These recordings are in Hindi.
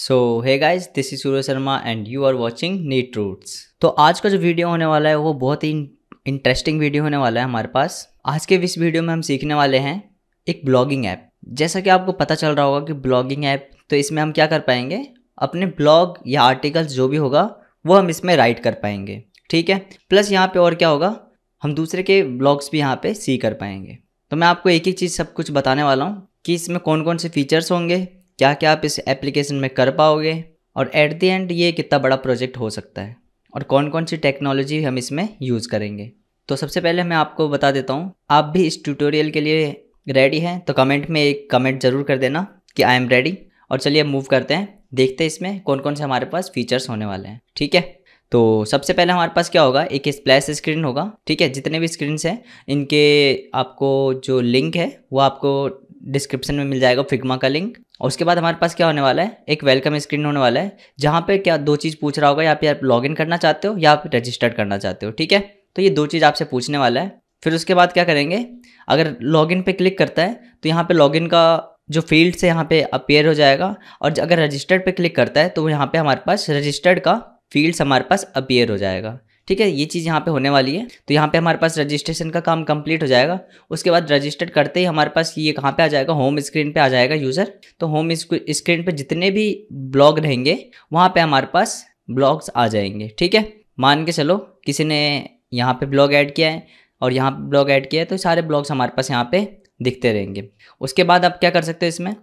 So hi guys this is Surya Sharma and you are watching neat roots तो आज का जो वीडियो होने वाला है वो बहुत ही इंटरेस्टिंग वीडियो होने वाला है हमारे पास आज के इस वीडियो में हम सीखने वाले हैं एक ब्लॉगिंग ऐप जैसा कि आपको पता चल रहा होगा कि ब्लॉगिंग ऐप तो इसमें हम क्या कर पाएंगे अपने ब्लॉग या आर्टिकल्स जो भी होगा वो हम इसमें राइट कर पाएंगे ठीक है प्लस यहाँ पे और क्या होगा हम दूसरे के ब्लॉग्स भी यहाँ पे सी कर पाएंगे तो मैं आपको एक एक चीज़ सब कुछ बताने वाला हूँ कि इसमें कौन कौन से फीचर्स होंगे क्या क्या आप इस एप्लीकेशन में कर पाओगे और एट दी एंड ये कितना बड़ा प्रोजेक्ट हो सकता है और कौन कौन सी टेक्नोलॉजी हम इसमें यूज़ करेंगे तो सबसे पहले मैं आपको बता देता हूँ आप भी इस ट्यूटोरियल के लिए रेडी हैं तो कमेंट में एक कमेंट ज़रूर कर देना कि आई एम रेडी और चलिए मूव करते हैं देखते हैं इसमें कौन कौन से हमारे पास फीचर्स होने वाले हैं ठीक है तो सबसे पहले हमारे पास क्या होगा एक स्प्लैश स्क्रीन होगा ठीक है जितने भी स्क्रीनस हैं इनके आपको जो लिंक है वो आपको डिस्क्रिप्शन में मिल जाएगा फिगमा का लिंक और उसके बाद हमारे पास क्या होने वाला है एक वेलकम स्क्रीन होने वाला है जहाँ पे क्या दो चीज़ पूछ रहा होगा या फिर आप लॉगिन करना चाहते हो या आप रजिस्टर्ड करना चाहते हो ठीक है तो ये दो चीज़ आपसे पूछने वाला है फिर उसके बाद क्या करेंगे अगर लॉगिन पे क्लिक करता है तो यहाँ पे लॉगिन का जो फील्ड से यहाँ पे अपेयर हो जाएगा और अगर रजिस्टर्ड पे क्लिक करता है तो यहाँ पे हमारे पास रजिस्टर्ड का फील्ड्स हमारे पास अपेयर हो जाएगा ठीक है ये चीज़ यहाँ पे होने वाली है तो यहाँ पे हमारे पास रजिस्ट्रेशन का काम कंप्लीट हो जाएगा उसके बाद रजिस्टर्ड करते ही हमारे पास ये कहाँ पे आ जाएगा होम स्क्रीन पे आ जाएगा यूज़र तो होम स्क्रीन पे जितने भी ब्लॉग रहेंगे वहाँ पे हमारे पास ब्लॉग्स आ जाएंगे ठीक है मान के चलो किसी ने यहाँ पे ब्लॉग ऐड किया है और यहाँ पे ब्लॉग ऐड किया है तो सारे ब्लॉग्स हमारे पास यहाँ पे दिखते रहेंगे उसके बाद आप क्या कर सकते हो इसमें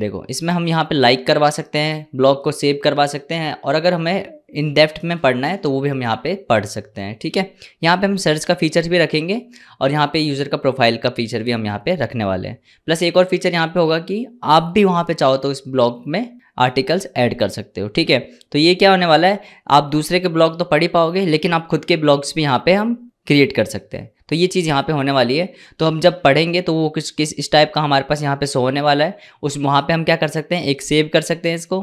देखो इसमें हम यहाँ पे लाइक करवा सकते हैं ब्लॉग को सेव करवा सकते हैं और अगर हमें इन डेप्थ में पढ़ना है तो वो भी हम यहाँ पे पढ़ सकते हैं ठीक है यहाँ पे हम सर्च का फीचर भी रखेंगे और यहाँ पे यूज़र का प्रोफाइल का फीचर भी हम यहाँ पे रखने वाले हैं प्लस एक और फीचर यहाँ पे होगा कि आप भी वहाँ पे चाहो तो इस ब्लॉग में आर्टिकल्स ऐड कर सकते हो ठीक है तो ये क्या होने वाला है आप दूसरे के ब्लॉग तो पढ़ ही पाओगे लेकिन आप खुद के ब्लॉग्स भी यहाँ पर हम क्रिएट कर सकते हैं तो ये चीज़ यहाँ पे होने वाली है तो हम जब पढ़ेंगे तो वो किस किस इस टाइप का हमारे पास यहाँ पे शो होने वाला है उस वहाँ पे हम क्या कर सकते हैं एक सेव कर सकते हैं इसको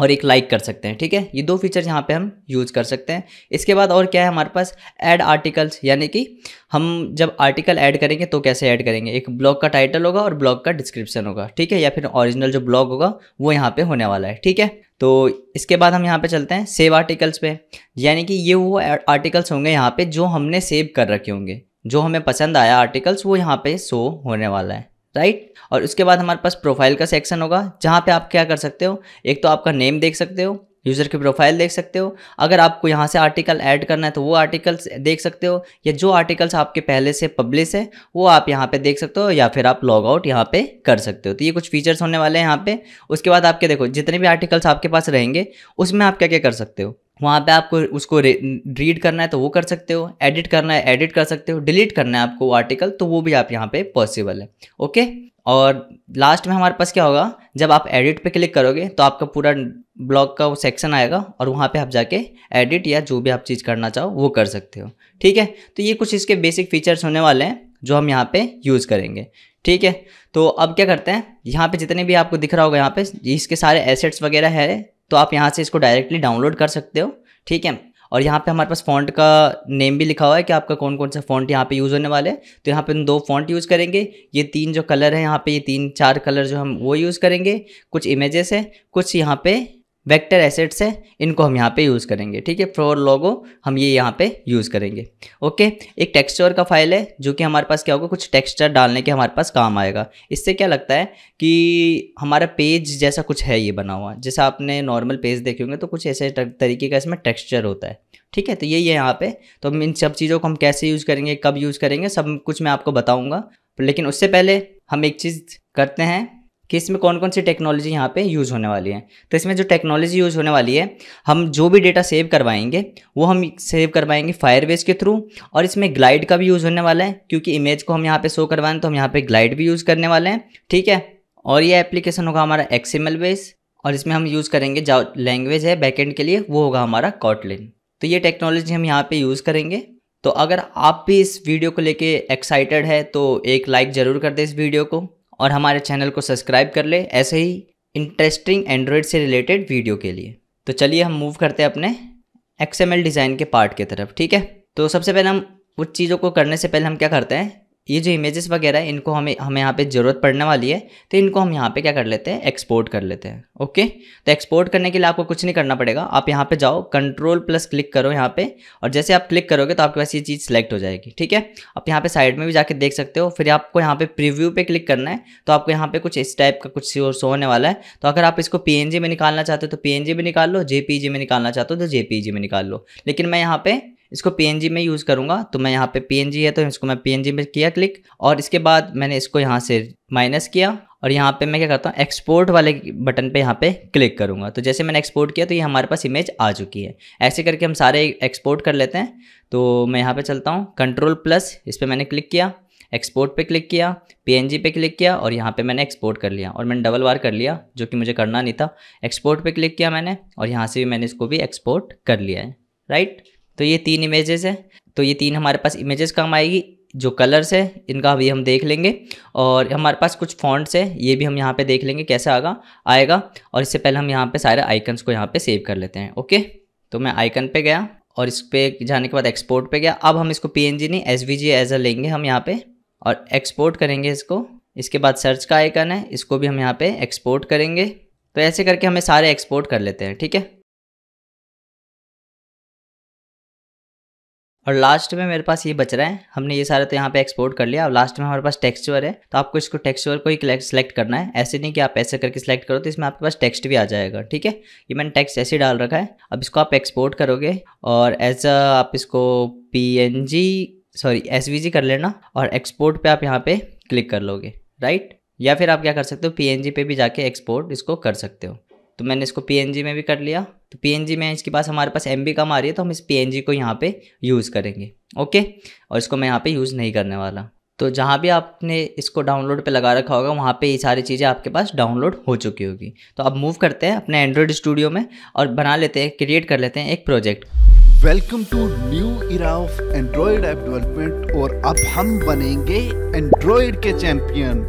और एक लाइक कर सकते हैं ठीक है ये दो फीचर यहाँ पे हम यूज़ कर सकते हैं इसके बाद और क्या है हमारे पास ऐड आर्टिकल्स यानी कि हम जब आर्टिकल ऐड करेंगे तो कैसे ऐड करेंगे एक ब्लॉग का टाइटल होगा और ब्लॉग का डिस्क्रिप्शन होगा ठीक है या फिर ओरिजिनल जो ब्लॉग होगा वो यहाँ पे होने वाला है ठीक है तो इसके बाद हम यहाँ पे चलते हैं सेव आर्टिकल्स पे यानी कि ये वो आर्टिकल्स होंगे यहाँ पे जो हमने सेव कर रखे होंगे जो हमें पसंद आया आर्टिकल्स वो यहाँ पे शो होने वाला है राइट और उसके बाद हमारे पास प्रोफाइल का सेक्शन होगा जहाँ पे आप क्या कर सकते हो एक तो आपका नेम देख सकते हो यूज़र की प्रोफाइल देख सकते हो अगर आपको यहाँ से आर्टिकल ऐड करना है तो वो आर्टिकल्स देख सकते हो या जो आर्टिकल्स आपके पहले से पब्लिश है वो आप यहाँ पे देख सकते हो या फिर आप लॉग आउट यहाँ पे कर सकते हो तो ये कुछ फीचर्स होने वाले हैं यहाँ पे उसके बाद आपके देखो जितने भी आर्टिकल्स आपके पास रहेंगे उसमें आप क्या क्या कर सकते हो वहाँ पे आपको उसको रीड करना है तो वो कर सकते हो एडिट करना है एडिट कर सकते हो डिलीट करना है आपको वो आर्टिकल तो वो भी आप यहाँ पे पॉसिबल है ओके और लास्ट में हमारे पास क्या होगा जब आप एडिट पे क्लिक करोगे तो आपका पूरा ब्लॉग का वो सेक्शन आएगा और वहाँ पे आप जाके एडिट या जो भी आप चीज़ करना चाहो वो कर सकते हो ठीक है तो ये कुछ इसके बेसिक फीचर्स होने वाले हैं जो हम यहाँ पे यूज़ करेंगे ठीक है तो अब क्या करते हैं यहाँ पे जितने भी आपको दिख रहा होगा यहाँ पे इसके सारे एसेट्स वगैरह है तो आप यहाँ से इसको डायरेक्टली डाउनलोड कर सकते हो ठीक है और यहाँ पे हमारे पास फॉन्ट का नेम भी लिखा हुआ है कि आपका कौन कौन सा फॉन्ट यहाँ पे यूज़ होने वाले हैं तो यहाँ पे हम दो फॉन्ट यूज़ करेंगे ये तीन जो कलर है यहाँ पे ये तीन चार कलर जो हम वो यूज़ करेंगे कुछ इमेजेस हैं कुछ यहाँ पे वेक्टर एसेट्स है इनको हम यहाँ पे यूज़ करेंगे ठीक है फ्लोर लोगो हम ये यहाँ पे यूज़ करेंगे ओके एक टेक्सचर का फाइल है जो कि हमारे पास क्या होगा कुछ टेक्सचर डालने के हमारे पास काम आएगा इससे क्या लगता है कि हमारा पेज जैसा कुछ है ये बना हुआ जैसा आपने नॉर्मल पेज देखे होंगे तो कुछ ऐसे तरीके का इसमें टेक्स्चर होता है ठीक है तो यही है यहाँ पर तो हम इन सब चीज़ों को हम कैसे यूज़ करेंगे कब यूज़ करेंगे सब कुछ मैं आपको बताऊँगा लेकिन उससे पहले हम एक चीज़ करते हैं कि इसमें कौन कौन सी टेक्नोलॉजी यहाँ पे यूज़ होने वाली है तो इसमें जो टेक्नोलॉजी यूज़ होने वाली है हम जो भी डेटा सेव करवाएंगे वो हम सेव करवाएंगे फायरवेज के थ्रू और इसमें ग्लाइड का भी यूज़ होने वाला है क्योंकि इमेज को हम यहाँ पे शो करवाएं तो हम यहाँ पे ग्लाइड भी यूज़ करने वाले हैं ठीक है और ये एप्लीकेशन होगा हमारा एक्सीमल बेस और इसमें हम यूज़ करेंगे जो लैंग्वेज है बैकेंड के लिए वो होगा हमारा कॉटलिन तो ये टेक्नोलॉजी हम यहाँ पर यूज़ करेंगे तो अगर आप भी इस वीडियो को लेके एक्साइटेड है तो एक लाइक ज़रूर कर दें इस वीडियो को और हमारे चैनल को सब्सक्राइब कर ले ऐसे ही इंटरेस्टिंग एंड्रॉयड से रिलेटेड वीडियो के लिए तो चलिए हम मूव करते हैं अपने एक्सएमएल डिज़ाइन के पार्ट की तरफ ठीक है तो सबसे पहले हम कुछ चीज़ों को करने से पहले हम क्या करते हैं ये जो इमेजेस वगैरह है इनको हमें हमें यहाँ पे ज़रूरत पड़ने वाली है तो इनको हम यहाँ पे क्या कर लेते हैं एक्सपोर्ट कर लेते हैं ओके तो एक्सपोर्ट करने के लिए आपको कुछ नहीं करना पड़ेगा आप यहाँ पे जाओ कंट्रोल प्लस क्लिक करो यहाँ पे और जैसे आप क्लिक करोगे तो आपके पास ये चीज़ सेलेक्ट हो जाएगी ठीक है आप यहाँ पे साइड में भी जाके देख सकते हो फिर आपको यहाँ पे प्रिव्यू पे क्लिक करना है तो आपको यहाँ पे कुछ इस टाइप का कुछ सोर्स होने वाला है तो अगर आप इसको पी में निकालना चाहते हो तो पी में निकाल लो जे में निकालना चाहते हो तो जे में निकाल लो लेकिन मैं यहाँ पे इसको पी में यूज़ करूँगा तो मैं यहाँ पे पी है तो इसको मैं पी में किया क्लिक और इसके बाद मैंने इसको यहाँ से माइनस किया और यहाँ पे मैं क्या करता हूँ एक्सपोर्ट वाले बटन पे यहाँ पे क्लिक करूँगा तो जैसे मैंने एक्सपोर्ट किया तो ये हमारे पास इमेज आ चुकी है ऐसे करके हम सारे एक्सपोर्ट कर लेते हैं तो मैं यहाँ पे चलता हूँ कंट्रोल प्लस इस पर मैंने क्लिक किया एक्सपोर्ट पे क्लिक किया पी पे क्लिक किया और यहाँ पे मैंने एक्सपोर्ट कर लिया और मैंने डबल बार कर लिया जो कि मुझे करना नहीं था एक्सपोर्ट पे क्लिक किया मैंने और यहाँ से भी मैंने इसको भी एक्सपोर्ट कर लिया है राइट तो ये तीन इमेजेस है तो ये तीन हमारे पास इमेजेस काम आएगी जो कलर्स है इनका अभी हम देख लेंगे और हमारे पास कुछ फॉन्ट्स है ये भी हम यहाँ पे देख लेंगे कैसे आगा आएगा और इससे पहले हम यहाँ पे सारे आइकन्स को यहाँ पे सेव कर लेते हैं ओके तो मैं आइकन पे गया और इस पर जाने के बाद एक्सपोर्ट पे गया अब हम इसको पी नहीं एस वी एज अ लेंगे हम यहाँ पे और एक्सपोर्ट करेंगे इसको इसके बाद सर्च का आइकन है इसको भी हम यहाँ पे एक्सपोर्ट करेंगे तो ऐसे करके हमें सारे एक्सपोर्ट कर लेते हैं ठीक है और लास्ट में मेरे पास ये बच रहा है हमने ये सारा तो यहाँ पे एक्सपोर्ट कर लिया और लास्ट में हमारे पास टेक्सचर है तो आपको इसको टेक्सचर को ही सेलेक्ट करना है ऐसे नहीं कि आप ऐसे करके सिलेक्ट करो तो इसमें आपके पास टेक्स्ट भी आ जाएगा ठीक है ये मैंने टेक्स्ट ऐसे डाल रखा है अब इसको आप एक्सपोर्ट करोगे और एज अ आप इसको पी सॉरी एस कर लेना और एक्सपोर्ट पर आप यहाँ पर क्लिक कर लोगे राइट या फिर आप क्या कर सकते हो पी पे भी जाके एक्सपोर्ट इसको कर सकते हो तो मैंने इसको पी में भी कर लिया तो पी में इसके पास हमारे पास एम कम आ रही है तो हम इस पी को यहाँ पर यूज़ करेंगे ओके और इसको मैं यहाँ पर यूज़ नहीं करने वाला तो जहाँ भी आपने इसको डाउनलोड पे लगा रखा होगा वहाँ पे ये सारी चीज़ें आपके पास डाउनलोड हो चुकी होगी तो अब मूव करते हैं अपने एंड्रॉयड स्टूडियो में और बना लेते हैं क्रिएट कर लेते हैं एक project welcome to new era of android app development और अब हम बनेंगे एंड्रॉयड के चैंपियन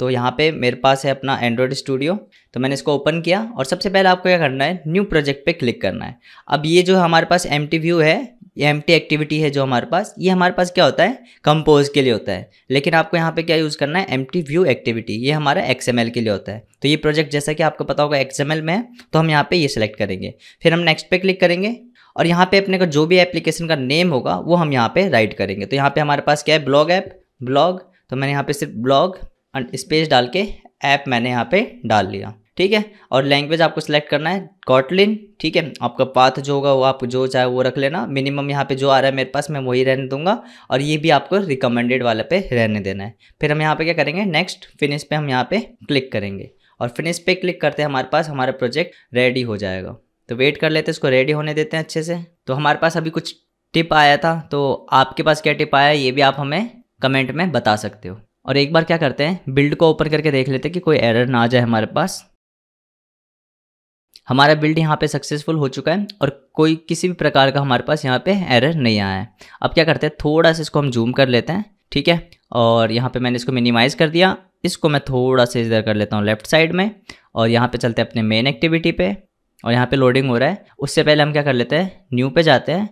तो यहाँ पे मेरे पास है अपना एंड्रॉयड स्टूडियो तो मैंने इसको ओपन किया और सबसे पहले आपको क्या करना है न्यू प्रोजेक्ट पे क्लिक करना है अब ये जो हमारे पास एम व्यू है ये एम एक्टिविटी है जो हमारे पास ये हमारे पास क्या होता है कंपोज के लिए होता है लेकिन आपको यहाँ पे क्या यूज़ करना है एम व्यू एक्टिविटी ये हमारा एक्स के लिए होता है तो ये प्रोजेक्ट जैसा कि आपको पता होगा एक्स में है तो हम यहाँ पे ये सिलेक्ट करेंगे फिर हम नेक्स्ट पे क्लिक करेंगे और यहाँ पे अपने का जो भी एप्लीकेशन का नेम होगा वो हम यहाँ पे राइट करेंगे तो यहाँ पे हमारे पास क्या है ब्लॉग ऐप ब्लॉग तो मैंने यहाँ पे सिर्फ ब्लॉग स्पेस डाल के ऐप मैंने यहाँ पे डाल लिया ठीक है और लैंग्वेज आपको सेलेक्ट करना है कॉटलिन ठीक है आपका पाथ जो होगा वो आप जो चाहे वो रख लेना मिनिमम यहाँ पे जो आ रहा है मेरे पास मैं वही रहने दूंगा और ये भी आपको रिकमेंडेड वाले पे रहने देना है फिर हम यहाँ पे क्या करेंगे नेक्स्ट फिनिश पे हम यहाँ पे क्लिक करेंगे और फिनिश पे क्लिक करते हैं हमारे पास हमारा प्रोजेक्ट रेडी हो जाएगा तो वेट कर लेते हैं इसको रेडी होने देते हैं अच्छे से तो हमारे पास अभी कुछ टिप आया था तो आपके पास क्या टिप आया ये भी आप हमें कमेंट में बता सकते हो और एक बार क्या करते हैं बिल्ड को ओपन करके देख लेते हैं कि कोई एरर ना आ जाए हमारे पास हमारा बिल्ड यहाँ पे सक्सेसफुल हो चुका है और कोई किसी भी प्रकार का हमारे पास यहाँ पे एरर नहीं आया है अब क्या करते हैं थोड़ा सा इसको हम जूम कर लेते हैं ठीक है और यहाँ पे मैंने इसको मिनिमाइज़ कर दिया इसको मैं थोड़ा सा इधर कर लेता हूँ लेफ्ट साइड में और यहाँ पे चलते हैं अपने मेन एक्टिविटी पे और यहाँ पर लोडिंग हो रहा है उससे पहले हम क्या कर लेते हैं न्यू पे जाते हैं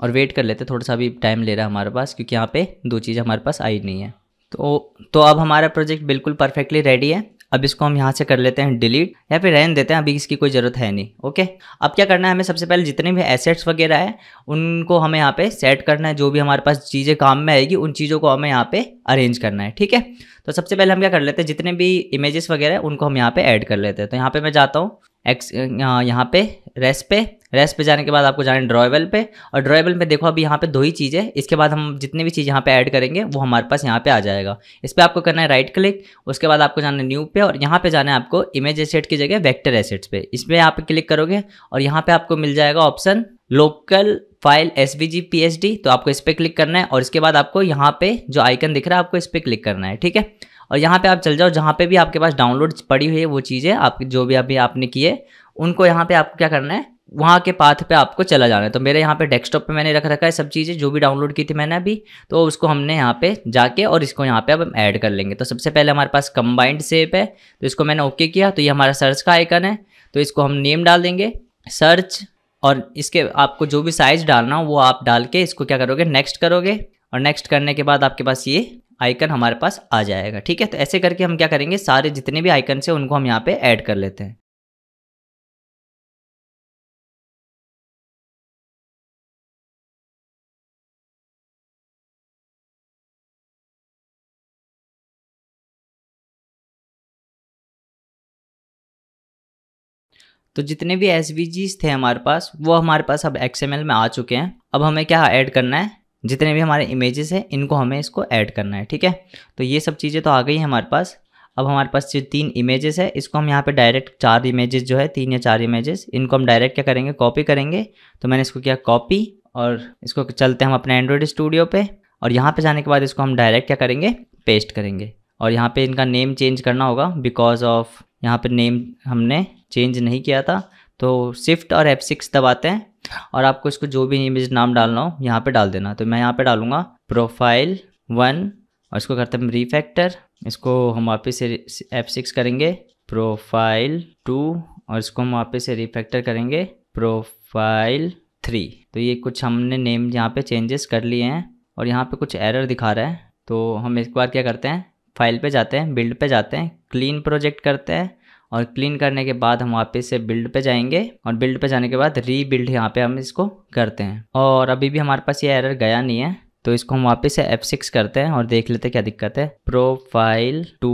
और वेट कर लेते हैं थोड़ा सा अभी टाइम ले रहा है हमारे पास क्योंकि यहाँ पर दो चीज़ हमारे पास आई नहीं है तो तो अब हमारा प्रोजेक्ट बिल्कुल परफेक्टली रेडी है अब इसको हम यहाँ से कर लेते हैं डिलीट या फिर रहन देते हैं अभी इसकी कोई ज़रूरत है नहीं ओके अब क्या करना है हमें सबसे पहले जितने भी एसेट्स वगैरह है उनको हमें यहाँ पे सेट करना है जो भी हमारे पास चीज़ें काम में आएगी उन चीज़ों को हमें यहाँ पे अरेंज करना है ठीक है तो सबसे पहले हम क्या कर लेते हैं जितने भी इमेजेस वगैरह उनको हम यहाँ पर ऐड कर लेते हैं तो यहाँ पर मैं जाता हूँ एक्स यहाँ पे रेस पे रेस पे जाने के बाद आपको जाना है ड्रॉएबल पे और ड्रॉएबल में देखो अभी यहाँ पे दो ही चीज़ें इसके बाद हम जितने भी चीज़ यहाँ पे ऐड करेंगे वो हमारे पास यहाँ पे आ जाएगा इस पर आपको करना है राइट क्लिक उसके बाद आपको जाना है न्यू पे और यहाँ पे जाना है आपको इमेज एसेट की जगह वैक्टर एसेट्स पे इस पर आप क्लिक करोगे और यहाँ पर आपको मिल जाएगा option local file S V G P H D तो आपको इस पर क्लिक करना है और इसके बाद आपको यहाँ पे जो आइकन दिख रहा है आपको इस पर क्लिक करना है ठीक है और यहाँ पे आप चल जाओ जहाँ पे भी आपके पास डाउनलोड पड़ी हुई है वो चीज़ें आप जो भी अभी आपने किए उनको यहाँ पे आपको क्या करना है वहाँ के पाथ पे आपको चला जाना है तो मेरे यहाँ पे डेस्कटॉप पे मैंने रख रखा है सब चीज़ें जो भी डाउनलोड की थी मैंने अभी तो उसको हमने यहाँ पे जाके और इसको यहाँ पे अब हम ऐड कर लेंगे तो सबसे पहले हमारे पास कंबाइंड सेप है तो इसको मैंने ओके किया तो ये हमारा सर्च का आइकन है तो इसको हम नेम डाल देंगे सर्च और इसके आपको जो भी साइज़ डालना हो वो आप डाल के इसको क्या करोगे नेक्स्ट करोगे और नेक्स्ट करने के बाद आपके पास ये आइकन हमारे पास आ जाएगा ठीक है तो ऐसे करके हम क्या करेंगे सारे जितने भी आइकन से उनको हम यहाँ पे ऐड कर लेते हैं तो जितने भी एस थे हमारे पास वो हमारे पास अब एक्स में आ चुके हैं अब हमें क्या ऐड करना है जितने भी हमारे इमेजेस हैं इनको हमें इसको ऐड करना है ठीक है तो ये सब चीज़ें तो आ गई हैं हमारे पास अब हमारे पास जो तीन इमेजेस है इसको हम यहाँ पे डायरेक्ट चार इमेजेस जो है तीन या चार इमेजेस इनको हम डायरेक्ट क्या करेंगे कॉपी करेंगे तो मैंने इसको किया कॉपी और इसको चलते हम अपने एंड्रॉयड स्टूडियो पे और यहाँ पे जाने के बाद इसको हम डायरेक्ट क्या करेंगे पेस्ट करेंगे और यहाँ पर इनका नेम चेंज करना होगा बिकॉज ऑफ यहाँ पर नेम हमने चेंज नहीं किया था तो शिफ्ट और एफ सिक्स दबाते हैं और आपको इसको जो भी इमेज नाम डालना हो यहाँ पे डाल देना तो मैं यहाँ पे डालूंगा प्रोफाइल वन और इसको करते हैं रिफैक्टर इसको हम वापस से एफ सिक्स करेंगे प्रोफाइल टू और इसको हम वापस से रिफैक्टर करेंगे प्रोफाइल थ्री तो ये कुछ हमने नेम यहाँ पे चेंजेस कर लिए हैं और यहाँ पे कुछ एरर दिखा रहा है तो हम एक बार क्या करते हैं फाइल पे जाते हैं बिल्ड पे जाते हैं क्लीन प्रोजेक्ट करते हैं और क्लीन करने के बाद हम वापस से बिल्ड पे जाएंगे और बिल्ड पे जाने के बाद रीबिल्ड यहाँ पे हम इसको करते हैं और अभी भी हमारे पास ये एरर गया नहीं है तो इसको हम वापस से F6 करते हैं और देख लेते हैं क्या दिक्कत है प्रोफाइल टू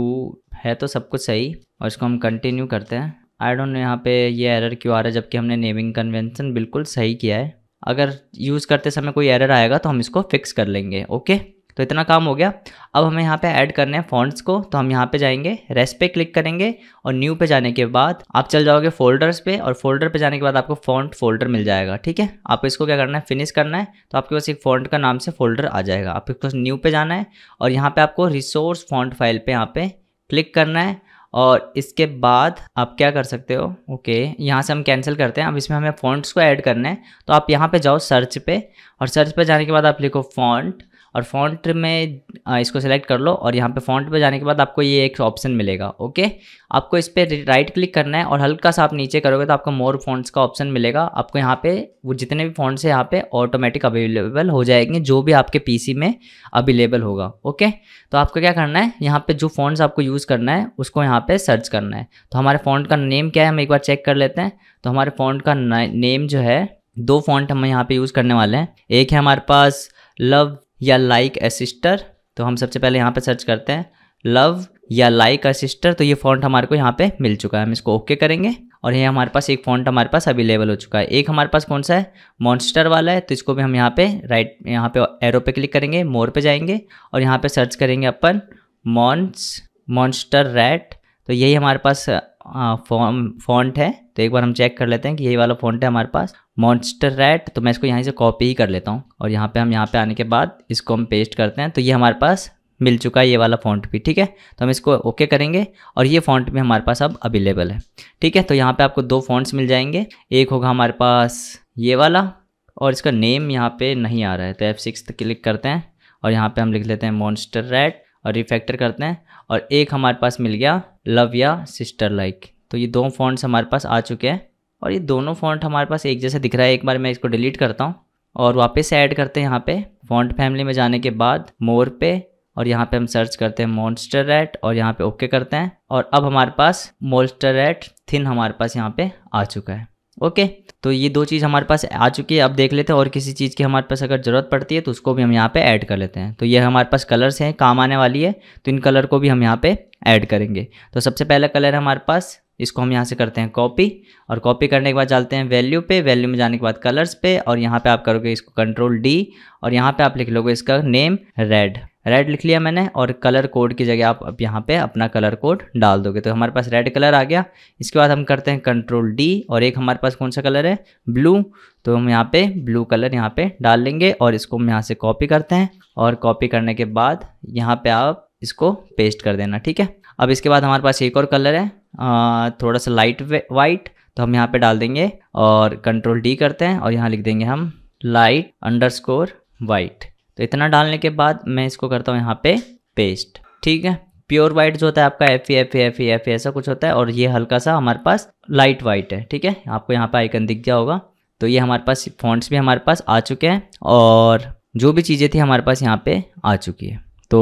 है तो सब कुछ सही और इसको हम कंटिन्यू करते हैं आई डोंट नो यहाँ पे ये एरर क्यों आ रहा है जबकि हमने नेमिंग कन्वेंशन बिल्कुल सही किया है अगर यूज़ करते समय कोई एरर आएगा तो हम इसको फिक्स कर लेंगे ओके तो इतना काम हो गया अब हमें यहाँ पे ऐड करने हैं फॉन्ट्स को तो हम यहाँ पे जाएंगे रेस पे क्लिक करेंगे और न्यू पे जाने के बाद आप चल जाओगे फोल्डर्स पे और फोल्डर पे जाने के बाद आपको फॉन्ट फोल्डर मिल जाएगा ठीक है आपको इसको क्या करना है फिनिश करना है तो आपके पास एक फॉन्ट का नाम से फोल्डर आ जाएगा आपको न्यू पे जाना है और यहाँ पर आपको रिसोर्स फॉन्ट फाइल पर यहाँ पर क्लिक करना है और इसके बाद आप क्या कर सकते हो ओके यहाँ से हम कैंसिल करते हैं अब इसमें हमें फॉन्ट्स को ऐड करना है तो आप यहाँ पर जाओ सर्च पर और सर्च पे जाने के बाद आप लिखो फॉन्ट और फॉन्ट में इसको सेलेक्ट कर लो और यहाँ पे फॉन्ट पे जाने के बाद आपको ये एक ऑप्शन मिलेगा ओके आपको इस पर राइट क्लिक करना है और हल्का सा आप नीचे करोगे तो आपको मोर फॉन्ट्स का ऑप्शन मिलेगा आपको यहाँ पे वो जितने भी फॉन्ट्स है यहाँ पे ऑटोमेटिक अवेलेबल हो जाएंगे जो भी आपके पी में अवेलेबल होगा ओके तो आपको क्या करना है यहाँ पर जो फॉन्ट्स आपको यूज़ करना है उसको यहाँ पर सर्च करना है तो हमारे फॉन्ट का नेम क्या है हम एक बार चेक कर लेते हैं तो हमारे फॉन्ट का नेम जो है दो फॉन्ट हम यहाँ पर यूज़ करने वाले हैं एक है हमारे पास लव या लाइक ए सिस्टर तो हम सबसे पहले यहाँ पे सर्च करते हैं लव या लाइक अ सिस्टर तो ये फॉन्ट हमारे को यहाँ पे मिल चुका है हम इसको ओके करेंगे और ये हमारे पास एक फॉन्ट हमारे पास अवेलेबल हो चुका है एक हमारे पास कौन सा है मॉन्स्टर वाला है तो इसको भी हम यहाँ पे राइट यहाँ पे एरो पे क्लिक करेंगे मोर पे जाएंगे और यहाँ पे सर्च करेंगे अपन मॉन्स मॉन्स्टर रैट तो यही हमारे पास फॉन्ट है तो एक बार हम चेक कर लेते हैं कि यही वाला फॉन्ट है हमारे पास मॉन्स्टर रैट तो मैं इसको यहाँ से कॉपी ही कर लेता हूँ और यहाँ पे हम यहाँ पे आने के बाद इसको हम पेस्ट करते हैं तो ये हमारे पास मिल चुका है ये वाला फ़ॉन्ट भी ठीक है तो हम इसको ओके करेंगे और ये फ़ॉन्ट भी हमारे पास अब अवेलेबल है ठीक है तो यहाँ पर आपको दो फ़ॉन्ट्स मिल जाएंगे एक होगा हमारे पास ये वाला और इसका नेम यहाँ पर नहीं आ रहा है तो एफ़ सिक्स क्लिक करते हैं और यहाँ पर हम लिख लेते हैं मॉन्स्टर रैट और रिफैक्टर करते हैं और एक हमारे पास मिल गया लव या सिस्टर लाइक तो ये दो फॉन्ट्स हमारे पास आ चुके हैं और ये दोनों फॉन्ट हमारे पास एक जैसे दिख रहा है एक बार मैं इसको डिलीट करता हूँ और वापस से ऐड करते हैं यहाँ पे फॉन्ट फैमिली में जाने के बाद मोर पे और यहाँ पे हम सर्च करते हैं मॉन्स्टर रेट और यहाँ पे ओके करते हैं और अब हमारे पास मोन्स्टर रेट थिन हमारे पास यहाँ पे आ चुका है ओके तो ये दो चीज़ हमारे पास आ चुकी है अब देख लेते हैं और किसी चीज़ की हमारे पास अगर ज़रूरत पड़ती है तो उसको भी हम यहाँ पे ऐड कर लेते हैं तो ये हमारे पास कलर्स हैं काम आने वाली है तो इन कलर को भी हम यहाँ पे ऐड करेंगे तो सबसे पहला कलर हमारे पास इसको हम यहाँ से करते हैं कॉपी और कॉपी करने के बाद चलते हैं वैल्यू पे वैल्यू में जाने के बाद कलर्स पे और यहाँ पे आप करोगे इसको कंट्रोल डी और यहाँ पे आप लिख लोगे इसका नेम रेड रेड लिख लिया मैंने और कलर कोड की जगह आप अब यहाँ पे अपना कलर कोड डाल दोगे तो हमारे पास रेड कलर आ गया इसके बाद हम करते हैं कंट्रोल डी और एक हमारे पास कौन सा कलर है ब्लू तो हम यहाँ पे ब्लू कलर यहाँ पे डाल लेंगे और इसको हम यहाँ से कॉपी करते हैं और कॉपी करने के बाद यहाँ पे आप इसको पेस्ट कर देना ठीक है अब इसके बाद हमारे पास एक और कलर है थोड़ा सा लाइट वाइट तो हम यहाँ पे डाल देंगे और कंट्रोल डी करते हैं और यहाँ लिख देंगे हम लाइट अंडर स्कोर वाइट तो इतना डालने के बाद मैं इसको करता हूँ यहाँ पे पेस्ट ठीक है प्योर वाइट जो होता है आपका एफ एफ एफ एफ ऐसा कुछ होता है और ये हल्का सा हमारे पास लाइट वाइट है ठीक है आपको यहाँ पे आइकन दिख गया होगा तो ये हमारे पास फॉन्ट्स भी हमारे पास आ चुके हैं और जो भी चीज़ें थी हमारे पास यहाँ पे आ चुकी है तो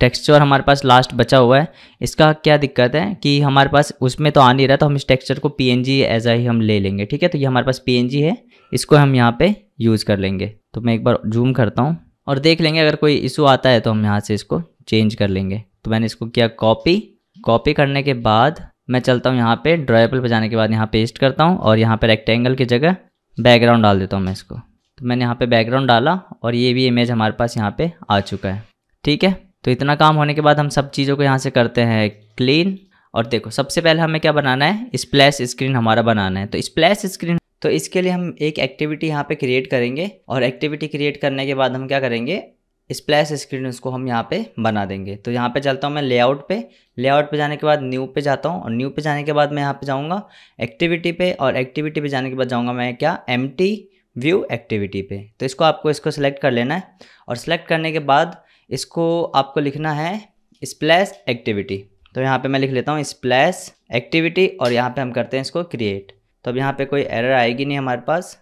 टेक्सचर हमारे पास लास्ट बचा हुआ है इसका क्या दिक्कत है कि हमारे पास उसमें तो आ नहीं रहा तो हम इस टेक्सचर को पी एन जी एज आ ही हम ले लेंगे ठीक है तो ये हमारे पास पी एन जी है इसको हम यहाँ पे यूज़ कर लेंगे तो मैं एक बार जूम करता हूँ और देख लेंगे अगर कोई इशू आता है तो हम यहाँ से इसको चेंज कर लेंगे तो मैंने इसको किया कॉपी कॉपी करने के बाद मैं चलता हूँ यहाँ पे ड्राइपल पर जाने के बाद यहाँ पेस्ट करता हूँ और यहाँ पे रेक्टेंगल की जगह बैकग्राउंड डाल देता हूँ मैं इसको तो मैंने यहाँ पे बैकग्राउंड डाला और ये भी इमेज हमारे पास यहाँ पे आ चुका है ठीक है तो इतना काम होने के बाद हम सब चीज़ों को यहाँ से करते हैं क्लीन और देखो सबसे पहले हमें क्या बनाना है स्प्लैश स्क्रीन हमारा बनाना है तो स्प्लैश स्क्रीन तो इसके लिए हम एक एक्टिविटी यहाँ पे क्रिएट करेंगे और एक्टिविटी क्रिएट करने के बाद हम क्या करेंगे स्प्लैश स्क्रीन उसको हम यहाँ पे बना देंगे तो यहाँ पे चलता हूँ मैं लेआउट पे लेआउट पे जाने के बाद न्यू पे जाता हूँ और न्यू पे जाने के बाद मैं यहाँ पे जाऊँगा एक्टिविटी पे और एक्टिविटी पे जाने के बाद जाऊँगा मैं क्या एम व्यू एक्टिविटी पे तो इसको आपको इसको सिलेक्ट कर लेना है और सिलेक्ट करने के बाद इसको आपको लिखना है स्प्लैश एक्टिविटी तो यहाँ पे मैं लिख लेता हूँ स्प्लैश एक्टिविटी और यहाँ पे हम करते हैं इसको क्रिएट तो अब यहाँ पे कोई एरर आएगी नहीं हमारे पास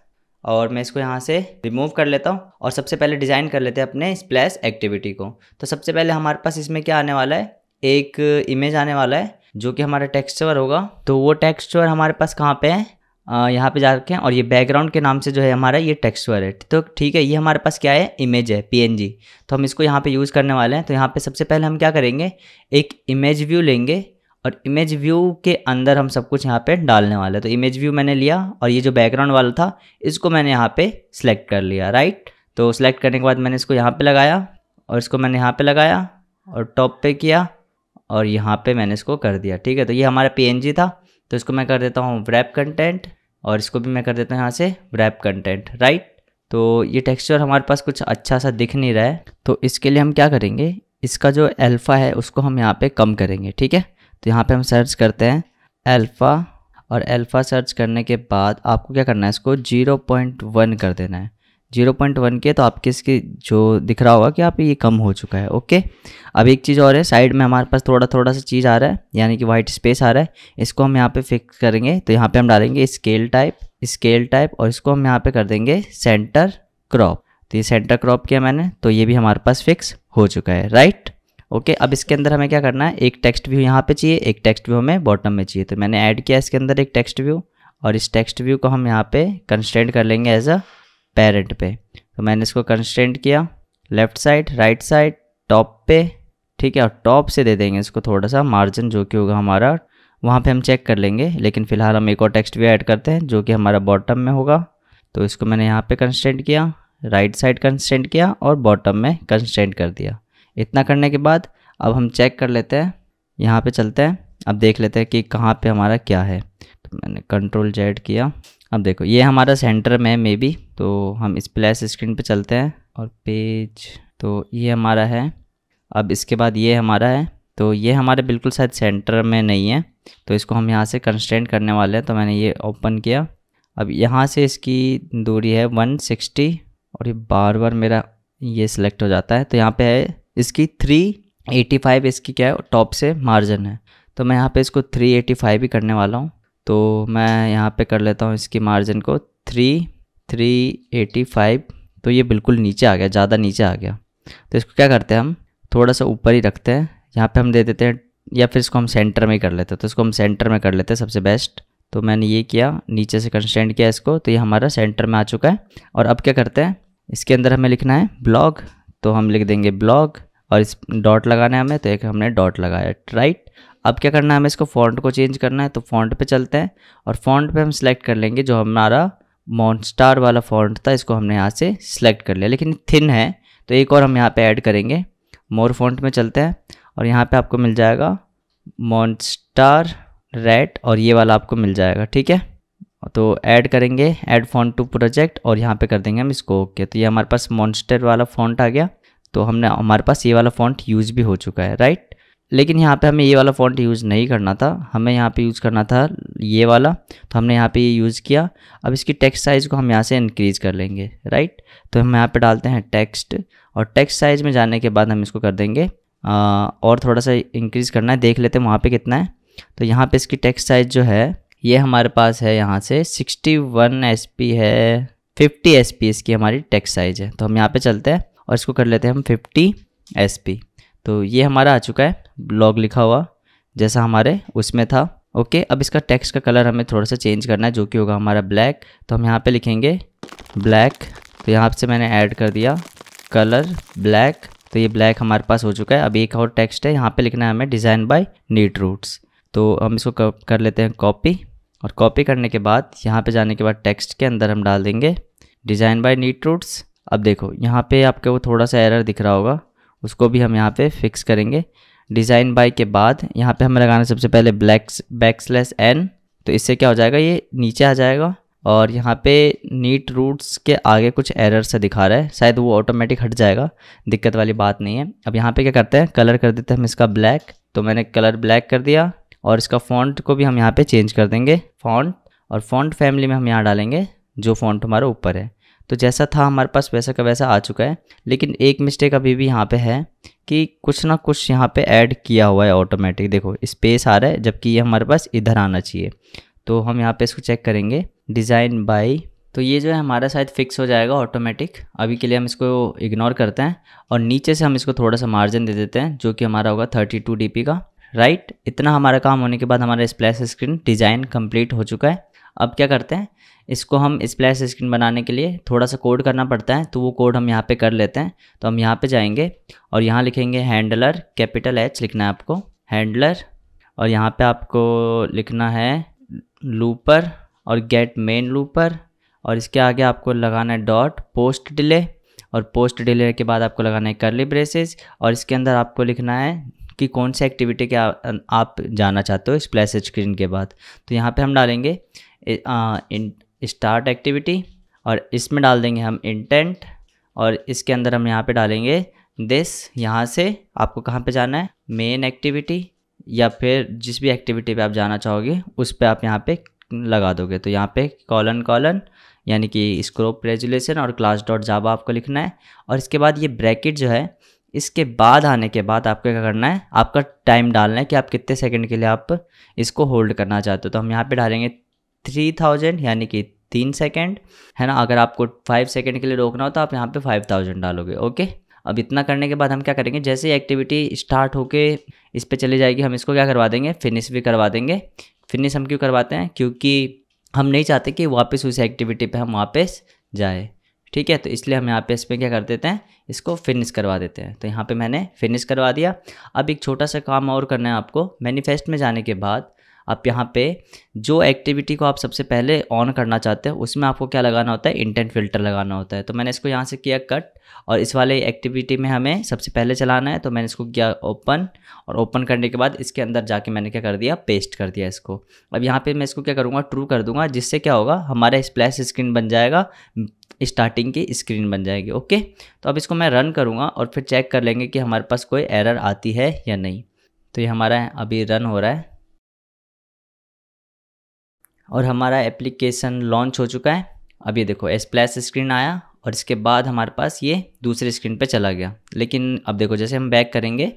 और मैं इसको यहाँ से रिमूव कर लेता हूँ और सबसे पहले डिज़ाइन कर लेते हैं अपने स्प्लैश एक्टिविटी को तो सबसे पहले हमारे पास इसमें क्या आने वाला है एक इमेज आने वाला है जो कि हमारा टेक्स्चर होगा तो वो टेक्स्चर हमारे पास कहाँ पे है यहाँ पे जा रखे हैं और ये बैकग्राउंड के नाम से जो है हमारा ये टेक्सचर है तो ठीक है ये हमारे पास क्या है इमेज है पीएनजी तो हम इसको यहाँ पे यूज़ करने वाले हैं तो यहाँ पे सबसे पहले हम क्या करेंगे एक इमेज व्यू लेंगे और इमेज व्यू के अंदर हम सब कुछ यहाँ पे डालने वाले हैं तो इमेज व्यू मैंने लिया और ये जो बैकग्राउंड वाला था इसको मैंने यहाँ पर सिलेक्ट कर लिया राइट तो सिलेक्ट करने के बाद मैंने इसको यहाँ पर लगाया और इसको मैंने यहाँ पर लगाया और टॉप पे किया और यहाँ पर मैंने इसको कर दिया ठीक है तो ये हमारा पी था तो इसको मैं कर देता हूँ रैप कंटेंट और इसको भी मैं कर देता हूँ यहाँ से रैप कंटेंट राइट तो ये टेक्सचर हमारे पास कुछ अच्छा सा दिख नहीं रहा है तो इसके लिए हम क्या करेंगे इसका जो अल्फ़ा है उसको हम यहाँ पे कम करेंगे ठीक है तो यहाँ पे हम सर्च करते हैं अल्फ़ा और अल्फ़ा सर्च करने के बाद आपको क्या करना है इसको 0.1 कर देना है जीरो पॉइंट वन के तो आपके इसके जो दिख रहा होगा कि आप ये कम हो चुका है ओके अब एक चीज़ और है साइड में हमारे पास थोड़ा थोड़ा सा चीज़ आ रहा है यानी कि वाइट स्पेस आ रहा है इसको हम यहाँ पे फिक्स करेंगे तो यहाँ पे हम डालेंगे स्केल टाइप स्केल टाइप और इसको हम यहाँ पे कर देंगे सेंटर क्रॉप तो ये सेंटर क्रॉप किया मैंने तो ये भी हमारे पास फिक्स हो चुका है राइट ओके अब इसके अंदर हमें क्या करना है एक टेक्स्ट व्यू यहाँ पर चाहिए एक टेक्स्ट व्यू हमें बॉटम में चाहिए तो मैंने ऐड किया इसके अंदर एक टेक्स्ट व्यू और इस टेक्स्ट व्यू को हम यहाँ पे कंस्टेंट कर लेंगे एज अ पेरेंट पे तो मैंने इसको कंस्टेंट किया left side right side top पे ठीक है और टॉप से दे देंगे इसको थोड़ा सा मार्जिन जो कि होगा हमारा वहाँ पे हम चेक कर लेंगे लेकिन फ़िलहाल हम एक और टेक्स्ट भी ऐड करते हैं जो कि हमारा बॉटम में होगा तो इसको मैंने यहाँ पे कंस्टेंट किया राइट साइड कंस्टेंट किया और बॉटम में कंस्टेंट कर दिया इतना करने के बाद अब हम चेक कर लेते हैं यहाँ पे चलते हैं अब देख लेते हैं कि कहाँ पे हमारा क्या है तो मैंने कंट्रोल जेड किया अब देखो ये हमारा सेंटर में मे बी तो हम स्प्लैश स्क्रीन पे चलते हैं और पेज तो ये हमारा है अब इसके बाद ये हमारा है तो ये हमारे बिल्कुल शायद सेंटर में नहीं है तो इसको हम यहाँ से कंस्टेंट करने वाले हैं तो मैंने ये ओपन किया अब यहाँ से इसकी दूरी है 160 और ये बार बार मेरा ये सिलेक्ट हो जाता है तो यहाँ पे है इसकी 385 इसकी क्या है टॉप से मार्जिन है तो मैं यहाँ पे इसको 385 ही करने वाला हूँ तो मैं यहाँ पे कर लेता हूँ इसकी मार्जिन को थ्री थ्री एटी फाइव तो ये बिल्कुल नीचे आ गया ज़्यादा नीचे आ गया तो इसको क्या करते हैं हम थोड़ा सा ऊपर ही रखते हैं यहाँ पे हम दे देते हैं या फिर इसको हम सेंटर में ही कर लेते हैं तो इसको हम सेंटर में कर लेते हैं सबसे बेस्ट तो मैंने ये किया नीचे से कंस्टेंट किया इसको तो ये हमारा सेंटर में आ चुका है और अब क्या करते हैं इसके अंदर हमें लिखना है ब्लॉग तो हम लिख देंगे ब्लॉग और इस डॉट लगाना है हमें तो एक हमने डॉट लगाया राइट अब क्या करना है हमें इसको फॉन्ट को चेंज करना है तो फॉन्ट पे चलते हैं और फॉन्ट पे हम सेलेक्ट कर लेंगे जो हमारा मॉन्स्टार वाला फॉन्ट था इसको हमने यहाँ से सिलेक्ट कर लिया लेकिन थिन है तो एक और हम यहाँ पे ऐड करेंगे मोर फॉन्ट में चलते हैं और यहाँ पे आपको मिल जाएगा मॉन्स्टार रेड और ये वाला आपको मिल जाएगा ठीक है तो ऐड करेंगे ऐड फॉन्ट टू प्रोजेक्ट और यहाँ पर कर देंगे हम इसको ओके तो ये हमारे पास मॉन्स्टर वाला फॉन्ट आ गया तो हमने हमारे पास ये वाला फॉन्ट यूज़ भी हो चुका है राइट लेकिन यहाँ पे हमें ये वाला फ़ॉन्ट यूज़ नहीं करना था हमें यहाँ पे यूज़ करना था ये वाला तो हमने यहाँ पे ये यूज़ किया अब इसकी टेक्स्ट साइज़ को हम यहाँ से इंक्रीज़ कर लेंगे राइट तो हम यहाँ पे डालते हैं टेक्स्ट और टेक्स्ट साइज़ में जाने के बाद हम इसको कर देंगे आ, और थोड़ा सा इंक्रीज़ करना है देख लेते हैं वहाँ पर कितना है तो यहाँ पर इसकी टेक्स साइज़ जो है ये हमारे पास है यहाँ से सिक्सटी वन है फिफ्टी एस इसकी हमारी टेक्स साइज़ है तो हम यहाँ पर चलते हैं और इसको कर लेते हैं हम फिफ्टी एस तो ये हमारा आ चुका है ब्लॉग लिखा हुआ जैसा हमारे उसमें था ओके अब इसका टेक्स्ट का कलर हमें थोड़ा सा चेंज करना है जो कि होगा हमारा ब्लैक तो हम यहाँ पे लिखेंगे ब्लैक तो यहाँ से मैंने ऐड कर दिया कलर ब्लैक तो ये ब्लैक हमारे पास हो चुका है अब एक और टेक्स्ट है यहाँ पे लिखना है हमें डिज़ाइन बाय नीट रूट्स तो हम इसको कर लेते हैं कॉपी और कॉपी करने के बाद यहाँ पे जाने के बाद टेक्स्ट के अंदर हम डाल देंगे डिज़ाइन बाय नीट रूट्स अब देखो यहाँ पे आपके वो थोड़ा सा एरर दिख रहा होगा उसको भी हम यहाँ पर फिक्स करेंगे डिज़ाइन बाई के बाद यहाँ पे हमें लगाना सबसे पहले ब्लैक बैक स्लैश एन तो इससे क्या हो जाएगा ये नीचे आ जाएगा और यहाँ पे नीट रूट्स के आगे कुछ एरर से दिखा रहा है शायद वो ऑटोमेटिक हट जाएगा दिक्कत वाली बात नहीं है अब यहाँ पे क्या करते हैं कलर कर देते हैं हम इसका ब्लैक तो मैंने कलर ब्लैक कर दिया और इसका फॉन्ट को भी हम यहाँ पे चेंज कर देंगे फॉन्ट और फॉन्ट फैमिली में हम यहाँ डालेंगे जो फॉन्ट हमारा ऊपर है तो जैसा था हमारे पास वैसा का वैसा आ चुका है लेकिन एक मिस्टेक अभी भी यहाँ पे है कि कुछ ना कुछ यहाँ पे ऐड किया हुआ है ऑटोमेटिक देखो स्पेस आ रहा है जबकि ये हमारे पास इधर आना चाहिए तो हम यहाँ पे इसको चेक करेंगे डिज़ाइन बाई तो ये जो है हमारा शायद फिक्स हो जाएगा ऑटोमेटिक अभी के लिए हम इसको इग्नोर करते हैं और नीचे से हम इसको थोड़ा सा मार्जिन दे देते हैं जो कि हमारा होगा थर्टी टू का राइट इतना हमारा काम होने के बाद हमारा स्प्लैश स्क्रीन डिज़ाइन कम्प्लीट हो चुका है अब क्या करते हैं इसको हम स्प्लैश स्क्रीन बनाने के लिए थोड़ा सा कोड करना पड़ता है तो वो कोड हम यहाँ पे कर लेते हैं तो हम यहाँ पे जाएंगे और यहाँ लिखेंगे हैंडलर कैपिटल एच लिखना है आपको हैंडलर और यहाँ पे आपको लिखना है लूपर और गेट मेन लूपर और इसके आगे आपको लगाना है डॉट पोस्ट डिले और पोस्ट डिले के बाद आपको लगाना है करली ब्रेसेस और इसके अंदर आपको लिखना है कि कौन से एक्टिविटी के आ, आप जाना चाहते हो स्प्लैश स्क्रीन के बाद तो यहाँ पर हम डालेंगे आ, इन, स्टार्ट एक्टिविटी और इसमें डाल देंगे हम इंटेंट और इसके अंदर हम यहाँ पे डालेंगे दिस यहाँ से आपको कहाँ पे जाना है मेन एक्टिविटी या फिर जिस भी एक्टिविटी पे आप जाना चाहोगे उस पर आप यहाँ पे लगा दोगे तो यहाँ पे कॉलन कॉलन यानी कि स्क्रोप रेजुलेशन और क्लास डॉट जावा आपको लिखना है और इसके बाद ये ब्रैकेट जो है इसके बाद आने के बाद आपको क्या करना है आपका टाइम डालना है कि आप कितने सेकंड के लिए आप इसको होल्ड करना चाहते हो तो हम यहाँ पे डालेंगे थ्री थाउजेंड यानी कि तीन सेकेंड है ना अगर आपको फाइव सेकेंड के लिए रोकना हो तो आप यहाँ पे फाइव थाउजेंड डालोगे ओके अब इतना करने के बाद हम क्या करेंगे जैसे एक्टिविटी स्टार्ट होके इस पर चली जाएगी हम इसको क्या करवा देंगे फिनिश भी करवा देंगे फिनिश हम क्यों करवाते हैं क्योंकि हम नहीं चाहते कि वापस उस एक्टिविटी पे हम वापस जाए ठीक है तो इसलिए हम यहाँ पे पर क्या कर देते हैं इसको फिनिश करवा देते हैं तो यहाँ पे मैंने फिनिश करवा दिया अब एक छोटा सा काम और करना है आपको मैनिफेस्ट में जाने के बाद आप यहाँ पे जो एक्टिविटी को आप सबसे पहले ऑन करना चाहते हैं उसमें आपको क्या लगाना होता है इंटेंट फिल्टर लगाना होता है तो मैंने इसको यहाँ से किया कट और इस वाले एक्टिविटी में हमें सबसे पहले चलाना है तो मैंने इसको किया ओपन और ओपन करने के बाद इसके अंदर जाके मैंने क्या कर दिया पेस्ट कर दिया इसको अब यहाँ पर मैं इसको क्या करूँगा ट्रू कर दूंगा जिससे क्या होगा हमारा स्प्लैश स्क्रीन बन जाएगा स्टार्टिंग की स्क्रीन बन जाएगी ओके तो अब इसको मैं रन करूँगा और फिर चेक कर लेंगे कि हमारे पास कोई एरर आती है या नहीं तो ये हमारा अभी रन हो रहा है और हमारा एप्लीकेशन लॉन्च हो चुका है अब ये देखो एस प्लस स्क्रीन आया और इसके बाद हमारे पास ये दूसरे स्क्रीन पे चला गया लेकिन अब देखो जैसे हम बैक करेंगे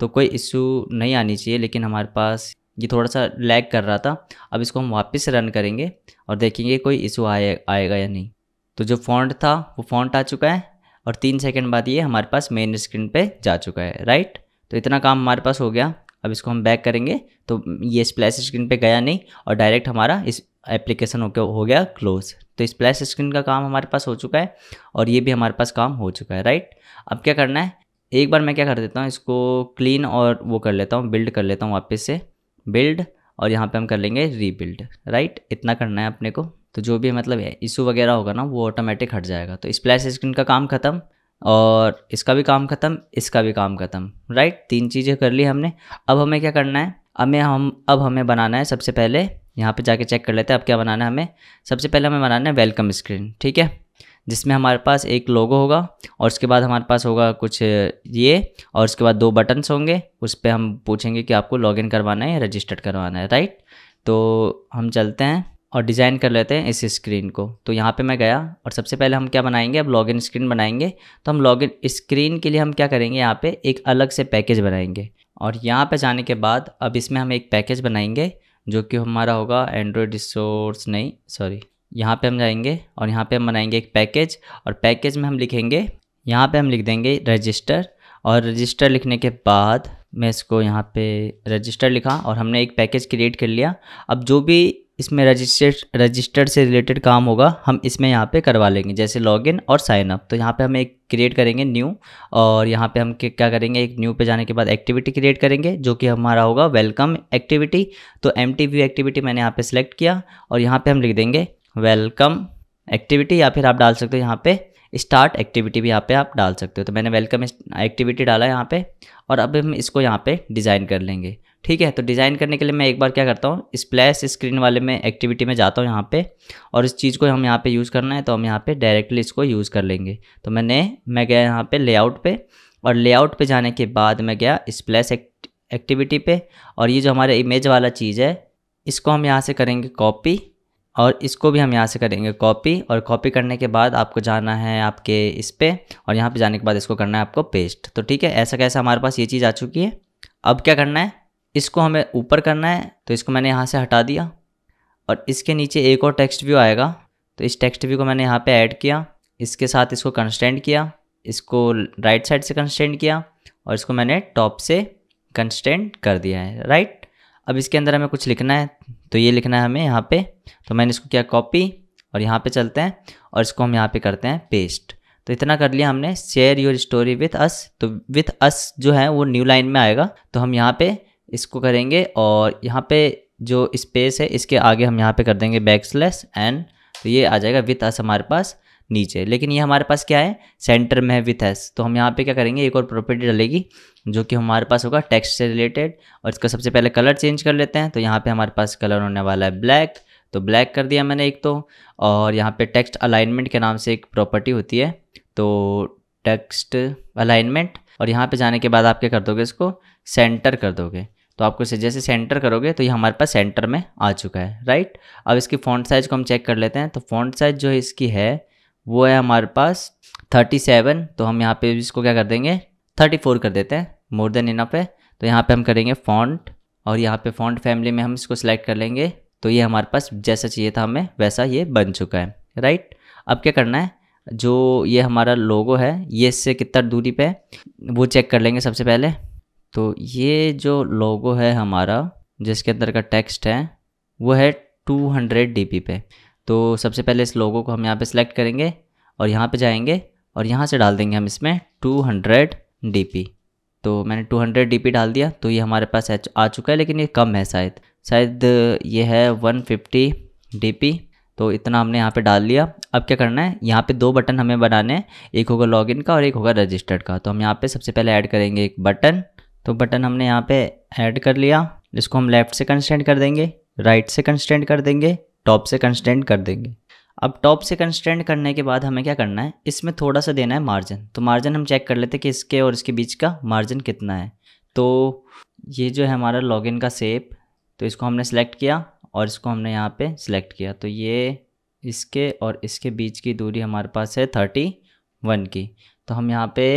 तो कोई इशू नहीं आनी चाहिए लेकिन हमारे पास ये थोड़ा सा लैग कर रहा था अब इसको हम वापस रन करेंगे और देखेंगे कोई इशू आए आएगा या नहीं तो जो फॉन्ट था वो फॉन्ट आ चुका है और तीन सेकेंड बाद ये हमारे पास मेन स्क्रीन पर जा चुका है राइट तो इतना काम हमारे पास हो गया अब इसको हम बैक करेंगे तो ये स्प्लैश स्क्रीन पे गया नहीं और डायरेक्ट हमारा इस एप्लीकेशन होकर हो गया क्लोज तो स्प्लैश स्क्रीन का काम हमारे पास हो चुका है और ये भी हमारे पास काम हो चुका है राइट अब क्या करना है एक बार मैं क्या कर देता हूँ इसको क्लीन और वो कर लेता हूँ बिल्ड कर लेता हूँ वापस से बिल्ड और यहाँ पे हम कर लेंगे रीबिल्ड राइट इतना करना है अपने को तो जो भी मतलब इशू वगैरह होगा ना वो ऑटोमेटिक हट जाएगा तो स्प्लैश स्क्रीन का काम खत्म और इसका भी काम ख़त्म इसका भी काम ख़त्म राइट तीन चीज़ें कर ली हमने अब हमें क्या करना है हमें हम अब हमें बनाना है सबसे पहले यहाँ पे जाके चेक कर लेते हैं अब क्या बनाना है हमें सबसे पहले हमें बनाना है वेलकम स्क्रीन ठीक है जिसमें हमारे पास एक लोगो होगा और उसके बाद हमारे पास होगा कुछ ये और उसके बाद दो बटन्स होंगे उस पर हम पूछेंगे कि आपको लॉगिन करवाना है या रजिस्टर्ड करवाना है राइट तो हम चलते हैं और डिज़ाइन कर लेते हैं इस स्क्रीन को तो यहाँ पे मैं गया और सबसे पहले हम क्या बनाएंगे अब लॉगिन स्क्रीन बनाएंगे तो हम लॉगिन स्क्रीन के लिए हम क्या करेंगे यहाँ पे एक अलग से पैकेज बनाएंगे और यहाँ पे जाने के बाद अब इसमें हम एक पैकेज बनाएंगे जो कि हमारा होगा एंड्रॉयड रिसोर्स नहीं सॉरी यहाँ पर हम जाएंगे और यहाँ पर हम बनाएंगे एक पैकेज और पैकेज में हम लिखेंगे यहाँ पर हम लिख देंगे रजिस्टर और रजिस्टर लिखने के बाद मैं इसको यहाँ पे रजिस्टर लिखा और हमने एक पैकेज क्रिएट कर लिया अब जो भी इसमें रजिस्टर्ड रजिस्टर्ड से रिलेटेड काम होगा हम इसमें यहाँ पे करवा लेंगे जैसे लॉगिन और साइन अप तो यहाँ पे हम एक क्रिएट करेंगे न्यू और यहाँ पे हम क्या करेंगे एक न्यू पे जाने के बाद एक्टिविटी क्रिएट करेंगे जो कि हमारा होगा वेलकम एक्टिविटी तो एम एक्टिविटी मैंने यहाँ पर सिलेक्ट किया और यहाँ पर हम लिख देंगे वेलकम एक्टिविटी या फिर आप डाल सकते हो यहाँ पर स्टार्ट एक्टिविटी भी यहाँ पे आप डाल सकते हो तो मैंने वेलकम एक्टिविटी डाला यहाँ पे और अब हम इसको यहाँ पे डिज़ाइन कर लेंगे ठीक है तो डिज़ाइन करने के लिए मैं एक बार क्या करता हूँ स्प्लैश स्क्रीन वाले में एक्टिविटी में जाता हूँ यहाँ पे और इस चीज़ को हम यहाँ पे यूज़ करना है तो हम यहाँ पे डायरेक्टली इसको यूज़ कर लेंगे तो मैंने मैं गया यहाँ पे लेआउट पे और लेआउट पे जाने के बाद मैं गया स्प्लैश एक्टिविटी पे और ये जो हमारे इमेज वाला चीज़ है इसको हम यहाँ से करेंगे कॉपी और इसको भी हम यहाँ से करेंगे कॉपी और कॉपी करने के बाद आपको जाना है आपके इस पर और यहाँ पर जाने के बाद इसको करना है आपको पेस्ट तो ठीक है ऐसा कैसा हमारे पास ये चीज़ आ चुकी है अब क्या करना है इसको हमें ऊपर करना है तो इसको मैंने यहाँ से हटा दिया और इसके नीचे एक और टेक्स्ट व्यू आएगा तो इस टेक्स्ट व्यू को मैंने यहाँ पे ऐड किया इसके साथ इसको कंस्टेंट किया इसको राइट साइड से कंस्टेंट किया और इसको मैंने टॉप से कंस्टेंट कर दिया है राइट अब इसके अंदर हमें कुछ लिखना है तो ये लिखना है हमें यहाँ पे तो मैंने इसको किया कॉपी और यहाँ पे चलते हैं और इसको हम यहाँ पे करते हैं पेस्ट तो इतना कर लिया हमने share your story with us तो विथ अस जो है वो न्यू लाइन में आएगा तो हम यहाँ पे इसको करेंगे और यहाँ पे जो स्पेस है इसके आगे हम यहाँ पे कर देंगे बैक स्लैश एंड तो ये आ जाएगा विथ एस हमारे पास नीचे लेकिन ये हमारे पास क्या है सेंटर में है विथ एस तो हम यहाँ पे क्या करेंगे एक और प्रॉपर्टी डलेगी जो कि हमारे पास होगा टेक्स्ट से रिलेटेड और इसका सबसे पहले कलर चेंज कर लेते हैं तो यहाँ पर हमारे पास कलर होने वाला है ब्लैक तो ब्लैक कर दिया मैंने एक तो और यहाँ पर टेक्स्ट अलाइनमेंट के नाम से एक प्रॉपर्टी होती है तो टेक्स्ट अलाइनमेंट और यहाँ पे जाने के बाद आप क्या कर दोगे इसको सेंटर कर दोगे तो आपको इसे जैसे सेंटर करोगे तो ये हमारे पास सेंटर में आ चुका है राइट अब इसकी फ़ॉन्ट साइज़ को हम चेक कर लेते हैं तो फ़ॉन्ट साइज़ जो इसकी है वो है हमारे पास थर्टी सेवन तो हम यहाँ पे इसको क्या कर देंगे थर्टी फोर कर देते हैं मोर देन इनफ है तो यहाँ पे हम करेंगे फ़ॉन्ट और यहाँ पे फ़ॉन्ट फैमिली में हम इसको सिलेक्ट कर लेंगे तो ये हमारे पास जैसा चाहिए था हमें वैसा ये बन चुका है राइट अब क्या करना है जो ये हमारा लोगो है ये इससे कितना दूरी पर है वो चेक कर लेंगे सबसे पहले तो ये जो लोगो है हमारा जिसके अंदर का टेक्स्ट है वो है 200 हंड्रेड पे तो सबसे पहले इस लोगो को हम यहाँ पे सिलेक्ट करेंगे और यहाँ पे जाएंगे और यहाँ से डाल देंगे हम इसमें 200 हंड्रेड तो मैंने 200 हंड्रेड डाल दिया तो ये हमारे पास आ चुका है लेकिन ये कम है शायद शायद ये है 150 फिफ्टी तो इतना हमने यहाँ पे डाल लिया अब क्या करना है यहाँ पे दो बटन हमें बनाने हैं एक होगा लॉगिन का और एक होगा रजिस्टर्ड का तो हम यहाँ पे सबसे पहले ऐड करेंगे एक बटन तो बटन हमने यहाँ पे ऐड कर लिया इसको हम लेफ्ट से कंस्टेंट कर देंगे राइट से कंस्टेंट कर देंगे टॉप से कंस्टेंट कर देंगे अब टॉप से कंस्टेंट करने के बाद हमें क्या करना है इसमें थोड़ा सा देना है मार्जिन तो मार्जिन हम चेक कर लेते हैं कि इसके और इसके बीच का मार्जिन कितना है तो ये जो है हमारा लॉगिन का सेप तो इसको हमने सेलेक्ट किया और इसको हमने यहाँ पे सिलेक्ट किया तो ये इसके और इसके बीच की दूरी हमारे पास है थर्टी वन की तो हम यहाँ पे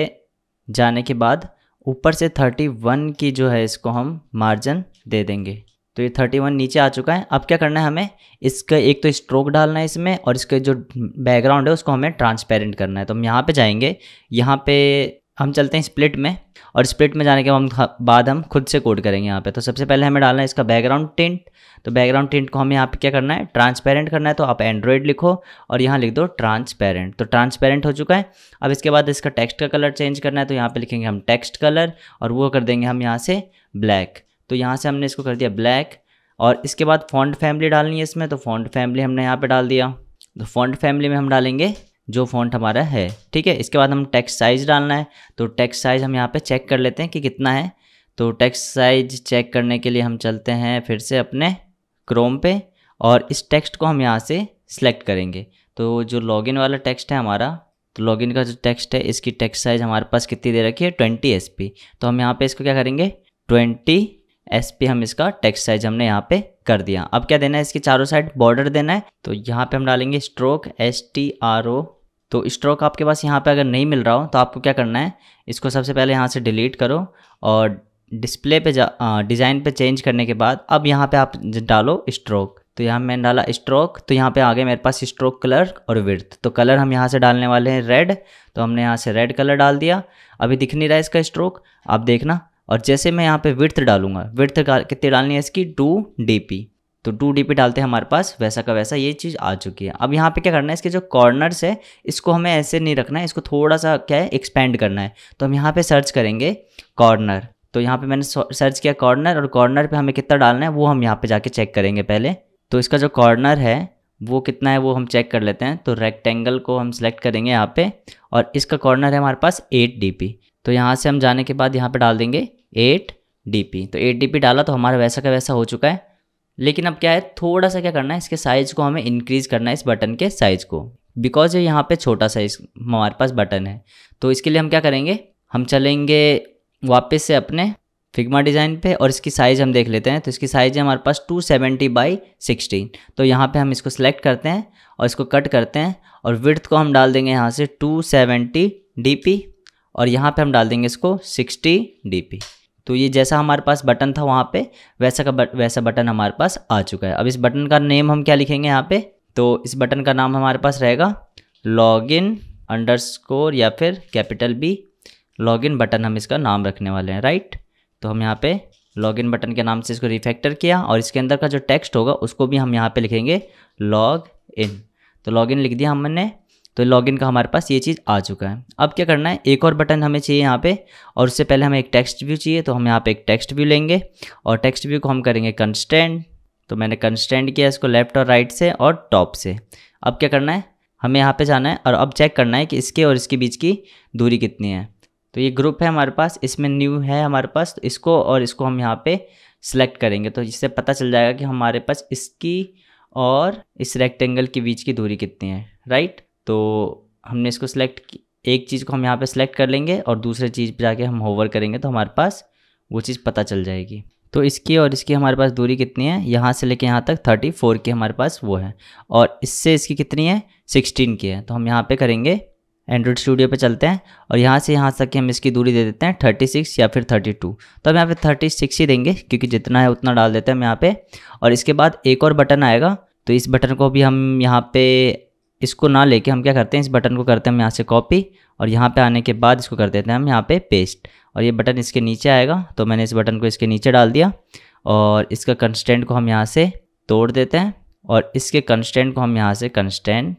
जाने के बाद ऊपर से 31 की जो है इसको हम मार्जिन दे देंगे तो ये 31 नीचे आ चुका है अब क्या करना है हमें इसका एक तो स्ट्रोक डालना है इसमें और इसके जो बैकग्राउंड है उसको हमें ट्रांसपेरेंट करना है तो हम यहाँ पे जाएंगे यहाँ पे हम चलते हैं स्प्लिट में और स्प्लिट में जाने के बाद हम खुद से कोड करेंगे यहाँ पे तो सबसे पहले हमें डालना है इसका बैकग्राउंड टेंट तो बैकग्राउंड प्रिंट को हमें यहाँ पे क्या करना है ट्रांसपेरेंट करना है तो आप एंड्रॉयड लिखो और यहाँ लिख दो ट्रांसपेरेंट तो ट्रांसपेरेंट हो चुका है अब इसके बाद इसका टेक्स्ट का कलर चेंज करना है तो यहाँ पर लिखेंगे हम टेक्स्ट कलर और वो कर देंगे हम यहाँ से ब्लैक तो यहाँ से हमने इसको कर दिया ब्लैक और इसके बाद फॉन्ट फैमिली डालनी है इसमें तो फॉन्ट फैमिली हमने यहाँ पर डाल दिया तो फॉन्ट फैमिली में हम डालेंगे जो फॉन्ट हमारा है ठीक है इसके बाद हम टेक्स्ट साइज़ डालना है तो टेक्स्ट साइज़ हम यहाँ पे चेक कर लेते हैं कि कितना है तो टेक्स्ट साइज चेक करने के लिए हम चलते हैं फिर से अपने क्रोम पे और इस टेक्स्ट को हम यहाँ से सिलेक्ट करेंगे तो जो लॉगिन वाला टेक्स्ट है हमारा तो लॉगिन का जो टेक्स्ट है इसकी टेक्स्ट साइज हमारे पास कितनी दे रखी है ट्वेंटी एस तो हम यहाँ पे इसको क्या करेंगे ट्वेंटी एस हम इसका टेक्स्ट साइज हमने यहाँ पे कर दिया अब क्या देना है इसकी चारों साइड बॉर्डर देना है तो यहाँ पे हम डालेंगे stroke S T R O तो स्ट्रोक आपके पास यहाँ पे अगर नहीं मिल रहा हो तो आपको क्या करना है इसको सबसे पहले यहाँ से डिलीट करो और डिस्प्ले पे डिज़ाइन पे चेंज करने के बाद अब यहाँ पे आप डालो स्ट्रोक तो यहाँ मैंने डाला स्ट्रोक तो यहाँ पे आ गए मेरे पास स्ट्रोक कलर और विर्थ तो कलर हम यहाँ से डालने वाले हैं रेड तो हमने यहाँ से रेड कलर डाल दिया अभी दिख नहीं रहा है इसका स्ट्रोक आप देखना और जैसे मैं यहाँ पे विर्थ डालूंगा विर्थ कितनी डालनी है इसकी टू डी पी तो टू डी पी डालते हैं हमारे पास वैसा का वैसा ये चीज़ आ चुकी है अब यहाँ पे क्या करना है इसके जो कॉर्नर्स है इसको हमें ऐसे नहीं रखना है इसको थोड़ा सा क्या है एक्सपेंड करना है तो हम यहाँ पे सर्च करेंगे कॉर्नर तो यहाँ पे मैंने सर्च किया कॉर्नर और कॉर्नर पे हमें कितना डालना है वो हम यहाँ पे जाके चेक करेंगे पहले तो इसका जो कॉर्नर है वो कितना है वो हम चेक कर लेते हैं तो रेक्टेंगल को हम सेलेक्ट करेंगे यहाँ पे और इसका कॉर्नर है हमारे पास एट डी तो यहाँ से हम जाने के बाद यहाँ पर डाल देंगे एट डी तो एट डी डाला तो हमारा वैसा का वैसा हो चुका है लेकिन अब क्या है थोड़ा सा क्या करना है इसके साइज़ को हमें इंक्रीज़ करना है इस बटन के साइज़ को बिकॉज ये यहाँ पे छोटा सा हमारे पास बटन है तो इसके लिए हम क्या करेंगे हम चलेंगे वापस से अपने फिगमा डिज़ाइन पे और इसकी साइज़ हम देख लेते हैं तो इसकी साइज़ है हमारे पास 270 सेवेंटी बाई सिक्सटीन तो यहाँ पे हम इसको सेलेक्ट करते हैं और इसको कट करते हैं और विर्थ को हम डाल देंगे यहाँ से 270 सेवेंटी और यहाँ पे हम डाल देंगे इसको 60 डी तो ये जैसा हमारे पास बटन था वहाँ पे वैसा का बट, वैसा बटन हमारे पास आ चुका है अब इस बटन का नेम हम क्या लिखेंगे यहाँ पर तो इस बटन का नाम हमारे पास रहेगा लॉग इन या फिर कैपिटल बी लॉगिन बटन हम इसका नाम रखने वाले हैं राइट तो हम यहाँ पे लॉगिन बटन के नाम से इसको रिफैक्टर किया और इसके अंदर का जो टेक्स्ट होगा उसको भी हम यहाँ पे लिखेंगे लॉग इन तो लॉगिन लिख दिया हमने तो लॉगिन का हमारे पास ये चीज़ आ चुका है अब क्या करना है एक और बटन हमें चाहिए यहाँ पे और उससे पहले हमें एक टेक्स्ट व्यू चाहिए तो हम यहाँ पे एक टेक्स्ट व्यू लेंगे और टेक्स्ट व्यू को हम करेंगे कंस्टेंट तो मैंने कंस्टेंट किया इसको लेफ्ट और राइट से और टॉप से अब क्या करना है हमें यहाँ पे जाना है और अब चेक करना है कि इसके और इसके बीच की दूरी कितनी है तो ये ग्रुप है हमारे पास इसमें न्यू है हमारे पास तो इसको और इसको हम यहाँ पे सिलेक्ट करेंगे तो इससे पता चल जाएगा कि हमारे पास इसकी और इस रेक्टेंगल के बीच की दूरी कितनी है राइट तो हमने इसको सिलेक्ट एक चीज़ को हम यहाँ पे सिलेक्ट कर लेंगे और दूसरे चीज़ पर जाके हम होवर करेंगे तो हमारे पास वो चीज़ पता चल जाएगी तो इसकी और इसकी हमारे पास दूरी कितनी है यहाँ से लेके यहाँ तक थर्टी फोर की हमारे पास वो है और इससे इसकी कितनी है सिक्सटीन की है तो हम यहाँ पे करेंगे एंड्रॉइड स्टूडियो पे चलते हैं और यहाँ से यहाँ तक हम इसकी दूरी दे देते हैं थर्टी सिक्स या फिर थर्टी टू तो हम यहाँ पे थर्टी सिक्स ही देंगे क्योंकि जितना है उतना डाल देते हैं हम यहाँ पे और इसके बाद एक और बटन आएगा तो इस बटन को भी हम यहाँ पे इसको ना लेके हम क्या करते हैं इस बटन को करते हैं हम यहाँ से कॉपी और यहाँ पर आने के बाद इसको कर देते हैं हम यहाँ पे पेस्ट और ये बटन इसके नीचे आएगा तो मैंने इस बटन को इसके नीचे डाल दिया और इसका कंस्टेंट को हम यहाँ से तोड़ देते हैं और इसके कंस्टेंट को हम यहाँ से कंस्टेंट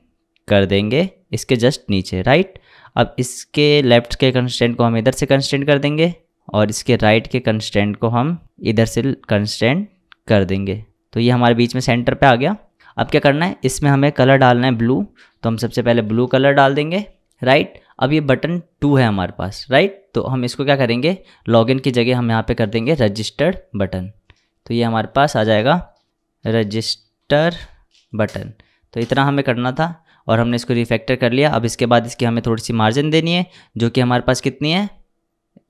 कर देंगे इसके जस्ट नीचे राइट अब इसके लेफ्ट के कंस्टेंट को हम इधर से कंस्टेंट कर देंगे और इसके राइट के कंस्टेंट को हम इधर से कंस्टेंट कर देंगे तो ये हमारे बीच में सेंटर पे आ गया अब क्या करना है इसमें हमें कलर डालना है ब्लू तो हम सबसे पहले ब्लू कलर डाल देंगे राइट अब ये बटन टू है हमारे पास राइट तो हम इसको क्या करेंगे लॉगिन की जगह हम यहाँ पे कर देंगे रजिस्टर्ड बटन तो ये हमारे पास आ जाएगा रजिस्टर बटन तो इतना हमें करना था और हमने इसको रिफैक्टर कर लिया अब इसके बाद इसकी हमें थोड़ी सी मार्जिन देनी है जो कि हमारे पास कितनी है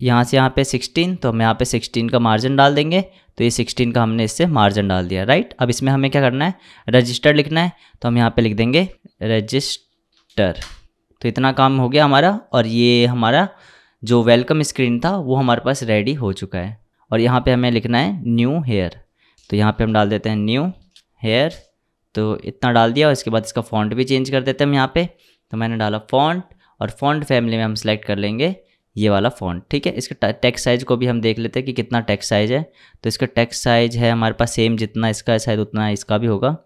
यहाँ से यहाँ पे 16 तो हम यहाँ पे 16 का मार्जिन डाल देंगे तो ये 16 का हमने इससे मार्जिन डाल दिया राइट अब इसमें हमें क्या करना है रजिस्टर लिखना है तो हम यहाँ पे लिख देंगे रजिस्टर तो इतना काम हो गया हमारा और ये हमारा जो वेलकम स्क्रीन था वो हमारे पास रेडी हो चुका है और यहाँ पे हमें लिखना है न्यू हेयर तो यहाँ पर हम डाल देते हैं न्यू हेयर तो इतना डाल दिया और इसके बाद इसका फॉन्ट भी चेंज कर देते हैं हम यहाँ पे तो मैंने डाला फॉन्ट और फॉन्ट फैमिली में हम सेलेक्ट कर लेंगे ये वाला फॉन्ट ठीक है इसका टेक्स्ट साइज को भी हम देख लेते हैं कि कितना टेक्स्ट साइज है तो इसका टेक्स्ट साइज है हमारे पास सेम जितना इसका शायद उतना इसका भी होगा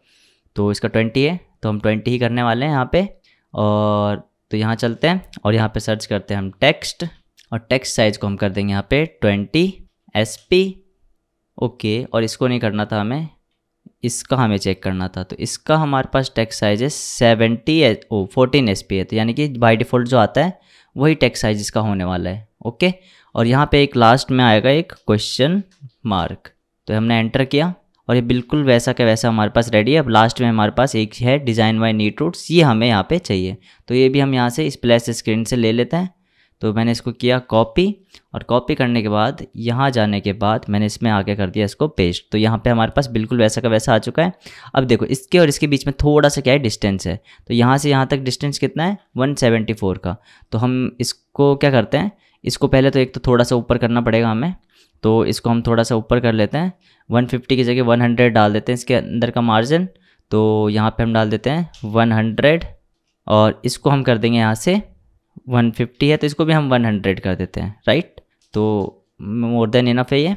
तो इसका ट्वेंटी है तो हम ट्वेंटी ही करने वाले हैं यहाँ पर और तो यहाँ चलते हैं और यहाँ पर सर्च करते हैं हम टेक्स्ट और टेक्स साइज़ को हम कर देंगे यहाँ पर ट्वेंटी एस पी ओके और इसको नहीं करना था हमें इसका हमें चेक करना था तो इसका हमारे पास टेक्स साइज है सेवेंटी ओ फोर्टीन एस है तो यानी कि बाई डिफ़ॉल्ट जो आता है वही टेक्स साइज इसका होने वाला है ओके और यहाँ पे एक लास्ट में आएगा एक क्वेश्चन मार्क तो हमने एंटर किया और ये बिल्कुल वैसा का वैसा हमारे पास रेडी है अब लास्ट में हमारे पास एक है डिज़ाइन वाई नीट रूट्स ये हमें यहाँ पर चाहिए तो ये भी हम यहाँ से इस प्लेस स्क्रीन से ले लेते हैं तो मैंने इसको किया कॉपी और कॉपी करने के बाद यहाँ जाने के बाद मैंने इसमें आगे कर दिया इसको पेस्ट तो यहाँ पे हमारे पास बिल्कुल वैसा का वैसा आ चुका है अब देखो इसके और इसके बीच में थोड़ा सा क्या है डिस्टेंस है तो यहाँ से यहाँ तक डिस्टेंस कितना है 174 का तो हम इसको क्या करते हैं इसको पहले तो एक तो थोड़ा सा ऊपर करना पड़ेगा हमें तो इसको हम थोड़ा सा ऊपर कर लेते हैं फिफ्टी की जगह हंड्रेड डाल देते हैं इसके अंदर का मार्जिन तो यहाँ पर हम डाल देते हैं हंड्रेड और इसको हम कर देंगे यहाँ से 150 है तो इसको भी हम 100 कर देते हैं राइट तो मोर देन इनफ है ये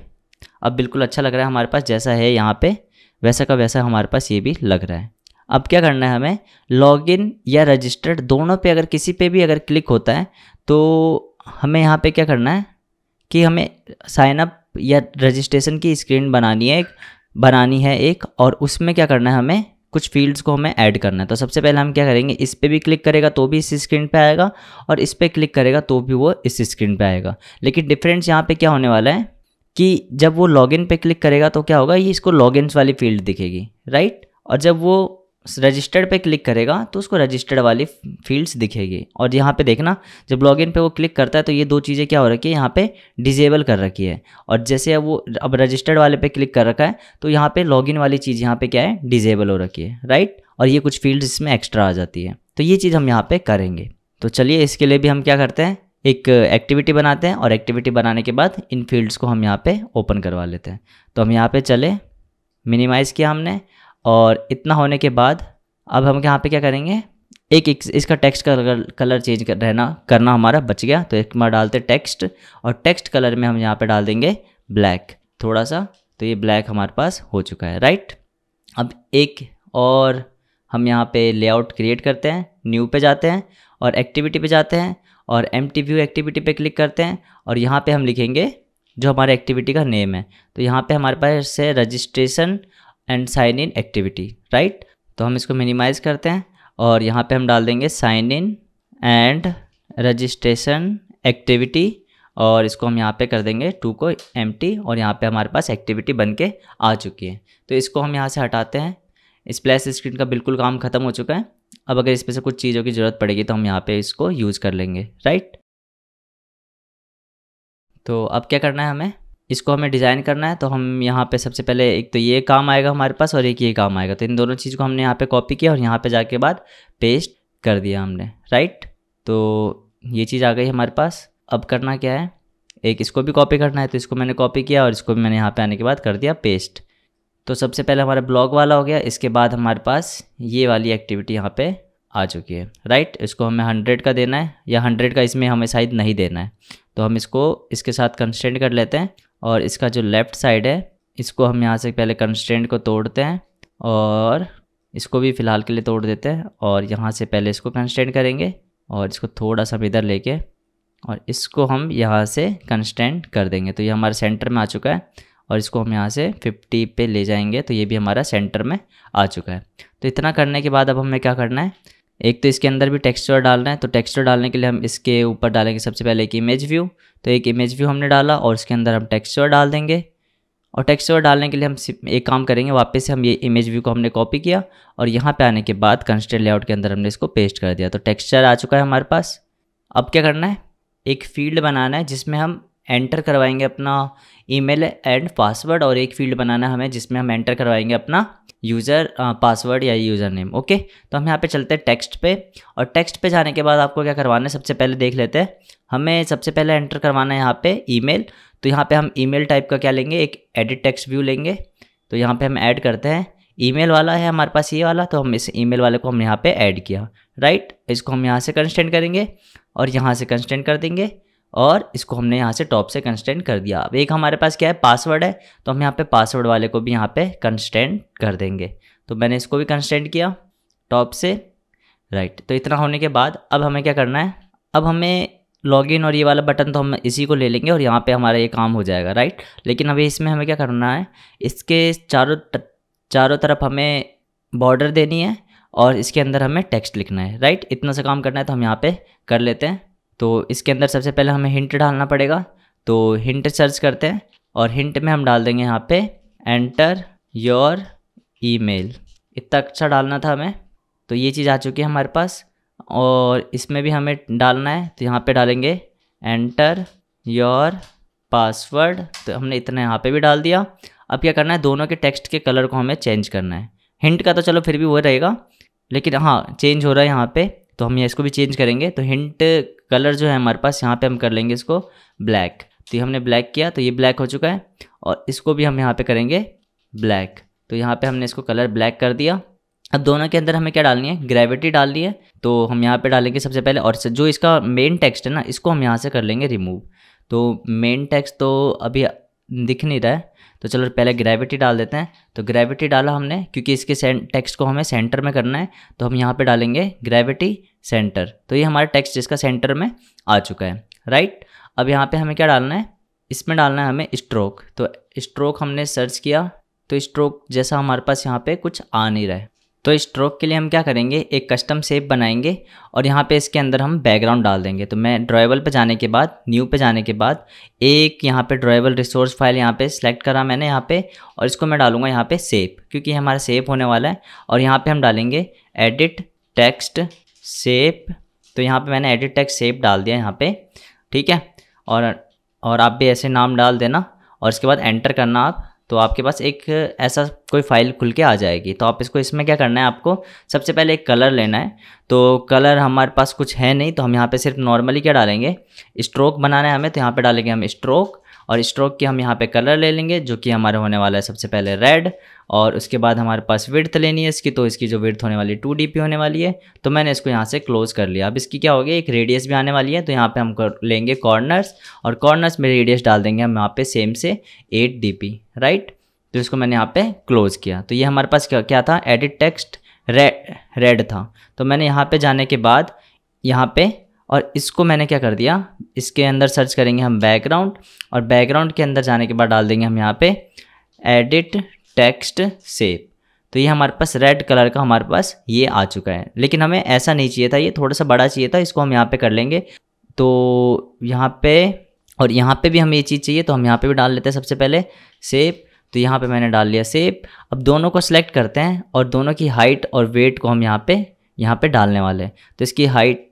अब बिल्कुल अच्छा लग रहा है हमारे पास जैसा है यहाँ पे वैसा का वैसा हमारे पास ये भी लग रहा है अब क्या करना है हमें लॉगिन या रजिस्टर्ड दोनों पे अगर किसी पे भी अगर क्लिक होता है तो हमें यहाँ पे क्या करना है कि हमें साइनअप या रजिस्ट्रेशन की स्क्रीन बनानी है एक बनानी है एक और उसमें क्या करना है हमें कुछ फील्ड्स को हमें ऐड करना है तो सबसे पहले हम क्या करेंगे इस पर भी क्लिक करेगा तो भी इस स्क्रीन पे आएगा और इस पर क्लिक करेगा तो भी वो इस स्क्रीन पे आएगा लेकिन डिफरेंस यहाँ पे क्या होने वाला है कि जब वो लॉगिन पे क्लिक करेगा तो क्या होगा ये इसको लॉगिन्स वाली फील्ड दिखेगी राइट और जब वो रजिस्टर्ड पे क्लिक करेगा तो उसको रजिस्टर्ड वाली फील्ड्स दिखेगी और यहाँ पे देखना जब लॉगिन पे वो क्लिक करता है तो ये दो चीज़ें क्या हो रखी है यहाँ पे डिजेबल कर रखी है और जैसे अब वो अब रजिस्टर्ड वाले पे क्लिक कर रखा है तो यहाँ पे लॉगिन वाली चीज़ यहाँ पे क्या है डिजेबल हो रखी है राइट और ये कुछ फील्ड इसमें एक्स्ट्रा आ जाती है तो ये चीज़ हम यहाँ पर करेंगे तो चलिए इसके लिए भी हम क्या करते हैं एक एक्टिविटी बनाते हैं और एक्टिविटी बनाने के बाद इन फील्ड्स को हम यहाँ पर ओपन करवा लेते हैं तो हम यहाँ पर चले मिनिमाइज़ किया हमने और इतना होने के बाद अब हम यहाँ पे क्या करेंगे एक, एक इसका टेक्स्ट का कलर, कलर चेंज कर रहना करना हमारा बच गया तो एक बार डालते टेक्स्ट और टेक्स्ट कलर में हम यहाँ पे डाल देंगे ब्लैक थोड़ा सा तो ये ब्लैक हमारे पास हो चुका है राइट अब एक और हम यहाँ पे लेआउट क्रिएट करते हैं न्यू पे जाते हैं और एक्टिविटी पे जाते हैं और एम टी व्यू एक्टिविटी पे क्लिक करते हैं और यहाँ पे हम लिखेंगे जो हमारे एक्टिविटी का नेम है तो यहाँ पे हमारे पास है registration and sign in activity right तो हम इसको मिनिमाइज़ करते हैं और यहाँ पे हम डाल देंगे sign in and registration activity और इसको हम यहाँ पे कर देंगे टू को एम और यहाँ पे हमारे पास एक्टिविटी बन के आ चुकी है तो इसको हम यहाँ से हटाते हैं प्लेस स्क्रीन का बिल्कुल काम ख़त्म हो चुका है अब अगर इसमें से कुछ चीज़ों की ज़रूरत पड़ेगी तो हम यहाँ पे इसको यूज़ कर लेंगे राइट तो अब क्या करना है हमें इसको हमें डिज़ाइन करना है तो हम यहाँ पे सबसे पहले एक तो ये काम आएगा हमारे पास और एक ये काम आएगा तो इन दोनों चीज़ को हमने यहाँ पे कॉपी किया और यहाँ पे जाके बाद पेस्ट कर दिया हमने राइट तो ये चीज़ आ गई हमारे पास अब करना क्या है एक इसको भी कॉपी करना है तो इसको मैंने कॉपी किया और इसको भी मैंने यहाँ पर आने के बाद कर दिया पेस्ट तो सबसे पहले हमारा ब्लॉग वाला हो गया इसके बाद हमारे पास ये वाली एक्टिविटी यहाँ पर आ चुकी है राइट इसको हमें हंड्रेड का देना है या हंड्रेड का इसमें हमें शायद नहीं देना है तो हम इसको इसके साथ कंस्टेंट कर लेते हैं और इसका जो लेफ़्ट साइड है इसको हम यहाँ से पहले कंस्टेंट को तोड़ते हैं और इसको भी फ़िलहाल के लिए तोड़ देते हैं और यहाँ से पहले इसको कंस्टेंट करेंगे और इसको थोड़ा सा इधर लेके और इसको हम यहाँ से कंस्टेंट कर देंगे तो ये हमारे सेंटर में आ चुका है और इसको हम यहाँ से 50 पे ले जाएंगे तो ये भी हमारा सेंटर में आ चुका है तो इतना करने के बाद अब हमें क्या करना है एक तो इसके अंदर भी टेक्सचर डालना है तो टेक्सचर डालने के लिए हम इसके ऊपर डालेंगे सबसे पहले एक इमेज व्यू तो एक इमेज व्यू हमने डाला और इसके अंदर हम टेक्सचर डाल देंगे और टेक्सचर डालने के लिए हम एक काम करेंगे वापस से हम ये इमेज व्यू को हमने कॉपी किया और यहाँ पे आने के बाद कंस्टेंट लेआउट के अंदर हमने इसको पेस्ट कर दिया तो टेक्स्चर आ चुका है हमारे पास अब क्या करना है एक फील्ड बनाना है जिसमें हम एंटर करवाएंगे अपना ईमेल एंड पासवर्ड और एक फील्ड बनाना हमें जिसमें हम एंटर करवाएंगे अपना यूज़र पासवर्ड या यूज़र नेम ओके तो हम यहाँ पे चलते हैं टेक्स्ट पे और टेक्स्ट पे जाने के बाद आपको क्या करवाना है सबसे पहले देख लेते हैं हमें सबसे पहले एंटर करवाना है यहाँ पे ईमेल तो यहाँ पे हम ईमेल टाइप का क्या लेंगे एक एडिट टेक्स्ट व्यू लेंगे तो यहाँ पे हम ऐड करते हैं ईमेल वाला है हमारे पास ये वाला तो हम इस ईमेल वाले को हम यहाँ पे ऐड किया राइट इसको हम यहाँ से कंस्टेंट करेंगे और यहाँ से कंस्टेंट कर देंगे और इसको हमने यहाँ से टॉप से कंस्टेंट कर दिया अब एक हमारे पास क्या है पासवर्ड है तो हम यहाँ पे पासवर्ड वाले को भी यहाँ पे कंस्टेंट कर देंगे तो मैंने इसको भी कंस्टेंट किया टॉप से राइट तो इतना होने के बाद अब हमें क्या करना है अब हमें लॉगिन और ये वाला बटन तो हम इसी को ले लेंगे और यहाँ पे हमारा ये काम हो जाएगा राइट लेकिन अभी इसमें हमें क्या करना है इसके चारों चारों तरफ हमें बॉर्डर देनी है और इसके अंदर हमें टेक्स्ट लिखना है राइट इतना सा काम करना है तो हम यहाँ पे कर लेते हैं तो इसके अंदर सबसे पहले हमें हिंट डालना पड़ेगा तो हिंट सर्च करते हैं और हिंट में हम डाल देंगे यहाँ पे एंटर योर ईमेल इतना अच्छा डालना था हमें तो ये चीज़ आ चुकी है हमारे पास और इसमें भी हमें डालना है तो यहाँ पे डालेंगे एंटर योर पासवर्ड तो हमने इतना यहाँ पे भी डाल दिया अब क्या करना है दोनों के टेक्स्ट के कलर को हमें चेंज करना है हिंट का तो चलो फिर भी वो रहेगा लेकिन हाँ चेंज हो रहा है यहाँ पे तो हम इसको भी चेंज करेंगे तो हिंट कलर जो है हमारे पास यहाँ पे हम कर लेंगे इसको ब्लैक तो ये हमने ब्लैक किया तो ये ब्लैक हो चुका है और इसको भी हम यहाँ पे करेंगे ब्लैक तो यहाँ पे हमने इसको कलर ब्लैक कर दिया अब दोनों के अंदर हमें क्या डालनी है ग्रेविटी डालनी है तो हम यहाँ पर डालेंगे सबसे पहले और जो इसका मेन टेक्स्ट है ना इसको हम यहाँ से कर लेंगे रिमूव तो मेन टेक्स्ट तो अभी दिख नहीं रहा है तो चलो पहले ग्रेविटी डाल देते हैं तो ग्रेविटी डाला हमने क्योंकि इसके टेक्स्ट को हमें सेंटर में करना है तो हम यहाँ पे डालेंगे ग्रेविटी सेंटर तो ये हमारा टेक्स्ट जिसका सेंटर में आ चुका है राइट अब यहाँ पे हमें क्या डालना है इसमें डालना है हमें स्ट्रोक तो स्ट्रोक हमने सर्च किया तो स्ट्रोक जैसा हमारे पास यहाँ पर कुछ आ नहीं रहा है तो स्ट्रोक के लिए हम क्या करेंगे एक कस्टम सेप बनाएंगे और यहाँ पे इसके अंदर हम बैकग्राउंड डाल देंगे तो मैं ड्राइवल पे जाने के बाद न्यू पे जाने के बाद एक यहाँ पे ड्राइवल रिसोर्स फाइल यहाँ पे सेलेक्ट करा मैंने यहाँ पे और इसको मैं डालूंगा यहाँ पे सेप क्योंकि हमारा सेप होने वाला है और यहाँ पर हम डालेंगे एडिट टेक्स्ट सेप तो यहाँ पर मैंने एडिट टेक्स सेप डाल दिया यहाँ पर ठीक है और और आप भी ऐसे नाम डाल देना और इसके बाद एंटर करना आप तो आपके पास एक ऐसा कोई फाइल खुल के आ जाएगी तो आप इसको इसमें क्या करना है आपको सबसे पहले एक कलर लेना है तो कलर हमारे पास कुछ है नहीं तो हम यहाँ पे सिर्फ नॉर्मली क्या डालेंगे स्ट्रोक बनाना है हमें तो यहाँ पे डालेंगे हम स्ट्रोक और स्ट्रोक के हम यहाँ पे कलर ले लेंगे जो कि हमारा होने वाला है सबसे पहले रेड और उसके बाद हमारे पास विर्थ लेनी है इसकी तो इसकी जो विर्थ होने वाली है टू होने वाली है तो मैंने इसको यहाँ से क्लोज़ कर लिया अब इसकी क्या होगी एक रेडियस भी आने वाली है तो यहाँ पर हम लेंगे कॉर्नर्स और कॉर्नर्स में रेडियस डाल देंगे हम यहाँ पर सेम से एट डी राइट तो इसको मैंने यहाँ पे क्लोज़ किया तो ये हमारे पास क्या क्या था एडिट टेक्स्ट रेड रेड था तो मैंने यहाँ पे जाने के बाद यहाँ पे और इसको मैंने क्या कर दिया इसके अंदर सर्च करेंगे हम बैकग्राउंड और बैकग्राउंड के अंदर जाने के बाद डाल देंगे हम यहाँ पे एडिट टेक्स्ट सेप तो ये हमारे पास रेड कलर का हमारे पास ये आ चुका है लेकिन हमें ऐसा नहीं चाहिए था ये थोड़ा सा बड़ा चाहिए था इसको हम यहाँ पे कर लेंगे तो यहाँ पे और यहाँ पे भी हमें ये चीज़ चाहिए तो हम यहाँ पे भी डाल लेते हैं सबसे पहले सेप तो यहाँ पे मैंने डाल लिया सेप अब दोनों को सिलेक्ट करते हैं और दोनों की हाइट और वेट को हम यहाँ पे यहाँ पे डालने वाले हैं तो इसकी हाइट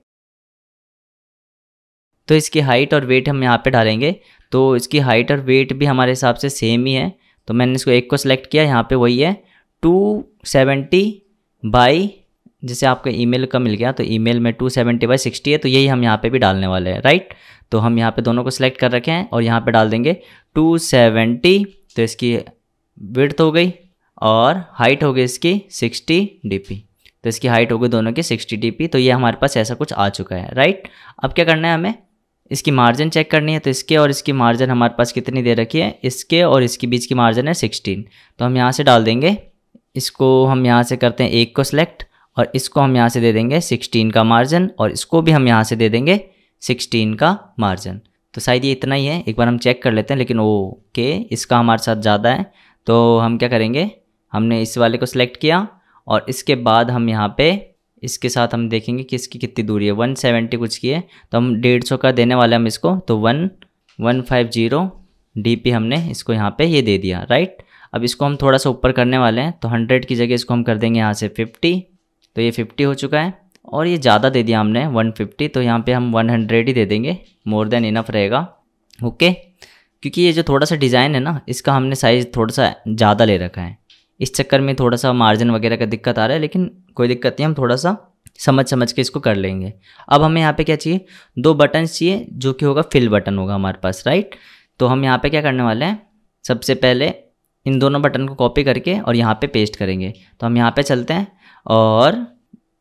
तो इसकी हाइट और वेट हम यहाँ पे डालेंगे तो इसकी हाइट और वेट भी हमारे हिसाब से सेम ही है तो मैंने इसको एक को सिलेक्ट किया यहाँ पे वही है टू सेवेंटी बाई जैसे आपका ईमेल का मिल गया तो ईमेल में टू सेवेंटी बाई सिक्सटी है तो यही हम यहाँ पे भी डालने वाले हैं राइट तो हम यहाँ पे दोनों को सिलेक्ट कर रखे हैं और यहाँ पे डाल देंगे टू सेवेंटी तो इसकी विड्थ हो गई और हाइट हो गई इसकी सिक्सटी डी पी तो इसकी हाइट हो गई दोनों की सिक्सटी डी पी तो ये हमारे पास ऐसा कुछ आ चुका है राइट अब क्या करना है हमें इसकी मार्जिन चेक करनी है तो इसके और इसकी मार्जिन हमारे पास कितनी दे रखी है इसके और इसके बीच की मार्जिन है सिक्सटीन तो हम यहाँ से डाल देंगे इसको हम यहाँ से करते हैं एक को सिलेक्ट और इसको हम यहाँ से दे देंगे सिक्सटीन का मार्जिन और इसको भी हम यहाँ से दे देंगे सिक्सटीन का मार्जिन तो शायद ये इतना ही है एक बार हम चेक कर लेते हैं लेकिन ओ के इसका हमारे साथ ज़्यादा है तो हम क्या करेंगे हमने इस वाले को सिलेक्ट किया और इसके बाद हम यहाँ पे इसके साथ हम देखेंगे कि इसकी कितनी दूरी है वन सेवेंटी कुछ की है तो हम डेढ़ सौ का देने वाले हम इसको तो one one five zero D P हमने इसको यहाँ पे ये दे दिया राइट अब इसको हम थोड़ा सा ऊपर करने वाले हैं तो हंड्रेड की जगह इसको हम कर देंगे यहाँ से फिफ्टी तो ये फिफ्टी हो चुका है और ये ज़्यादा दे दिया हमने वन फिफ्टी तो यहाँ पर हम वन हंड्रेड ही दे देंगे मोर देन इनफ रहेगा ओके क्योंकि ये जो थोड़ा सा डिज़ाइन है ना इसका हमने साइज़ थोड़ा सा ज़्यादा ले रखा है इस चक्कर में थोड़ा सा मार्जिन वगैरह का दिक्कत आ रहा है लेकिन कोई दिक्कत नहीं हम थोड़ा सा समझ समझ के इसको कर लेंगे अब हमें यहाँ पे क्या चाहिए दो बटन चाहिए जो कि होगा फिल बटन होगा हमारे पास राइट तो हम यहाँ पे क्या करने वाले हैं सबसे पहले इन दोनों बटन को कॉपी करके और यहाँ पे पेस्ट करेंगे तो हम यहाँ पे चलते हैं और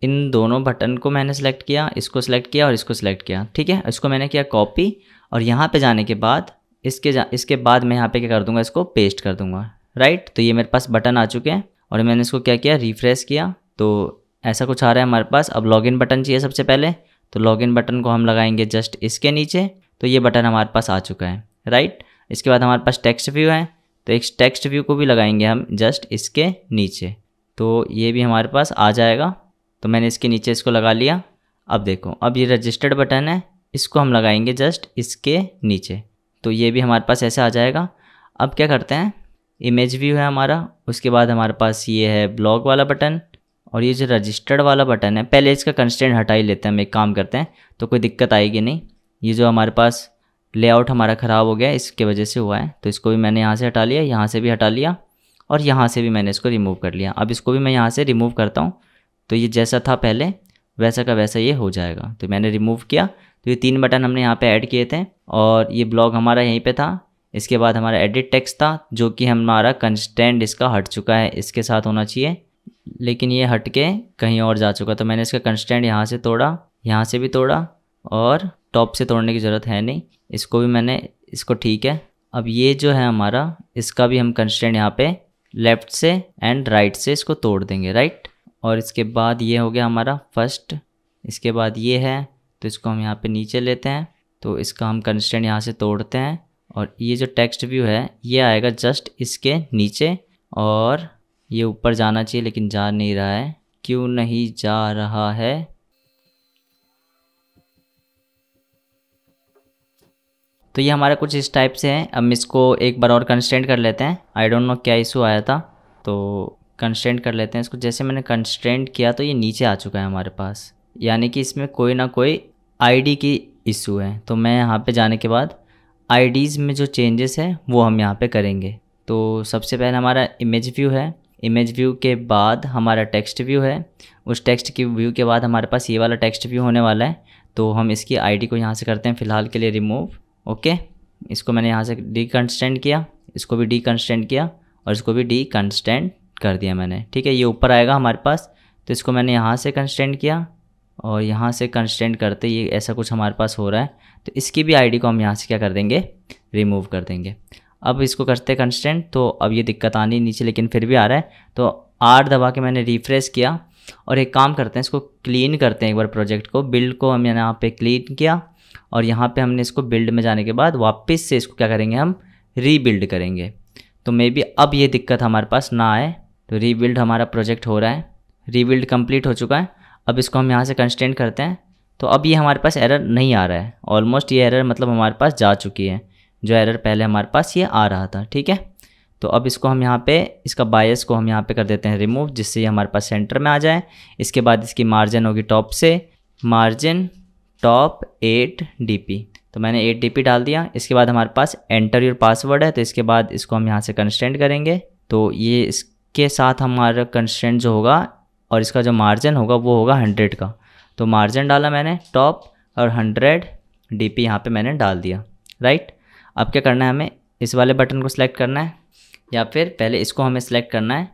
इन दोनों बटन को मैंने सेलेक्ट किया इसको सेलेक्ट किया और इसको सेलेक्ट किया ठीक है इसको मैंने किया कॉपी और यहाँ पर जाने के बाद इसके जा इसके बाद मैं यहाँ पर क्या कर दूँगा इसको पेस्ट कर दूँगा राइट तो ये मेरे पास बटन आ चुके हैं और मैंने इसको क्या किया रिफ्रेश किया तो ऐसा कुछ आ रहा है हमारे पास अब लॉगिन बटन चाहिए सबसे पहले तो लॉगिन बटन को हम लगाएंगे जस्ट इसके नीचे तो ये बटन हमारे पास आ चुका है राइट इसके बाद हमारे पास टेक्स्ट व्यू है तो एक टेक्स्ट व्यू को भी लगाएंगे हम जस्ट इसके नीचे तो ये भी हमारे पास आ जाएगा तो मैंने इसके नीचे इसको लगा लिया अब देखो अब ये रजिस्टर्ड बटन है इसको हम लगाएंगे जस्ट इसके नीचे तो ये भी हमारे पास ऐसे आ जाएगा अब क्या करते हैं इमेज व्यू है हमारा उसके बाद हमारे पास ये है ब्लॉग वाला बटन और ये जो रजिस्टर्ड वाला बटन है पहले इसका कंस्टेंट हटा ही लेते हैं हम एक काम करते हैं तो कोई दिक्कत आएगी नहीं ये जो हमारे पास लेआउट हमारा ख़राब हो गया इसके वजह से हुआ है तो इसको भी मैंने यहाँ से हटा लिया यहाँ से भी हटा लिया और यहाँ से भी मैंने इसको रिमूव कर लिया अब इसको भी मैं यहाँ से रिमूव करता हूँ तो ये जैसा था पहले वैसा का वैसा ये हो जाएगा तो मैंने रिमूव किया तो ये तीन बटन हमने यहाँ पे ऐड किए थे और ये ब्लॉग हमारा यहीं पे था इसके बाद हमारा एडिट टेक्स्ट था जो कि हमारा कंस्टेंट इसका हट चुका है इसके साथ होना चाहिए लेकिन ये हट के कहीं और जा चुका तो मैंने इसका कंस्टेंट यहाँ से तोड़ा यहाँ से भी तोड़ा और टॉप से तोड़ने की ज़रूरत है नहीं इसको भी मैंने इसको ठीक है अब ये जो है हमारा इसका भी हम कंस्टेंट यहाँ पे लेफ़्ट से एंड राइट से इसको तोड़ देंगे राइट और इसके बाद ये हो गया हमारा फर्स्ट इसके बाद ये है तो इसको हम यहाँ पर नीचे लेते हैं तो इसका हम कंस्टेंट यहाँ से तोड़ते हैं और ये जो टेक्स्ट व्यू है ये आएगा जस्ट इसके नीचे और ये ऊपर जाना चाहिए लेकिन जा नहीं रहा है क्यों नहीं जा रहा है तो ये हमारा कुछ इस टाइप से है हम इसको एक बार और कंस्टेंट कर लेते हैं आई डोंट नो क्या इशू आया था तो कंस्टेंट कर लेते हैं इसको जैसे मैंने कंस्टेंट किया तो ये नीचे आ चुका है हमारे पास यानी कि इसमें कोई ना कोई आईडी की इशू है तो मैं यहाँ पे जाने के बाद आईडीज़ में जो चेंजेस है वो हम यहाँ पर करेंगे तो सबसे पहले हमारा इमेज व्यू है इमेज व्यू के बाद हमारा टेक्स्ट व्यू है उस टेक्स्ट के व्यू के बाद हमारे पास ये वाला टेक्स्ट व्यू होने वाला है तो हम इसकी आईडी को यहाँ से करते हैं फ़िलहाल के लिए रिमूव ओके इसको मैंने यहाँ से डीकंस्टेंट किया इसको भी डीकंस्टेंट किया और इसको भी डीकंस्टेंट कर दिया मैंने ठीक है ये ऊपर आएगा हमारे पास तो इसको मैंने यहाँ से कंस्टेंट किया और यहाँ से कंस्टेंट करते ये ऐसा कुछ हमारे पास हो रहा है तो इसकी भी आई को हम यहाँ से क्या कर देंगे रिमूव कर देंगे अब इसको करते कंस्टेंट तो अब ये दिक्कत आनी नीचे लेकिन फिर भी आ रहा है तो आर दबा के मैंने रिफ्रेश किया और एक काम करते हैं इसको क्लीन करते हैं एक बार प्रोजेक्ट को बिल्ड को हमने यहाँ पे क्लीन किया और यहाँ पे हमने इसको बिल्ड में जाने के बाद वापस से इसको क्या करेंगे हम रीबिल्ड करेंगे तो मे बी अब ये दिक्कत हमारे पास ना आए तो रीबिल्ड हमारा प्रोजेक्ट हो रहा है रीबिल्ड कम्प्लीट हो चुका है अब इसको हम यहाँ से कंस्टेंट करते हैं तो अब ये हमारे पास एरर नहीं आ रहा है ऑलमोस्ट ये एरर मतलब हमारे पास जा चुकी है जो एरर पहले हमारे पास ये आ रहा था ठीक है तो अब इसको हम यहाँ पे इसका बायस को हम यहाँ पे कर देते हैं रिमूव जिससे ये हमारे पास सेंटर में आ जाए इसके बाद इसकी मार्जिन होगी टॉप से मार्जिन टॉप एट डी तो मैंने एट डी डाल दिया इसके बाद हमारे पास एंटर योर पासवर्ड है तो इसके बाद इसको हम यहाँ से कंस्टेंट करेंगे तो ये इसके साथ हमारा कंस्टेंट जो होगा और इसका जो मार्जिन होगा वो होगा हंड्रेड का तो मार्जिन डाला मैंने टॉप और हंड्रेड डी पी यहाँ पर मैंने डाल दिया राइट अब क्या करना है हमें इस वाले बटन को सिलेक्ट करना है या फिर पहले इसको हमें सेलेक्ट करना है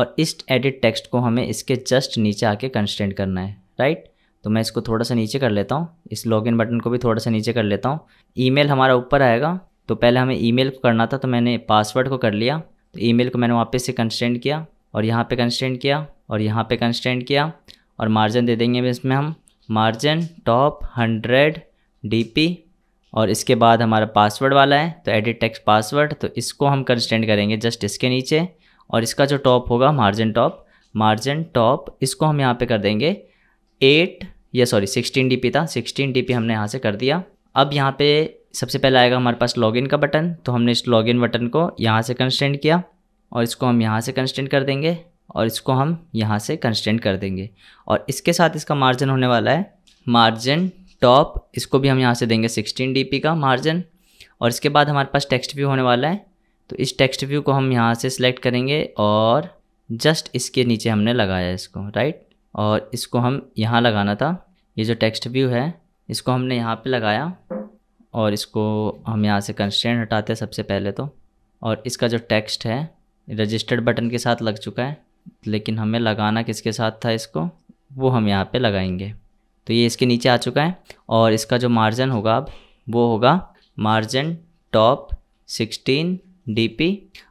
और इस एडिट टेक्स्ट को हमें इसके जस्ट नीचे आके कंस्टेंट करना है राइट तो मैं इसको थोड़ा सा नीचे कर लेता हूँ इस लॉगिन बटन को भी थोड़ा सा नीचे कर लेता हूँ ईमेल हमारा ऊपर आएगा तो पहले हमें ईमेल को करना था तो मैंने पासवर्ड को कर लिया तो ईमेल को मैंने वापस से कंस्टेंट किया और यहाँ पे कंस्टेंट किया और यहाँ पे कंस्टेंट किया और मार्जिन दे देंगे इसमें हम मार्जिन टॉप हंड्रेड डी और इसके बाद हमारा पासवर्ड वाला है तो एडिट टेक्स्ट पासवर्ड तो इसको हम कंस्टेंट करेंगे जस्ट इसके नीचे और इसका जो टॉप होगा मार्जिन टॉप मार्जिन टॉप इसको हम यहाँ पे कर देंगे एट या सॉरी सिक्सटीन डी था सिक्सटीन डी हमने यहाँ से कर दिया अब यहाँ पे सबसे पहले आएगा हमारे पास लॉगिन का बटन तो हमने इस लॉगिन बटन को यहाँ से कंस्टेंट किया और इसको हम यहाँ से कंस्टेंट कर देंगे और इसको हम यहाँ से कंस्टेंट कर देंगे और इसके साथ इसका मार्जिन होने वाला है मार्जिन टॉप इसको भी हम यहाँ से देंगे सिक्सटीन डी का मार्जिन और इसके बाद हमारे पास टेक्स्ट व्यू होने वाला है तो इस टेक्स्ट व्यू को हम यहाँ से सिलेक्ट करेंगे और जस्ट इसके नीचे हमने लगाया इसको राइट और इसको हम यहाँ लगाना था ये जो टेक्स्ट व्यू है इसको हमने यहाँ पे लगाया और इसको हम यहाँ से कंस्टेंट हटाते हैं सबसे पहले तो और इसका जो टेक्स्ट है रजिस्टर्ड बटन के साथ लग चुका है लेकिन हमें लगाना किसके साथ था इसको वो हम यहाँ पे लगाएंगे तो ये इसके नीचे आ चुका है और इसका जो मार्जिन होगा अब वो होगा मार्जिन टॉप सिक्सटीन डीपी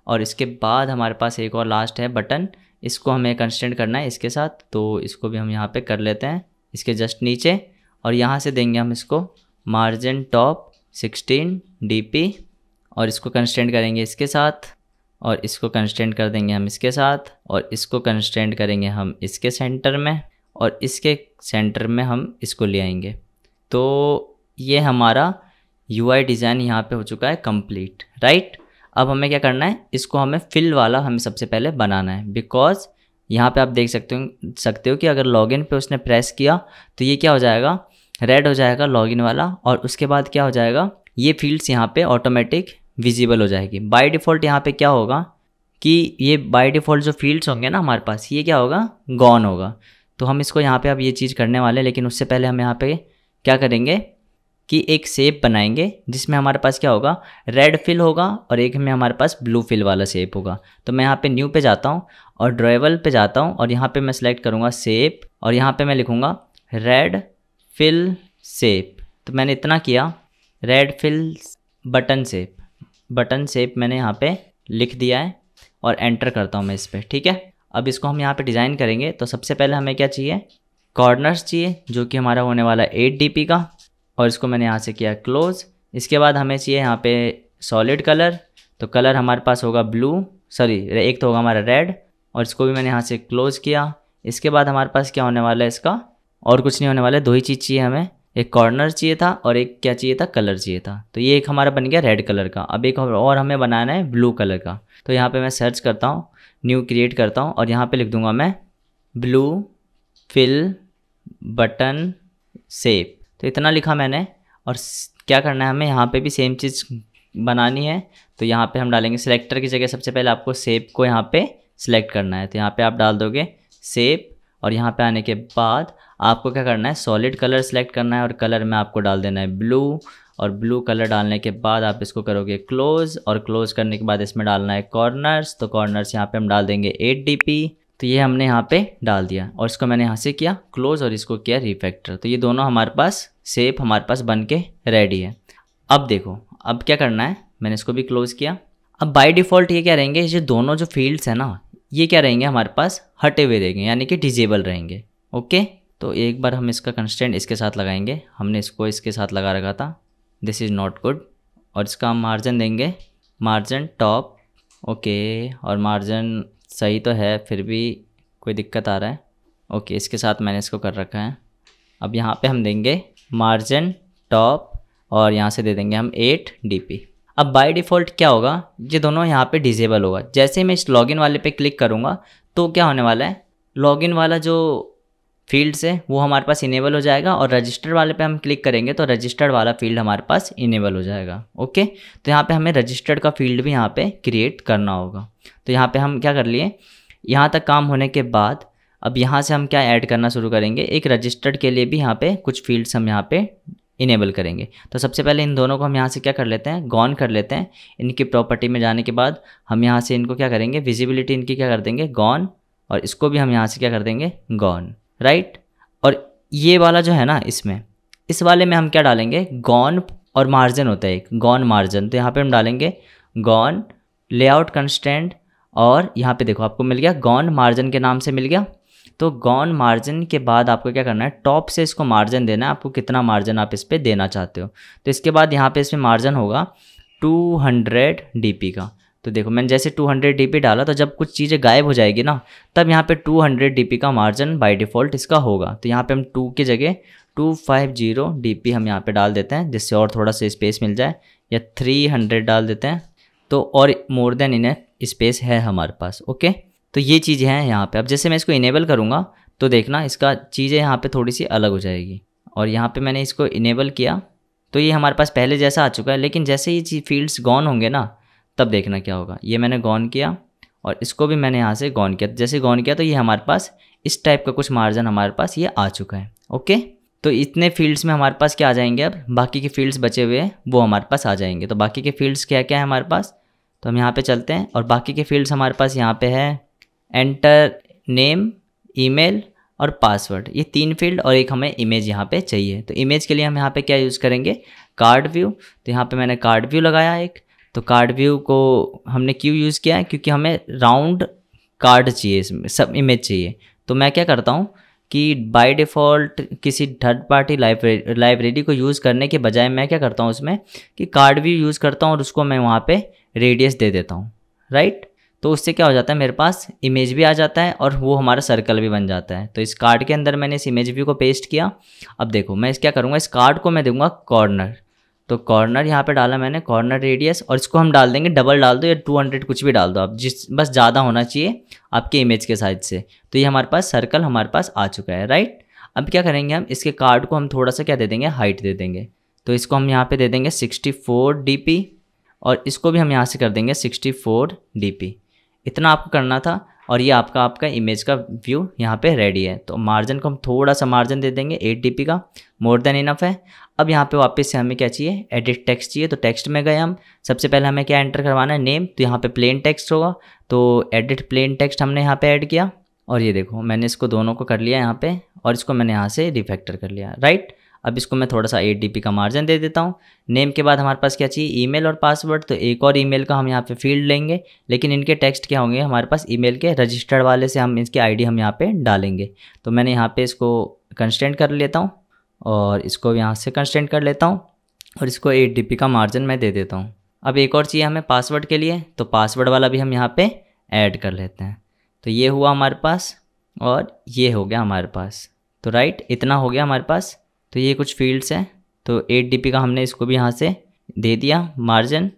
और इसके बाद हमारे पास एक और लास्ट है बटन इसको हमें कंस्टेंट करना है इसके साथ तो इसको भी हम यहाँ पे कर लेते हैं इसके जस्ट नीचे और यहाँ से देंगे हम इसको मार्जिन टॉप सिक्सटीन डीपी और इसको कंस्टेंट करेंगे इसके साथ और इसको कंस्टेंट कर देंगे हम इसके साथ और इसको कंस्टेंट करेंगे हम इसके सेंटर में और इसके सेंटर में हम इसको ले आएंगे तो ये हमारा यू आई डिज़ाइन यहाँ पे हो चुका है कंप्लीट राइट अब हमें क्या करना है इसको हमें फिल वाला हमें सबसे पहले बनाना है बिकॉज यहाँ पे आप देख सकते हो सकते हो कि अगर लॉगिन पे उसने प्रेस किया तो ये क्या हो जाएगा रेड हो जाएगा लॉगिन वाला और उसके बाद क्या हो जाएगा ये फील्ड्स यहाँ पे ऑटोमेटिक विजिबल हो जाएगी बाय डिफ़ॉल्ट यहाँ पे क्या होगा कि ये बाय डिफ़ॉल्ट जो फील्ड्स होंगे ना हमारे पास ये क्या होगा गॉन होगा तो हम इसको यहाँ पे अब ये चीज़ करने वाले हैं लेकिन उससे पहले हम यहाँ पे क्या करेंगे कि एक सेप बनाएंगे जिसमें हमारे पास क्या होगा रेड फिल होगा और एक में हमारे पास ब्लू फिल वाला सेप होगा तो मैं यहाँ पे न्यू पे जाता हूँ और ड्राइवल पे जाता हूँ और यहाँ पे मैं सिलेक्ट करूँगा सेप और यहाँ पे मैं लिखूँगा रेड फिल सेप तो मैंने इतना किया red fill button shape button shape मैंने यहाँ पर लिख दिया है और एंटर करता हूँ मैं इस पर ठीक है अब इसको हम यहाँ पे डिज़ाइन करेंगे तो सबसे पहले हमें क्या चाहिए कॉर्नर्स चाहिए जो कि हमारा होने वाला एट डी का और इसको मैंने यहाँ से किया क्लोज इसके बाद हमें चाहिए यहाँ पे सॉलिड कलर तो कलर हमारे पास होगा ब्लू सॉरी एक तो होगा हमारा रेड और इसको भी मैंने यहाँ से क्लोज़ किया इसके बाद हमारे पास क्या होने वाला है इसका और कुछ नहीं होने वाला दो ही चीज़ चाहिए हमें एक कॉर्नर चाहिए था और एक क्या चाहिए था कलर चाहिए था तो ये एक हमारा बन गया रेड कलर का अब एक और हमें बनाना है ब्लू कलर का तो यहाँ पे मैं सर्च करता हूँ न्यू क्रिएट करता हूँ और यहाँ पे लिख दूंगा मैं ब्लू फिल बटन सेप तो इतना लिखा मैंने और क्या करना है हमें यहाँ पे भी सेम चीज़ बनानी है तो यहाँ पे हम डालेंगे सिलेक्टर की जगह सबसे पहले आपको सेप को यहाँ पे सिलेक्ट करना है तो यहाँ पे आप डाल दोगे सेप और यहाँ पे आने के बाद आपको क्या करना है सॉलिड कलर सेलेक्ट करना है और कलर में आपको डाल देना है ब्लू और ब्लू कलर डालने के बाद आप इसको करोगे क्लोज़ और क्लोज़ करने के बाद इसमें डालना है कॉर्नर्स तो कॉर्नर्स यहाँ पे हम डाल देंगे एट डी तो ये हमने यहाँ पे डाल दिया और इसको मैंने यहाँ से किया क्लोज़ और इसको किया रिफेक्टर तो ये दोनों हमारे पास सेप हमारे पास बन के रेडी है अब देखो अब क्या करना है मैंने इसको भी क्लोज़ किया अब बाई डिफ़ॉल्ट ये क्या रहेंगे ये दोनों जो फील्ड्स हैं ना ये क्या रहेंगे हमारे पास हटे हुए रहेंगे यानी कि डिजेबल रहेंगे ओके तो एक बार हम इसका कंस्टेंट इसके साथ लगाएंगे हमने इसको इसके साथ लगा रखा था दिस इज़ नॉट गुड और इसका हम मार्जिन देंगे मार्जिन टॉप ओके और मार्जिन सही तो है फिर भी कोई दिक्कत आ रहा है ओके इसके साथ मैंने इसको कर रखा है अब यहाँ पे हम देंगे मार्जिन टॉप और यहाँ से दे देंगे हम एट डी अब बाय डिफ़ॉल्ट क्या होगा ये दोनों यहाँ पे डिजेबल होगा जैसे मैं इस लॉगिन वाले पे क्लिक करूँगा तो क्या होने वाला है लॉगिन वाला जो फील्ड से वो हमारे पास इनेबल हो जाएगा और रजिस्टर्ड वाले पे हम क्लिक करेंगे तो रजिस्टर्ड वाला फील्ड हमारे पास इनेबल हो जाएगा ओके तो यहाँ पे हमें रजिस्टर्ड का फील्ड भी यहाँ पे क्रिएट करना होगा तो यहाँ पे हम क्या कर लिए यहाँ तक काम होने के बाद अब यहाँ से हम क्या ऐड करना शुरू करेंगे एक रजिस्टर्ड के लिए भी यहाँ पर कुछ फील्ड्स हम यहाँ पर इनेबल करेंगे तो सबसे पहले इन दोनों को हम यहाँ से क्या कर लेते हैं गॉन कर लेते हैं इनकी प्रॉपर्टी में जाने के बाद हम यहाँ से इनको क्या करेंगे विजिबिलिटी इनकी क्या कर देंगे गॉन और इसको भी हम यहाँ से क्या कर देंगे गॉन राइट और ये वाला जो है ना इसमें इस वाले में हम क्या डालेंगे गॉन और मार्जिन होता है एक गॉन मार्जिन तो यहाँ पे हम डालेंगे गॉन लेआउट कंस्टेंट और यहाँ पे देखो आपको मिल गया गॉन मार्जिन के नाम से मिल गया तो गॉन मार्जिन के बाद आपको क्या करना है टॉप से इसको मार्जिन देना है आपको कितना मार्जिन आप इस पर देना चाहते हो तो इसके बाद यहाँ पे इसमें मार्जिन होगा 200 डीपी का तो देखो मैंने जैसे 200 हंड्रेड डाला तो जब कुछ चीज़ें गायब हो जाएगी ना तब यहाँ पे 200 हंड्रेड का मार्जिन बाय डिफ़ॉल्ट इसका होगा तो यहाँ पे हम 2 की जगह 250 फाइव हम यहाँ पे डाल देते हैं जिससे और थोड़ा सा स्पेस मिल जाए या 300 डाल देते हैं तो और मोर देन इन्हें स्पेस है हमारे पास ओके तो ये चीज़ें हैं यहाँ पर अब जैसे मैं इसको इनेबल करूँगा तो देखना इसका चीज़ें यहाँ पर थोड़ी सी अलग हो जाएगी और यहाँ पर मैंने इसको इनेबल किया तो ये हमारे पास पहले जैसा आ चुका है लेकिन जैसे ये फील्ड्स गॉन होंगे ना तब देखना क्या होगा ये मैंने गॉन किया और इसको भी मैंने यहाँ से गॉन किया जैसे गॉन किया तो ये हमारे पास इस टाइप का कुछ मार्जिन हमारे पास ये आ चुका है ओके तो इतने फील्ड्स में हमारे पास क्या आ जाएंगे अब बाकी के फील्ड्स बचे हुए हैं वो हमारे पास आ जाएंगे तो बाकी के फील्ड्स क्या क्या है हमारे पास तो हम यहाँ पे चलते हैं और बाकी के फील्ड्स हमारे पास यहाँ पे है एंटर नेम ईमेल और पासवर्ड ये तीन फील्ड और एक हमें इमेज यहाँ पे चाहिए तो इमेज के लिए हम यहाँ पर क्या यूज़ करेंगे कार्ड व्यू तो यहाँ पर मैंने कार्ड व्यू लगाया एक तो कार्ड व्यू को हमने क्यों यूज़ किया है क्योंकि हमें राउंड कार्ड चाहिए इसमें सब इमेज चाहिए तो मैं क्या करता हूँ कि बाय डिफ़ॉल्ट किसी थर्ड पार्टी लाइब्रेरी लाइब्रेरी को यूज़ करने के बजाय मैं क्या करता हूँ उसमें कि कार्ड व्यू यूज़ करता हूँ और उसको मैं वहाँ पर रेडियस दे देता हूँ राइट तो उससे क्या हो जाता है मेरे पास इमेज भी आ जाता है और वो हमारा सर्कल भी बन जाता है तो इस कार्ड के अंदर मैंने इस इमेज व्यू को पेस्ट किया अब देखो मैं इस क्या करूँगा इस कार्ड को मैं दूंगा कॉर्नर तो कॉर्नर यहाँ पे डाला मैंने कॉर्नर रेडियस और इसको हम डाल देंगे डबल डाल दो या टू हंड्रेड कुछ भी डाल दो आप जिस बस ज़्यादा होना चाहिए आपके इमेज के साइज से तो ये हमारे पास सर्कल हमारे पास आ चुका है राइट अब क्या करेंगे हम इसके कार्ड को हम थोड़ा सा क्या दे देंगे हाइट दे देंगे तो इसको हम यहाँ पर दे देंगे डी पी और इसको भी हम यहाँ से कर देंगे डी पी इतना आपको करना था और ये आपका आपका इमेज का व्यू यहाँ पे रेडी है तो मार्जिन को हम थोड़ा सा मार्जिन दे देंगे एट डी का मोर देन इनफ है अब यहाँ पे वापस से हमें क्या चाहिए एडिट टेक्स्ट चाहिए तो टेक्स्ट में गए हम सबसे पहले हमें क्या एंटर करवाना है नेम तो यहाँ पे प्लेन टेक्स्ट होगा तो एडिट प्लेन टेक्स्ट हमने यहाँ पे ऐड किया और ये देखो मैंने इसको दोनों को कर लिया यहाँ पे और इसको मैंने यहाँ से रिफैक्टर कर लिया राइट अब इसको मैं थोड़ा सा ए का मार्जिन दे देता हूँ नेम के बाद हमारे पास क्या चाहिए ईमेल और पासवर्ड तो एक और ईमेल का हम यहाँ पे फील्ड लेंगे लेकिन इनके टेक्स्ट क्या होंगे हमारे पास ईमेल के रजिस्टर्ड वाले से हम इसकी आईडी हम यहाँ पे डालेंगे तो मैंने यहाँ पे इसको कंस्टेंट कर लेता हूँ और इसको यहाँ से कंस्टेंट कर लेता हूँ और इसको एट का मार्जिन मैं दे देता हूँ अब एक और चाहिए हमें पासवर्ड के लिए तो पासवर्ड वाला भी हम यहाँ पे ऐड कर लेते हैं तो ये हुआ हमारे पास और ये हो गया हमारे पास तो राइट इतना हो गया हमारे पास तो ये कुछ फील्ड्स हैं तो एट डी का हमने इसको भी यहाँ से दे दिया मार्जिन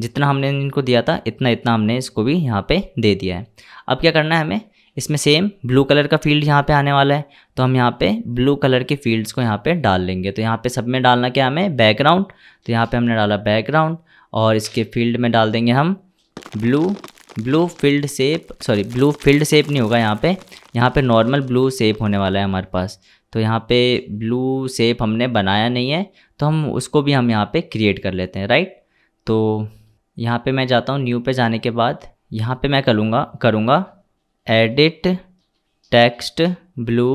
जितना हमने इनको दिया था इतना इतना हमने इसको भी यहाँ पे दे दिया है अब क्या करना है हमें इसमें सेम ब्लू कलर का फील्ड यहाँ पे आने वाला है तो हम यहाँ पे ब्लू कलर के फील्ड्स को यहाँ पे डाल लेंगे तो यहाँ पे सब में डालना क्या हमें बैकग्राउंड तो यहाँ पे हमने डाला बैकग्राउंड और इसके फील्ड में डाल देंगे हम blue blue field shape sorry blue field shape नहीं होगा यहाँ पर यहाँ पर नॉर्मल ब्लू सेप होने वाला है हमारे पास तो यहाँ पे ब्लू सेप हमने बनाया नहीं है तो हम उसको भी हम यहाँ पे क्रिएट कर लेते हैं राइट तो यहाँ पे मैं जाता हूँ न्यू पे जाने के बाद यहाँ पे मैं करूँगा करूँगा एडिट टेक्स्ट ब्लू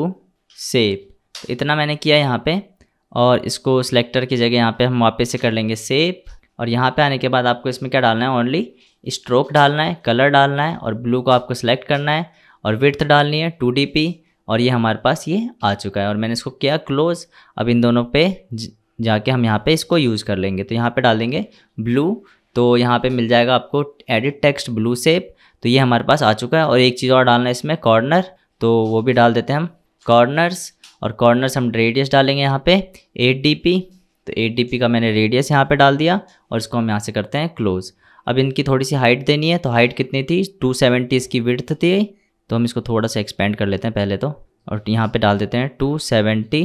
सेप इतना मैंने किया यहाँ पे और इसको सिलेक्टर की जगह यहाँ पे हम वापस से कर लेंगे सेप और यहाँ पे आने के बाद आपको इसमें क्या डालना है ओनली स्ट्रोक डालना है कलर डालना है और ब्लू को आपको सिलेक्ट करना है और विर्थ डालनी है टू डी पी और ये हमारे पास ये आ चुका है और मैंने इसको किया क्लोज अब इन दोनों पे जाके हम यहाँ पे इसको यूज़ कर लेंगे तो यहाँ पे डाल देंगे ब्लू तो यहाँ पे मिल जाएगा आपको एडिट टेक्स्ट ब्लू सेप तो ये हमारे पास आ चुका है और एक चीज़ और डालना है इसमें कॉर्नर तो वो भी डाल देते हैं हम कॉर्नर्स और कॉर्नर्स हम रेडियस डालेंगे यहाँ पर एट डी पी तो एट डी पी का मैंने रेडियस यहाँ पर डाल दिया और इसको हम यहाँ से करते हैं क्लोज़ अब इनकी थोड़ी सी हाइट देनी है तो हाइट कितनी थी टू सेवेंटी इसकी विड्थ थी तो हम इसको थोड़ा सा एक्सपेंड कर लेते हैं पहले तो और यहाँ पे डाल देते हैं टू सेवेंटी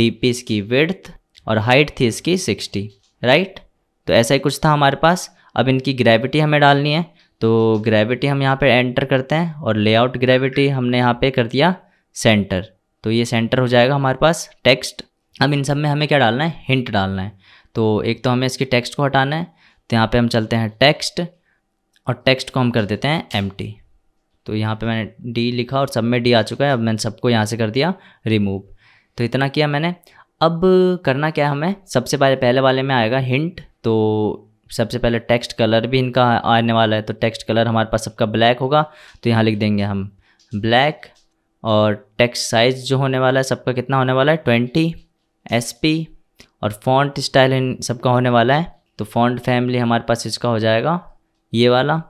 डी पी इसकी विड्थ और हाइट थी इसकी सिक्सटी राइट तो ऐसा ही कुछ था हमारे पास अब इनकी ग्रेविटी हमें डालनी है तो ग्रेविटी हम यहाँ पे एंटर करते हैं और लेआउट ग्रेविटी हमने यहाँ पे कर दिया सेंटर तो ये सेंटर हो जाएगा हमारे पास टेक्स्ट अब इन सब में हमें क्या डालना है हिंट डालना है तो एक तो हमें इसके टेक्स्ट को हटाना है तो यहाँ पर हम चलते हैं टेक्स्ट और टेक्स्ट को हम कर देते हैं एम तो यहाँ पे मैंने डी लिखा और सब में डी आ चुका है अब मैंने सबको यहाँ से कर दिया रिमूव तो इतना किया मैंने अब करना क्या हमें सबसे पहले पहले वाले में आएगा हिंट तो सबसे पहले टेक्स्ट कलर भी इनका आने वाला है तो टेक्स्ट कलर हमारे पास सबका ब्लैक होगा तो यहाँ लिख देंगे हम ब्लैक और टेक्स्ट साइज़ जो होने वाला है सबका कितना होने वाला है ट्वेंटी एस पी और फॉन्ट स्टाइल इन सबका होने वाला है तो फॉन्ट फैमिली हमारे पास इसका हो जाएगा ये वाला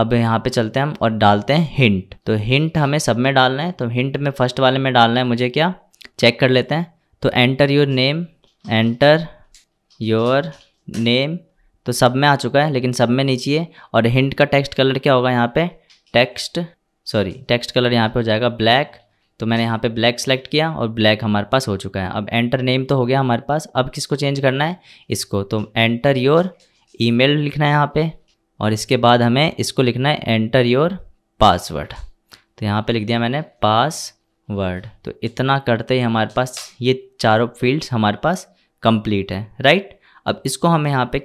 अब यहाँ पे चलते हैं हम और डालते हैं हिंट तो हिंट हमें सब में डालना है तो हिंट में फर्स्ट वाले में डालना है मुझे क्या चेक कर लेते हैं तो enter your name enter your name तो सब में आ चुका है लेकिन सब में नहीं चाहिए और हिंट का टेक्स्ट कलर क्या होगा यहाँ पे टेक्स्ट सॉरी टेक्स्ट कलर यहाँ पे हो जाएगा ब्लैक तो मैंने यहाँ पे ब्लैक सेलेक्ट किया और ब्लैक हमारे पास हो चुका है अब एंटर नेम तो हो गया हमारे पास अब किसको चेंज करना है इसको तो एंटर योर ईमेल लिखना है यहाँ पे और इसके बाद हमें इसको लिखना है एंटर योर पासवर्ड तो यहाँ पे लिख दिया मैंने पासवर्ड तो इतना करते ही हमारे पास ये चारों फील्ड्स हमारे पास कंप्लीट है राइट अब इसको हम यहाँ पे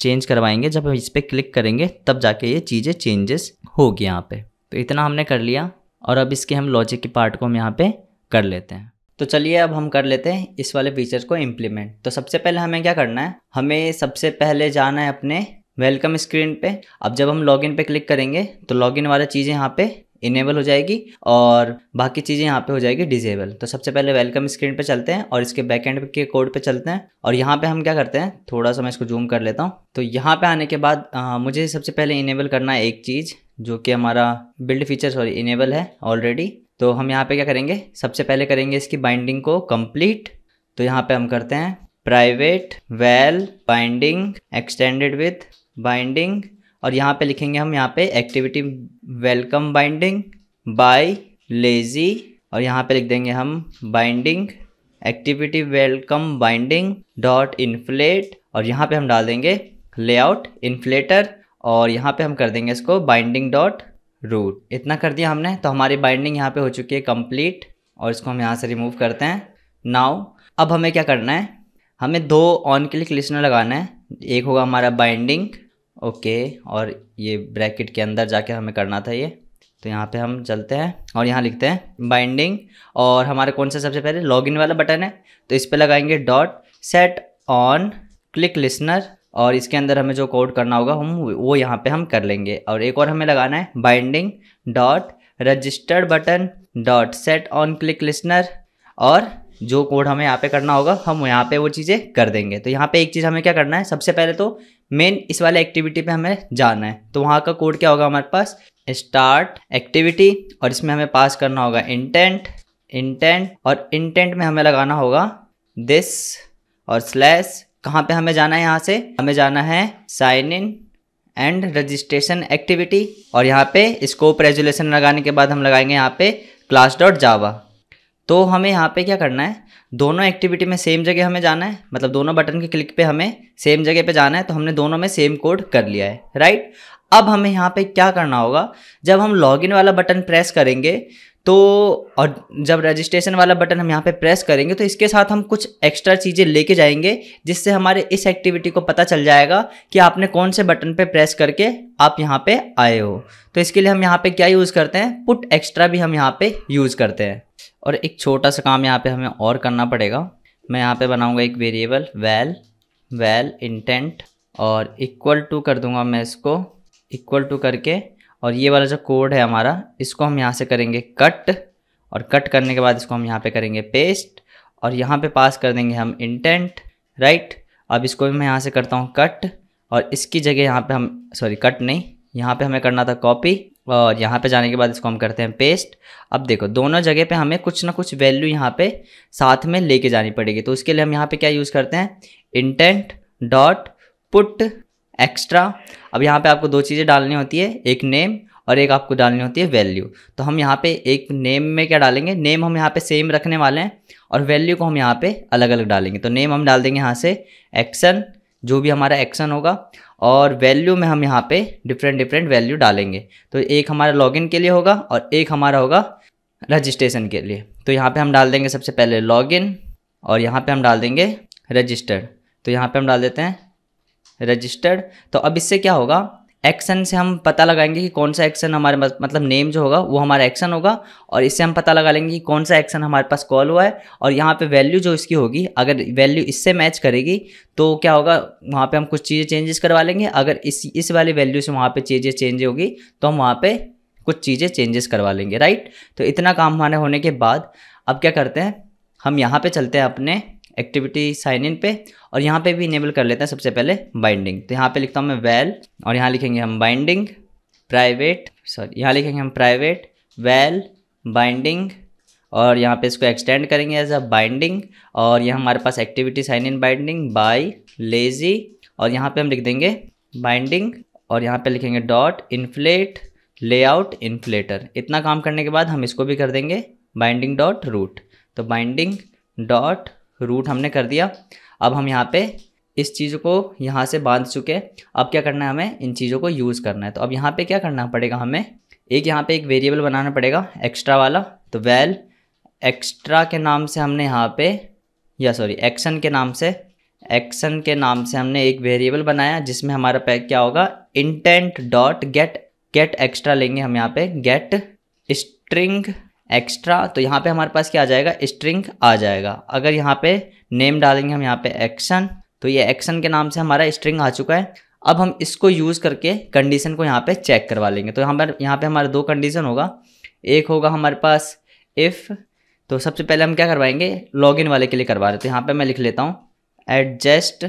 चेंज करवाएंगे जब हम इस पर क्लिक करेंगे तब जाके ये चीज़ें चेंजेस होगी यहाँ पे तो इतना हमने कर लिया और अब इसके हम लॉजिक के पार्ट को हम यहाँ पर कर लेते हैं तो चलिए अब हम कर लेते हैं इस वाले फीचर्स को इम्प्लीमेंट तो सबसे पहले हमें क्या करना है हमें सबसे पहले जाना है अपने वेलकम स्क्रीन पे अब जब हम लॉगिन पे क्लिक करेंगे तो लॉगिन वाला चीजें यहाँ पे इनेबल हो जाएगी और बाकी चीज़ें यहाँ पे हो जाएगी डिजेबल तो सबसे पहले वेलकम स्क्रीन पे चलते हैं और इसके बैक एंड के कोड पे चलते हैं और यहाँ पे हम क्या करते हैं थोड़ा सा मैं इसको जूम कर लेता हूँ तो यहाँ पे आने के बाद आ, मुझे सबसे पहले इनेबल करना है एक चीज़ जो कि हमारा बिल्ड फीचर सॉरी इनेबल है ऑलरेडी तो हम यहाँ पर क्या करेंगे सबसे पहले करेंगे इसकी बाइंडिंग को कम्प्लीट तो यहाँ पर हम करते हैं private val binding extended with binding और यहाँ पे लिखेंगे हम यहाँ पे activity welcome binding by lazy और यहाँ पे लिख देंगे हम binding activity welcome binding dot inflate और यहाँ पे हम डाल देंगे लेआउट इन्फ्लेटर और यहाँ पे हम कर देंगे इसको बाइंडिंग डॉट रूट इतना कर दिया हमने तो हमारी बाइंडिंग यहाँ पे हो चुकी है कंप्लीट और इसको हम यहाँ से रिमूव करते हैं नाउ अब हमें क्या करना है हमें दो ऑन क्लिक लिस्टनर लगाना है एक होगा हमारा बाइंडिंग ओके और ये ब्रैकेट के अंदर जाके हमें करना था ये तो यहाँ पे हम चलते हैं और यहाँ लिखते हैं बाइंडिंग और हमारे कौन सा सबसे पहले लॉगिन वाला बटन है तो इस पर लगाएंगे dot set on click listener और इसके अंदर हमें जो कोड करना होगा हम वो यहाँ पे हम कर लेंगे और एक और हमें लगाना है binding dot registered button dot set on click listener और जो कोड हमें यहाँ पे करना होगा हम यहाँ पे वो चीज़ें कर देंगे तो यहाँ पे एक चीज़ हमें क्या करना है सबसे पहले तो मेन इस वाले एक्टिविटी पे हमें जाना है तो वहाँ का कोड क्या होगा हमारे पास स्टार्ट एक्टिविटी और इसमें हमें पास करना होगा इंटेंट इंटेंट और इंटेंट में हमें लगाना होगा दिस और स्लैश कहाँ पे हमें जाना है यहाँ से हमें जाना है sign in and registration activity और यहाँ पे स्कोप रेजुलेशन लगाने के बाद हम लगाएंगे यहाँ पे क्लास डॉट जावा तो हमें यहाँ पे क्या करना है दोनों एक्टिविटी में सेम जगह हमें जाना है मतलब दोनों बटन के क्लिक पे हमें सेम जगह पे जाना है तो हमने दोनों में सेम कोड कर लिया है राइट अब हमें यहाँ पे क्या करना होगा जब हम लॉगिन वाला बटन प्रेस करेंगे तो और जब रजिस्ट्रेशन वाला बटन हम यहाँ पे प्रेस करेंगे तो इसके साथ हम कुछ एक्स्ट्रा चीज़ें लेके जाएंगे जिससे हमारे इस एक्टिविटी को पता चल जाएगा कि आपने कौन से बटन पे प्रेस करके आप यहाँ पे आए हो तो इसके लिए हम यहाँ पे क्या यूज़ करते हैं पुट एक्स्ट्रा भी हम यहाँ पे यूज़ करते हैं और एक छोटा सा काम यहाँ पे हमें और करना पड़ेगा मैं यहाँ पे बनाऊँगा एक वेरिएबल वैल वैल इंटेंट और इक्वल टू कर दूँगा मैं इसको इक्वल टू करके और ये वाला जो कोड है हमारा इसको हम यहाँ से करेंगे कट और कट करने के बाद इसको हम यहाँ पे करेंगे पेस्ट और यहाँ पे पास कर देंगे हम इंटेंट राइट अब इसको भी मैं यहाँ से करता हूँ कट और इसकी जगह यहाँ पे हम सॉरी कट नहीं यहाँ पे हमें करना था कॉपी और यहाँ पे जाने के बाद इसको हम करते हैं पेस्ट अब देखो दोनों जगह पे हमें कुछ ना कुछ वैल्यू यहाँ पे साथ में लेके जानी पड़ेगी तो उसके लिए हम यहाँ पे क्या यूज़ करते हैं इंटेंट डॉट पुट एक्स्ट्रा अब यहाँ पे आपको दो चीज़ें डालनी होती है एक नेम और एक आपको डालनी होती है वैल्यू तो हम यहाँ पे एक नेम में क्या डालेंगे नेम हम यहाँ पे सेम रखने वाले हैं और वैल्यू को हम यहाँ पे अलग अलग डालेंगे तो नेम हम डाल देंगे यहाँ से एक्शन जो भी हमारा एक्शन होगा और वैल्यू में हम यहाँ पे डिफरेंट डिफरेंट वैल्यू डालेंगे तो एक हमारा लॉगिन के लिए होगा और एक हमारा होगा रजिस्ट्रेशन के लिए तो यहाँ पे हम डाल देंगे सबसे पहले लॉगिन और यहाँ पे हम डाल देंगे रजिस्टर्ड तो यहाँ पे हम डाल देते हैं रजिस्टर्ड तो अब इससे क्या होगा एक्शन से हम पता लगाएंगे कि कौन सा एक्शन हमारे मतलब नेम जो होगा वो हमारा एक्शन होगा और इससे हम पता लगा लेंगे कि कौन सा एक्शन हमारे पास कॉल हुआ है और यहाँ पे वैल्यू जो इसकी होगी अगर वैल्यू इससे मैच करेगी तो क्या होगा वहाँ पे हम कुछ चीज़ें चेंजेस करवा लेंगे अगर इस इस वाली वैल्यू से वहाँ पर चीज़ें चेंज होगी तो हम वहाँ पर कुछ चीज़ें चेंजेस करवा लेंगे राइट तो इतना काम हमारे होने के बाद अब क्या करते हैं हम यहाँ पर चलते हैं अपने एक्टिविटी साइन इन पे और यहाँ पे भी इनेबल कर लेते हैं सबसे पहले बाइंडिंग तो यहाँ पे लिखता हूँ मैं वेल और यहाँ लिखेंगे हम बाइंडिंग प्राइवेट सॉरी यहाँ लिखेंगे हम प्राइवेट वेल बाइंडिंग और यहाँ पे इसको एक्सटेंड करेंगे एज अ बाइंडिंग और यहाँ हमारे पास activity sign in binding by lazy और यहाँ पे हम लिख देंगे बाइंडिंग और यहाँ पे लिखेंगे डॉट इन्फ्लेट लेआउट इन्फ्लेटर इतना काम करने के बाद हम इसको भी कर देंगे बाइंडिंग डॉट रूट तो बाइंडिंग डॉट रूट हमने कर दिया अब हम यहाँ पे इस चीज़ को यहाँ से बांध चुके अब क्या करना है हमें इन चीज़ों को यूज़ करना है तो अब यहाँ पे क्या करना पड़ेगा हमें एक यहाँ पे एक वेरिएबल बनाना पड़ेगा एक्स्ट्रा वाला तो वेल एक्स्ट्रा के नाम से हमने यहाँ पे या सॉरी एक्शन के नाम से एक्शन के नाम से हमने एक वेरिएबल बनाया जिसमें हमारा पैक क्या होगा intent dot get get extra लेंगे हम यहाँ पे गेट स्ट्रिंग एक्स्ट्रा तो यहाँ पे हमारे पास क्या आ जाएगा स्ट्रिंग आ जाएगा अगर यहाँ पे नेम डालेंगे हम यहाँ पे एक्शन तो ये एक्शन के नाम से हमारा स्ट्रिंग आ चुका है अब हम इसको यूज़ करके कंडीशन को यहाँ पे चेक करवा लेंगे तो यहाँ पर यहाँ पे हमारा दो कंडीशन होगा एक होगा हमारे पास इफ़ तो सबसे पहले हम क्या करवाएंगे लॉगिन वाले के लिए करवा रहे तो यहाँ पे मैं लिख लेता हूँ एडजस्ट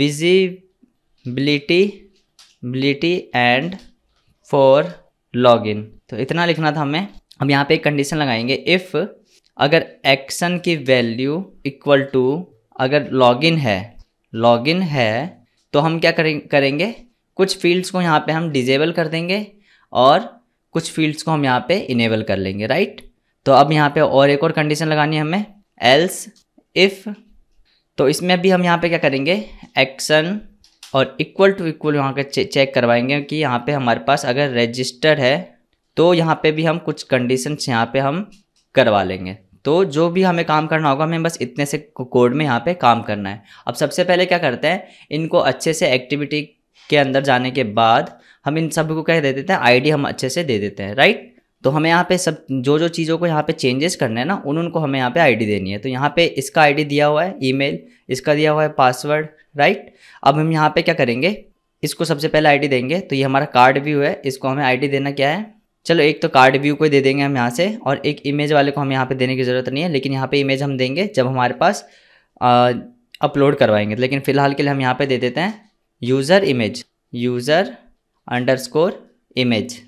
विजिबिलिटी बिलिटी एंड फॉर लॉगिन तो इतना लिखना था हमें हम यहाँ पे एक कंडीशन लगाएंगे इफ़ अगर एक्शन की वैल्यू इक्वल टू अगर लॉगिन है लॉगिन है तो हम क्या करेंगे कुछ फील्ड्स को यहाँ पे हम डिजेबल कर देंगे और कुछ फील्ड्स को हम यहाँ पे इनेबल कर लेंगे राइट तो अब यहाँ पे और एक और कंडीशन लगानी है हमें एल्स इफ़ तो इसमें भी हम यहाँ पे क्या करेंगे एक्शन और इक्वल टू इक्वल यहाँ के चेक करवाएंगे कि यहाँ पे हमारे पास अगर रजिस्टर है तो यहाँ पे भी हम कुछ कंडीशंस यहाँ पे हम करवा लेंगे तो जो भी हमें काम करना होगा हमें बस इतने से कोड में यहाँ पे काम करना है अब सबसे पहले क्या करते हैं इनको अच्छे से एक्टिविटी के अंदर जाने के बाद हम इन सब को कह दे देते हैं आईडी हम अच्छे से दे देते हैं राइट तो हमें यहाँ पे सब जो जो चीज़ों को यहाँ पे चेंजेस करने हैं ना उन उनको हमें यहाँ पे आईडी देनी है तो यहाँ पे इसका आईडी दिया हुआ है ईमेल इसका दिया हुआ है पासवर्ड राइट अब हम यहाँ पे क्या करेंगे इसको सबसे पहले आईडी देंगे तो ये हमारा कार्ड व्यू है इसको हमें आईडी देना क्या है चलो एक तो कार्ड व्यू को दे देंगे हम यहाँ से और एक इमेज वाले को हम यहाँ पे देने की ज़रूरत नहीं है लेकिन यहाँ पे इमेज हम देंगे जब हमारे पास अपलोड करवाएंगे लेकिन फ़िलहाल के लिए हम यहाँ पे दे देते हैं user image user underscore image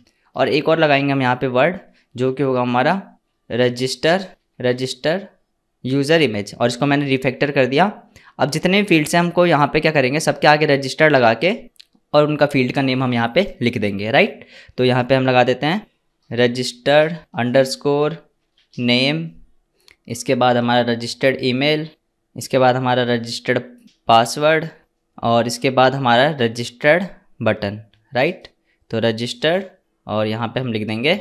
और एक और लगाएंगे हम यहाँ पे वर्ड जो कि होगा हमारा रजिस्टर रजिस्टर यूज़र इमेज और इसको मैंने रिफेक्टर कर दिया अब जितने भी फील्ड्स हैं हमको यहाँ पे क्या करेंगे सबके आगे रजिस्टर लगा के और उनका फील्ड का नेम हम यहाँ पे लिख देंगे राइट तो यहाँ पे हम लगा देते हैं रजिस्टर्ड अंडरस्कोर नेम इसके बाद हमारा रजिस्टर्ड ईमेल इसके बाद हमारा रजिस्टर्ड पासवर्ड और इसके बाद हमारा रजिस्टर्ड बटन राइट तो रजिस्टर्ड और यहाँ पे हम लिख देंगे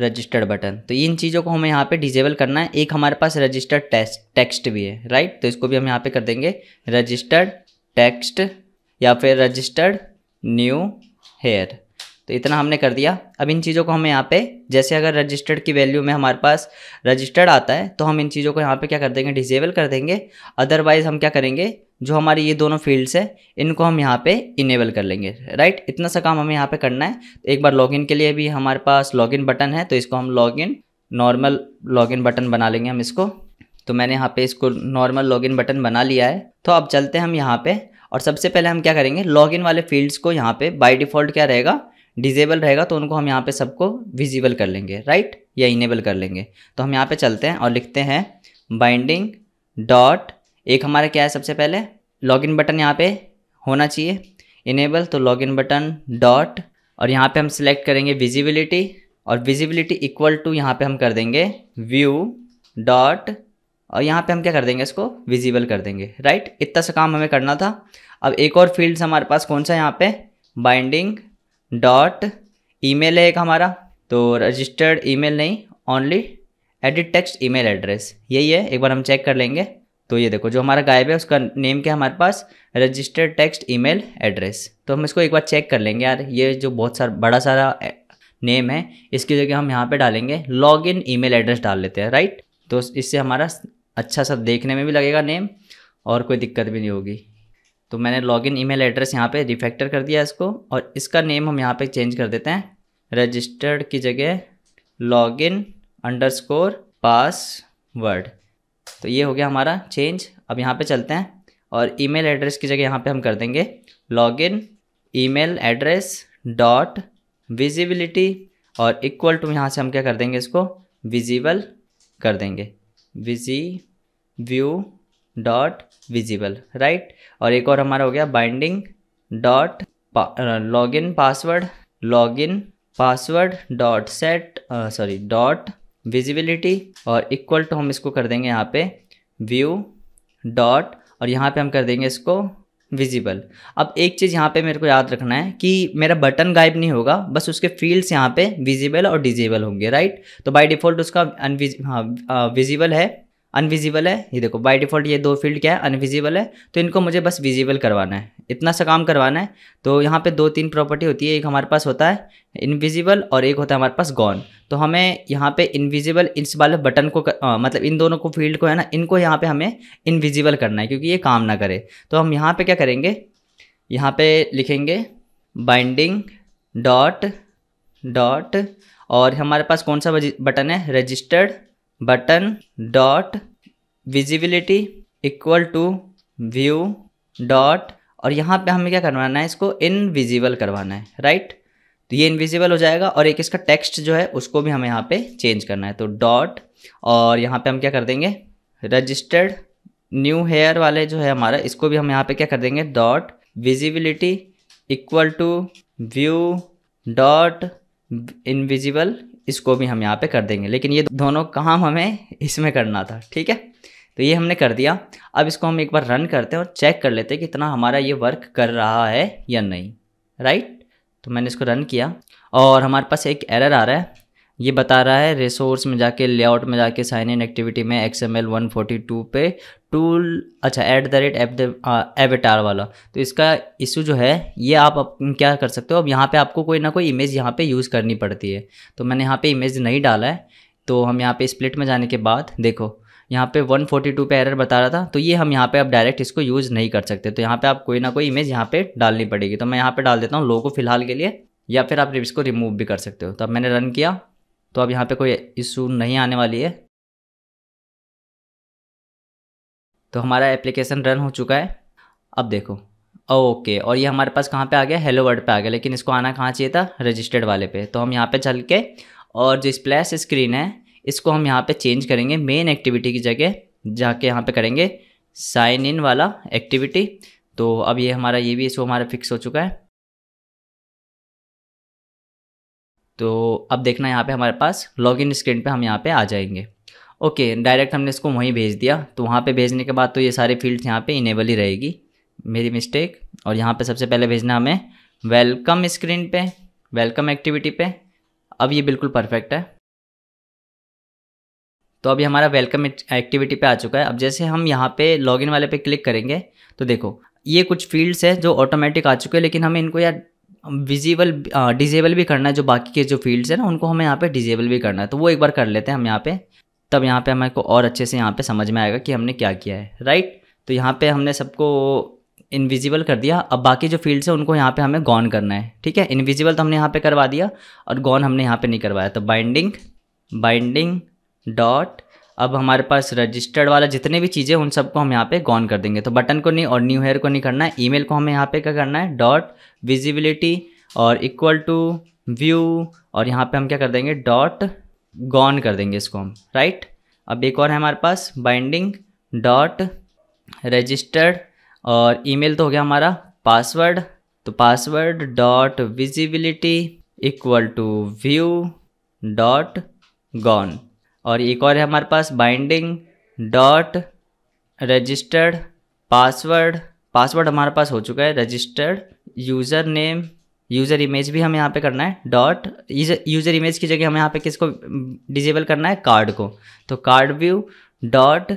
रजिस्टर्ड बटन तो इन चीज़ों को हमें यहाँ पे डिजेबल करना है एक हमारे पास रजिस्टर्ड टेस्ट टेक्स्ट भी है राइट तो इसको भी हम यहाँ पे कर देंगे रजिस्टर्ड टेक्स्ट या फिर रजिस्टर्ड न्यू हेयर तो इतना हमने कर दिया अब इन चीज़ों को हम यहाँ पे जैसे अगर रजिस्टर्ड की वैल्यू में हमारे पास रजिस्टर्ड आता है तो हम इन चीज़ों को यहाँ पे क्या कर देंगे डिजेबल कर देंगे अदरवाइज़ हम क्या करेंगे जो हमारी ये दोनों फील्ड्स हैं इनको हम यहाँ पे इनेबल कर लेंगे राइट इतना सा काम हमें यहाँ पर करना है एक बार लॉग के लिए भी हमारे पास लॉग बटन है तो इसको हम लॉगिन नॉर्मल लॉग बटन बना लेंगे हम इसको तो मैंने यहाँ पे इसको नॉर्मल लॉगिन बटन बना लिया है तो अब चलते हैं हम यहाँ पे और सबसे पहले हम क्या करेंगे लॉगिन वाले फील्ड्स को यहाँ पे बाय डिफ़ॉल्ट क्या रहेगा डिजेबल रहेगा तो उनको हम यहाँ पे सबको विजिबल कर लेंगे राइट या इनेबल कर लेंगे तो हम यहाँ पे चलते हैं और लिखते हैं बाइंडिंग डॉट एक हमारा क्या है सबसे पहले लॉगिन बटन यहाँ पे होना चाहिए इनेबल तो लॉगिन बटन डॉट और यहाँ पे हम सिलेक्ट करेंगे विजिबिलिटी और विजिबिलिटी इक्वल टू यहाँ पे हम कर देंगे व्यू डॉट और यहाँ पे हम क्या कर देंगे इसको विजिबल कर देंगे राइट इतना सा काम हमें करना था अब एक और फील्ड्स हमारे पास कौन सा यहाँ पे बाइंडिंग डॉट ईमेल है एक हमारा तो रजिस्टर्ड ईमेल नहीं only edit text email address यही है एक बार हम चेक कर लेंगे तो ये देखो जो हमारा गायब है उसका नेम क्या हमारे पास रजिस्टर्ड टेक्स्ट ईमेल एड्रेस तो हम इसको एक बार चेक कर लेंगे यार ये जो बहुत सारा बड़ा सारा नेम है इसकी जगह हम यहाँ पे डालेंगे लॉग इन ई एड्रेस डाल लेते हैं राइट तो इससे हमारा अच्छा सा देखने में भी लगेगा नेम और कोई दिक्कत भी नहीं होगी तो मैंने लॉगिन ईमेल एड्रेस यहाँ पे रिफैक्टर कर दिया इसको और इसका नेम हम यहाँ पे चेंज कर देते हैं रजिस्टर्ड की जगह लॉगिन अंडरस्कोर पासवर्ड तो ये हो गया हमारा चेंज अब यहाँ पे चलते हैं और ईमेल एड्रेस की जगह यहाँ पे हम कर देंगे login email address dot visibility और इक्वल टू यहाँ से हम क्या कर देंगे इसको विजिबल कर देंगे विजी व्यू डॉट विजिबल राइट और एक और हमारा हो गया binding dot log in password log in password dot set sorry dot visibility और इक्वल टू हम इसको कर देंगे यहाँ पे व्यू डॉट और यहाँ पे हम कर देंगे इसको विजिबल अब एक चीज़ यहाँ पे मेरे को याद रखना है कि मेरा बटन गायब नहीं होगा बस उसके फील्ड्स यहाँ पे विजिबल और डिजेबल होंगे राइट तो बाय डिफ़ॉल्ट उसका अनविज हाँ विजिबल है अनविजिबल है ये देखो बाई डिफ़ॉल्ट ये दो फील्ड क्या है अनविजिबल है तो इनको मुझे बस विजिबल करवाना है इतना सा काम करवाना है तो यहाँ पे दो तीन प्रॉपर्टी होती है एक हमारे पास होता है इनविजिबल और एक होता है हमारे पास गॉन तो हमें यहाँ पे इनविजिबल इस वाले बटन को कर, आ, मतलब इन दोनों को फील्ड को है ना इनको यहाँ पर हमें इनविजिबल करना है क्योंकि ये काम ना करे तो हम यहाँ पर क्या करेंगे यहाँ पर लिखेंगे बाइंडिंग डॉट डॉट और हमारे पास कौन सा बटन है registered button dot visibility equal to view dot और यहाँ पे हमें क्या करवाना है इसको इनविजिबल करवाना है राइट तो ये इनविजिबल हो जाएगा और एक इसका टेक्स्ट जो है उसको भी हमें यहाँ पे चेंज करना है तो डॉट और यहाँ पे हम क्या कर देंगे रजिस्टर्ड न्यू हेयर वाले जो है हमारा इसको भी हम यहाँ पे क्या कर देंगे dot visibility equal to view dot invisible इसको भी हम यहाँ पे कर देंगे लेकिन ये दोनों काम हमें इसमें करना था ठीक है तो ये हमने कर दिया अब इसको हम एक बार रन करते हैं और चेक कर लेते हैं कि इतना हमारा ये वर्क कर रहा है या नहीं राइट तो मैंने इसको रन किया और हमारे पास एक एरर आ रहा है ये बता रहा है रिसोर्स में जाके लेआउट में जाके साइन इन एक्टिविटी में X M L one forty two पे टूल अच्छा एट द रेट एवेटार वाला तो इसका इशू जो है ये आप, क्या कर सकते हो अब यहाँ पे आपको कोई ना कोई इमेज यहाँ पे यूज़ करनी पड़ती है तो मैंने यहाँ पे इमेज नहीं डाला है तो हम यहाँ पे स्प्लिट में जाने के बाद देखो यहाँ पे 142 पे एरर बता रहा था तो ये हम यहाँ पे अब डायरेक्ट इसको यूज़ नहीं कर सकते तो यहाँ पे आप कोई ना कोई इमेज यहाँ पे डालनी पड़ेगी तो मैं यहाँ पे डाल देता हूँ को फिलहाल के लिए या फिर आप इसको रिमूव भी कर सकते हो तो अब मैंने रन किया तो अब यहाँ पे कोई इशू नहीं आने वाली है तो हमारा एप्लीकेशन रन हो चुका है अब देखो ओके और ये हमारे पास कहाँ पे आ गया हेलो वर्ड पे आ गया लेकिन इसको आना कहाँ चाहिए था रजिस्टर्ड वाले पे तो हम यहाँ पे चल के और जो स्प्लैश स्क्रीन है इसको हम यहाँ पे चेंज करेंगे मेन एक्टिविटी की जगह जाके यहाँ पे करेंगे साइन इन वाला एक्टिविटी तो अब ये हमारा ये भी इसको हमारा फिक्स हो चुका है तो अब देखना यहाँ पे हमारे पास लॉगिन स्क्रीन पे हम यहाँ पे आ जाएंगे ओके डायरेक्ट हमने इसको वहीं भेज दिया तो वहाँ पे भेजने के बाद तो ये सारे फील्ड्स यहाँ पे इनेबल ही रहेगी मेरी मिस्टेक और यहाँ पे सबसे पहले भेजना हमें वेलकम स्क्रीन पे वेलकम एक्टिविटी पे अब ये बिल्कुल परफेक्ट है तो अभी हमारा वेलकम एक्टिविटी पर आ चुका है अब जैसे हम यहाँ पर लॉग वाले पर क्लिक करेंगे तो देखो ये कुछ फील्ड्स है जो ऑटोमेटिक आ चुके हैं लेकिन हमें इनको यार विजिबल डिजेबल भी करना है जो बाकी के जो फील्ड्स हैं ना उनको हमें यहाँ पे डिजेबल भी करना है तो वो एक बार कर लेते हैं हम यहाँ पे तब यहाँ पे हमें को और अच्छे से यहाँ पे समझ में आएगा कि हमने क्या किया है राइट तो यहाँ पे हमने सबको इनविजिबल कर दिया अब बाकी जो फील्ड्स है उनको यहाँ पे हमें गॉन करना है ठीक है इनविजिबल तो हमने यहाँ पर करवा दिया और गॉन हमने यहाँ पर नहीं करवाया तो बाइंडिंग बाइंडिंग डॉट अब हमारे पास रजिस्टर्ड वाला जितने भी चीज़ें उन सबको हम यहाँ पे गॉन कर देंगे तो बटन को नहीं और न्यू हेयर को नहीं करना है ईमेल को हमें यहाँ पे क्या करना है डॉट विजिबिलिटी और इक्वल टू व्यू और यहाँ पे हम क्या कर देंगे डॉट गॉन कर देंगे इसको हम राइट अब एक और है हमारे पास बाइंडिंग डॉट रजिस्टर्ड और ईमेल तो हो गया हमारा पासवर्ड तो password dot visibility equal to view dot gone और एक और है हमारे पास binding dot registered password password हमारे पास हो चुका है registered user name user image भी हमें यहाँ पे करना है डॉट यूज़र इमेज की जगह हमें यहाँ पे किसको डिजेबल करना है कार्ड को तो कार्ड व्यू डॉट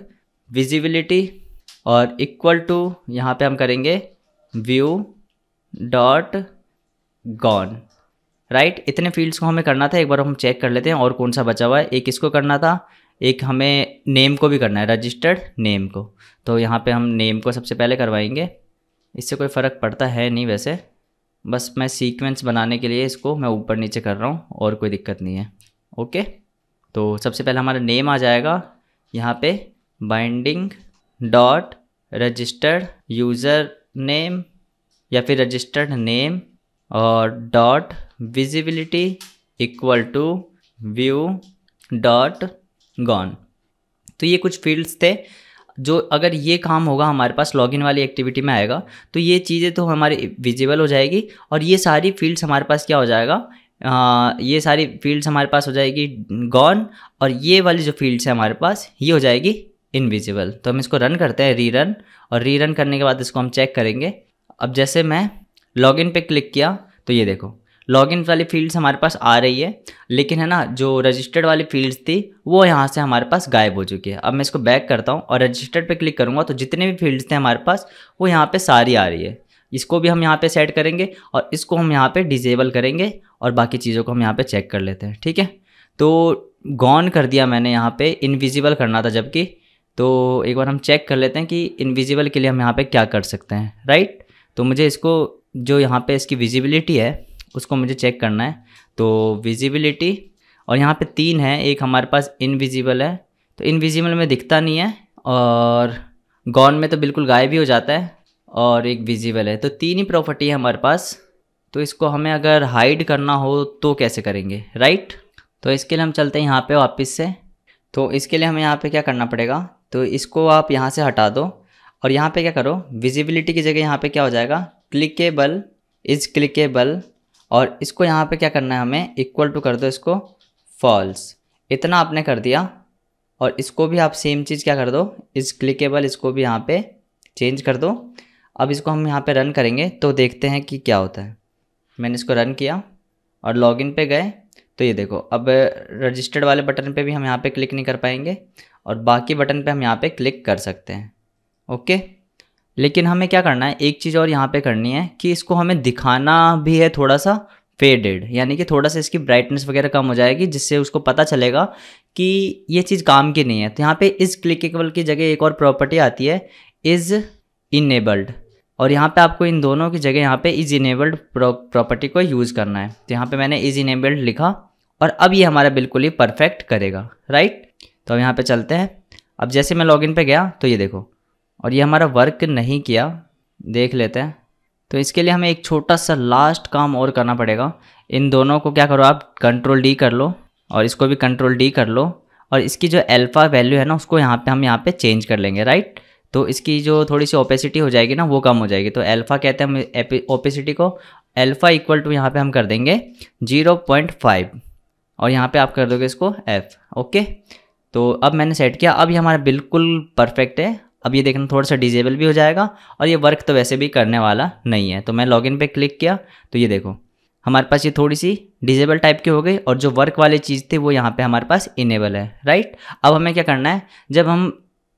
विजिबिलिटी और इक्वल टू यहाँ पे हम करेंगे view dot gone right right? इतने फील्ड्स को हमें करना था एक बार हम चेक कर लेते हैं और कौन सा बचा हुआ है एक इसको करना था एक हमें नेम को भी करना है रजिस्टर्ड नेम को तो यहाँ पे हम नेम को सबसे पहले करवाएंगे इससे कोई फ़र्क पड़ता है नहीं वैसे बस मैं सीक्वेंस बनाने के लिए इसको मैं ऊपर नीचे कर रहा हूँ और कोई दिक्कत नहीं है ओके तो सबसे पहले हमारा नेम आ जाएगा यहाँ पे binding dot registered user name या फिर रजिस्टर्ड नेम और dot visibility equal to view dot gone तो ये कुछ फील्ड्स थे जो अगर ये काम होगा हमारे पास लॉगिन वाली एक्टिविटी में आएगा तो ये चीज़ें तो हमारी विजिबल हो जाएगी और ये सारी फील्ड्स हमारे पास क्या हो जाएगा आ, ये सारी फील्ड्स हमारे पास हो जाएगी गॉन और ये वाली जो फील्ड्स है हमारे पास ये हो जाएगी इनविजिबल तो हम इसको रन करते हैं रीरन और रीरन करने के बाद इसको हम चेक करेंगे अब जैसे मैं लॉगिन पे क्लिक किया तो ये देखो लॉगिन वाली फील्ड्स हमारे पास आ रही है लेकिन है ना जो रजिस्टर्ड वाली फील्ड्स थी वो यहाँ से हमारे पास गायब हो चुकी है अब मैं इसको बैक करता हूँ और रजिस्टर्ड पे क्लिक करूँगा तो जितने भी फील्ड्स थे हमारे पास वो यहाँ पर सारी आ रही है इसको भी हम यहाँ पे सेट करेंगे और इसको हम यहाँ पे डिजेबल करेंगे और बाकी चीज़ों को हम यहाँ पे चेक कर लेते हैं ठीक है तो गॉन कर दिया मैंने यहाँ पे इनविजिबल करना था जबकि तो एक बार हम चेक कर लेते हैं कि इनविजिबल के लिए हम यहाँ पे क्या कर सकते हैं राइट तो मुझे इसको जो यहाँ पे इसकी विजिबिलिटी है उसको मुझे चेक करना है तो विजिबिलिटी और यहाँ पे तीन है एक हमारे पास इनविजिबल है तो इनविजिबल में दिखता नहीं है और गॉन में तो बिल्कुल गायब ही हो जाता है और एक विजिबल है तो तीन ही प्रॉपर्टी है हमारे पास तो इसको हमें अगर हाइड करना हो तो कैसे करेंगे राइट तो इसके लिए हम चलते हैं यहाँ पे वापस से तो इसके लिए हमें यहाँ पे क्या करना पड़ेगा तो इसको आप यहाँ से हटा दो और यहाँ पे क्या करो विजिबिलिटी की जगह यहाँ पे क्या हो जाएगा क्लिकेबल इज़ क्लिकेबल और इसको यहाँ पे क्या करना है हमें इक्वल टू कर दो इसको फॉल्स इतना आपने कर दिया और इसको भी आप सेम चीज़ क्या कर दो इस क्लिकेबल इसको भी यहाँ पे चेंज कर दो अब इसको हम यहाँ पे रन करेंगे तो देखते हैं कि क्या होता है मैंने इसको रन किया और लॉगिन पे गए तो ये देखो अब रजिस्टर्ड वाले बटन पे भी हम यहाँ पे क्लिक नहीं कर पाएंगे और बाकी बटन पे हम यहाँ पे क्लिक कर सकते हैं ओके लेकिन हमें क्या करना है एक चीज़ और यहाँ पे करनी है कि इसको हमें दिखाना भी है थोड़ा सा फेडेड यानी कि थोड़ा सा इसकी ब्राइटनेस वगैरह कम हो जाएगी जिससे उसको पता चलेगा कि ये चीज़ काम की नहीं है तो यहाँ पे इस क्लिकेबल की जगह एक और प्रॉपर्टी आती है इज़ इनेबल्ड और यहाँ पे आपको इन दोनों की जगह यहाँ पे इज़ इनेबल्ड प्रॉपर्टी को यूज़ करना है तो यहाँ पे मैंने इज़ इनेबल्ड लिखा और अब ये हमारा बिल्कुल ही परफेक्ट करेगा राइट तो अब यहाँ पे चलते हैं अब जैसे मैं लॉग पे गया तो ये देखो और ये हमारा वर्क नहीं किया देख लेते हैं तो इसके लिए हमें एक छोटा सा लास्ट काम और करना पड़ेगा इन दोनों को क्या करो आप कंट्रोल डी कर लो और इसको भी कंट्रोल डी कर लो और इसकी जो अल्फ़ा वैल्यू है ना उसको यहाँ पे हम यहाँ पे चेंज कर लेंगे राइट तो इसकी जो थोड़ी सी ओपेसिटी हो जाएगी ना वो कम हो जाएगी तो अल्फ़ा कहते हैं हम ओपेसिटी को अल्फ़ा इक्वल टू यहाँ पे हम कर देंगे जीरो पॉइंट फाइव और यहाँ पे आप कर दोगे इसको एफ़ ओके तो अब मैंने सेट किया अब ये हमारा बिल्कुल परफेक्ट है अब ये देखना थोड़ा सा डिजेबल भी हो जाएगा और ये वर्क तो वैसे भी करने वाला नहीं है तो मैं लॉगिन पे क्लिक किया तो ये देखो हमारे पास ये थोड़ी सी डिजेबल टाइप की हो गई और जो वर्क वाली चीज़ थी वो यहाँ पे हमारे पास इनेबल है राइट अब हमें क्या करना है जब हम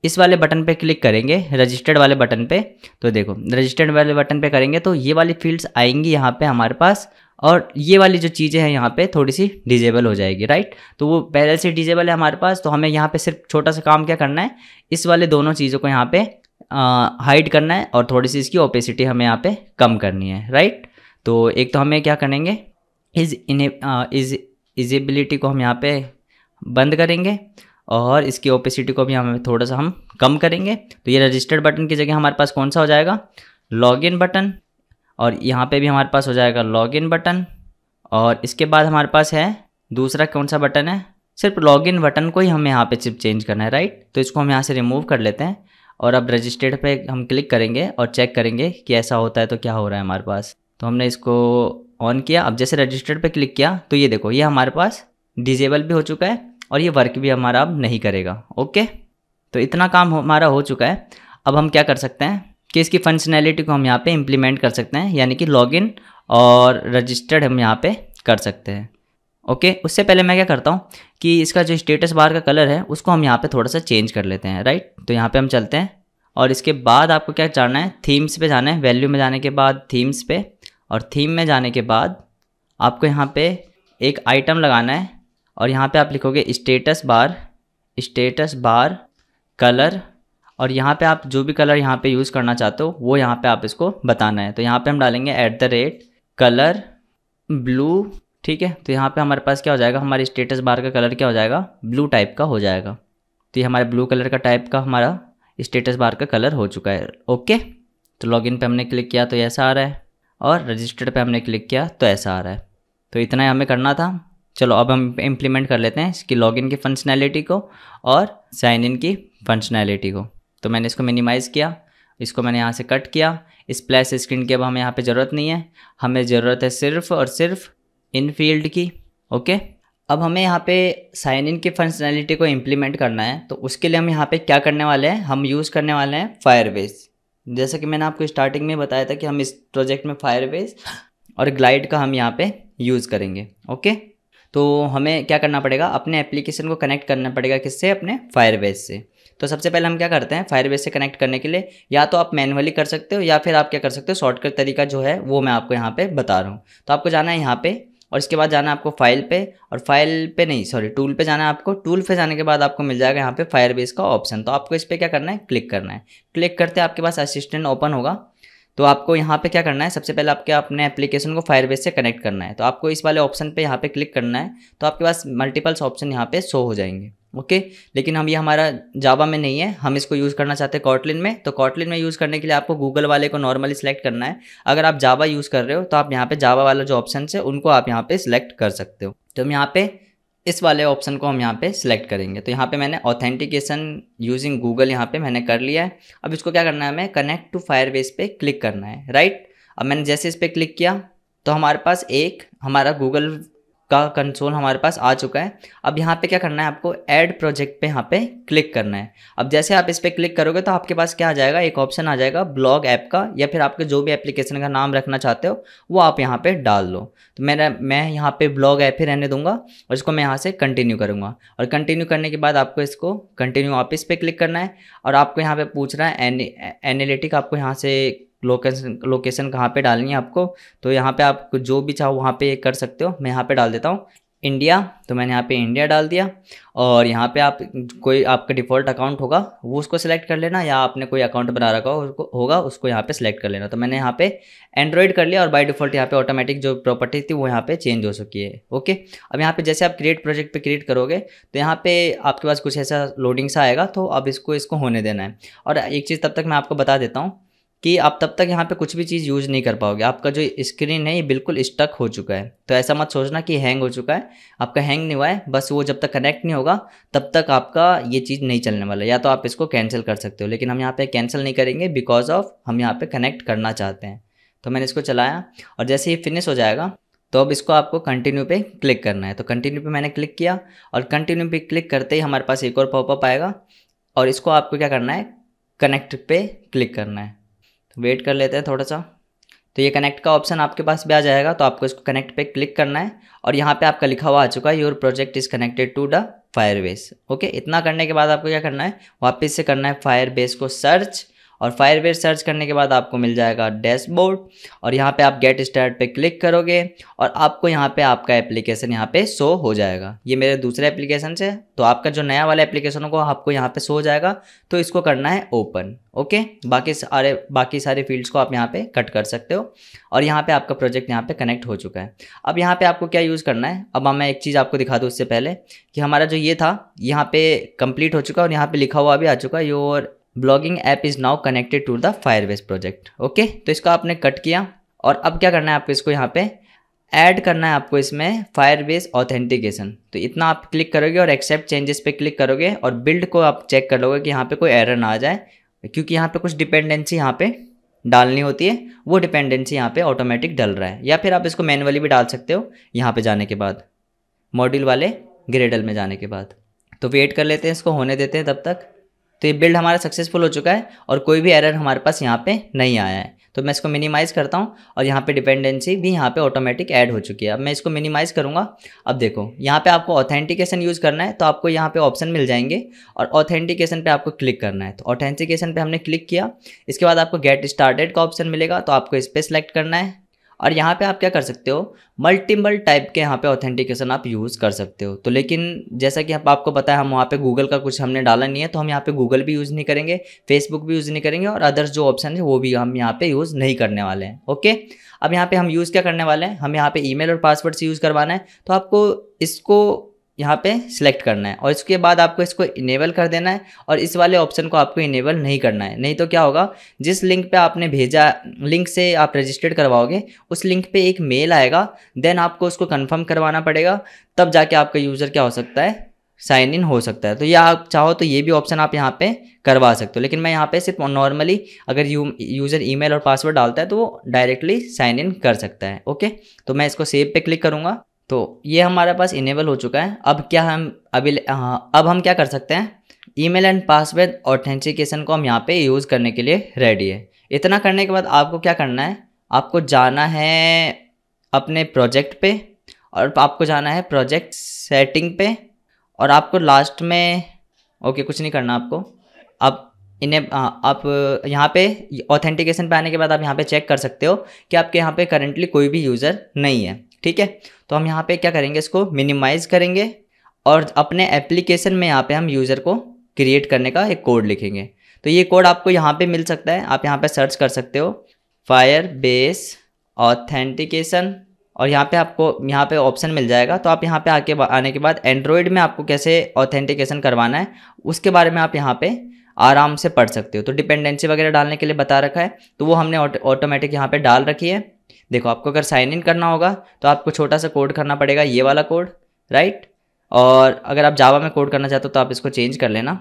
इस वाले बटन पे क्लिक करेंगे रजिस्टर्ड वाले बटन पे तो देखो रजिस्टर्ड वाले बटन पे करेंगे तो ये वाली फील्ड्स आएंगी यहाँ पे हमारे पास और ये वाली जो चीज़ें हैं यहाँ पे थोड़ी सी डिजेबल हो जाएगी राइट तो वो पहले से डिजेबल है हमारे पास तो हमें यहाँ पे सिर्फ छोटा सा काम क्या करना है इस वाले दोनों चीज़ों को यहाँ पे हाइड करना है और थोड़ी सी इसकी ओपेसिटी हमें यहाँ पे कम करनी है राइट तो एक तो हमें क्या करेंगे इज इन इज इजिबिलिटी को हम यहाँ पे बंद करेंगे और इसकी ओपेसिटी को भी हमें थोड़ा सा हम कम करेंगे तो ये रजिस्टर्ड बटन की जगह हमारे पास कौन सा हो जाएगा लॉग बटन और यहाँ पे भी हमारे पास हो जाएगा लॉगिन बटन और इसके बाद हमारे पास है दूसरा कौन सा बटन है सिर्फ लॉगिन बटन को ही हमें यहाँ पे सिर्फ चेंज करना है राइट तो इसको हम यहाँ से रिमूव कर लेते हैं और अब रजिस्टर्ड पे हम क्लिक करेंगे और चेक करेंगे कि ऐसा होता है तो क्या हो रहा है हमारे पास तो हमने इसको ऑन किया अब जैसे रजिस्टर्ड पर क्लिक किया तो ये देखो ये हमारे पास डिजेबल भी हो चुका है और ये वर्क भी हमारा अब नहीं करेगा ओके तो इतना काम हमारा हो चुका है अब हम क्या कर सकते हैं कि इसकी फंक्शनैलिटी को हम यहाँ पे इम्प्लीमेंट कर सकते हैं यानी कि लॉगिन और रजिस्टर्ड हम यहाँ पे कर सकते हैं ओके उससे पहले मैं क्या करता हूँ कि इसका जो स्टेटस बार का कलर है उसको हम यहाँ पे थोड़ा सा चेंज कर लेते हैं राइट तो यहाँ पे हम चलते हैं और इसके बाद आपको क्या जाना है थीम्स पे जाना है वैल्यू में जाने के बाद थीम्स पे और थीम में जाने के बाद आपको यहाँ पर एक आइटम लगाना है और यहाँ पर आप लिखोगे status bar status bar colour और यहाँ पे आप जो भी कलर यहाँ पे यूज़ करना चाहते हो वो यहाँ पे आप इसको बताना है तो यहाँ पे हम डालेंगे at the rate colour blue ठीक है तो यहाँ पे हमारे पास क्या हो जाएगा हमारे स्टेटस बार का कलर क्या हो जाएगा ब्लू टाइप का हो जाएगा तो ये हमारे ब्लू कलर का टाइप का हमारा स्टेटस बार का कलर हो चुका है ओके तो लॉग इन हमने क्लिक किया तो ऐसा आ रहा है और रजिस्टर्ड पर हमने क्लिक किया तो ऐसा आ रहा है तो इतना ही हमें करना था चलो अब हम इम्प्लीमेंट कर लेते हैं इसकी लॉगिन की फंक्शनैलिटी को और साइन इन की फंक्शनैलिटी को तो मैंने इसको मिनिमाइज़ किया इसको मैंने यहाँ से कट किया इस प्लेस स्क्रीन की अब हमें यहाँ पे ज़रूरत नहीं है हमें ज़रूरत है सिर्फ और सिर्फ इन फील्ड की ओके अब हमें यहाँ पे साइन इन की फंक्शनैलिटी को इम्प्लीमेंट करना है तो उसके लिए हम यहाँ पे क्या करने वाले हैं हम यूज़ करने वाले हैं फायरवेज जैसा कि मैंने आपको स्टार्टिंग में बताया था कि हम इस प्रोजेक्ट में फायरवेज और ग्लाइड का हम यहाँ पर यूज़ करेंगे ओके तो हमें क्या करना पड़ेगा अपने एप्लीकेशन को कनेक्ट करना पड़ेगा किससे अपने फायर से तो सबसे पहले हम क्या करते हैं फायरबेस से कनेक्ट करने के लिए या तो आप मैनुअली कर सकते हो या फिर आप क्या कर सकते हो शॉर्टकट तरीका जो है वो मैं आपको यहाँ पर बता रहा हूँ तो आपको जाना है यहाँ पर और इसके बाद जाना है आपको फाइल पे और फाइल पे नहीं सॉरी टूल पे जाना है आपको टूल पे जाने के बाद आपको मिल जाएगा यहाँ पे फायरबेस का ऑप्शन तो आपको इस पर क्या करना है क्लिक करना है क्लिक करते आपके पास असिस्टेंट ओपन होगा तो आपको यहाँ पे क्या करना है सबसे पहले आपके अपने एप्लीकेशन को फायरबेस से कनेक्ट करना है तो आपको इस वाले ऑप्शन पर यहाँ पर क्लिक करना है तो आपके पास मल्टीपल्स ऑप्शन यहाँ पे शो हो जाएंगे ओके लेकिन हम ये हमारा जावा में नहीं है हम इसको यूज़ करना चाहते हैं कॉटलिन में तो कॉटलिन में यूज़ करने के लिए आपको गूगल वाले को नॉर्मली सिलेक्ट करना है अगर आप जावा यूज़ कर रहे हो तो आप यहाँ पर जावा वाला जो ऑप्शन है उनको आप यहाँ पर सिलेक्ट कर सकते हो तो हम यहाँ पर इस वाले ऑप्शन को हम यहाँ पे सिलेक्ट करेंगे तो यहाँ पे मैंने ऑथेंटिकेशन यूजिंग गूगल यहाँ पे मैंने कर लिया है अब इसको क्या करना है हमें कनेक्ट टू फायरबेस पे क्लिक करना है राइट अब मैंने जैसे इस पर क्लिक किया तो हमारे पास एक हमारा गूगल का कंसोल हमारे पास आ चुका है अब यहाँ पे क्या करना है आपको ऐड प्रोजेक्ट पे यहाँ पे क्लिक करना है अब जैसे आप इस पर क्लिक करोगे तो आपके पास क्या आ जाएगा एक ऑप्शन आ जाएगा ब्लॉग ऐप का या फिर आपके जो भी एप्लीकेशन का नाम रखना चाहते हो वो आप यहाँ पे डाल लो तो मेरा मैं यहाँ पे ब्लॉग ऐप ही रहने दूंगा और इसको मैं यहाँ से कंटिन्यू करूँगा और कंटिन्यू करने के बाद आपको इसको कंटिन्यू आप इस पर क्लिक करना है और आपको यहाँ पर पूछ रहा है एनालिटिक आपको यहाँ से लोकेशन लोकेशन कहाँ पे डालनी है आपको तो यहाँ पे आप जो भी चाहो वहाँ पे ये कर सकते हो मैं यहाँ पे डाल देता हूँ इंडिया तो मैंने यहाँ पे इंडिया डाल दिया और यहाँ पे आप कोई आपका डिफ़ॉल्ट अकाउंट होगा वो उसको सेलेक्ट कर लेना या आपने कोई अकाउंट बना रखा हो उसको होगा उसको यहाँ पे सेलेक्ट कर लेना तो मैंने यहाँ पे एंड्रॉयड कर लिया और बाय डिफ़ॉल्ट यहाँ पे ऑटोमेटिक जो प्रॉपर्टी थी वो यहाँ पे चेंज हो चुकी है ओके अब यहाँ पे जैसे आप क्रिएट प्रोजेक्ट पे क्रिएट करोगे तो यहाँ पे आपके पास कुछ ऐसा लोडिंग सा आएगा तो अब इसको इसको होने देना है और एक चीज़ तब तक मैं आपको बता देता हूँ कि आप तब तक यहाँ पे कुछ भी चीज़ यूज़ नहीं कर पाओगे आपका जो स्क्रीन है ये बिल्कुल स्टक हो चुका है तो ऐसा मत सोचना कि हैंग हो चुका है आपका हैंग नहीं हुआ है बस वो जब तक कनेक्ट नहीं होगा तब तक आपका ये चीज़ नहीं चलने वाला या तो आप इसको कैंसिल कर सकते हो लेकिन हम यहाँ पर कैंसिल नहीं करेंगे बिकॉज ऑफ हम यहाँ पर कनेक्ट करना चाहते हैं तो मैंने इसको चलाया और जैसे ये फिनिश हो जाएगा तो अब इसको आपको कंटिन्यू पे क्लिक करना है तो कंटिन्यू पे मैंने क्लिक किया और कंटिन्यू पे क्लिक करते ही हमारे पास एक और पॉपअप आएगा और इसको आपको क्या करना है कनेक्ट पे क्लिक करना है तो वेट कर लेते हैं थोड़ा सा तो ये कनेक्ट का ऑप्शन आपके पास भी आ जाएगा तो आपको इसको कनेक्ट पे क्लिक करना है और यहाँ पे आपका लिखा हुआ आ चुका है your project is connected to the Firebase okay इतना करने के बाद आपको क्या करना है वापस से करना है फायरबेस को सर्च और फायरवेयर सर्च करने के बाद आपको मिल जाएगा डैशबोर्ड और यहाँ पे आप गेट स्टार्ट पे क्लिक करोगे और आपको यहाँ पे आपका एप्लीकेशन यहाँ पे शो हो जाएगा ये मेरे दूसरे एप्लीकेशन से तो आपका जो नया वाला एप्लीकेशन होगा आपको यहाँ पे शो हो जाएगा तो इसको करना है ओपन ओके बाकी सारे बाकी सारे फील्ड्स को आप यहाँ पे कट कर सकते हो और यहाँ पे आपका प्रोजेक्ट यहाँ पे कनेक्ट हो चुका है अब यहाँ पे आपको क्या यूज़ करना है अब मैं एक चीज़ आपको दिखा दूँ उससे पहले कि हमारा जो ये था यहाँ पे कंप्लीट हो चुका है और यहाँ पे लिखा हुआ भी आ चुका है your blogging app is now connected to the Firebase project okay तो इसको आपने कट किया और अब क्या करना है आपको इसको यहाँ पे ऐड करना है आपको इसमें फायर बेस ऑथेंटिकेशन तो इतना आप क्लिक करोगे और एक्सेप्ट चेंजेस पे क्लिक करोगे और बिल्ड को आप चेक कर लोगे कि यहाँ पे कोई एरर ना आ जाए क्योंकि यहाँ पे कुछ डिपेंडेंसी यहाँ पे डालनी होती है वो डिपेंडेंसी यहाँ पे ऑटोमेटिक डल रहा है या फिर आप इसको मैनुअली भी डाल सकते हो यहाँ पे जाने के बाद मॉड्यूल वाले ग्रेडल में जाने के बाद तो वेट कर लेते हैं इसको होने देते हैं तब तक तो ये बिल्ड हमारा सक्सेसफुल हो चुका है और कोई भी एरर हमारे पास यहाँ पे नहीं आया है तो मैं इसको मिनिमाइज़ करता हूँ और यहाँ पे डिपेंडेंसी भी यहाँ पे ऑटोमेटिक ऐड हो चुकी है अब मैं इसको मिनिमाइज़ करूँगा अब देखो यहाँ पे आपको ऑथेंटिकेशन यूज़ करना है तो आपको यहाँ पे ऑप्शन मिल जाएंगे और ऑथेंटिकेशन पे आपको क्लिक करना है तो ऑथेंटिकेशन पे हमने क्लिक किया इसके बाद आपको गेट स्टार्टेड का ऑप्शन मिलेगा तो आपको इस पर सेलेक्ट करना है और यहाँ पे आप क्या कर सकते हो मल्टीपल टाइप के यहाँ पे ऑथेंटिकेशन आप यूज़ कर सकते हो तो लेकिन जैसा कि आप आपको पता है हम वहाँ पे गूगल का कुछ हमने डाला नहीं है तो हम यहाँ पे गूगल भी यूज़ नहीं करेंगे फेसबुक भी यूज़ नहीं करेंगे और अदर्स जो ऑप्शन है वो भी हम यहाँ पे यूज़ नहीं करने वाले हैं ओके अब यहाँ पे हम यूज़ क्या करने वाले हैं हम यहाँ पे ईमेल और पासवर्ड से यूज़ करवाना है तो आपको इसको यहाँ पे सिलेक्ट करना है और इसके बाद आपको इसको इनेबल कर देना है और इस वाले ऑप्शन को आपको इनेबल नहीं करना है नहीं तो क्या होगा जिस लिंक पे आपने भेजा लिंक से आप रजिस्टर्ड करवाओगे उस लिंक पे एक मेल आएगा देन आपको उसको कंफर्म करवाना पड़ेगा तब जाके आपका यूज़र क्या हो सकता है साइन इन हो सकता है तो या आप चाहो तो ये भी ऑप्शन आप यहाँ पे करवा सकते हो लेकिन मैं यहाँ पे सिर्फ नॉर्मली अगर यू यूज़र ईमेल और पासवर्ड डालता है तो वो डायरेक्टली साइन इन कर सकता है ओके तो मैं इसको सेव पे क्लिक करूँगा तो ये हमारे पास इनेबल हो चुका है अब क्या हम अभी हाँ अब हम क्या कर सकते हैं ईमेल एंड पासवर्ड ऑथेंटिकेशन को हम यहाँ पे यूज़ करने के लिए रेडी है इतना करने के बाद आपको क्या करना है आपको जाना है अपने प्रोजेक्ट पे और आपको जाना है प्रोजेक्ट सेटिंग पे और आपको लास्ट में ओके कुछ नहीं करना आपको आप इन्हें हाँ, आप यहाँ पे ऑथेंटिकेशन पे आने के बाद आप यहाँ पे चेक कर सकते हो कि आपके यहाँ पे करंटली कोई भी यूज़र नहीं है ठीक है तो हम यहाँ पे क्या करेंगे इसको मिनिमाइज़ करेंगे और अपने एप्लीकेशन में यहाँ पे हम यूज़र को क्रिएट करने का एक कोड लिखेंगे तो ये कोड आपको यहाँ पे मिल सकता है आप यहाँ पे सर्च कर सकते हो फायर बेस ऑथेंटिकेशन और यहाँ पे आपको यहाँ पे ऑप्शन मिल जाएगा तो आप यहाँ पे आके आने के बाद एंड्रॉयड में आपको कैसे ऑथेंटिकेशन करवाना है उसके बारे में आप यहाँ पे आराम से पढ़ सकते हो तो डिपेंडेंसी वगैरह डालने के लिए बता रखा है तो वो हमने ऑटोमेटिक यहाँ पे डाल रखी है देखो आपको अगर साइन इन करना होगा तो आपको छोटा सा कोड करना पड़ेगा ये वाला कोड राइट और अगर आप जावा में कोड करना चाहते हो तो आप इसको चेंज कर लेना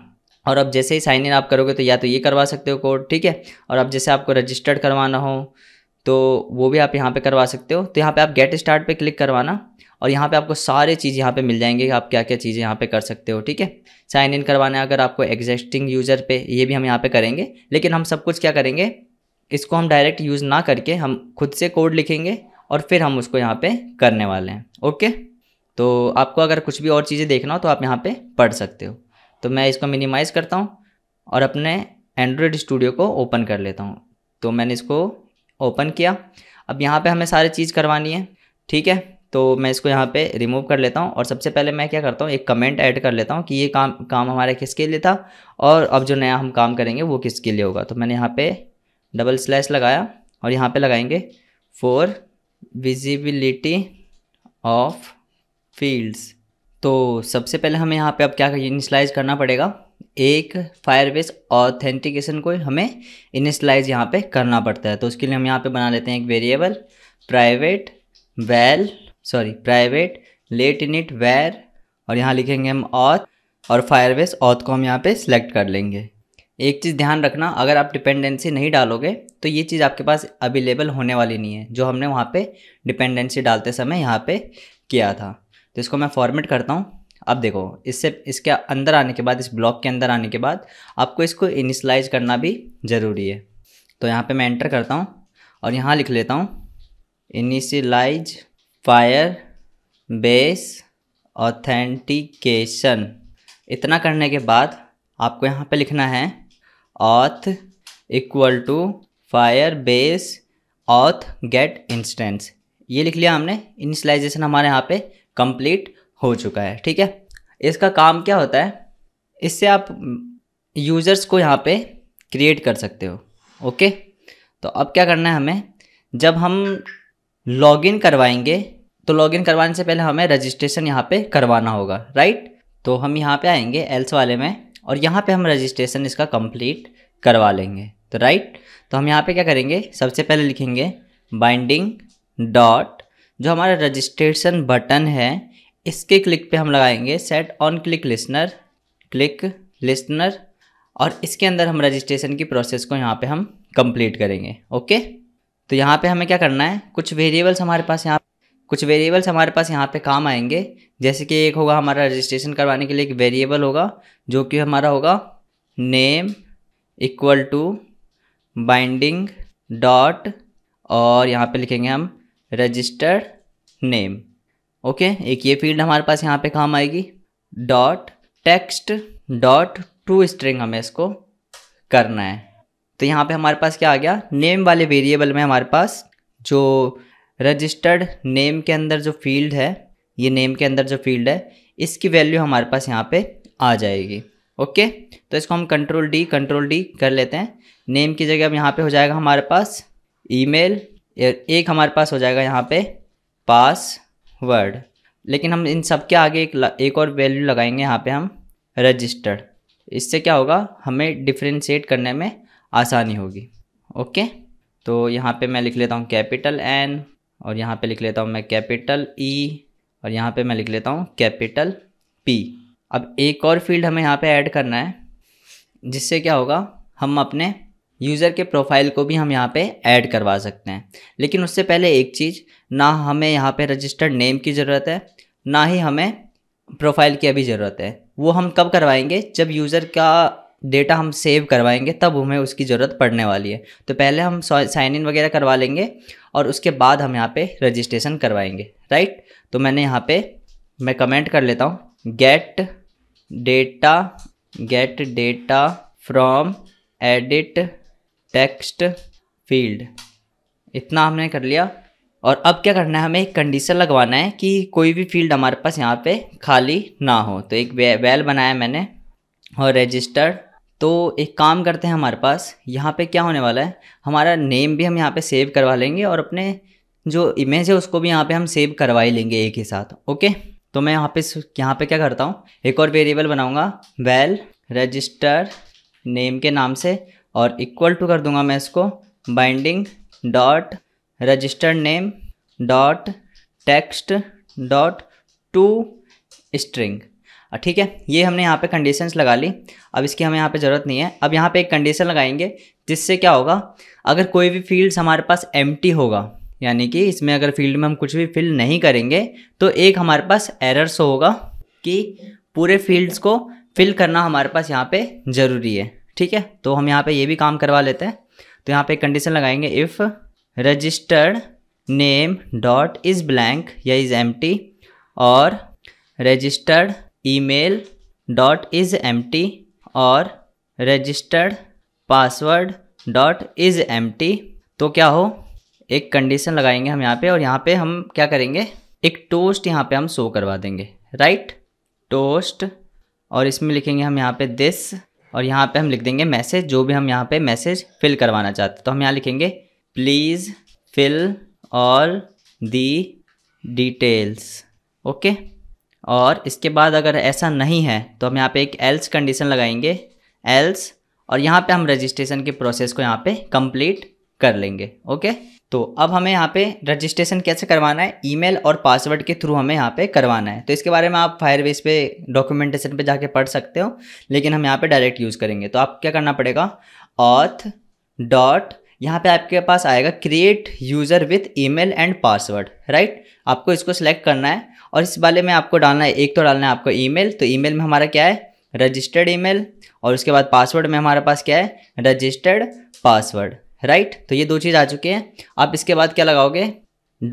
और अब जैसे ही साइन इन आप करोगे तो या तो ये करवा सकते हो कोड ठीक है और अब जैसे आपको रजिस्टर्ड करवाना हो तो वो भी आप यहाँ पे करवा सकते हो तो यहाँ पे आप गेट स्टार्ट पे क्लिक करवाना और यहाँ पे आपको सारे चीज़ यहाँ पे मिल जाएंगे कि आप क्या क्या चीज़ें यहाँ पे कर सकते हो ठीक है साइन इन करवाना है अगर आपको एग्जिस्टिंग यूज़र पे ये भी हम यहाँ पे करेंगे लेकिन हम सब कुछ क्या करेंगे इसको हम डायरेक्ट यूज़ ना करके हम खुद से कोड लिखेंगे और फिर हम उसको यहाँ पे करने वाले हैं ओके तो आपको अगर कुछ भी और चीज़ें देखना हो तो आप यहाँ पे पढ़ सकते हो तो मैं इसको मिनिमाइज़ करता हूँ और अपने एंड्रॉयड स्टूडियो को ओपन कर लेता हूँ तो मैंने इसको ओपन किया अब यहाँ पर हमें सारी चीज़ करवानी है ठीक है तो मैं इसको यहाँ पे रिमूव कर लेता हूँ और सबसे पहले मैं क्या करता हूँ एक कमेंट ऐड कर लेता हूँ कि ये काम काम हमारे किसके लिए था और अब जो नया हम काम करेंगे वो किसके लिए होगा तो मैंने यहाँ पे डबल स्लैश लगाया और यहाँ पे लगाएंगे फोर विजिबिलिटी ऑफ फील्ड्स तो सबसे पहले हमें यहाँ पे अब क्या इनिशलाइज करना पड़ेगा एक फायरबेस ऑथेंटिकेशन को हमें इनिशलाइज यहाँ पे करना पड़ता है तो उसके लिए हम यहाँ पे बना लेते हैं एक variable private val sorry private late in it var और यहाँ लिखेंगे हम ऑथ और फायरबेस ऑथ को हम यहाँ पे सिलेक्ट कर लेंगे एक चीज़ ध्यान रखना अगर आप डिपेंडेंसी नहीं डालोगे तो ये चीज़ आपके पास अवेलेबल होने वाली नहीं है जो हमने वहाँ पे डिपेंडेंसी डालते समय यहाँ पे किया था तो इसको मैं फॉर्मेट करता हूँ अब देखो इससे इसके अंदर आने के बाद इस ब्लॉक के अंदर आने के बाद आपको इसको इनिशलाइज करना भी ज़रूरी है तो यहाँ पर मैं एंटर करता हूँ और यहाँ लिख लेता हूँ इनिशलाइज फायर बेस ऑथेंटिकेशन इतना करने के बाद आपको यहाँ पे लिखना है auth equal to Firebase auth get instance ये लिख लिया हमने इनिशलाइजेशन हमारे यहाँ पे कंप्लीट हो चुका है ठीक है इसका काम क्या होता है इससे आप यूज़र्स को यहाँ पे क्रिएट कर सकते हो ओके तो अब क्या करना है हमें जब हम लॉगिन करवाएंगे तो लॉगिन करवाने से पहले हमें रजिस्ट्रेशन यहाँ पे करवाना होगा राइट तो हम यहाँ पे आएंगे एल्स वाले में और यहाँ पे हम रजिस्ट्रेशन इसका कंप्लीट करवा लेंगे तो राइट तो हम यहाँ पे क्या करेंगे सबसे पहले लिखेंगे बाइंडिंग डॉट जो हमारा रजिस्ट्रेशन बटन है इसके क्लिक पे हम लगाएंगे set on click listener click listener और इसके अंदर हम रजिस्ट्रेशन की प्रोसेस को यहाँ पर हम कम्प्लीट करेंगे ओके तो यहाँ पर हमें क्या करना है कुछ वेरिएबल्स हमारे पास यहाँ कुछ वेरिएबल्स हमारे पास यहाँ पे काम आएंगे जैसे कि एक होगा हमारा रजिस्ट्रेशन करवाने के लिए एक वेरिएबल होगा जो कि हमारा होगा name equal to binding dot और यहाँ पे लिखेंगे हम रजिस्टर नेम ओके एक ये फील्ड हमारे पास यहाँ पे काम आएगी dot text dot to string हमें इसको करना है तो यहाँ पे हमारे पास क्या आ गया नेम वाले वेरिएबल में हमारे पास जो रजिस्टर्ड नेम के अंदर जो फील्ड है ये नेम के अंदर जो फील्ड है इसकी वैल्यू हमारे पास यहाँ पे आ जाएगी ओके तो इसको हम कंट्रोल डी कंट्रोल डी कर लेते हैं नेम की जगह अब यहाँ पे हो जाएगा हमारे पास ईमेल एक हमारे पास हो जाएगा यहाँ पे पासवर्ड लेकिन हम इन सब के आगे एक एक और वैल्यू लगाएंगे यहाँ पे हम रजिस्टर्ड इससे क्या होगा हमें डिफ्रेंशिएट करने में आसानी होगी ओके तो यहाँ पे मैं लिख लेता हूँ कैपिटल एन और यहाँ पे लिख लेता हूँ मैं कैपिटल ई e, और यहाँ पे मैं लिख लेता हूँ कैपिटल पी अब एक और फील्ड हमें यहाँ पे ऐड करना है जिससे क्या होगा हम अपने यूज़र के प्रोफाइल को भी हम यहाँ पे ऐड करवा सकते हैं लेकिन उससे पहले एक चीज़ ना हमें यहाँ पे रजिस्टर्ड नेम की ज़रूरत है ना ही हमें प्रोफाइल की अभी ज़रूरत है वो हम कब करवाएंगे जब यूज़र का डेटा हम सेव करवाएंगे तब हमें उसकी ज़रूरत पड़ने वाली है तो पहले हम साइन इन वगैरह करवा लेंगे और उसके बाद हम यहाँ पे रजिस्ट्रेशन करवाएंगे राइट तो मैंने यहाँ पे मैं कमेंट कर लेता हूँ get data get data from edit text field इतना हमने कर लिया और अब क्या करना है हमें एक कंडीशन लगवाना है कि कोई भी फील्ड हमारे पास यहाँ पे खाली ना हो तो एक वेल बनाया मैंने और रजिस्टर्ड तो एक काम करते हैं हमारे पास यहाँ पे क्या होने वाला है हमारा नेम भी हम यहाँ पे सेव करवा लेंगे और अपने जो इमेज है उसको भी यहाँ पे हम सेव करवा ही लेंगे एक ही साथ ओके तो मैं यहाँ पे यहाँ पे क्या करता हूँ एक और वेरिएबल बनाऊँगा वेल रजिस्टर नेम के नाम से और इक्वल टू कर दूँगा मैं इसको binding dot register name dot text dot to string ठीक है ये हमने यहाँ पे कंडीशंस लगा ली अब इसकी हमें यहाँ पे ज़रूरत नहीं है अब यहाँ पे एक कंडीशन लगाएंगे जिससे क्या होगा अगर कोई भी फील्ड्स हमारे पास एम होगा यानी कि इसमें अगर फील्ड में हम कुछ भी फिल नहीं करेंगे तो एक हमारे पास एरर्स होगा कि पूरे फील्ड्स को फिल करना हमारे पास यहाँ पर ज़रूरी है ठीक है तो हम यहाँ पर ये भी काम करवा लेते हैं तो यहाँ पर एक कंडीशन लगाएंगे if registered name dot is blank या इज़ एम और registered email dot is empty और registered password dot is empty तो क्या हो एक कंडीशन लगाएंगे हम यहाँ पे और यहाँ पे हम क्या करेंगे एक टोस्ट यहाँ पे हम शो करवा देंगे राइट टोस्ट और इसमें लिखेंगे हम यहाँ पे दिस और यहाँ पे हम लिख देंगे मैसेज जो भी हम यहाँ पे मैसेज फिल करवाना चाहते तो हम यहाँ लिखेंगे please fill all the details okay और इसके बाद अगर ऐसा नहीं है तो हम यहाँ पे एक एल्स कंडीशन लगाएंगे एल्स और यहाँ पे हम रजिस्ट्रेशन के प्रोसेस को यहाँ पे कंप्लीट कर लेंगे ओके तो अब हमें यहाँ पे रजिस्ट्रेशन कैसे करवाना है ईमेल और पासवर्ड के थ्रू हमें यहाँ पे करवाना है तो इसके बारे में आप फायरबेस पे डॉक्यूमेंटेशन पे जाके पढ़ सकते हो लेकिन हम यहाँ पे डायरेक्ट यूज़ करेंगे तो आप क्या करना पड़ेगा ऑथ डॉट यहाँ पे आपके पास आएगा create user with E and password right आपको इसको सिलेक्ट करना है और इस वाले में आपको डालना है एक तो डालना है आपको ईमेल तो ईमेल में हमारा क्या है रजिस्टर्ड ईमेल और उसके बाद पासवर्ड में हमारे पास क्या है रजिस्टर्ड पासवर्ड राइट तो ये दो चीज़ आ चुकी है आप इसके बाद क्या लगाओगे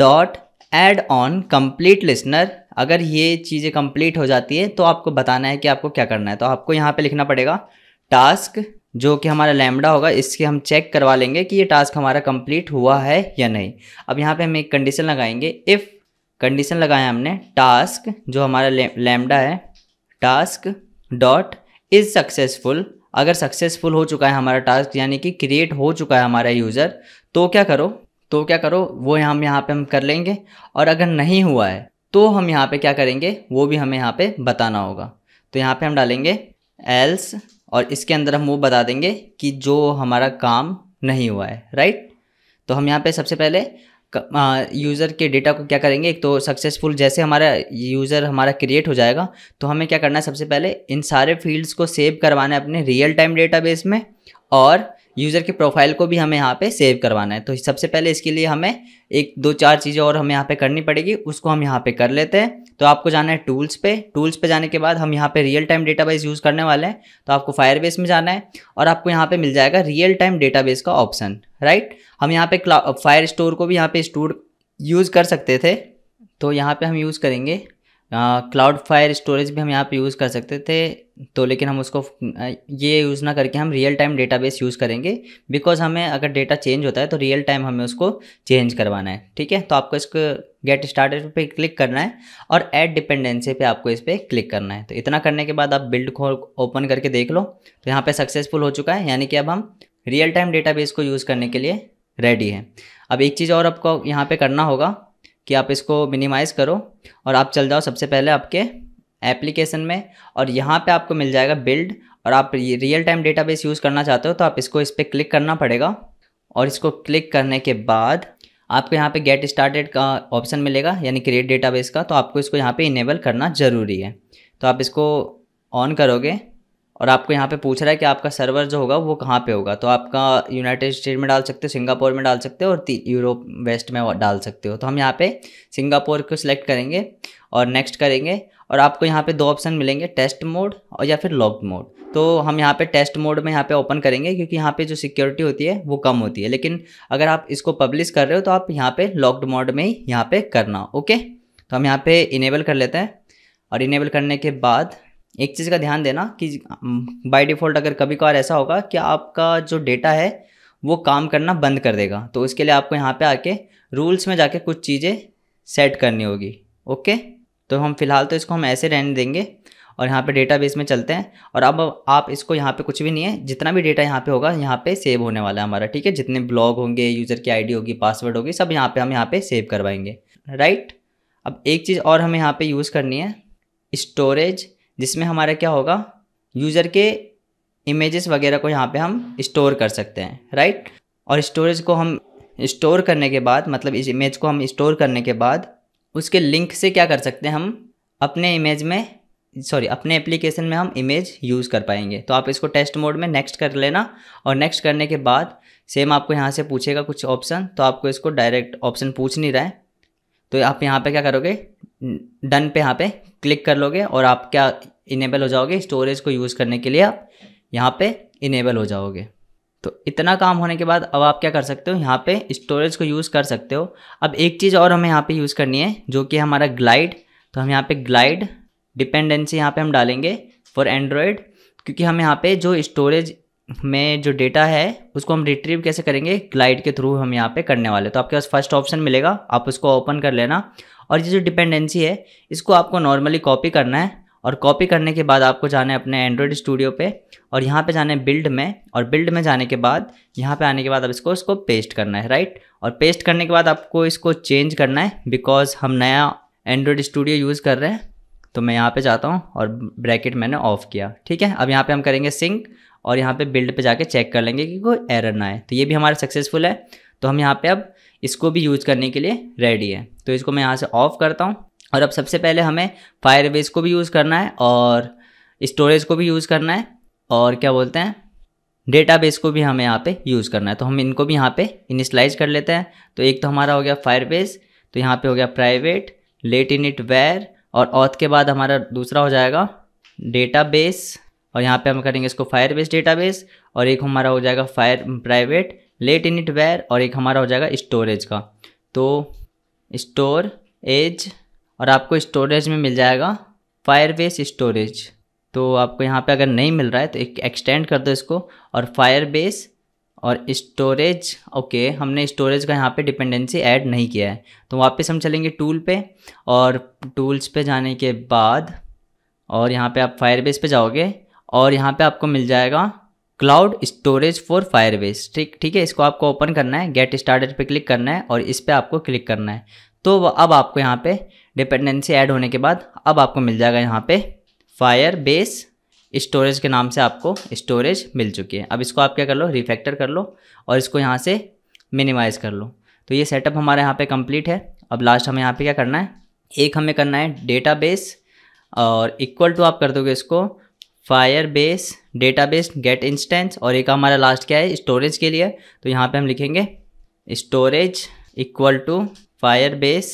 dot add on complete listener अगर ये चीज़ें कम्प्लीट हो जाती है तो आपको बताना है कि आपको क्या करना है तो आपको यहाँ पर लिखना पड़ेगा टास्क जो कि हमारा लैमडा होगा इसके हम चेक करवा लेंगे कि ये टास्क हमारा कंप्लीट हुआ है या नहीं अब यहाँ पे हम एक कंडीशन लगाएंगे इफ़ कंडीशन लगाया हमने टास्क जो हमारा लैम्डा है टास्क डॉट इज सक्सेसफुल अगर सक्सेसफुल हो चुका है हमारा टास्क यानी कि क्रिएट हो चुका है हमारा यूज़र तो क्या करो तो क्या करो वो हम यहाँ पे हम कर लेंगे और अगर नहीं हुआ है तो हम यहाँ पे क्या करेंगे वो भी हमें यहाँ पे बताना होगा तो यहाँ पे हम डालेंगे एल्स और इसके अंदर हम वो बता देंगे कि जो हमारा काम नहीं हुआ है राइट तो हम यहाँ पे सबसे पहले यूज़र के डेटा को क्या करेंगे एक तो सक्सेसफुल जैसे हमारा यूज़र हमारा क्रिएट हो जाएगा तो हमें क्या करना है सबसे पहले इन सारे फील्ड्स को सेव करवाना है अपने रियल टाइम डेटाबेस में और यूज़र के प्रोफाइल को भी हमें यहाँ पे सेव करवाना है तो सबसे पहले इसके लिए हमें एक दो चार चीज़ें और हमें यहाँ पे करनी पड़ेगी उसको हम यहाँ पे कर लेते हैं तो आपको जाना है टूल्स पे टूल्स पे जाने के बाद हम यहाँ पे रियल टाइम डेटाबेस यूज़ करने वाले हैं तो आपको फायरबेस में जाना है और आपको यहाँ पर मिल जाएगा रियल टाइम डेटा का ऑप्शन राइट हम यहाँ पर फायर स्टोर को भी यहाँ पर स्टोर यूज़ कर सकते थे तो यहाँ पर हम यूज़ करेंगे क्लाउड फायर स्टोरेज भी हम यहाँ पे यूज़ कर सकते थे तो लेकिन हम उसको ये यूज़ ना करके हम रियल टाइम डेटाबेस यूज़ करेंगे बिकॉज हमें अगर डेटा चेंज होता है तो रियल टाइम हमें उसको चेंज करवाना है ठीक है तो आपको इसको गेट स्टार्टेड पे क्लिक करना है और ऐड डिपेंडेंसी पे आपको इस पर क्लिक करना है तो इतना करने के बाद आप बिल्ड को ओपन करके देख लो तो यहाँ पर सक्सेसफुल हो चुका है यानी कि अब हम रियल टाइम डेटा को यूज़ करने के लिए रेडी है अब एक चीज़ और आपको यहाँ पर करना होगा कि आप इसको मिनिमाइज़ करो और आप चल जाओ सबसे पहले आपके एप्लीकेशन में और यहाँ पे आपको मिल जाएगा बिल्ड और आप रियल टाइम डेटाबेस यूज़ करना चाहते हो तो आप इसको इस पर क्लिक करना पड़ेगा और इसको क्लिक करने के बाद आपको यहाँ पे गेट स्टार्टेड का ऑप्शन मिलेगा यानी क्रिएट डेटाबेस का तो आपको इसको यहाँ पे इनेबल करना ज़रूरी है तो आप इसको ऑन करोगे और आपको यहाँ पे पूछ रहा है कि आपका सर्वर जो होगा वो कहाँ पे होगा तो आपका यूनाइटेड स्टेट में डाल सकते हो सिंगापुर में डाल सकते हो और यूरोप वेस्ट में डाल सकते हो तो हम यहाँ पे सिंगापुर को सिलेक्ट करेंगे और नेक्स्ट करेंगे और आपको यहाँ पे दो ऑप्शन मिलेंगे टेस्ट मोड और या फिर लॉक मोड तो हम यहाँ पे टेस्ट मोड में यहाँ पे ओपन करेंगे क्योंकि यहाँ पे जो सिक्योरिटी होती है वो कम होती है लेकिन अगर आप इसको पब्लिश कर रहे हो तो आप यहाँ पे लॉक्ड मोड में ही यहाँ पे करना ओके तो हम यहाँ पे इनेबल कर लेते हैं और इनेबल करने के बाद एक चीज़ का ध्यान देना कि बाय डिफ़ॉल्ट अगर कभी कभार ऐसा होगा कि आपका जो डेटा है वो काम करना बंद कर देगा तो उसके लिए आपको यहाँ पे आके रूल्स में जाके कुछ चीज़ें सेट करनी होगी ओके तो हम फिलहाल तो इसको हम ऐसे रहने देंगे और यहाँ पे बेस में चलते हैं और अब आप इसको यहाँ पे कुछ भी नहीं है जितना भी डेटा यहाँ पे होगा यहाँ पे सेव होने वाला है हमारा ठीक है जितने ब्लॉग होंगे यूज़र की आईडी होगी पासवर्ड होगी सब यहाँ पे हम यहाँ पे सेव करवाएंगे राइट अब एक चीज़ और हमें यहाँ पे यूज़ करनी है स्टोरेज जिसमें हमारा क्या होगा यूज़र के इमेजेस वगैरह को यहाँ पे हम स्टोर कर सकते हैं राइट और स्टोरेज को हम स्टोर करने के बाद मतलब इस इमेज को हम स्टोर करने के बाद उसके लिंक से क्या कर सकते हैं हम अपने इमेज में सॉरी अपने एप्लीकेशन में हम इमेज यूज़ कर पाएंगे तो आप इसको टेस्ट मोड में नेक्स्ट कर लेना और नेक्स्ट करने के बाद सेम आपको यहाँ से पूछेगा कुछ ऑप्शन तो आपको इसको डायरेक्ट ऑप्शन पूछ नहीं रहा है तो आप यहाँ पे क्या करोगे डन पे यहाँ पे क्लिक कर लोगे और आप क्या इनेबल हो जाओगे स्टोरेज को यूज़ करने के लिए आप यहाँ पे इनेबल हो जाओगे तो इतना काम होने के बाद अब आप क्या कर सकते हो यहाँ पे स्टोरेज को यूज़ कर सकते हो अब एक चीज़ और हमें यहाँ पे यूज़ करनी है जो कि हमारा ग्लाइड तो हम यहाँ पे ग्लाइड डिपेंडेंसी यहाँ पे हम डालेंगे फॉर एंड्रॉयड क्योंकि हम यहाँ पे जो स्टोरेज में जो डेटा है उसको हम रिट्रीव कैसे करेंगे ग्लाइड के थ्रू हम यहाँ पे करने वाले तो आपके पास फर्स्ट ऑप्शन मिलेगा आप उसको ओपन कर लेना और ये जो डिपेंडेंसी है इसको आपको नॉर्मली कॉपी करना है और कॉपी करने के बाद आपको जाना है अपने एंड्रॉयड स्टूडियो पे और यहाँ पे जाना है बिल्ड में और बिल्ड में जाने के बाद यहाँ पे आने के बाद अब इसको इसको पेस्ट करना है राइट और पेस्ट करने के बाद आपको इसको चेंज करना है बिकॉज हम नया एंड्रॉयड स्टूडियो यूज़ कर रहे हैं तो मैं यहाँ पर जाता हूँ और ब्रैकेट मैंने ऑफ किया ठीक है अब यहाँ पर हम करेंगे सिंक और यहाँ पर बिल्ड पर जाके चेक कर लेंगे कि कोई एरर ना आए तो ये भी हमारा सक्सेसफुल है तो हम यहाँ पर अब इसको भी यूज करने के लिए रेडी है तो इसको मैं यहाँ से ऑफ करता हूँ और अब सबसे पहले हमें फायर बेस को भी यूज़ करना है और स्टोरेज को भी यूज़ करना है और क्या बोलते हैं डेटाबेस को भी हमें यहाँ पे यूज़ करना है तो हम इनको भी यहाँ पे इनिशलाइज कर लेते हैं तो एक तो हमारा हो गया फायरबेस तो यहाँ पे हो गया private late lateinit var और ऑथ के बाद हमारा दूसरा हो जाएगा डेटाबेस और यहाँ पे हम करेंगे इसको फायरबेस डेटाबेस और एक हमारा हो जाएगा fire private late lateinit var और एक हमारा हो जाएगा स्टोरेज का तो स्टोर एज और आपको स्टोरेज में मिल जाएगा फायरबेस स्टोरेज तो आपको यहाँ पे अगर नहीं मिल रहा है तो एक एक्सटेंड कर दो इसको और फायरबेस और स्टोरेज ओके हमने स्टोरेज का यहाँ पे डिपेंडेंसी ऐड नहीं किया है तो वापस हम चलेंगे टूल पे और टूल्स पे जाने के बाद और यहाँ पे आप फायरबेस पे जाओगे और यहाँ पे आपको मिल जाएगा क्लाउड स्टोरेज फॉर बेस ठीक ठीक है इसको आपको ओपन करना है गेट स्टार्टेड पे क्लिक करना है और इस पर आपको क्लिक करना है तो अब आपको यहाँ पे डिपेंडेंसी ऐड होने के बाद अब आपको मिल जाएगा यहाँ पे फायर बेस स्टोरेज के नाम से आपको स्टोरेज मिल चुकी है अब इसको आप क्या कर लो रिफैक्टर कर लो और इसको यहाँ से मिनिमाइज़ कर लो तो ये सेटअप हमारे यहाँ पे कंप्लीट है अब लास्ट हमें यहाँ पे क्या करना है एक हमें करना है डेटा और इक्वल टू आप कर दोगे इसको Firebase data database get instance और एक हमारा लास्ट क्या है स्टोरेज के लिए तो यहाँ पे हम लिखेंगे storage equal to Firebase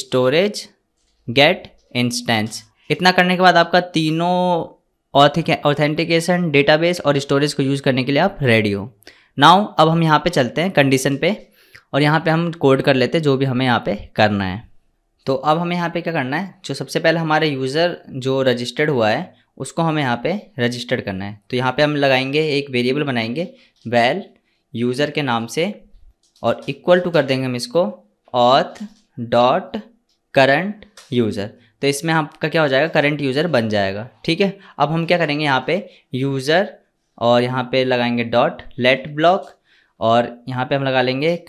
storage get instance इतना करने के बाद आपका तीनों ऑथेंटिकेशन डेटा बेस और स्टोरेज को यूज़ करने के लिए आप रेडी हो नाउ अब हम यहाँ पे चलते हैं कंडीशन पे और यहाँ पे हम कोड कर लेते हैं जो भी हमें यहाँ पे करना है तो अब हमें यहाँ पे क्या करना है जो सबसे पहले हमारे यूज़र जो रजिस्टर्ड हुआ है उसको हमें यहाँ पे रजिस्टर करना है तो यहाँ पे हम लगाएंगे एक वेरिएबल बनाएंगे वैल यूज़र के नाम से और इक्वल टू कर देंगे हम इसको ऑथ डॉट करंट यूज़र तो इसमें आपका क्या हो जाएगा करंट यूज़र बन जाएगा ठीक है अब हम क्या करेंगे यहाँ पे यूज़र और यहाँ पे लगाएंगे डॉट लेट ब्लॉक और यहाँ पे हम लगा लेंगे एक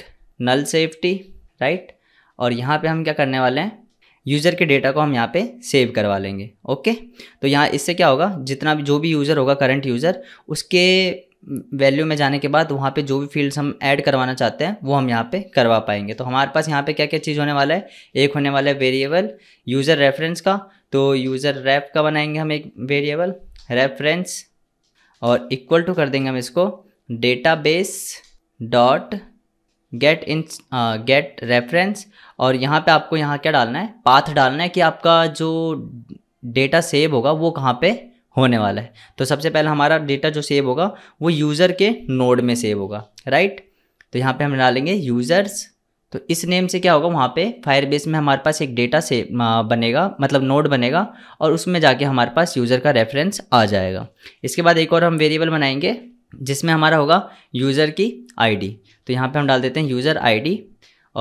नल सेफ्टी राइट और यहाँ पे हम क्या करने वाले हैं यूज़र के डेटा को हम यहाँ पे सेव करवा लेंगे ओके तो यहाँ इससे क्या होगा जितना भी जो भी यूज़र होगा करंट यूज़र उसके वैल्यू में जाने के बाद वहाँ पे जो भी फील्ड्स हम ऐड करवाना चाहते हैं वो हम यहाँ पे करवा पाएंगे तो हमारे पास यहाँ पे क्या क्या चीज़ होने वाला है एक होने वाला है वेरिएबल यूज़र रेफरेंस का तो यूज़र रैप का बनाएंगे हम एक वेरिएबल रेफरेंस और इक्वल टू कर देंगे हम इसको data base dot get in get reference और यहाँ पे आपको यहाँ क्या डालना है पाथ डालना है कि आपका जो डेटा सेव होगा वो कहाँ पे होने वाला है तो सबसे पहले हमारा डेटा जो सेव होगा वो यूज़र के नोड में सेव होगा राइट तो यहाँ पे हम डालेंगे यूज़र्स तो इस नेम से क्या होगा वहाँ पे फायरबेस में हमारे पास एक डेटा से बनेगा मतलब नोड बनेगा और उसमें जाके हमारे पास यूज़र का रेफरेंस आ जाएगा इसके बाद एक और हम वेरिएबल बनाएंगे जिसमें हमारा होगा यूज़र की आईडी तो यहाँ पे हम डाल देते हैं यूज़र आईडी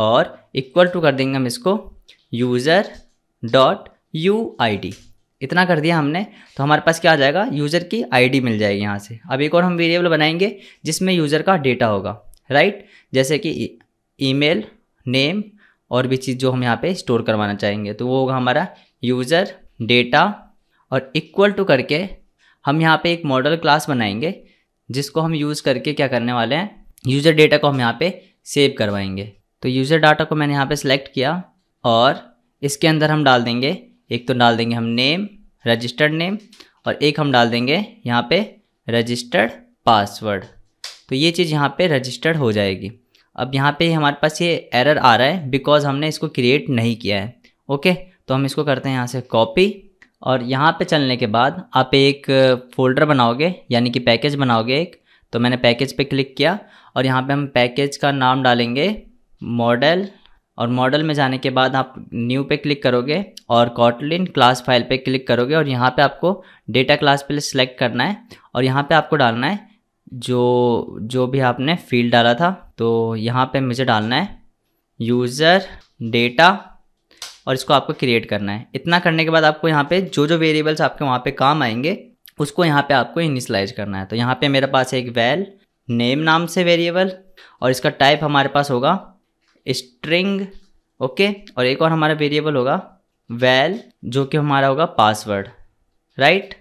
और इक्वल टू कर देंगे हम इसको user dot U I D इतना कर दिया हमने तो हमारे पास क्या आ जाएगा यूज़र की आईडी मिल जाएगी यहाँ से अब एक और हम वेरिएबल बनाएंगे जिसमें यूज़र का डेटा होगा राइट जैसे कि ईमेल e- नेम और भी चीज़ जो हम यहाँ पे स्टोर करवाना चाहेंगे तो वो होगा हमारा यूज़र डेटा और इक्वल टू करके हम यहाँ पे एक मॉडल क्लास बनाएंगे जिसको हम यूज़ करके क्या करने वाले हैं यूज़र डेटा को हम यहाँ पे सेव करवाएंगे तो यूज़र डाटा को मैंने यहाँ पे सिलेक्ट किया और इसके अंदर हम डाल देंगे एक तो डाल देंगे हम नेम रजिस्टर्ड नेम और एक हम डाल देंगे यहाँ पे रजिस्टर्ड पासवर्ड तो ये चीज़ यहाँ पे रजिस्टर्ड हो जाएगी अब यहाँ पे हमारे पास ये एरर आ रहा है बिकॉज हमने इसको क्रिएट नहीं किया है ओके तो हम इसको करते हैं यहाँ से कॉपी और यहाँ पे चलने के बाद आप एक फोल्डर बनाओगे यानी कि पैकेज बनाओगे एक तो मैंने पैकेज पे क्लिक किया और यहाँ पे हम पैकेज का नाम डालेंगे मॉडल और मॉडल में जाने के बाद आप न्यू पे क्लिक करोगे और कॉटलिन क्लास फाइल पे क्लिक करोगे और यहाँ पे आपको डेटा क्लास पे सिलेक्ट करना है और यहाँ पे आपको डालना है जो जो भी आपने फील्ड डाला था तो यहाँ पे मुझे डालना है यूज़र डेटा और इसको आपको क्रिएट करना है इतना करने के बाद आपको यहाँ पर जो जो वेरिएबल्स आपके वहाँ पर काम आएंगे उसको यहाँ पर आपको इनिशलाइज करना है तो यहाँ पर मेरे पास एक वेल नेम नाम से वेरिएबल और इसका टाइप हमारे पास होगा स्ट्रिंग ओके और एक और हमारा वेरिएबल होगा वैल well, जो कि हमारा होगा पासवर्ड राइट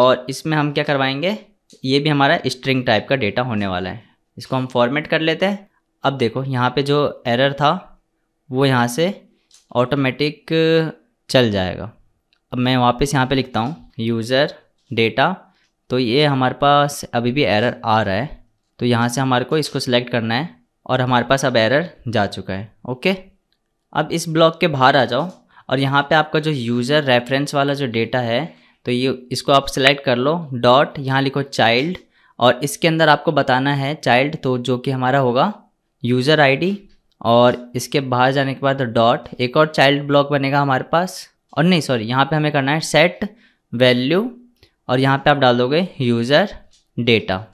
और इसमें हम क्या करवाएंगे ये भी हमारा स्ट्रिंग टाइप का डेटा होने वाला है इसको हम फॉर्मेट कर लेते हैं अब देखो यहाँ पे जो एरर था वो यहाँ से ऑटोमेटिक uh, चल जाएगा अब मैं वापस यहाँ पे लिखता हूँ यूज़र डेटा तो ये हमारे पास अभी भी एरर आ रहा है तो यहाँ से हमारे को इसको सिलेक्ट करना है और हमारे पास अब एरर जा चुका है ओके अब इस ब्लॉक के बाहर आ जाओ और यहाँ पे आपका जो यूज़र रेफरेंस वाला जो डेटा है तो ये इसको आप सिलेक्ट कर लो डॉट यहाँ लिखो चाइल्ड और इसके अंदर आपको बताना है चाइल्ड तो जो कि हमारा होगा यूज़र आईडी और इसके बाहर जाने के बाद डॉट एक और चाइल्ड ब्लॉक बनेगा हमारे पास और नहीं सॉरी यहाँ पे हमें करना है सेट वैल्यू और यहाँ पे आप डाल दोगे यूज़र डेटा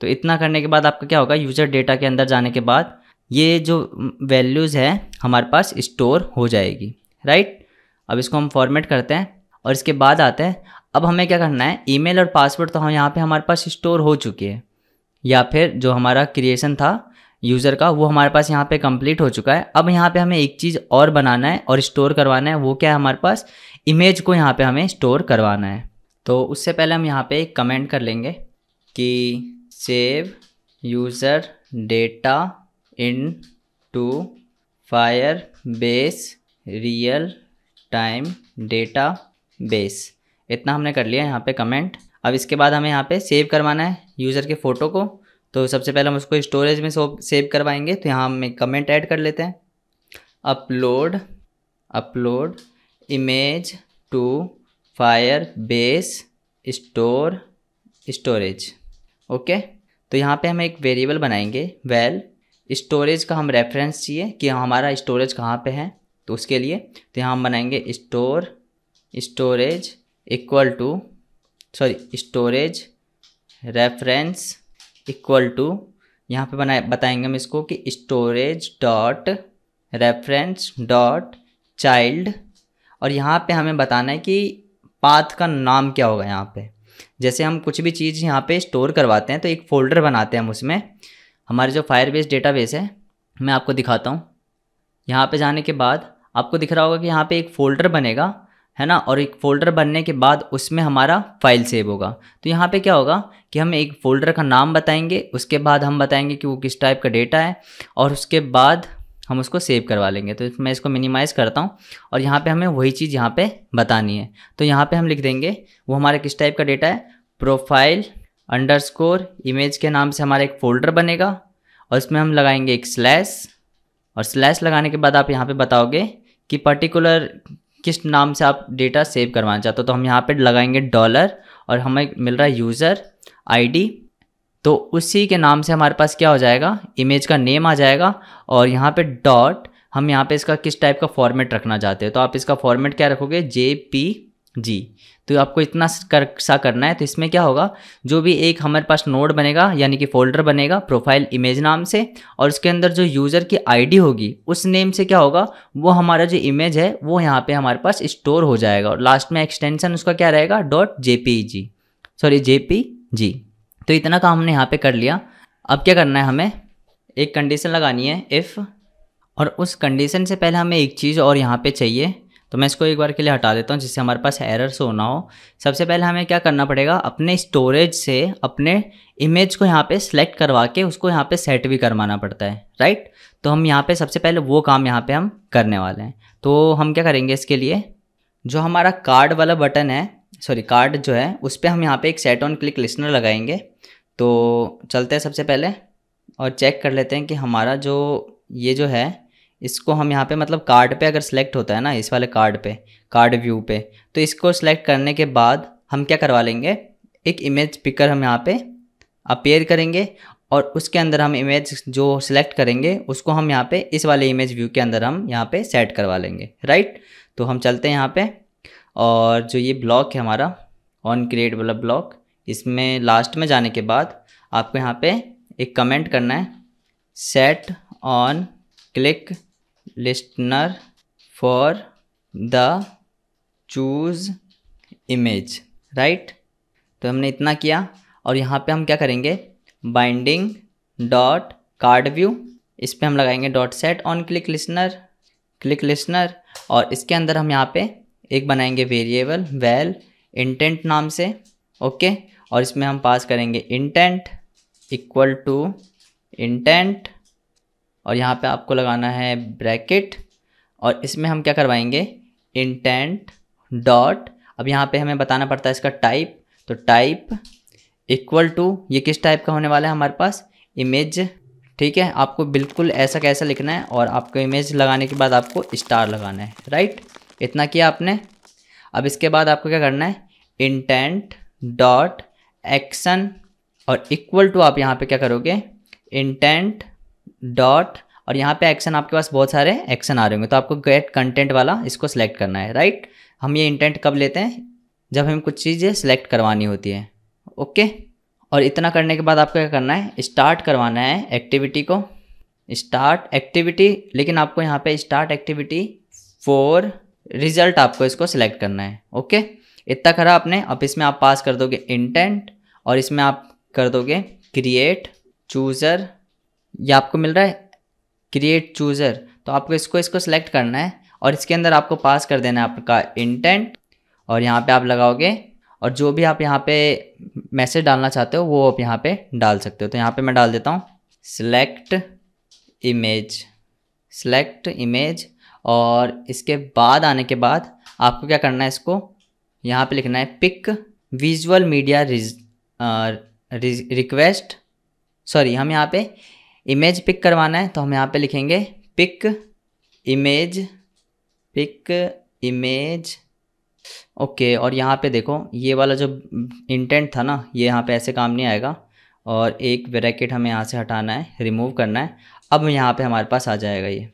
तो इतना करने के बाद आपका क्या होगा यूजर डेटा के अंदर जाने के बाद ये जो वैल्यूज़ है हमारे पास स्टोर हो जाएगी राइट अब इसको हम फॉर्मेट करते हैं और इसके बाद आते हैं अब हमें क्या करना है ईमेल और पासवर्ड तो हम यहाँ पे हमारे पास स्टोर हो चुकी है या फिर जो हमारा क्रिएशन था यूज़र का वो हमारे पास यहाँ पे कंप्लीट हो चुका है अब यहाँ पे हमें एक चीज़ और बनाना है और स्टोर करवाना है वो क्या है हमारे पास इमेज को यहाँ पे हमें स्टोर करवाना है तो उससे पहले हम यहाँ पे एक कमेंट कर लेंगे कि save user data into Firebase real time data database इतना हमने कर लिया यहाँ पे कमेंट अब इसके बाद हमें यहाँ पे सेव करवाना है यूज़र के फ़ोटो को तो सबसे पहले हम उसको स्टोरेज में सेव करवाएंगे तो यहाँ हमें कमेंट ऐड कर लेते हैं upload upload image to Firebase store storage okay तो यहाँ पे हम एक वेरिएबल बनाएंगे वेल स्टोरेज का हम रेफरेंस चाहिए कि हमारा स्टोरेज कहाँ पे है तो उसके लिए तो यहाँ हम बनाएंगे store storage equal to sorry storage reference equal to यहाँ पे बनाए बताएंगे हम इसको कि storage dot reference dot child और यहाँ पे हमें बताना है कि पाथ का नाम क्या होगा यहाँ पे जैसे हम कुछ भी चीज़ यहाँ पे स्टोर करवाते हैं तो एक फ़ोल्डर बनाते हैं हम उसमें हमारे जो फायर बेस डेटा बेस है मैं आपको दिखाता हूँ यहाँ पे जाने के बाद आपको दिख रहा होगा कि यहाँ पे एक फ़ोल्डर बनेगा है ना और एक फ़ोल्डर बनने के बाद उसमें हमारा फाइल सेव होगा तो यहाँ पे क्या होगा कि हम एक फ़ोल्डर का नाम बताएंगे उसके बाद हम बताएंगे कि वो किस टाइप का डेटा है और उसके बाद हम उसको सेव करवा लेंगे तो मैं इसको मिनिमाइज़ करता हूँ और यहाँ पे हमें वही चीज़ यहाँ पे बतानी है तो यहाँ पे हम लिख देंगे वो हमारा किस टाइप का डेटा है प्रोफाइल अंडरस्कोर इमेज के नाम से हमारा एक फोल्डर बनेगा और इसमें हम लगाएंगे एक स्लैश और स्लैश लगाने के बाद आप यहाँ पर बताओगे कि पर्टिकुलर किस नाम से आप डेटा सेव करवाना चाहते हो तो हम यहाँ पर लगाएंगे डॉलर और हमें मिल रहा है यूज़र आई तो उसी के नाम से हमारे पास क्या हो जाएगा इमेज का नेम आ जाएगा और यहाँ पे डॉट हम यहाँ पे इसका किस टाइप का फॉर्मेट रखना चाहते हैं तो आप इसका फॉर्मेट क्या रखोगे जे पी जी तो आपको इतना कर सा करना है तो इसमें क्या होगा जो भी एक हमारे पास नोड बनेगा यानी कि फोल्डर बनेगा प्रोफाइल इमेज नाम से और उसके अंदर जो यूज़र की आईडी होगी उस नेम से क्या होगा वो हमारा जो इमेज है वो यहाँ पे हमारे पास स्टोर हो जाएगा और लास्ट में एक्सटेंशन उसका क्या रहेगा dot J sorry J P G तो इतना काम हमने यहाँ पे कर लिया अब क्या करना है हमें एक कंडीशन लगानी है इफ़ और उस कंडीशन से पहले हमें एक चीज़ और यहाँ पे चाहिए तो मैं इसको एक बार के लिए हटा देता हूँ जिससे हमारे पास एरर्स होना हो सबसे पहले हमें क्या करना पड़ेगा अपने स्टोरेज से अपने इमेज को यहाँ पे सेलेक्ट करवा के उसको यहाँ पे सेट भी करवाना पड़ता है राइट तो हम यहाँ पे सबसे पहले वो काम यहाँ पे हम करने वाले हैं तो हम क्या करेंगे इसके लिए जो हमारा कार्ड वाला बटन है सॉरी कार्ड जो है उस पर हम यहाँ पे एक सेट ऑन क्लिक लिसनर लगाएंगे तो चलते हैं सबसे पहले और चेक कर लेते हैं कि हमारा जो ये जो है इसको हम यहाँ पे मतलब कार्ड पे अगर सिलेक्ट होता है ना इस वाले कार्ड पे कार्ड व्यू पे तो इसको सिलेक्ट करने के बाद हम क्या करवा लेंगे एक इमेज पिकर हम यहाँ पे अपेयर करेंगे और उसके अंदर हम इमेज जो सिलेक्ट करेंगे उसको हम यहाँ पे इस वाले इमेज व्यू के अंदर हम यहाँ पे सेट करवा लेंगे राइट तो हम चलते हैं यहाँ पे और जो ये ब्लॉक है हमारा ऑन क्रिएट वाला ब्लॉक इसमें लास्ट में जाने के बाद आपको यहाँ पे एक कमेंट करना है set on click listener for the choose image right तो हमने इतना किया और यहाँ पे हम क्या करेंगे बाइंडिंग डॉट कार्ड व्यू इस पर हम लगाएंगे dot set on click listener click listener और इसके अंदर हम यहाँ पे एक बनाएंगे वेरिएबल वेल इंटेंट नाम से ओके और इसमें हम पास करेंगे इंटेंट इक्वल टू इंटेंट और यहाँ पे आपको लगाना है ब्रैकेट और इसमें हम क्या करवाएंगे इंटेंट डॉट अब यहाँ पे हमें बताना पड़ता है इसका टाइप तो टाइप इक्वल टू ये किस टाइप का होने वाला है हमारे पास इमेज ठीक है आपको बिल्कुल ऐसा कैसा लिखना है और आपको इमेज लगाने के बाद आपको स्टार लगाना है राइट इतना किया आपने अब इसके बाद आपको क्या करना है इंटेंट डॉट एक्शन और इक्वल टू आप यहाँ पे क्या करोगे इंटेंट डॉट और यहाँ पे एक्शन आपके पास बहुत सारे एक्शन आ रहे होंगे तो आपको गेट कंटेंट वाला इसको सिलेक्ट करना है राइट हम ये इंटेंट कब लेते हैं जब हमें कुछ चीज़ें सिलेक्ट करवानी होती है ओके और इतना करने के बाद आपको क्या करना है स्टार्ट करवाना है एक्टिविटी को स्टार्ट एक्टिविटी लेकिन आपको यहाँ पे स्टार्ट एक्टिविटी फोर रिजल्ट आपको इसको सिलेक्ट करना है ओके इतना करा आपने अब इसमें आप पास कर दोगे इंटेंट और इसमें आप कर दोगे क्रिएट चूज़र ये आपको मिल रहा है क्रिएट चूज़र तो आपको इसको इसको सिलेक्ट करना है और इसके अंदर आपको पास कर देना है आपका इंटेंट और यहाँ पे आप लगाओगे और जो भी आप यहाँ पे मैसेज डालना चाहते हो वो आप यहाँ पे डाल सकते हो तो यहाँ पे मैं डाल देता हूँ सिलेक्ट इमेज सिलेक्ट इमेज और इसके बाद आने के बाद आपको क्या करना है इसको यहाँ पे लिखना है pick visual media request sorry हम यहाँ पे इमेज पिक करवाना है तो हम यहाँ पे लिखेंगे pick image pick image okay और यहाँ पे देखो ये वाला जो इंटेंट था ना ये यहाँ पे ऐसे काम नहीं आएगा और एक ब्रैकेट हमें यहाँ से हटाना है रिमूव करना है अब यहाँ पे हमारे पास आ जाएगा ये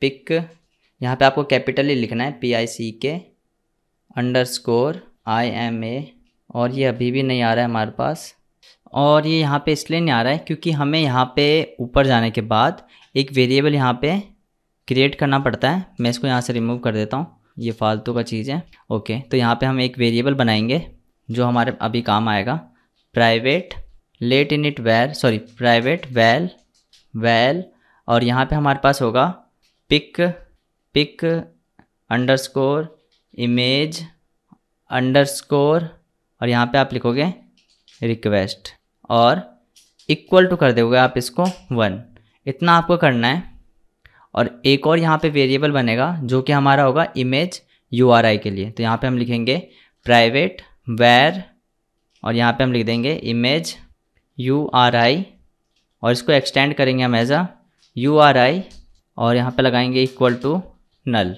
पिक यहाँ पे आपको कैपिटल ही लिखना है P I C K underscore I M A और ये अभी भी नहीं आ रहा है हमारे पास और ये यहाँ पे इसलिए नहीं आ रहा है क्योंकि हमें यहाँ पे ऊपर जाने के बाद एक वेरिएबल यहाँ पे क्रिएट करना पड़ता है मैं इसको यहाँ से रिमूव कर देता हूँ ये फालतू का चीज़ है ओके तो यहाँ पे हम एक वेरिएबल बनाएंगे जो हमारे अभी काम आएगा private late lateinit val sorry private val val और यहाँ पे हमारे पास होगा pick pick underscore image underscore और यहाँ पे आप लिखोगे रिक्वेस्ट और इक्वल टू कर दोगे आप इसको वन इतना आपको करना है और एक और यहाँ पे वेरिएबल बनेगा जो कि हमारा होगा इमेज यू के लिए तो यहाँ पे हम लिखेंगे प्राइवेट वेर और यहाँ पे हम लिख देंगे इमेज यू और इसको एक्सटेंड करेंगे हम एज अ यू और यहाँ पे लगाएंगे इक्वल टू नल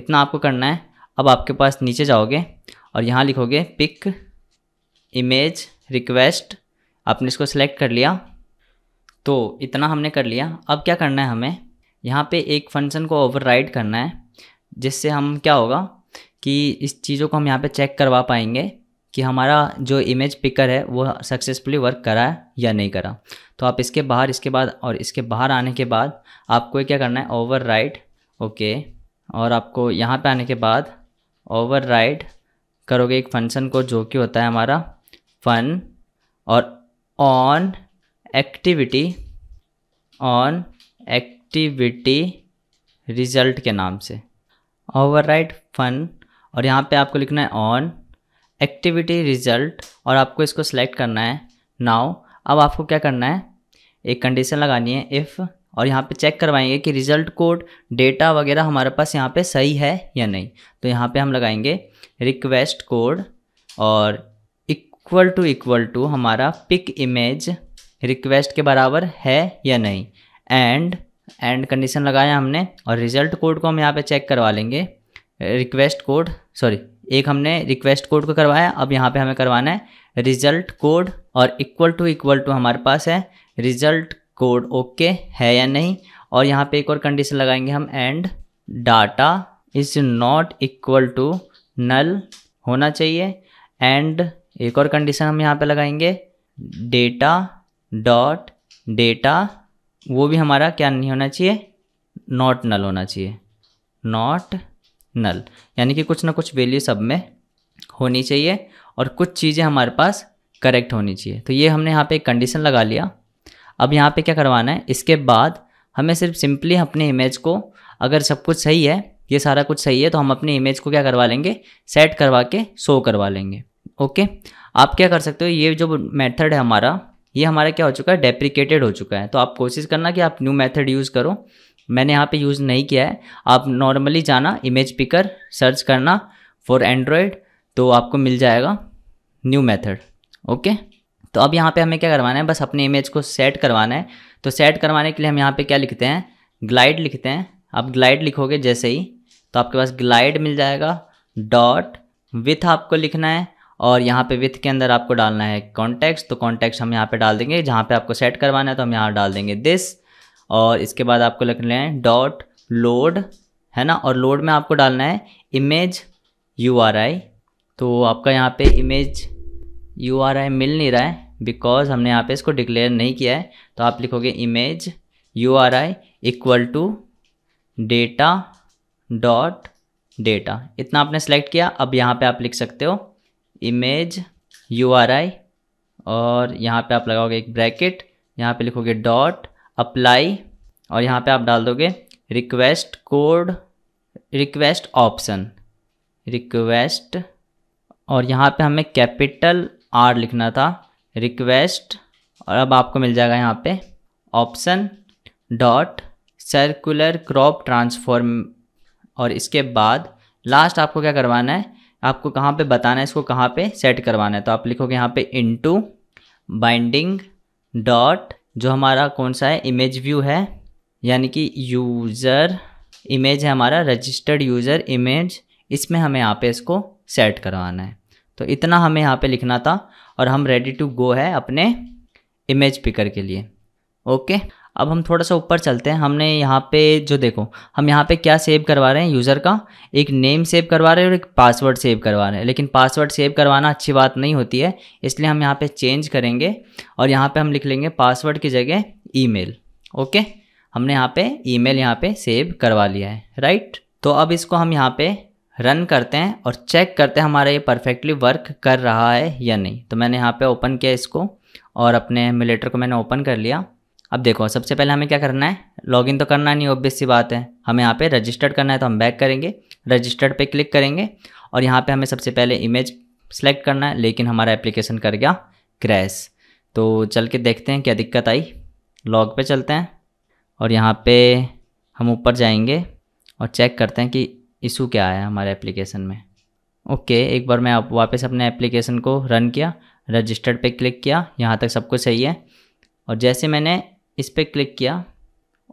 इतना आपको करना है अब आपके पास नीचे जाओगे और यहाँ लिखोगे पिक इमेज रिक्वेस्ट आपने इसको सेलेक्ट कर लिया तो इतना हमने कर लिया अब क्या करना है हमें यहाँ पे एक फंक्शन को ओवरराइड करना है जिससे हम क्या होगा कि इस चीज़ों को हम यहाँ पे चेक करवा पाएंगे कि हमारा जो इमेज पिकर है वो सक्सेसफुली वर्क करा है या नहीं करा तो आप इसके बाहर इसके बाद और इसके बाहर आने के बाद आपको क्या करना है ओवर राइट ओके और आपको यहाँ पे आने के बाद ओवरराइड करोगे एक फंक्शन को जो कि होता है हमारा फन और on activity on activity result के नाम से ओवरराइड फन और यहाँ पे आपको लिखना है ऑन एक्टिविटी रिजल्ट और आपको इसको सेलेक्ट करना है नाउ अब आपको क्या करना है एक कंडीशन लगानी है इफ़ और यहाँ पे चेक करवाएंगे कि रिजल्ट कोड डेटा वगैरह हमारे पास यहाँ पे सही है या नहीं तो यहाँ पे हम लगाएंगे रिक्वेस्ट कोड और इक्वल टू इक्वल टू हमारा पिक इमेज रिक्वेस्ट के बराबर है या नहीं एंड एंड कंडीशन लगाया हमने और रिजल्ट कोड को हम यहाँ पे चेक करवा लेंगे रिक्वेस्ट कोड सॉरी एक हमने रिक्वेस्ट कोड को करवाया अब यहाँ पे हमें करवाना है रिजल्ट कोड और इक्वल टू इक्वल टू हमारे पास है रिजल्ट कोड ओके है या नहीं और यहाँ पे एक और कंडीशन लगाएंगे हम and data is not equal to null होना चाहिए एंड एक और कंडीशन हम यहाँ पे लगाएंगे डेटा डॉट डेटा वो भी हमारा क्या नहीं होना चाहिए नॉट नल होना चाहिए नॉट नल यानी कि कुछ ना कुछ वैल्यू सब में होनी चाहिए और कुछ चीज़ें हमारे पास करेक्ट होनी चाहिए तो ये हमने यहाँ पे एक कंडीशन लगा लिया अब यहाँ पे क्या करवाना है इसके बाद हमें सिर्फ सिंपली अपने इमेज को अगर सब कुछ सही है ये सारा कुछ सही है तो हम अपने इमेज को क्या करवा लेंगे सेट करवा के शो करवा लेंगे ओके आप क्या कर सकते हो ये जो मेथड है हमारा ये हमारा क्या हो चुका है डेप्रिकेटेड हो चुका है तो आप कोशिश करना कि आप न्यू मेथड यूज़ करो मैंने यहाँ पे यूज़ नहीं किया है आप नॉर्मली जाना इमेज पिकर सर्च करना फॉर एंड्रॉयड तो आपको मिल जाएगा न्यू मेथड ओके तो अब यहाँ पे हमें क्या करवाना है बस अपने इमेज को सेट करवाना है तो सेट करवाने के लिए हम यहाँ पे क्या लिखते हैं ग्लाइड लिखते हैं आप ग्लाइड लिखोगे जैसे ही तो आपके पास ग्लाइड मिल जाएगा डॉट विथ आपको लिखना है और यहाँ पे विथ के अंदर आपको डालना है कॉन्टेक्स तो कॉन्टेक्स हम यहाँ पर डाल देंगे जहाँ पर आपको सेट करवाना है तो हम यहाँ डाल देंगे दिस और इसके बाद आपको लिखना है डॉट लोड है ना और लोड में आपको डालना है इमेज यू तो आपका यहाँ पर इमेज यू मिल नहीं रहा है बिकॉज हमने यहाँ पे इसको डिक्लेयर नहीं किया है तो आप लिखोगे image U R I equal to data dot data इतना आपने सेलेक्ट किया अब यहाँ पे आप लिख सकते हो इमेज यू आर आई और यहाँ पे आप लगाओगे एक ब्रैकेट यहाँ पे लिखोगे डॉट अप्लाई और यहाँ पे आप डाल दोगे request code request option request और यहाँ पे हमें कैपिटल आर लिखना था रिक्वेस्ट और अब आपको मिल जाएगा यहाँ पे option dot circular crop transform और इसके बाद लास्ट आपको क्या करवाना है आपको कहाँ पे बताना है इसको कहाँ पे सेट करवाना है तो आप लिखोगे यहाँ पे इनटू बाइंडिंग डॉट जो हमारा कौन सा है इमेज व्यू है यानी कि यूज़र इमेज है हमारा रजिस्टर्ड यूज़र इमेज इसमें हमें यहाँ पे इसको सेट करवाना है तो इतना हमें यहाँ पे लिखना था और हम रेडी टू गो है अपने इमेज पिकर के लिए ओके अब हम थोड़ा सा ऊपर चलते हैं हमने यहाँ पे जो देखो हम यहाँ पे क्या सेव करवा रहे हैं यूज़र का एक नेम सेव करवा रहे हैं और एक पासवर्ड सेव करवा रहे हैं लेकिन पासवर्ड सेव करवाना अच्छी बात नहीं होती है इसलिए हम यहाँ पे चेंज करेंगे और यहाँ पे हम लिख लेंगे पासवर्ड की जगह ईमेल ओके हमने यहाँ पे ईमेल यहाँ पर सेव करवा लिया है राइट तो अब इसको हम यहाँ पर रन करते हैं और चेक करते हैं हमारा ये परफेक्टली वर्क कर रहा है या नहीं तो मैंने यहाँ पे ओपन किया इसको और अपने एमुलेटर को मैंने ओपन कर लिया अब देखो सबसे पहले हमें क्या करना है लॉगिन तो करना नहीं ऑब्वियस सी बात है हमें यहाँ पे रजिस्टर्ड करना है तो हम बैक करेंगे रजिस्टर्ड पे क्लिक करेंगे और यहाँ पे हमें सबसे पहले इमेज सेलेक्ट करना है लेकिन हमारा एप्लीकेशन कर गया क्रैश तो चल के देखते हैं क्या दिक्कत आई लॉग पे चलते हैं और यहाँ पे हम ऊपर जाएंगे और चेक करते हैं कि इशू क्या आया हमारे एप्लीकेशन में ओके एक बार मैं आप वापस अपने एप्लीकेशन को रन किया रजिस्टर्ड पे क्लिक किया यहाँ तक सब कुछ सही है और जैसे मैंने इस पर क्लिक किया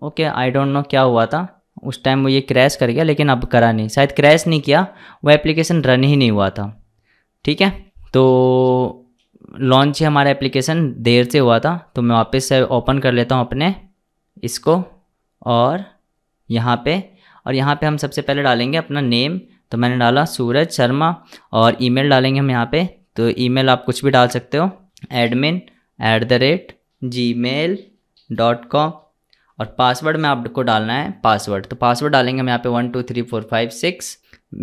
ओके आई डोंट नो क्या हुआ था उस टाइम वो ये क्रैश कर गया लेकिन अब करा नहीं शायद क्रैश नहीं किया वो एप्लीकेशन रन ही नहीं हुआ था ठीक है तो लॉन्च ही हमारा एप्लीकेशन देर से हुआ था तो मैं वापस से ओपन कर लेता हूँ अपने इसको और यहाँ पे और यहाँ पे हम सबसे पहले डालेंगे अपना नेम तो मैंने डाला सूरज शर्मा और ईमेल डालेंगे हम यहाँ पे तो ईमेल आप कुछ भी डाल सकते हो admin at the rate Gmail dot com और पासवर्ड में आपको डालना है पासवर्ड तो पासवर्ड डालेंगे हम यहाँ पे one two three four five six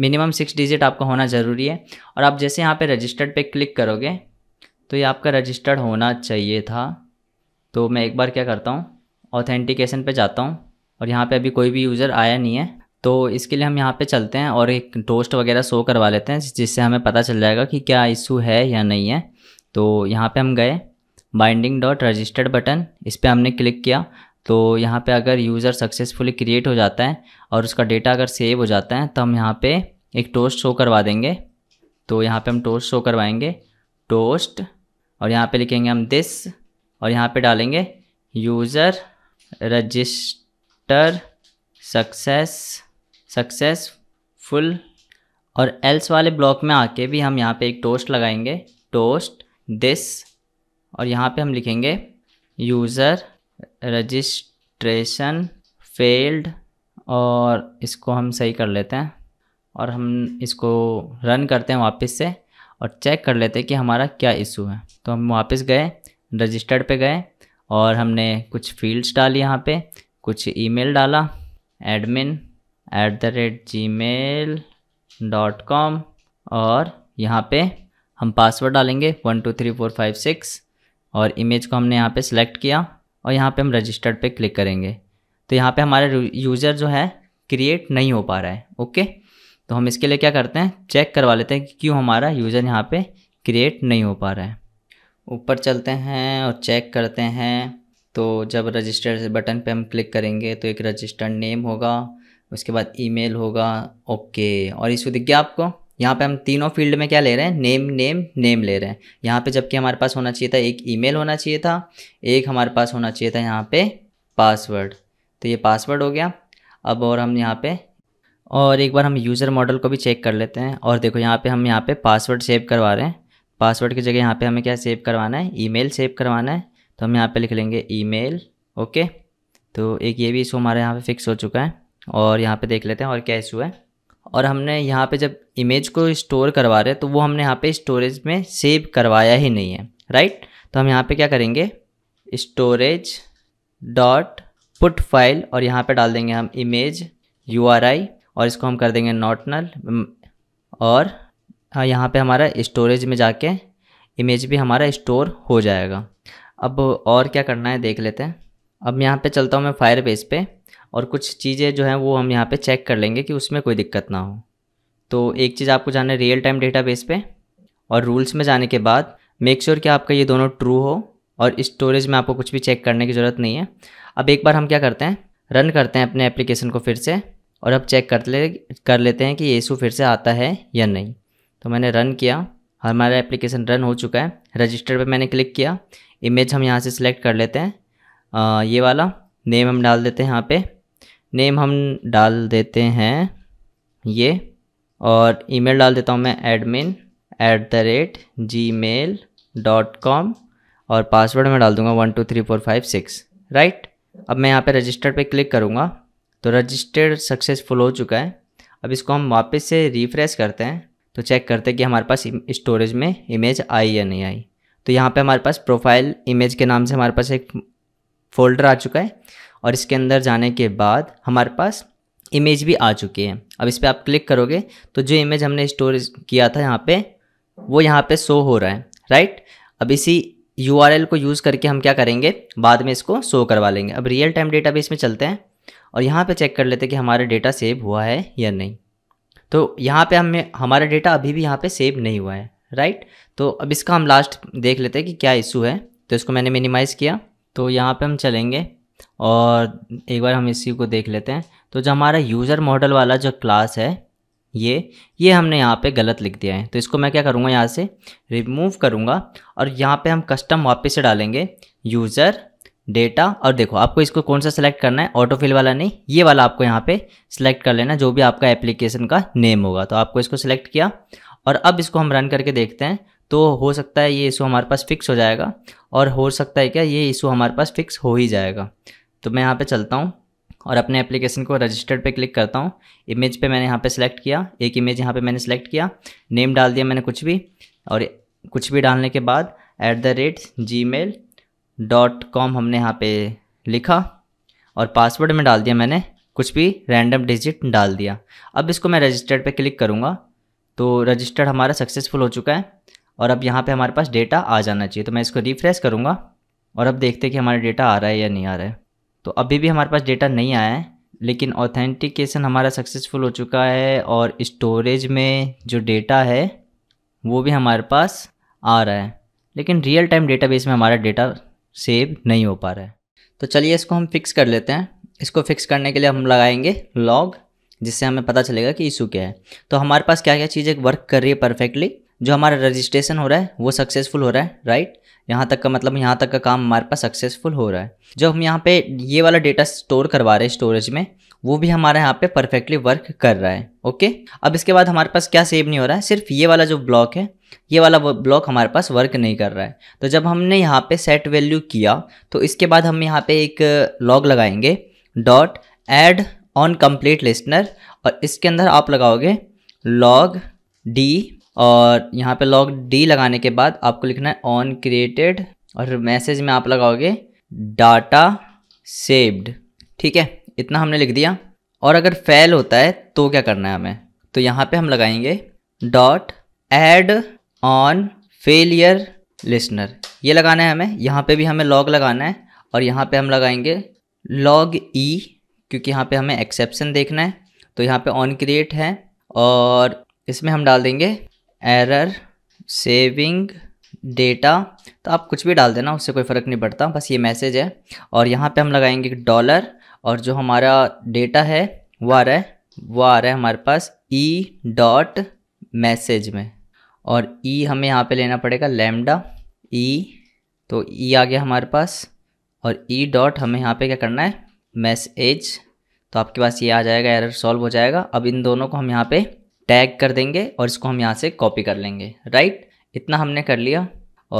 minimum six digit आपका होना ज़रूरी है और आप जैसे यहाँ पे रजिस्टर्ड पे क्लिक करोगे तो ये आपका रजिस्टर्ड होना चाहिए था तो मैं एक बार क्या करता हूँ ऑथेंटिकेशन पे जाता हूँ और यहाँ पे अभी कोई भी यूज़र आया नहीं है तो इसके लिए हम यहाँ पे चलते हैं और एक टोस्ट वगैरह शो करवा लेते हैं जिससे हमें पता चल जाएगा कि क्या इशू है या नहीं है तो यहाँ पे हम गए बाइंडिंग डॉट रजिस्टर्ड बटन इस पर हमने क्लिक किया तो यहाँ पे अगर यूज़र सक्सेसफुली क्रिएट हो जाता है और उसका डेटा अगर सेव हो जाता है तो हम यहाँ पर एक टोस्ट शो करवा देंगे तो यहाँ पर हम टोस्ट शो करवाएँगे टोस्ट और यहाँ पर लिखेंगे हम दिस और यहाँ पे डालेंगे user register after success successful और एल्स वाले ब्लॉक में आके भी हम यहाँ पे एक टोस्ट लगाएंगे टोस्ट दिस और यहाँ पे हम लिखेंगे यूज़र रजिस्ट्रेशन फेल्ड और इसको हम सही कर लेते हैं और हम इसको रन करते हैं वापस से और चेक कर लेते हैं कि हमारा क्या इशू है तो हम वापस गए रजिस्टर्ड पे गए और हमने कुछ फील्ड्स डाली यहाँ पे कुछ ईमेल डाला admin at the rate Gmail dot com और यहाँ पे हम पासवर्ड डालेंगे one two three four five six और इमेज को हमने यहाँ पे सेलेक्ट किया और यहाँ पे हम रजिस्टर्ड पे क्लिक करेंगे तो यहाँ पे हमारा यूज़र जो है क्रिएट नहीं हो पा रहा है ओके तो हम इसके लिए क्या करते हैं चेक करवा लेते हैं कि क्यों हमारा यूज़र यहाँ पर क्रिएट नहीं हो पा रहा है ऊपर चलते हैं और चेक करते हैं तो जब रजिस्टर बटन पे हम क्लिक करेंगे तो एक रजिस्टर नेम होगा उसके बाद ईमेल होगा ओके और इशू दिख गया आपको यहाँ पे हम तीनों फील्ड में क्या ले रहे हैं नेम नेम नेम ले रहे हैं यहाँ पे जबकि हमारे पास होना चाहिए था एक ईमेल होना चाहिए था एक हमारे पास होना चाहिए था यहाँ पे पासवर्ड तो ये पासवर्ड हो गया अब और हम यहाँ पे और एक बार हम यूज़र मॉडल को भी चेक कर लेते हैं और देखो यहाँ पे हम यहाँ पे पासवर्ड सेव करवा रहे हैं पासवर्ड की जगह यहाँ पे हमें क्या सेव करवाना है ईमेल सेव करवाना है तो हम यहाँ पे लिख लेंगे ईमेल ओके तो एक ये भी इशू हमारे यहाँ पे फिक्स हो चुका है और यहाँ पे देख लेते हैं और क्या इशू है और हमने यहाँ पे जब इमेज को स्टोर करवा रहे हैं तो वो हमने यहाँ पे स्टोरेज में सेव करवाया ही नहीं है राइट तो हम यहाँ पे क्या करेंगे स्टोरेज डॉट पुट फाइल और यहाँ पे डाल देंगे हम इमेज यू और इसको हम कर देंगे नॉट नल और हाँ, यहाँ पे हमारा स्टोरेज में जाके इमेज भी हमारा स्टोर हो जाएगा अब और क्या करना है देख लेते हैं अब यहाँ पे चलता हूँ मैं फायर बेस पर और कुछ चीज़ें जो हैं वो हम यहाँ पे चेक कर लेंगे कि उसमें कोई दिक्कत ना हो तो एक चीज़ आपको जाना है रियल टाइम डेटा बेस और रूल्स में जाने के बाद मेक श्योर sure कि आपका ये दोनों ट्रू हो और स्टोरेज में आपको कुछ भी चेक करने की ज़रूरत नहीं है अब एक बार हम क्या करते हैं रन करते हैं अपने एप्लीकेशन को फिर से और अब चेक कर ले कर लेते हैं कि ये इशू फिर से आता है या नहीं तो मैंने रन किया हमारा एप्लीकेशन रन हो चुका है रजिस्टर पे मैंने क्लिक किया इमेज हम यहाँ से सिलेक्ट कर लेते हैं आ, ये वाला नेम हम डाल देते हैं यहाँ पे नेम हम डाल देते हैं ये और ईमेल डाल देता हूँ मैं admin at the rate Gmail dot com और पासवर्ड मैं डाल दूंगा one two three four five six right अब मैं यहाँ पे रजिस्टर पे क्लिक करूँगा तो रजिस्टर्ड सक्सेसफुल हो चुका है अब इसको हम वापस से रिफ्रेश करते हैं तो चेक करते हैं कि हमारे पास स्टोरेज में इमेज आई या नहीं आई तो यहाँ पे हमारे पास प्रोफाइल इमेज के नाम से हमारे पास एक फोल्डर आ चुका है और इसके अंदर जाने के बाद हमारे पास इमेज भी आ चुकी है अब इस पर आप क्लिक करोगे तो जो इमेज हमने स्टोरेज किया था यहाँ पर वो यहाँ पर शो हो रहा है राइट अब इसी यू को यूज़ करके हम क्या करेंगे बाद में इसको शो करवा लेंगे अब रियल टाइम डेटा में चलते हैं और यहाँ पे चेक कर लेते हैं कि हमारा डेटा सेव हुआ है या नहीं तो यहाँ पे हमें हमारा डेटा अभी भी यहाँ पे सेव नहीं हुआ है राइट तो अब इसका हम लास्ट देख लेते हैं कि क्या इशू है तो इसको मैंने मिनिमाइज़ किया तो यहाँ पे हम चलेंगे और एक बार हम इसी को देख लेते हैं तो जो हमारा यूज़र मॉडल वाला जो क्लास है ये ये हमने यहाँ पे गलत लिख दिया है तो इसको मैं क्या करूँगा यहाँ से रिमूव करूँगा और यहाँ पे हम कस्टम वापस से डालेंगे यूज़र डेटा और देखो आपको इसको कौन सा सेलेक्ट करना है ऑटोफिल वाला नहीं ये वाला आपको यहाँ पे सिलेक्ट कर लेना जो भी आपका एप्लीकेशन का नेम होगा तो आपको इसको सिलेक्ट किया और अब इसको हम रन करके देखते हैं तो हो सकता है ये इशू हमारे पास फिक्स हो जाएगा और हो सकता है क्या ये इशू हमारे पास फिक्स हो ही जाएगा तो मैं यहाँ पर चलता हूँ और अपने एप्लीकेशन को रजिस्टर्ड पे क्लिक करता हूँ इमेज पे मैंने यहाँ पे सिलेक्ट किया एक इमेज यहाँ पे मैंने सेलेक्ट किया नेम डाल दिया मैंने कुछ भी और कुछ भी डालने के बाद at the rate Gmail dot com हमने यहाँ पे लिखा और पासवर्ड में डाल दिया मैंने कुछ भी रैंडम डिजिट डाल दिया अब इसको मैं रजिस्टर्ड पे क्लिक करूँगा तो रजिस्टर्ड हमारा सक्सेसफुल हो चुका है और अब यहाँ पे हमारे पास डेटा आ जाना चाहिए तो मैं इसको रिफ्रेश करूँगा और अब देखते हैं कि हमारा डेटा आ रहा है या नहीं आ रहा है तो अभी भी हमारे पास डेटा नहीं आया है लेकिन ऑथेंटिकेशन हमारा सक्सेसफुल हो चुका है और इस्टोरेज में जो डेटा है वो भी हमारे पास आ रहा है लेकिन रियल टाइम डेटाबेस में हमारा डेटा सेव नहीं हो पा रहा है तो चलिए इसको हम फिक्स कर लेते हैं इसको फिक्स करने के लिए हम लगाएंगे लॉग जिससे हमें पता चलेगा कि इशू क्या है तो हमारे पास क्या क्या चीज़ें वर्क कर रही है परफेक्टली जो हमारा रजिस्ट्रेशन हो रहा है वो सक्सेसफुल हो रहा है राइट यहाँ तक का मतलब यहाँ तक का काम हमारे पास सक्सेसफुल हो रहा है जो हम यहाँ पे ये वाला डेटा स्टोर करवा रहे हैं स्टोरेज में वो भी हमारे यहाँ पे परफेक्टली वर्क कर रहा है ओके अब इसके बाद हमारे पास क्या सेव नहीं हो रहा है सिर्फ ये वाला जो ब्लॉक है ये वाला ब्लॉक हमारे पास वर्क नहीं कर रहा है तो जब हमने यहाँ पे सेट वैल्यू किया तो इसके बाद हम यहाँ पे एक लॉग लगाएंगे dot add on complete listener और इसके अंदर आप लगाओगे लॉग डी और यहाँ पे लॉग डी लगाने के बाद आपको लिखना है ऑन क्रिएटेड और मैसेज में आप लगाओगे डाटा सेव्ड ठीक है इतना हमने लिख दिया और अगर फेल होता है तो क्या करना है हमें तो यहाँ पे हम लगाएंगे dot add on failure listener ये लगाना है हमें यहाँ पे भी हमें लॉग लगाना है और यहाँ पे हम लगाएंगे लॉग ई e, क्योंकि यहाँ पे हमें एक्सेप्शन देखना है तो यहाँ पे ऑन क्रिएट है और इसमें हम डाल देंगे एरर सेविंग डेटा तो आप कुछ भी डाल देना उससे कोई फ़र्क नहीं पड़ता बस ये मैसेज है और यहाँ पे हम लगाएंगे डॉलर और जो हमारा डेटा है वो आ रहा है वो आ रहा है हमारे पास ई डॉट मैसेज में और ई e हमें यहाँ पे लेना पड़ेगा लेमडा ई e, तो ई e आ गया हमारे पास और ई डॉट हमें यहाँ पे क्या करना है मैसेज तो आपके पास ये आ जाएगा एरर सॉल्व हो जाएगा अब इन दोनों को हम यहाँ पे टैग कर देंगे और इसको हम यहाँ से कॉपी कर लेंगे राइट इतना हमने कर लिया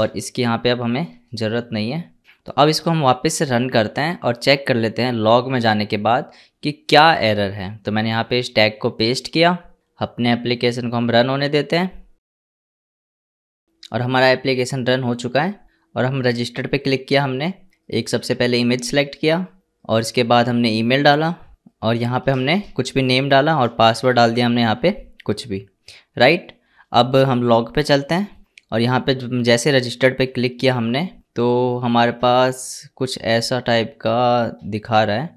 और इसकी यहाँ पे अब हमें ज़रूरत नहीं है तो अब इसको हम वापस से रन करते हैं और चेक कर लेते हैं लॉग में जाने के बाद कि क्या एरर है तो मैंने यहाँ पे इस टैग को पेस्ट किया अपने एप्लीकेशन को हम रन होने देते हैं और हमारा एप्लीकेशन रन हो चुका है और हम रजिस्टर्ड पे क्लिक किया हमने एक सबसे पहले इमेज सेलेक्ट किया और इसके बाद हमने ईमेल डाला और यहाँ पे हमने कुछ भी नेम डाला और पासवर्ड डाल दिया हमने यहाँ पे कुछ भी राइट अब हम लॉग पे चलते हैं और यहाँ पे जैसे रजिस्टर्ड पे क्लिक किया हमने तो हमारे पास कुछ ऐसा टाइप का दिखा रहा है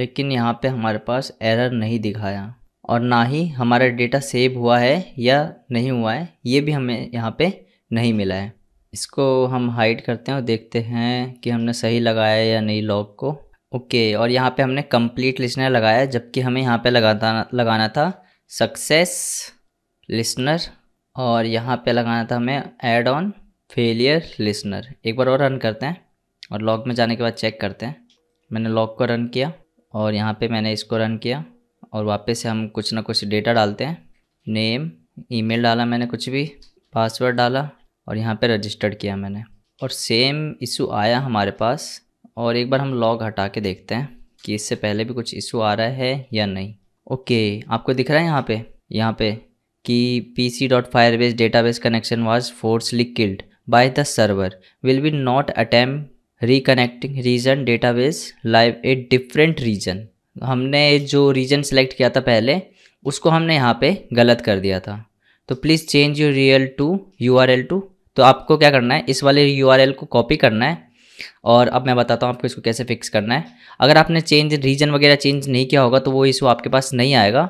लेकिन यहाँ पे हमारे पास एरर नहीं दिखाया और ना ही हमारा डेटा सेव हुआ है या नहीं हुआ है ये भी हमें यहाँ पे नहीं मिला है इसको हम हाइड करते हैं और देखते हैं कि हमने सही लगाया है या नहीं लॉग को ओके और यहाँ पे हमने कंप्लीट लिसनर लगाया जबकि हमें यहाँ पे लगाता लगाना था सक्सेस लिसनर और यहाँ पे लगाना था हमें एड ऑन फेलियर लिसनर एक बार और रन करते हैं और लॉग में जाने के बाद चेक करते हैं मैंने लॉग को रन किया और यहाँ पे मैंने इसको रन किया और वापस से हम कुछ ना कुछ डेटा डालते हैं नेम ईमेल डाला मैंने कुछ भी पासवर्ड डाला और यहाँ पे रजिस्टर्ड किया मैंने और सेम इशू आया हमारे पास और एक बार हम लॉग हटा के देखते हैं कि इससे पहले भी कुछ इशू आ रहा है या नहीं ओके आपको दिख रहा है यहाँ पर यहाँ पर कि P C dot Firebase database connection was forcefully killed by the server will we not attempt reconnecting region database live a different region हमने जो रीजन सेलेक्ट किया था पहले उसको हमने यहाँ पे गलत कर दिया था तो please change your real to U R L to तो आपको क्या करना है इस वाले यू आर एल को कॉपी करना है और अब मैं बताता हूँ आपको इसको कैसे फिक्स करना है अगर आपने चेंज रीजन वगैरह चेंज नहीं किया होगा तो वो इशू आपके पास नहीं आएगा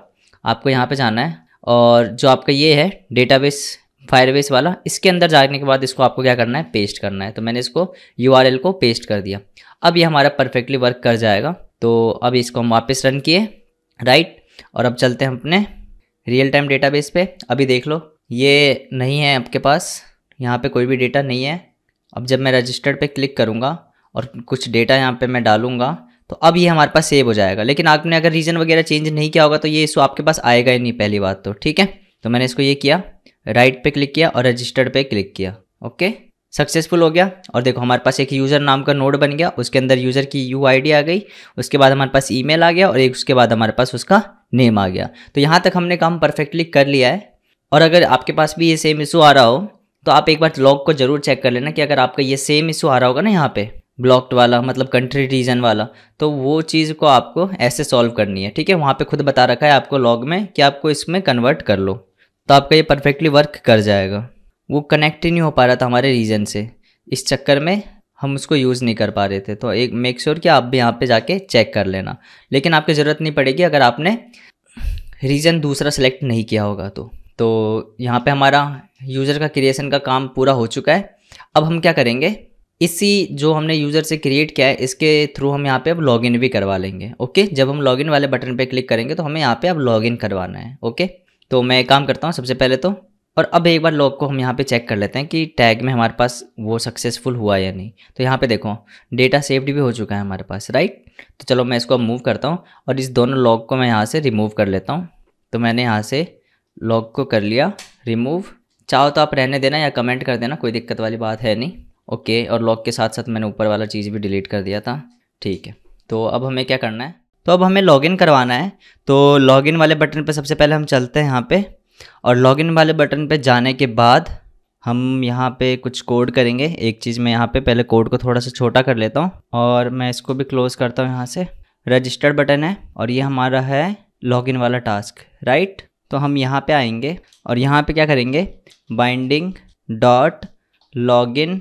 आपको यहाँ पे जाना है और जो आपका ये है डेटाबेस फायरबेस वाला इसके अंदर जाने के बाद इसको आपको क्या करना है पेस्ट करना है तो मैंने इसको यू को पेस्ट कर दिया अब ये हमारा परफेक्टली वर्क कर जाएगा तो अब इसको हम वापस रन किए राइट और अब चलते हैं अपने रियल टाइम डेटा पे अभी देख लो ये नहीं है आपके पास यहाँ पे कोई भी डेटा नहीं है अब जब मैं रजिस्टर्ड पे क्लिक करूँगा और कुछ डेटा यहाँ पे मैं डालूँगा तो अब ये हमारे पास सेव हो जाएगा लेकिन आपने अगर रीजन वगैरह चेंज नहीं किया होगा तो ये इसको आपके पास आएगा ही नहीं पहली बात तो ठीक है तो मैंने इसको ये किया राइट पे क्लिक किया और रजिस्टर्ड पे क्लिक किया ओके सक्सेसफुल हो गया और देखो हमारे पास एक यूज़र नाम का नोड बन गया उसके अंदर यूज़र की यू आई डी आ गई उसके बाद हमारे पास ई आ गया और एक उसके बाद हमारे पास उसका नेम आ गया तो यहाँ तक हमने काम परफेक्टली कर लिया है और अगर आपके पास भी ये सेम इशू आ रहा हो तो आप एक बार लॉग को ज़रूर चेक कर लेना कि अगर आपका ये सेम इशू आ रहा होगा ना यहाँ पे ब्लॉक्ड वाला मतलब कंट्री रीजन वाला तो वो चीज़ को आपको ऐसे सॉल्व करनी है ठीक है वहाँ पे खुद बता रखा है आपको लॉग में कि आपको इसमें कन्वर्ट कर लो तो आपका ये परफेक्टली वर्क कर जाएगा वो कनेक्ट ही नहीं हो पा रहा था हमारे रीजन से इस चक्कर में हम उसको यूज़ नहीं कर पा रहे थे तो एक मेक श्योर sure कि आप भी यहाँ पे जाके चेक कर लेना लेकिन आपकी ज़रूरत नहीं पड़ेगी अगर आपने रीजन दूसरा सेलेक्ट नहीं किया होगा तो तो यहाँ पे हमारा यूज़र का क्रिएशन का काम पूरा हो चुका है अब हम क्या करेंगे इसी जो हमने यूज़र से क्रिएट किया है इसके थ्रू हम यहाँ पे अब लॉगिन भी करवा लेंगे ओके जब हम लॉगिन वाले बटन पे क्लिक करेंगे तो हमें यहाँ पे अब लॉगिन करवाना है ओके तो मैं काम करता हूँ सबसे पहले तो और अब एक बार लॉग को हम यहाँ पे चेक कर लेते हैं कि टैग में हमारे पास वो सक्सेसफुल हुआ या नहीं तो यहाँ पे देखो डेटा सेव्ड भी हो चुका है हमारे पास राइट तो चलो मैं इसको अब मूव करता हूँ और इस दोनों लॉग को मैं यहाँ से रिमूव कर लेता हूँ तो मैंने यहाँ से लॉग को कर लिया रिमूव चाहो तो आप रहने देना या कमेंट कर देना कोई दिक्कत वाली बात है नहीं ओके और लॉग के साथ साथ मैंने ऊपर वाला चीज़ भी डिलीट कर दिया था ठीक है तो अब हमें क्या करना है तो अब हमें लॉगिन करवाना है तो लॉगिन वाले बटन पे सबसे पहले हम चलते हैं यहाँ पे और लॉगिन वाले बटन पे जाने के बाद हम यहाँ पे कुछ कोड करेंगे एक चीज़ मैं यहाँ पे पहले कोड को थोड़ा सा छोटा कर लेता हूँ और मैं इसको भी क्लोज़ करता हूँ यहाँ से रजिस्टर्ड बटन है और ये हमारा है लॉगिन वाला टास्क राइट तो हम यहाँ पर आएंगे और यहाँ पर क्या करेंगे binding dot login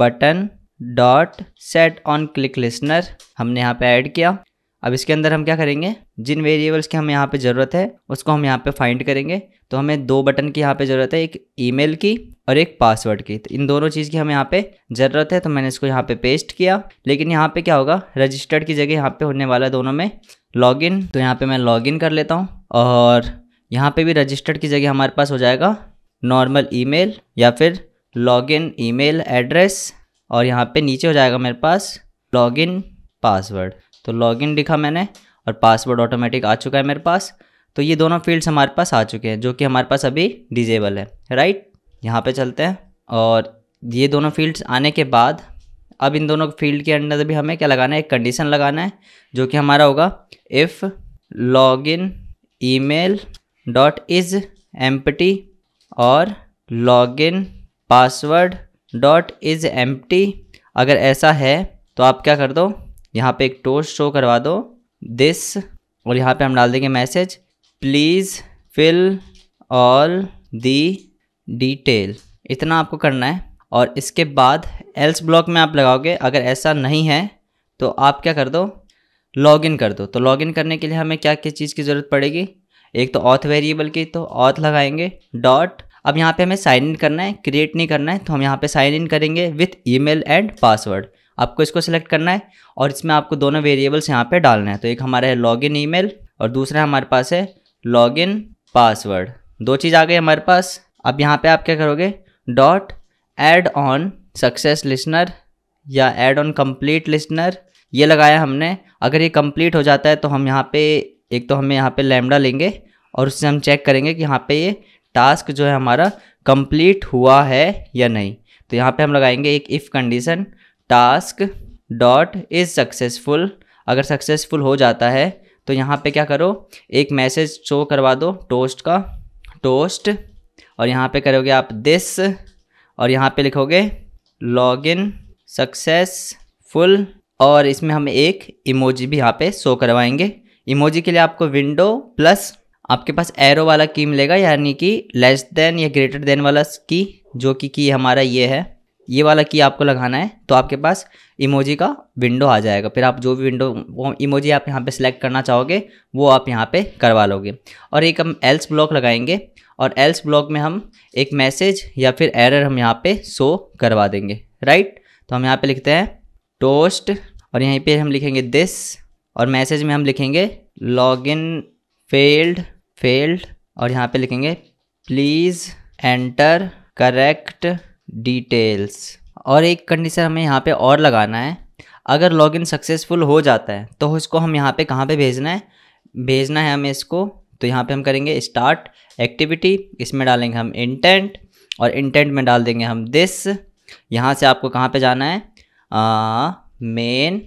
button dot set on click listener हमने यहाँ पे ऐड किया अब इसके अंदर हम क्या करेंगे जिन वेरिएबल्स की हमें यहाँ पे ज़रूरत है उसको हम यहाँ पे फाइंड करेंगे तो हमें दो बटन की यहाँ पे ज़रूरत है एक ईमेल की और एक पासवर्ड की तो इन दोनों चीज़ की हमें यहाँ पे ज़रूरत है तो मैंने इसको यहाँ पे पेस्ट किया लेकिन यहाँ पे क्या होगा रजिस्टर्ड की जगह यहाँ पे होने वाला दोनों में लॉगिन तो यहाँ पे मैं लॉगिन कर लेता हूँ और यहाँ पे भी रजिस्टर्ड की जगह हमारे पास हो जाएगा नॉर्मल मेल या फिर लॉगिन मेल एड्रेस और यहाँ पे नीचे हो जाएगा मेरे पास लॉगिन पासवर्ड तो लॉगिन लिखा मैंने और पासवर्ड ऑटोमेटिक आ चुका है मेरे पास तो ये दोनों फील्ड्स हमारे पास आ चुके हैं जो कि हमारे पास अभी डिजेबल है राइट यहाँ पे चलते हैं और ये दोनों फील्ड्स आने के बाद अब इन दोनों फील्ड के अंदर भी हमें क्या लगाना है एक कंडीशन लगाना है जो कि हमारा होगा if log in email dot is टी और log in password dot is टी अगर ऐसा है तो आप क्या कर दो यहाँ पे एक टोस्ट शो करवा दो दिस और यहाँ पे हम डाल देंगे message please fill all the detail इतना आपको करना है और इसके बाद एल्स ब्लॉक में आप लगाओगे अगर ऐसा नहीं है तो आप क्या कर दो लॉगिन कर दो तो लॉगिन करने के लिए हमें क्या क्या चीज़ की ज़रूरत पड़ेगी एक तो ऑथ वेरिएबल की तो ऑथ लगाएंगे डॉट अब यहाँ पे हमें साइन इन करना है क्रिएट नहीं करना है तो हम यहाँ पे साइन इन करेंगे विथ ईमेल एंड पासवर्ड आपको इसको सिलेक्ट करना है और इसमें आपको दोनों वेरिएबल्स यहाँ पे डालना है तो एक हमारा है लॉगिन ईमेल और दूसरा हमारे पास है लॉगिन पासवर्ड दो चीज़ आ गई हमारे पास अब यहाँ पे आप क्या करोगे dot add on success listener या एड ऑन कम्प्लीट लिसनर ये लगाया हमने अगर ये कम्प्लीट हो जाता है तो हम यहाँ पे एक तो हमें यहाँ पे लैमडा लेंगे और उससे हम चेक करेंगे कि यहाँ पे ये टास्क जो है हमारा कम्प्लीट हुआ है या नहीं तो यहाँ पे हम लगाएंगे एक if condition task dot is successful अगर सक्सेसफुल हो जाता है तो यहाँ पे क्या करो एक मैसेज शो करवा दो टोस्ट का टोस्ट और यहाँ पे करोगे आप दिस और यहाँ पे लिखोगे लॉग इन सक्सेसफुल और इसमें हम एक इमोजी भी यहाँ पे शो करवाएंगे इमोजी के लिए आपको विंडो प्लस आपके पास एरो वाला की मिलेगा यानी कि लेस देन या ग्रेटर देन वाला की जो कि की हमारा ये है ये वाला की आपको लगाना है तो आपके पास इमोजी का विंडो आ जाएगा फिर आप जो भी विंडो वो इमोजी आप यहाँ पे सिलेक्ट करना चाहोगे वो आप यहाँ पे करवा लोगे और एक हम एल्स ब्लॉक लगाएंगे और एल्स ब्लॉक में हम एक मैसेज या फिर एरर हम यहाँ पे शो करवा देंगे राइट तो हम यहाँ पे लिखते हैं टोस्ट और यहीं पर हम लिखेंगे दिस और मैसेज में हम लिखेंगे लॉग इन फेल्ड फेल्ड और यहाँ पर लिखेंगे प्लीज़ एंटर करेक्ट डिटेल्स और एक कंडीशन हमें यहाँ पे और लगाना है अगर लॉगिन सक्सेसफुल हो जाता है तो इसको हम यहाँ पे कहाँ पे भेजना है भेजना है हमें इसको तो यहाँ पे हम करेंगे स्टार्ट एक्टिविटी इसमें डालेंगे हम इंटेंट और इंटेंट में डाल देंगे हम दिस यहाँ से आपको कहाँ पे जाना है main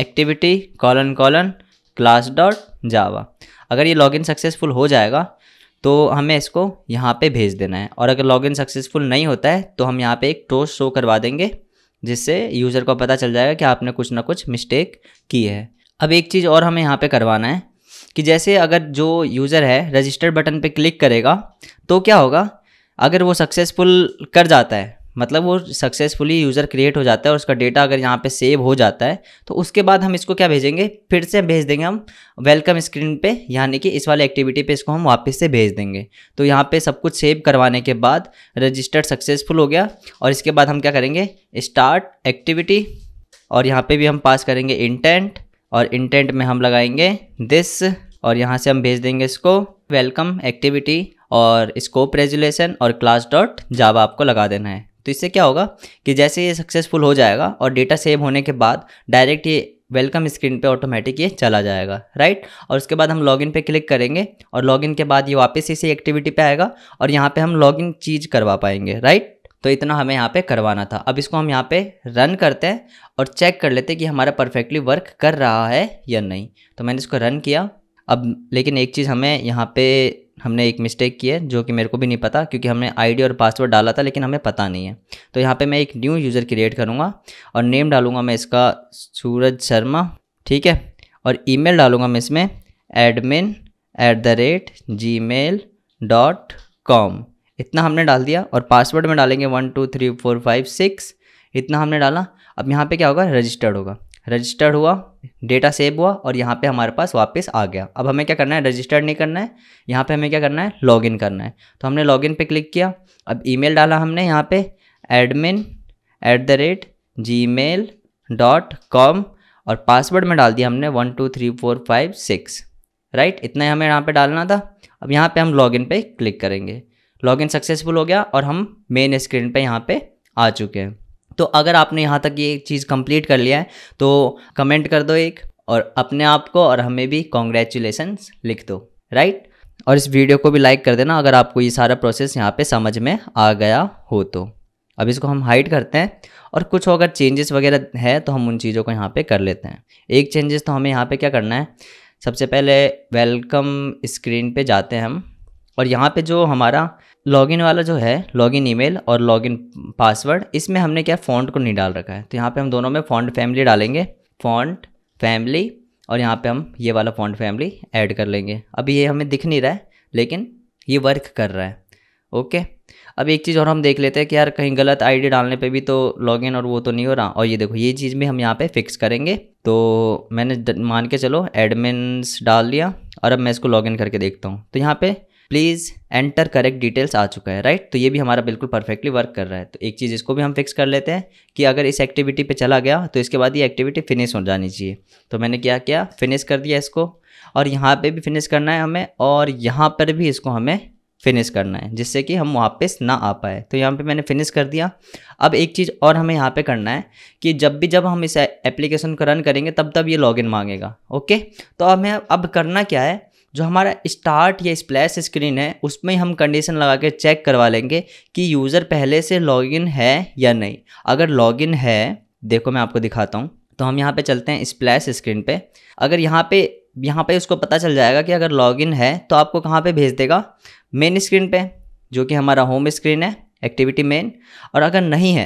activity colon colon class dot Java अगर ये लॉगिन सक्सेसफुल हो जाएगा तो हमें इसको यहाँ पे भेज देना है और अगर लॉगिन सक्सेसफुल नहीं होता है तो हम यहाँ पे एक टोस्ट शो करवा देंगे जिससे यूज़र को पता चल जाएगा कि आपने कुछ ना कुछ मिस्टेक की है अब एक चीज़ और हमें यहाँ पे करवाना है कि जैसे अगर जो यूज़र है रजिस्टर बटन पर क्लिक करेगा तो क्या होगा अगर वो सक्सेसफुल कर जाता है मतलब वो सक्सेसफुली यूज़र क्रिएट हो जाता है और उसका डेटा अगर यहाँ पे सेव हो जाता है तो उसके बाद हम इसको क्या भेजेंगे फिर से भेज देंगे हम वेलकम स्क्रीन पे यानी कि इस वाले एक्टिविटी पे इसको हम वापस से भेज देंगे तो यहाँ पे सब कुछ सेव करवाने के बाद रजिस्टर्ड सक्सेसफुल हो गया और इसके बाद हम क्या करेंगे स्टार्ट एक्टिविटी और यहाँ पर भी हम पास करेंगे इंटेंट और इंटेंट में हम लगाएंगे दिस और यहाँ से हम भेज देंगे इसको वेलकम एक्टिविटी और स्कोप रेजुलेशन और क्लास डॉट जावा आपको लगा देना है तो इससे क्या होगा कि जैसे ये सक्सेसफुल हो जाएगा और डेटा सेव होने के बाद डायरेक्ट ये वेलकम स्क्रीन पे ऑटोमेटिक ये चला जाएगा राइट और उसके बाद हम लॉगिन पे क्लिक करेंगे और लॉगिन के बाद ये वापस इसी एक्टिविटी पे आएगा और यहाँ पे हम लॉगिन चीज करवा पाएंगे राइट तो इतना हमें यहाँ पे करवाना था अब इसको हम यहाँ पे रन करते हैं और चेक कर लेते हैं कि हमारा परफेक्टली वर्क कर रहा है या नहीं तो मैंने इसको रन किया अब लेकिन एक चीज़ हमें यहाँ पे हमने एक मिस्टेक की है जो कि मेरे को भी नहीं पता क्योंकि हमने आईडी और पासवर्ड डाला था लेकिन हमें पता नहीं है तो यहाँ पे मैं एक न्यू यूज़र क्रिएट करूँगा और नेम डालूंगा मैं इसका सूरज शर्मा ठीक है और ईमेल डालूंगा मैं इसमें admin at the rate Gmail dot com इतना हमने डाल दिया और पासवर्ड में डालेंगे one two three four five six इतना हमने डाला अब यहाँ पे क्या होगा रजिस्टर्ड होगा रजिस्टर्ड हुआ डेटा सेव हुआ और यहाँ पे हमारे पास वापस आ गया अब हमें क्या करना है रजिस्टर्ड नहीं करना है यहाँ पे हमें क्या करना है लॉगिन करना है तो हमने लॉगिन पे क्लिक किया अब ईमेल डाला हमने यहाँ पे admin at the rate Gmail dot com और पासवर्ड में डाल दिया हमने one two three four five six right इतना ही हमें यहाँ पे डालना था अब यहाँ पे हम लॉगिन पे क्लिक करेंगे लॉगिन सक्सेसफुल हो गया और हम मेन स्क्रीन पे यहाँ पे आ चुके हैं तो अगर आपने यहाँ तक ये चीज़ कंप्लीट कर लिया है तो कमेंट कर दो एक और अपने आप को और हमें भी कॉन्ग्रेचुलेसन लिख दो राइट और इस वीडियो को भी लाइक कर देना अगर आपको ये सारा प्रोसेस यहाँ पे समझ में आ गया हो तो अब इसको हम हाइड करते हैं और कुछ अगर चेंजेस वगैरह है तो हम उन चीज़ों को यहाँ पे कर लेते हैं एक चेंजेस तो हमें यहाँ पे क्या करना है सबसे पहले वेलकम स्क्रीन पे जाते हैं हम और यहाँ पे जो हमारा लॉगिन वाला जो है लॉगिन ईमेल और लॉगिन पासवर्ड इसमें हमने क्या फ़ॉन्ट को नहीं डाल रखा है तो यहाँ पे हम दोनों में फ़ॉन्ट फैमिली डालेंगे फ़ॉन्ट फैमिली और यहाँ पे हम ये वाला फ़ॉन्ट फैमिली ऐड कर लेंगे अभी ये हमें दिख नहीं रहा है लेकिन ये वर्क कर रहा है ओके अब एक चीज़ और हम देख लेते हैं कि यार कहीं गलत आईडी डालने पे भी तो लॉगिन और वो तो नहीं हो रहा और ये देखो ये चीज़ भी हम यहाँ पे फिक्स करेंगे तो मैंने मान के चलो एडमिन्स डाल लिया और अब मैं इसको लॉगिन करके देखता हूँ तो यहाँ पे प्लीज़ एंटर करेक्ट डिटेल्स आ चुका है राइट तो ये भी हमारा बिल्कुल परफेक्टली वर्क कर रहा है तो एक चीज़ इसको भी हम फिक्स कर लेते हैं कि अगर इस एक्टिविटी पे चला गया तो इसके बाद ये एक्टिविटी फिनिश हो जानी चाहिए तो मैंने क्या किया फिनिश कर दिया इसको और यहाँ पे भी फिनिश करना है हमें और यहाँ पर भी इसको हमें फिनिश करना है जिससे कि हम वापस ना आ पाए तो यहाँ पे मैंने फिनिश कर दिया अब एक चीज़ और हमें यहाँ पे करना है कि जब भी जब हम इस एप्लीकेशन को रन करेंगे तब तब ये लॉगिन मांगेगा ओके तो हमें अब करना क्या है जो हमारा स्टार्ट या स्प्लैश स्क्रीन है उसमें हम कंडीशन लगा के चेक करवा लेंगे कि यूज़र पहले से लॉगिन है या नहीं अगर लॉगिन है देखो मैं आपको दिखाता हूँ तो हम यहाँ पे चलते हैं स्प्लैश स्क्रीन पे अगर यहाँ पे यहाँ पे उसको पता चल जाएगा कि अगर लॉगिन है तो आपको कहाँ पे भेज देगा मेन स्क्रीन पे जो कि हमारा होम स्क्रीन है एक्टिविटी मेन और अगर नहीं है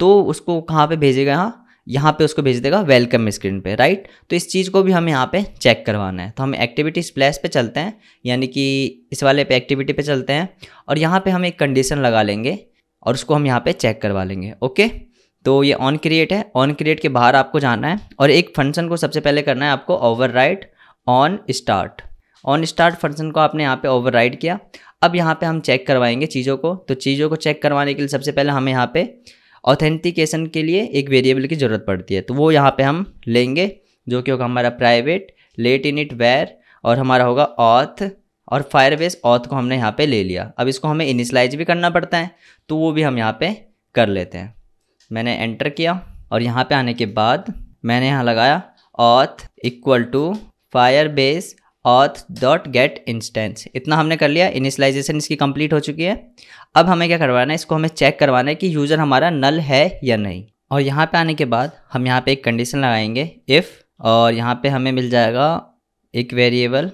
तो उसको कहाँ पे भेजेगा यहाँ यहाँ पे उसको भेज देगा वेलकम स्क्रीन पे राइट तो इस चीज़ को भी हम यहाँ पे चेक करवाना है तो हम एक्टिविटी स्प्लैश पे चलते हैं यानी कि इस वाले पे एक्टिविटी पे चलते हैं और यहाँ पे हम एक कंडीशन लगा लेंगे और उसको हम यहाँ पे चेक करवा लेंगे ओके तो ये ऑन क्रिएट है ऑन क्रिएट के बाहर आपको जाना है और एक फंक्शन को सबसे पहले करना है आपको over on start on start function को आपने यहाँ पे ओवर किया अब यहाँ पे हम चेक करवाएंगे चीज़ों को तो चीज़ों को चेक करवाने के लिए सबसे पहले हमें यहाँ पे ऑथेंटिकेशन के लिए एक वेरिएबल की ज़रूरत पड़ती है तो वो यहाँ पे हम लेंगे जो कि होगा हमारा private late in it var और हमारा होगा ऑथ और फायर बेस ऑथ को हमने यहाँ पे ले लिया अब इसको हमें इनिशलाइज भी करना पड़ता है तो वो भी हम यहाँ पे कर लेते हैं मैंने एंटर किया और यहाँ पे आने के बाद मैंने यहाँ लगाया auth equal to Firebase auth dot get instance इतना हमने कर लिया इनिशलाइजेशन इसकी कंप्लीट हो चुकी है अब हमें क्या करवाना है इसको हमें चेक करवाना है कि यूज़र हमारा नल है या नहीं और यहाँ पे आने के बाद हम यहाँ पे एक कंडीशन लगाएंगे इफ़ और यहाँ पे हमें मिल जाएगा एक वेरिएबल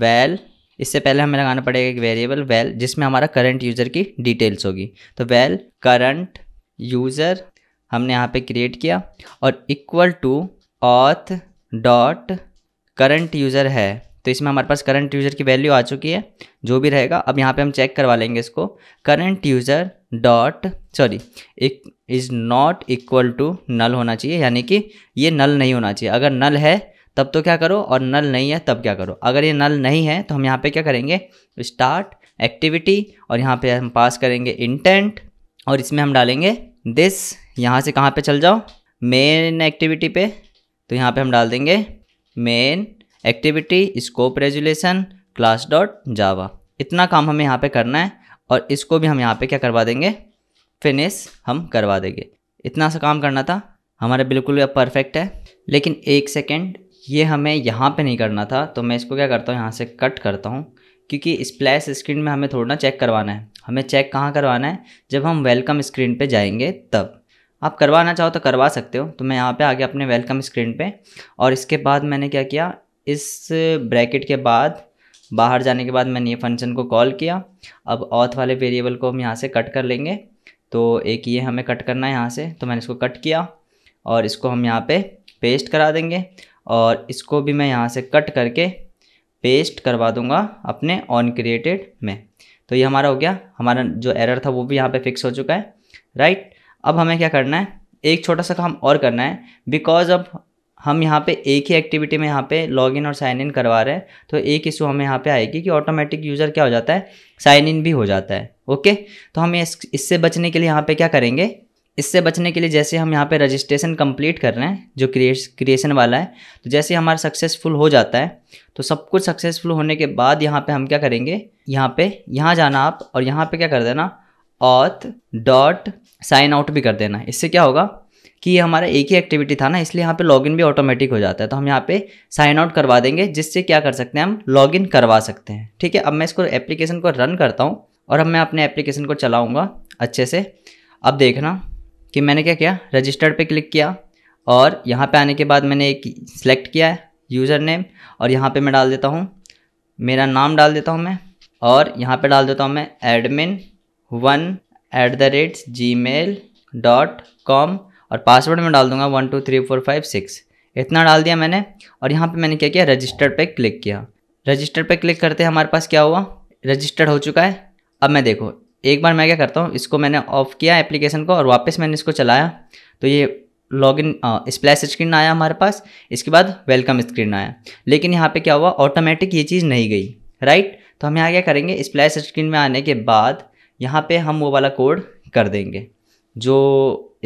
वेल इससे पहले हमें लगाना पड़ेगा एक वेरिएबल वेल जिसमें हमारा करंट यूज़र की डिटेल्स होगी तो वेल करंट यूज़र हमने यहाँ पे क्रिएट किया और equal to auth dot current user है तो इसमें हमारे पास करंट यूज़र की वैल्यू आ चुकी है जो भी रहेगा अब यहाँ पे हम चेक करवा लेंगे इसको current user dot sorry is not equal to null होना चाहिए यानी कि ये नल नहीं होना चाहिए अगर नल है तब तो क्या करो और नल नहीं है तब क्या करो अगर ये नल नहीं है तो हम यहाँ पर क्या करेंगे स्टार्ट एक्टिविटी और यहाँ पर हम पास करेंगे इंटेंट और इसमें हम डालेंगे दिस यहाँ से कहाँ पर चल जाओ मेन एक्टिविटी पे तो यहाँ पे हम डाल देंगे main activity scope resolution class dot जावा इतना काम हमें यहाँ पे करना है और इसको भी हम यहाँ पे क्या करवा देंगे फिनिश हम करवा देंगे इतना सा काम करना था हमारा बिल्कुल भी परफेक्ट है लेकिन एक सेकेंड ये हमें यहाँ पे नहीं करना था तो मैं इसको क्या करता हूँ यहाँ से कट करता हूँ क्योंकि स्प्लैश स्क्रीन में हमें थोड़ा ना चेक करवाना है हमें चेक कहाँ करवाना है जब हम वेलकम स्क्रीन पे जाएंगे तब आप करवाना चाहो तो करवा सकते हो तो मैं यहाँ पे गया अपने वेलकम स्क्रीन पे और इसके बाद मैंने क्या किया इस ब्रैकेट के बाद बाहर जाने के बाद मैंने ये फंक्शन को कॉल किया अब ऑथ वाले वेरिएबल को हम यहाँ से कट कर लेंगे तो एक ये हमें कट करना है यहाँ से तो मैंने इसको कट किया और इसको हम यहाँ पे पेस्ट करा देंगे और इसको भी मैं यहाँ से कट करके पेस्ट करवा दूँगा अपने ऑन क्रिएटेड में तो ये हमारा हो गया हमारा जो एरर था वो भी यहाँ पर फिक्स हो चुका है राइट अब हमें क्या करना है एक छोटा सा काम और करना है बिकॉज अब हम यहाँ पे एक ही एक्टिविटी में यहाँ पे लॉग इन और साइन इन करवा रहे हैं तो एक इशू हमें यहाँ पे आएगी कि ऑटोमेटिक यूज़र क्या हो जाता है साइन इन भी हो जाता है ओके तो हम इस इससे बचने के लिए यहाँ पे क्या करेंगे इससे बचने के लिए जैसे हम यहाँ पे रजिस्ट्रेशन कंप्लीट कर रहे हैं जो क्रिएश क्रिएशन वाला है तो जैसे हमारा सक्सेसफुल हो जाता है तो सब कुछ सक्सेसफुल होने के बाद यहाँ पर हम क्या करेंगे यहाँ पर यहाँ जाना आप और यहाँ पर क्या कर देना ऑथ डॉट साइन आउट भी कर देना इससे क्या होगा कि ये हमारा एक ही एक्टिविटी था ना इसलिए यहाँ पे लॉगिन भी ऑटोमेटिक हो जाता है तो हम यहाँ पे साइन आउट करवा देंगे जिससे क्या कर सकते हैं हम लॉगिन करवा सकते हैं ठीक है अब मैं इसको एप्लीकेशन को रन करता हूँ और अब मैं अपने एप्लीकेशन को चलाऊँगा अच्छे से अब देखना कि मैंने क्या किया रजिस्टर्ड पर क्लिक किया और यहाँ पर आने के बाद मैंने एक सेलेक्ट किया है यूज़र नेम और यहाँ पर मैं डाल देता हूँ मेरा नाम डाल देता हूँ मैं और यहाँ पर डाल देता हूँ मैं admin one at the rate Gmail dot com और पासवर्ड में डाल दूंगा one two three four five six इतना डाल दिया मैंने और यहाँ पे मैंने क्या किया रजिस्टर पे क्लिक किया रजिस्टर पे क्लिक करते हमारे पास क्या हुआ रजिस्टर्ड हो चुका है अब मैं देखो एक बार मैं क्या करता हूँ इसको मैंने ऑफ़ किया एप्लीकेशन को और वापस मैंने इसको चलाया तो ये लॉग इन स्प्लैश स्क्रीन आया हमारे पास इसके बाद वेलकम स्क्रीन आया लेकिन यहाँ पर क्या हुआ ऑटोमेटिक ये चीज़ नहीं गई राइट तो हम यहाँ क्या करेंगे स्प्लैश स्क्रीन में आने के बाद यहाँ पर हम वो वाला कोड कर देंगे जो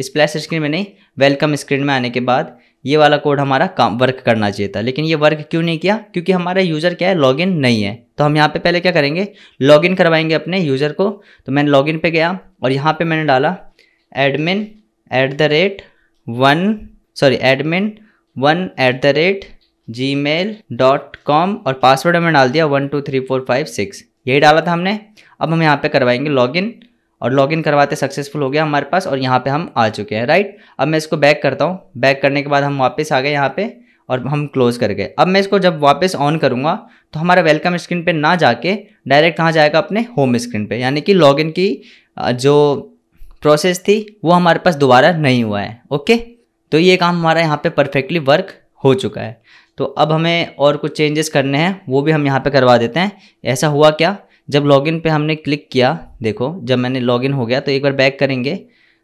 स्प्लैश स्क्रीन में नहीं वेलकम स्क्रीन में आने के बाद ये वाला कोड हमारा काम वर्क करना चाहिए था लेकिन ये वर्क क्यों नहीं किया क्योंकि हमारा यूज़र क्या है लॉगिन नहीं है तो हम यहाँ पे पहले क्या करेंगे लॉगिन करवाएंगे अपने यूज़र को तो मैंने लॉगिन पे गया और यहाँ पे मैंने डाला admin at the rate one sorry admin one at the rate Gmail dot com और पासवर्ड हमें डाल दिया one two three four five six यही डाला था हमने अब हम यहाँ पे करवाएंगे लॉगिन और लॉगिन करवाते सक्सेसफुल हो गया हमारे पास और यहाँ पे हम आ चुके हैं राइट अब मैं इसको बैक करता हूँ बैक करने के बाद हम वापस आ गए यहाँ पे और हम क्लोज़ कर गए अब मैं इसको जब वापस ऑन करूँगा तो हमारा वेलकम स्क्रीन पे ना जाके डायरेक्ट कहाँ जाएगा अपने होम स्क्रीन पे यानी कि लॉगिन की जो प्रोसेस थी वो हमारे पास दोबारा नहीं हुआ है ओके तो ये काम हमारा यहाँ पे परफेक्टली वर्क हो चुका है तो अब हमें और कुछ चेंजेस करने हैं वो भी हम यहाँ पर करवा देते हैं ऐसा हुआ क्या जब लॉगिन पे हमने क्लिक किया देखो जब मैंने लॉगिन हो गया तो एक बार बैक करेंगे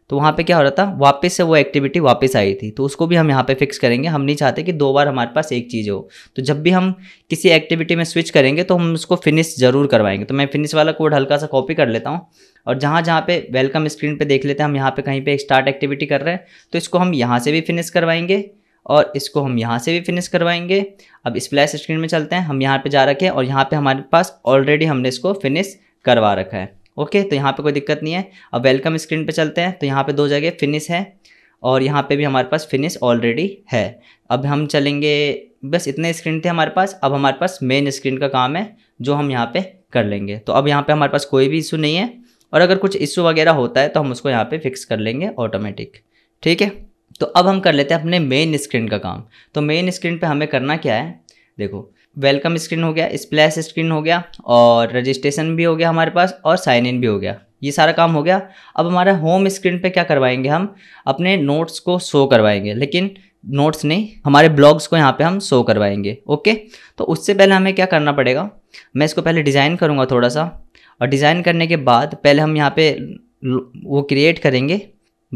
तो वहाँ पे क्या हो रहा था वापस से वो एक्टिविटी वापस आई थी तो उसको भी हम यहाँ पे फिक्स करेंगे हम नहीं चाहते कि दो बार हमारे पास एक चीज़ हो तो जब भी हम किसी एक्टिविटी में स्विच करेंगे तो हम उसको फिनिश ज़रूर करवाएंगे तो मैं फिनिश वाला कोड हल्का सा कॉपी कर लेता हूँ और जहाँ जहाँ पे वेलकम स्क्रीन पे देख लेते हैं हम यहाँ पे कहीं पे स्टार्ट एक्टिविटी कर रहे हैं तो इसको हम यहाँ से भी फिनिश करवाएंगे और इसको हम यहाँ से भी फिनिश करवाएंगे अब स्प्लैश स्क्रीन में चलते हैं हम यहाँ पे जा रखे हैं और यहाँ पे हमारे पास ऑलरेडी हमने इसको फिनिश करवा रखा है ओके तो यहाँ पे कोई दिक्कत नहीं है अब वेलकम स्क्रीन पे चलते हैं तो यहाँ पे दो जगह फिनिश है और यहाँ पे भी हमारे पास फिनिश ऑलरेडी है अब हम चलेंगे बस इतने स्क्रीन थे हमारे पास अब हमारे पास मेन स्क्रीन का काम है जो हम यहाँ पर कर लेंगे तो अब यहाँ पर हमारे पास कोई भी इशू नहीं है और अगर कुछ इशू वगैरह होता है तो हम उसको यहाँ पर फिक्स कर लेंगे ऑटोमेटिक ठीक है तो अब हम कर लेते हैं अपने मेन स्क्रीन का काम तो मेन स्क्रीन पे हमें करना क्या है देखो वेलकम स्क्रीन हो गया स्प्लैश स्क्रीन हो गया और रजिस्ट्रेशन भी हो गया हमारे पास और साइन इन भी हो गया ये सारा काम हो गया अब हमारा होम स्क्रीन पे क्या करवाएंगे हम अपने नोट्स को शो करवाएंगे लेकिन नोट्स नहीं हमारे ब्लॉग्स को यहाँ पे हम शो करवाएंगे ओके तो उससे पहले हमें क्या करना पड़ेगा मैं इसको पहले डिज़ाइन करूँगा थोड़ा सा और डिज़ाइन करने के बाद पहले हम यहाँ पे वो क्रिएट करेंगे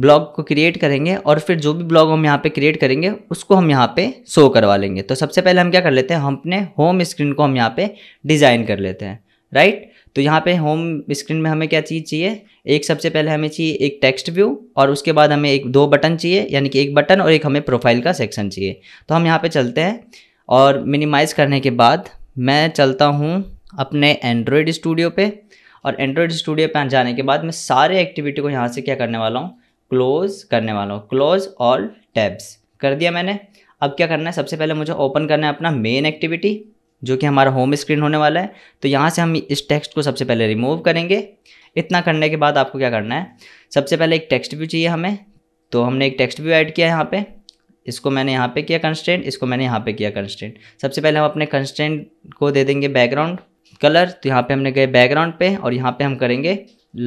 ब्लॉग को क्रिएट करेंगे और फिर जो भी ब्लॉग हम यहाँ पे क्रिएट करेंगे उसको हम यहाँ पे शो करवा लेंगे तो सबसे पहले हम क्या कर लेते हैं हम अपने होम स्क्रीन को हम यहाँ पे डिज़ाइन कर लेते हैं राइट तो यहाँ पे होम स्क्रीन में हमें क्या चीज़ चाहिए एक सबसे पहले हमें चाहिए एक टेक्स्ट व्यू और उसके बाद हमें एक दो बटन चाहिए यानी कि एक बटन और एक हमें प्रोफाइल का सेक्शन चाहिए तो हम यहाँ पर चलते हैं और मिनिमाइज़ करने के बाद मैं चलता हूँ अपने एंड्रॉयड स्टूडियो पर और एंड्रॉयड स्टूडियो पर जाने के बाद मैं सारे एक्टिविटी को यहाँ से क्या करने वाला हूँ क्लोज करने वाला हूँ क्लोज ऑल टैब्स कर दिया मैंने अब क्या करना है सबसे पहले मुझे ओपन करना है अपना मेन एक्टिविटी जो कि हमारा होम स्क्रीन होने वाला है तो यहाँ से हम इस टेक्स्ट को सबसे पहले रिमूव करेंगे इतना करने के बाद आपको क्या करना है सबसे पहले एक टेक्स्ट व्यू चाहिए हमें तो हमने एक टेक्स्ट व्यू ऐड किया है यहाँ पे इसको मैंने यहाँ पे किया कंस्टेंट इसको मैंने यहाँ पे किया कंस्टेंट सबसे पहले हम अपने कंस्टेंट को दे देंगे बैकग्राउंड कलर तो यहाँ पे हमने गए बैकग्राउंड पे और यहाँ पे हम करेंगे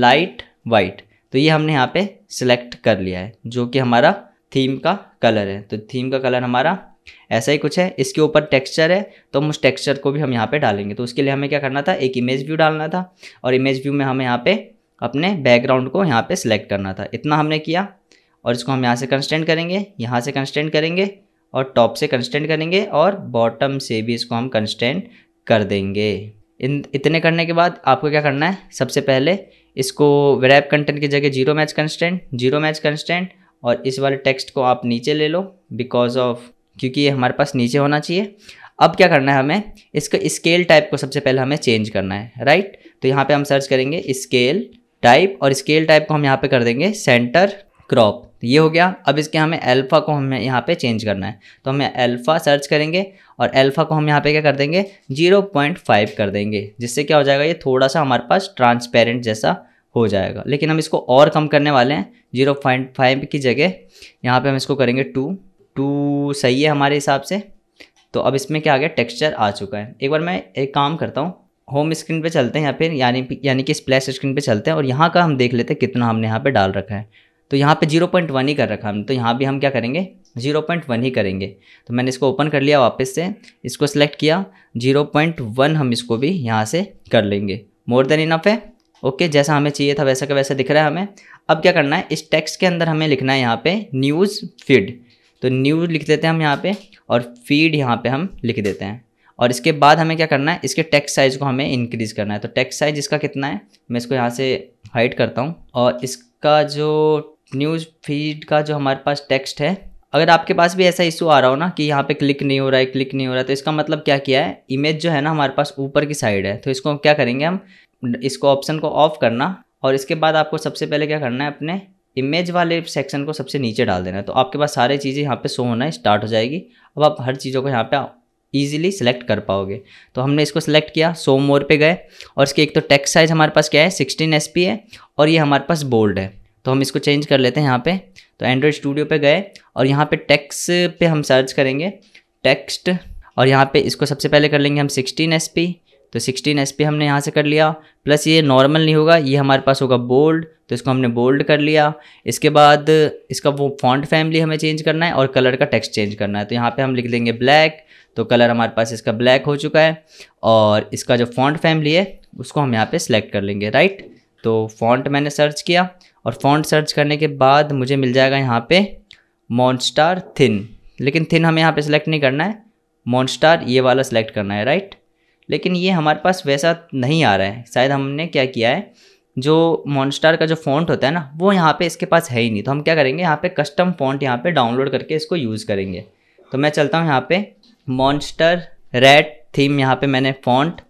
लाइट वाइट तो ये हमने यहाँ पे सिलेक्ट कर लिया है जो कि हमारा थीम का कलर है तो थीम का कलर हमारा ऐसा ही कुछ है इसके ऊपर टेक्सचर है तो हम उस टेक्सचर को भी हम यहाँ पे डालेंगे तो उसके लिए हमें क्या करना था एक इमेज व्यू डालना था और इमेज व्यू में हमें यहाँ पे अपने बैकग्राउंड को यहाँ पे सिलेक्ट करना था इतना हमने किया और इसको हम यहाँ से कंस्टेंट करेंगे यहाँ से कंस्टेंट करेंगे और टॉप से कंस्टेंट करेंगे और बॉटम से भी इसको हम कंस्टेंट कर देंगे इन इतने करने के बाद आपको क्या करना है सबसे पहले इसको वेरैप कंटेंट की जगह zero match constant zero match constant और इस वाले टेक्स्ट को आप नीचे ले लो बिकॉज ऑफ क्योंकि ये हमारे पास नीचे होना चाहिए अब क्या करना है हमें इसका स्केल टाइप को सबसे पहले हमें चेंज करना है राइट तो यहाँ पे हम सर्च करेंगे स्केल टाइप और स्केल टाइप को हम यहाँ पे कर देंगे सेंटर क्रॉप ये हो गया अब इसके हमें अल्फ़ा को हमें यहाँ पे चेंज करना है तो हमें अल्फ़ा सर्च करेंगे और अल्फ़ा को हम यहाँ पे क्या कर देंगे 0.5 कर देंगे जिससे क्या हो जाएगा ये थोड़ा सा हमारे पास ट्रांसपेरेंट जैसा हो जाएगा लेकिन हम इसको और कम करने वाले हैं फाइव की जगह यहाँ पे हम इसको करेंगे टू टू सही है हमारे हिसाब से तो अब इसमें क्या आ गया टेक्स्चर आ चुका है एक बार मैं एक काम करता हूँ होम स्क्रीन पे चलते हैं या फिर यानी यानी कि स्प्लैश स्क्रीन पे चलते हैं और यहाँ का हम देख लेते हैं कितना हमने यहाँ पे डाल रखा है तो यहाँ पे जीरो पॉइंट वन ही कर रखा हमने तो यहाँ भी हम क्या करेंगे जीरो पॉइंट वन ही करेंगे तो मैंने इसको ओपन कर लिया वापस से इसको सेलेक्ट किया जीरो पॉइंट वन हम इसको भी यहाँ से कर लेंगे मोर देन इनफ है ओके जैसा हमें चाहिए था वैसा का वैसा दिख रहा है हमें अब क्या करना है इस टेक्स्ट के अंदर हमें लिखना है यहाँ पर न्यूज़ फीड तो न्यूज़ लिख देते हैं हम यहाँ पर और फीड यहाँ पर हम लिख देते हैं और इसके बाद हमें क्या करना है इसके टेक्स साइज़ को हमें इंक्रीज़ करना है तो टेक्स साइज़ इसका कितना है मैं इसको यहाँ से हाइट करता हूँ और इसका जो न्यूज़ फीड का जो हमारे पास टेक्स्ट है अगर आपके पास भी ऐसा इशू आ रहा हो ना कि यहाँ पे क्लिक नहीं हो रहा है क्लिक नहीं हो रहा है तो इसका मतलब क्या किया है इमेज जो है ना हमारे पास ऊपर की साइड है तो इसको क्या करेंगे हम इसको ऑप्शन को ऑफ करना और इसके बाद आपको सबसे पहले क्या करना है अपने इमेज वाले सेक्शन को सबसे नीचे डाल देना तो आपके पास सारी चीज़ें यहाँ पर शो होना स्टार्ट हो जाएगी अब आप हर चीज़ों को यहाँ पर ईजिली सेलेक्ट कर पाओगे तो हमने इसको सेलेक्ट किया सो मोर पे गए और इसके एक तो टेक्स्ट साइज़ हमारे पास क्या है सिक्सटीन एस है और ये हमारे पास बोल्ड है तो हम इसको चेंज कर लेते हैं यहाँ पे तो एंड्रॉयड स्टूडियो पे गए और यहाँ पे टेक्स पे हम सर्च करेंगे टेक्स्ट और यहाँ पे इसको सबसे पहले कर लेंगे हम सिक्सटीन एस पी तो सिक्सटीन एस पी हमने यहाँ से कर लिया प्लस ये नॉर्मल नहीं होगा ये हमारे पास होगा बोल्ड तो इसको हमने बोल्ड कर लिया इसके बाद इसका वो फॉन्ट फैमिली हमें चेंज करना है और कलर का टेक्स्ट चेंज करना है तो यहाँ पे हम लिख देंगे ब्लैक तो कलर हमारे पास इसका ब्लैक हो चुका है और इसका जो फॉन्ट फैमिली है उसको हम यहाँ पे सिलेक्ट कर लेंगे राइट तो फॉन्ट मैंने सर्च किया और फॉन्ट सर्च करने के बाद मुझे मिल जाएगा यहाँ पे मॉन्स्टार थिन लेकिन थिन हमें यहाँ पे सिलेक्ट नहीं करना है मॉन्स्टार ये वाला सेलेक्ट करना है राइट लेकिन ये हमारे पास वैसा नहीं आ रहा है शायद हमने क्या किया है जो मॉन्स्टार का जो फॉन्ट होता है ना वो यहाँ पे इसके पास है ही नहीं तो हम क्या करेंगे यहाँ पे कस्टम फॉन्ट यहाँ पे डाउनलोड करके इसको यूज़ करेंगे तो मैं चलता हूँ यहाँ पे मॉन्स्टर रेड थीम यहाँ पे मैंने फॉन्ट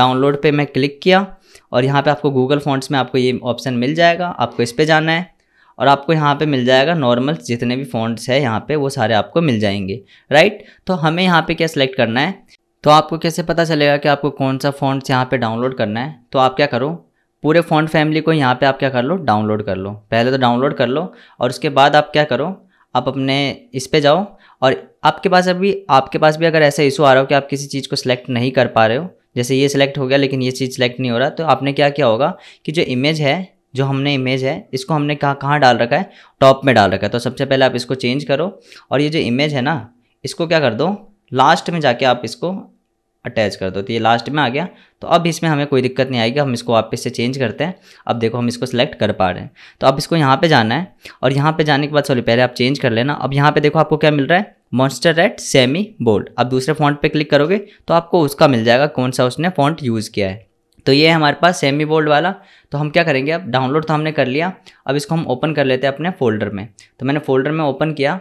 डाउनलोड पे मैं क्लिक किया और यहाँ पे आपको गूगल फॉन्ट्स में आपको ये ऑप्शन मिल जाएगा आपको इस पर जाना है और आपको यहाँ पे मिल जाएगा नॉर्मल जितने भी फॉन्ट्स है यहाँ पे वो सारे आपको मिल जाएंगे राइट तो हमें यहाँ पे क्या सिलेक्ट करना है तो आपको कैसे पता चलेगा कि आपको कौन सा फॉन्ट्स यहाँ पे डाउनलोड करना है तो आप क्या करो पूरे फॉन्ट फैमिली को यहाँ पे आप क्या कर लो डाउनलोड कर लो पहले तो डाउनलोड कर लो और उसके बाद आप क्या करो आप अपने इस पर जाओ और आपके पास अभी आपके पास भी अगर ऐसा इशू आ रहा हो कि आप किसी चीज़ को सिलेक्ट नहीं कर पा रहे हो जैसे ये सिलेक्ट हो गया लेकिन ये चीज़ सिलेक्ट नहीं हो रहा तो आपने क्या किया होगा कि जो इमेज है जो हमने इमेज है इसको हमने कहाँ कहाँ डाल रखा है टॉप में डाल रखा है तो सबसे पहले आप इसको चेंज करो और ये जो इमेज है ना इसको क्या कर दो लास्ट में जाके आप इसको अटैच कर दो तो ये लास्ट में आ गया तो अब इसमें हमें कोई दिक्कत नहीं आएगी हम इसको वापस से चेंज करते हैं अब देखो हम इसको सिलेक्ट कर पा रहे हैं तो अब इसको यहाँ पे जाना है और यहाँ पे जाने के बाद सॉरी पहले आप चेंज कर लेना अब यहाँ पे देखो आपको क्या मिल रहा है मॉन्स्टर रेट सेमी बोल्ड आप दूसरे फॉन्ट पर क्लिक करोगे तो आपको उसका मिल जाएगा कौन सा उसने फॉन्ट यूज़ किया है तो ये है हमारे पास सेमी बोल्ड वाला तो हम क्या करेंगे अब डाउनलोड तो हमने कर लिया अब इसको हम ओपन कर लेते हैं अपने फोल्डर में तो मैंने फोल्डर में ओपन किया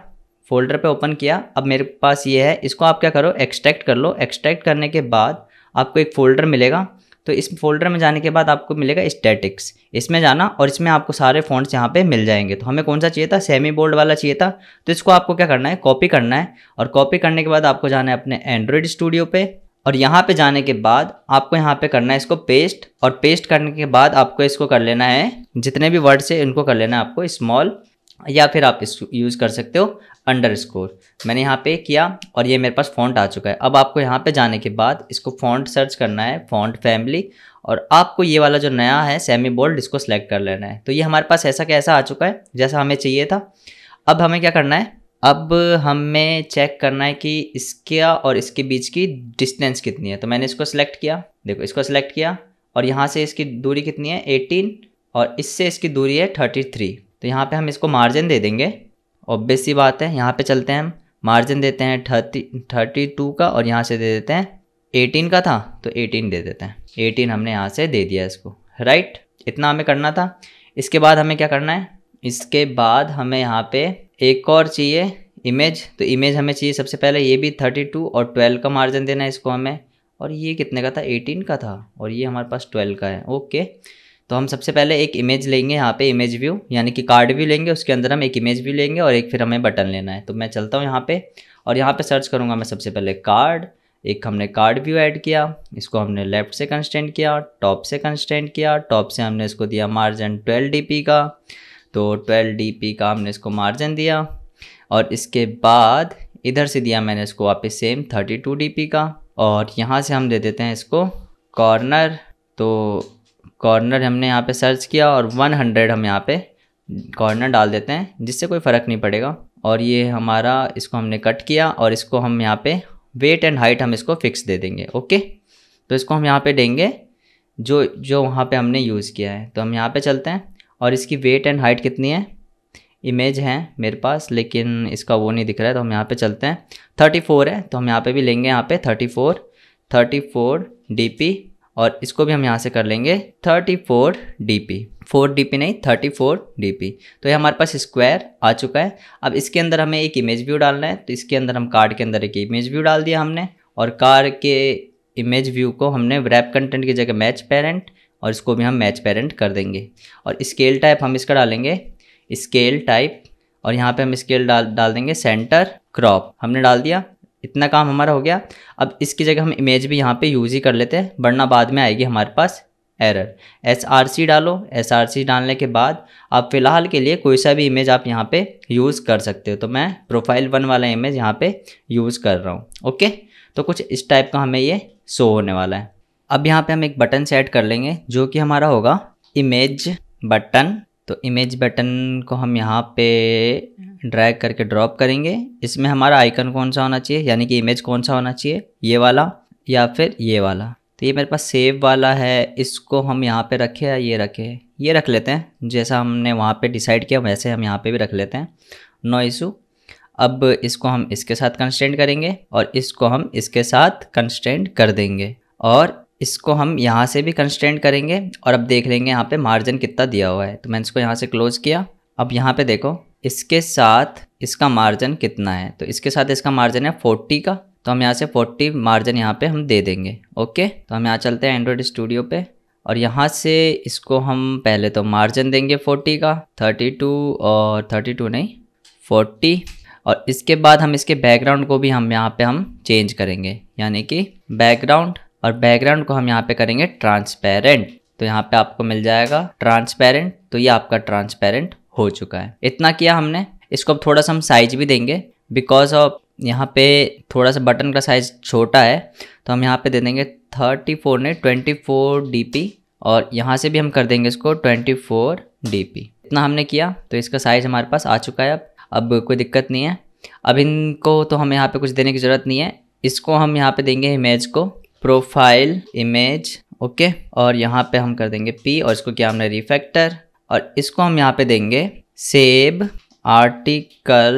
फोल्डर पे ओपन किया अब मेरे पास ये है इसको आप क्या करो एक्सट्रैक्ट कर लो एक्सट्रैक्ट करने के बाद आपको एक फ़ोल्डर मिलेगा तो इस फोल्डर में जाने के बाद आपको मिलेगा स्टैटिक्स इसमें जाना और इसमें आपको सारे फ़ॉन्ट्स यहाँ पे मिल जाएंगे तो हमें कौन सा चाहिए था सेमी बोल्ड वाला चाहिए था तो इसको आपको क्या करना है कॉपी करना है और कॉपी करने के बाद आपको जाना है अपने एंड्रॉयड स्टूडियो पर और यहाँ पर जाने के बाद आपको यहाँ पर करना है इसको पेस्ट और पेस्ट करने के बाद आपको इसको कर लेना है जितने भी वर्ड्स है इनको कर लेना है आपको स्मॉल या फिर आप इसको यूज़ कर सकते हो अंडर स्कोर मैंने यहाँ पे किया और ये मेरे पास फॉन्ट आ चुका है अब आपको यहाँ पे जाने के बाद इसको फॉन्ट सर्च करना है फॉन्ट फैमिली और आपको ये वाला जो नया है सेमी बोल्ड इसको सेलेक्ट कर लेना है तो ये हमारे पास ऐसा कैसा आ चुका है जैसा हमें चाहिए था अब हमें क्या करना है अब हमें चेक करना है कि इसका और इसके बीच की डिस्टेंस कितनी है तो मैंने इसको सेलेक्ट किया देखो इसको सेलेक्ट किया और यहाँ से इसकी दूरी कितनी है 18 और इससे इसकी दूरी है 33 तो यहाँ पे हम इसको मार्जिन दे देंगे ऑब्वियस सी बात है यहाँ पे चलते हैं हम मार्जिन देते हैं थर्टी थर्टी टू का और यहाँ से दे देते हैं एटीन का था तो एटीन दे देते हैं एटीन हमने यहाँ से दे दिया इसको राइट इतना हमें करना था इसके बाद हमें क्या करना है इसके बाद हमें यहाँ पे एक और चाहिए इमेज तो इमेज हमें चाहिए सबसे पहले ये भी थर्टी टू और ट्वेल्व का मार्जिन देना है इसको हमें और ये कितने का था एटीन का था और ये हमारे पास ट्वेल्व का है ओके तो हम सबसे पहले एक इमेज लेंगे यहाँ पे इमेज व्यू यानी कि कार्ड व्यू लेंगे उसके अंदर हम एक इमेज व्यू लेंगे और एक फिर हमें बटन लेना है तो मैं चलता हूँ यहाँ पे और यहाँ पे सर्च करूँगा मैं सबसे पहले कार्ड एक हमने कार्ड व्यू ऐड किया इसको हमने लेफ्ट से कंस्टेंट किया टॉप से कंस्टेंट किया टॉप से हमने इसको दिया मार्जिन ट्वेल्व डी का तो ट्वेल्व डी का हमने इसको मार्जिन दिया और इसके बाद इधर से दिया मैंने इसको वापस सेम थर्टी टू डी का और यहाँ से हम दे देते हैं इसको कॉर्नर तो कॉर्नर हमने यहाँ पे सर्च किया और 100 हम यहाँ पे कॉर्नर डाल देते हैं जिससे कोई फ़र्क नहीं पड़ेगा और ये हमारा इसको हमने कट किया और इसको हम यहाँ पे वेट एंड हाइट हम इसको फिक्स दे देंगे ओके तो इसको हम यहाँ पे देंगे जो जो वहाँ पे हमने यूज़ किया है तो हम यहाँ पे चलते हैं और इसकी वेट एंड हाइट कितनी है इमेज है मेरे पास लेकिन इसका वो नहीं दिख रहा है तो हम यहाँ पर चलते हैं थर्टी फोर है तो हम यहाँ पर भी लेंगे यहाँ पर thirty four thirty four D P और इसको भी हम यहाँ से कर लेंगे thirty four D P four D P नहीं थर्टी फोर डी पी तो ये हमारे पास स्क्वायर आ चुका है अब इसके अंदर हमें एक इमेज व्यू डालना है तो इसके अंदर हम कार्ड के अंदर एक इमेज व्यू डाल दिया हमने और कार के इमेज व्यू को हमने रैप कंटेंट की जगह मैच पेरेंट और इसको भी हम मैच पेरेंट कर देंगे और स्केल टाइप हम इसका डालेंगे स्केल टाइप और यहाँ पे हम स्केल डाल डाल देंगे सेंटर क्रॉप हमने डाल दिया इतना काम हमारा हो गया अब इसकी जगह हम इमेज भी यहाँ पे यूज़ ही कर लेते हैं वरना बाद में आएगी हमारे पास एरर एस आर सी डालो एस आर सी डालने के बाद आप फ़िलहाल के लिए कोई सा भी इमेज आप यहाँ पे यूज़ कर सकते हो तो मैं प्रोफाइल वन वाला इमेज यहाँ पे यूज़ कर रहा हूँ ओके तो कुछ इस टाइप का हमें ये शो होने वाला है अब यहाँ पे हम एक बटन सेट कर लेंगे जो कि हमारा होगा इमेज बटन तो इमेज बटन को हम यहाँ पे ड्रैग हम्म। करके ड्रॉप करेंगे इसमें हमारा आइकन कौन सा होना चाहिए यानी कि इमेज कौन सा होना चाहिए ये वाला या फिर ये वाला तो ये मेरे पास सेव वाला है इसको हम यहाँ पे रखें या ये रखें ये रख लेते हैं जैसा हमने वहाँ पे डिसाइड किया वैसे हम यहाँ पे भी रख लेते हैं नो इशू अब इसको हम इसके साथ कंस्टेंट करेंगे और इसको हम इसके साथ कंस्टेंट कर देंगे और इसको हम यहाँ से भी कंस्टेंट करेंगे और अब देख लेंगे यहाँ पे मार्जिन कितना दिया हुआ है तो मैंने इसको यहाँ से क्लोज किया अब यहाँ पे देखो इसके साथ इसका मार्जिन कितना है तो इसके साथ इसका मार्जिन है फोर्टी का तो हम यहाँ से फोर्टी मार्जिन यहाँ पे हम दे देंगे ओके तो हम यहाँ चलते हैं एंड्रॉयड स्टूडियो पे और यहाँ से इसको हम पहले तो मार्जिन देंगे फोर्टी का थर्टी टू और थर्टी टू नहीं फोर्टी और इसके बाद हम इसके बैकग्राउंड को भी हम यहाँ पे हम चेंज करेंगे यानी कि बैकग्राउंड और बैकग्राउंड को हम यहाँ पे करेंगे ट्रांसपेरेंट तो यहाँ पे आपको मिल जाएगा ट्रांसपेरेंट तो ये आपका ट्रांसपेरेंट हो चुका है इतना किया हमने इसको अब थोड़ा सा हम साइज भी देंगे बिकॉज ऑफ यहाँ पे थोड़ा सा बटन का साइज छोटा है तो हम यहाँ पे दे देंगे थर्टी फोर ने ट्वेंटी फोर डी पी और यहाँ से भी हम कर देंगे इसको ट्वेंटी फोर डी पी इतना हमने किया तो इसका साइज़ हमारे पास आ चुका है अब अब कोई दिक्कत नहीं है अब इनको तो हम यहाँ पे कुछ देने की ज़रूरत नहीं है इसको हम यहाँ पे देंगे इमेज को प्रोफाइल इमेज ओके और यहाँ पे हम कर देंगे पी और इसको क्या हमने रिफैक्टर और इसको हम यहाँ पे देंगे सेब आर्टिकल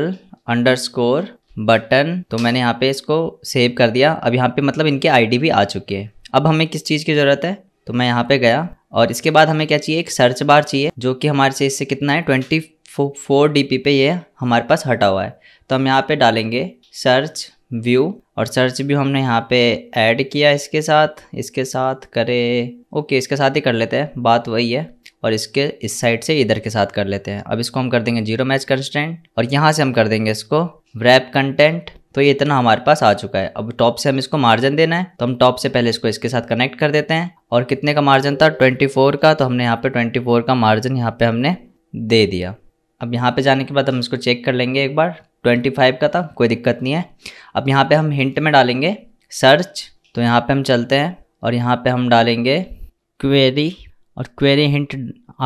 अंडरस्कोर बटन तो मैंने यहाँ पे इसको सेव कर दिया अब यहाँ पे मतलब इनके आईडी भी आ चुकी है अब हमें किस चीज़ की ज़रूरत है तो मैं यहाँ पे गया और इसके बाद हमें क्या चाहिए एक सर्च बार चाहिए जो कि हमारे से इससे कितना है ट्वेंटी फोर डी पे ये हमारे पास हटा हुआ है तो हम यहाँ पे डालेंगे सर्च व्यू और सर्च भी हमने यहाँ पे ऐड किया इसके साथ इसके साथ करे ओके इसके साथ ही कर लेते हैं बात वही है और इसके इस साइड से इधर के साथ कर लेते हैं अब इसको हम कर देंगे जीरो मैच कंस्टेंट और यहाँ से हम कर देंगे इसको रैप कंटेंट तो ये इतना हमारे पास आ चुका है अब टॉप से हम इसको मार्जिन देना है तो हम टॉप से पहले इसको इसके साथ कनेक्ट कर देते हैं और कितने का मार्जिन था 24 का तो हमने यहाँ पे 24 का मार्जिन यहाँ पे हमने दे दिया अब यहाँ पे जाने के बाद हम इसको चेक कर लेंगे एक बार ट्वेंटी फाइव का था कोई दिक्कत नहीं है अब यहाँ पे हम हिंट में डालेंगे सर्च तो यहाँ पे हम चलते हैं और यहाँ पे हम डालेंगे क्वेरी और क्वेरी हिंट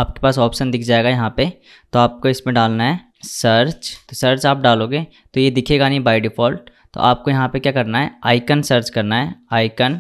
आपके पास ऑप्शन दिख जाएगा यहाँ पे तो आपको इसमें डालना है सर्च तो सर्च आप डालोगे तो ये दिखेगा नहीं बाय डिफ़ॉल्ट तो आपको यहाँ पे क्या करना है आइकन सर्च करना है आइकन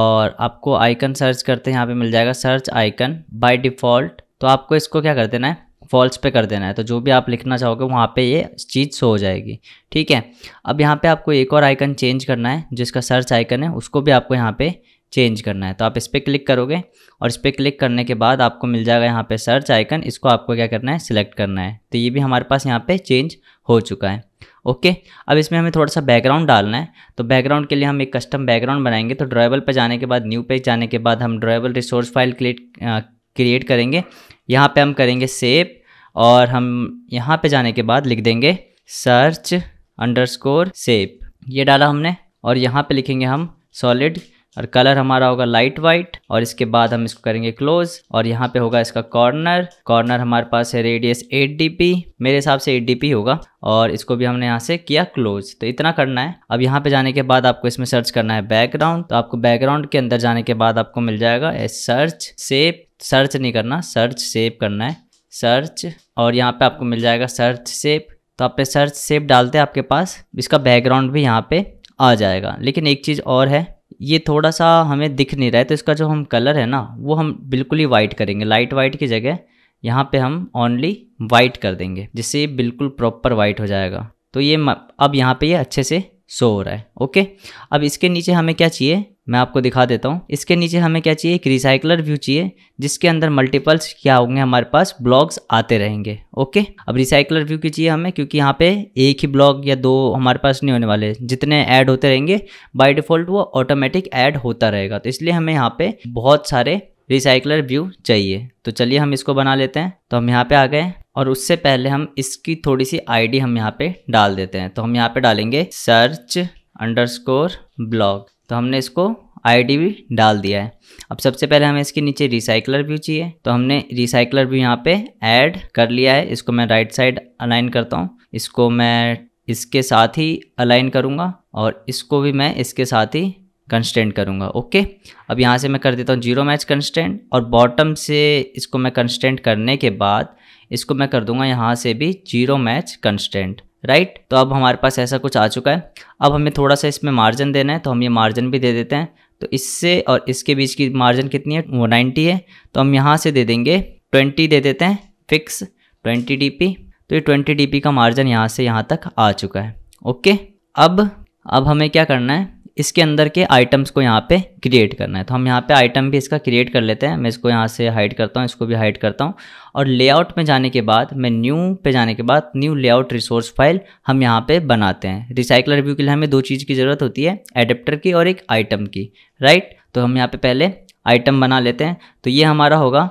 और आपको आइकन सर्च करते यहाँ पे मिल जाएगा सर्च आइकन बाय डिफ़ॉल्ट तो आपको इसको क्या कर देना है फॉल्स पे कर देना है तो जो भी आप लिखना चाहोगे वहाँ पे ये चीज़ शो हो जाएगी ठीक है अब यहाँ पे आपको एक और आइकन चेंज करना है जिसका सर्च आइकन है उसको भी आपको यहाँ पे चेंज करना है तो आप इस पर क्लिक करोगे और इस पर क्लिक करने के बाद आपको मिल जाएगा यहाँ पर सर्च आइकन इसको आपको क्या करना है सिलेक्ट करना है तो ये भी हमारे पास यहाँ पर चेंज हो चुका है ओके अब इसमें हमें थोड़ा सा बैकग्राउंड डालना है तो बैकग्राउंड के लिए हम एक कस्टम बैकग्राउंड बनाएंगे तो ड्राइवल पर जाने के बाद न्यू पेज जाने के बाद हम drawable resource file create create करेंगे यहाँ पर हम करेंगे सेव और हम यहाँ पे जाने के बाद लिख देंगे सर्च अंडर स्कोर सेप ये डाला हमने और यहाँ पे लिखेंगे हम सॉलिड और कलर हमारा होगा लाइट वाइट और इसके बाद हम इसको करेंगे क्लोज और यहाँ पे होगा इसका कॉर्नर कॉर्नर हमारे पास है रेडियस 8 डीपी मेरे हिसाब से 8 डीपी होगा और इसको भी हमने यहाँ से किया क्लोज तो इतना करना है अब यहाँ पे जाने के बाद आपको इसमें सर्च करना है बैकग्राउंड तो आपको बैकग्राउंड के अंदर जाने के बाद आपको मिल जाएगा ए सर्च सेप सर्च नहीं करना सर्च सेप करना है सर्च और यहाँ पे आपको मिल जाएगा सर्च सेप तो आप पे सर्च सेप डालते हैं आपके पास इसका बैकग्राउंड भी यहाँ पे आ जाएगा लेकिन एक चीज़ और है ये थोड़ा सा हमें दिख नहीं रहा है तो इसका जो हम कलर है ना वो हम बिल्कुल ही वाइट करेंगे लाइट वाइट की जगह यहाँ पे हम ओनली वाइट कर देंगे जिससे ये बिल्कुल प्रॉपर वाइट हो जाएगा तो ये अब यहाँ पे ये अच्छे से शो हो रहा है ओके अब इसके नीचे हमें क्या चाहिए मैं आपको दिखा देता हूँ इसके नीचे हमें क्या चाहिए एक रिसाइकलर व्यू चाहिए जिसके अंदर मल्टीपल्स क्या होंगे हमारे पास ब्लॉग्स आते रहेंगे ओके अब रिसाइकलर व्यू की चाहिए हमें क्योंकि यहाँ पे एक ही ब्लॉग या दो हमारे पास नहीं होने वाले जितने ऐड होते रहेंगे बाई डिफ़ॉल्ट वो ऑटोमेटिक ऐड होता रहेगा तो इसलिए हमें यहाँ पे बहुत सारे रिसाइकलर व्यू चाहिए तो चलिए हम इसको बना लेते हैं तो हम यहाँ पे आ गए और उससे पहले हम इसकी थोड़ी सी आईडी हम यहाँ पे डाल देते हैं तो हम यहाँ पे डालेंगे सर्च अंडरस्कोर ब्लॉग तो हमने इसको आई भी डाल दिया है अब सबसे पहले हमें इसके नीचे रिसाइकलर व्यू चाहिए तो हमने रिसाइकलर व्यू यहाँ पे ऐड कर लिया है इसको मैं राइट साइड अलाइन करता हूँ इसको मैं इसके साथ ही अलाइन करूँगा और इसको भी मैं इसके साथ ही कंस्टेंट करूँगा ओके अब यहाँ से मैं कर देता हूँ जीरो मैच कंस्टेंट और बॉटम से इसको मैं कंस्टेंट करने के बाद इसको मैं कर दूँगा यहाँ से भी जीरो मैच कंस्टेंट राइट तो अब हमारे पास ऐसा कुछ आ चुका है अब हमें थोड़ा सा इसमें मार्जिन देना है तो हम ये मार्जिन भी दे देते हैं तो इससे और इसके बीच की मार्जिन कितनी है वो नाइन्टी है तो हम यहाँ से दे देंगे ट्वेंटी दे देते हैं फिक्स ट्वेंटी डी तो ये ट्वेंटी डी का मार्जिन यहाँ से यहाँ तक आ चुका है ओके अब अब हमें क्या करना है इसके अंदर के आइटम्स को यहाँ पे क्रिएट करना है तो हम यहाँ पे आइटम भी इसका क्रिएट कर लेते हैं मैं इसको यहाँ से हाइड करता हूँ इसको भी हाइड करता हूँ और लेआउट में जाने के बाद मैं न्यू पे जाने के बाद न्यू लेआउट रिसोर्स फाइल हम यहाँ पे बनाते हैं रिसाइकलर व्यू के लिए हमें दो चीज़ की ज़रूरत होती है एडेप्टर की और एक आइटम की राइट तो हम यहाँ पर पहले आइटम बना लेते हैं तो ये हमारा होगा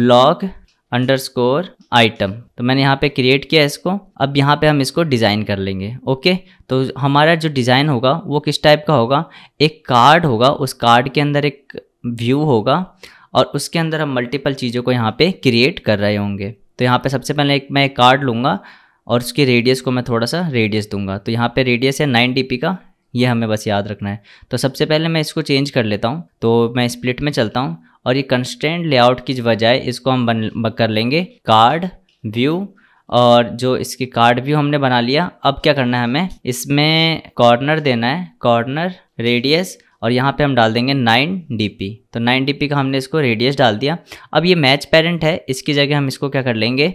ब्लॉग अंडरस्कोर आइटम तो मैंने यहाँ पे क्रिएट किया इसको अब यहाँ पे हम इसको डिज़ाइन कर लेंगे ओके तो हमारा जो डिज़ाइन होगा वो किस टाइप का होगा एक कार्ड होगा उस कार्ड के अंदर एक व्यू होगा और उसके अंदर हम मल्टीपल चीज़ों को यहाँ पे क्रिएट कर रहे होंगे तो यहाँ पे सबसे पहले एक मैं एक कार्ड लूँगा और उसकी रेडियस को मैं थोड़ा सा रेडियस दूंगा तो यहाँ पे रेडियस है नाइन डी का ये हमें बस याद रखना है तो सबसे पहले मैं इसको चेंज कर लेता हूँ तो मैं स्प्लिट में चलता हूँ और ये कंस्टेंट लेआउट की बजाय इसको हम बन कर लेंगे कार्ड व्यू और जो इसकी कार्ड व्यू हमने बना लिया अब क्या करना है हमें इसमें कॉर्नर देना है कॉर्नर रेडियस और यहाँ पे हम डाल देंगे 9 dp तो 9 dp का हमने इसको रेडियस डाल दिया अब ये मैच पेरेंट है इसकी जगह हम इसको क्या कर लेंगे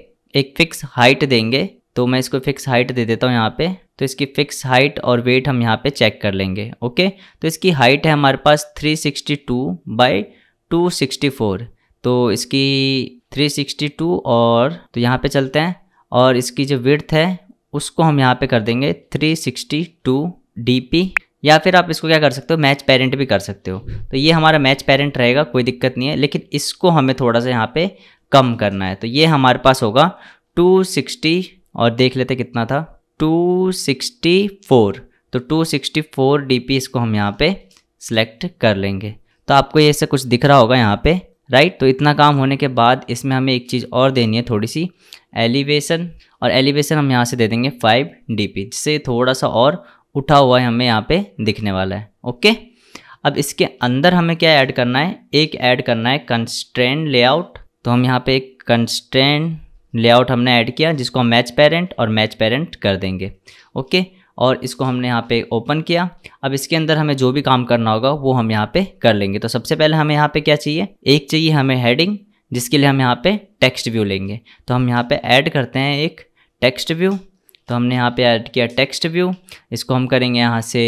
एक फिक्स हाइट देंगे तो मैं इसको फिक्स हाइट दे देता हूँ यहाँ पे तो इसकी फिक्स हाइट और वेट हम यहाँ पे चेक कर लेंगे ओके तो इसकी हाइट है हमारे पास 362 सिक्सटी टू बाई 264 तो इसकी 362 और तो यहाँ पे चलते हैं और इसकी जो विर्थ है उसको हम यहाँ पे कर देंगे 362 dp या फिर आप इसको क्या कर सकते हो मैच पेरेंट भी कर सकते हो तो ये हमारा मैच पेरेंट रहेगा कोई दिक्कत नहीं है लेकिन इसको हमें थोड़ा सा यहाँ पे कम करना है तो ये हमारे पास होगा 260 और देख लेते कितना था 264 तो 264 dp इसको हम यहाँ पे सिलेक्ट कर लेंगे तो आपको ये ऐसे कुछ दिख रहा होगा यहाँ पे राइट तो इतना काम होने के बाद इसमें हमें एक चीज़ और देनी है थोड़ी सी एलिवेशन और एलिवेशन हम यहाँ से दे देंगे फाइव डी पी जिससे थोड़ा सा और उठा हुआ है हमें यहाँ पे दिखने वाला है ओके अब इसके अंदर हमें क्या ऐड करना है एक ऐड करना है कंस्ट्रेंट लेआउट तो हम यहाँ पे एक कंस्ट्रेन लेआउट हमने ऐड किया जिसको हम मैच पेरेंट और मैच पेरेंट कर देंगे ओके और इसको हमने यहाँ पे ओपन किया अब इसके अंदर हमें जो भी काम करना होगा वो हम यहाँ पे कर लेंगे तो सबसे पहले हमें यहाँ पे क्या चाहिए एक चाहिए हमें हेडिंग जिसके लिए हम यहाँ पे टेक्स्ट व्यू लेंगे तो हम यहाँ पे ऐड करते हैं एक टेक्स्ट व्यू तो हमने यहाँ पे ऐड किया टेक्स्ट व्यू इसको हम करेंगे यहाँ से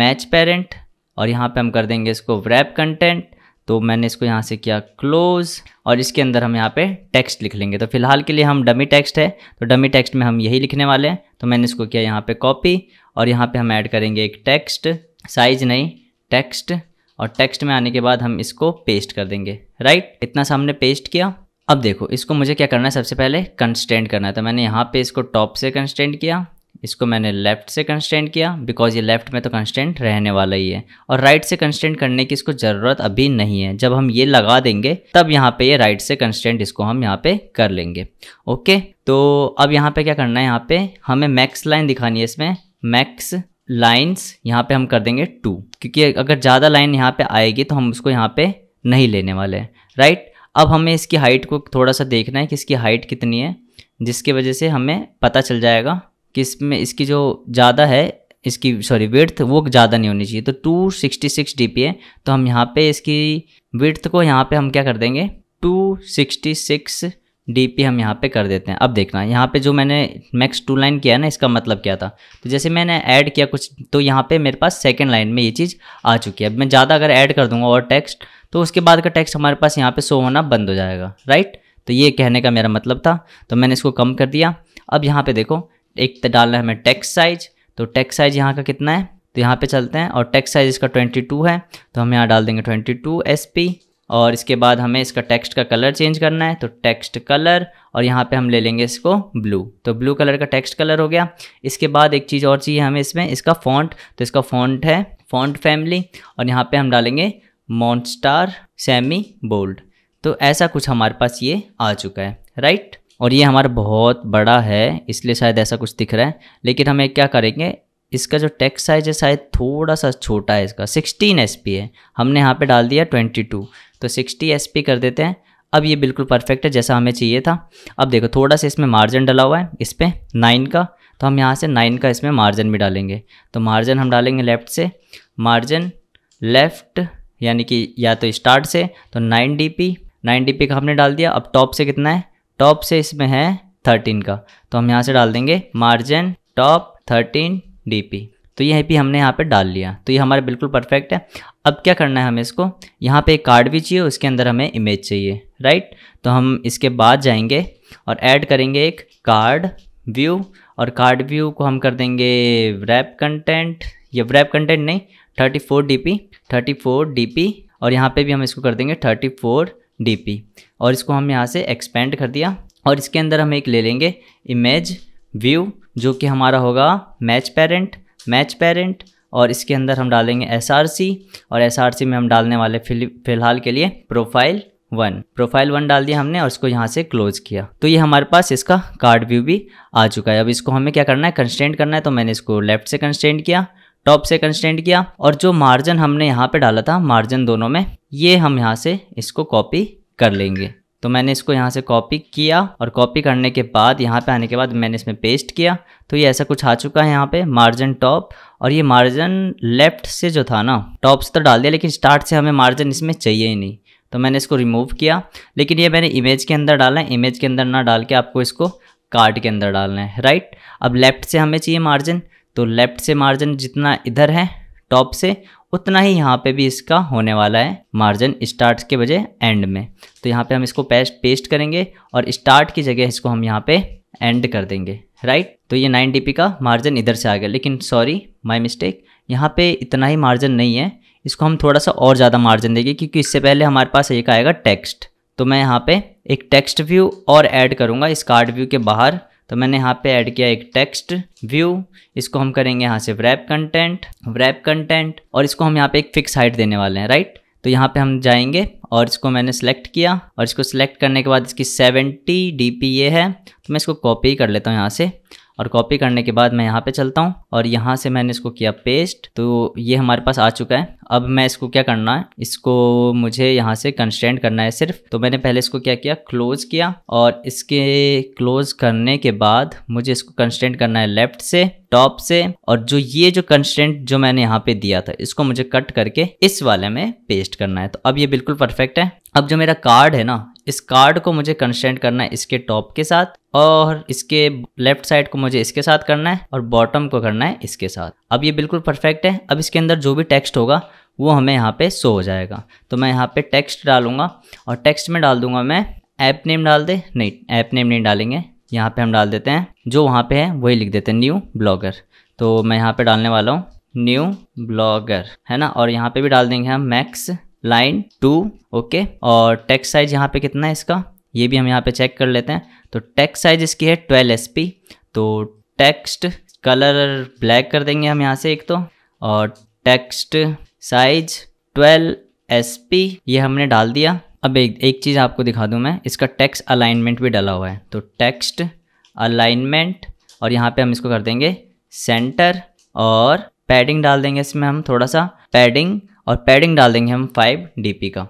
मैच पेरेंट और यहाँ पर हम कर देंगे इसको रैप कंटेंट तो मैंने इसको यहाँ से किया क्लोज और इसके अंदर हम यहाँ पे टेक्स्ट लिख लेंगे तो फिलहाल के लिए हम डमी टेक्स्ट है तो डमी टेक्स्ट में हम यही लिखने वाले हैं तो मैंने इसको किया यहाँ पे कॉपी और यहाँ पे हम ऐड करेंगे एक टेक्स्ट साइज नहीं टेक्स्ट और टेक्स्ट में आने के बाद हम इसको पेस्ट कर देंगे राइट इतना सा हमने पेस्ट किया अब देखो इसको मुझे क्या करना है सबसे पहले कंस्टेंट करना है तो मैंने यहाँ पे इसको टॉप से कंस्टेंट किया इसको मैंने लेफ़्ट से कंस्टेंट किया बिकॉज़ ये लेफ़्ट में तो कंस्टेंट रहने वाला ही है और राइट से कंस्टेंट करने की इसको ज़रूरत अभी नहीं है जब हम ये लगा देंगे तब यहाँ पे ये राइट से कंस्टेंट इसको हम यहाँ पे कर लेंगे ओके तो अब यहाँ पे क्या करना है यहाँ पे हमें मैक्स लाइन दिखानी है इसमें मैक्स लाइन्स यहाँ पे हम कर देंगे टू क्योंकि अगर ज़्यादा लाइन यहाँ पे आएगी तो हम उसको यहाँ पे नहीं लेने वाले हैं राइट अब हमें इसकी हाइट को थोड़ा सा देखना है कि इसकी हाइट कितनी है जिसकी वजह से हमें पता चल जाएगा कि इसमें इसकी जो ज़्यादा है इसकी सॉरी विर्थ वो ज़्यादा नहीं होनी चाहिए तो two sixty six D P है तो हम यहाँ पे इसकी विर्थ को यहाँ पे हम क्या कर देंगे two sixty six D P हम यहाँ पे कर देते हैं अब देखना यहाँ पे जो मैंने मैक्स टू लाइन किया ना इसका मतलब क्या था तो जैसे मैंने ऐड किया कुछ तो यहाँ पे मेरे पास सेकेंड लाइन में ये चीज़ आ चुकी है अब मैं ज़्यादा अगर ऐड कर दूँगा और टेक्स्ट तो उसके बाद का टेक्स्ट हमारे पास यहाँ पे शो होना बंद हो जाएगा राइट तो ये कहने का मेरा मतलब था तो मैंने इसको कम कर दिया अब यहाँ पे देखो एक तो डालना है हमें टेक्स साइज तो टेक्स साइज यहाँ का कितना है तो यहाँ पे चलते हैं और टेक्स साइज इसका 22 है तो हम यहाँ डाल देंगे 22 पी और इसके बाद हमें इसका टेक्स्ट का कलर चेंज करना है तो टेक्स्ट कलर और यहाँ पे हम ले लेंगे इसको ब्लू तो ब्लू कलर का टेक्स्ट कलर हो गया इसके बाद एक चीज़ और चाहिए हमें इसमें इसका फॉन्ट तो इसका फॉन्ट है फॉन्ट फैमिली और यहाँ पे हम डालेंगे मॉन्स्टार सेमी बोल्ड तो ऐसा कुछ हमारे पास ये आ चुका है राइट और ये हमारा बहुत बड़ा है इसलिए शायद ऐसा कुछ दिख रहा है लेकिन हमें क्या करेंगे इसका जो टेक्स्ट साइज है शायद थोड़ा सा छोटा है इसका 16 एस है हमने यहाँ पे डाल दिया 22 तो 60 एस कर देते हैं अब ये बिल्कुल परफेक्ट है जैसा हमें चाहिए था अब देखो थोड़ा सा इसमें मार्जिन डला हुआ है इस पर नाइन का तो हम यहाँ से नाइन का इसमें मार्जिन भी डालेंगे तो मार्जिन हम डालेंगे लेफ्ट से मार्जिन लेफ्ट यानी कि या तो स्टार्ट से तो nine D P nine D P का हमने डाल दिया अब टॉप से कितना है टॉप से इसमें है थर्टीन का तो हम यहाँ से डाल देंगे मार्जिन टॉप थर्टीन डी तो ये पी हमने यहाँ पे डाल लिया तो ये हमारा बिल्कुल परफेक्ट है अब क्या करना है हमें इसको यहाँ पे एक कार्ड भी चाहिए उसके अंदर हमें इमेज चाहिए राइट तो हम इसके बाद जाएंगे और ऐड करेंगे एक कार्ड व्यू और कार्ड व्यू को हम कर देंगे रैप कंटेंट या रैप कंटेंट नहीं thirty four D P thirty four D P और यहाँ पे भी हम इसको कर देंगे थर्टी फोर डी और इसको हम यहाँ से एक्सपेंड कर दिया और इसके अंदर हम एक ले लेंगे इमेज व्यू जो कि हमारा होगा मैच पेरेंट मैच पेरेंट और इसके अंदर हम डालेंगे एस और एस में हम डालने वाले फिलहाल के लिए प्रोफाइल वन प्रोफाइल वन डाल दिया हमने और इसको यहाँ से क्लोज किया तो ये हमारे पास इसका कार्ड व्यू भी आ चुका है अब इसको हमें क्या करना है कंस्टेंट करना है तो मैंने इसको लेफ्ट से कंस्टेंट किया टॉप से कंस्टेंट किया और जो मार्जिन हमने यहाँ पे डाला था मार्जिन दोनों में ये हम यहाँ से इसको कॉपी कर लेंगे तो मैंने इसको यहाँ से कॉपी किया और कॉपी करने के बाद यहाँ पे आने के बाद मैंने इसमें पेस्ट किया तो ये ऐसा कुछ आ चुका है यहाँ पे मार्जिन टॉप और ये मार्जिन लेफ्ट से जो था ना टॉप से तो डाल दिया लेकिन स्टार्ट से हमें मार्जिन इसमें चाहिए ही नहीं तो मैंने इसको रिमूव किया लेकिन ये मैंने इमेज के अंदर डाला है इमेज के अंदर ना डाल के आपको इसको कार्ड के अंदर डालना है राइट अब लेफ्ट से हमें चाहिए मार्जिन तो लेफ्ट से मार्जिन जितना इधर है टॉप से उतना ही यहाँ पे भी इसका होने वाला है मार्जिन स्टार्ट के बजाय एंड में तो यहाँ पे हम इसको पेस्ट पेस्ट करेंगे और स्टार्ट की जगह इसको हम यहाँ पे एंड कर देंगे राइट तो ये नाइन डी का मार्जिन इधर से आ गया लेकिन सॉरी माई मिस्टेक यहाँ पे इतना ही मार्जिन नहीं है इसको हम थोड़ा सा और ज़्यादा मार्जिन देंगे क्योंकि इससे पहले हमारे पास एक आएगा टेक्स्ट तो मैं यहाँ पर एक टेक्स्ट व्यू और एड करूँगा इस कार्ड व्यू के बाहर तो मैंने यहाँ पे ऐड किया एक टेक्स्ट व्यू इसको हम करेंगे यहाँ से रैप कंटेंट रैप कंटेंट और इसको हम यहाँ पे एक फिक्स हाइट देने वाले हैं राइट तो यहाँ पे हम जाएंगे और इसको मैंने सेलेक्ट किया और इसको सिलेक्ट करने के बाद इसकी 70 डी ये है तो मैं इसको कॉपी कर लेता हूँ यहाँ से और कॉपी करने के बाद मैं यहाँ पे चलता हूँ और यहाँ से मैंने इसको किया पेस्ट तो ये हमारे पास आ चुका है अब मैं इसको क्या करना है इसको मुझे यहाँ से कंस्टेंट करना है सिर्फ तो मैंने पहले इसको क्या किया क्लोज किया और इसके क्लोज करने के बाद मुझे इसको कंस्टेंट करना है लेफ्ट से टॉप से और जो ये जो कंस्टेंट जो मैंने यहाँ पे दिया था इसको मुझे कट करके इस वाले में पेस्ट करना है तो अब ये बिल्कुल परफेक्ट है अब जो मेरा कार्ड है ना इस कार्ड को मुझे कंस्टेंट करना है इसके टॉप के साथ और इसके लेफ्ट साइड को मुझे इसके साथ करना है और बॉटम को करना है इसके साथ अब ये बिल्कुल परफेक्ट है अब इसके अंदर जो भी टेक्स्ट होगा वो हमें यहाँ पे शो हो जाएगा तो मैं यहाँ पे टेक्स्ट डालूंगा और टेक्स्ट में डाल दूंगा मैं ऐप नेम डाल दे नहीं ऐप नेम नहीं डालेंगे यहाँ पे हम डाल देते हैं जो वहाँ पे है वही लिख देते हैं न्यू ब्लॉगर तो मैं यहाँ पे डालने वाला हूँ न्यू ब्लॉगर है ना और यहाँ पे भी डाल देंगे हम मैक्स लाइन टू ओके और टेक्स्ट साइज यहाँ पे कितना है इसका ये भी हम यहाँ पे चेक कर लेते हैं तो टेक्स साइज इसकी है ट्वेल्व एस तो टेक्स्ट कलर ब्लैक कर देंगे हम यहाँ से एक तो और टेक्स्ट साइज ट्वेल्व एस ये हमने डाल दिया अब एक एक चीज़ आपको दिखा दूँ मैं इसका टेक्स्ट अलाइनमेंट भी डाला हुआ है तो टेक्स्ट अलाइनमेंट और यहाँ पे हम इसको कर देंगे सेंटर और पैडिंग डाल देंगे इसमें हम थोड़ा सा पैडिंग और पैडिंग डाल देंगे हम फाइव डी का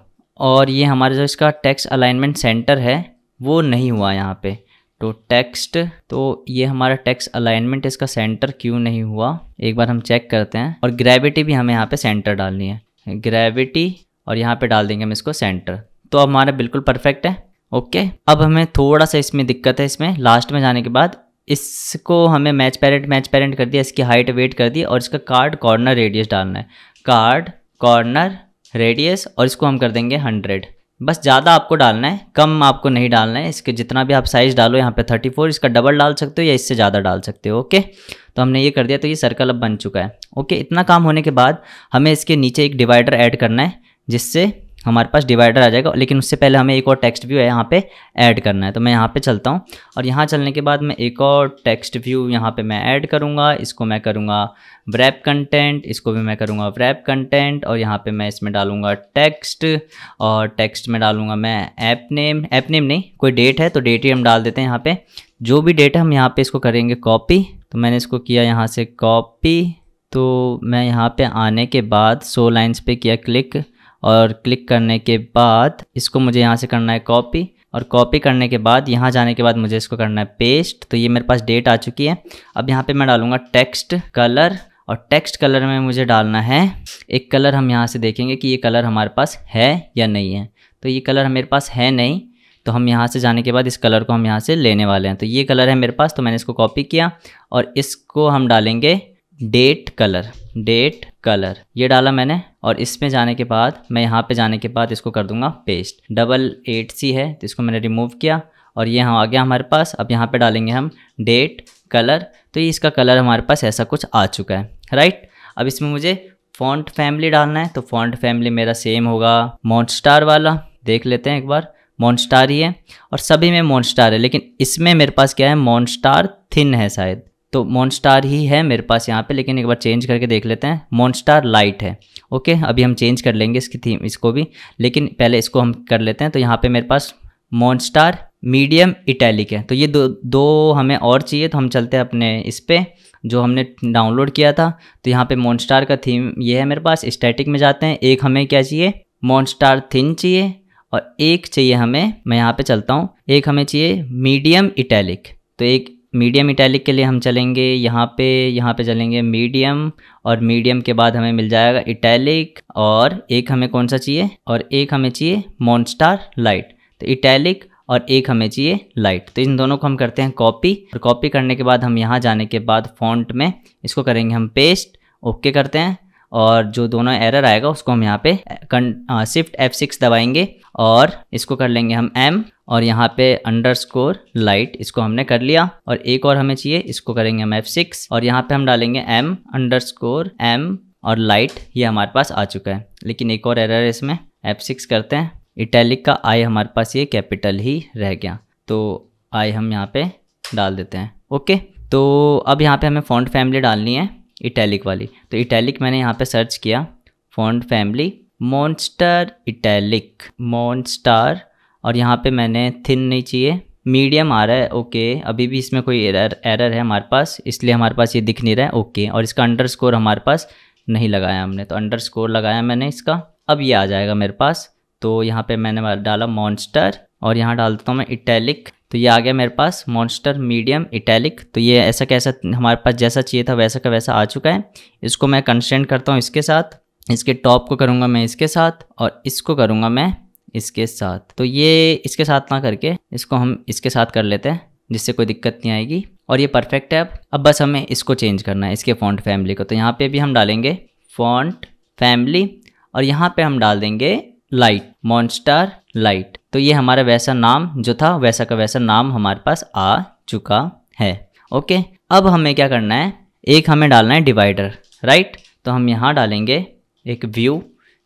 और ये हमारे जो इसका टेक्स्ट अलाइनमेंट सेंटर है वो नहीं हुआ यहाँ पे तो टेक्स्ट तो ये हमारा टेक्स्ट अलाइनमेंट इसका सेंटर क्यों नहीं हुआ एक बार हम चेक करते हैं और ग्रेविटी भी हमें यहाँ पे सेंटर डालनी है ग्रेविटी और यहाँ पे डाल देंगे हम इसको सेंटर तो अब हमारा बिल्कुल परफेक्ट है ओके अब हमें थोड़ा सा इसमें दिक्कत है इसमें लास्ट में जाने के बाद इसको हमें मैच पेरेंट मैच पेरेंट कर दिया इसकी हाइट वेट कर दी और इसका कार्ड कॉर्नर रेडियस डालना है कार्ड कॉर्नर रेडियस और इसको हम कर देंगे हंड्रेड बस ज़्यादा आपको डालना है कम आपको नहीं डालना है इसके जितना भी आप साइज़ डालो यहाँ पे थर्टी फोर इसका डबल डाल सकते हो या इससे ज़्यादा डाल सकते हो ओके तो हमने ये कर दिया तो ये सर्कल अब बन चुका है ओके इतना काम होने के बाद हमें इसके नीचे एक डिवाइडर ऐड करना है जिससे हमारे पास डिवाइडर आ जाएगा लेकिन उससे पहले हमें एक और टेक्स्ट व्यू है यहाँ पे ऐड करना है तो मैं यहाँ पे चलता हूँ और यहाँ चलने के बाद मैं एक और टेक्स्ट व्यू यहाँ पे मैं ऐड करूँगा इसको मैं करूँगा व्रैप कंटेंट इसको भी मैं करूँगा व्रैप कंटेंट और यहाँ पे मैं इसमें डालूँगा टेक्स्ट और टेक्स्ट में डालूँगा मैं ऐप नेम ऐप नेम नहीं कोई डेट है तो डेट ही हम डाल देते हैं यहाँ पर जो भी डेट है हम यहाँ पर इसको करेंगे कॉपी तो मैंने इसको किया यहाँ से कॉपी तो मैं यहाँ पे आने के बाद सो लाइन्स पे किया क्लिक और क्लिक करने के बाद इसको मुझे यहाँ से करना है कॉपी और कॉपी करने के बाद यहाँ जाने के बाद मुझे इसको करना है पेस्ट तो ये मेरे पास डेट आ चुकी है अब यहाँ पे मैं डालूँगा टेक्स्ट कलर और टेक्स्ट कलर में मुझे डालना है एक कलर हम यहाँ से देखेंगे कि ये कलर हमारे पास है या नहीं है तो ये कलर मेरे पास है नहीं तो हम यहाँ से जाने के बाद इस कलर को हम यहाँ से लेने वाले हैं तो ये कलर है मेरे पास तो मैंने इसको कॉपी किया और इसको हम डालेंगे डेट कलर डेट कलर ये डाला मैंने और इसमें जाने के बाद मैं यहाँ पे जाने के बाद इसको कर दूंगा पेस्ट डबल एट सी है तो इसको मैंने रिमूव किया और ये हाँ आ गया हमारे पास अब यहाँ पे डालेंगे हम डेट कलर तो ये इसका कलर हमारे पास ऐसा कुछ आ चुका है राइट अब इसमें मुझे फॉन्ट फैमिली डालना है तो फॉन्ट फैमिली मेरा सेम होगा मॉन्स्टार वाला देख लेते हैं एक बार मॉन्स्टार ही है और सभी में मॉन्स्टार है लेकिन इसमें मेरे पास क्या है मॉन्स्टार थिन है शायद तो मॉन्स्टार ही है मेरे पास यहाँ पे लेकिन एक बार चेंज करके देख लेते हैं मॉन्स्टार लाइट है ओके अभी हम चेंज कर लेंगे इसकी थीम इसको भी लेकिन पहले इसको हम कर लेते हैं तो यहाँ पे मेरे पास मॉन्स्टार मीडियम इटैलिक है तो ये दो दो हमें और चाहिए तो हम चलते हैं अपने इस पर जो हमने डाउनलोड किया था तो यहाँ पर मॉन्स्टार का थीम ये है मेरे पास स्टैटिक में जाते हैं एक हमें क्या चाहिए मॉन्स्टार थिन चाहिए और एक चाहिए हमें मैं यहाँ पे चलता हूँ एक हमें चाहिए मीडियम इटैलिक तो एक मीडियम इटैलिक के लिए हम चलेंगे यहाँ पे यहाँ पे चलेंगे मीडियम और मीडियम के बाद हमें मिल जाएगा इटैलिक और एक हमें कौन सा चाहिए और एक हमें चाहिए मॉन्स्टार लाइट तो इटैलिक और एक हमें चाहिए लाइट तो इन दोनों को हम करते हैं कॉपी और कॉपी करने के बाद हम यहाँ जाने के बाद फॉन्ट में इसको करेंगे हम पेस्ट ओके करते हैं और जो दोनों एरर आएगा उसको हम यहाँ पे शिफ्ट एफ सिक्स दबाएंगे और इसको कर लेंगे हम एम और यहाँ पे अंडर स्कोर लाइट इसको हमने कर लिया और एक और हमें चाहिए इसको करेंगे हम एफ सिक्स और यहाँ पे हम डालेंगे एम अंडर स्कोर एम और लाइट ये हमारे पास आ चुका है लेकिन एक और एरर है इसमें एफ सिक्स करते हैं इटैलिक का आई हमारे पास ये कैपिटल ही रह गया तो आई हम यहाँ पे डाल देते हैं ओके तो अब यहाँ पे हमें फॉन्ट फैमिली डालनी है इटैलिक वाली तो इटैलिक मैंने यहाँ पे सर्च किया फॉन्ट फैमिली मॉन्स्टर इटैलिक मॉन्स्टार और यहाँ पे मैंने थिन नहीं चाहिए मीडियम आ रहा है ओके अभी भी इसमें कोई एरर एरर है हमारे पास इसलिए हमारे पास ये दिख नहीं रहा है ओके और इसका अंडर हमारे पास नहीं लगाया हमने तो अंडर लगाया मैंने इसका अब ये आ जाएगा मेरे पास तो यहाँ पे मैंने डाला मॉन्स्टर और यहाँ डालता हूँ मैं इटैलिक तो ये आ गया मेरे पास मॉन्स्टर मीडियम इटैलिक तो ये ऐसा कैसा हमारे पास जैसा चाहिए था वैसा का वैसा आ चुका है इसको मैं कंस्टेंट करता हूँ इसके साथ इसके टॉप को करूँगा मैं इसके साथ और इसको करूँगा मैं इसके साथ तो ये इसके साथ ना करके इसको हम इसके साथ कर लेते हैं जिससे कोई दिक्कत नहीं आएगी और ये परफेक्ट है अब अब बस हमें इसको चेंज करना है इसके फॉन्ट फैमिली को तो यहाँ पे भी हम डालेंगे फॉन्ट फैमिली और यहाँ पे हम डाल देंगे लाइट मॉन्स्टर लाइट तो ये हमारा वैसा नाम जो था वैसा का वैसा नाम हमारे पास आ चुका है ओके अब हमें क्या करना है एक हमें डालना है डिवाइडर राइट तो हम यहाँ डालेंगे एक व्यू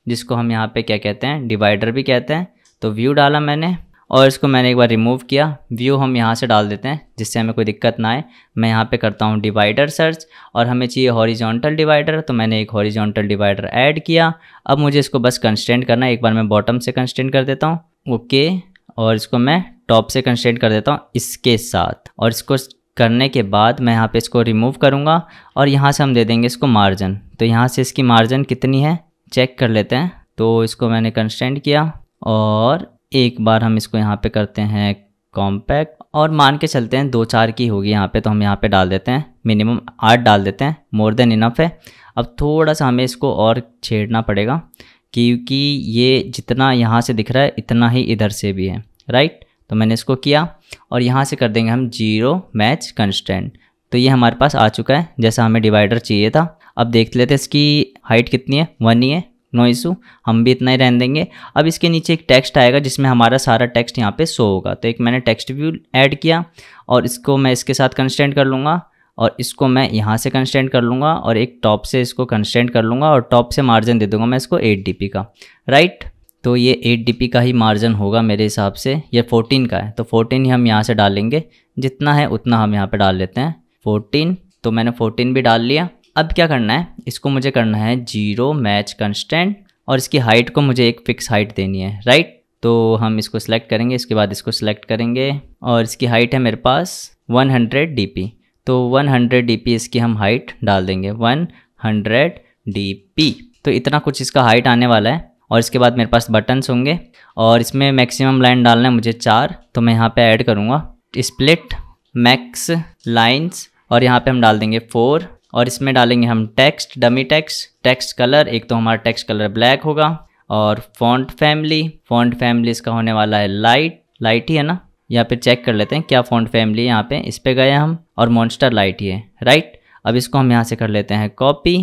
जिसको हम यहाँ पे क्या कहते हैं डिवाइडर भी कहते हैं तो व्यू डाला मैंने और इसको मैंने एक बार रिमूव किया व्यू हम यहाँ से डाल देते हैं जिससे हमें कोई दिक्कत ना आए मैं यहाँ पे करता हूँ डिवाइडर सर्च और हमें चाहिए हॉरिजॉन्टल डिवाइडर तो मैंने एक हॉरिजॉन्टल डिवाइडर ऐड किया अब मुझे इसको बस कंस्टेंट करना है एक बार मैं बॉटम से कंस्टेंट कर देता हूँ ओके और इसको मैं टॉप से कंस्टेंट कर देता हूँ इसके साथ और इसको करने के बाद मैं यहाँ पर इसको रिमूव करूँगा और यहाँ से हम दे देंगे इसको मार्जिन तो यहाँ से इसकी मार्जिन कितनी है चेक कर लेते हैं तो इसको मैंने कंस्टेंट किया और एक बार हम इसको यहाँ पे करते हैं कॉम्पैक्ट और मान के चलते हैं दो चार की होगी यहाँ पे तो हम यहाँ पे डाल देते हैं मिनिमम आठ डाल देते हैं मोर देन इनफ है अब थोड़ा सा हमें इसको और छेड़ना पड़ेगा क्योंकि ये जितना यहाँ से दिख रहा है इतना ही इधर से भी है राइट तो मैंने इसको किया और यहाँ से कर देंगे हम जीरो मैच कंस्टेंट तो ये हमारे पास आ चुका है जैसा हमें डिवाइडर चाहिए था अब देख लेते हैं इसकी हाइट कितनी है वन ही है नो इशू हम भी इतना ही रहने देंगे अब इसके नीचे एक टेक्स्ट आएगा जिसमें हमारा सारा टेक्स्ट यहाँ पे शो होगा तो एक मैंने टेक्स्ट व्यू ऐड किया और इसको मैं इसके साथ कंस्टेंट कर लूँगा और इसको मैं यहाँ से कंस्टेंट कर लूँगा और एक टॉप से इसको कंस्टेंट कर लूँगा और टॉप से मार्जिन दे दूँगा मैं इसको एट डी का राइट तो ये एट डी का ही मार्जिन होगा मेरे हिसाब से यह फोर्टीन का है तो फोर्टीन ही हम यहाँ से डालेंगे जितना है उतना हम यहाँ पर डाल लेते हैं फोर्टीन तो मैंने फोर्टीन भी डाल लिया अब क्या करना है इसको मुझे करना है जीरो मैच कंस्टेंट और इसकी हाइट को मुझे एक फिक्स हाइट देनी है राइट तो हम इसको सिलेक्ट करेंगे इसके बाद इसको सिलेक्ट करेंगे और इसकी हाइट है मेरे पास 100 हंड्रेड तो 100 हंड्रेड इसकी हम हाइट डाल देंगे 100 हंड्रेड तो इतना कुछ इसका हाइट आने वाला है और इसके बाद मेरे पास बटन्स होंगे और इसमें मैक्सिमम लाइन डालना है मुझे चार तो मैं यहाँ पे ऐड करूँगा स्प्लिट मैक्स लाइन्स और यहाँ पे हम डाल देंगे फोर और इसमें डालेंगे हम text dummy text text colour एक तो हमारा टेक्स्ट कलर ब्लैक होगा और फॉन्ट फैमिली फॉन्ट फैमिली इसका होने वाला है लाइट लाइट ही है ना यहाँ पे चेक कर लेते हैं क्या फॉन्ट फैमिली यहाँ पे इस पर गए हम और मॉन्स्टर लाइट ही है राइट अब इसको हम यहाँ से कर लेते हैं कॉपी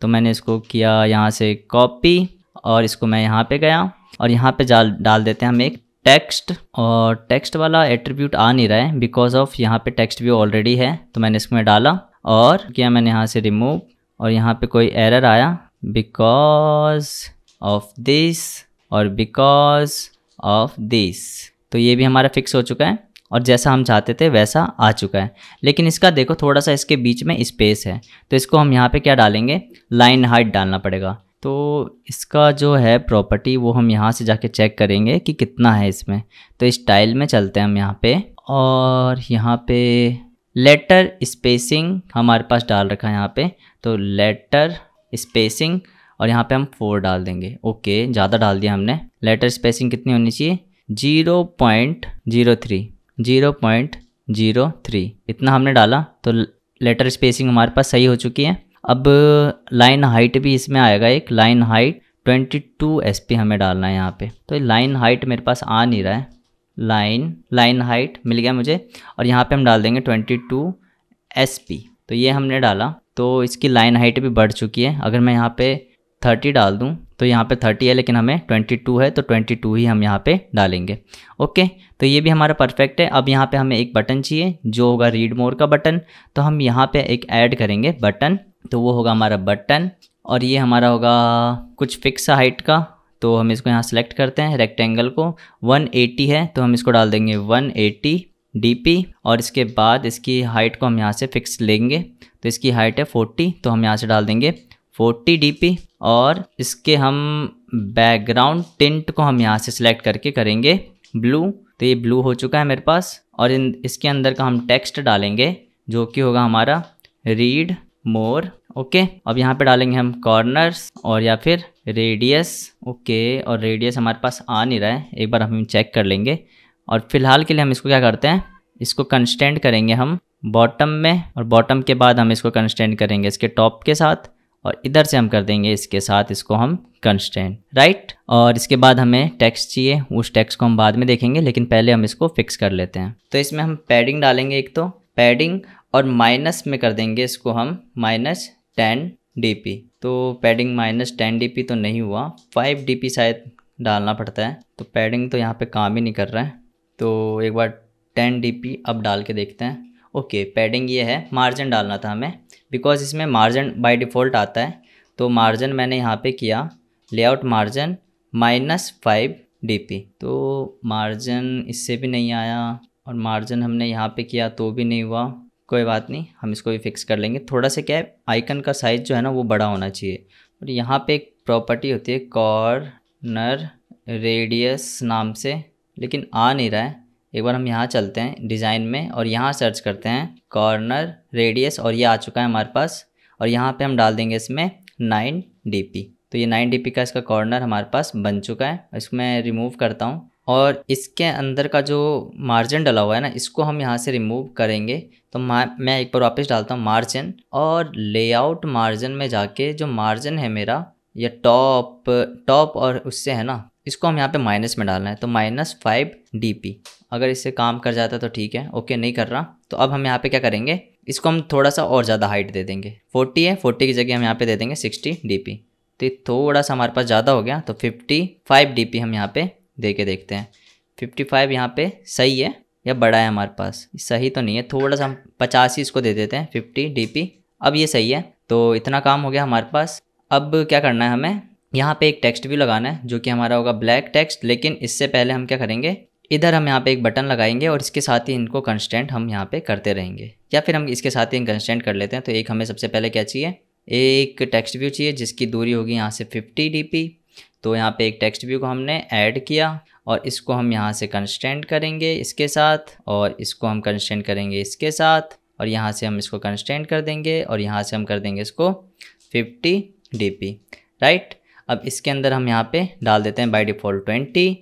तो मैंने इसको किया यहाँ से कॉपी और इसको मैं यहाँ पर गया और यहाँ पर जाल डाल देते हैं हम एक टेक्स्ट और टेक्स्ट वाला एट्रीब्यूट आ नहीं रहा है बिकॉज ऑफ यहाँ पे टेक्स्ट व्यू ऑलरेडी है तो मैंने इसमें डाला और किया मैंने यहाँ से रिमूव और यहाँ पे कोई एरर आया बिकॉज ऑफ दिस और बिकॉज ऑफ दिस तो ये भी हमारा फिक्स हो चुका है और जैसा हम चाहते थे वैसा आ चुका है लेकिन इसका देखो थोड़ा सा इसके बीच में स्पेस है तो इसको हम यहाँ पे क्या डालेंगे लाइन हाइट डालना पड़ेगा तो इसका जो है प्रॉपर्टी वो हम यहाँ से जाके चेक करेंगे कि कितना है इसमें तो स्टाइल इस में चलते हैं हम यहाँ पे और यहाँ पे लेटर स्पेसिंग हमारे पास डाल रखा है यहाँ पे तो लेटर स्पेसिंग और यहाँ पे हम फोर डाल देंगे ओके ज़्यादा डाल दिया हमने लेटर स्पेसिंग कितनी होनी चाहिए zero point zero three zero point zero three इतना हमने डाला तो लेटर स्पेसिंग हमारे पास सही हो चुकी है अब लाइन हाइट भी इसमें आएगा एक line height twenty two S P हमें डालना है यहाँ पे तो लाइन हाइट मेरे पास आ नहीं रहा है लाइन लाइन हाइट मिल गया मुझे और यहाँ पे हम डाल देंगे ट्वेंटी टू एस पी तो ये हमने डाला तो इसकी लाइन हाइट भी बढ़ चुकी है अगर मैं यहाँ पे थर्टी डाल दूँ तो यहाँ पे थर्टी है लेकिन हमें ट्वेंटी टू है तो ट्वेंटी टू ही हम यहाँ पे डालेंगे ओके तो ये भी हमारा परफेक्ट है अब यहाँ पे हमें एक बटन चाहिए जो होगा रीड मोर का बटन तो हम यहाँ पर एक ऐड करेंगे बटन तो वो होगा हमारा बटन और ये हमारा होगा कुछ फिक्स हाइट का तो हम इसको यहाँ सेलेक्ट करते हैं रेक्टेंगल को 180 है तो हम इसको डाल देंगे 180 डी और इसके बाद इसकी हाइट को हम यहाँ से फिक्स लेंगे तो इसकी हाइट है 40 तो हम यहाँ से डाल देंगे 40 डी और इसके हम बैकग्राउंड टिंट को हम यहाँ से सिलेक्ट करके करेंगे ब्लू तो ये ब्लू हो चुका है मेरे पास और इन इसके अंदर का हम टेक्स्ट डालेंगे जो कि होगा हमारा रीड मोर ओके अब यहाँ पे डालेंगे हम कॉर्नर्स और या फिर रेडियस ओके और रेडियस हमारे पास आ नहीं रहा है एक बार हम चेक कर लेंगे और फिलहाल के लिए हम इसको क्या करते हैं इसको कंस्टेंट करेंगे हम बॉटम में और बॉटम के बाद हम इसको कंस्टेंट करेंगे इसके टॉप के साथ और इधर से हम कर देंगे इसके साथ इसको हम कंस्टेंट राइट और इसके बाद हमें टेक्स्ट चाहिए उस टेक्स्ट को हम बाद में देखेंगे लेकिन पहले हम इसको फिक्स कर लेते हैं तो इसमें हम पैडिंग डालेंगे एक तो पैडिंग और माइनस में कर देंगे इसको हम माइनस टेन डी तो पैडिंग माइनस टेन डी तो नहीं हुआ फाइव डी शायद डालना पड़ता है तो पैडिंग तो यहाँ पे काम ही नहीं कर रहा है तो एक बार टेन डी अब डाल के देखते हैं ओके पैडिंग ये है मार्जिन डालना था हमें बिकॉज इसमें मार्जिन बाय डिफ़ॉल्ट आता है तो मार्जिन मैंने यहाँ पे किया layout margin minus five D तो मार्जिन इससे भी नहीं आया और मार्जिन हमने यहाँ पे किया तो भी नहीं हुआ कोई बात नहीं हम इसको भी फिक्स कर लेंगे थोड़ा सा क्या है आइकन का साइज़ जो है ना वो बड़ा होना चाहिए और यहाँ पे एक प्रॉपर्टी होती है कॉर्नर रेडियस नाम से लेकिन आ नहीं रहा है एक बार हम यहाँ चलते हैं डिज़ाइन में और यहाँ सर्च करते हैं कॉर्नर रेडियस और ये आ चुका है हमारे पास और यहाँ पर हम डाल देंगे इसमें नाइन डी तो ये नाइन डी का इसका कॉर्नर हमारे पास बन चुका है इसमें रिमूव करता हूँ और इसके अंदर का जो मार्जिन डला हुआ है ना इसको हम यहाँ से रिमूव करेंगे तो मैं एक बार वापस डालता हूँ मार्जिन और लेआउट मार्जिन में जाके जो मार्जिन है मेरा ये टॉप टॉप और उससे है ना इसको हम यहाँ पे माइनस में डालना है तो माइनस फाइव डी अगर इससे काम कर जाता तो ठीक है ओके नहीं कर रहा तो अब हम यहाँ पे क्या करेंगे इसको हम थोड़ा सा और ज़्यादा हाइट दे देंगे फोर्टी है फोर्टी की जगह हम यहाँ पे दे देंगे सिक्सटी डी तो ये थोड़ा सा हमारे पास ज़्यादा हो गया तो फिफ्टी फाइव डी हम यहाँ पे दे के देखते हैं फिफ्टी फाइव यहाँ पर सही है या बड़ा है हमारे पास सही तो नहीं है थोड़ा सा हम पचास ही इसको दे देते हैं फिफ्टी डी अब ये सही है तो इतना काम हो गया हमारे पास अब क्या करना है हमें यहाँ पे एक टेक्स्ट भी लगाना है जो कि हमारा होगा ब्लैक टेक्स्ट लेकिन इससे पहले हम क्या करेंगे इधर हम यहाँ पे एक बटन लगाएंगे और इसके साथ ही इनको कंस्टेंट हम यहाँ पे करते रहेंगे या फिर हम इसके साथ ही इन कंस्टेंट कर लेते हैं तो एक हमें सबसे पहले क्या चाहिए एक टेक्स्ट व्यू चाहिए जिसकी दूरी होगी यहाँ से 50 डीपी तो यहाँ पे एक टेक्स्ट व्यू को हमने ऐड किया और इसको हम यहाँ से कंस्टेंट करेंगे इसके साथ और इसको हम कंस्टेंट करेंगे इसके साथ और यहाँ से हम इसको कंस्टेंट कर देंगे और यहाँ से हम कर देंगे इसको 50 डी राइट अब इसके अंदर हम यहाँ पे डाल देते हैं बाई डिफ़ॉल्ट 20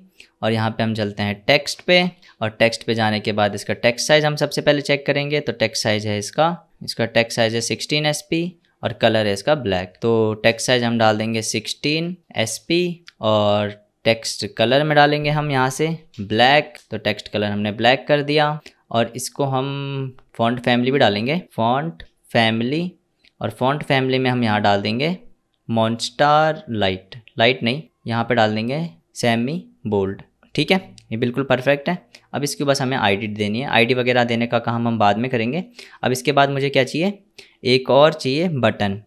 और यहाँ पे हम चलते हैं टेक्स्ट पे और टेक्स्ट पे जाने के बाद इसका टेक्स्ट साइज़ हम सबसे पहले चेक करेंगे तो टेक्स्ट साइज़ है इसका इसका टेक्स्ट साइज़ है सिक्सटीन एस पी और कलर है इसका ब्लैक तो टेक्स्ट साइज हम डाल देंगे सिक्सटीन एस और टेक्स्ट कलर में डालेंगे हम यहाँ से ब्लैक तो टेक्स्ट कलर हमने ब्लैक कर दिया और इसको हम फॉन्ट फैमिली भी डालेंगे फॉन्ट फैमिली और फॉन्ट फैमिली में हम यहाँ डाल देंगे मॉन्स्टार लाइट लाइट नहीं यहाँ पे डाल देंगे सेमी बोल्ड ठीक है ये बिल्कुल परफेक्ट है अब इसके बस हमें आईडी देनी है आईडी वगैरह देने का काम हम बाद में करेंगे अब इसके बाद मुझे क्या चाहिए एक और चाहिए बटन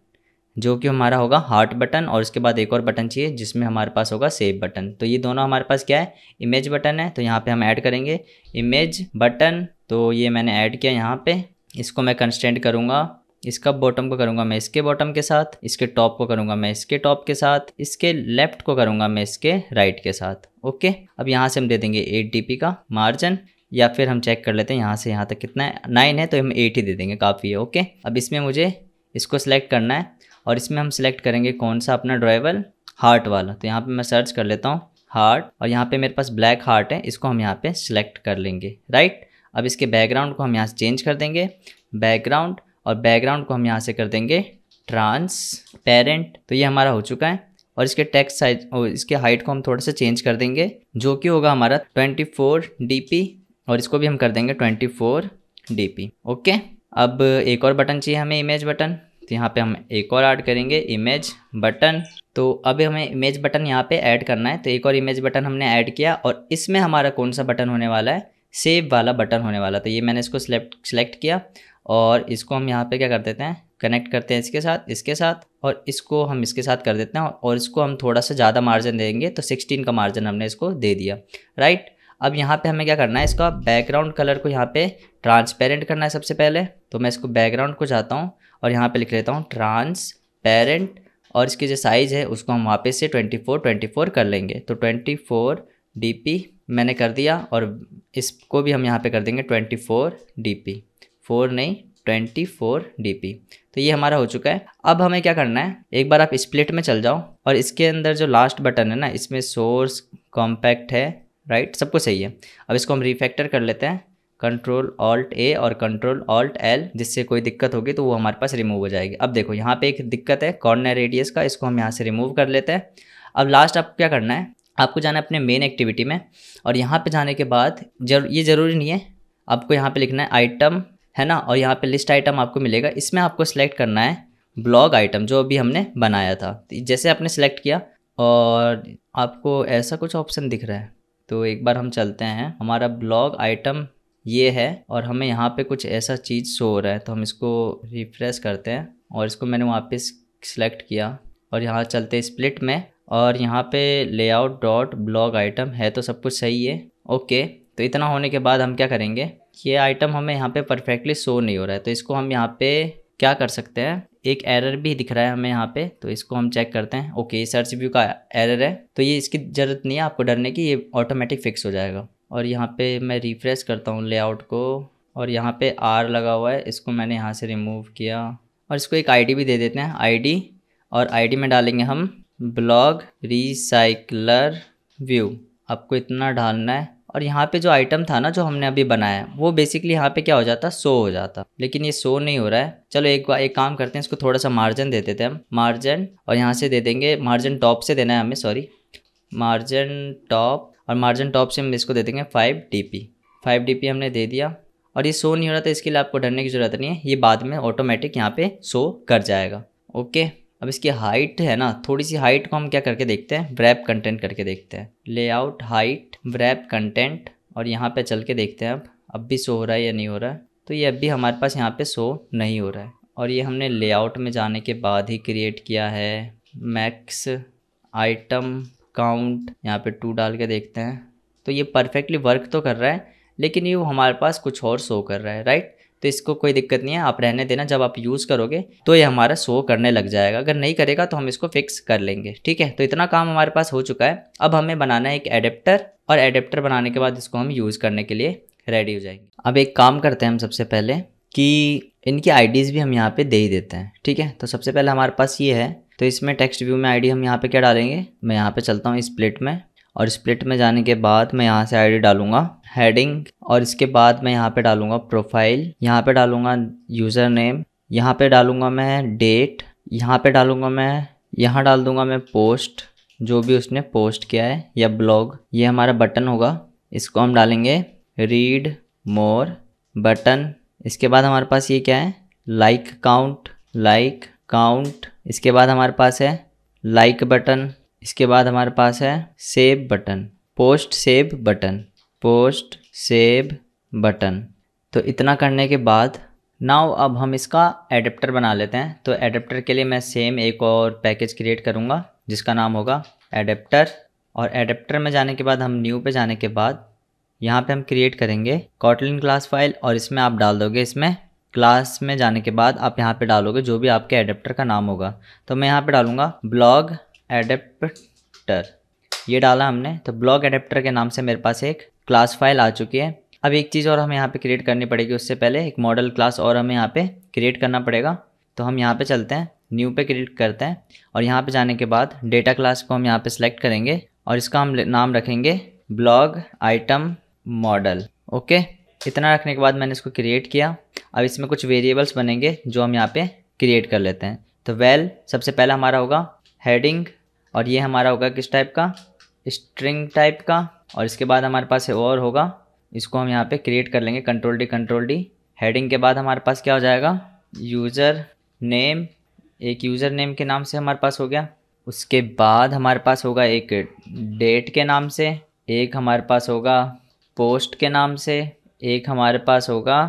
जो कि हमारा होगा हार्ट बटन और उसके बाद एक और बटन चाहिए जिसमें हमारे पास होगा सेव बटन तो ये दोनों हमारे पास क्या है इमेज बटन है तो यहाँ पे हम ऐड करेंगे इमेज बटन तो ये मैंने ऐड किया यहाँ पे इसको मैं कंस्टेंट करूँगा इसका बॉटम को करूँगा मैं इसके बॉटम के साथ इसके टॉप को करूँगा मैं इसके टॉप के साथ इसके लेफ्ट को करूँगा मैं इसके राइट के साथ ओके अब यहाँ से हम दे देंगे एट डी का मार्जिन या फिर हम चेक कर लेते हैं यहाँ से यहाँ तक कितना है नाइन है तो हम एट ही दे देंगे काफ़ी है ओके अब इसमें मुझे इसको सिलेक्ट करना है और इसमें हम सिलेक्ट करेंगे कौन सा अपना ड्राइवल हार्ट वाला तो यहाँ पे मैं सर्च कर लेता हूँ हार्ट और यहाँ पे मेरे पास ब्लैक हार्ट है इसको हम यहाँ पे सिलेक्ट कर लेंगे राइट अब इसके बैकग्राउंड को हम यहाँ से चेंज कर देंगे बैकग्राउंड और बैकग्राउंड को हम यहाँ से कर देंगे ट्रांस पेरेंट तो ये हमारा हो चुका है और इसके टेक्स्ट साइज और इसके हाइट को हम थोड़ा सा चेंज कर देंगे जो कि होगा हमारा 24 फोर और इसको भी हम कर देंगे 24 फोर ओके अब एक और बटन चाहिए हमें इमेज बटन तो यहाँ पे हम एक और ऐड करेंगे इमेज बटन तो अब हमें इमेज बटन यहाँ पे ऐड करना है तो एक और इमेज बटन हमने ऐड किया और इसमें हमारा कौन सा बटन होने वाला है सेव वाला बटन होने वाला तो ये मैंने इसको सेलेक्ट सिलेक्ट किया और इसको हम यहाँ पे क्या कर देते हैं कनेक्ट करते हैं इसके साथ इसके साथ और इसको हम इसके साथ कर देते हैं और इसको हम थोड़ा सा ज़्यादा मार्जिन देंगे तो सिक्सटीन का मार्जिन हमने इसको दे दिया राइट अब यहाँ पे हमें क्या करना है इसका बैकग्राउंड कलर को यहाँ पे ट्रांसपेरेंट करना है सबसे पहले तो मैं इसको बैकग्राउंड को जाता हूँ और यहाँ पर लिख लेता हूँ ट्रांसपेरेंट और इसकी जो साइज़ है उसको हम वापस से 24 24 कर लेंगे तो 24 फोर मैंने कर दिया और इसको भी हम यहाँ पे कर देंगे 24 फोर फोर नहीं ट्वेंटी फोर डी तो ये हमारा हो चुका है अब हमें क्या करना है एक बार आप स्प्लिट में चल जाओ और इसके अंदर जो लास्ट बटन है ना इसमें सोर्स कॉम्पैक्ट है राइट सबको सही है अब इसको हम रिफैक्टर कर लेते हैं कंट्रोल ऑल्ट ए और कंट्रोल ऑल्ट एल जिससे कोई दिक्कत होगी तो वो हमारे पास रिमूव हो जाएगी अब देखो यहाँ पे एक दिक्कत है कॉर्नर रेडियस का इसको हम यहाँ से रिमूव कर लेते हैं अब लास्ट आपको क्या करना है आपको जाना है अपने मेन एक्टिविटी में और यहाँ पे जाने के बाद जर ये ज़रूरी नहीं है आपको यहाँ पे लिखना है आइटम है ना और यहाँ पे लिस्ट आइटम आपको मिलेगा इसमें आपको सिलेक्ट करना है ब्लॉग आइटम जो अभी हमने बनाया था तो जैसे आपने सेलेक्ट किया और आपको ऐसा कुछ ऑप्शन दिख रहा है तो एक बार हम चलते हैं हमारा ब्लॉग आइटम ये है और हमें यहाँ पे कुछ ऐसा चीज़ शो हो रहा है तो हम इसको रिफ्रेश करते हैं और इसको मैंने वहाँ पे सिलेक्ट किया और यहाँ चलते स्प्लिट में और यहाँ पे लेआउट डॉट ब्लॉग आइटम है तो सब कुछ सही है ओके तो इतना होने के बाद हम क्या करेंगे ये आइटम हमें यहाँ पे परफेक्टली शो नहीं हो रहा है तो इसको हम यहाँ पे क्या कर सकते हैं एक एरर भी दिख रहा है हमें यहाँ पे तो इसको हम चेक करते हैं ओके ये सर्च व्यू का एरर है तो ये इसकी ज़रूरत नहीं है आपको डरने की ये ऑटोमेटिक फिक्स हो जाएगा और यहाँ पे मैं रिफ्रेश करता हूँ लेआउट को और यहाँ पे आर लगा हुआ है इसको मैंने यहाँ से रिमूव किया और इसको एक आई भी दे देते हैं आई और आई में डालेंगे हम ब्लॉग रिसाइकलर व्यू आपको इतना डालना है और यहाँ पे जो आइटम था ना जो हमने अभी बनाया वो बेसिकली यहाँ पे क्या हो जाता सो हो जाता लेकिन ये सो नहीं हो रहा है चलो एक एक काम करते हैं इसको थोड़ा सा मार्जिन दे देते हैं हम मार्जिन और यहाँ से दे देंगे मार्जिन टॉप से देना है हमें सॉरी मार्जिन टॉप और मार्जिन टॉप से हम इसको दे देंगे five D P five D P हमने दे दिया और ये सो नहीं हो रहा था इसके लिए आपको डरने की ज़रूरत नहीं है ये बाद में ऑटोमेटिक यहाँ पे सो कर जाएगा ओके अब इसकी हाइट है ना थोड़ी सी हाइट को हम क्या करके देखते हैं ब्रैप कंटेंट करके देखते हैं लेआउट हाइट व्रैप कंटेंट और यहाँ पे चल के देखते हैं अब अब भी शो हो रहा है या नहीं हो रहा है तो ये अब भी हमारे पास यहाँ पे शो नहीं हो रहा है और ये हमने लेआउट में जाने के बाद ही क्रिएट किया है मैक्स आइटम काउंट यहाँ पे टू डाल के देखते हैं तो ये परफेक्टली वर्क तो कर रहा है लेकिन ये हमारे पास कुछ और शो कर रहा है राइट तो इसको कोई दिक्कत नहीं है आप रहने देना जब आप यूज़ करोगे तो ये हमारा शो करने लग जाएगा अगर नहीं करेगा तो हम इसको फिक्स कर लेंगे ठीक है तो इतना काम हमारे पास हो चुका है अब हमें बनाना है एक एडेप्टर और एडेप्टर बनाने के बाद इसको हम यूज़ करने के लिए रेडी हो जाएंगे अब एक काम करते हैं हम सबसे पहले कि इनकी आईडीज़ भी हम यहाँ पे दे ही देते हैं ठीक है तो सबसे पहले हमारे पास ये है तो इसमें टेक्स्ट व्यू में आईडी हम यहाँ पे क्या डालेंगे मैं यहाँ पे चलता हूँ स्प्लिट में और स्प्लिट में जाने के बाद मैं यहाँ से आईडी डालूंगा हेडिंग और इसके बाद मैं यहाँ पे डालूंगा प्रोफाइल यहाँ पे डालूंगा यूज़र नेम यहाँ पे डालूंगा मैं डेट यहाँ पे डालूंगा मैं यहाँ डाल दूंगा मैं पोस्ट जो भी उसने पोस्ट किया है या ब्लॉग ये हमारा बटन होगा इसको हम डालेंगे रीड मोर बटन इसके बाद हमारे पास ये क्या है लाइक काउंट लाइक काउंट इसके बाद हमारे पास है लाइक like बटन इसके बाद हमारे पास है save button post save button post save button तो इतना करने के बाद नाउ अब हम इसका एडेप्टर बना लेते हैं तो एडेप्टर के लिए मैं सेम एक और पैकेज क्रिएट करूँगा जिसका नाम होगा एडेप्टर और एडेप्टर में जाने के बाद हम न्यू पे जाने के बाद यहाँ पे हम क्रिएट करेंगे कॉटलिन क्लास फाइल और इसमें आप डाल दोगे इसमें क्लास में जाने के बाद आप यहाँ पे डालोगे जो भी आपके एडेप्टर का नाम होगा तो मैं यहाँ पे डालूँगा ब्लॉग एडेप्टर ये डाला हमने तो ब्लॉग एडेप्टर के नाम से मेरे पास एक क्लास फाइल आ चुकी है अब एक चीज़ और हमें यहाँ पे क्रिएट करनी पड़ेगी उससे पहले एक मॉडल क्लास और हमें यहाँ पे क्रिएट करना पड़ेगा तो हम यहाँ पे चलते हैं न्यू पे क्रिएट करते हैं और यहाँ पे जाने के बाद डेटा क्लास को हम यहाँ पे सेलेक्ट करेंगे और इसका हम नाम रखेंगे ब्लॉग आइटम मॉडल ओके इतना रखने के बाद मैंने इसको क्रिएट किया अब इसमें कुछ वेरिएबल्स बनेंगे जो हम यहाँ पर क्रिएट कर लेते हैं तो वेल well, सबसे पहला हमारा होगा हेडिंग और ये हमारा होगा किस टाइप का स्ट्रिंग टाइप का और इसके बाद हमारे पास और होगा इसको हम यहाँ पे क्रिएट कर लेंगे control D control D heading के बाद हमारे पास क्या हो जाएगा यूज़र नेम एक यूज़र नेम के नाम से हमारे पास हो गया उसके बाद हमारे पास होगा एक डेट के नाम से एक हमारे पास होगा पोस्ट के नाम से एक हमारे पास होगा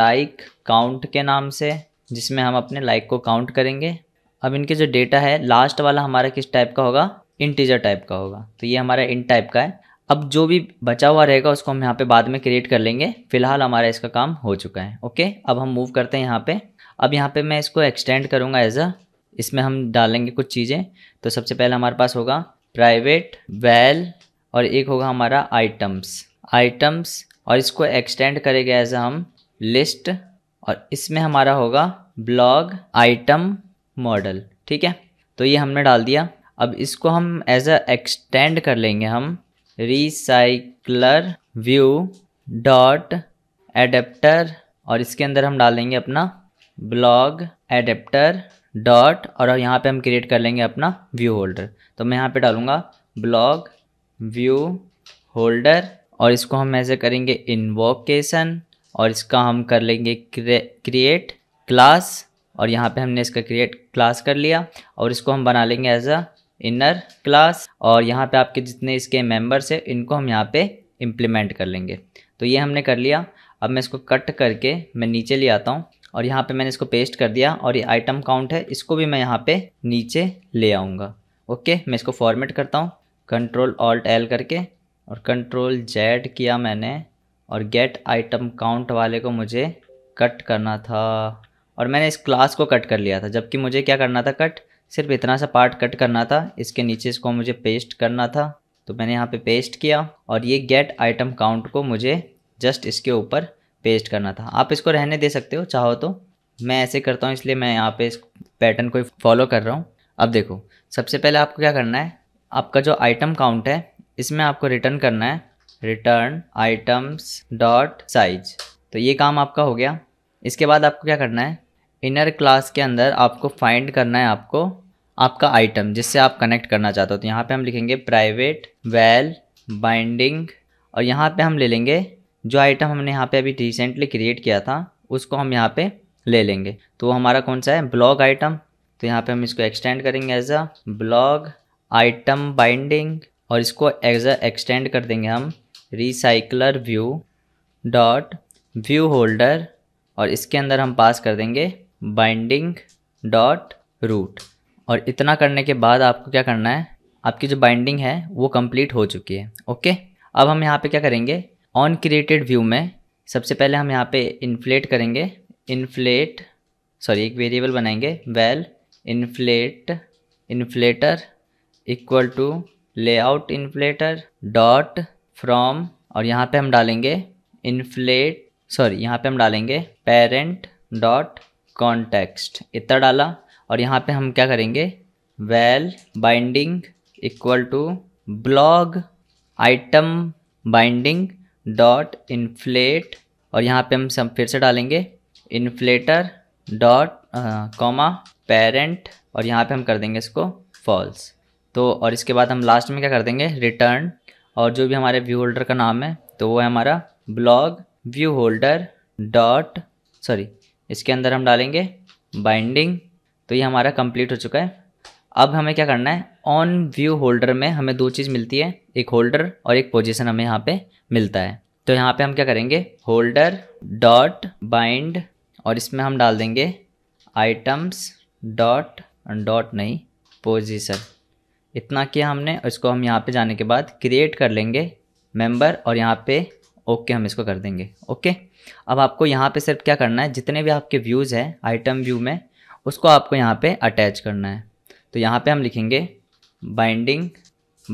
लाइक काउंट के नाम से जिसमें हम अपने लाइक को काउंट करेंगे अब इनके जो डेटा है लास्ट वाला हमारा किस टाइप का होगा इंटीजर टाइप का होगा तो ये हमारा इन टाइप का है अब जो भी बचा हुआ रहेगा उसको हम यहाँ पे बाद में क्रिएट कर लेंगे फिलहाल हमारा इसका काम हो चुका है ओके अब हम मूव करते हैं यहाँ पे अब यहाँ पे मैं इसको एक्सटेंड करूँगा एज अ इसमें हम डालेंगे कुछ चीज़ें तो सबसे पहले हमारे पास होगा प्राइवेट वेल और एक होगा हमारा आइटम्स आइटम्स और इसको एक्सटेंड करेंगे एज अ हम लिस्ट और इसमें हमारा होगा ब्लॉग आइटम मॉडल ठीक है तो ये हमने डाल दिया अब इसको हम एज अ एक्सटेंड कर लेंगे हम रिसाइकलर व्यू डॉट एडेप्टर और इसके अंदर हम डालेंगे अपना ब्लॉग एडेप्टर डॉट और यहाँ पे हम क्रिएट कर लेंगे अपना व्यू होल्डर तो मैं यहाँ पे डालूँगा ब्लॉग व्यू होल्डर और इसको हम ऐसे करेंगे इन्वोकेशन और इसका हम कर लेंगे क्रिएट क्लास और यहाँ पे हमने इसका क्रिएट क्लास कर लिया और इसको हम बना लेंगे एज अ इनर क्लास और यहाँ पे आपके जितने इसके मेंबर्स है इनको हम यहाँ पे इम्प्लीमेंट कर लेंगे तो ये हमने कर लिया अब मैं इसको कट करके मैं नीचे ले आता हूँ और यहाँ पे मैंने इसको पेस्ट कर दिया और ये आइटम काउंट है इसको भी मैं यहाँ पे नीचे ले आऊँगा ओके मैं इसको फॉर्मेट करता हूँ कंट्रोल ऑल्ट एल करके और कंट्रोल जेड किया मैंने और गेट आइटम काउंट वाले को मुझे कट करना था और मैंने इस क्लास को कट कर लिया था जबकि मुझे क्या करना था कट सिर्फ इतना सा पार्ट कट करना था इसके नीचे इसको मुझे पेस्ट करना था तो मैंने यहाँ पे पेस्ट किया और ये गेट आइटम काउंट को मुझे जस्ट इसके ऊपर पेस्ट करना था आप इसको रहने दे सकते हो चाहो तो मैं ऐसे करता हूँ इसलिए मैं यहाँ पे इस पैटर्न को फॉलो कर रहा हूँ अब देखो सबसे पहले आपको क्या करना है आपका जो आइटम काउंट है इसमें आपको रिटर्न करना है रिटर्न आइटम्स डॉट साइज तो ये काम आपका हो गया इसके बाद आपको क्या करना है इनर क्लास के अंदर आपको फाइंड करना है आपको आपका आइटम जिससे आप कनेक्ट करना चाहते हो तो यहाँ पे हम लिखेंगे प्राइवेट वेल बाइंडिंग और यहाँ पे हम ले लेंगे जो आइटम हमने यहाँ पे अभी रिसेंटली क्रिएट किया था उसको हम यहाँ पे ले लेंगे तो हमारा कौन सा है ब्लॉग आइटम तो यहाँ पे हम इसको एक्सटेंड करेंगे as a blog item binding और इसको एज अ एक्सटेंड कर देंगे हम recycler view dot view holder और इसके अंदर हम पास कर देंगे बाइंडिंग डॉट रूट और इतना करने के बाद आपको क्या करना है आपकी जो बाइंडिंग है वो कंप्लीट हो चुकी है ओके अब हम यहाँ पे क्या करेंगे ऑन क्रिएटेड व्यू में सबसे पहले हम यहाँ पे इन्फ्लेट करेंगे इन्फ्लेट सॉरी एक वेरिएबल बनाएंगे val inflate inflater equal to layout inflater dot from और यहाँ पे हम डालेंगे इन्फ्लेट सॉरी यहाँ पे हम डालेंगे पेरेंट डॉट कॉन्टेक्स्ट इतना डाला और यहाँ पे हम क्या करेंगे val binding equal to blog item binding dot inflate और यहाँ पे हम सब फिर से डालेंगे इन्फ्लेटर डॉट कॉमा पेरेंट और यहाँ पे हम कर देंगे इसको फॉल्स तो और इसके बाद हम लास्ट में क्या कर देंगे रिटर्न और जो भी हमारे व्यू होल्डर का नाम है तो वो है हमारा blog view holder dot sorry इसके अंदर हम डालेंगे बाइंडिंग तो ये हमारा कंप्लीट हो चुका है अब हमें क्या करना है ऑन व्यू होल्डर में हमें दो चीज़ मिलती है एक होल्डर और एक पोजिशन हमें यहाँ पर मिलता है तो यहाँ पर हम क्या करेंगे होल्डर डॉट बाइंड और इसमें हम डाल देंगे आइटम्स डॉट डॉट नहीं पोजिशन इतना किया हमने इसको हम यहाँ पे जाने के बाद क्रिएट कर लेंगे मेंबर और यहाँ पे ओके हम इसको कर देंगे ओके अब आपको यहाँ पे सिर्फ क्या करना है जितने भी आपके व्यूज़ हैं आइटम व्यू में उसको आपको यहाँ पे अटैच करना है तो यहाँ पे हम लिखेंगे बाइंडिंग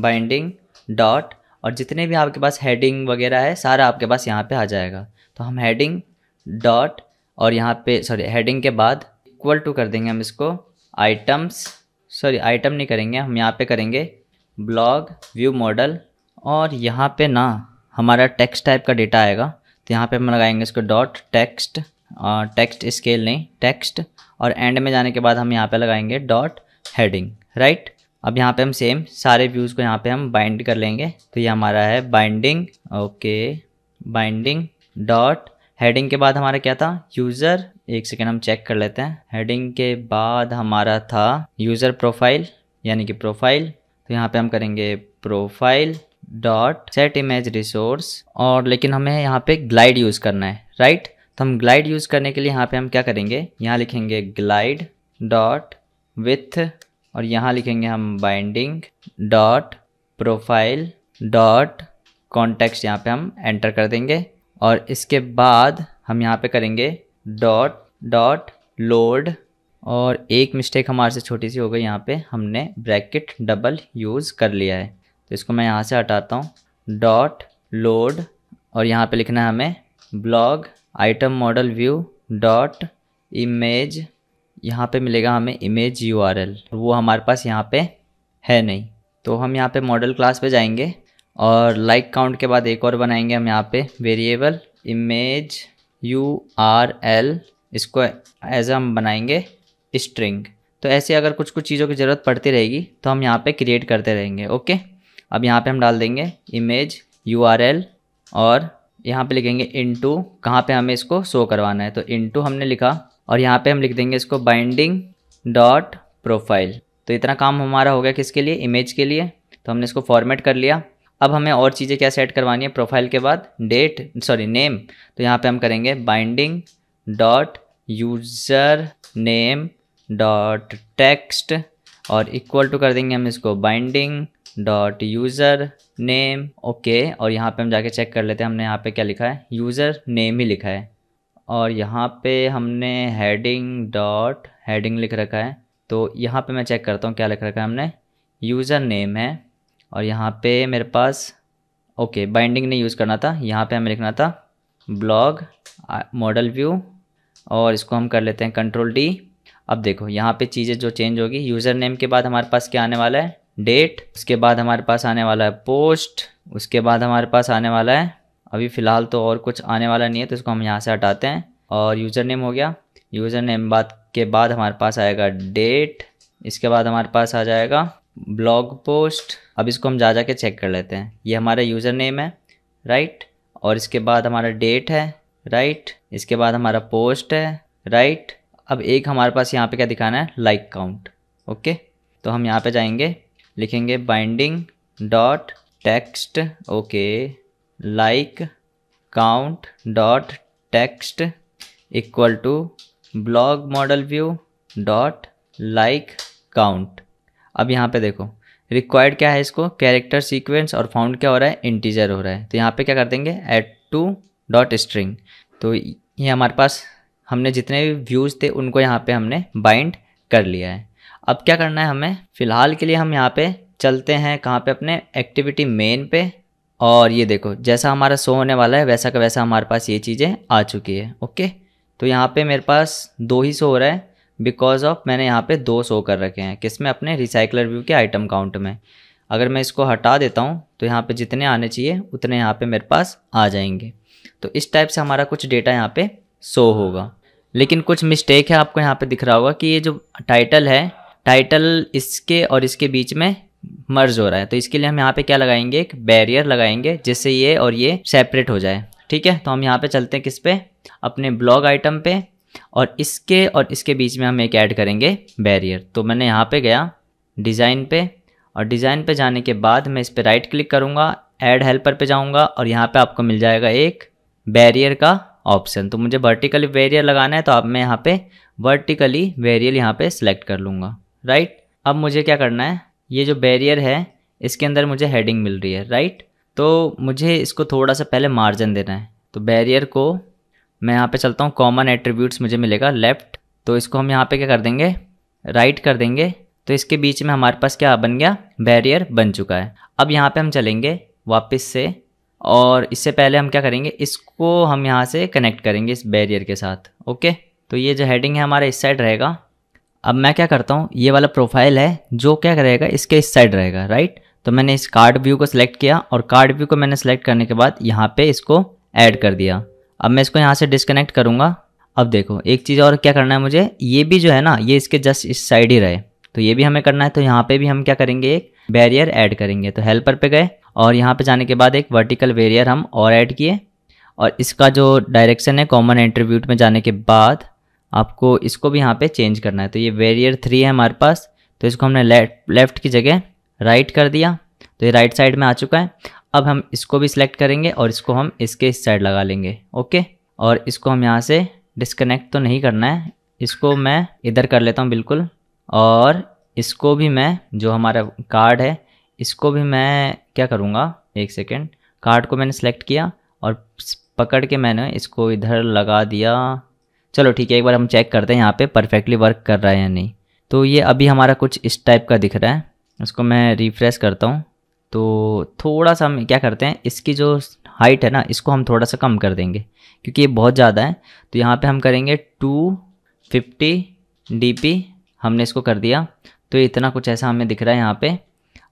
बाइंडिंग डॉट और जितने भी आपके पास हेडिंग वगैरह है सारा आपके पास यहाँ पे आ जाएगा तो हम हेडिंग डॉट और यहाँ पे सॉरी हेडिंग के बाद इक्वल टू कर देंगे हम इसको आइटम्स सॉरी आइटम नहीं करेंगे हम यहाँ पे करेंगे ब्लॉग व्यू मॉडल और यहाँ पे ना हमारा टेक्स्ट टाइप का डेटा आएगा तो यहाँ पे हम लगाएंगे इसको डॉट टेक्स्ट टेक्स्ट स्केल नहीं टेक्स्ट और एंड में जाने के बाद हम यहाँ पे लगाएंगे डॉट हेडिंग राइट अब यहाँ पे हम सेम सारे व्यूज़ को यहाँ पे हम बाइंड कर लेंगे तो ये हमारा है binding okay binding dot heading के बाद हमारा क्या था यूज़र एक सेकेंड हम चेक कर लेते हैं हेडिंग के बाद हमारा था यूज़र प्रोफाइल यानी कि प्रोफाइल तो यहाँ पे हम करेंगे profile dot set image resource और लेकिन हमें यहाँ पे ग्लाइड यूज़ करना है राइट right? तो हम ग्लाइड यूज़ करने के लिए यहाँ पे हम क्या करेंगे यहाँ लिखेंगे ग्लाइड डॉट विथ और यहाँ लिखेंगे हम binding dot profile dot context यहाँ पे हम एंटर कर देंगे और इसके बाद हम यहाँ पे करेंगे डॉट डॉट लोड और एक मिस्टेक हमारे से छोटी सी हो गई यहाँ पे हमने ब्रैकेट डबल यूज़ कर लिया है तो इसको मैं यहाँ से हटाता हूँ डॉट लोड और यहाँ पे लिखना है हमें blog item model view dot image यहाँ पे मिलेगा हमें इमेज यू वो हमारे पास यहाँ पे है नहीं तो हम यहाँ पे मॉडल क्लास पे जाएंगे और लाइक like काउंट के बाद एक और बनाएंगे हम यहाँ पे variable image U R L इसको एज हम बनाएंगे स्ट्रिंग तो ऐसे अगर कुछ कुछ चीज़ों की ज़रूरत पड़ती रहेगी तो हम यहाँ पे क्रिएट करते रहेंगे ओके अब यहाँ पे हम डाल देंगे इमेज यू आर एल और यहाँ पे लिखेंगे इन टू कहाँ पर हमें इसको शो करवाना है तो टू हमने लिखा और यहाँ पे हम लिख देंगे इसको बाइंडिंग डॉट प्रोफाइल तो इतना काम हमारा हो गया किसके लिए इमेज के लिए तो हमने इसको फॉर्मेट कर लिया अब हमें और चीज़ें क्या सेट करवानी है प्रोफाइल के बाद डेट सॉरी नेम तो यहाँ पे हम करेंगे binding dot user name dot text और इक्वल टू कर देंगे हम इसको binding dot user name okay और यहाँ पे हम जाके चेक कर लेते हैं हमने यहाँ पे क्या लिखा है यूज़र नेम ही लिखा है और यहाँ पे हमने हेडिंग डॉट हेडिंग लिख रखा है तो यहाँ पे मैं चेक करता हूँ क्या लिख रखा है हमने यूज़र नेम है और यहाँ पे मेरे पास ओके बाइंडिंग नहीं यूज़ करना था यहाँ पे हमें लिखना था ब्लॉग मॉडल व्यू और इसको हम कर लेते हैं कंट्रोल डी अब देखो यहाँ पे चीज़ें जो चेंज होगी यूज़र नेम के बाद हमारे पास क्या आने वाला है डेट उसके बाद हमारे पास आने वाला है पोस्ट उसके बाद हमारे पास आने वाला है अभी फ़िलहाल तो और कुछ आने वाला नहीं है तो इसको हम यहाँ से हटाते हैं और यूज़र नेम हो गया यूज़र नेम बाद के बाद हमारे पास आएगा डेट इसके बाद हमारे पास आ जाएगा ब्लॉग पोस्ट अब इसको हम जा जा के चेक कर लेते हैं ये हमारा यूज़र नेम है राइट और इसके बाद हमारा डेट है राइट इसके बाद हमारा पोस्ट है राइट अब एक हमारे पास यहाँ पे क्या दिखाना है लाइक काउंट ओके तो हम यहाँ पे जाएंगे लिखेंगे binding dot text okay like count dot text equal to blog model view dot like count अब यहाँ पे देखो रिक्वायर्ड क्या है इसको कैरेक्टर सीक्वेंस और फाउंड क्या हो रहा है इंटीजर हो रहा है तो यहाँ पे क्या कर देंगे एट टू डॉट स्ट्रिंग तो ये हमारे पास हमने जितने भी व्यूज़ थे उनको यहाँ पे हमने बाइंड कर लिया है अब क्या करना है हमें फ़िलहाल के लिए हम यहाँ पे चलते हैं कहाँ पे अपने एक्टिविटी मेन पे और ये देखो जैसा हमारा शो होने वाला है वैसा का वैसा हमारे पास ये चीज़ें आ चुकी है ओके तो यहाँ पे मेरे पास दो ही शो हो रहा है बिकॉज ऑफ मैंने यहाँ पे दो शो कर रखे हैं किस में अपने रिसाइकलर व्यू के आइटम काउंट में अगर मैं इसको हटा देता हूँ तो यहाँ पर जितने आने चाहिए उतने यहाँ पर मेरे पास आ जाएंगे तो इस टाइप से हमारा कुछ डेटा यहाँ पर शो होगा लेकिन कुछ मिस्टेक है आपको यहाँ पे दिख रहा होगा कि ये जो टाइटल है टाइटल इसके और इसके बीच में मर्ज हो रहा है तो इसके लिए हम यहाँ पे क्या लगाएंगे एक बैरियर लगाएंगे जिससे ये और ये सेपरेट हो जाए ठीक है तो हम यहाँ पे चलते हैं किस पे अपने ब्लॉग आइटम पे और इसके और इसके बीच में हम एक ऐड करेंगे बैरियर तो मैंने यहाँ पे गया डिज़ाइन पे और डिज़ाइन पे जाने के बाद मैं इस पर राइट क्लिक करूँगा ऐड हेल्पर पर जाऊँगा और यहाँ पर आपको मिल जाएगा एक बैरियर का ऑप्शन तो मुझे वर्टिकली बैरियर लगाना है तो आप मैं यहाँ पर वर्टिकली बैरियर यहाँ पर सेलेक्ट कर लूँगा राइट अब मुझे क्या करना है ये जो बैरियर है इसके अंदर मुझे हेडिंग मिल रही है राइट तो मुझे इसको थोड़ा सा पहले मार्जिन देना है तो बैरियर को मैं यहाँ पे चलता हूँ कॉमन एट्रीब्यूट्स मुझे मिलेगा लेफ़्ट तो इसको हम यहाँ पे क्या कर देंगे राइट कर देंगे तो इसके बीच में हमारे पास क्या बन गया बैरियर बन चुका है अब यहाँ पे हम चलेंगे वापस से और इससे पहले हम क्या करेंगे इसको हम यहाँ से कनेक्ट करेंगे इस बैरियर के साथ ओके तो ये जो हेडिंग है हमारा इस साइड रहेगा अब मैं क्या करता हूँ ये वाला प्रोफाइल है जो क्या रहेगा इसके इस साइड रहेगा राइट तो मैंने इस कार्ड व्यू को सिलेक्ट किया और कार्ड व्यू को मैंने सेलेक्ट करने के बाद यहाँ पे इसको ऐड कर दिया अब मैं इसको यहाँ से डिसकनेक्ट करूँगा अब देखो एक चीज़ और क्या करना है मुझे ये भी जो है ना ये इसके जस्ट इस साइड ही रहे तो ये भी हमें करना है तो यहाँ पे भी हम क्या करेंगे एक बैरियर ऐड करेंगे तो हेल्पर पे गए और यहाँ पे जाने के बाद एक वर्टिकल बैरियर हम और ऐड किए और इसका जो डायरेक्शन है कॉमन इंटरव्यूट में जाने के बाद आपको इसको भी यहाँ पे चेंज करना है तो ये वेरियर थ्री है हमारे पास तो इसको हमने लेफ्ट लेफ्ट की जगह राइट कर दिया तो ये राइट साइड में आ चुका है अब हम इसको भी सिलेक्ट करेंगे और इसको हम इसके इस साइड लगा लेंगे ओके और इसको हम यहाँ से डिसकनेक्ट तो नहीं करना है इसको मैं इधर कर लेता हूँ बिल्कुल और इसको भी मैं जो हमारा कार्ड है इसको भी मैं क्या करूँगा एक सेकेंड कार्ड को मैंने सेलेक्ट किया और पकड़ के मैंने इसको इधर लगा दिया चलो ठीक है एक बार हम चेक करते हैं यहाँ पे परफेक्टली वर्क कर रहा है या नहीं तो ये अभी हमारा कुछ इस टाइप का दिख रहा है इसको मैं रिफ्रेश करता हूँ तो थोड़ा सा हम क्या करते हैं इसकी जो हाइट है ना इसको हम थोड़ा सा कम कर देंगे क्योंकि ये बहुत ज़्यादा है तो यहाँ पर हम करेंगे टू फिफ्टी डी पी हमने इसको कर दिया तो इतना कुछ ऐसा हमें दिख रहा है यहाँ पर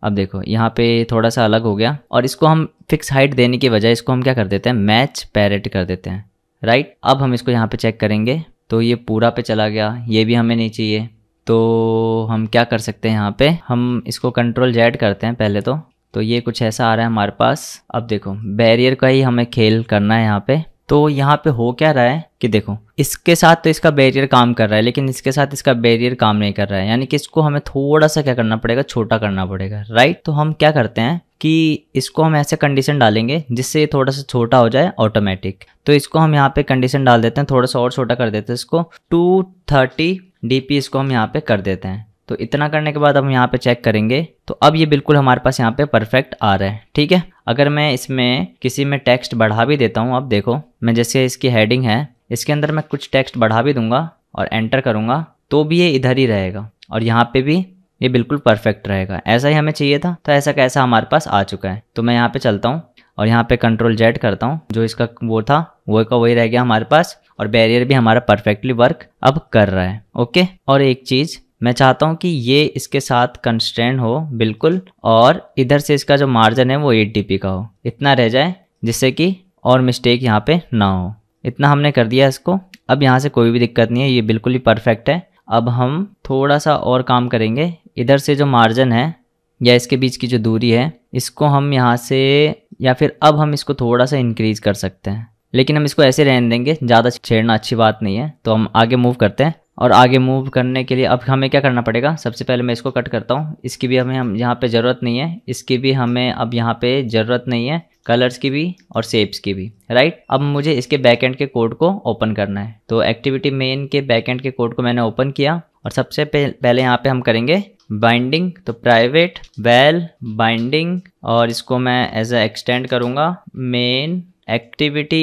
अब देखो यहाँ पे थोड़ा सा अलग हो गया और इसको हम फिक्स हाइट देने की बजाय इसको हम क्या कर देते हैं मैच पैरेट कर देते हैं राइट अब हम इसको यहाँ पे चेक करेंगे तो ये पूरा पे चला गया ये भी हमें नहीं चाहिए तो हम क्या कर सकते हैं यहाँ पे हम इसको कंट्रोल जेड करते हैं पहले तो तो ये कुछ ऐसा आ रहा है हमारे पास अब देखो बैरियर का ही हमें खेल करना है यहाँ पे तो यहाँ पे हो क्या रहा है कि देखो इसके साथ तो इसका बैरियर काम कर रहा है लेकिन इसके साथ इसका बैरियर काम नहीं कर रहा है यानी कि इसको हमें थोड़ा सा क्या करना पड़ेगा छोटा करना पड़ेगा राइट तो हम क्या करते हैं कि इसको हम ऐसे कंडीशन डालेंगे जिससे ये थोड़ा सा छोटा हो जाए ऑटोमेटिक तो इसको हम यहाँ पे कंडीशन डाल देते हैं थोड़ा सा और छोटा कर देते हैं इसको टू थर्टी डी पी इसको हम यहाँ पे कर देते हैं तो इतना करने के बाद हम यहाँ पे चेक करेंगे तो अब ये बिल्कुल हमारे पास यहाँ पे परफेक्ट आ रहा है ठीक है अगर मैं इसमें किसी में टेक्स्ट बढ़ा भी देता हूँ अब देखो मैं जैसे इसकी हेडिंग है इसके अंदर मैं कुछ टेक्स्ट बढ़ा भी दूंगा और एंटर करूँगा तो भी ये इधर ही रहेगा और यहाँ पे भी ये बिल्कुल परफेक्ट रहेगा ऐसा ही हमें चाहिए था तो ऐसा कैसा हमारे पास आ चुका है तो मैं यहाँ पे चलता हूँ और यहाँ पे कंट्रोल जेड करता हूँ जो इसका वो था वो का वही रह गया हमारे पास और बैरियर भी हमारा परफेक्टली वर्क अब कर रहा है ओके और एक चीज़ मैं चाहता हूँ कि ये इसके साथ कंस्टेंट हो बिल्कुल और इधर से इसका जो मार्जिन है वो एट का हो इतना रह जाए जिससे कि और मिस्टेक यहाँ पे ना हो इतना हमने कर दिया इसको अब यहाँ से कोई भी दिक्कत नहीं है ये बिल्कुल ही परफेक्ट है अब हम थोड़ा सा और काम करेंगे इधर से जो मार्जिन है या इसके बीच की जो दूरी है इसको हम यहाँ से या फिर अब हम इसको थोड़ा सा इंक्रीज कर सकते हैं लेकिन हम इसको ऐसे रहने देंगे ज़्यादा छेड़ना अच्छी बात नहीं है तो हम आगे मूव करते हैं और आगे मूव करने के लिए अब हमें क्या करना पड़ेगा सबसे पहले मैं इसको कट करता हूँ इसकी भी हमें हम यहाँ पे ज़रूरत नहीं है इसकी भी हमें अब यहाँ पे ज़रूरत नहीं है कलर्स की भी और सेप्स की भी राइट अब मुझे इसके बैक एंड के कोड को ओपन करना है तो एक्टिविटी मेन के बैक एंड के कोड को मैंने ओपन किया और सबसे पहले यहाँ पे हम करेंगे बाइंडिंग तो प्राइवेट वेल बाइंडिंग और इसको मैं एज ए एक्सटेंड करूँगा मेन एक्टिविटी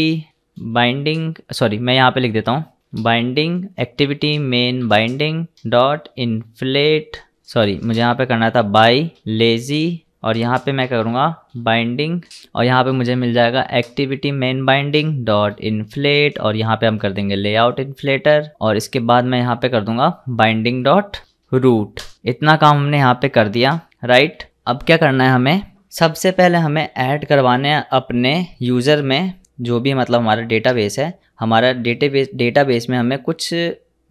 बाइंडिंग सॉरी मैं यहाँ पे लिख देता हूँ binding activity main binding dot inflate sorry मुझे यहाँ पे करना था बाई लेजी और यहाँ पे मैं करूँगा बाइंडिंग और यहाँ पे मुझे मिल जाएगा activity main binding dot inflate और यहाँ पे हम कर देंगे लेआउट इन्फ्लेटर और इसके बाद मैं यहाँ पे कर दूंगा बाइंडिंग डॉट रूट इतना काम हमने यहाँ पे कर दिया राइट अब क्या करना है हमें सबसे पहले हमें ऐड करवाने हैं अपने यूज़र में जो भी मतलब हमारा डेटाबेस है हमारा डेटा बेस में हमें कुछ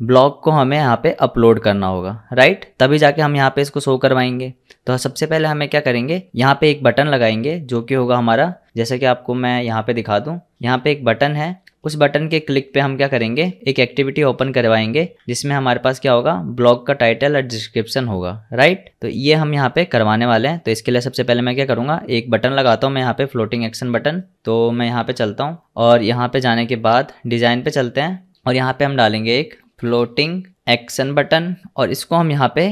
ब्लॉग को हमें यहाँ पे अपलोड करना होगा राइट तभी जाके हम यहाँ पे इसको शो करवाएंगे तो सबसे पहले हमें क्या करेंगे यहाँ पे एक बटन लगाएंगे जो कि होगा हमारा जैसे कि आपको मैं यहाँ पे दिखा दूँ यहाँ पे एक बटन है उस बटन के क्लिक पे हम क्या करेंगे एक एक्टिविटी ओपन करवाएंगे जिसमें हमारे पास क्या होगा ब्लॉग का टाइटल और डिस्क्रिप्शन होगा राइट तो ये हम यहाँ पे करवाने वाले हैं तो इसके लिए सबसे पहले मैं क्या करूँगा एक बटन लगाता हूँ मैं यहाँ पे फ्लोटिंग एक्शन बटन तो मैं यहाँ पे चलता हूँ और यहाँ पे जाने के बाद डिज़ाइन पे चलते हैं और यहाँ पे हम डालेंगे एक फ्लोटिंग एक्शन बटन और इसको हम यहाँ पे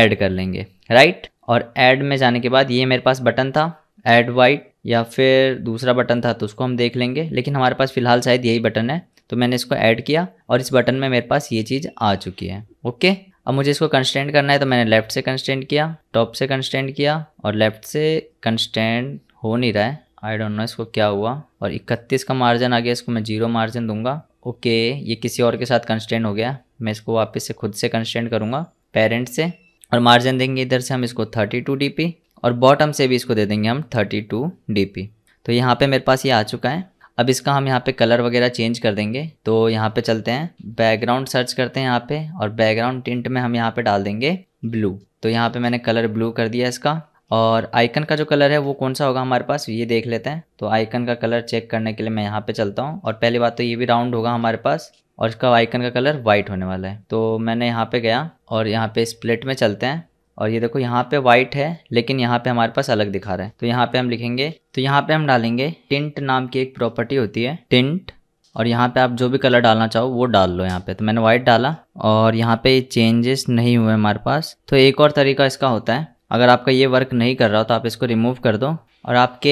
ऐड कर लेंगे राइट और ऐड में जाने के बाद ये मेरे पास बटन था एड वाइट या फिर दूसरा बटन था तो उसको हम देख लेंगे लेकिन हमारे पास फ़िलहाल शायद यही बटन है तो मैंने इसको ऐड किया और इस बटन में मेरे पास ये चीज़ आ चुकी है ओके अब मुझे इसको कंस्टेंट करना है तो मैंने लेफ़्ट से कंस्टेंट किया टॉप से कंस्टेंट किया और लेफ़्ट से कंस्टेंट हो नहीं रहा है आई डोंट नो इसको क्या हुआ और इकतीस का मार्जिन आ गया इसको मैं जीरो मार्जिन दूंगा ओके ये किसी और के साथ कंस्टेंट हो गया मैं इसको वापस से खुद से कंस्टेंट करूँगा पेरेंट से और मार्जिन देंगे इधर से हम इसको थर्टी टू डी पी और बॉटम से भी इसको दे देंगे हम थर्टी टू डी पी तो यहाँ पे मेरे पास ये आ चुका है अब इसका हम यहाँ पे कलर वगैरह चेंज कर देंगे तो यहाँ पे चलते हैं बैकग्राउंड सर्च करते हैं यहाँ पे और बैकग्राउंड टिंट में हम यहाँ पे डाल देंगे ब्लू तो यहाँ पे मैंने कलर ब्लू कर दिया इसका और आइकन का जो कलर है वो कौन सा होगा हमारे पास ये देख लेते हैं तो आइकन का कलर चेक करने के लिए मैं यहाँ पे चलता हूँ और पहली बात तो ये भी राउंड होगा हमारे पास और इसका आइकन का कलर वाइट होने वाला है तो मैंने यहाँ पे गया और यहाँ पे स्प्लिट में चलते हैं और ये देखो यहाँ पे व्हाइट है लेकिन यहाँ पे हमारे पास अलग दिखा रहा है तो यहाँ पे हम लिखेंगे तो यहाँ पे हम डालेंगे टिंट नाम की एक प्रॉपर्टी होती है टिंट और यहाँ पे आप जो भी कलर डालना चाहो वो डाल लो यहाँ पे तो मैंने व्हाइट डाला और यहाँ पे चेंजेस नहीं हुए हमारे पास तो एक और तरीका इसका होता है अगर आपका ये वर्क नहीं कर रहा हो तो आप इसको रिमूव कर दो और आपके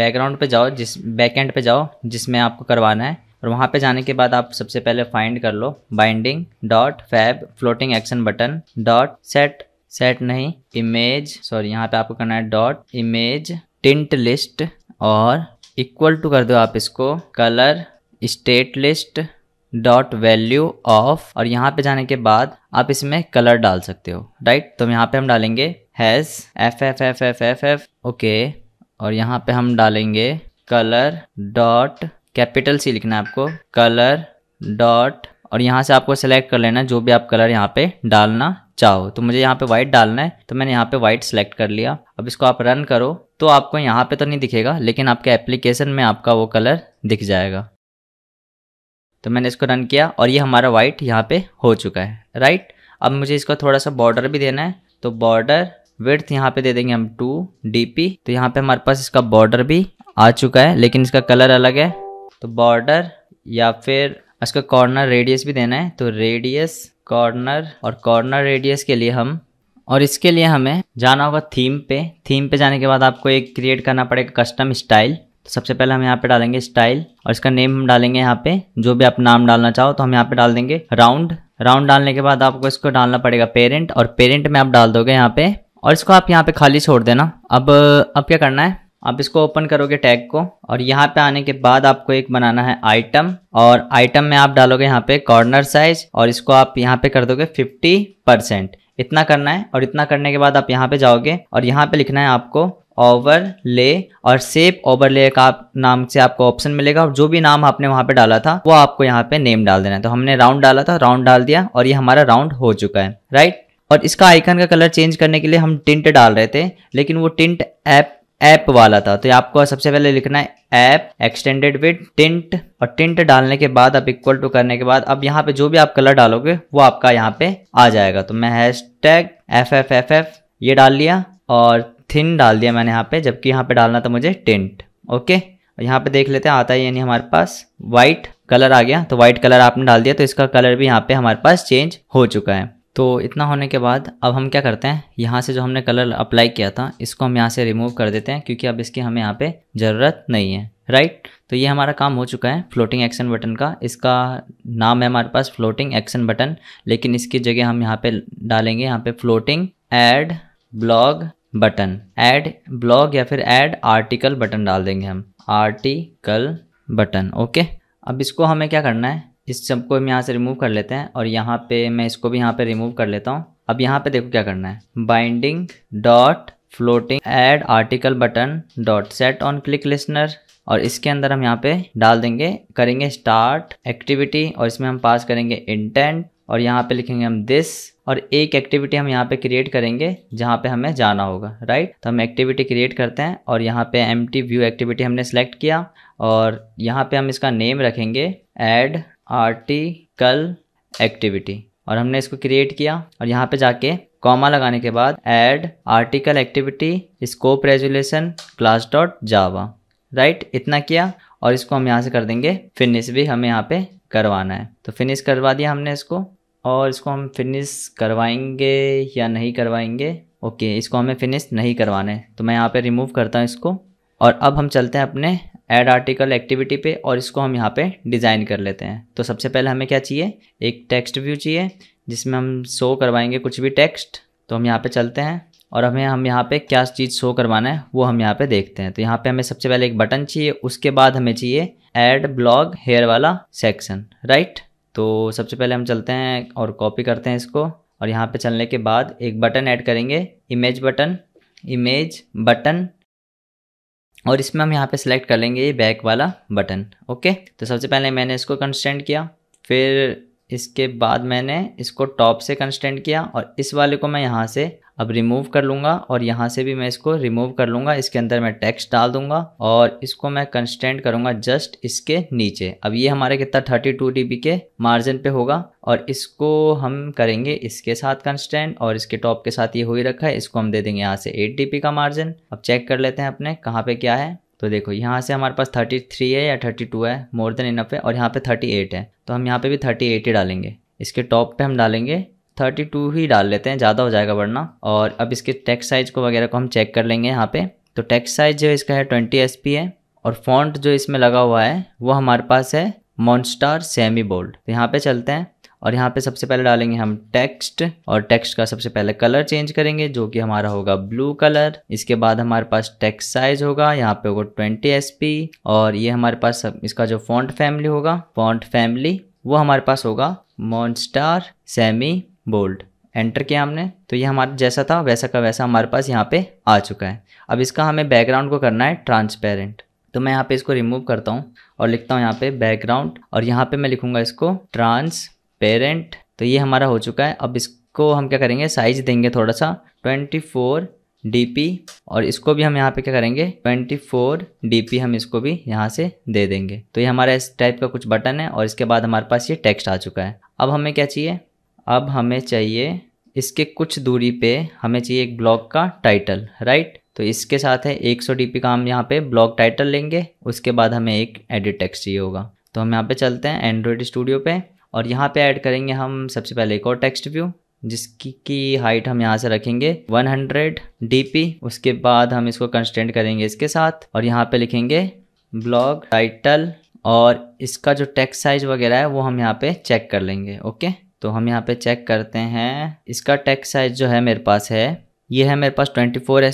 बैकग्राउंड पे जाओ जिस बैक एंड पे जाओ जिसमें आपको करवाना है और वहाँ पे जाने के बाद आप सबसे पहले फाइंड कर लो binding dot fab floating action button dot set set नहीं इमेज सॉरी यहाँ पे आपको करना है डॉट इमेज टिंट लिस्ट और इक्वल टू कर दो आप इसको colour state list dot value of और यहाँ पे जाने के बाद आप इसमें कलर डाल सकते हो राइट तो यहाँ पे हम डालेंगे hash F F F F F F okay और यहाँ पे हम डालेंगे कलर डॉट कैपिटल सी लिखना है आपको कलर डॉट और यहाँ से आपको सेलेक्ट कर लेना जो भी आप कलर यहाँ पे डालना चाहो तो मुझे यहाँ पे वाइट डालना है तो मैंने यहाँ पे वाइट सेलेक्ट कर लिया अब इसको आप रन करो तो आपको यहाँ पे तो नहीं दिखेगा लेकिन आपके एप्लीकेशन में आपका वो कलर दिख जाएगा तो मैंने इसको रन किया और ये हमारा वाइट यहाँ पे हो चुका है राइट अब मुझे इसका थोड़ा सा बॉर्डर भी देना है तो बॉर्डर विर्थ यहाँ पे दे देंगे हम टू डी तो यहाँ पे हमारे पास इसका बॉर्डर भी आ चुका है लेकिन इसका कलर अलग है तो बॉर्डर या फिर इसका कॉर्नर रेडियस भी देना है तो रेडियस कॉर्नर और कॉर्नर रेडियस के लिए हम और इसके लिए हमें जाना होगा थीम पे थीम पे जाने के बाद आपको एक क्रिएट करना पड़ेगा कस्टम स्टाइल तो सबसे पहले हम यहाँ पे डालेंगे स्टाइल और इसका नेम हम डालेंगे यहाँ पे जो भी आप नाम डालना चाहो तो हम यहाँ पे डाल देंगे राउंड राउंड डालने के बाद आपको इसको डालना पड़ेगा पेरेंट और पेरेंट में आप डाल दोगे यहाँ पे और इसको आप यहाँ पे खाली छोड़ देना अब अब क्या करना है आप इसको ओपन करोगे टैग को और यहाँ पे आने के बाद आपको एक बनाना है आइटम और आइटम में आप डालोगे यहाँ पे कॉर्नर साइज और इसको आप यहाँ पे कर दोगे फिफ्टी परसेंट इतना करना है और इतना करने के बाद आप यहाँ पे जाओगे और यहाँ पे लिखना है आपको ओवर ले और सेप ओवरले का नाम से आपको ऑप्शन मिलेगा और जो भी नाम आपने वहाँ पे डाला था वो आपको यहाँ पे नेम डाल देना है तो हमने राउंड डाला था राउंड डाल दिया और ये हमारा राउंड हो चुका है राइट और इसका आइकन का कलर चेंज करने के लिए हम टिंट डाल रहे थे लेकिन वो टिंट ऐप ऐप वाला था तो आपको सबसे पहले लिखना है ऐप एक्सटेंडेड विथ टिंट और टिंट डालने के बाद अब इक्वल टू करने के बाद अब यहाँ पे जो भी आप कलर डालोगे वो आपका यहाँ पे आ जाएगा तो मैं hash tag F F F F ये डाल लिया और थिन डाल दिया मैंने यहाँ पे जबकि यहाँ पे डालना था मुझे टिंट ओके और यहाँ पे देख लेते हैं आता है यानी हमारे पास वाइट कलर आ गया तो व्हाइट कलर आपने डाल दिया तो इसका कलर भी यहाँ पे हमारे पास चेंज हो चुका है तो इतना होने के बाद अब हम क्या करते हैं यहाँ से जो हमने कलर अप्लाई किया था इसको हम यहाँ से रिमूव कर देते हैं क्योंकि अब इसकी हमें यहाँ पे ज़रूरत नहीं है राइट तो ये हमारा काम हो चुका है फ्लोटिंग एक्शन बटन का इसका नाम है हमारे पास फ्लोटिंग एक्शन बटन लेकिन इसकी जगह हम यहाँ पर डालेंगे यहाँ पर floating add blog button add blog या फिर ऐड आर्टिकल बटन डाल देंगे हम आर्टिकल बटन ओके अब इसको हमें क्या करना है इस सबको हम यहाँ से रिमूव कर लेते हैं और यहाँ पे मैं इसको भी यहाँ पे रिमूव कर लेता हूँ अब यहाँ पे देखो क्या करना है binding dot floating add article button dot set on click listener और इसके अंदर हम यहाँ पे डाल देंगे करेंगे स्टार्ट एक्टिविटी और इसमें हम पास करेंगे इंटेंट और यहाँ पे लिखेंगे हम दिस और एक एक्टिविटी हम यहाँ पे क्रिएट करेंगे जहाँ पे हमें जाना होगा राइट तो हम एक्टिविटी क्रिएट करते हैं और यहाँ पे एम व्यू एक्टिविटी हमने सेलेक्ट किया और यहाँ पे हम इसका नेम रखेंगे एड आर्टिकल एक्टिविटी और हमने इसको क्रिएट किया और यहाँ पे जाके कॉमा लगाने के बाद add article activity scope resolution class dot Java right इतना किया और इसको हम यहाँ से कर देंगे फिनिश भी हमें यहाँ पे करवाना है तो फिनिश करवा दिया हमने इसको और इसको हम फिनिश करवाएंगे या नहीं करवाएंगे ओके इसको हमें फिनिश नहीं करवाना है तो मैं यहाँ पे रिमूव करता हूँ इसको और अब हम चलते हैं अपने ऐड आर्टिकल एक्टिविटी पे और इसको हम यहाँ पे डिज़ाइन कर लेते हैं तो सबसे पहले हमें क्या चाहिए एक टेक्स्ट व्यू चाहिए जिसमें हम शो करवाएंगे कुछ भी टेक्स्ट तो हम यहाँ पे चलते हैं और हमें हम यहाँ पे क्या चीज़ शो करवाना है वो हम यहाँ पे देखते हैं तो यहाँ पे हमें सबसे पहले एक बटन चाहिए उसके बाद हमें चाहिए एड ब्लॉग हेयर वाला सेक्शन राइट तो सबसे पहले हम चलते हैं और कॉपी करते हैं इसको और यहाँ पे चलने के बाद एक बटन ऐड करेंगे इमेज बटन इमेज बटन और इसमें हम यहाँ पे सेलेक्ट कर लेंगे ये बैक वाला बटन ओके तो सबसे पहले मैंने इसको कंस्टेंट किया फिर इसके बाद मैंने इसको टॉप से कंस्टेंट किया और इस वाले को मैं यहाँ से अब रिमूव कर लूँगा और यहाँ से भी मैं इसको रिमूव कर लूँगा इसके अंदर मैं टेक्स्ट डाल दूँगा और इसको मैं कंस्टेंट करूँगा जस्ट इसके नीचे अब ये हमारे कितना थर्टी टू के मार्जिन पे होगा और इसको हम करेंगे इसके साथ कंस्टेंट और इसके टॉप के साथ ये हो ही रखा है इसको हम दे देंगे यहाँ से एट का मार्जिन अब चेक कर लेते हैं अपने कहाँ पे क्या है तो देखो यहाँ से हमारे पास 33 है या 32 है मोर देन इनफ है और यहाँ पे 38 है तो हम यहाँ पे भी थर्टी एट ही डालेंगे इसके टॉप पे हम डालेंगे थर्टी टू ही डाल लेते हैं ज़्यादा हो जाएगा वरना और अब इसके टेक्स साइज को वगैरह को हम चेक कर लेंगे यहाँ पे तो टेक्स साइज जो इसका है ट्वेंटी एस है और फॉन्ट जो इसमें लगा हुआ है वो हमारे पास है मॉन्स्टार सेमी बोल्ड तो यहाँ पर चलते हैं और यहाँ पे सबसे पहले डालेंगे हम टेक्स्ट और टेक्स्ट का सबसे पहले कलर चेंज करेंगे जो कि हमारा होगा ब्लू कलर इसके बाद हमारे पास टेक्स्ट साइज होगा यहाँ पे होगा ट्वेंटी एस और ये हमारे पास इसका जो फॉन्ट फैमिली होगा फॉन्ट फैमिली वो हमारे पास होगा मॉन्स्टार सेमी बोल्ड एंटर किया हमने तो ये हमारा जैसा था वैसा का वैसा हमारे पास यहाँ पे आ चुका है अब इसका हमें बैकग्राउंड को करना है ट्रांसपेरेंट तो मैं यहाँ पे इसको रिमूव करता हूँ और लिखता हूँ यहाँ पे बैकग्राउंड और यहाँ पे मैं लिखूंगा इसको ट्रांस पेरेंट तो ये हमारा हो चुका है अब इसको हम क्या करेंगे साइज देंगे थोड़ा सा ट्वेंटी फोर डी और इसको भी हम यहाँ पे क्या करेंगे 24 फोर हम इसको भी यहाँ से दे देंगे तो ये हमारा इस टाइप का कुछ बटन है और इसके बाद हमारे पास ये टेक्स्ट आ चुका है अब हमें क्या चाहिए अब हमें चाहिए इसके कुछ दूरी पे हमें चाहिए एक ब्लॉक का टाइटल राइट तो इसके साथ है 100 सौ का हम यहाँ पे ब्लॉक टाइटल लेंगे उसके बाद हमें एक एडिट टेक्स्ट चाहिए होगा तो हम यहाँ पे चलते हैं एंड्रॉयड स्टूडियो पे और यहाँ पे ऐड करेंगे हम सबसे पहले एक और टेक्स्ट व्यू जिसकी की हाइट हम यहाँ से रखेंगे 100 हंड्रेड उसके बाद हम इसको कंस्टेंट करेंगे इसके साथ और यहाँ पे लिखेंगे ब्लॉग टाइटल और इसका जो टेक्स्ट साइज वगैरह है वो हम यहाँ पे चेक कर लेंगे ओके तो हम यहाँ पे चेक करते हैं इसका टेक्स्ट साइज जो है मेरे पास है ये है मेरे पास ट्वेंटी फोर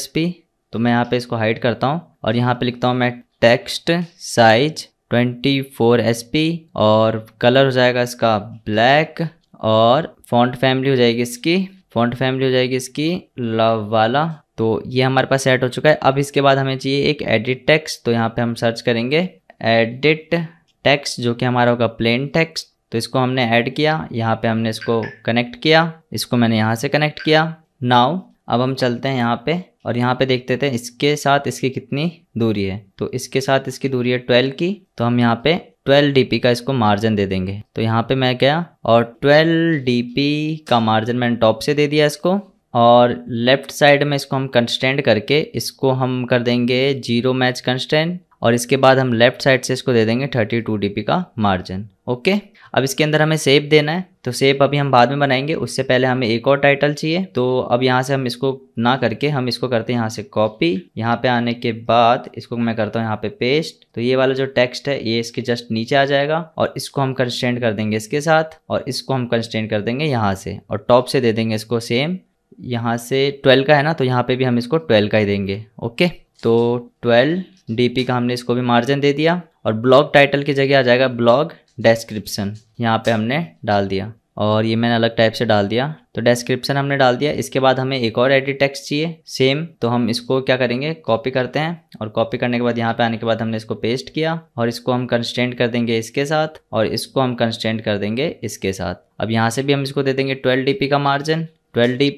तो मैं यहाँ पे इसको हाइड करता हूँ और यहाँ पे लिखता हूँ मैं text size twenty four S P और कलर हो जाएगा इसका ब्लैक और फॉन्ट फैमिली हो जाएगी इसकी फॉन्ट फैमिली हो जाएगी इसकी लव वाला तो ये हमारे पास सेट हो चुका है अब इसके बाद हमें चाहिए एक एडिट टेक्स तो यहाँ पे हम सर्च करेंगे एडिट टेक्स जो कि हमारा होगा प्लेन टेक्स तो इसको हमने ऐड किया यहाँ पे हमने इसको कनेक्ट किया इसको मैंने यहाँ से कनेक्ट किया नाउ अब हम चलते हैं यहाँ पे और यहाँ पे देखते थे इसके साथ इसकी कितनी दूरी है तो इसके साथ इसकी दूरी है ट्वेल्व की तो हम यहाँ पे 12 डीपी का इसको मार्जिन दे देंगे तो यहाँ पे मैं क्या और 12 डीपी का मार्जिन मैंने टॉप से दे दिया इसको और लेफ्ट साइड में इसको हम कंस्टेंट करके इसको हम कर देंगे जीरो मैच कंस्टेंट और इसके बाद हम लेफ्ट साइड से इसको दे देंगे थर्टी टू का मार्जिन ओके अब इसके अंदर हमें सेप देना है तो सेप अभी हम बाद में बनाएंगे उससे पहले हमें एक और टाइटल चाहिए तो अब यहाँ से हम इसको ना करके हम इसको करते हैं यहाँ से कॉपी यहाँ पे आने के बाद इसको मैं करता हूँ यहाँ पे पेस्ट तो ये वाला जो टेक्स्ट है ये इसके जस्ट नीचे आ जाएगा और इसको हम कंस्टेंट कर देंगे इसके साथ और इसको हम कंस्टेंट कर देंगे यहाँ से और टॉप से दे देंगे इसको सेम यहाँ से ट्वेल्व का है ना तो यहाँ पे भी हम इसको ट्वेल्व का ही देंगे ओके तो ट्वेल्व डीपी का हमने इसको भी मार्जिन दे दिया और ब्लॉग टाइटल की जगह आ जाएगा ब्लॉग डेस्क्रिप्शन यहाँ पे हमने डाल दिया और ये मैंने अलग टाइप से डाल दिया तो डेस्क्रिप्शन हमने डाल दिया इसके बाद हमें एक और एडिट टेक्स्ट चाहिए सेम तो हम इसको क्या करेंगे कॉपी करते हैं और कॉपी करने के बाद यहाँ पे आने के बाद हमने इसको पेस्ट किया और इसको हम कंस्टेंट कर देंगे इसके साथ और इसको हम कंस्टेंट कर देंगे इसके साथ अब यहाँ से भी हम इसको दे देंगे ट्वेल्व डी का मार्जिन ट्वेल्व डी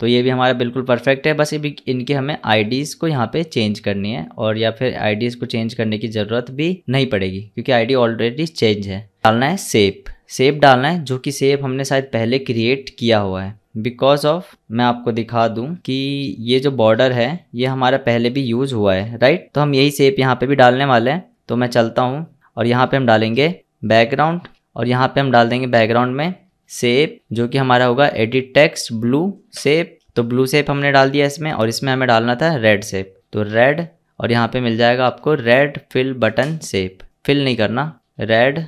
तो ये भी हमारा बिल्कुल परफेक्ट है बस अभी इनके हमें आईडीज़ को यहाँ पे चेंज करनी है और या फिर आईडीज़ को चेंज करने की ज़रूरत भी नहीं पड़ेगी क्योंकि आईडी ऑलरेडी चेंज है डालना है सेप सेप डालना है जो कि सेप हमने शायद पहले क्रिएट किया हुआ है बिकॉज ऑफ मैं आपको दिखा दूँ कि ये जो बॉर्डर है ये हमारा पहले भी यूज़ हुआ है राइट तो हम यही सेप यहाँ पे भी डालने वाले हैं तो मैं चलता हूँ और यहाँ पे हम डालेंगे बैकग्राउंड और यहाँ पे हम डाल देंगे बैकग्राउंड में सेप जो कि हमारा होगा एडिट टेक्स्ट ब्लू सेप तो ब्लू सेप हमने डाल दिया इसमें और इसमें हमें डालना था रेड सेप तो रेड और यहाँ पे मिल जाएगा आपको red fill button shape fill नहीं करना रेड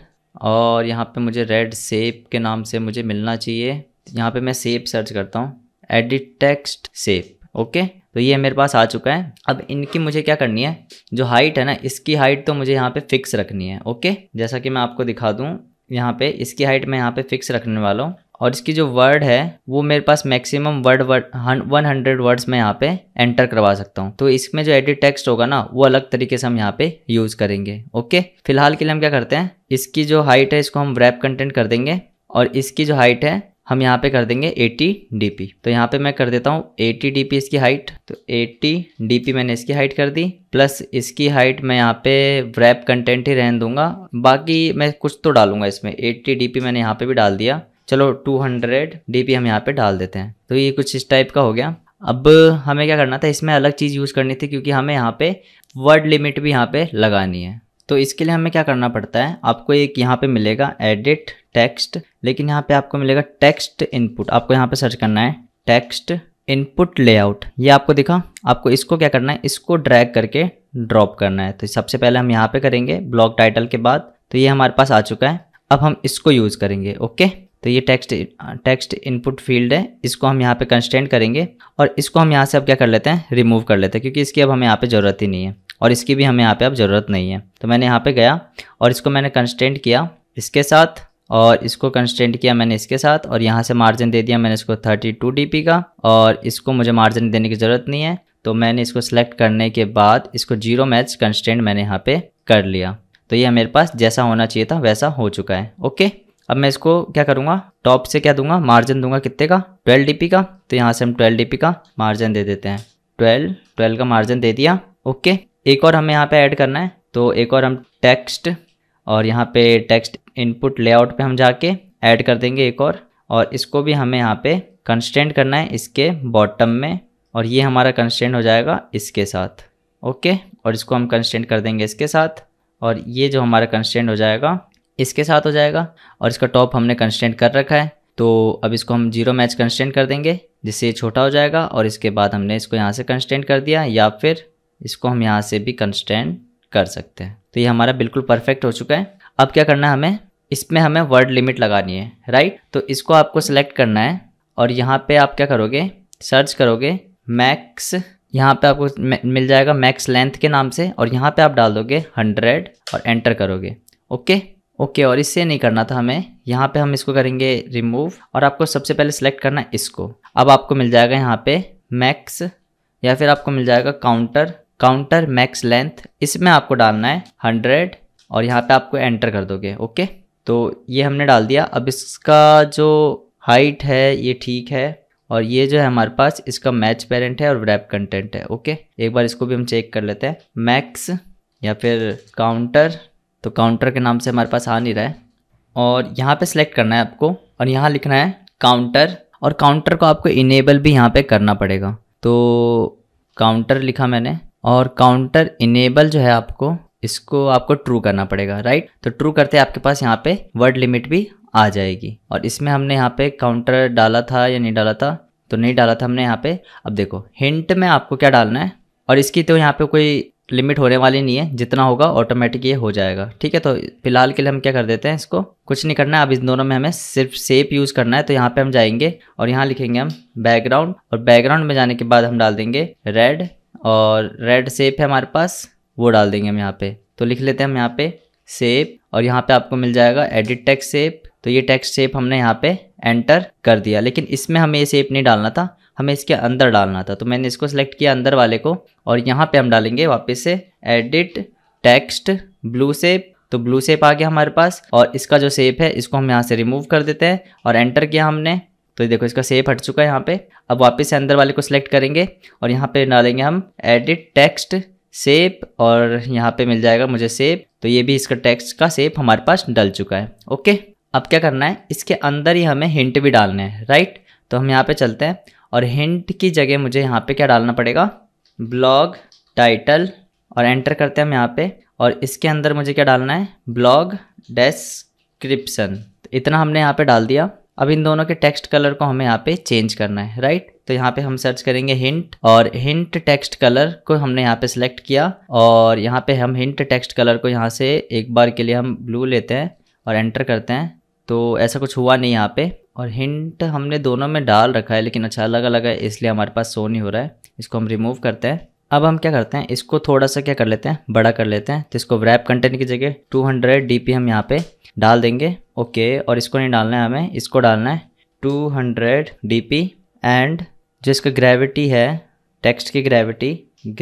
और यहाँ पे मुझे रेड सेप के नाम से मुझे मिलना चाहिए यहाँ पे मैं सेप सर्च करता हूँ एडिट टेक्स्ट सेप ओके तो ये मेरे पास आ चुका है अब इनकी मुझे क्या करनी है जो हाइट है ना इसकी हाइट तो मुझे यहाँ पे फिक्स रखनी है ओके जैसा कि मैं आपको दिखा दूँ यहाँ पे इसकी हाइट मैं यहाँ पे फिक्स रखने वाला हूँ और इसकी जो वर्ड है वो मेरे पास maximum word word one hundred words में यहाँ पे एंटर करवा सकता हूँ तो इसमें जो एडिट टेक्स्ट होगा ना वो अलग तरीके से हम यहाँ पे यूज़ करेंगे ओके फिलहाल के लिए हम क्या करते हैं इसकी जो हाइट है इसको हम रैप कंटेंट कर देंगे और इसकी जो हाइट है हम यहाँ पे कर देंगे 80 dp तो यहाँ पे मैं कर देता हूँ 80 dp इसकी हाइट तो 80 dp मैंने इसकी हाइट कर दी प्लस इसकी हाइट मैं यहाँ पे रैप कंटेंट ही रहने दूंगा बाकी मैं कुछ तो डालूंगा इसमें 80 dp मैंने यहाँ पे भी डाल दिया चलो 200 dp हम यहाँ पे डाल देते हैं तो ये कुछ इस टाइप का हो गया अब हमें क्या करना था इसमें अलग चीज़ यूज़ करनी थी क्योंकि हमें यहाँ पे वर्ड लिमिट भी यहाँ पे लगानी है तो इसके लिए हमें क्या करना पड़ता है आपको एक यहाँ पे मिलेगा एडिट टेक्स्ट लेकिन यहाँ पे आपको मिलेगा टेक्स्ट इनपुट आपको यहाँ पे सर्च करना है टेक्स्ट इनपुट लेआउट ये आपको दिखा आपको इसको क्या करना है इसको ड्रैग करके ड्रॉप करना है तो सबसे पहले हम यहाँ पे करेंगे ब्लॉग टाइटल के बाद तो ये हमारे पास आ चुका है अब हम इसको यूज़ करेंगे ओके तो ये टेक्स्ट टेक्स्ट इनपुट फील्ड है इसको हम यहाँ पे कंस्टेंट करेंगे और इसको हम यहाँ से अब क्या कर लेते हैं रिमूव कर लेते हैं क्योंकि इसकी अब हमें यहाँ पे ज़रूरत ही नहीं है और इसकी भी हमें यहाँ पे अब ज़रूरत नहीं है तो मैंने यहाँ पे गया और इसको मैंने कंस्टेंट किया इसके साथ और इसको कंस्टेंट किया मैंने इसके साथ और यहाँ से मार्जिन दे दिया मैंने इसको थर्टी टू का और इसको मुझे मार्जिन देने की ज़रूरत नहीं है तो मैंने इसको सेलेक्ट करने के बाद इसको जीरो मैच कंस्टेंट मैंने यहाँ पर कर लिया तो ये मेरे पास जैसा होना चाहिए था वैसा हो चुका है ओके अब मैं इसको क्या करूँगा टॉप से क्या दूंगा मार्जिन दूंगा कितने का ट्वेल्व डी का तो यहाँ से हम ट्वेल्व डी का मार्जिन दे देते हैं ट्वेल्व ट्वेल्व का मार्जिन दे दिया ओके एक और हमें यहाँ पे ऐड करना है तो एक और हम टेक्स्ट और यहाँ पे टेक्स्ट इनपुट लेआउट पे हम जाके ऐड कर देंगे एक और और इसको भी हमें यहाँ पे कंस्टेंट करना है इसके बॉटम में और ये हमारा कंस्टेंट हो जाएगा इसके साथ ओके और इसको हम कंस्टेंट कर देंगे इसके साथ और ये जो हमारा कंस्टेंट हो जाएगा इसके साथ हो जाएगा और इसका टॉप हमने कंस्टेंट कर रखा है तो अब इसको हम जीरो मैच कंस्टेंट कर देंगे जिससे ये छोटा हो जाएगा और इसके बाद हमने इसको यहाँ से कंस्टेंट कर दिया या फिर इसको हम यहाँ से भी कंस्टेंट कर सकते हैं तो ये हमारा बिल्कुल परफेक्ट हो चुका है अब क्या करना है हमें इसमें हमें वर्ड लिमिट लगानी है राइट तो इसको आपको सिलेक्ट करना है और यहाँ पे आप क्या करोगे सर्च करोगे मैक्स यहाँ पे आपको मिल जाएगा मैक्स लेंथ के नाम से और यहाँ पे आप डाल दोगे हंड्रेड और एंटर करोगे ओके ओके और इससे नहीं करना था हमें यहाँ पे हम इसको करेंगे रिमूव और आपको सबसे पहले सेलेक्ट करना है इसको अब आपको मिल जाएगा यहाँ पे मैक्स या फिर आपको मिल जाएगा काउंटर काउंटर मैक्स लेंथ इसमें आपको डालना है हंड्रेड और यहाँ पे आपको एंटर कर दोगे ओके तो ये हमने डाल दिया अब इसका जो हाइट है ये ठीक है और ये जो है हमारे पास इसका मैच पेरेंट है और रैप कंटेंट है ओके एक बार इसको भी हम चेक कर लेते हैं मैक्स या फिर काउंटर तो काउंटर के नाम से हमारे पास आ नहीं रहा है और यहाँ पे सिलेक्ट करना है आपको और यहाँ लिखना है काउंटर और काउंटर को आपको इनेबल भी यहाँ पे करना पड़ेगा तो काउंटर लिखा मैंने और काउंटर इनेबल जो है आपको इसको आपको ट्रू करना पड़ेगा राइट तो ट्रू करते आपके पास यहाँ पे वर्ड लिमिट भी आ जाएगी और इसमें हमने यहाँ पे काउंटर डाला था या नहीं डाला था तो नहीं डाला था हमने यहाँ पे अब देखो हिंट में आपको क्या डालना है और इसकी तो यहाँ पे कोई लिमिट होने वाली नहीं है जितना होगा ऑटोमेटिक ये हो जाएगा ठीक है तो फिलहाल के लिए हम क्या कर देते हैं इसको कुछ नहीं करना है अब इन दोनों में हमें सिर्फ सेप यूज़ करना है तो यहाँ पे हम जाएंगे और यहाँ लिखेंगे हम बैकग्राउंड और बैकग्राउंड में जाने के बाद हम डाल देंगे रेड और रेड सेप है हमारे पास वो डाल देंगे हम यहाँ पे तो लिख लेते हैं हम यहाँ पे सेप और यहाँ पे आपको मिल जाएगा एडिट टेक्स सेप तो ये टेक्स्ट सेप हमने यहाँ पे एंटर कर दिया लेकिन इसमें हमें ये सेप नहीं डालना था हमें इसके अंदर डालना था तो मैंने इसको सेलेक्ट किया अंदर वाले को और यहाँ पे हम डालेंगे वापस से एडिट टेक्स्ट ब्लू सेप तो ब्लू सेप आ गया हमारे पास और इसका जो सेप है इसको हम यहाँ से रिमूव कर देते हैं और एंटर किया हमने तो देखो इसका सेप हट चुका है यहाँ पे अब वापस से अंदर वाले को सिलेक्ट करेंगे और यहाँ पे डालेंगे हम एडिट टेक्स्ट सेप और यहाँ पे मिल जाएगा मुझे सेप तो ये भी इसका टेक्स्ट का सेप हमारे पास डल चुका है ओके अब क्या करना है इसके अंदर ही हमें हिंट भी डालना है राइट तो हम यहाँ पे चलते हैं और हिंट की जगह मुझे यहाँ पे क्या डालना पड़ेगा ब्लॉग टाइटल और एंटर करते हैं हम यहाँ पे और इसके अंदर मुझे क्या डालना है ब्लॉग डेस्क्रिप्सन तो इतना हमने यहाँ पे डाल दिया अब इन दोनों के टेक्स्ट कलर को हमें यहाँ पे चेंज करना है राइट तो यहाँ पे हम सर्च करेंगे हिंट और हिंट टेक्स्ट कलर को हमने यहाँ पे सिलेक्ट किया और यहाँ पे हम हिंट टेक्स्ट कलर को यहाँ से एक बार के लिए हम ब्लू लेते हैं और एंटर करते हैं तो ऐसा कुछ हुआ नहीं यहाँ पे और हिंट हमने दोनों में डाल रखा है लेकिन अच्छा अलग अलग है इसलिए हमारे पास शो नहीं हो रहा है इसको हम रिमूव करते हैं अब हम क्या करते हैं इसको थोड़ा सा क्या कर लेते हैं बड़ा कर लेते हैं तो इसको रैप कंटेंट की जगह 200 डीपी हम यहाँ पे डाल देंगे ओके और इसको नहीं डालना है हमें इसको डालना है 200 डीपी एंड जो इसका ग्रेविटी है टेक्स्ट की ग्रेविटी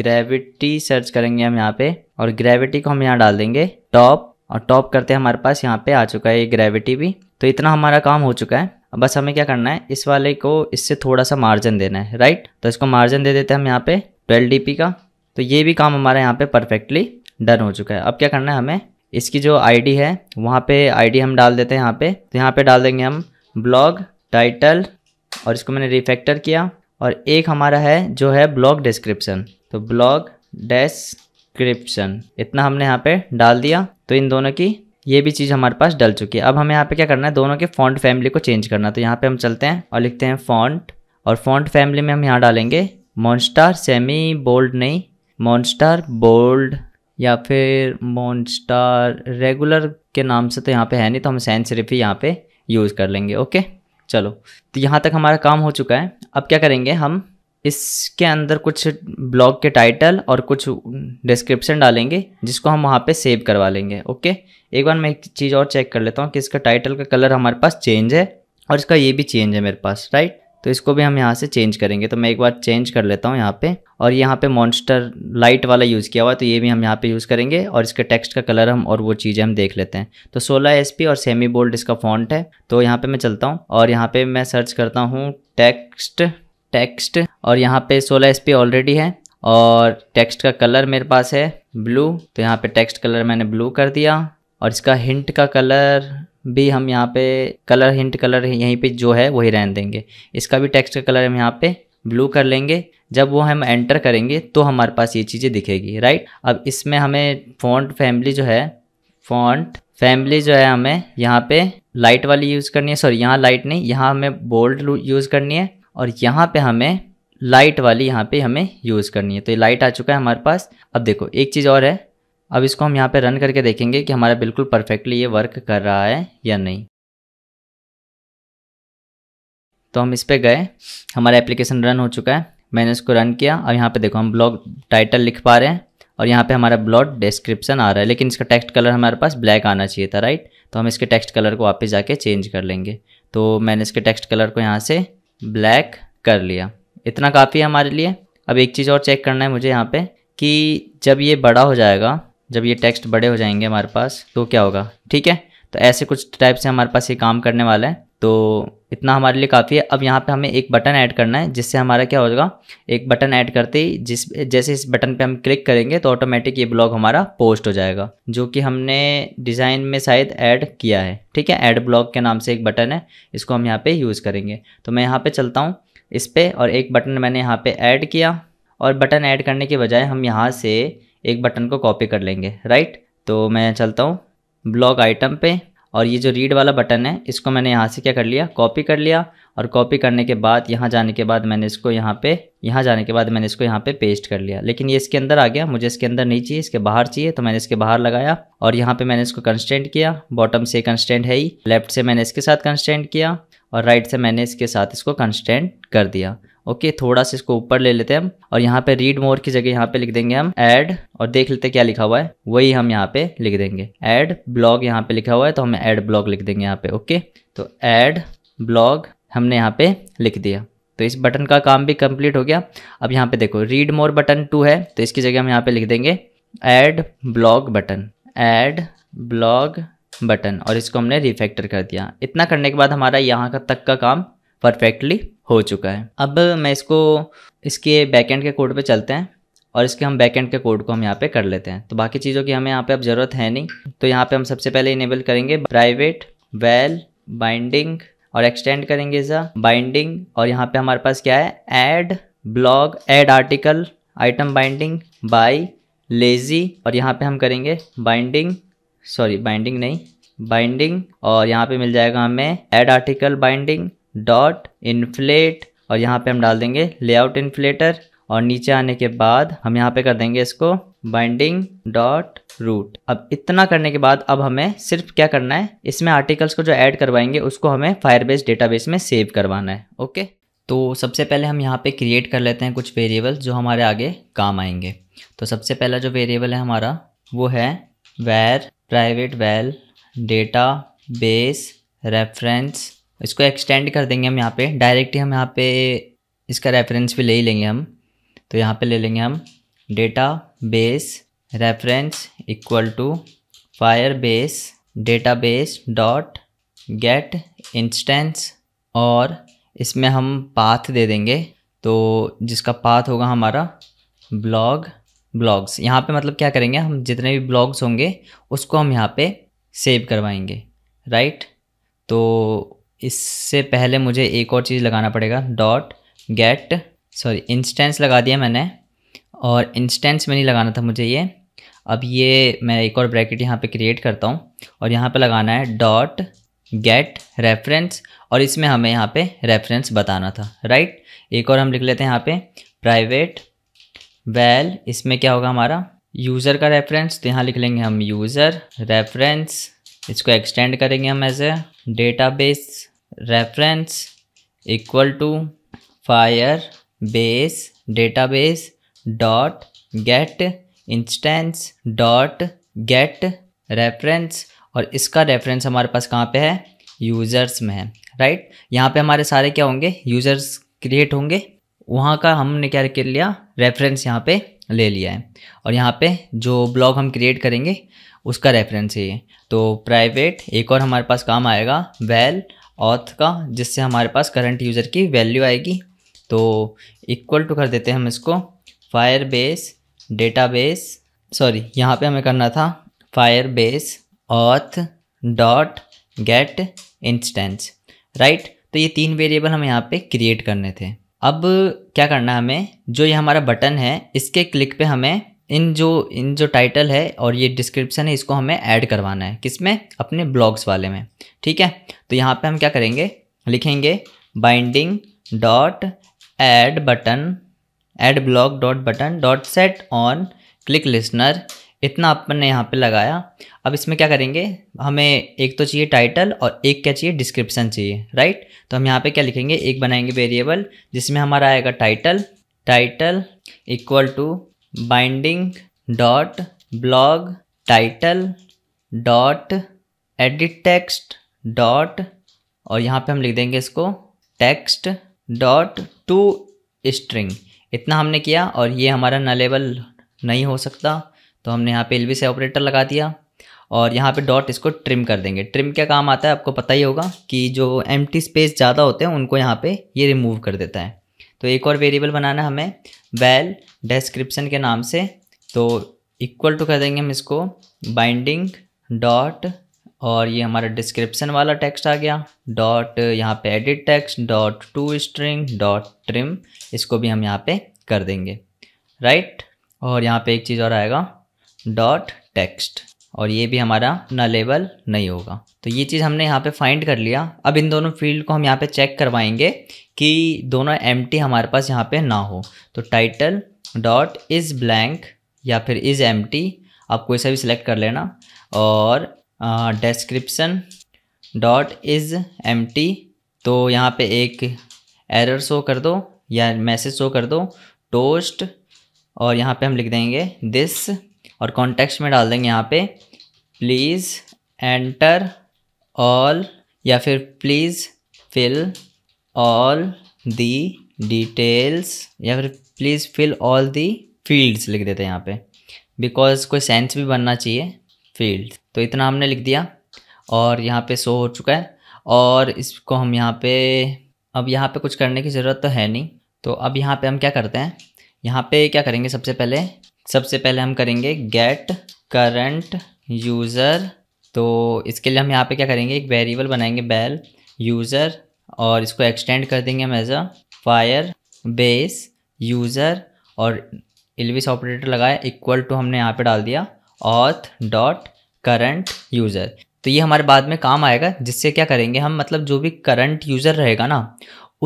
ग्रेविटी सर्च करेंगे हम यहाँ पे और ग्रेविटी को हम यहाँ डाल देंगे टॉप और टॉप करते हैं हमारे पास यहाँ पे आ चुका है ये ग्रेविटी भी तो इतना हमारा काम हो चुका है बस हमें क्या करना है इस वाले को इससे थोड़ा सा मार्जिन देना है राइट तो इसको मार्जिन दे देते हैं हम यहाँ पे ट्वेल्व डी का तो ये भी काम हमारा यहाँ पे परफेक्टली डन हो चुका है अब क्या करना है हमें इसकी जो आईडी है वहाँ पे आईडी हम डाल देते हैं यहाँ पे तो यहाँ पे डाल देंगे हम ब्लॉग टाइटल और इसको मैंने रिफेक्टर किया और एक हमारा है जो है ब्लॉग डिस्क्रिप्शन तो ब्लॉग डेस्क्रिप्शन इतना हमने यहाँ पे डाल दिया तो इन दोनों की ये भी चीज़ हमारे पास डल चुकी है अब हमें यहाँ पे क्या करना है दोनों के फॉन्ट फैमिली को चेंज करना है तो यहाँ पे हम चलते हैं और लिखते हैं फॉन्ट और फॉन्ट फैमिली में हम यहाँ डालेंगे मॉन्स्टार सेमी बोल्ड नहीं मॉन्स्टार बोल्ड या फिर मॉन्स्टार रेगुलर के नाम से तो यहाँ पे है नहीं तो हम सैन सिर्फ ही यहाँ पर यूज़ कर लेंगे ओके चलो तो यहाँ तक हमारा काम हो चुका है अब क्या करेंगे हम इसके अंदर कुछ ब्लॉग के टाइटल और कुछ डिस्क्रिप्शन डालेंगे जिसको हम वहाँ पे सेव करवा लेंगे ओके एक बार मैं एक चीज़ और चेक कर लेता हूँ कि इसका टाइटल का कलर हमारे पास चेंज है और इसका ये भी चेंज है मेरे पास राइट तो इसको भी हम यहाँ से चेंज करेंगे तो मैं एक बार चेंज कर लेता हूँ यहाँ पर और यहाँ पर मॉन्स्टर लाइट वाला यूज़ किया हुआ है तो ये भी हम यहाँ पर यूज़ करेंगे और इसके टेक्स्ट का कलर हम और वो चीज़ें हम देख लेते हैं तो सोलह एस और सेमी बोल्ड इसका फॉन्ट है तो यहाँ पर मैं चलता हूँ और यहाँ पर मैं सर्च करता हूँ टेक्स्ट टेक्स्ट और यहाँ पे सोलह एस ऑलरेडी है और टेक्स्ट का कलर मेरे पास है ब्लू तो यहाँ पे टेक्स्ट कलर मैंने ब्लू कर दिया और इसका हिंट का कलर भी हम यहाँ पे कलर हिंट कलर यहीं पे जो है वही रहने देंगे इसका भी टेक्स्ट का कलर हम यहाँ पे ब्लू कर लेंगे जब वो हम एंटर करेंगे तो हमारे पास ये चीज़ें दिखेगी राइट अब इसमें हमें फॉन्ट फैमिली जो है फॉन्ट फैमिली जो है हमें यहाँ पे लाइट वाली यूज़ करनी है सॉरी यहाँ लाइट नहीं यहाँ हमें बोल्ड यूज़ करनी है और यहाँ पे हमें लाइट वाली यहाँ पे हमें यूज़ करनी है तो ये लाइट आ चुका है हमारे पास अब देखो एक चीज़ और है अब इसको हम यहाँ पे रन करके देखेंगे कि हमारा बिल्कुल परफेक्टली ये वर्क कर रहा है या नहीं तो हम इस पर गए हमारा एप्लीकेशन रन हो चुका है मैंने इसको रन किया और यहाँ पर देखो हम ब्लॉग टाइटल लिख पा रहे हैं और यहाँ पे हमारा ब्लॉग डिस्क्रिप्शन आ रहा है लेकिन इसका टेक्स्ट कलर हमारे पास ब्लैक आना चाहिए था राइट तो हम इसके टेक्स्ट कलर को वापस जाके चेंज कर लेंगे तो मैंने इसके टेक्स्ट कलर को यहाँ से ब्लैक कर लिया इतना काफ़ी है हमारे लिए अब एक चीज़ और चेक करना है मुझे यहाँ पे कि जब ये बड़ा हो जाएगा जब ये टेक्स्ट बड़े हो जाएंगे हमारे पास तो क्या होगा ठीक है तो ऐसे कुछ टाइप से हमारे पास ये काम करने वाला है तो इतना हमारे लिए काफ़ी है अब यहाँ पे हमें एक बटन ऐड करना है जिससे हमारा क्या होगा एक बटन ऐड करते ही जिस जैसे इस बटन पे हम क्लिक करेंगे तो ऑटोमेटिक ये ब्लॉग हमारा पोस्ट हो जाएगा जो कि हमने डिज़ाइन में शायद ऐड किया है ठीक है ऐड ब्लॉग के नाम से एक बटन है इसको हम यहाँ पर यूज़ करेंगे तो मैं यहाँ पर चलता हूँ इस पर और एक बटन मैंने यहाँ पर ऐड किया और बटन ऐड करने के बजाय हम यहाँ से एक बटन को कॉपी कर लेंगे राइट तो मैं चलता हूँ ब्लॉग आइटम पे और ये जो रीड वाला बटन है इसको मैंने यहाँ से क्या कर लिया कॉपी कर लिया और कॉपी करने के बाद यहाँ जाने के बाद मैंने इसको यहाँ पे यहाँ जाने के बाद मैंने इसको यहाँ पे पेस्ट कर लिया लेकिन ये इसके अंदर आ गया मुझे इसके अंदर नहीं चाहिए इसके बाहर चाहिए तो मैंने इसके बाहर लगाया और यहाँ पे मैंने इसको कंस्टेंट किया बॉटम से कंस्टेंट है ही लेफ्ट से मैंने इसके साथ कंस्टेंट किया और राइट से मैंने इसके साथ इसको कंस्टेंट कर दिया ओके थोड़ा सा इसको ऊपर ले लेते हैं हम और यहाँ पे रीड मोर की जगह यहाँ पे लिख देंगे हम ऐड और देख लेते हैं क्या लिखा हुआ है वही हम यहाँ पे लिख देंगे ऐड ब्लॉग यहाँ पे लिखा हुआ है तो हम ऐड ब्लॉग लिख देंगे यहाँ पे ओके तो ऐड ब्लॉग हमने यहाँ पे लिख दिया तो इस बटन का काम भी कंप्लीट हो गया अब यहाँ पे देखो रीड मोर बटन टू है तो इसकी जगह हम यहाँ पे लिख देंगे add blog button add blog button और इसको हमने रिफैक्टर कर दिया इतना करने के बाद हमारा यहाँ का तक का काम परफेक्टली हो चुका है अब मैं इसको इसके बैकएंड के कोड पे चलते हैं और इसके हम बैकएंड के कोड को हम यहाँ पे कर लेते हैं तो बाकी चीज़ों की हमें यहाँ पे अब ज़रूरत है नहीं तो यहाँ पे हम सबसे पहले इनेबल करेंगे प्राइवेट वेल बाइंडिंग और एक्सटेंड करेंगे इसका बाइंडिंग और यहाँ पे हमारे पास क्या है add blog add article item binding by lazy और यहाँ पे हम करेंगे बाइंडिंग सॉरी बाइंडिंग नहीं बाइंडिंग और यहाँ पे मिल जाएगा हमें add article binding dot inflate और यहाँ पे हम डाल देंगे लेआउट इन्फ्लेटर और नीचे आने के बाद हम यहाँ पे कर देंगे इसको बाइंडिंग डॉट रूट अब इतना करने के बाद अब हमें सिर्फ क्या करना है इसमें आर्टिकल्स को जो ऐड करवाएंगे उसको हमें फायरबेस डेटाबेस में सेव करवाना है ओके तो सबसे पहले हम यहाँ पे क्रिएट कर लेते हैं कुछ वेरिएबल जो हमारे आगे काम आएंगे तो सबसे पहला जो वेरिएबल है हमारा वो है var private val data base reference इसको एक्सटेंड कर देंगे हम यहाँ पे डायरेक्ट ही हम यहाँ पे इसका रेफरेंस भी ले ही लेंगे हम तो यहाँ पे ले लेंगे हम data base reference equal to Firebase data base dot get instance और इसमें हम पाथ दे देंगे तो जिसका पाथ होगा हमारा ब्लॉग ब्लॉग्स यहाँ पे मतलब क्या करेंगे हम जितने भी ब्लॉग्स होंगे उसको हम यहाँ पे सेव करवाएंगे राइट तो इससे पहले मुझे एक और चीज़ लगाना पड़ेगा डॉट गेट सॉरी इंस्टेंस लगा दिया मैंने और इंस्टेंस में नहीं लगाना था मुझे ये अब ये मैं एक और ब्रैकेट यहाँ पे क्रिएट करता हूँ और यहाँ पे लगाना है डॉट गेट रेफरेंस और इसमें हमें यहाँ पे रेफरेंस बताना था राइट एक और हम लिख लेते हैं यहाँ पे प्राइवेट वेल इसमें क्या होगा हमारा यूज़र का रेफरेंस तो यहाँ लिख लेंगे हम यूज़र रेफरेंस इसको एक्सटेंड करेंगे हम as a database reference equal to Firebase database dot get instance dot get reference और इसका रेफरेंस हमारे पास कहाँ पे है यूज़र्स में है राइट यहाँ पे हमारे सारे क्या होंगे यूज़र्स क्रिएट होंगे वहाँ का हमने क्या कर लिया रेफरेंस यहाँ पे ले लिया है और यहाँ पे जो ब्लॉग हम क्रिएट करेंगे उसका रेफरेंस है ये तो प्राइवेट एक और हमारे पास काम आएगा वेल well, ऑथ का जिससे हमारे पास करंट यूज़र की वैल्यू आएगी तो इक्वल टू कर देते हैं हम इसको Firebase data database sorry यहाँ पर हमें करना था Firebase auth dot get instance right तो ये तीन वेरिएबल हमें यहाँ पे क्रिएट करने थे अब क्या करना है हमें जो ये हमारा बटन है इसके क्लिक पे हमें इन जो इन जो टाइटल है और ये डिस्क्रिप्शन है इसको हमें ऐड करवाना है किसमें अपने ब्लॉग्स वाले में ठीक है तो यहाँ पे हम क्या करेंगे लिखेंगे binding dot add button add blog dot button dot set on click listener इतना अपन ने यहाँ पे लगाया अब इसमें क्या करेंगे हमें एक तो चाहिए टाइटल और एक क्या चाहिए डिस्क्रिप्शन चाहिए राइट तो हम यहाँ पे क्या लिखेंगे एक बनाएंगे वेरिएबल जिसमें हमारा आएगा title title equal to binding dot blog title dot edit text dot और यहाँ पे हम लिख देंगे इसको टेक्स्ट डॉट टू स्ट्रिंग इतना हमने किया और ये हमारा नलेबल नहीं हो सकता तो हमने यहाँ पे एल से ऑपरेटर लगा दिया और यहाँ पे डॉट इसको ट्रिम कर देंगे ट्रिम क्या काम आता है आपको पता ही होगा कि जो एम्प्टी स्पेस ज़्यादा होते हैं उनको यहाँ पे ये रिमूव कर देता है तो एक और वेरिएबल बनाना हमें बैल डेस्क्रिप्शन के नाम से तो इक्वल टू कर देंगे हम इसको बाइंडिंग डॉट और ये हमारा डिस्क्रिप्शन वाला टेक्स्ट आ गया डॉट यहाँ पे edit text dot to string dot trim इसको भी हम यहाँ पे कर देंगे राइट और यहाँ पे एक चीज़ और आएगा डॉट टेक्स्ट और ये भी हमारा नलेबल नहीं होगा तो ये चीज़ हमने यहाँ पे फाइंड कर लिया अब इन दोनों फील्ड को हम यहाँ पे चेक करवाएंगे कि दोनों एम हमारे पास यहाँ पे ना हो तो टाइटल डॉट इज़ ब्लैंक या फिर इज़ एम आप कोई सा भी सिलेक्ट कर लेना और डिस्क्रिप्सन डॉट इज़ एम तो यहाँ पे एक एरर शो कर दो या मैसेज शो कर दो टोस्ट और यहाँ पे हम लिख देंगे दिस और कॉन्टेक्स्ट में डाल देंगे यहाँ पे प्लीज़ एंटर ऑल या फिर please fill all the details या फिर please fill all the fields लिख देते हैं यहाँ पे बिकॉज कोई सेंस भी बनना चाहिए फील्ड तो इतना हमने लिख दिया और यहाँ पे शो हो चुका है और इसको हम यहाँ पे अब यहाँ पे कुछ करने की ज़रूरत तो है नहीं तो अब यहाँ पे हम क्या करते हैं यहाँ पे क्या करेंगे सबसे पहले सबसे पहले हम करेंगे गेट करंट यूज़र तो इसके लिए हम यहाँ पे क्या करेंगे एक वेरिएबल बनाएंगे बैल यूज़र और इसको एक्सटेंड कर देंगे हम as a Firebase user और एलविस ऑपरेटर लगाया इक्वल टू हमने यहाँ पे डाल दिया ऑथ डॉट करंट यूज़र तो ये हमारे बाद में काम आएगा जिससे क्या करेंगे हम मतलब जो भी करंट यूज़र रहेगा ना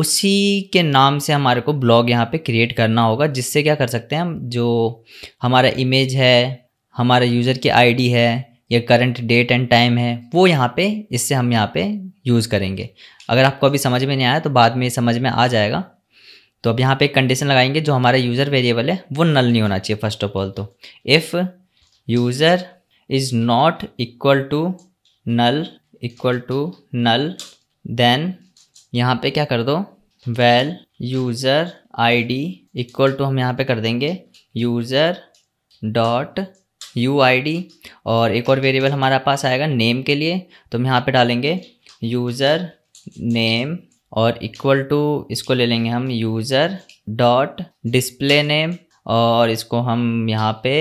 उसी के नाम से हमारे को ब्लॉग यहाँ पे क्रिएट करना होगा जिससे क्या कर सकते हैं हम जो हमारा इमेज है हमारा यूज़र की आईडी है या करंट डेट एंड टाइम है वो यहाँ पे इससे हम यहाँ पे यूज़ करेंगे अगर आपको अभी समझ में नहीं आया तो बाद में समझ में आ जाएगा तो अब यहाँ पे कंडीशन लगाएंगे जो हमारा यूज़र वेरिएबल है वो नल नहीं होना चाहिए फर्स्ट ऑफ ऑल तो if user is not equal to null equal to null then यहाँ पे क्या कर दो val user D equal to हम यहाँ पे कर देंगे यूज़र डॉट यू आई और एक और वेरिएबल हमारा पास आएगा नेम के लिए तो हम यहाँ पे डालेंगे यूज़र नेम और इक्वल टू इसको ले लेंगे हम यूज़र डॉट डिस्प्ले नेम और इसको हम यहाँ पे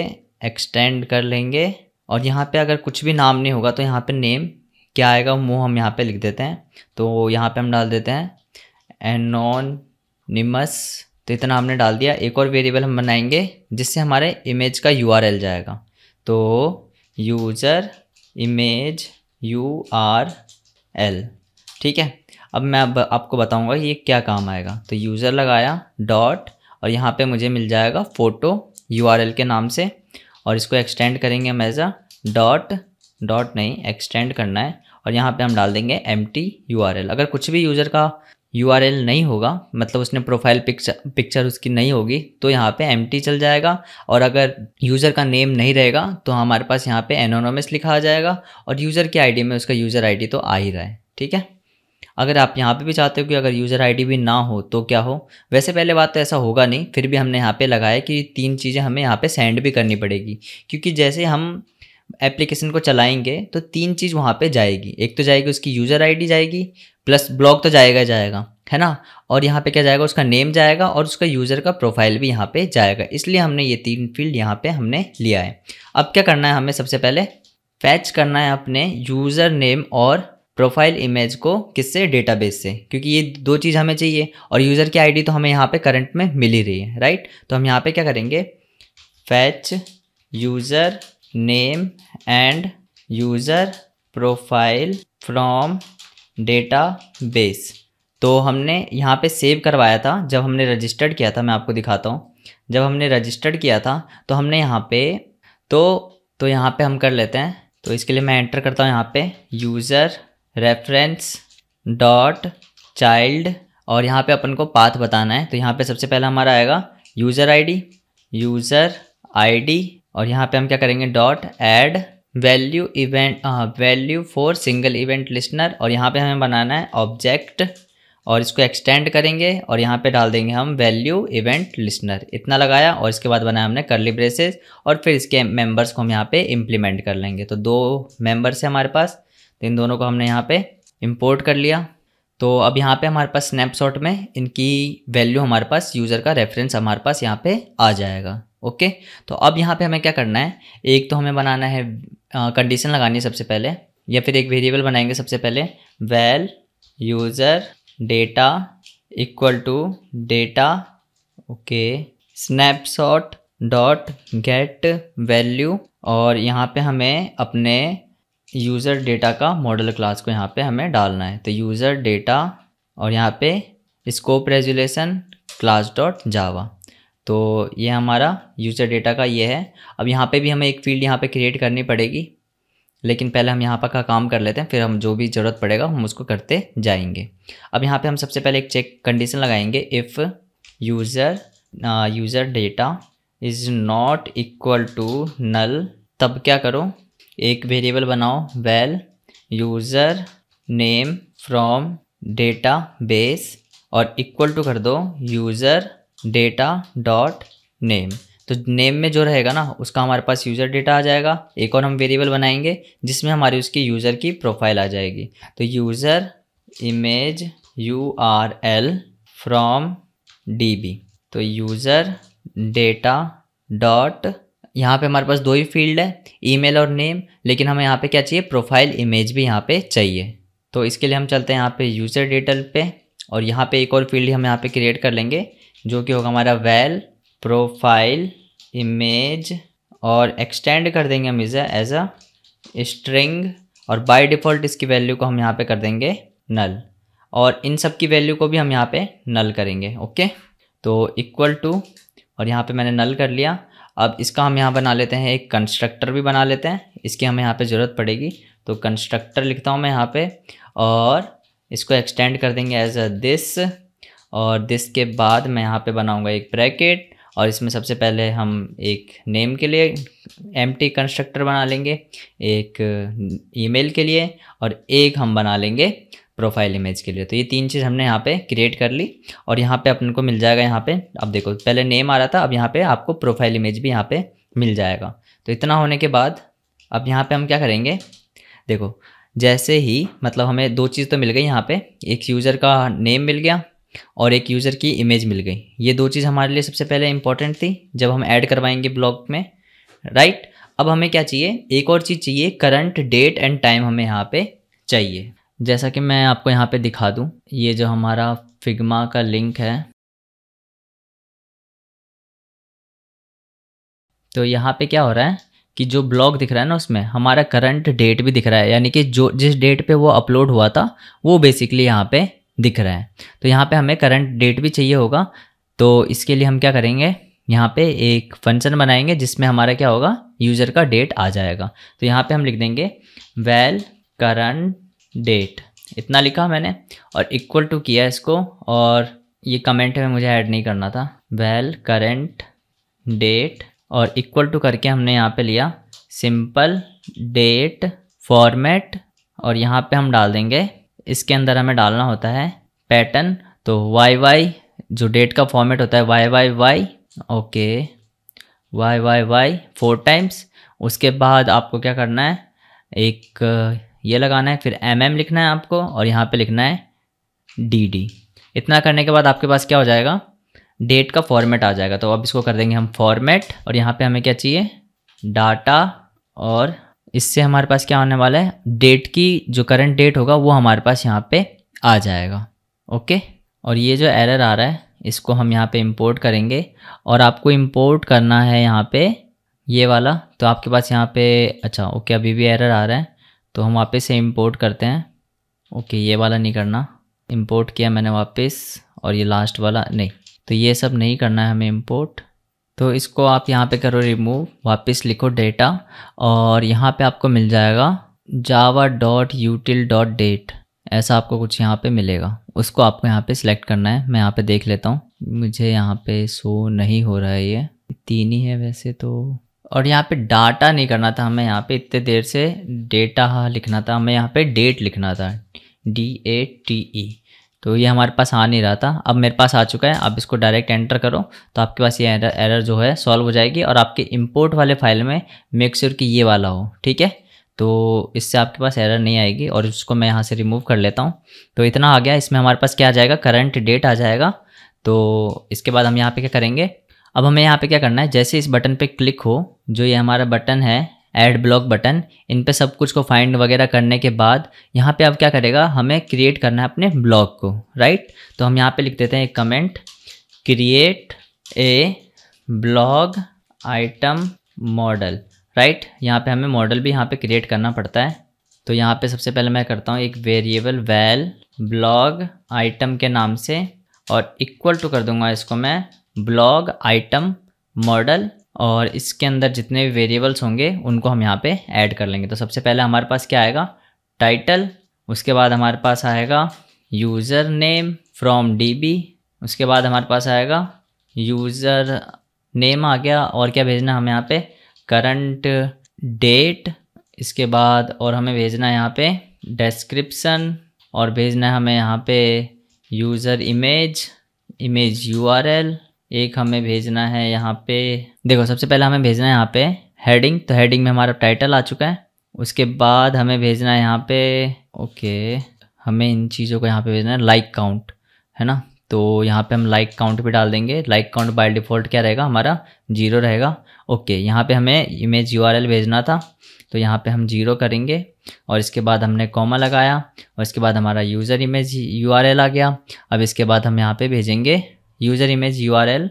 एक्सटेंड कर लेंगे और यहाँ पे अगर कुछ भी नाम नहीं होगा तो यहाँ पे नेम क्या आएगा वो हम यहाँ पे लिख देते हैं तो यहाँ पे हम डाल देते हैं एनॉन निमस तो इतना हमने डाल दिया एक और वेरिएबल हम बनाएंगे जिससे हमारे इमेज का यू जाएगा तो user image U R L ठीक है अब मैं अब आपको बताऊंगा ये क्या काम आएगा तो यूज़र लगाया डॉट और यहाँ पे मुझे मिल जाएगा फ़ोटो यू के नाम से और इसको एक्सटेंड करेंगे हम एज डॉट डॉट नहीं एक्सटेंड करना है और यहाँ पे हम डाल देंगे empty U R L अगर कुछ भी यूज़र का यू आर एल नहीं होगा मतलब उसने प्रोफाइल पिक्चर पिक्चर उसकी नहीं होगी तो यहाँ पे एम टी चल जाएगा और अगर यूज़र का नेम नहीं रहेगा तो हमारे पास यहाँ पे एनोनोमस लिखा आ जाएगा और यूज़र की आई में उसका यूज़र आई तो आ ही रहा है ठीक है अगर आप यहाँ पे भी चाहते हो कि अगर यूज़र आईडी भी ना हो तो क्या हो वैसे पहले बात तो ऐसा होगा नहीं फिर भी हमने यहाँ पे लगाया कि तीन चीज़ें हमें यहाँ पे सेंड भी करनी पड़ेगी क्योंकि जैसे हम एप्लीकेशन को चलाएंगे तो तीन चीज़ वहाँ पे जाएगी एक तो जाएगी उसकी यूज़र आईडी जाएगी प्लस ब्लॉग तो जाएगा जाएगा है ना और यहाँ पे क्या जाएगा उसका नेम जाएगा और उसका यूज़र का प्रोफाइल भी यहाँ पे जाएगा इसलिए हमने ये तीन फील्ड यहाँ पे हमने लिया है अब क्या करना है हमें सबसे पहले फैच करना है अपने यूज़र नेम और प्रोफाइल इमेज को किससे डेटाबेस से क्योंकि ये दो चीज़ हमें चाहिए और यूज़र की आईडी तो हमें यहाँ पे करंट में मिल ही रही है राइट तो हम यहाँ पे क्या करेंगे fetch user name and user profile from database तो हमने यहाँ पे सेव करवाया था जब हमने रजिस्टर्ड किया था मैं आपको दिखाता हूँ जब हमने रजिस्टर्ड किया था तो हमने यहाँ पे तो तो यहाँ पे हम कर लेते हैं तो इसके लिए मैं एंटर करता हूँ यहाँ पे यूज़र रेफरेंस डॉट चाइल्ड और यहाँ पे अपन को पाथ बताना है तो यहाँ पे सबसे पहला हमारा आएगा यूज़र डी यूज़र डी और यहाँ पे हम क्या करेंगे dot add value event value for single event listener और यहाँ पे हमें बनाना है ऑब्जेक्ट और इसको एक्सटेंड करेंगे और यहाँ पे डाल देंगे हम वैल्यू इवेंट लिस्नर इतना लगाया और इसके बाद बनाया हमने करली ब्रेसेस और फिर इसके मेंबर्स को हम यहाँ पे इम्प्लीमेंट कर लेंगे तो दो मेंबर्स हैं हमारे पास तो इन दोनों को हमने यहाँ पे इम्पोर्ट कर लिया तो अब यहाँ पे हमारे पास स्नैपशॉट में इनकी वैल्यू हमारे पास यूज़र का रेफरेंस हमारे पास यहाँ पे आ जाएगा ओके तो अब यहाँ पे हमें क्या करना है एक तो हमें बनाना है कंडीशन लगानी है सबसे पहले या फिर एक वेरिएबल बनाएंगे सबसे पहले val user data equal to data okay snapshot dot get value और यहाँ पे हमें अपने यूज़र डेटा का मॉडल क्लास को यहाँ पे हमें डालना है तो यूज़र डेटा और यहाँ पे scope resolution class dot Java तो ये हमारा यूज़र डेटा का ये है अब यहाँ पे भी हमें एक फील्ड यहाँ पे क्रिएट करनी पड़ेगी लेकिन पहले हम यहाँ पर का काम कर लेते हैं फिर हम जो भी ज़रूरत पड़ेगा हम उसको करते जाएंगे अब यहाँ पे हम सबसे पहले एक चेक कंडीशन लगाएंगे if user user data is not equal to null तब क्या करो एक वेरिएबल बनाओ val user name from data base और इक्वल टू कर दो यूज़र डेटा डॉट नेम तो नेम में जो रहेगा ना उसका हमारे पास यूज़र डेटा आ जाएगा एक और हम वेरिएबल बनाएंगे जिसमें हमारी उसकी यूज़र की प्रोफाइल आ जाएगी तो user image U R L from D B तो यूज़र डेटा डॉट यहाँ पे हमारे पास दो ही फील्ड है ईमेल और नेम लेकिन हमें यहाँ पे क्या चाहिए प्रोफाइल इमेज भी यहाँ पे चाहिए तो इसके लिए हम चलते हैं यहाँ पे यूज़र डेटल पे और यहाँ पे एक और फील्ड हम यहाँ पे क्रिएट कर लेंगे जो कि होगा हमारा वेल प्रोफाइल इमेज और एक्सटेंड कर देंगे हम इसे एज अ स्ट्रिंग और बाय डिफ़ॉल्ट इसकी वैल्यू को हम यहाँ पे कर देंगे नल और इन सब की वैल्यू को भी हम यहाँ पे नल करेंगे ओके तो इक्वल टू और यहाँ पे मैंने नल कर लिया अब इसका हम यहाँ बना लेते हैं एक कंस्ट्रक्टर भी बना लेते हैं इसकी हमें यहाँ पर ज़रूरत पड़ेगी तो कंस्ट्रक्टर लिखता हूँ मैं यहाँ पर और इसको एक्सटेंड कर देंगे एज अ दिस और दिस के बाद मैं यहाँ पे बनाऊँगा एक ब्रैकेट और इसमें सबसे पहले हम एक नेम के लिए एम कंस्ट्रक्टर बना लेंगे एक ईमेल के लिए और एक हम बना लेंगे प्रोफाइल इमेज के लिए तो ये तीन चीज़ हमने यहाँ पे क्रिएट कर ली और यहाँ पे अपन को मिल जाएगा यहाँ पे अब देखो पहले नेम आ रहा था अब यहाँ पे आपको प्रोफाइल इमेज भी यहाँ पे मिल जाएगा तो इतना होने के बाद अब यहाँ पे हम क्या करेंगे देखो जैसे ही मतलब हमें दो चीज़ तो मिल गई यहाँ पे एक यूज़र का नेम मिल गया और एक यूज़र की इमेज मिल गई ये दो चीज़ हमारे लिए सबसे पहले इंपॉर्टेंट थी जब हम ऐड करवाएंगे ब्लॉग में राइट अब हमें क्या चाहिए एक और चीज़ चाहिए करंट डेट एंड टाइम हमें यहाँ पे चाहिए जैसा कि मैं आपको यहाँ पे दिखा दूँ ये जो हमारा फिगमा का लिंक है तो यहाँ पे क्या हो रहा है कि जो ब्लॉग दिख रहा है ना उसमें हमारा करंट डेट भी दिख रहा है यानी कि जो जिस डेट पे वो अपलोड हुआ था वो बेसिकली यहाँ पे दिख रहा है तो यहाँ पे हमें करंट डेट भी चाहिए होगा तो इसके लिए हम क्या करेंगे यहाँ पे एक फंक्शन बनाएंगे जिसमें हमारा क्या होगा यूज़र का डेट आ जाएगा तो यहाँ पे हम लिख देंगे वेल करंट डेट इतना लिखा मैंने और इक्वल टू किया इसको और ये कमेंट में मुझे ऐड नहीं करना था वेल करंट डेट और इक्वल टू करके हमने यहाँ पे लिया सिंपल डेट फॉर्मेट और यहाँ पे हम डाल देंगे इसके अंदर हमें डालना होता है पैटर्न तो वाई वाई जो डेट का फॉर्मेट होता है Y Y Y okay Y Y Y four times उसके बाद आपको क्या करना है एक ये लगाना है फिर एम mm एम लिखना है आपको और यहाँ पे लिखना है डी डी इतना करने के बाद आपके पास क्या हो जाएगा डेट का फॉर्मेट आ जाएगा तो अब इसको कर देंगे हम फॉर्मेट और यहाँ पे हमें क्या चाहिए डाटा और इससे हमारे पास क्या होने वाला है डेट की जो करंट डेट होगा वो हमारे पास यहाँ पे आ जाएगा ओके और ये जो एरर आ रहा है इसको हम यहाँ पे इंपोर्ट करेंगे और आपको इंपोर्ट करना है यहाँ पे ये वाला तो आपके पास यहाँ पे अच्छा ओके अभी भी एरर आ रहा है तो हम वापस से इम्पोर्ट करते हैं ओके ये वाला नहीं करना इम्पोर्ट किया मैंने वापस और ये लास्ट वाला नहीं तो ये सब नहीं करना है हमें इम्पोर्ट तो इसको आप यहाँ पे करो रिमूव वापस लिखो डेटा और यहाँ पे आपको मिल जाएगा Java dot util dot date ऐसा आपको कुछ यहाँ पे मिलेगा उसको आपको यहाँ पे सिलेक्ट करना है मैं यहाँ पे देख लेता हूँ मुझे यहाँ पे शो नहीं हो रहा है ये तीन ही है वैसे तो और यहाँ पे डाटा नहीं करना था हमें यहाँ पे इतने देर से डेटा लिखना था हमें यहाँ पे डेट लिखना था डी ए टी ई तो ये हमारे पास आ नहीं रहा था अब मेरे पास आ चुका है आप इसको डायरेक्ट एंटर करो तो आपके पास ये एरर एरर जो है सॉल्व हो जाएगी और आपके इम्पोर्ट वाले फाइल में मेक श्योर कि ये वाला हो ठीक है तो इससे आपके पास एरर नहीं आएगी और इसको मैं यहाँ से रिमूव कर लेता हूँ तो इतना आ गया इसमें हमारे पास क्या आ जाएगा करंट डेट आ जाएगा तो इसके बाद हम यहाँ पर क्या करेंगे अब हमें यहाँ पर क्या करना है जैसे इस बटन पर क्लिक हो जो ये हमारा बटन है एड ब्लॉक बटन इन पे सब कुछ को फाइंड वगैरह करने के बाद यहाँ पे अब क्या करेगा हमें क्रिएट करना है अपने ब्लॉग को राइट तो हम यहाँ पे लिख देते हैं एक comment create a blog item model right यहाँ पे हमें मॉडल भी यहाँ पे क्रिएट करना पड़ता है तो यहाँ पे सबसे पहले मैं करता हूँ एक वेरिएबल वैल ब्लॉग आइटम के नाम से और इक्वल टू कर दूंगा इसको मैं ब्लॉग आइटम मॉडल और इसके अंदर जितने भी वेरिएबल्स होंगे उनको हम यहाँ पे ऐड कर लेंगे तो सबसे पहले हमारे पास क्या आएगा टाइटल उसके बाद हमारे पास आएगा यूज़र नेम फ्रॉम डी उसके बाद हमारे पास आएगा यूज़र नेम आ गया और क्या भेजना हमें यहाँ पे करंट डेट इसके बाद और हमें भेजना है यहाँ पे डिस्क्रिप्सन और भेजना है हमें यहाँ पे यूज़र इमेज इमेज यू एक हमें भेजना है यहाँ पे देखो सबसे पहले हमें भेजना है यहाँ पे हेडिंग तो हेडिंग में हमारा टाइटल आ चुका है उसके बाद हमें भेजना है यहाँ पे ओके हमें इन चीज़ों को यहाँ पे भेजना है लाइक काउंट है ना तो यहाँ पे हम लाइक काउंट भी डाल देंगे लाइक काउंट बाय डिफ़ॉल्ट क्या रहेगा हमारा जीरो रहेगा ओके यहाँ पे हमें इमेज यू भेजना था तो यहाँ पे हम जीरो करेंगे और इसके बाद हमने कॉमा लगाया और इसके बाद हमारा यूज़र इमेज यू आ गया अब इसके बाद हम यहाँ पे भेजेंगे user image U R L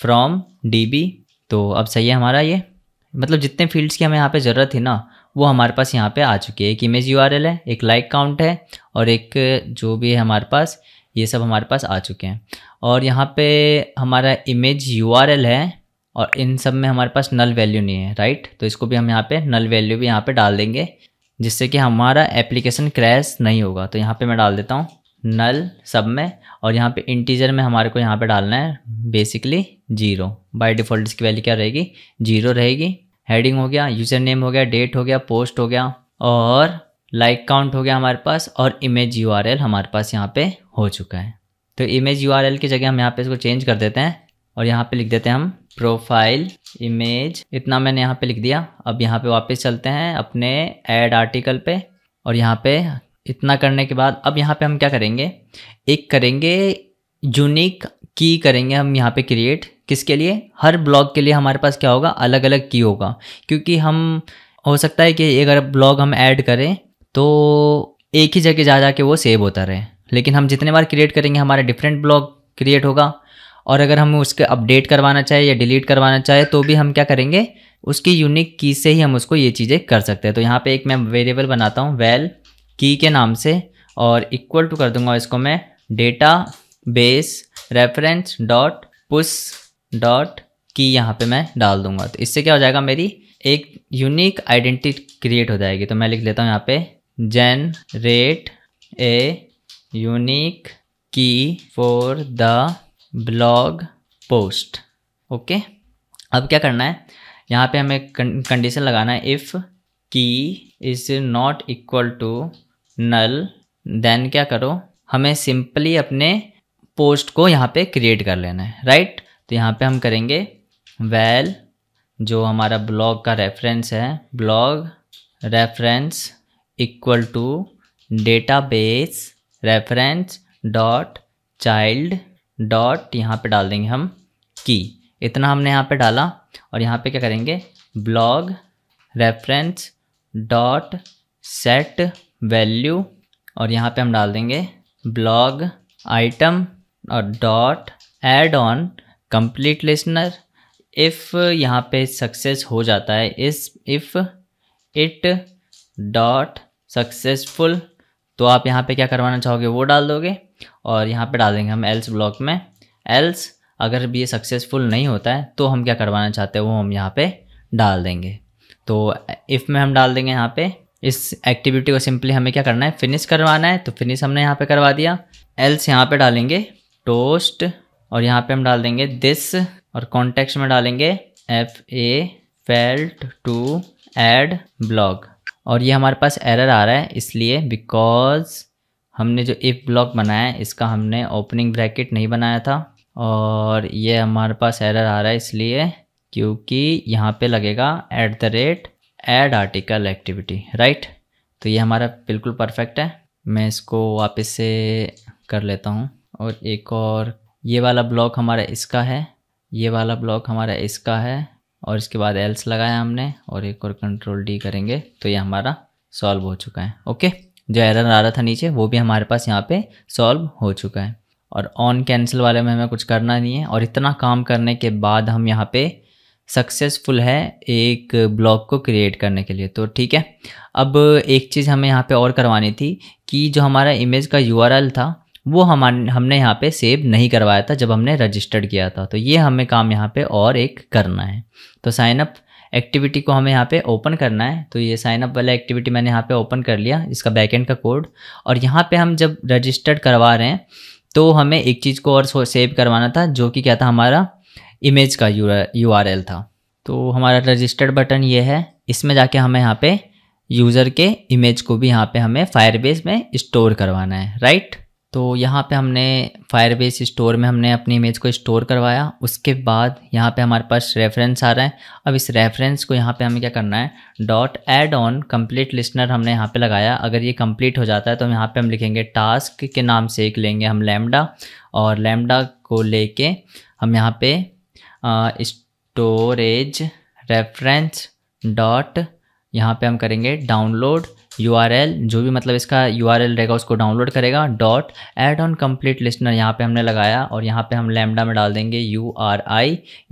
from D B तो अब सही है हमारा ये मतलब जितने फील्ड्स की हमें यहाँ पे ज़रूरत थी ना वो हमारे पास यहाँ पे आ चुकी है एक इमेज यू आर एल है एक लाइक काउंट है और एक जो भी है हमारे पास ये सब हमारे पास आ चुके हैं और यहाँ पे हमारा इमेज यू आर एल है और इन सब में हमारे पास नल वैल्यू नहीं है राइट तो इसको भी हम यहाँ पे नल वैल्यू भी यहाँ पे डाल देंगे जिससे कि हमारा एप्लीकेशन क्रैश नहीं होगा तो यहाँ पे मैं डाल देता हूँ नल सब में और यहाँ पे इंटीजर में हमारे को यहाँ पे डालना है बेसिकली जीरो बाय डिफ़ॉल्ट इसकी वैल्यू क्या रहेगी जीरो रहेगी हेडिंग हो गया यूज़र नेम हो गया डेट हो गया पोस्ट हो गया और लाइक like काउंट हो गया हमारे पास और इमेज यू हमारे पास यहाँ पे हो चुका है तो इमेज यू की जगह हम यहाँ पे इसको चेंज कर देते हैं और यहाँ पे लिख देते हैं हम प्रोफाइल इमेज इतना मैंने यहाँ पे लिख दिया अब यहाँ पे वापस चलते हैं अपने एड आर्टिकल पे और यहाँ पे इतना करने के बाद अब यहाँ पे हम क्या करेंगे एक करेंगे यूनिक की करेंगे हम यहाँ पे क्रिएट किसके लिए हर ब्लॉग के लिए हमारे पास क्या होगा अलग अलग की होगा क्योंकि हम हो सकता है कि अगर ब्लॉग हम ऐड करें तो एक ही जगह जा जा के वो सेव होता रहे लेकिन हम जितने बार क्रिएट करेंगे हमारा डिफरेंट ब्लॉग क्रिएट होगा और अगर हम उसके अपडेट करवाना चाहे या डिलीट करवाना चाहे तो भी हम क्या करेंगे उसकी यूनिक की से ही हम उसको ये चीज़ें कर सकते हैं तो यहाँ पे एक मैं वेरिएबल बनाता हूँ वेल की के नाम से और इक्वल टू कर दूंगा इसको मैं data base reference dot push dot key यहाँ पे मैं डाल दूंगा तो इससे क्या हो जाएगा मेरी एक यूनिक आइडेंटिटी क्रिएट हो जाएगी तो मैं लिख लेता हूँ यहाँ पे generate a unique key for the blog post okay अब क्या करना है यहाँ पे हमें कंडीशन लगाना है if key is not equal to null then क्या करो हमें सिंपली अपने पोस्ट को यहाँ पे क्रिएट कर लेना है राइट तो यहाँ पे हम करेंगे वेल जो हमारा ब्लॉग का रेफरेंस है blog reference equal to database reference dot child dot यहाँ पे डाल देंगे हम की इतना हमने यहाँ पे डाला और यहाँ पे क्या करेंगे blog reference dot set value और यहाँ पे हम डाल देंगे ब्लॉग आइटम और dot add on complete listener if यहाँ पे सक्सेस हो जाता है इस इफ़ इट डॉट सक्सेसफुल तो आप यहाँ पे क्या करवाना चाहोगे वो डाल दोगे और यहाँ पे डाल देंगे हम एल्स ब्लॉक में एल्स अगर भी ये सक्सेसफुल नहीं होता है तो हम क्या करवाना चाहते हैं वो हम यहाँ पे डाल देंगे तो इफ़ में हम डाल देंगे यहाँ पे इस एक्टिविटी को सिंपली हमें क्या करना है फिनिश करवाना है तो फिनिश हमने यहाँ पे करवा दिया एल्स यहाँ पे डालेंगे टोस्ट और यहाँ पे हम डाल देंगे दिस और कॉन्टेक्स्ट में डालेंगे F a failed to add blog और ये हमारे पास एरर आ रहा है इसलिए बिकॉज हमने जो इफ ब्लॉक बनाया है इसका हमने ओपनिंग ब्रैकेट नहीं बनाया था और ये हमारे पास एरर आ रहा है इसलिए क्योंकि यहाँ पे लगेगा at the rate add article activity right तो ये हमारा बिल्कुल परफेक्ट है मैं इसको वापस से कर लेता हूँ और एक और ये वाला ब्लॉक हमारा इसका है ये वाला ब्लॉक हमारा इसका है और इसके बाद एल्स लगाया हमने और एक और कंट्रोल डी करेंगे तो ये हमारा सॉल्व हो चुका है ओके जो एरर आ रहा था नीचे वो भी हमारे पास यहाँ पे सॉल्व हो चुका है और ऑन कैंसिल वाले में हमें कुछ करना नहीं है और इतना काम करने के बाद हम यहाँ पे सक्सेसफुल है एक ब्लॉग को क्रिएट करने के लिए तो ठीक है अब एक चीज़ हमें यहाँ पे और करवानी थी कि जो हमारा इमेज का यू था वो हम हमने यहाँ पे सेव नहीं करवाया था जब हमने रजिस्टर्ड किया था तो ये हमें काम यहाँ पे और एक करना है तो साइनअप एक्टिविटी को हमें यहाँ पे ओपन करना है तो ये साइनअप वाला एक्टिविटी मैंने यहाँ पे ओपन कर लिया इसका बैकएंड का कोड और यहाँ पे हम जब रजिस्टर्ड करवा रहे हैं तो हमें एक चीज़ को और सेव करवाना था जो कि क्या था हमारा इमेज का यू आर एल था तो हमारा रजिस्टर्ड बटन ये है इसमें जाके हमें यहाँ पे यूज़र के इमेज को भी यहाँ पे हमें फायरबेस में स्टोर करवाना है राइट तो यहाँ पे हमने फायरबेस स्टोर में हमने अपनी इमेज को स्टोर करवाया उसके बाद यहाँ पे हमारे पास रेफरेंस आ रहा है अब इस रेफरेंस को यहाँ पे हमें क्या करना है dot add on complete listener हमने यहाँ पे लगाया अगर ये कम्प्लीट हो जाता है तो यहाँ पे हम लिखेंगे टास्क के नाम से एक लेंगे हम लैमडा और लैमडा को लेके हम यहाँ पे स्टोरेज रेफरेंस डॉट यहाँ पे हम करेंगे डाउनलोड यू जो भी मतलब इसका यू रहेगा उसको डाउनलोड करेगा dot add on complete listener यहाँ पे हमने लगाया और यहाँ पे हम लैमडा में डाल देंगे यू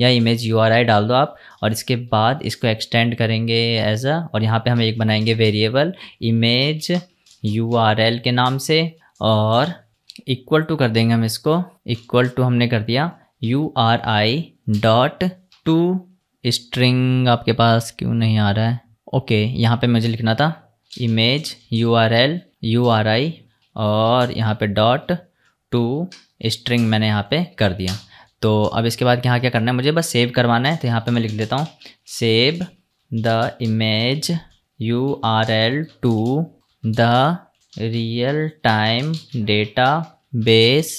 या इमेज यू डाल दो आप और इसके बाद इसको एक्सटेंड करेंगे एज अ और यहाँ पे हम एक बनाएंगे वेरिएबल इमेज यू के नाम से और इक्वल टू कर देंगे हम इसको इक्वल टू हमने कर दिया U R I dot to string आपके पास क्यों नहीं आ रहा है ओके यहाँ पे मुझे लिखना था image U R L U R I और यहाँ पे डॉट टू स्ट्रिंग मैंने यहाँ पे कर दिया तो अब इसके बाद यहाँ क्या करना है मुझे बस सेव करवाना है तो यहाँ पे मैं लिख देता हूँ save the image U R L to the real time data base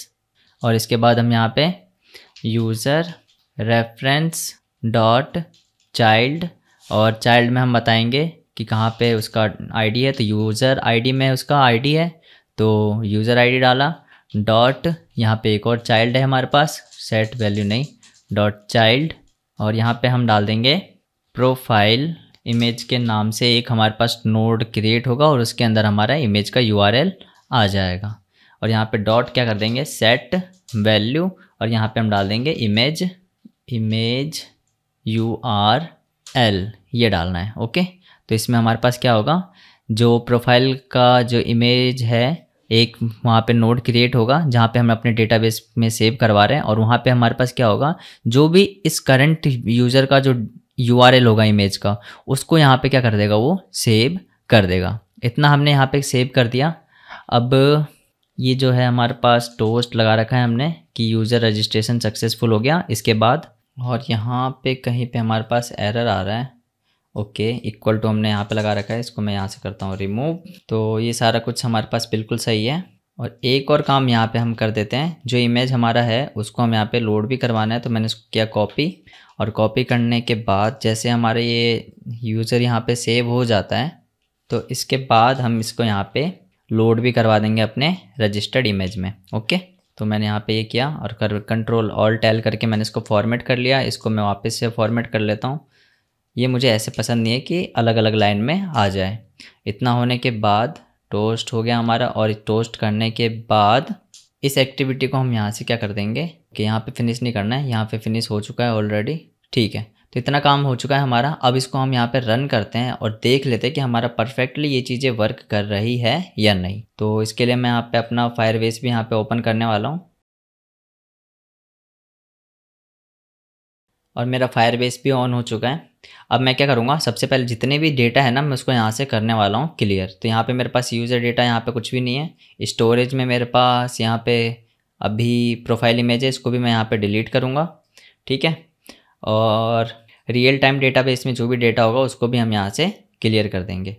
और इसके बाद हम यहाँ पे यूज़र रेफरेंस डॉट चाइल्ड और चाइल्ड में हम बताएंगे कि कहाँ पे उसका आईडी है तो यूज़र आईडी में उसका आईडी है तो यूज़र आईडी डाला डॉट यहाँ पे एक और चाइल्ड है हमारे पास सेट वैल्यू नहीं डॉट चाइल्ड और यहाँ पे हम डाल देंगे प्रोफाइल इमेज के नाम से एक हमारे पास नोड क्रिएट होगा और उसके अंदर हमारा इमेज का यू आ जाएगा और यहाँ पर डॉट क्या कर देंगे सेट वैल्यू और यहाँ पर हम डाल देंगे image image U R L ये डालना है ओके तो इसमें हमारे पास क्या होगा जो प्रोफाइल का जो इमेज है एक वहाँ पे नोड क्रिएट होगा जहाँ पे हम अपने डेटाबेस में सेव करवा रहे हैं और वहाँ पे हमारे पास क्या होगा जो भी इस करंट यूज़र का जो यू होगा इमेज का उसको यहाँ पे क्या कर देगा वो सेव कर देगा इतना हमने यहाँ पे सेव कर दिया अब ये जो है हमारे पास टोस्ट लगा रखा है हमने कि यूज़र रजिस्ट्रेशन सक्सेसफुल हो गया इसके बाद और यहाँ पे कहीं पे हमारे पास एरर आ रहा है ओके इक्वल टू हमने यहाँ पे लगा रखा है इसको मैं यहाँ से करता हूँ रिमूव तो ये सारा कुछ हमारे पास बिल्कुल सही है और एक और काम यहाँ पे हम कर देते हैं जो इमेज हमारा है उसको हम यहाँ पे लोड भी करवाना है तो मैंने इसको किया कॉपी और कॉपी करने के बाद जैसे हमारे ये यूज़र यहाँ पे सेव हो जाता है तो इसके बाद हम इसको यहाँ पे लोड भी करवा देंगे अपने रजिस्टर्ड इमेज में ओके तो मैंने यहाँ पे ये किया और कर कंट्रोल ऑल टैल करके मैंने इसको फॉर्मेट कर लिया इसको मैं वापस से फॉर्मेट कर लेता हूँ ये मुझे ऐसे पसंद नहीं है कि अलग अलग लाइन में आ जाए इतना होने के बाद टोस्ट हो गया हमारा और टोस्ट करने के बाद इस एक्टिविटी को हम यहाँ से क्या कर देंगे कि यहाँ पे फिनिश नहीं करना है यहाँ पे फिनिश हो चुका है ऑलरेडी ठीक है तो इतना काम हो चुका है हमारा अब इसको हम यहाँ पर रन करते हैं और देख लेते हैं कि हमारा परफेक्टली ये चीज़ें वर्क कर रही है या नहीं तो इसके लिए मैं यहाँ पे अपना फायरवेस भी यहाँ पे ओपन करने वाला हूँ और मेरा बेस भी ऑन हो चुका है अब मैं क्या करूँगा सबसे पहले जितने भी डेटा है ना मैं उसको यहाँ से करने वाला हूँ क्लियर तो यहाँ पे मेरे पास यूज़र डेटा यहाँ पे कुछ भी नहीं है स्टोरेज में मेरे पास यहाँ पे अभी प्रोफाइल इमेज है इसको भी मैं यहाँ पे डिलीट करूँगा ठीक है और रियल टाइम डेटाबेस में जो भी डेटा होगा उसको भी हम यहाँ से क्लियर कर देंगे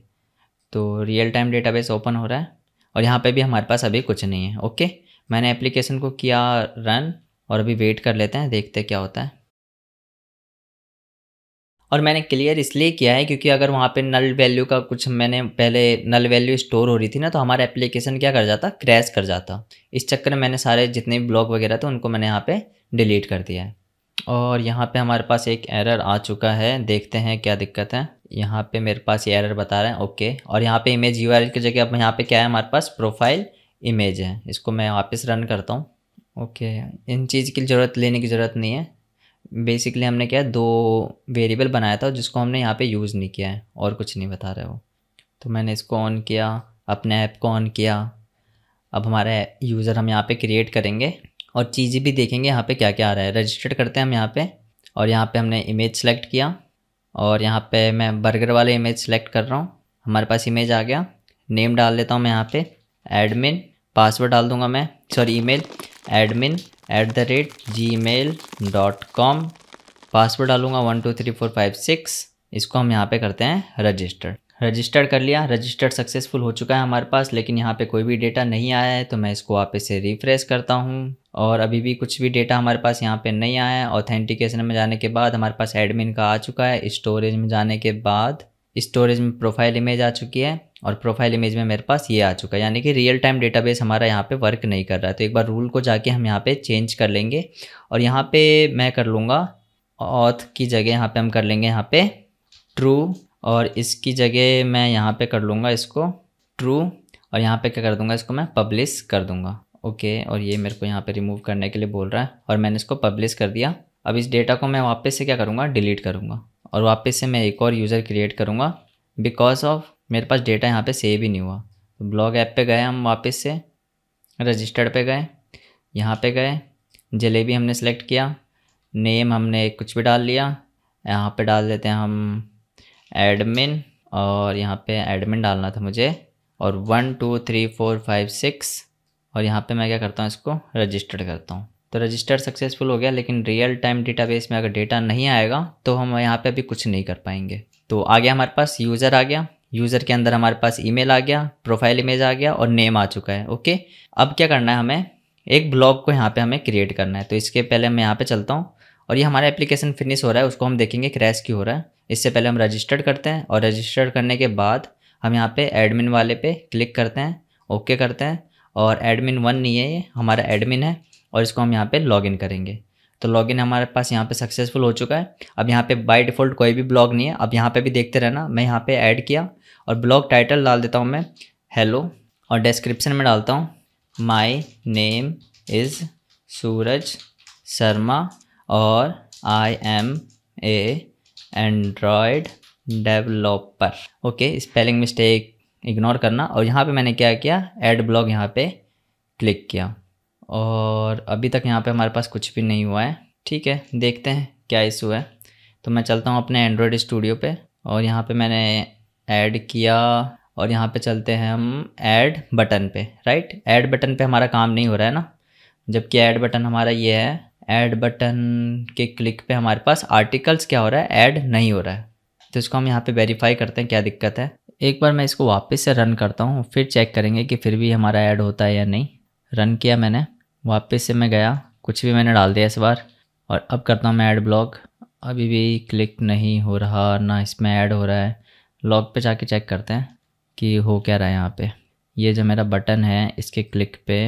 तो रियल टाइम डेटाबेस ओपन हो रहा है और यहाँ पे भी हमारे पास अभी कुछ नहीं है ओके मैंने एप्लीकेशन को किया रन और अभी वेट कर लेते हैं देखते क्या होता है और मैंने क्लियर इसलिए किया है क्योंकि अगर वहाँ पे नल वैल्यू का कुछ मैंने पहले नल वैल्यू स्टोर हो रही थी ना तो हमारा एप्लीकेशन क्या कर जाता क्रैश कर जाता इस चक्कर में मैंने सारे जितने भी ब्लॉग वगैरह थे उनको मैंने यहाँ पे डिलीट कर दिया है और यहाँ पे हमारे पास एक एरर आ चुका है देखते हैं क्या दिक्कत है यहाँ पे मेरे पास ये एरर बता रहे हैं ओके और यहाँ पे इमेज यू की जगह अब यहाँ पे क्या है हमारे पास प्रोफाइल इमेज है इसको मैं वापस रन करता हूँ ओके इन चीज़ की ज़रूरत लेने की ज़रूरत नहीं है बेसिकली हमने क्या है दो वेरिएबल बनाया था जिसको हमने यहाँ पर यूज़ नहीं किया है और कुछ नहीं बता रहे वो तो मैंने इसको ऑन किया अपने ऐप को ऑन किया अब हमारे यूज़र हम यहाँ पर क्रिएट करेंगे और चीज़ें भी देखेंगे यहाँ पे क्या क्या आ रहा है रजिस्टर्ड करते हैं हम यहाँ पे और यहाँ पे हमने इमेज सेलेक्ट किया और यहाँ पे मैं बर्गर वाले इमेज सेलेक्ट कर रहा हूँ हमारे पास इमेज आ गया नेम डाल लेता हूँ मैं यहाँ पर एडमिन पासवर्ड डाल दूँगा मैं sorry mail admin at the rate Gmail dot com password डालूँगा one two three four five six इसको हम यहाँ पे करते हैं रजिस्टर्ड रजिस्टर कर लिया रजिस्टर सक्सेसफुल हो चुका है हमारे पास लेकिन यहाँ पे कोई भी डेटा नहीं आया है तो मैं इसको आप इसे रिफ्रेश करता हूँ और अभी भी कुछ भी डेटा हमारे पास यहाँ पे नहीं आया है ऑथेंटिकेशन में जाने के बाद हमारे पास एडमिन का आ चुका है स्टोरेज में जाने के बाद स्टोरेज में प्रोफाइल इमेज आ चुकी है और प्रोफाइल इमेज में मेरे पास ये आ चुका है यानी कि रियल टाइम डेटाबेस हमारा यहाँ पे वर्क नहीं कर रहा है तो एक बार रूल को जाके हम यहाँ पे चेंज कर लेंगे और यहाँ पे मैं कर लूँगा ऑथ की जगह यहाँ पे हम कर लेंगे यहाँ पे ट्रू और इसकी जगह मैं यहाँ पे कर लूँगा इसको ट्रू और यहाँ पे क्या कर दूँगा इसको मैं पब्लिश कर दूँगा ओके और ये मेरे को यहाँ पे रिमूव करने के लिए बोल रहा है और मैंने इसको पब्लिश कर दिया अब इस डेटा को मैं वापस से क्या करूँगा डिलीट करूँगा और वापस से मैं एक और यूज़र क्रिएट करूँगा बिकॉज ऑफ मेरे पास डेटा यहाँ पर सेव ही नहीं हुआ तो ब्लॉग ऐप पर गए हम वापस से रजिस्टर्ड पर गए यहाँ पर गए जलेबी हमने सेलेक्ट किया नेम हमने कुछ भी डाल लिया यहाँ पे डाल देते हैं हम एडमिन और यहाँ पे एडमिन डालना था मुझे और one two three four five six और यहाँ पे मैं क्या करता हूँ इसको रजिस्टर्ड करता हूँ तो रजिस्टर सक्सेसफुल हो गया लेकिन रियल टाइम डेटाबेस में अगर डेटा नहीं आएगा तो हम यहाँ पे अभी कुछ नहीं कर पाएंगे तो आ गया हमारे पास यूज़र आ गया यूज़र के अंदर हमारे पास ई आ गया प्रोफाइल इमेज आ गया और नेम आ चुका है ओके अब क्या करना है हमें एक ब्लॉग को यहाँ पे हमें क्रिएट करना है तो इसके पहले मैं यहाँ पे चलता हूँ और ये हमारा एप्लीकेशन फिनिश हो रहा है उसको हम देखेंगे क्रैश क्यों हो रहा है इससे पहले हम रजिस्टर्ड करते हैं और रजिस्टर्ड करने के बाद हम यहाँ पे एडमिन वाले पे क्लिक करते हैं ओके करते हैं और एडमिन वन नहीं है ये हमारा एडमिन है और इसको हम यहाँ पे लॉगिन करेंगे तो लॉगिन हमारे पास यहाँ पे सक्सेसफुल हो चुका है अब यहाँ पे बाय डिफ़ॉल्ट कोई भी ब्लॉग नहीं है अब यहाँ पे भी देखते रहना मैं यहाँ पे ऐड किया और ब्लॉग टाइटल डाल देता हूँ मैं हेलो और डिस्क्रिप्शन में डालता हूँ my name is Suraj Sharma और I M a Android developer okay spelling mistake ignore करना और यहाँ पे मैंने क्या किया एड ब्लॉग यहाँ पे क्लिक किया और अभी तक यहाँ पे हमारे पास कुछ भी नहीं हुआ है ठीक है देखते हैं क्या इशू है तो मैं चलता हूँ अपने एंड्रॉयड स्टूडियो पे और यहाँ पे मैंने ऐड किया और यहाँ पे चलते हैं हम ऐड बटन पे राइट ऐड बटन पे हमारा काम नहीं हो रहा है ना जबकि ऐड बटन हमारा ये है ऐड बटन के क्लिक पे हमारे पास आर्टिकल्स क्या हो रहा है ऐड नहीं हो रहा है तो इसको हम यहाँ पे वेरीफाई करते हैं क्या दिक्कत है एक बार मैं इसको वापस से रन करता हूँ फिर चेक करेंगे कि फिर भी हमारा ऐड होता है या नहीं रन किया मैंने वापस से मैं गया कुछ भी मैंने डाल दिया इस बार और अब करता हूँ मैं ऐड ब्लॉग अभी भी क्लिक नहीं हो रहा ना इसमें ऐड हो रहा है लॉग पे जाके चेक करते हैं कि हो क्या रहा है यहाँ पे ये जो मेरा बटन है इसके क्लिक पे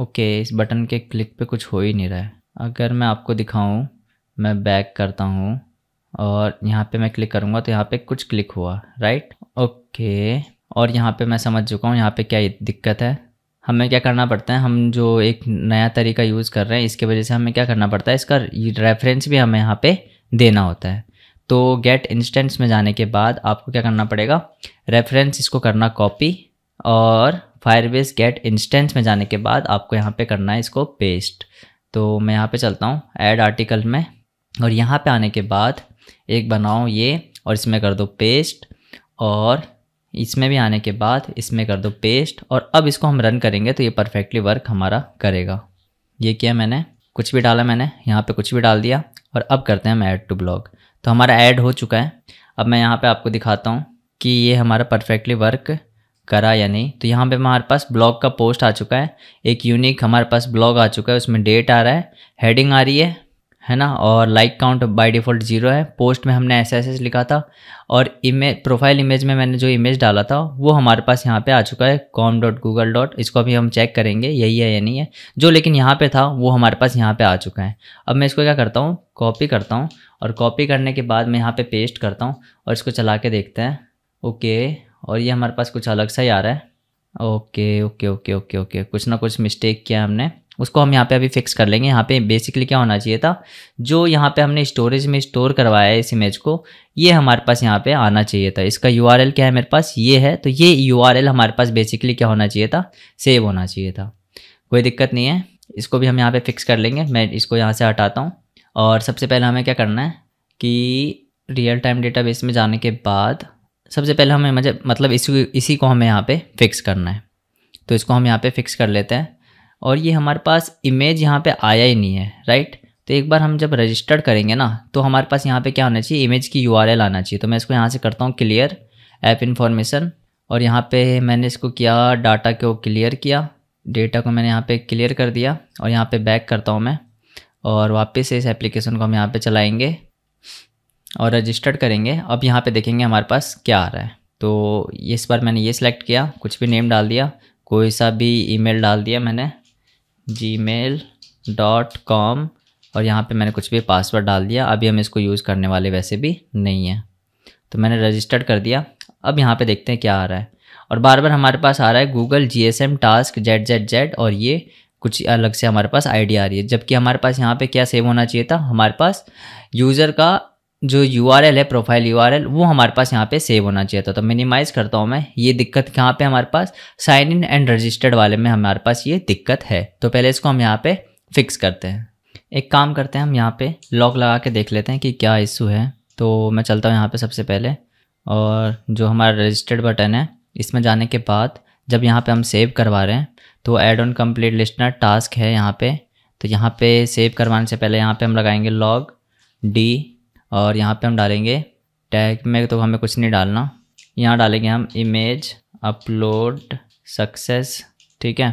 ओके इस बटन के क्लिक पे कुछ हो ही नहीं रहा है अगर मैं आपको दिखाऊँ मैं बैक करता हूँ और यहाँ पे मैं क्लिक करूँगा तो यहाँ पे कुछ क्लिक हुआ राइट ओके और यहाँ पे मैं समझ चुका हूँ यहाँ पे क्या दिक्कत है हमें क्या करना पड़ता है हम जो एक नया तरीका यूज़ कर रहे हैं इसके वजह से हमें क्या करना पड़ता है इसका रेफरेंस भी हमें यहाँ पर देना होता है तो गेट इंस्टेंट्स में जाने के बाद आपको क्या करना पड़ेगा रेफरेंस इसको करना कॉपी और फायरबेस गेट इंस्टेंस में जाने के बाद आपको यहाँ पे करना है इसको पेस्ट तो मैं यहाँ पे चलता हूँ ऐड आर्टिकल में और यहाँ पे आने के बाद एक बनाओ ये और इसमें कर दो पेस्ट और इसमें भी आने के बाद इसमें कर दो पेस्ट और अब इसको हम रन करेंगे तो ये परफेक्टली वर्क हमारा करेगा ये किया मैंने कुछ भी डाला मैंने यहाँ पे कुछ भी डाल दिया और अब करते हैं हम ऐड टू ब्लॉग तो हमारा ऐड हो चुका है अब मैं यहाँ पे आपको दिखाता हूँ कि ये हमारा परफेक्टली वर्क करा या नहीं तो यहाँ पे हमारे पास ब्लॉग का पोस्ट आ चुका है एक यूनिक हमारे पास ब्लॉग आ चुका है उसमें डेट आ रहा है हेडिंग आ रही है है ना और like count by default zero है पोस्ट में हमने ऐसे ऐसे लिखा था और इमेज प्रोफाइल इमेज में मैंने जो इमेज डाला था वो हमारे पास यहाँ पे आ चुका है कॉम डॉट गूगल डॉट इसको अभी हम चेक करेंगे यही है या नहीं है जो लेकिन यहाँ पे था वो हमारे पास यहाँ पे आ चुका है अब मैं इसको क्या करता हूँ कॉपी करता हूँ और कॉपी करने के बाद मैं यहाँ पर पे पेस्ट करता हूँ और इसको चला के देखते हैं ओके और ये हमारे पास कुछ अलग सा ही आ रहा है okay okay okay okay okay कुछ ना कुछ मिस्टेक किया हमने उसको हम यहाँ पे अभी फिक्स कर लेंगे यहाँ पे बेसिकली क्या होना चाहिए था जो यहाँ पे हमने स्टोरेज में स्टोर करवाया है इस इमेज को ये हमारे पास यहाँ पे आना चाहिए था इसका यू क्या है मेरे पास ये है तो ये यू हमारे पास बेसिकली क्या होना चाहिए था सेव होना चाहिए था कोई दिक्कत नहीं है इसको भी हम यहाँ पर फिक्स कर लेंगे मैं इसको यहाँ से हटाता हूँ और सबसे पहले हमें क्या करना है कि रियल टाइम डेटाबेस में जाने के बाद सबसे पहले हमें मतलब मतलब इसी इसी को हमें यहाँ पे फिक्स करना है तो इसको हम यहाँ पे फिक्स कर लेते हैं और ये हमारे पास इमेज यहाँ पे आया ही नहीं है राइट तो एक बार हम जब रजिस्टर्ड करेंगे ना तो हमारे पास यहाँ पे क्या होना चाहिए इमेज की यू आना चाहिए तो मैं इसको यहाँ से करता हूँ क्लियर ऐप इन्फॉर्मेशन और यहाँ पर मैंने इसको किया डाटा को क्लियर किया डेटा को मैंने यहाँ पर क्लियर कर दिया और यहाँ पर बैक करता हूँ मैं और वापस से इस एप्लीकेशन को हम यहाँ पर चलाएँगे और रजिस्टर्ड करेंगे अब यहाँ पे देखेंगे हमारे पास क्या आ रहा है तो इस बार मैंने ये सिलेक्ट किया कुछ भी नेम डाल दिया कोई सा भी ईमेल डाल दिया मैंने जी मेल डॉट कॉम और यहाँ पे मैंने कुछ भी पासवर्ड डाल दिया अभी हम इसको यूज़ करने वाले वैसे भी नहीं हैं तो मैंने रजिस्टर्ड कर दिया अब यहाँ पर देखते हैं क्या आ रहा है और बार बार हमारे पास आ रहा है Google G S M task Z Z Z और ये कुछ अलग से हमारे पास आईडी आ रही है जबकि हमारे पास यहाँ पे क्या सेव होना चाहिए था हमारे पास यूज़र का जो यू है प्रोफाइल यू वो हमारे पास यहाँ पे सेव होना चाहिए था तो मिनिमाइज करता हूँ मैं ये दिक्कत कहाँ पे हमारे पास साइन इन एंड रजिस्टर्ड वाले में हमारे पास ये दिक्कत है तो पहले इसको हम यहाँ पे फिक्स करते हैं एक काम करते हैं हम यहाँ पे लॉक लगा के देख लेते हैं कि क्या इशू है तो मैं चलता हूँ यहाँ पर सबसे पहले और जो हमारा रजिस्टर्ड बटन है इसमें जाने के बाद जब यहाँ पर हम सेव करवा रहे हैं तो add on complete listener task है यहाँ पर तो यहाँ पर सेव करवाने से पहले यहाँ पर हम लगाएंगे लॉग डी और यहाँ पे हम डालेंगे टैग में तो हमें कुछ नहीं डालना यहाँ डालेंगे हम इमेज अपलोड सक्सेस ठीक है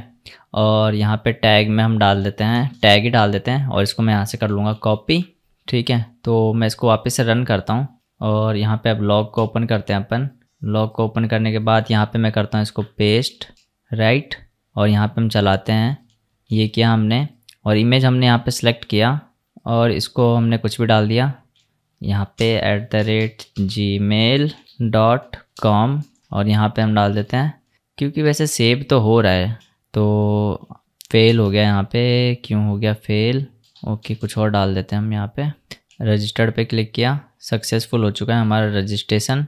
और यहाँ पे टैग में हम डाल देते हैं टैग ही डाल देते हैं और इसको मैं यहाँ से कर लूँगा कॉपी ठीक है तो मैं इसको वापस से रन करता हूँ और यहाँ पे अब लॉग को ओपन करते हैं अपन लॉग को ओपन करने के बाद यहाँ पे मैं करता हूँ इसको पेस्ट राइट और यहाँ पे हम चलाते हैं ये किया हमने और इमेज हमने यहाँ पे सेलेक्ट किया और इसको हमने कुछ भी डाल दिया यहाँ पे at the rate Gmail dot com और यहाँ पे हम डाल देते हैं क्योंकि वैसे सेव तो हो रहा है तो फेल हो गया यहाँ पे क्यों हो गया फेल ओके कुछ और डाल देते हैं हम यहाँ पे रजिस्टर्ड पे क्लिक किया सक्सेसफुल हो चुका है हमारा रजिस्ट्रेशन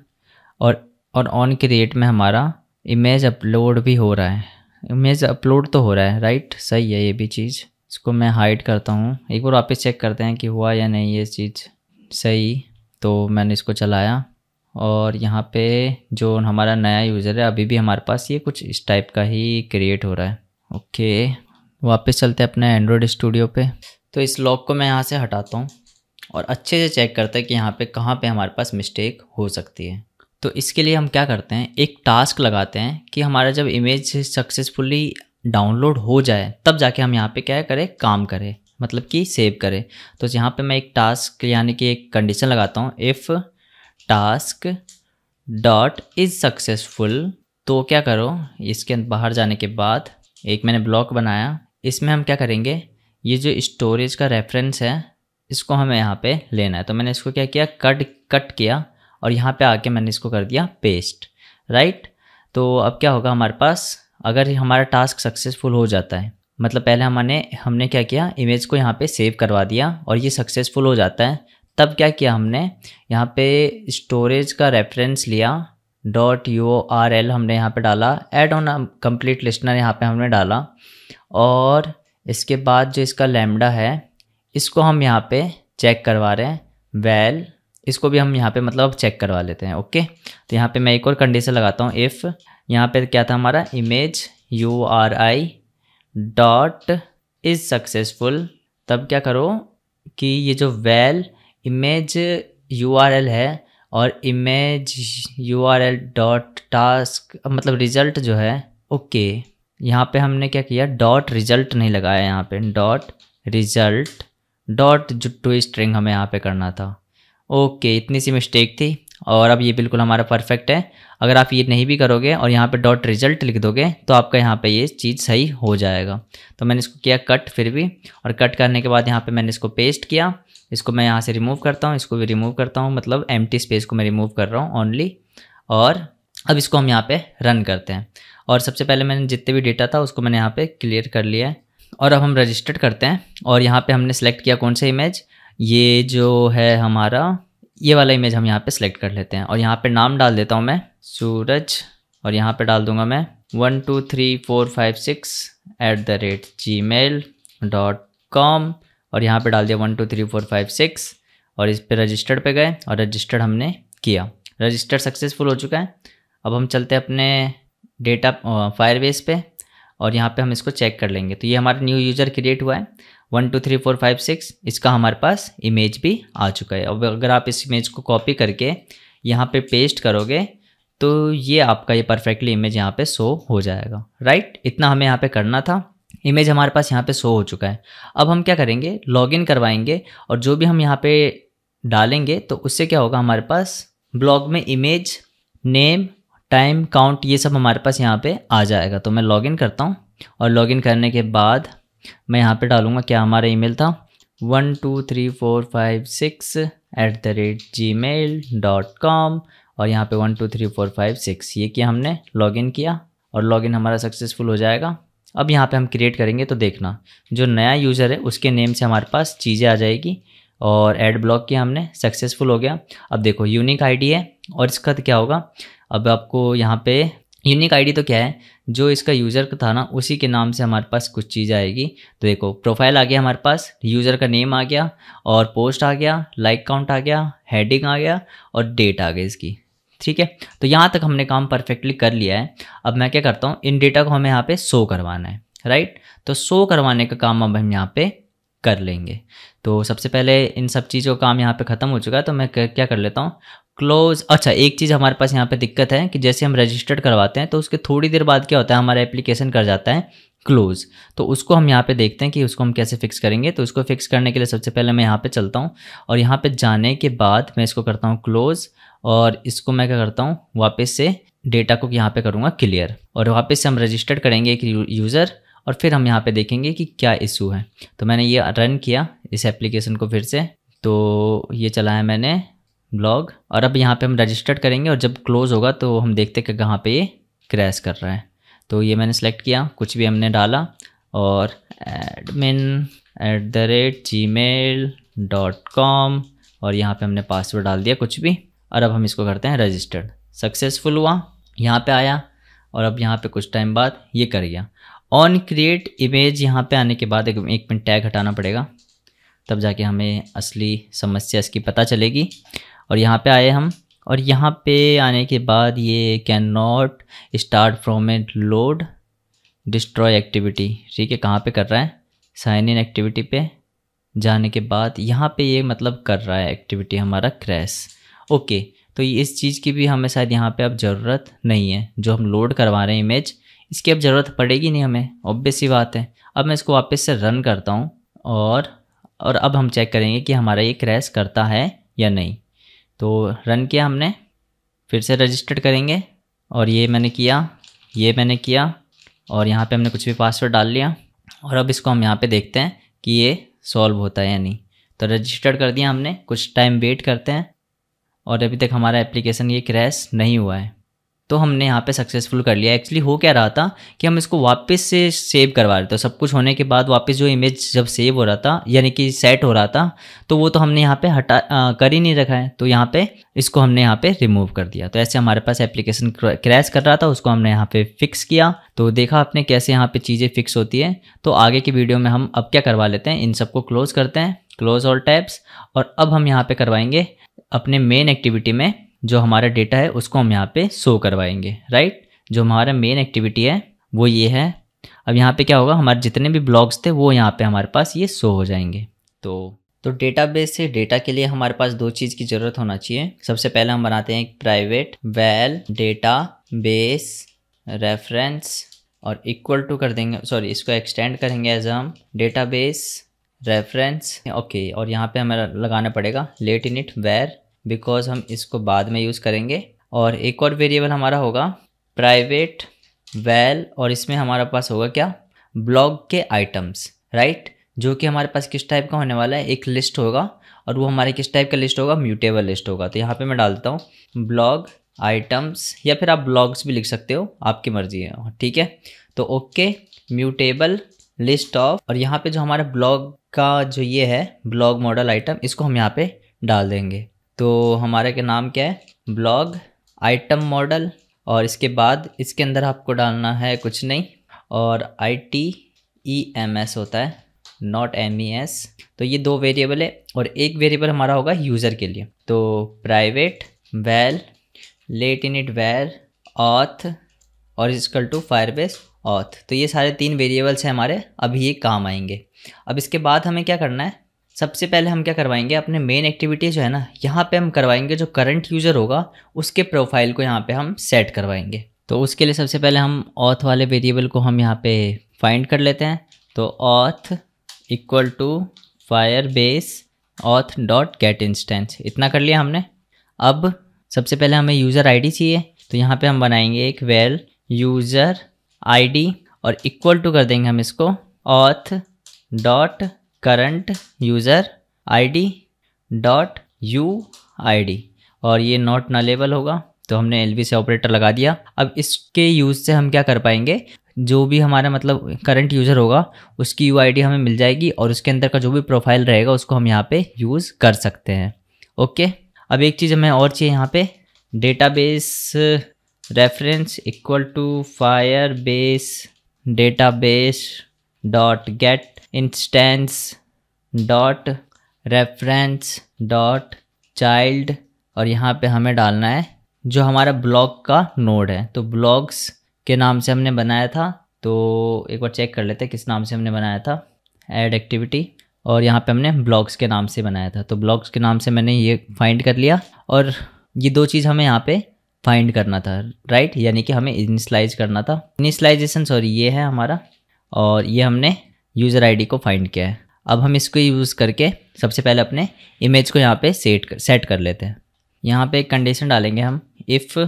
और और ऑन क्रिएट में हमारा इमेज अपलोड भी हो रहा है इमेज अपलोड तो हो रहा है राइट सही है ये भी चीज़ इसको मैं हाइड करता हूँ एक बार वापस चेक करते हैं कि हुआ या नहीं ये चीज़ सही तो मैंने इसको चलाया और यहाँ पे जो हमारा नया यूज़र है अभी भी हमारे पास ये कुछ इस टाइप का ही क्रिएट हो रहा है ओके वापस चलते हैं अपने एंड्रॉयड स्टूडियो पे तो इस लॉक को मैं यहाँ से हटाता हूँ और अच्छे से चेक करते हैं कि यहाँ पे कहाँ पे हमारे पास मिस्टेक हो सकती है तो इसके लिए हम क्या करते हैं एक टास्क लगाते हैं कि हमारा जब इमेज सक्सेसफुली डाउनलोड हो जाए तब जाके हम यहाँ पे क्या करें काम करें मतलब कि सेव करे तो यहाँ पे मैं एक टास्क यानी कि एक कंडीशन लगाता हूँ if task dot is successful तो क्या करो इसके बाहर जाने के बाद एक मैंने ब्लॉक बनाया इसमें हम क्या करेंगे ये जो स्टोरेज का रेफरेंस है इसको हमें यहाँ पे लेना है तो मैंने इसको क्या किया कट कट किया और यहाँ पे आके मैंने इसको कर दिया पेस्ट राइट तो अब क्या होगा हमारे पास अगर हमारा टास्क सक्सेसफुल हो जाता है मतलब पहले हमने हमने क्या किया इमेज को यहाँ पे सेव करवा दिया और ये सक्सेसफुल हो जाता है तब क्या किया हमने यहाँ पे स्टोरेज का रेफरेंस लिया डॉट यू आर एल हमने यहाँ पे डाला एड ऑन कंप्लीट लिस्टनर यहाँ पे हमने डाला और इसके बाद जो इसका लैमडा है इसको हम यहाँ पे चेक करवा रहे हैं वेल well, इसको भी हम यहाँ पे मतलब चेक करवा लेते हैं ओके तो यहाँ पे मैं एक और कंडीशन लगाता हूँ इफ़ यहाँ पे क्या था हमारा image U R I dot is successful तब क्या करो कि ये जो वेल इमेज यू है और image U R L dot task मतलब रिजल्ट जो है ओके यहाँ पे हमने क्या किया डॉट रिजल्ट नहीं लगाया यहाँ पे डॉट रिजल्ट डॉट जो टू स्ट्रिंग हमें यहाँ पे करना था ओके इतनी सी मिस्टेक थी और अब ये बिल्कुल हमारा परफेक्ट है अगर आप ये नहीं भी करोगे और यहाँ पे डॉट रिजल्ट लिख दोगे तो आपका यहाँ पे ये चीज़ सही हो जाएगा तो मैंने इसको किया कट फिर भी और कट करने के बाद यहाँ पे मैंने इसको पेस्ट किया इसको मैं यहाँ से रिमूव करता हूँ इसको भी रिमूव करता हूँ मतलब एम स्पेस को मैं रिमूव कर रहा हूँ ओनली और अब इसको हम यहाँ पर रन करते हैं और सबसे पहले मैंने जितने भी डेटा था उसको मैंने यहाँ पर क्लियर कर लिया है और अब हम रजिस्टर्ड करते हैं और यहाँ पर हमने सेलेक्ट किया कौन सा इमेज ये जो है हमारा ये वाला इमेज हम यहाँ पे सिलेक्ट कर लेते हैं और यहाँ पे नाम डाल देता हूँ मैं सूरज और यहाँ पे डाल दूंगा मैं one two three four five six at the rate Gmail dot com और यहाँ पे डाल दिया one two three four five six और इस पर रजिस्टर्ड पे गए और रजिस्टर्ड हमने किया रजिस्टर सक्सेसफुल हो चुका है अब हम चलते हैं अपने डेटा फायरबेस पे और यहाँ पे हम इसको चेक कर लेंगे तो ये हमारा न्यू यूज़र क्रिएट हुआ है one two three four five six इसका हमारे पास इमेज भी आ चुका है अब अगर आप इस इमेज को कॉपी करके यहाँ पे पेस्ट करोगे तो ये आपका ये परफेक्टली इमेज यहाँ पे शो हो जाएगा राइट इतना हमें यहाँ पे करना था इमेज हमारे पास यहाँ पे शो हो चुका है अब हम क्या करेंगे लॉगिन करवाएंगे और जो भी हम यहाँ पे डालेंगे तो उससे क्या होगा हमारे पास ब्लॉग में इमेज नेम टाइम काउंट ये सब हमारे पास यहाँ पर आ जाएगा तो मैं लॉगिन करता हूँ और इन करने के बाद मैं यहाँ पे डालूँगा क्या हमारा ईमेल था one two three four five six at the rate Gmail dot com और यहाँ पे one two three four five six ये किया हमने लॉगिन किया और लॉगिन हमारा सक्सेसफुल हो जाएगा अब यहाँ पे हम क्रिएट करेंगे तो देखना जो नया यूज़र है उसके नेम से हमारे पास चीज़ें आ जाएगी और एड ब्लॉक किया हमने सक्सेसफुल हो गया अब देखो यूनिक आईडी है और इसका क्या होगा अब आपको यहाँ पे यूनिक आईडी तो क्या है जो इसका यूज़र का था ना उसी के नाम से हमारे पास कुछ चीज़ आएगी तो देखो प्रोफाइल आ गया हमारे पास यूज़र का नेम आ गया और पोस्ट आ गया लाइक काउंट आ गया हेडिंग आ गया और डेट आ गई इसकी ठीक है तो यहाँ तक हमने काम परफेक्टली कर लिया है अब मैं क्या करता हूँ इन डेटा को हमें यहाँ पर शो करवाना है राइट तो शो करवाने का काम अब हम यहाँ पर कर लेंगे तो सबसे पहले इन सब चीज़ों का काम यहाँ पे ख़त्म हो चुका है तो मैं क्या कर लेता हूँ क्लोज अच्छा एक चीज़ हमारे पास यहाँ पे दिक्कत है कि जैसे हम रजिस्टर्ड करवाते हैं तो उसके थोड़ी देर बाद क्या होता है हमारा एप्लीकेशन कर जाता है क्लोज तो उसको हम यहाँ पे देखते हैं कि उसको हम कैसे फिक्स करेंगे तो उसको फिक्स करने के लिए सबसे पहले मैं यहाँ पे चलता हूँ और यहाँ पे जाने के बाद मैं इसको करता हूँ क्लोज और इसको मैं क्या करता हूँ वापस से डेटा को यहाँ पे करूँगा क्लियर और वापस से हम रजिस्टर्ड करेंगे एक यूज़र और फिर हम यहाँ पे देखेंगे कि क्या इशू है तो मैंने ये रन किया इस एप्लीकेशन को फिर से तो ये चलाया मैंने ब्लॉग और अब यहाँ पे हम रजिस्टर्ड करेंगे और जब क्लोज़ होगा तो हम देखते कि कहाँ पे ये क्रैश कर रहा है तो ये मैंने सेलेक्ट किया कुछ भी हमने डाला और admin at the rate Gmail dot com और यहाँ पे हमने पासवर्ड डाल दिया कुछ भी और अब हम इसको करते हैं रजिस्टर्ड सक्सेसफुल हुआ यहाँ पर आया और अब यहाँ पर कुछ टाइम बाद ये कर गया ऑन क्रिएट इमेज यहाँ पे आने के बाद एक एक मिनट टैग हटाना पड़ेगा तब जाके हमें असली समस्या इसकी पता चलेगी और यहाँ पे आए हम और यहाँ पे आने के बाद ये can not start from a load destroy activity ठीक है कहाँ पे कर रहा है साइन इन एक्टिविटी पे जाने के बाद यहाँ पे ये मतलब कर रहा है एक्टिविटी हमारा क्रैश ओके तो इस चीज़ की भी हमें शायद यहाँ पे अब ज़रूरत नहीं है जो हम लोड करवा रहे हैं इमेज इसकी अब ज़रूरत पड़ेगी नहीं हमें ऑब्वियस ही बात है अब मैं इसको वापस से रन करता हूँ और और अब हम चेक करेंगे कि हमारा ये क्रैश करता है या नहीं तो रन किया हमने फिर से रजिस्टर्ड करेंगे और ये मैंने किया ये मैंने किया और यहाँ पे हमने कुछ भी पासवर्ड डाल लिया और अब इसको हम यहाँ पे देखते हैं कि ये सॉल्व होता है या नहीं तो रजिस्टर्ड कर दिया हमने कुछ टाइम वेट करते हैं और अभी तक हमारा एप्लीकेशन ये क्रैश नहीं हुआ है तो हमने यहाँ पे सक्सेसफुल कर लिया एक्चुअली हो क्या रहा था कि हम इसको वापस से सेव करवा रहे थे सब कुछ होने के बाद वापस जो इमेज जब सेव हो रहा था यानी कि सेट हो रहा था तो वो तो हमने यहाँ पे हटा आ, कर ही नहीं रखा है तो यहाँ पे इसको हमने यहाँ पे रिमूव कर दिया तो ऐसे हमारे पास एप्लीकेशन क्रैश कर रहा था उसको हमने यहाँ पे फिक्स किया तो देखा आपने कैसे यहाँ पे चीज़ें फिक्स होती है तो आगे की वीडियो में हम अब क्या करवा लेते हैं इन सबको क्लोज करते हैं क्लोज ऑल टैब्स और अब हम यहाँ पे करवाएंगे अपने मेन एक्टिविटी में जो हमारा डेटा है उसको हम यहाँ पे शो करवाएंगे राइट जो हमारा मेन एक्टिविटी है वो ये है अब यहाँ पे क्या होगा हमारे जितने भी ब्लॉग्स थे वो यहाँ पे हमारे पास ये शो हो जाएंगे तो तो डेटाबेस से डेटा के लिए हमारे पास दो चीज़ की ज़रूरत होना चाहिए सबसे पहले हम बनाते हैं एक private val data base reference और इक्वल टू कर देंगे सॉरी इसको एक्सटेंड करेंगे एज हम डेटाबेस रेफरेंस ओके और यहाँ पे हमें लगाना पड़ेगा in it var because हम इसको बाद में यूज़ करेंगे और एक और वेरिएबल हमारा होगा प्राइवेट वेल और इसमें हमारे पास होगा क्या ब्लॉग के आइटम्स राइट जो कि हमारे पास किस टाइप का होने वाला है एक लिस्ट होगा और वो हमारे किस टाइप का लिस्ट होगा म्यूटेबल लिस्ट होगा तो यहाँ पे मैं डालता हूँ ब्लॉग आइटम्स या फिर आप ब्लॉग्स भी लिख सकते हो आपकी मर्जी है ठीक है तो ओके म्यूटेबल लिस्ट ऑफ और यहाँ पे जो हमारा ब्लॉग का जो ये है ब्लॉग मॉडल आइटम इसको हम यहाँ पे डाल देंगे तो हमारे के नाम क्या है ब्लॉग आइटम मॉडल और इसके बाद इसके अंदर आपको डालना है कुछ नहीं और I T E M S होता है नॉट एम ई एस तो ये दो वेरिएबल है और एक वेरिएबल हमारा होगा यूज़र के लिए तो private val in it var auth और equal to Firebase auth तो ये सारे तीन वेरिएबल्स हैं हमारे अभी ये काम आएंगे अब इसके बाद हमें क्या करना है सबसे पहले हम क्या करवाएंगे अपने मेन एक्टिविटी जो है ना यहाँ पे हम करवाएंगे जो करंट यूज़र होगा उसके प्रोफाइल को यहाँ पे हम सेट करवाएंगे तो उसके लिए सबसे पहले हम ऑथ वाले वेरिएबल को हम यहाँ पे फाइंड कर लेते हैं तो auth equal to Firebase auth dot get instance इतना कर लिया हमने अब सबसे पहले हमें यूज़र डी चाहिए तो यहाँ पर हम बनाएंगे एक वेल यूज़र डी और इक्वल टू कर देंगे हम इसको auth dot current user ID dot U D और ये नॉट नलेबल होगा तो हमने एल से ऑपरेटर लगा दिया अब इसके यूज़ से हम क्या कर पाएंगे जो भी हमारा मतलब करंट यूज़र होगा उसकी यू हमें मिल जाएगी और उसके अंदर का जो भी प्रोफाइल रहेगा उसको हम यहाँ पे यूज़ कर सकते हैं ओके अब एक चीज़ हमें और चाहिए यहाँ पे database reference equal to Firebase data base dot get instance dot reference dot child और यहाँ पे हमें डालना है जो हमारा ब्लॉग का नोड है तो ब्लॉग्स के नाम से हमने बनाया था तो एक बार चेक कर लेते हैं किस नाम से हमने बनाया था एड एक्टिविटी और यहाँ पे हमने ब्लॉग्स के नाम से बनाया था तो ब्लॉग्स के नाम से मैंने ये फाइंड कर लिया और ये दो चीज़ हमें यहाँ पे फाइंड करना था राइट यानी कि हमें इनिशलाइज करना था इनिशलाइजेशन सॉरी ये है हमारा और ये हमने यूज़र आईडी को फाइंड किया है अब हम इसको यूज़ करके सबसे पहले अपने इमेज को यहाँ पे सेट कर सेट कर लेते हैं यहाँ पे एक कंडीशन डालेंगे हम if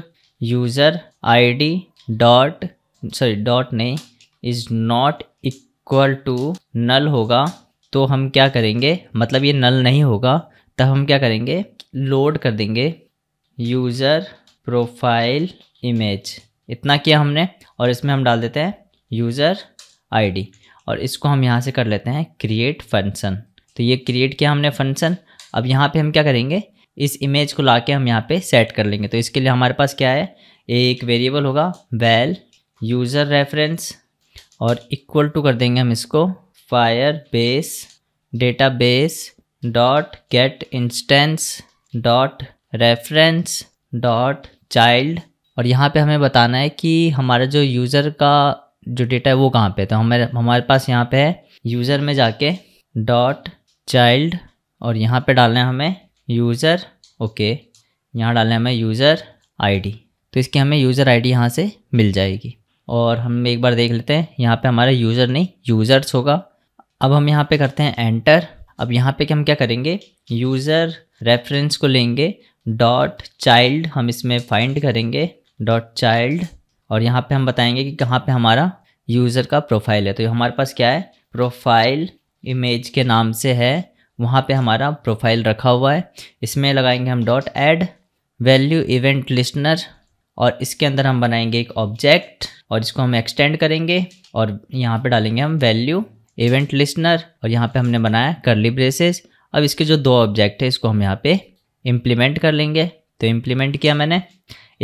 user ID dot sorry dot नहीं is not equal to null होगा तो हम क्या करेंगे मतलब ये नल नहीं होगा तब हम क्या करेंगे लोड कर देंगे यूज़र प्रोफाइल इमेज इतना किया हमने और इसमें हम डाल देते हैं यूज़र आईडी और इसको हम यहाँ से कर लेते हैं क्रिएट फंक्शन तो ये क्रिएट किया हमने फंक्शन अब यहाँ पे हम क्या करेंगे इस इमेज को ला के हम यहाँ पे सेट कर लेंगे तो इसके लिए हमारे पास क्या है एक वेरिएबल होगा वेल यूज़र रेफरेंस और इक्वल टू कर देंगे हम इसको Firebase data base dot get instance dot reference dot child और यहाँ पे हमें बताना है कि हमारा जो यूज़र का जो डेटा है वो कहाँ पे तो हमारे हमारे पास यहाँ पे है यूज़र में जाके डॉट चाइल्ड और यहाँ पे डालना है हमें यूज़र ओके यहाँ डालना है हमें यूज़र आईडी तो इसकी हमें यूज़र आईडी डी यहाँ से मिल जाएगी और हम एक बार देख लेते हैं यहाँ पे हमारा यूज़र नहीं यूज़र्स होगा अब हम यहाँ पे करते हैं एंटर अब यहाँ पे कि हम क्या करेंगे यूज़र रेफरेंस को लेंगे डॉट चाइल्ड हम इसमें फाइंड करेंगे डॉट चाइल्ड और यहाँ पे हम बताएंगे कि कहाँ पे हमारा यूज़र का प्रोफाइल है तो हमारे पास क्या है प्रोफाइल इमेज के नाम से है वहाँ पे हमारा प्रोफाइल रखा हुआ है इसमें लगाएंगे हम dot add value event listener और इसके अंदर हम बनाएंगे एक ऑब्जेक्ट और इसको हम एक्सटेंड करेंगे और यहाँ पे डालेंगे हम वैल्यू इवेंट लिस्टनर और यहाँ पे हमने बनाया करली ब्रेसेस अब इसके जो दो ऑब्जेक्ट है इसको हम यहाँ पे इम्प्लीमेंट कर लेंगे तो इम्प्लीमेंट किया मैंने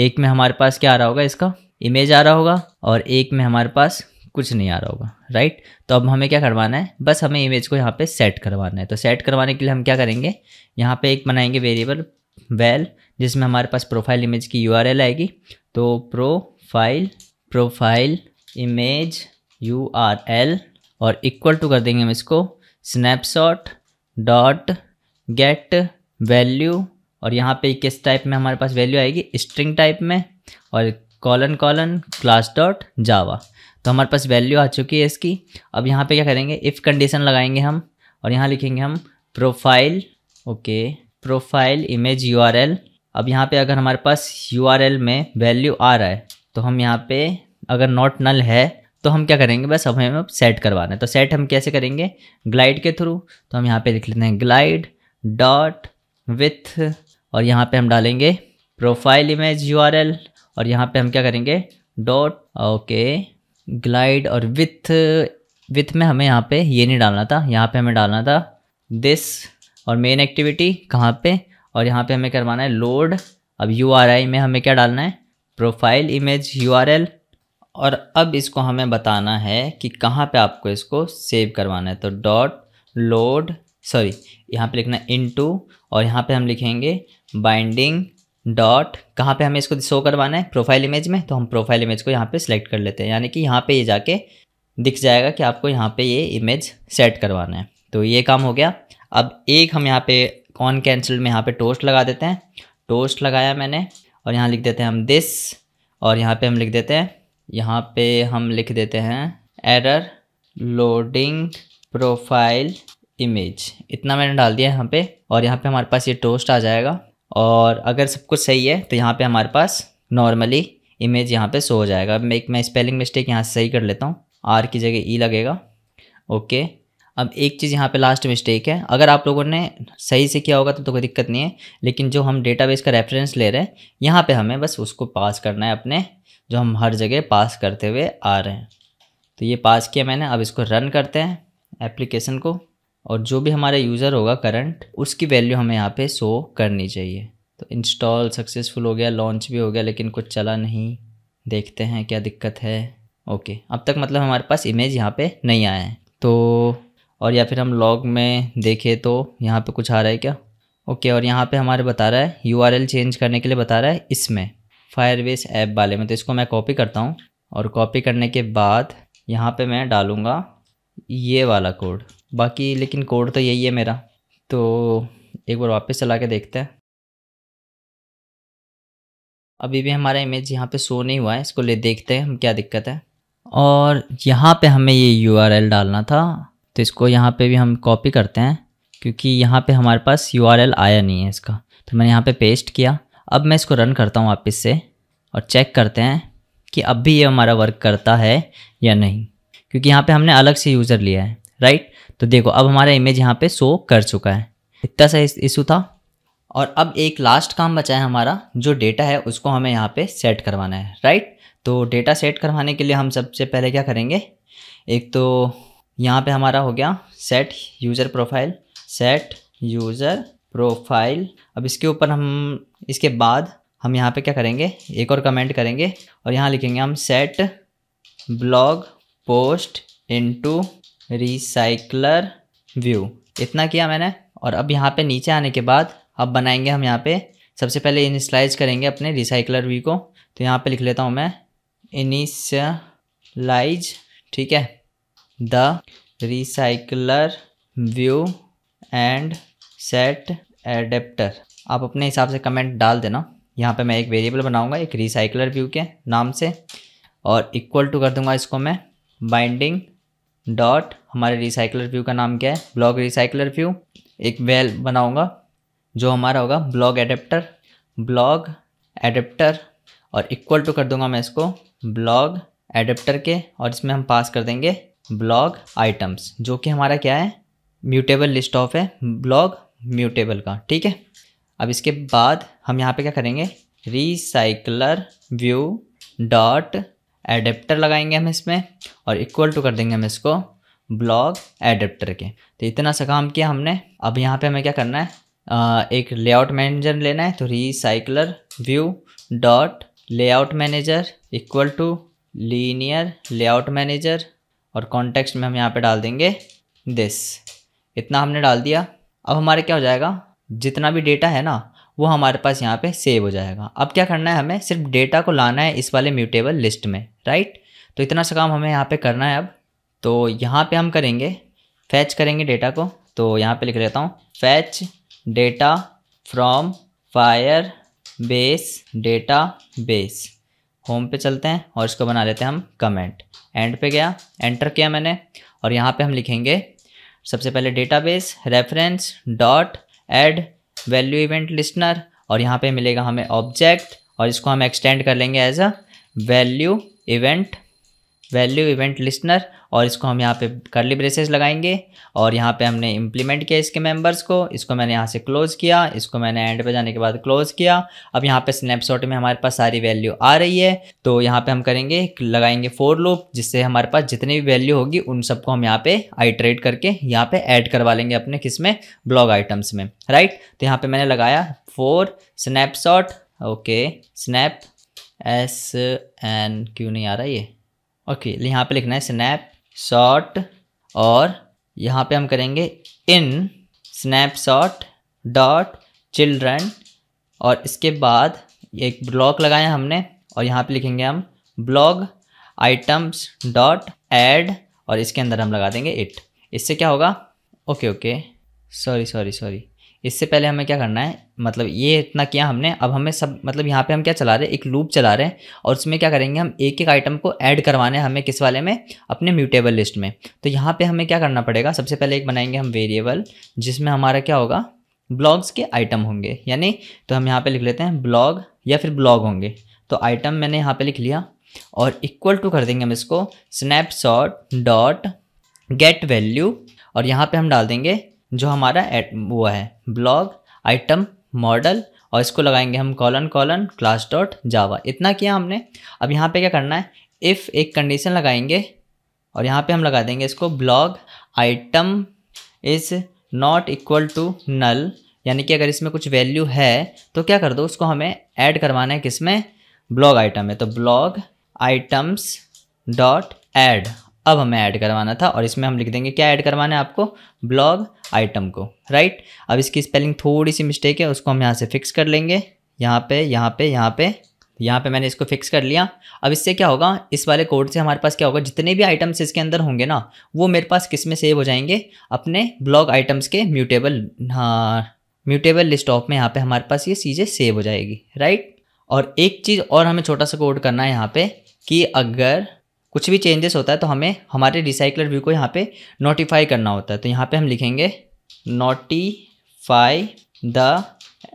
एक में हमारे पास क्या आ रहा होगा इसका इमेज आ रहा होगा और एक में हमारे पास कुछ नहीं आ रहा होगा राइट तो अब हमें क्या करवाना है बस हमें इमेज को यहाँ पे सेट करवाना है तो सेट करवाने के लिए हम क्या करेंगे यहाँ पे एक बनाएंगे वेरिएबल वेल जिसमें हमारे पास प्रोफाइल इमेज की यू आएगी तो profile profile image U R L और इक्वल टू कर देंगे हम इसको स्नैपशॉट डॉट गेट वैल्यू और यहाँ पे किस टाइप में हमारे पास वैल्यू आएगी स्ट्रिंग टाइप में और colon colon class dot Java तो हमारे पास वैल्यू आ चुकी है इसकी अब यहाँ पे क्या करेंगे इफ़ कंडीशन लगाएंगे हम और यहाँ लिखेंगे हम profile okay profile image U अब यहाँ पे अगर हमारे पास यू में वैल्यू आ रहा है तो हम यहाँ पे अगर नॉट नल है तो हम क्या करेंगे बस अब हमें सेट करवाना है तो सेट हम कैसे करेंगे ग्लाइड के थ्रू तो हम यहाँ पे लिख लेते हैं ग्लाइड डॉट विथ और यहाँ पे हम डालेंगे प्रोफाइल इमेज यू और यहाँ पे हम क्या करेंगे डॉट ओके ग्लाइड और विथ विथ में हमें यहाँ पे ये नहीं डालना था यहाँ पे हमें डालना था दिस और मेन एक्टिविटी कहाँ पे और यहाँ पे हमें करवाना है लोड अब यू में हमें क्या डालना है प्रोफाइल इमेज यू और अब इसको हमें बताना है कि कहाँ पे आपको इसको सेव करवाना है तो डॉट लोड सॉरी यहाँ पे लिखना इन टू और यहाँ पे हम लिखेंगे बाइंडिंग डॉट कहाँ पे हमें इसको शो करवाना है प्रोफाइल इमेज में तो हम प्रोफाइल इमेज को यहाँ पे सिलेक्ट कर लेते हैं यानी कि यहाँ पे ये यह जाके दिख जाएगा कि आपको यहाँ पे ये यह इमेज सेट करवाना है तो ये काम हो गया अब एक हम यहाँ पे कॉन कैंसिल में यहाँ पे टोस्ट लगा देते हैं टोस्ट लगाया मैंने और यहाँ लिख देते हैं हम दिस और यहाँ पर हम लिख देते हैं यहाँ पर हम लिख देते हैं एरर लोडिंग प्रोफाइल इमेज इतना मैंने डाल दिया यहाँ पे और यहाँ पे हमारे पास ये टोस्ट आ जाएगा और अगर सब कुछ सही है तो यहाँ पे हमारे पास नॉर्मली इमेज यहाँ पे सो हो जाएगा अब एक मैं स्पेलिंग मिस्टेक यहाँ से सही कर लेता हूँ आर की जगह ई e लगेगा ओके अब एक चीज़ यहाँ पे लास्ट मिस्टेक है अगर आप लोगों ने सही से किया होगा तो, तो कोई दिक्कत नहीं है लेकिन जो हम डेटा का रेफरेंस ले रहे हैं यहाँ पर हमें बस उसको पास करना है अपने जो हम हर जगह पास करते हुए आ रहे हैं तो ये पास किया मैंने अब इसको रन करते हैं एप्लीकेशन को और जो भी हमारा यूज़र होगा करंट उसकी वैल्यू हमें यहाँ पे शो करनी चाहिए तो इंस्टॉल सक्सेसफुल हो गया लॉन्च भी हो गया लेकिन कुछ चला नहीं देखते हैं क्या दिक्कत है ओके अब तक मतलब हमारे पास इमेज यहाँ पे नहीं आया है तो और या फिर हम लॉग में देखें तो यहाँ पे कुछ आ रहा है क्या ओके और यहाँ पे हमारे बता रहा है यू चेंज करने के लिए बता रहा है इसमें फायरवेस ऐप वाले में तो इसको मैं कॉपी करता हूँ और कॉपी करने के बाद यहाँ पे मैं डालूँगा ये वाला कोड बाकी लेकिन कोड तो यही है मेरा तो एक बार वापस चला के देखते हैं अभी भी हमारा इमेज यहाँ पे शो नहीं हुआ है इसको ले देखते हैं हम क्या दिक्कत है और यहाँ पे हमें ये यू डालना था तो इसको यहाँ पे भी हम कॉपी करते हैं क्योंकि यहाँ पे हमारे पास यू आया नहीं है इसका तो मैंने यहाँ पे पेस्ट किया अब मैं इसको रन करता हूँ वापस से और चेक करते हैं कि अब भी ये हमारा वर्क करता है या नहीं क्योंकि यहाँ पर हमने अलग से यूज़र लिया है राइट तो देखो अब हमारा इमेज यहाँ पे शो कर चुका है इतना सा इशू था और अब एक लास्ट काम बचा है हमारा जो डेटा है उसको हमें यहाँ पे सेट करवाना है राइट तो डेटा सेट करवाने के लिए हम सबसे पहले क्या करेंगे एक तो यहाँ पे हमारा हो गया set user profile set user profile अब इसके ऊपर हम इसके बाद हम यहाँ पे क्या करेंगे एक और कमेंट करेंगे और यहाँ लिखेंगे हम set blog post into recycler view इतना किया मैंने और अब यहाँ पे नीचे आने के बाद अब बनाएंगे हम यहाँ पे सबसे पहले इनिशलाइज करेंगे अपने रिसाइकलर व्यू को तो यहाँ पे लिख लेता हूँ मैं इनिशलाइज ठीक है the recycler view and set adapter आप अपने हिसाब से कमेंट डाल देना यहाँ पे मैं एक वेरिएबल बनाऊँगा एक रिसाइकलर व्यू के नाम से और इक्वल टू कर दूँगा इसको मैं बाइंडिंग डॉट हमारे रिसाइकलर व्यू का नाम क्या है ब्लॉग रिसाइकलर व्यू एक वेल बनाऊंगा जो हमारा होगा ब्लॉग एडेप्टर ब्लॉग एडेप्टर और इक्वल टू कर दूंगा मैं इसको ब्लॉग एडेप्टर के और इसमें हम पास कर देंगे ब्लॉग आइटम्स जो कि हमारा क्या है म्यूटेबल लिस्ट ऑफ है ब्लॉग म्यूटेबल का ठीक है अब इसके बाद हम यहाँ पे क्या करेंगे रिसाइकलर व्यू डॉट एडेप्टर लगाएंगे हम इसमें और इक्वल टू कर देंगे हम इसको ब्लॉग एडेप्टर के तो इतना सा काम किया हमने अब यहाँ पे हमें क्या करना है आ, एक लेआउट मैनेजर लेना है तो recycler view dot layout manager equal to linear layout manager और कॉन्टेक्स्ट में हम यहाँ पे डाल देंगे दिस इतना हमने डाल दिया अब हमारे क्या हो जाएगा जितना भी डेटा है ना वो हमारे पास यहाँ पे सेव हो जाएगा अब क्या करना है हमें सिर्फ डेटा को लाना है इस वाले म्यूटेबल लिस्ट में राइट तो इतना सा काम हमें यहाँ पे करना है अब तो यहाँ पे हम करेंगे फैच करेंगे डेटा को तो यहाँ पे लिख लेता हूँ fetch data from Firebase data database home पे चलते हैं और इसको बना लेते हैं हम कमेंट एंड पे गया एंटर किया मैंने और यहाँ पे हम लिखेंगे सबसे पहले database reference dot add value event listener और यहाँ पे मिलेगा हमें ऑब्जेक्ट और इसको हम एक्सटेंड कर लेंगे as a value event value event listener और इसको हम यहाँ पे करली ब्रेसेस लगाएंगे और यहाँ पे हमने इम्प्लीमेंट किया इसके मेंबर्स को इसको मैंने यहाँ से क्लोज़ किया इसको मैंने एंड पे जाने के बाद क्लोज़ किया अब यहाँ पे स्नैपशॉट में हमारे पास सारी वैल्यू आ रही है तो यहाँ पे हम करेंगे लगाएंगे फोर लूप जिससे हमारे पास जितनी भी वैल्यू होगी उन सबको हम यहाँ पे आइट्रेट करके यहाँ पे ऐड करवा लेंगे अपने किस में ब्लॉग आइटम्स में राइट तो यहाँ पे मैंने लगाया for shot okay snap S N क्यों नहीं आ रहा ये ओके यहाँ पे लिखना है स्नैप शॉट और यहाँ पे हम करेंगे इन स्नैपशॉट डॉट चिल्ड्रन और इसके बाद एक ब्लॉक लगाया हमने और यहाँ पे लिखेंगे हम ब्लॉग आइटम्स डॉट एड और इसके अंदर हम लगा देंगे इट इससे क्या होगा okay okay sorry sorry sorry इससे पहले हमें क्या करना है मतलब ये इतना किया हमने अब हमें सब मतलब यहाँ पे हम क्या चला रहे हैं एक लूप चला रहे हैं और उसमें क्या करेंगे हम एक एक आइटम को ऐड करवाने हमें किस वाले में अपने म्यूटेबल लिस्ट में तो यहाँ पे हमें क्या करना पड़ेगा सबसे पहले एक बनाएंगे हम वेरिएबल जिसमें हमारा क्या होगा ब्लॉग्स के आइटम होंगे यानी तो हम यहाँ पर लिख लेते हैं ब्लॉग या फिर ब्लॉग होंगे तो आइटम मैंने यहाँ पर लिख लिया और इक्वल टू कर देंगे हम इसको स्नैपशॉट डॉट गेट वैल्यू और यहाँ पर हम डाल देंगे जो हमारा एट वो है ब्लॉग आइटम मॉडल और इसको लगाएंगे हम कॉलन कॉलन क्लास डॉट जावा इतना किया हमने अब यहाँ पे क्या करना है इफ़ एक कंडीशन लगाएंगे और यहाँ पे हम लगा देंगे इसको blog item is not equal to null यानी कि अगर इसमें कुछ वैल्यू है तो क्या कर दो उसको हमें ऐड करवाना है किसमें ब्लॉग आइटम है तो ब्लॉग आइटम्स डॉट एड अब हमें ऐड करवाना था और इसमें हम लिख देंगे क्या ऐड करवाना है आपको ब्लॉग आइटम को राइट अब इसकी स्पेलिंग थोड़ी सी मिस्टेक है उसको हम यहाँ से फिक्स कर लेंगे यहाँ पे यहाँ पे यहाँ पे यहाँ पे मैंने इसको फिक्स कर लिया अब इससे क्या होगा इस वाले कोड से हमारे पास क्या होगा जितने भी आइटम्स इसके अंदर होंगे ना वो मेरे पास किस में सेव हो जाएंगे अपने ब्लॉग आइटम्स के म्यूटेबल हाँ म्यूटेबल लिस्ट ऑफ में यहाँ पे हमारे पास ये चीज़ें सेव हो जाएगी राइट और एक चीज़ और हमें छोटा सा कोड करना है यहाँ पर कि अगर कुछ भी चेंजेस होता है तो हमें हमारे रिसाइकलर व्यू को यहाँ पे नोटिफाई करना होता है तो यहाँ पे हम लिखेंगे notify the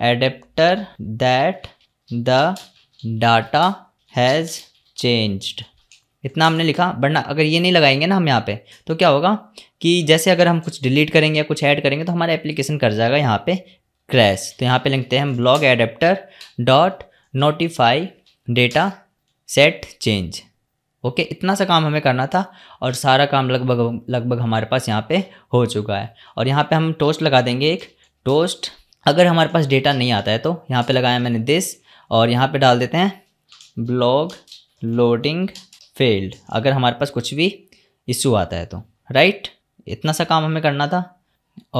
adapter that the data has changed इतना हमने लिखा वरना अगर ये नहीं लगाएंगे ना हम यहाँ पे तो क्या होगा कि जैसे अगर हम कुछ डिलीट करेंगे या कुछ ऐड करेंगे तो हमारा एप्लीकेशन कर जाएगा यहाँ पे क्रैश तो यहाँ पे लिखते हैं हम blog adapter dot notify data set change okay इतना सा काम हमें करना था और सारा काम लगभग लगभग हमारे पास यहाँ पे हो चुका है और यहाँ पे हम टोस्ट लगा देंगे एक टोस्ट अगर हमारे पास डेटा नहीं आता है तो यहाँ पे लगाया मैंने दिस और यहाँ पे डाल देते हैं ब्लॉग लोडिंग फेल्ड अगर हमारे पास कुछ भी इशू आता है तो राइट इतना सा काम हमें करना था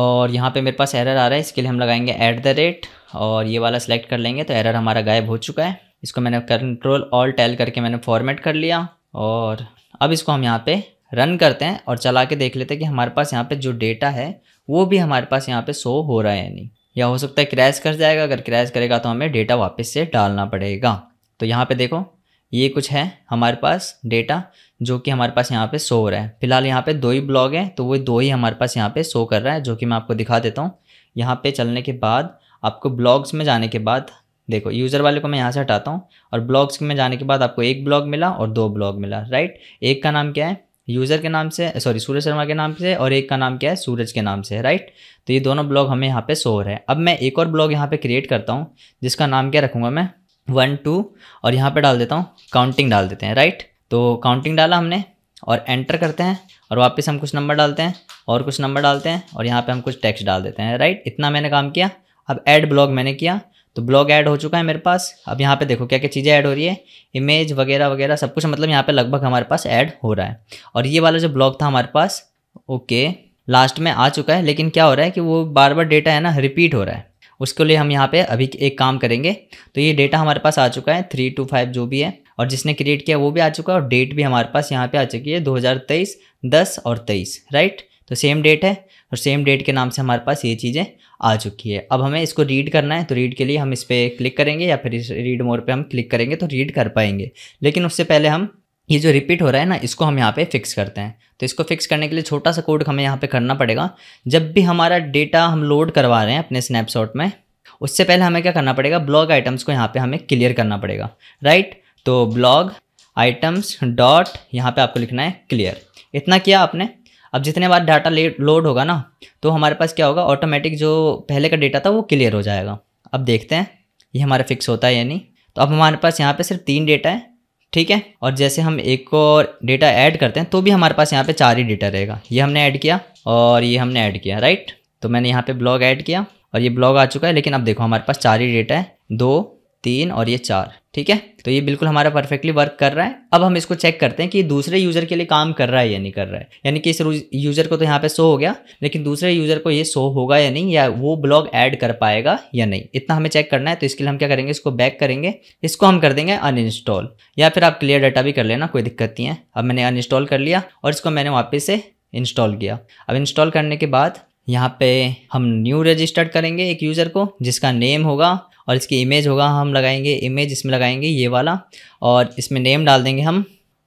और यहाँ पे मेरे पास एरर आ रहा है इसके लिए हम लगाएंगे ऐट द रेट और ये वाला सेलेक्ट कर लेंगे तो एरर हमारा गायब हो चुका है इसको मैंने कंट्रोल ऑल टेल करके मैंने फॉर्मेट कर लिया और अब इसको हम यहाँ पे रन करते हैं और चला के देख लेते हैं कि हमारे पास यहाँ पे जो डेटा है वो भी हमारे पास यहाँ पे शो हो रहा है या नहीं या हो सकता है क्रैश कर जाएगा अगर क्रैश करेगा तो हमें डेटा वापस से डालना पड़ेगा तो यहाँ पे देखो ये कुछ है हमारे पास डेटा जो कि हमारे पास यहाँ पे शो हो रहा है फिलहाल यहाँ पे दो ही ब्लॉग हैं तो वो दो ही हमारे पास यहाँ पे शो कर रहा है जो कि मैं आपको दिखा देता हूँ यहाँ पे चलने के बाद आपको ब्लॉग्स में जाने के बाद देखो यूज़र वाले को मैं यहाँ से हटाता हूँ और ब्लॉग्स में जाने के बाद आपको एक ब्लॉग मिला और दो ब्लॉग मिला राइट एक का नाम क्या है यूज़र के नाम से सॉरी सूरज शर्मा के नाम से और एक का नाम क्या है सूरज के नाम से राइट तो ये दोनों ब्लॉग हमें यहाँ पे शोर है अब मैं एक और ब्लॉग यहाँ पे क्रिएट करता हूँ जिसका नाम क्या रखूँगा मैं वन टू और यहाँ पे डाल देता हूँ काउंटिंग डाल देते हैं राइट तो काउंटिंग डाला हमने और एंटर करते हैं और वापस हम कुछ नंबर डालते हैं और कुछ नंबर डालते हैं और यहाँ पर हम कुछ टैक्स डाल देते हैं राइट इतना मैंने काम किया अब एड ब्लॉग मैंने किया तो ब्लॉग ऐड हो चुका है मेरे पास अब यहाँ पे देखो क्या क्या चीज़ें ऐड हो रही है इमेज वगैरह वगैरह सब कुछ मतलब यहाँ पे लगभग हमारे पास ऐड हो रहा है और ये वाला जो ब्लॉग था हमारे पास ओके लास्ट में आ चुका है लेकिन क्या हो रहा है कि वो बार बार डेटा है ना रिपीट हो रहा है उसके लिए हम यहाँ पर अभी एक काम करेंगे तो ये डेटा हमारे पास आ चुका है थ्री टू फाइव जो भी है और जिसने क्रिएट किया वो भी आ चुका है और डेट भी हमारे पास यहाँ पर आ चुकी है दो हज़ार और तेईस राइट तो सेम डेट है और सेम डेट के नाम से हमारे पास ये चीज़ें आ चुकी है अब हमें इसको रीड करना है तो रीड के लिए हम इस पर क्लिक करेंगे या फिर रीड मोर पे हम क्लिक करेंगे तो रीड कर पाएंगे लेकिन उससे पहले हम ये जो रिपीट हो रहा है ना इसको हम यहाँ पे फिक्स करते हैं तो इसको फिक्स करने के लिए छोटा सा कोड हमें यहाँ पे करना पड़ेगा जब भी हमारा डेटा हम लोड करवा रहे हैं अपने स्नैपशॉट में उससे पहले हमें क्या करना पड़ेगा ब्लॉग आइटम्स को यहाँ पे हमें क्लियर करना पड़ेगा राइट तो ब्लॉग आइटम्स डॉट यहाँ पर आपको लिखना है क्लियर इतना किया आपने अब जितने बार डाटा लोड होगा ना तो हमारे पास क्या होगा ऑटोमेटिक जो पहले का डेटा था वो क्लियर हो जाएगा अब देखते हैं ये हमारा फिक्स होता है या नहीं तो अब हमारे पास यहाँ पे सिर्फ तीन डेटा है ठीक है और जैसे हम एक और डेटा ऐड करते हैं तो भी हमारे पास यहाँ पे चार ही डेटा रहेगा ये हमने ऐड किया और ये हमने ऐड किया राइट तो मैंने यहाँ पे ब्लॉग ऐड किया और ये ब्लॉग आ चुका है लेकिन अब देखो हमारे पास चार ही डेटा है दो तीन और ये चार ठीक है तो ये बिल्कुल हमारा परफेक्टली वर्क कर रहा है अब हम इसको चेक करते हैं कि दूसरे यूजर के लिए काम कर रहा है या नहीं कर रहा है यानी कि इस यूजर को तो यहाँ पे शो हो गया लेकिन दूसरे यूजर को ये शो होगा या नहीं या वो ब्लॉग ऐड कर पाएगा या नहीं इतना हमें चेक करना है तो इसके लिए हम क्या करेंगे इसको बैक करेंगे इसको हम कर देंगे अनइंस्टॉल या फिर आप क्लियर डाटा भी कर लेना कोई दिक्कत नहीं है अब मैंने अनइंस्टॉल कर लिया और इसको मैंने वापस से इंस्टॉल किया अब इंस्टॉल करने के बाद यहाँ पे हम न्यू रजिस्टर्ड करेंगे एक यूज़र को जिसका नेम होगा और इसकी इमेज होगा हम लगाएंगे इमेज इसमें लगाएंगे ये वाला और इसमें नेम डाल देंगे हम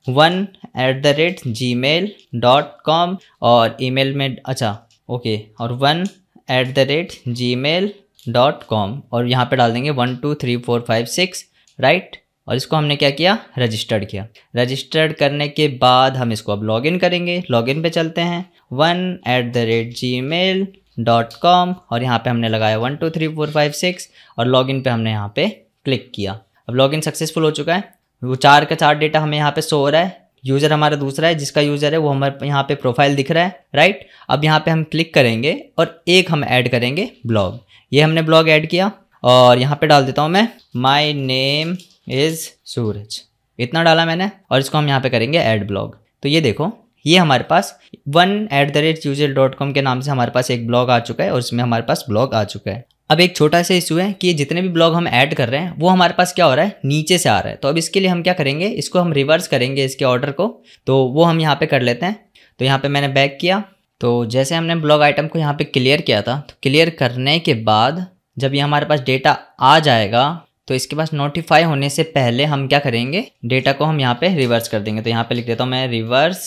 one at the rate Gmail dot com और मेल में अच्छा ओके और one at the rate Gmail dot com और यहाँ पे डाल देंगे one two three four five six right और इसको हमने क्या किया रजिस्टर्ड किया रजिस्टर्ड करने के बाद हम इसको अब लॉगिन करेंगे लॉगिन पे चलते हैं one at the rate Gmail dot com और यहाँ पे हमने लगाया one two three four five six और लॉगिन पे हमने यहाँ पे क्लिक किया अब लॉगिन सक्सेसफुल हो चुका है वो चार का चार डेटा हमें यहाँ पे शो हो रहा है यूज़र हमारा दूसरा है जिसका यूज़र है वो हमारे यहाँ पे प्रोफाइल दिख रहा है राइट अब यहाँ पे हम क्लिक करेंगे और एक हम ऐड करेंगे ब्लॉग ये हमने ब्लॉग ऐड किया और यहाँ पे डाल देता हूँ मैं माई नेम इज़ सूरज इतना डाला मैंने और इसको हम यहाँ पे करेंगे ऐड ब्लॉग तो ये देखो ये हमारे पास one at the rate user dot com के नाम से हमारे पास एक ब्लॉग आ चुका है और उसमें हमारे पास ब्लॉग आ चुका है अब एक छोटा सा इशू है कि जितने भी ब्लॉग हम ऐड कर रहे हैं वो हमारे पास क्या हो रहा है नीचे से आ रहा है तो अब इसके लिए हम क्या करेंगे इसको हम रिवर्स करेंगे इसके ऑर्डर को तो वो हम यहाँ पे कर लेते हैं तो यहाँ पे मैंने बैक किया तो जैसे हमने ब्लॉग आइटम को यहाँ पे क्लियर किया था तो क्लियर करने के बाद जब ये हमारे पास डेटा आ जाएगा तो इसके पास नोटिफाई होने से पहले हम क्या करेंगे डेटा को हम यहाँ पे रिवर्स कर देंगे तो यहाँ पे लिख देता हूँ मैं रिवर्स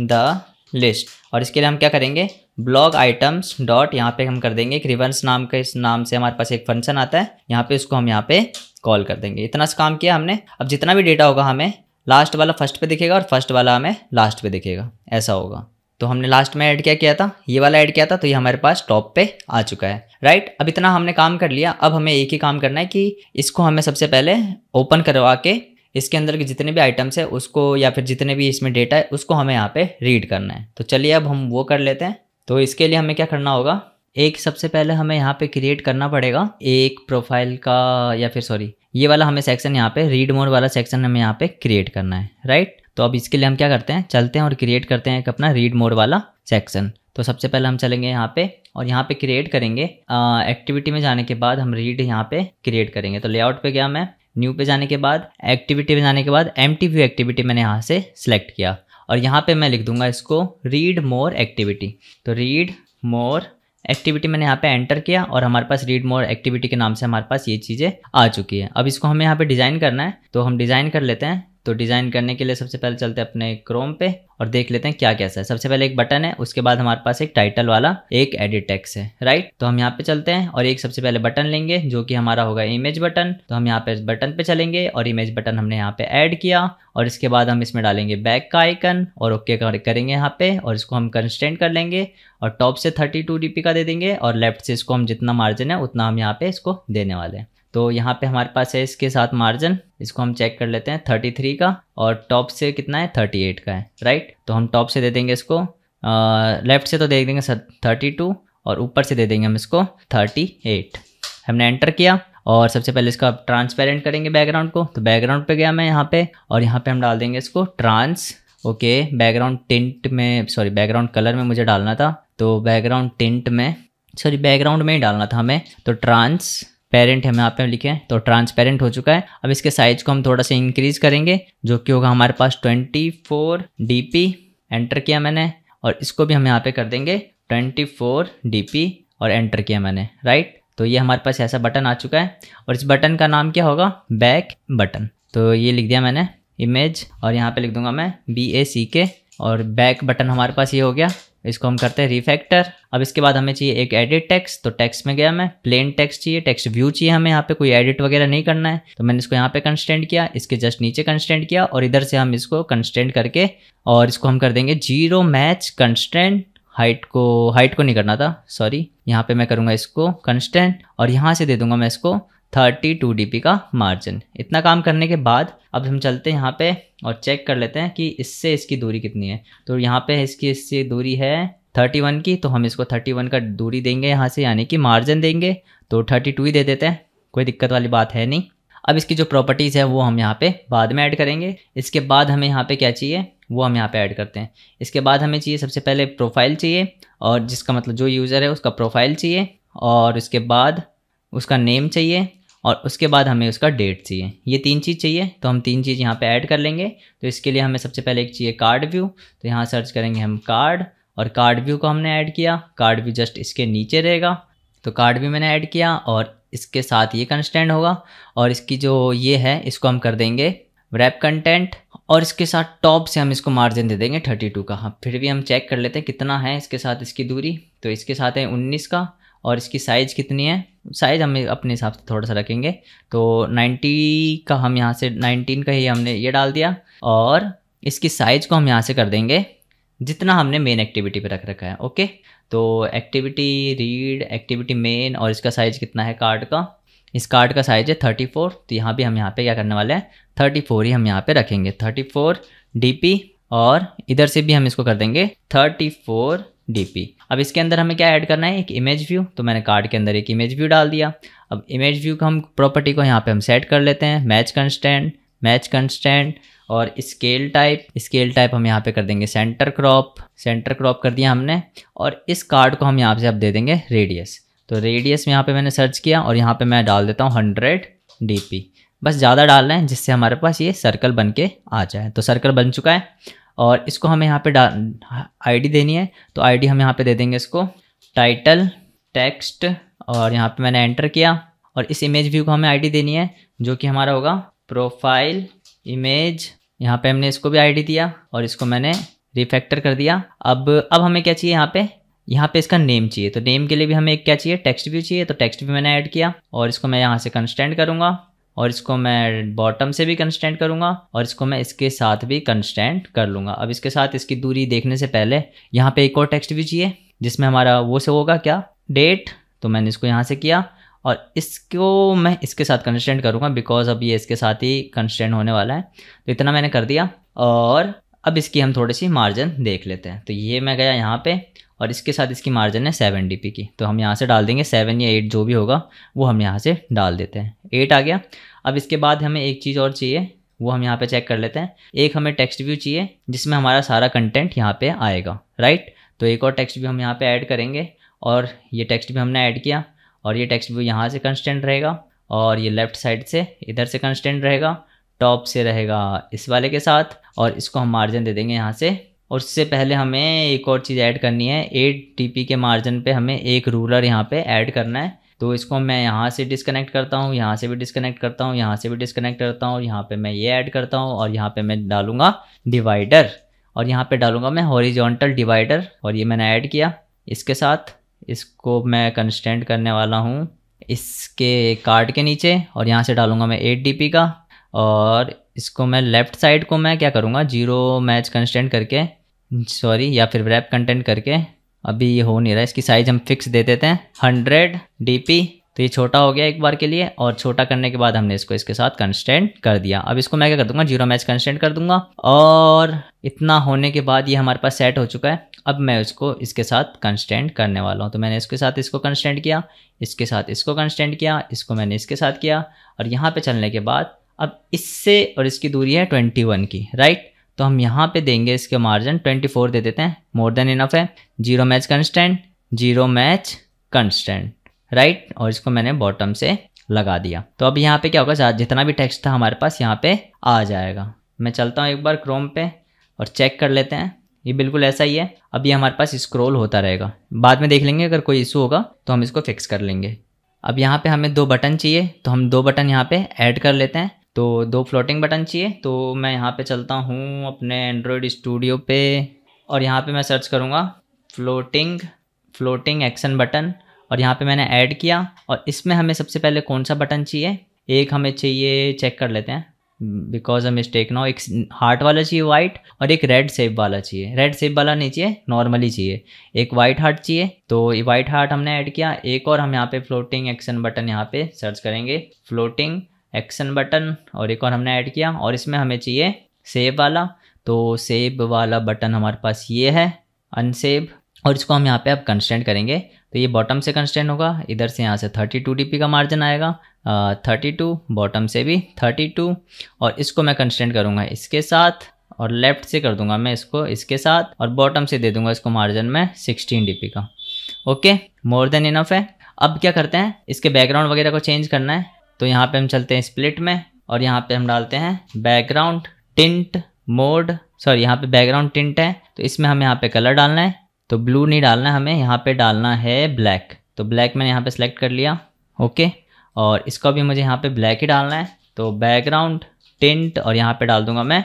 द लिस्ट और इसके लिए हम क्या करेंगे ब्लॉग आइटम्स डॉट यहाँ पे हम कर देंगे एक रिवर्स नाम के इस नाम से हमारे पास एक फंक्शन आता है यहाँ पे उसको हम यहाँ पे कॉल कर देंगे इतना सा काम किया हमने अब जितना भी डेटा होगा हमें लास्ट वाला फर्स्ट पे दिखेगा और फर्स्ट वाला हमें लास्ट पे दिखेगा ऐसा होगा तो हमने लास्ट में ऐड क्या किया था ये वाला ऐड किया था तो ये हमारे पास टॉप पे आ चुका है राइट अब इतना हमने काम कर लिया अब हमें एक ही काम करना है कि इसको हमें सबसे पहले ओपन करवा के इसके अंदर के जितने भी आइटम्स है उसको या फिर जितने भी इसमें डेटा है उसको हमें यहाँ पे रीड करना है तो चलिए अब हम वो कर लेते हैं तो इसके लिए हमें क्या करना होगा एक सबसे पहले हमें यहाँ पे क्रिएट करना पड़ेगा एक प्रोफाइल का या फिर सॉरी ये वाला हमें सेक्शन यहाँ पे रीड मोड वाला सेक्शन हमें यहाँ पे क्रिएट करना है राइट तो अब इसके लिए हम क्या करते हैं चलते हैं और क्रिएट करते हैं एक अपना रीड मोड वाला सेक्शन तो सबसे पहले हम चलेंगे यहाँ पे और यहाँ पे क्रिएट करेंगे एक्टिविटी में जाने के बाद हम रीड यहाँ पे क्रिएट करेंगे तो लेआउट पे गया मैं न्यू पे जाने के बाद एक्टिविटी में जाने के बाद एम टी व्यू एक्टिविटी मैंने यहाँ से सिलेक्ट किया और यहाँ पे मैं लिख दूंगा इसको रीड मोर एक्टिविटी तो रीड मोर एक्टिविटी मैंने यहाँ पे एंटर किया और हमारे पास रीड मोर एक्टिविटी के नाम से हमारे पास ये चीज़ें आ चुकी है अब इसको हमें यहाँ पे डिज़ाइन करना है तो हम डिज़ाइन कर लेते हैं तो डिज़ाइन करने के लिए सबसे पहले चलते हैं अपने क्रोम पे और देख लेते हैं क्या कैसा है सबसे पहले एक बटन है उसके बाद हमारे पास एक टाइटल वाला एक एडिट टेक्स है राइट तो हम यहाँ पे चलते हैं और एक सबसे पहले बटन लेंगे जो कि हमारा होगा इमेज बटन तो हम यहाँ पे बटन पे चलेंगे और इमेज बटन हमने यहाँ पे ऐड किया और इसके बाद हम इसमें डालेंगे बैक का आइकन और ओके करेंगे यहाँ पे और इसको हम कंस्टेंट कर लेंगे और टॉप से थर्टी टू का दे देंगे और लेफ्ट से इसको हम जितना मार्जिन है उतना हम यहाँ पे इसको देने वाले हैं तो यहाँ पे हमारे पास है इसके साथ मार्जिन इसको हम चेक कर लेते हैं थर्टी थ्री का और टॉप से कितना है थर्टी एट का है राइट तो हम टॉप से दे देंगे इसको लेफ्ट से तो दे देंगे थर्टी टू और ऊपर से दे देंगे हम इसको थर्टी एट हमने एंटर किया और सबसे पहले इसका ट्रांसपेरेंट करेंगे बैकग्राउंड को तो बैकग्राउंड पर गया मैं यहाँ पर और यहाँ पर हम डाल देंगे इसको ट्रांस ओके बैकग्राउंड टिंट में सॉरी बैकग्राउंड कलर में मुझे डालना था तो बैकग्राउंड टिंट में सॉरी बैकग्राउंड में ही डालना था हमें तो ट्रांस पेरेंट हम यहाँ पे लिखे हैं तो ट्रांसपेरेंट हो चुका है अब इसके साइज को हम थोड़ा सा इंक्रीज करेंगे जो कि होगा हमारे पास twenty four D P enter किया मैंने और इसको भी हम यहाँ पे कर देंगे ट्वेंटी फोर डी पी और एंटर किया मैंने राइट तो ये हमारे पास ऐसा बटन आ चुका है और इस बटन का नाम क्या होगा बैक बटन तो ये लिख दिया मैंने इमेज और यहाँ पे लिख दूंगा मैं बी ए सी के और बैक बटन हमारे पास ये हो गया इसको हम करते हैं रिफैक्टर अब इसके बाद हमें चाहिए एक एडिट टेक्स्ट तो टेक्स्ट में गया मैं प्लेन टेक्स्ट चाहिए टेक्स्ट व्यू चाहिए हमें यहाँ पे कोई एडिट वगैरह नहीं करना है तो मैंने इसको यहाँ पे कंस्टेंट किया इसके जस्ट नीचे कंस्टेंट किया और इधर से हम इसको कंस्टेंट करके और इसको हम कर देंगे जीरो मैच कंस्टेंट हाइट को हाइट को नहीं करना था सॉरी यहाँ पे मैं करूँगा इसको कंस्टेंट और यहाँ से दे दूंगा मैं इसको थर्टी टू डी का मार्जिन इतना काम करने के बाद अब हम चलते हैं यहाँ पे और चेक कर लेते हैं कि इससे इसकी दूरी कितनी है तो यहाँ पे इसकी इससे दूरी है थर्टी वन की तो हम इसको थर्टी वन का दूरी देंगे यहाँ से यानी कि मार्जिन देंगे तो थर्टी टू ही दे देते हैं कोई दिक्कत वाली बात है नहीं अब इसकी जो प्रॉपर्टीज़ है वो हम यहाँ पे बाद में ऐड करेंगे इसके बाद हमें यहाँ पे क्या चाहिए वो हम यहाँ पे ऐड करते हैं इसके बाद हमें चाहिए सबसे पहले प्रोफाइल चाहिए और जिसका मतलब जो यूज़र है उसका प्रोफाइल चाहिए और इसके बाद उसका नेम चाहिए और उसके बाद हमें उसका डेट चाहिए ये तीन चीज़ चाहिए तो हम तीन चीज़ यहाँ पे ऐड कर लेंगे तो इसके लिए हमें सबसे पहले एक चाहिए कार्ड व्यू तो यहाँ सर्च करेंगे हम कार्ड और कार्ड व्यू को हमने ऐड किया कार्ड व्यू जस्ट इसके नीचे रहेगा तो कार्ड भी मैंने ऐड किया और इसके साथ ये कंस्टेंट होगा और इसकी जो ये है इसको हम कर देंगे रैप कंटेंट और इसके साथ टॉप से हम इसको मार्जिन दे देंगे 32 का हाँ फिर भी हम चेक कर लेते हैं कितना है इसके साथ इसकी दूरी तो इसके साथ है 19 का और इसकी साइज़ कितनी है साइज़ हम अपने हिसाब से थोड़ा सा रखेंगे तो 90 का हम यहाँ से 19 का ही हमने ये डाल दिया और इसकी साइज़ को हम यहाँ से कर देंगे जितना हमने मेन एक्टिविटी पे रख रखा है ओके तो एक्टिविटी रीड एक्टिविटी मेन और इसका साइज़ कितना है कार्ड का इस कार्ड का साइज़ है थर्टी फोर तो यहाँ भी हम यहाँ पे क्या करने वाले हैं थर्टी फोर ही हम यहाँ पे रखेंगे थर्टी फोर डी पी और इधर से भी हम इसको कर देंगे थर्टी फोर डी अब इसके अंदर हमें क्या ऐड करना है एक इमेज व्यू तो मैंने कार्ड के अंदर एक इमेज व्यू डाल दिया अब इमेज व्यू का हम प्रॉपर्टी को यहाँ पे हम सेट कर लेते हैं मैच कंस्टेंट मैच कंस्टेंट और स्केल टाइप स्केल टाइप हम यहाँ पे कर देंगे सेंटर क्रॉप सेंटर क्रॉप कर दिया हमने और इस कार्ड को हम यहाँ से अब दे देंगे रेडियस तो रेडियस यहाँ पे मैंने सर्च किया और यहाँ पे मैं डाल देता हूँ हंड्रेड डी बस ज़्यादा डालना है जिससे हमारे पास ये सर्कल बन के आ जाए तो सर्कल बन चुका है और इसको हमें यहाँ पे आईडी देनी है तो आईडी हम यहाँ पे दे देंगे इसको टाइटल टेक्स्ट और यहाँ पे मैंने एंटर किया और इस इमेज व्यू को हमें आईडी देनी है जो कि हमारा होगा प्रोफाइल इमेज यहाँ पे हमने इसको भी आईडी दिया और इसको मैंने रिफैक्टर कर दिया अब अब हमें क्या चाहिए यहाँ पे यहाँ पे इसका नेम चाहिए तो नेम के लिए भी हमें एक क्या चाहिए टेक्स्ट व्यू चाहिए तो टेक्स्ट भी मैंने ऐड किया और इसको मैं यहाँ से कंस्टेंट करूँगा और इसको मैं बॉटम से भी कंस्टेंट करूँगा और इसको मैं इसके साथ भी कंस्टेंट कर लूँगा अब इसके साथ इसकी दूरी देखने से पहले यहाँ पे एक और टेक्स्ट भी चाहिए जिसमें हमारा वो से होगा क्या डेट तो मैंने इसको यहाँ से किया और इसको मैं इसके साथ कंस्टेंट करूँगा बिकॉज अब ये इसके साथ ही कंस्टेंट होने वाला है तो इतना मैंने कर दिया और अब इसकी हम थोड़ी सी मार्जिन देख लेते हैं तो ये मैं गया यहाँ पर और इसके साथ इसकी मार्जिन है सेवन डी की तो हम यहाँ से डाल देंगे सेवन या एट जो भी होगा वो हम यहाँ से डाल देते हैं एट आ गया अब इसके बाद हमें एक चीज़ और चाहिए वो हम यहाँ पे चेक कर लेते हैं एक हमें टेक्स्ट व्यू चाहिए जिसमें हमारा सारा कंटेंट यहाँ पे आएगा राइट तो एक और टेक्स्ट व्यू हम यहाँ पे ऐड करेंगे और ये टेक्स्ट भी हमने ऐड किया और ये टेक्स्ट व्यू यहाँ से कंस्टेंट रहेगा और ये लेफ्ट साइड से इधर से कंस्टेंट रहेगा टॉप से रहेगा इस वाले के साथ और इसको हम मार्जिन दे देंगे यहाँ से और उससे पहले हमें एक और चीज़ ऐड करनी है एट टी के मार्जिन पे हमें एक रूलर यहाँ पे ऐड करना है तो इसको मैं यहाँ से डिसकनेक्ट करता हूँ यहाँ से भी डिसकनेक्ट करता हूँ यहाँ से भी डिसकनेक्ट करता हूँ यहाँ पे मैं ये ऐड करता हूँ और यहाँ पे मैं डालूंगा डिवाइडर और यहाँ पे डालूंगा मैं हॉरिजॉन्टल डिवाइडर और ये मैंने ऐड किया इसके साथ इसको मैं कंस्टेंट करने वाला हूँ इसके कार्ड के नीचे और यहाँ से डालूंगा मैं एट डी का और इसको मैं लेफ़्ट साइड को मैं क्या करूँगा जीरो मैच कंस्टेंट करके सॉरी या फिर रैप कंटेंट करके अभी ये हो नहीं रहा इसकी साइज़ हम फिक्स दे देते हैं हंड्रेड डी तो ये छोटा हो गया एक बार के लिए और छोटा करने के बाद हमने इसको इसके साथ कंस्टेंट कर दिया अब इसको मैं क्या कर दूंगा जीरो मैच कंस्टेंट कर दूंगा और इतना होने के बाद ये हमारे पास सेट हो चुका है अब मैं इसको इसके साथ कंस्टेंट करने वाला हूँ तो मैंने इसके साथ इसको कंस्टेंट किया इसके साथ इसको कंस्टेंट किया इसको मैंने इसके साथ किया और यहाँ पर चलने के बाद अब इससे और इसकी दूरी है ट्वेंटी की राइट तो हम यहाँ पे देंगे इसके मार्जिन 24 दे देते हैं मोर देन इनफ है zero match constant zero match constant right और इसको मैंने बॉटम से लगा दिया तो अब यहाँ पे क्या होगा जितना भी टेक्स्ट था हमारे पास यहाँ पे आ जाएगा मैं चलता हूँ एक बार क्रोम पे और चेक कर लेते हैं ये बिल्कुल ऐसा ही है अब ये हमारे पास स्क्रोल होता रहेगा बाद में देख लेंगे अगर कोई इशू होगा तो हम इसको फिक्स कर लेंगे अब यहाँ पे हमें दो बटन चाहिए तो हम दो बटन यहाँ पे ऐड कर लेते हैं तो दो फ्लोटिंग बटन चाहिए तो मैं यहाँ पे चलता हूँ अपने एंड्रॉयड स्टूडियो पे और यहाँ पे मैं सर्च करूँगा फ्लोटिंग फ्लोटिंग एक्शन बटन और यहाँ पे मैंने ऐड किया और इसमें हमें सबसे पहले कौन सा बटन चाहिए एक हमें चाहिए चेक कर लेते हैं बिकॉज अ मिस्टेक ना एक हार्ट वाला चाहिए वाइट और एक रेड सेप वाला चाहिए रेड सेप वाला नहीं चाहिए नॉर्मली चाहिए एक वाइट हार्ट चाहिए तो ये वाइट हार्ट हमने ऐड किया एक और हम यहाँ पे फ्लोटिंग एक्शन बटन यहाँ पे सर्च करेंगे फ्लोटिंग एक्शन बटन और एक और हमने ऐड किया और इसमें हमें चाहिए सेव वाला तो सेव वाला बटन हमारे पास ये है अनसेव और इसको हम यहाँ पे अब कंस्टेंट करेंगे तो ये बॉटम से कंस्टेंट होगा इधर से यहाँ से थर्टी टू डी का मार्जिन आएगा थर्टी टू बॉटम से भी थर्टी टू और इसको मैं कंस्टेंट करूँगा इसके साथ और लेफ्ट से कर दूंगा मैं इसको इसके साथ और बॉटम से दे दूंगा इसको मार्जिन में सिक्सटीन डी का ओके मोर देन इनफ है अब क्या करते हैं इसके बैकग्राउंड वगैरह को चेंज करना है तो यहाँ पे हम चलते हैं स्प्लिट में और यहाँ पे हम डालते हैं बैकग्राउंड टिंट मोड सॉरी यहाँ पे बैकग्राउंड टिंट है तो इसमें हमें यहाँ पे कलर डालना है तो ब्लू नहीं डालना है हमें यहाँ पे डालना है ब्लैक तो ब्लैक मैंने यहाँ पे सेलेक्ट कर लिया ओके और इसको भी मुझे यहाँ पे ब्लैक ही डालना है तो बैकग्राउंड टिंट और यहाँ पे डाल दूंगा मैं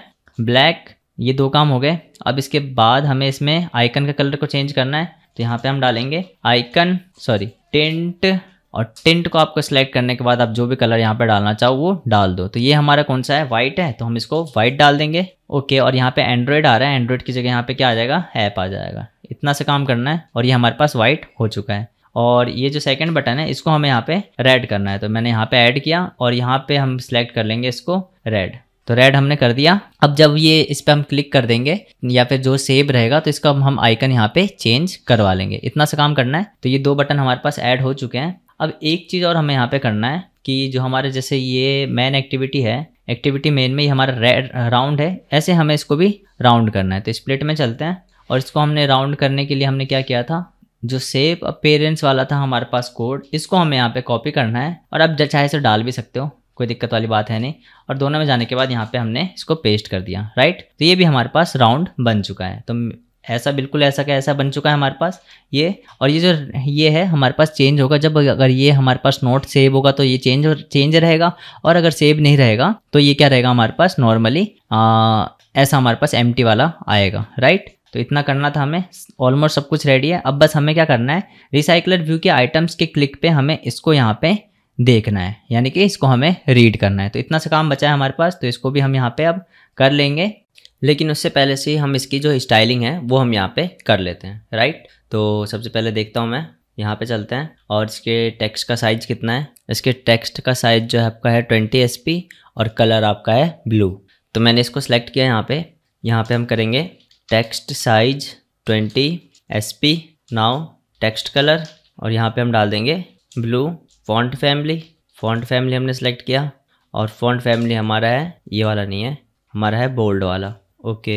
ब्लैक ये दो काम हो गए अब इसके बाद हमें इसमें आइकन का कलर को चेंज करना है तो यहाँ पे हम डालेंगे आइकन सॉरी टिंट और टिंट को आपको सिलेक्ट करने के बाद आप जो भी कलर यहाँ पे डालना चाहो वो डाल दो तो ये हमारा कौन सा है वाइट है तो हम इसको वाइट डाल देंगे ओके और यहाँ पे एंड्रॉयड आ रहा है एंड्रॉयड की जगह यहाँ पे क्या आ जाएगा ऐप आ जाएगा इतना सा काम करना है और ये हमारे पास वाइट हो चुका है और ये जो सेकेंड बटन है इसको हमें यहाँ पे रेड करना है तो मैंने यहाँ पे ऐड किया और यहाँ पे हम सिलेक्ट कर लेंगे इसको रेड तो रेड हमने कर दिया अब जब ये इस पर हम क्लिक कर देंगे या फिर जो सेव रहेगा तो इसका हम आइकन यहाँ पे चेंज करवा लेंगे इतना सा काम करना है तो ये दो बटन हमारे पास ऐड हो चुके हैं अब एक चीज़ और हमें यहाँ पे करना है कि जो हमारे जैसे ये मेन एक्टिविटी है एक्टिविटी मेन में ही हमारा रेड राउंड है ऐसे हमें इसको भी राउंड करना है तो स्प्लिट में चलते हैं और इसको हमने राउंड करने के लिए हमने क्या किया था जो सेप अपेरेंस वाला था हमारे पास कोड इसको हमें यहाँ पे कॉपी करना है और आप चाहे से डाल भी सकते हो कोई दिक्कत वाली बात है नहीं और दोनों में जाने के बाद यहाँ पे हमने इसको पेस्ट कर दिया राइट तो ये भी हमारे पास राउंड बन चुका है तो ऐसा बिल्कुल ऐसा का ऐसा बन चुका है हमारे पास ये और ये जो ये है हमारे पास चेंज होगा जब अगर ये हमारे पास नोट सेव होगा तो ये चेंज चेंज रहेगा और अगर सेव नहीं रहेगा तो ये क्या रहेगा हमारे पास नॉर्मली ऐसा हमारे पास एम वाला आएगा राइट तो इतना करना था हमें ऑलमोस्ट सब कुछ रेडी है अब बस हमें क्या करना है रिसाइकलर व्यू के आइटम्स के क्लिक पे हमें इसको यहाँ पे देखना है यानी कि इसको हमें रीड करना है तो इतना सा काम बचा है हमारे पास तो इसको भी हम यहाँ पे अब कर लेंगे लेकिन उससे पहले से हम इसकी जो स्टाइलिंग है वो हम यहाँ पे कर लेते हैं राइट तो सबसे पहले देखता हूँ मैं यहाँ पे चलते हैं और इसके टेक्स्ट का साइज कितना है इसके टेक्स्ट का साइज जो है आपका है ट्वेंटी एस और कलर आपका है ब्लू तो मैंने इसको सेलेक्ट किया यहाँ पे यहाँ पे हम करेंगे text size twenty S P now text colour और यहाँ पे हम डाल देंगे blue font family font family हमने सेलेक्ट किया और फॉन्ट फैमिली हमारा है ये वाला नहीं है हमारा है बोल्ड वाला ओके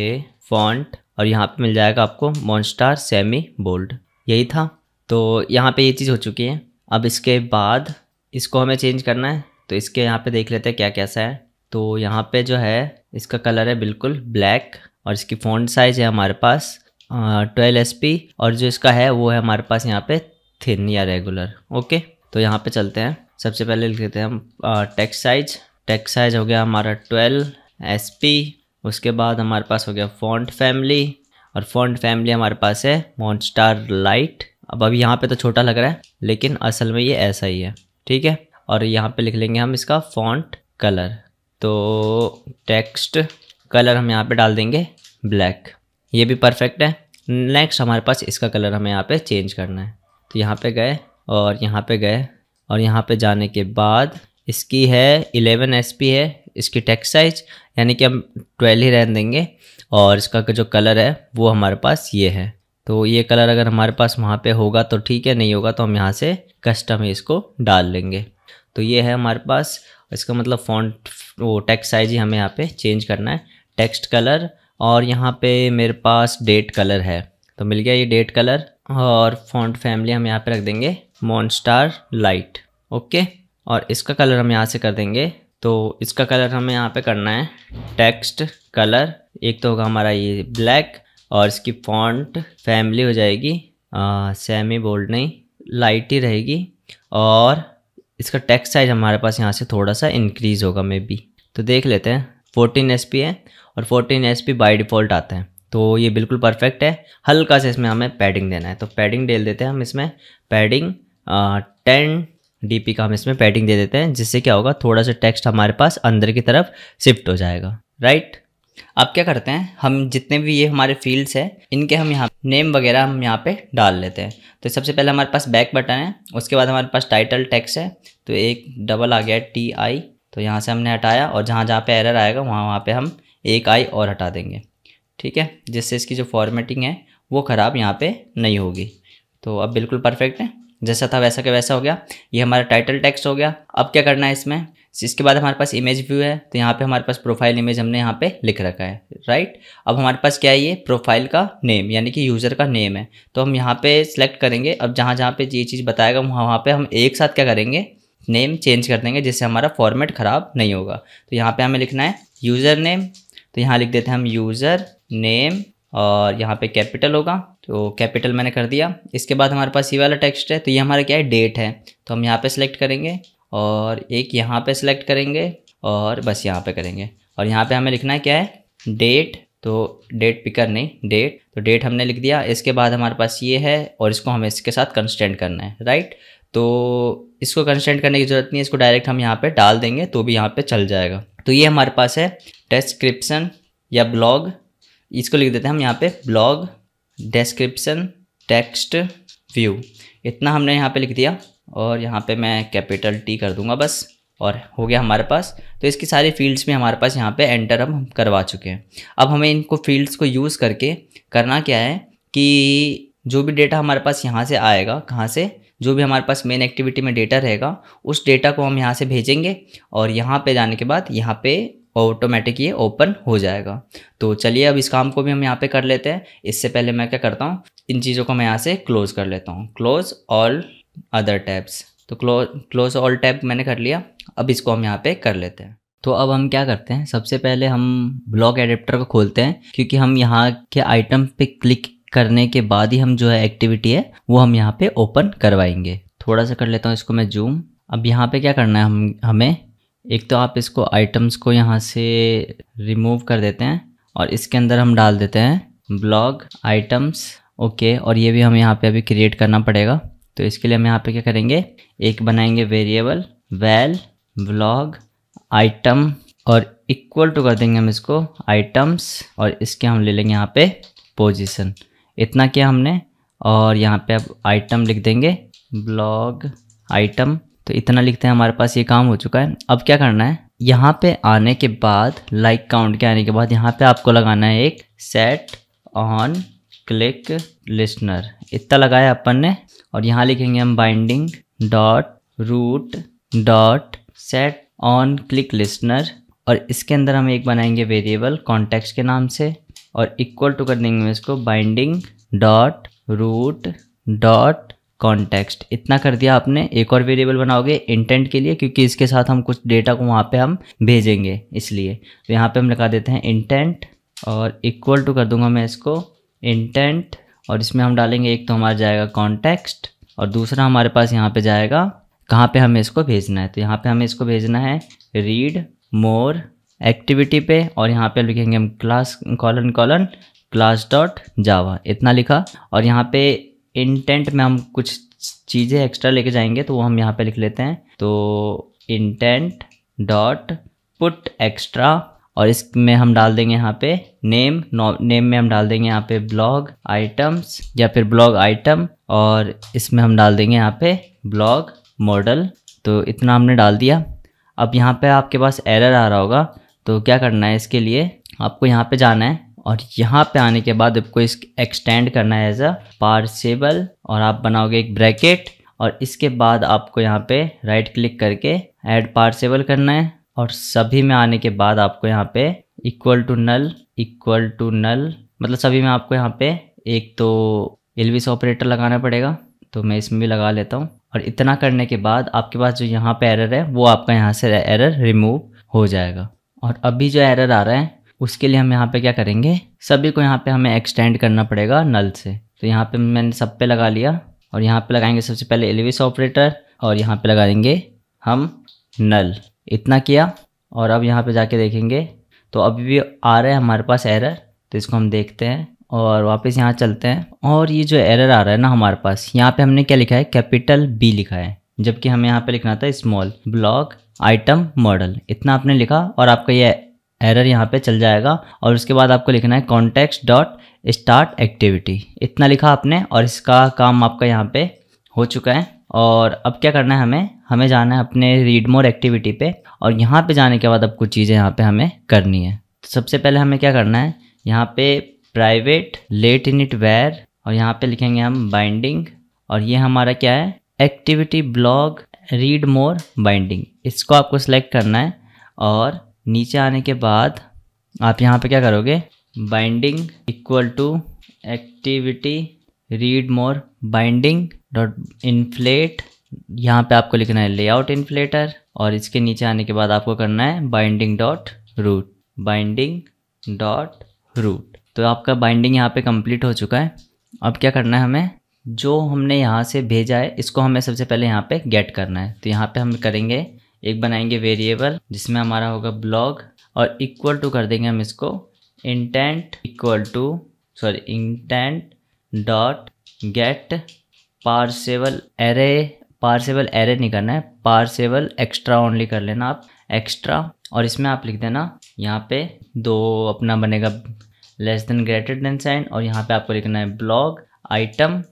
फॉन्ट और यहाँ पे मिल जाएगा आपको मॉन्स्टार सेमी बोल्ड यही था तो यहाँ पे ये चीज़ हो चुकी है अब इसके बाद इसको हमें चेंज करना है तो इसके यहाँ पे देख लेते हैं क्या कैसा है तो यहाँ पे जो है इसका कलर है बिल्कुल ब्लैक और इसकी फ़ॉन्ट साइज़ है हमारे पास ट्वेल्व एस और जो इसका है वो है हमारे पास यहाँ पर थिन या रेगुलर ओके तो यहाँ पर चलते हैं सबसे पहले लिख लेते हैं हम टेक्स साइज टेक्स साइज हो गया हमारा ट्वेल्व एस पी उसके बाद हमारे पास हो गया फॉन्ट फैमिली और फॉन्ट फैमिली हमारे पास है मॉन्स्टार लाइट अब अब यहाँ पे तो छोटा लग रहा है लेकिन असल में ये ऐसा ही है ठीक है और यहाँ पे लिख लेंगे हम इसका फॉन्ट कलर तो टेक्स्ट कलर हम यहाँ पे डाल देंगे ब्लैक ये भी परफेक्ट है नेक्स्ट हमारे पास इसका कलर हमें यहाँ पे चेंज करना है तो यहाँ पे गए और यहाँ पे गए और यहाँ पे जाने के बाद इसकी है 11 एस है इसकी टेक्स्ट साइज यानी कि हम ट्वेल्व ही रहने देंगे और इसका जो कलर है वो हमारे पास ये है तो ये कलर अगर हमारे पास वहाँ पे होगा तो ठीक है नहीं होगा तो हम यहाँ से कस्टम ही इसको डाल लेंगे तो ये है हमारे पास इसका मतलब फॉन्ट वो टेक्स्ट साइज ही हमें यहाँ पे चेंज करना है टेक्स्ट कलर और यहाँ पे मेरे पास डेट कलर है तो मिल गया ये डेट कलर और फॉन्ट फैमिली हम यहाँ पे रख देंगे मॉन्स्टार लाइट ओके और इसका कलर हम यहाँ से कर देंगे तो इसका कलर हमें यहाँ पे करना है टेक्स्ट कलर एक तो होगा हमारा ये ब्लैक और इसकी फॉन्ट फैमिली हो जाएगी आ, सेमी बोल्ड नहीं लाइट ही रहेगी और इसका टेक्स्ट साइज हमारे पास यहाँ से थोड़ा सा इंक्रीज़ होगा मे बी तो देख लेते हैं फोर्टीन एस है और fourteen S P by default आते हैं तो ये बिल्कुल परफेक्ट है हल्का से इसमें हमें पैडिंग देना है तो पैडिंग डेल देते हैं हम इसमें पैडिंग टेन डी का हम इसमें पैडिंग दे देते हैं जिससे क्या होगा थोड़ा सा टेक्स्ट हमारे पास अंदर की तरफ शिफ्ट हो जाएगा राइट अब क्या करते हैं हम जितने भी ये हमारे फील्ड्स हैं इनके हम यहाँ नेम वगैरह हम यहाँ पे डाल लेते हैं तो सबसे पहले हमारे पास बैक बटन है उसके बाद हमारे पास टाइटल टैक्स है तो एक डबल आ गया टी आई तो यहाँ से हमने हटाया और जहाँ जहाँ पे एरर आएगा वहाँ वहाँ पे हम एक आई और हटा देंगे ठीक है जिससे इसकी जो फॉर्मेटिंग है वो ख़राब यहाँ पर नहीं होगी तो अब बिल्कुल परफेक्ट है जैसा था वैसा के वैसा हो गया ये हमारा टाइटल टेक्स्ट हो गया अब क्या करना है इसमें इसके बाद हमारे पास इमेज व्यू है तो यहाँ पे हमारे पास प्रोफाइल इमेज हमने यहाँ पे लिख रखा है राइट अब हमारे पास क्या है ये प्रोफाइल का नेम यानी कि यूज़र का नेम है तो हम यहाँ पे सिलेक्ट करेंगे अब जहाँ जहाँ पे ये चीज़ बताएगा वहाँ वहाँ पर हम एक साथ क्या करेंगे नेम चेंज कर देंगे जिससे हमारा फॉर्मेट ख़राब नहीं होगा तो यहाँ पर हमें लिखना है यूज़र नेम तो यहाँ लिख देते हैं हम यूज़र नेम और यहाँ पे कैपिटल होगा तो कैपिटल मैंने कर दिया इसके बाद हमारे पास ये वाला टेक्स्ट है तो ये हमारा क्या है डेट है तो हम यहाँ पे सिलेक्ट करेंगे और एक यहाँ पे सिलेक्ट करेंगे और बस यहाँ पे करेंगे और यहाँ पे हमें लिखना है क्या है डेट तो डेट पिकर नहीं डेट तो डेट हमने लिख दिया इसके बाद हमारे पास ये है और इसको हमें इसके साथ कंस्टेंट करना है राइट तो इसको कंस्टेंट करने की ज़रूरत नहीं है इसको डायरेक्ट हम यहाँ पर डाल देंगे तो भी यहाँ पर चल जाएगा तो ये हमारे पास है डेस्क्रिप्सन या ब्लॉग इसको लिख देते हैं हम यहाँ पे ब्लॉग डेस्क्रिप्शन टेक्स्ट व्यू इतना हमने यहाँ पे लिख दिया और यहाँ पे मैं कैपिटल टी कर दूंगा बस और हो गया हमारे पास तो इसकी सारी फील्ड्स में हमारे पास यहाँ पे एंटर हम करवा चुके हैं अब हमें इनको फील्ड्स को यूज़ करके करना क्या है कि जो भी डेटा हमारे पास यहाँ से आएगा कहाँ से जो भी हमारे पास मेन एक्टिविटी में डेटा रहेगा उस डेटा को हम यहाँ से भेजेंगे और यहाँ पे जाने के बाद यहाँ पे ऑटोमेटिक ये ओपन हो जाएगा तो चलिए अब इस काम को भी हम यहाँ पे कर लेते हैं इससे पहले मैं क्या करता हूँ इन चीज़ों को मैं यहाँ से क्लोज़ कर लेता हूँ क्लोज़ ऑल अदर टैब्स तो क्लोज क्लोज ऑल टैब मैंने कर लिया अब इसको हम यहाँ पे कर लेते हैं तो अब हम क्या करते हैं सबसे पहले हम ब्लॉक एडेप्टर को खोलते हैं क्योंकि हम यहाँ के आइटम पे क्लिक करने के बाद ही हम जो है एक्टिविटी है वो हम यहाँ पे ओपन करवाएंगे थोड़ा सा कर लेता हूँ इसको मैं जूम अब यहाँ पे क्या करना है हम हमें एक तो आप इसको आइटम्स को यहाँ से रिमूव कर देते हैं और इसके अंदर हम डाल देते हैं ब्लॉग आइटम्स ओके और ये भी हम यहाँ पे अभी क्रिएट करना पड़ेगा तो इसके लिए हम यहाँ पे क्या करेंगे एक बनाएंगे वेरिएबल वेल ब्लॉग आइटम और इक्वल टू कर देंगे हम इसको आइटम्स और इसके हम ले लेंगे यहाँ पे पोजिशन इतना किया हमने और यहाँ पे अब आइटम लिख देंगे ब्लॉग आइटम तो इतना लिखते हैं हमारे पास ये काम हो चुका है अब क्या करना है यहाँ पे आने के बाद लाइक like काउंट के आने के बाद यहाँ पे आपको लगाना है एक सेट ऑन क्लिक लिस्नर इतना लगाया अपन ने और यहाँ लिखेंगे हम binding dot root dot set on click listener और इसके अंदर हम एक बनाएंगे वेरिएबल कॉन्टेक्स्ट के नाम से और इक्वल टू कर देंगे इसको binding dot root dot context इतना कर दिया आपने एक और वेरिएबल बनाओगे इंटेंट के लिए क्योंकि इसके साथ हम कुछ डेटा को वहाँ पे हम भेजेंगे इसलिए तो यहाँ पे हम लगा देते हैं इंटेंट और इक्वल टू कर दूंगा मैं इसको इंटेंट और इसमें हम डालेंगे एक तो हमारा जाएगा कॉन्टेक्स्ट और दूसरा हमारे पास यहाँ पे जाएगा कहाँ पे हमें इसको भेजना है तो यहाँ पे हमें इसको भेजना है रीड मोर एक्टिविटी पे और यहाँ पे लिखेंगे हम class colon colon class dot जावा इतना लिखा और यहाँ पे इंटेंट में हम कुछ चीज़ें एक्स्ट्रा लेके जाएंगे तो वो हम यहाँ पे लिख लेते हैं तो इंटेंट डॉट पुट एक्स्ट्रा और इसमें हम डाल देंगे यहाँ पे नेम नेम में हम डाल देंगे यहाँ पे ब्लॉग आइटम्स या फिर ब्लॉग आइटम और इसमें हम डाल देंगे यहाँ पे ब्लॉग मॉडल तो इतना हमने डाल दिया अब यहाँ पे आपके पास एरर आ रहा होगा तो क्या करना है इसके लिए आपको यहाँ पे जाना है और यहाँ पे आने के बाद आपको इस एक्सटेंड करना है एज अ पार्सेबल और आप बनाओगे एक ब्रैकेट और इसके बाद आपको यहाँ पे राइट क्लिक करके ऐड पार्सेबल करना है और सभी में आने के बाद आपको यहाँ पे equal to null equal to null मतलब सभी में आपको यहाँ पे एक तो एलविस ऑपरेटर लगाना पड़ेगा तो मैं इसमें भी लगा लेता हूँ और इतना करने के बाद आपके पास जो यहाँ पे एरर है वो आपका यहाँ से एरर रिमूव हो जाएगा और अभी जो एरर आ रहा है उसके लिए हम यहाँ पे क्या करेंगे सभी को यहाँ पे हमें एक्सटेंड करना पड़ेगा नल से तो यहाँ पे मैंने सब पे लगा लिया और यहाँ पे लगाएंगे सबसे पहले एलिविस ऑपरेटर और यहाँ पे लगा देंगे हम नल इतना किया और अब यहाँ पे जाके देखेंगे तो अभी भी आ रहा है हमारे पास एरर तो इसको हम देखते हैं और वापस यहाँ चलते हैं और ये जो एरर आ रहा है ना हमारे पास यहाँ पे हमने क्या लिखा है कैपिटल बी लिखा है जबकि हमें यहाँ पे लिखना था स्मॉल ब्लॉक आइटम मॉडल इतना आपने लिखा और आपका ये एरर यहाँ पे चल जाएगा और उसके बाद आपको लिखना है कॉन्टेक्स्ट डॉट स्टार्ट एक्टिविटी इतना लिखा आपने और इसका काम आपका यहाँ पे हो चुका है और अब क्या करना है हमें हमें जाना है अपने रीड मोर एक्टिविटी पे और यहाँ पे जाने के बाद अब कुछ चीज़ें यहाँ पे हमें करनी है तो सबसे पहले हमें क्या करना है यहाँ पे private late lateinit var और यहाँ पे लिखेंगे हम बाइंडिंग और ये हमारा क्या है activity blog read more binding इसको आपको सेलेक्ट करना है और नीचे आने के बाद आप यहाँ पे क्या करोगे binding equal to activity read more binding dot inflate यहाँ पे आपको लिखना है लेआउट इन्फ्लेटर और इसके नीचे आने के बाद आपको करना है binding dot root binding dot root तो आपका बाइंडिंग यहाँ पे कंप्लीट हो चुका है अब क्या करना है हमें जो हमने यहाँ से भेजा है इसको हमें सबसे पहले यहाँ पे गेट करना है तो यहाँ पे हम करेंगे एक बनाएंगे वेरिएबल जिसमें हमारा होगा ब्लॉग और इक्वल टू कर देंगे हम इसको intent equal to sorry intent dot get parcelable array parcelable array नहीं करना है पार्सेबल एक्स्ट्रा ओनली कर लेना आप एक्स्ट्रा और इसमें आप लिख देना यहाँ पे दो अपना बनेगा less than greater than sign और यहाँ पे आपको लिखना है ब्लॉग आइटम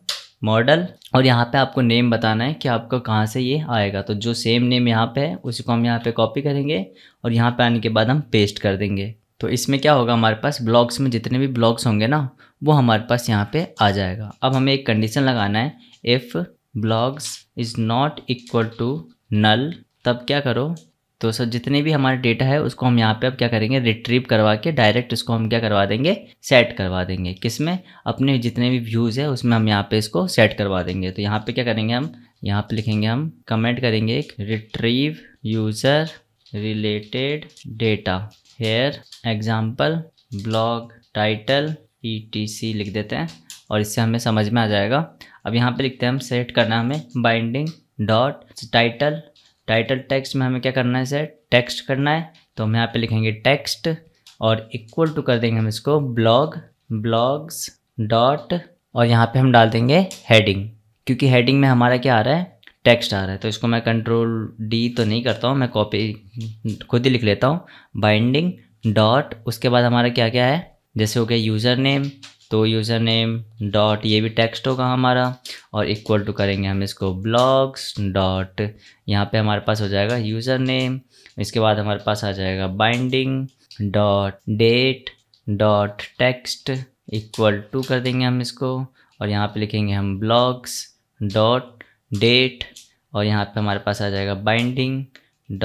मॉडल और यहाँ पे आपको नेम बताना है कि आपको कहाँ से ये आएगा तो जो सेम नेम यहाँ पे है उसी को हम यहाँ पे कॉपी करेंगे और यहाँ पे आने के बाद हम पेस्ट कर देंगे तो इसमें क्या होगा हमारे पास ब्लॉग्स में जितने भी ब्लॉग्स होंगे ना वो हमारे पास यहाँ पे आ जाएगा अब हमें एक कंडीशन लगाना है if blogs is not equal to null तब क्या करो तो सर जितने भी हमारे डेटा है उसको हम यहाँ पे अब क्या करेंगे रिट्रीव करवा के डायरेक्ट इसको हम क्या करवा देंगे सेट करवा देंगे किसमें अपने जितने भी व्यूज़ है उसमें हम यहाँ पे इसको सेट करवा देंगे तो यहाँ पे क्या करेंगे हम यहाँ पे लिखेंगे हम कमेंट करेंगे एक retrieve user related data here example blog title ई लिख देते हैं और इससे हमें समझ में आ जाएगा अब यहाँ पे लिखते हैं हम सेट करना हमें binding dot title title text में हमें क्या करना है सर टेक्स्ट करना है तो हम यहाँ पे लिखेंगे टेक्स्ट और इक्वल टू कर देंगे हम इसको ब्लॉग ब्लॉग्स डॉट और यहाँ पे हम डाल देंगे हेडिंग क्योंकि हेडिंग में हमारा क्या आ रहा है टेक्स्ट आ रहा है तो इसको मैं कंट्रोल डी तो नहीं करता हूँ मैं कॉपी खुद ही लिख लेता हूँ बाइंडिंग डॉट उसके बाद हमारा क्या क्या है जैसे हो गया यूज़र नेम तो यूज़र नेम डॉट ये भी टेक्स्ट होगा हमारा और इक्वल टू करेंगे हम इसको ब्लॉग्स डॉट यहाँ पे हमारे पास हो जाएगा यूज़र नेम इसके बाद हमारे पास आ जाएगा binding dot date dot text equal to कर देंगे हम इसको और यहाँ पे लिखेंगे हम ब्लॉग्स डॉट डेट और यहाँ पे हमारे पास आ जाएगा binding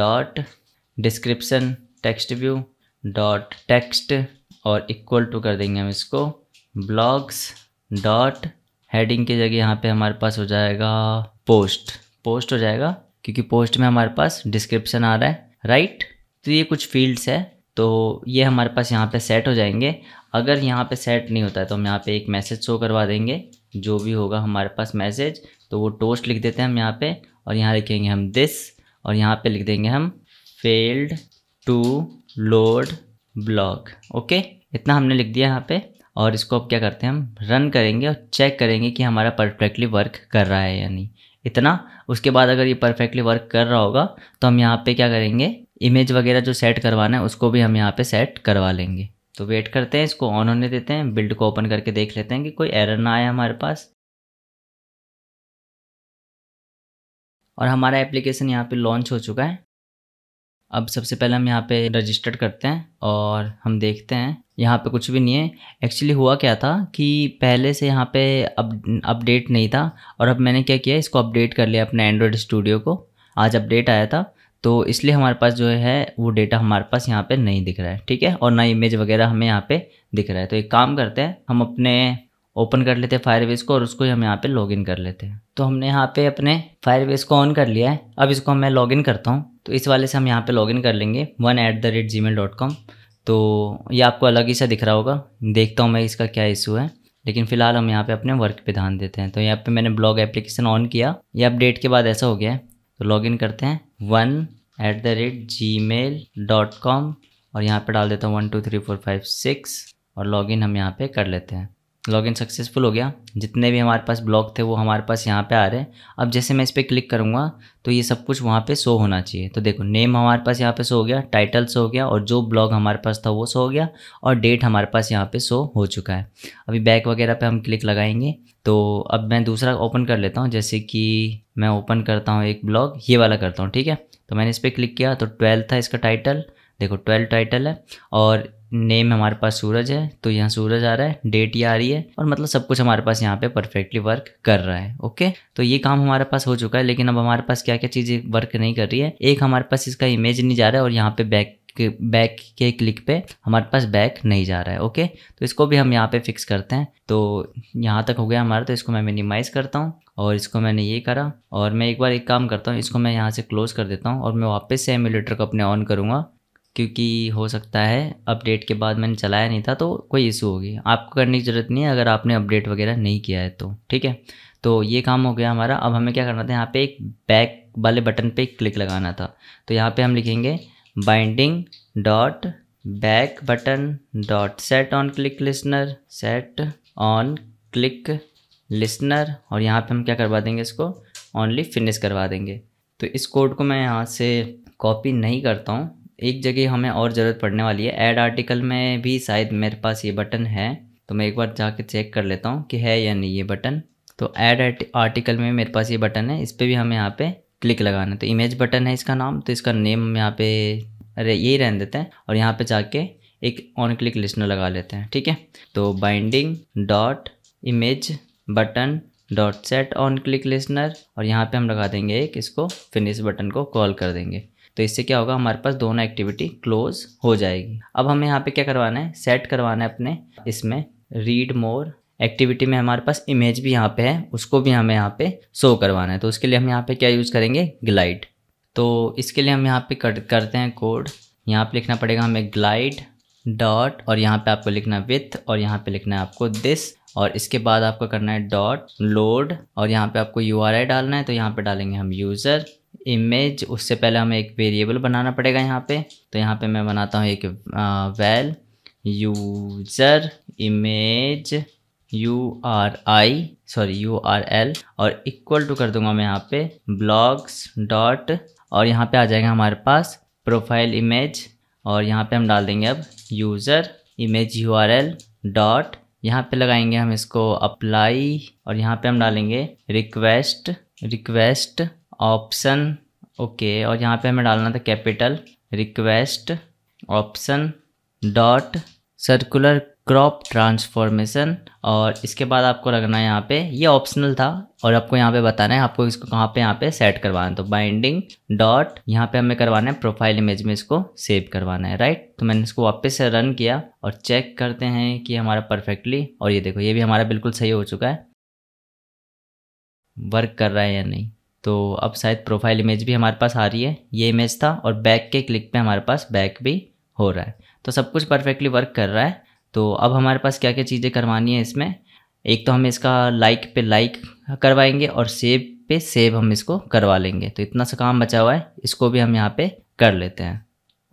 dot description text view dot text और इक्वल टू कर देंगे हम इसको ब्लॉग्स डॉट हेडिंग की जगह यहाँ पे हमारे पास हो जाएगा पोस्ट पोस्ट हो जाएगा क्योंकि पोस्ट में हमारे पास डिस्क्रिप्शन आ रहा है राइट तो ये कुछ फील्ड्स है तो ये हमारे पास यहाँ पे सेट हो जाएंगे अगर यहाँ पे सेट नहीं होता है तो हम यहाँ पे एक मैसेज शो करवा देंगे जो भी होगा हमारे पास मैसेज तो वो टोस्ट लिख देते हैं हम यहाँ पे और यहाँ लिखेंगे हम दिस और यहाँ पे लिख देंगे हम failed to load blog okay इतना हमने लिख दिया यहाँ पे और इसको अब क्या करते हैं हम रन करेंगे और चेक करेंगे कि हमारा परफेक्टली वर्क कर रहा है या नहीं इतना उसके बाद अगर ये परफेक्टली वर्क कर रहा होगा तो हम यहाँ पे क्या करेंगे इमेज वगैरह जो सेट करवाना है उसको भी हम यहाँ पे सेट करवा लेंगे तो वेट करते हैं इसको ऑन होने देते हैं बिल्ड को ओपन करके देख लेते हैं कि कोई एरर ना आए हमारे पास और हमारा एप्लीकेशन यहाँ पे लॉन्च हो चुका है अब सबसे पहले हम यहाँ पे रजिस्टर्ड करते हैं और हम देखते हैं यहाँ पे कुछ भी नहीं है एक्चुअली हुआ क्या था कि पहले से यहाँ पे अप अपडेट नहीं था और अब मैंने क्या किया इसको अपडेट कर लिया अपने एंड्रॉयड स्टूडियो को आज अपडेट आया था तो इसलिए हमारे पास जो है वो डेटा हमारे पास यहाँ पे नहीं दिख रहा है ठीक है और ना इमेज वगैरह हमें यहाँ पे दिख रहा है तो एक काम करते हैं हम अपने ओपन कर लेते हैं फायरवेस को और उसको हम यहाँ पे लॉगिन कर लेते हैं तो हमने यहाँ पे अपने फायरवेस को ऑन कर लिया है अब इसको मैं लॉगिन करता हूँ तो इस वाले से हम यहाँ पे लॉगिन कर लेंगे one at the rate Gmail dot com तो ये आपको अलग ही सा दिख रहा होगा देखता हूँ मैं इसका क्या इशू है लेकिन फिलहाल हम यहाँ पे अपने वर्क पे ध्यान देते हैं तो यहाँ पे मैंने ब्लॉग एप्लीकेशन ऑन किया ये अपडेट के बाद ऐसा हो गया है तो लॉगिन करते हैं one at the rate Gmail dot com और यहाँ पर डाल देता हूँ one two three four five six और लॉगिन हम यहाँ पर कर लेते हैं लॉगिन सक्सेसफुल हो गया जितने भी हमारे पास ब्लॉग थे वो हमारे पास यहाँ पे आ रहे हैं अब जैसे मैं इस पर क्लिक करूँगा तो ये सब कुछ वहाँ पे शो होना चाहिए तो देखो नेम हमारे पास यहाँ पे शो हो गया टाइटल शो हो गया और जो ब्लॉग हमारे पास था वो शो हो गया और डेट हमारे पास यहाँ पे शो हो चुका है अभी बैक वगैरह पर हम क्लिक लगाएंगे तो अब मैं दूसरा ओपन कर लेता हूँ जैसे कि मैं ओपन करता हूँ एक ब्लॉग ये वाला करता हूँ ठीक है तो मैंने इस पर क्लिक किया तो ट्वेल्थ था इसका टाइटल देखो ट्वेल्थ टाइटल है और नेम हमारे पास सूरज है तो यहाँ सूरज आ रहा है डेट ये आ रही है और मतलब सब कुछ हमारे पास यहाँ पे परफेक्टली वर्क कर रहा है ओके तो ये काम हमारे पास हो चुका है लेकिन अब हमारे पास क्या क्या चीज़ें वर्क नहीं कर रही है एक हमारे पास इसका इमेज नहीं जा रहा है और यहाँ पे बैक के बैक के क्लिक पे हमारे पास बैक नहीं जा रहा है ओके तो इसको भी हम यहाँ पे फिक्स करते हैं तो यहाँ तक हो गया हमारा तो इसको मैं मिनिमाइज़ करता हूँ और इसको मैंने ये करा और मैं एक बार एक काम करता हूँ इसको मैं यहाँ से क्लोज़ कर देता हूँ और मैं वापस से एमुलेटर को अपने ऑन करूँगा क्योंकि हो सकता है अपडेट के बाद मैंने चलाया नहीं था तो कोई इशू होगी आपको करने की ज़रूरत नहीं है अगर आपने अपडेट वगैरह नहीं किया है तो ठीक है तो ये काम हो गया हमारा अब हमें क्या करना था यहाँ पे एक बैक वाले बटन पे क्लिक लगाना था तो यहाँ पे हम लिखेंगे binding dot back button dot set on click listener set on click listener और यहाँ पे हम क्या करवा देंगे इसको ओनली फिनिश करवा देंगे तो इस कोड को मैं यहाँ से कॉपी नहीं करता हूँ एक जगह हमें और ज़रूरत पड़ने वाली है ऐड आर्टिकल में भी शायद मेरे पास ये बटन है तो मैं एक बार जा चेक कर लेता हूँ कि है या नहीं ये बटन तो ऐड आर्टिकल में मेरे पास ये बटन है इस पर भी हमें यहाँ पे क्लिक लगाना है तो इमेज बटन है इसका नाम तो इसका नेम हम यहाँ पे अरे यही रहने देते हैं और यहाँ पे जाके एक ऑन क्लिक लिस्टनर लगा लेते हैं ठीक है तो binding dot image button dot set on click listener और यहाँ पे हम लगा देंगे एक इसको फिनिश बटन को कॉल कर देंगे तो इससे क्या होगा हमारे पास दोनों एक्टिविटी क्लोज हो जाएगी अब हमें यहाँ पे क्या करवाना है सेट करवाना है अपने इसमें रीड मोर एक्टिविटी में हमारे पास इमेज भी यहाँ पे है उसको भी हमें यहाँ पे शो करवाना है तो उसके लिए हम यहाँ पे क्या यूज़ करेंगे ग्लाइड तो इसके लिए हम यहाँ पे कर, करते हैं कोड यहाँ पे लिखना पड़ेगा हमें ग्लाइड डॉट और यहाँ पे आपको लिखना है विथ और यहाँ पे लिखना है आपको दिस और इसके बाद आपको करना है डॉट लोड और यहाँ पे आपको यू डालना है तो यहाँ पे डालेंगे हम यूज़र इमेज उससे पहले हमें एक वेरिएबल बनाना पड़ेगा यहाँ पे तो यहाँ पे मैं बनाता हूँ एक val user image U R I sorry U R L और इक्वल टू कर दूंगा मैं यहाँ पे ब्लॉग्स डॉट और यहाँ पे आ जाएगा हमारे पास प्रोफाइल इमेज और यहाँ पे हम डाल देंगे अब user image U R L dot यहाँ पे लगाएंगे हम इसको अप्लाई और यहाँ पे हम डालेंगे रिक्वेस्ट रिक्वेस्ट ऑप्शन ओके और यहाँ पे हमें डालना था capital request option dot circular crop transformation और इसके बाद आपको लगना है यहाँ पे ये ऑप्शनल था और आपको यहाँ पे बताना है आपको इसको कहाँ पे यहाँ पे सेट करवाना है तो बाइंडिंग डॉट यहाँ पे हमें करवाना है प्रोफाइल इमेज में इसको सेव करवाना है राइट तो मैंने इसको वापस से रन किया और चेक करते हैं कि हमारा परफेक्टली और ये देखो ये भी हमारा बिल्कुल सही हो चुका है वर्क कर रहा है या नहीं तो अब शायद प्रोफाइल इमेज भी हमारे पास आ रही है ये इमेज था और बैक के क्लिक पे हमारे पास बैक भी हो रहा है तो सब कुछ परफेक्टली वर्क कर रहा है तो अब हमारे पास क्या क्या चीज़ें करवानी है इसमें एक तो हम इसका लाइक पे लाइक करवाएंगे और सेव पे सेव हम इसको करवा लेंगे तो इतना सा काम बचा हुआ है इसको भी हम यहाँ पे कर लेते हैं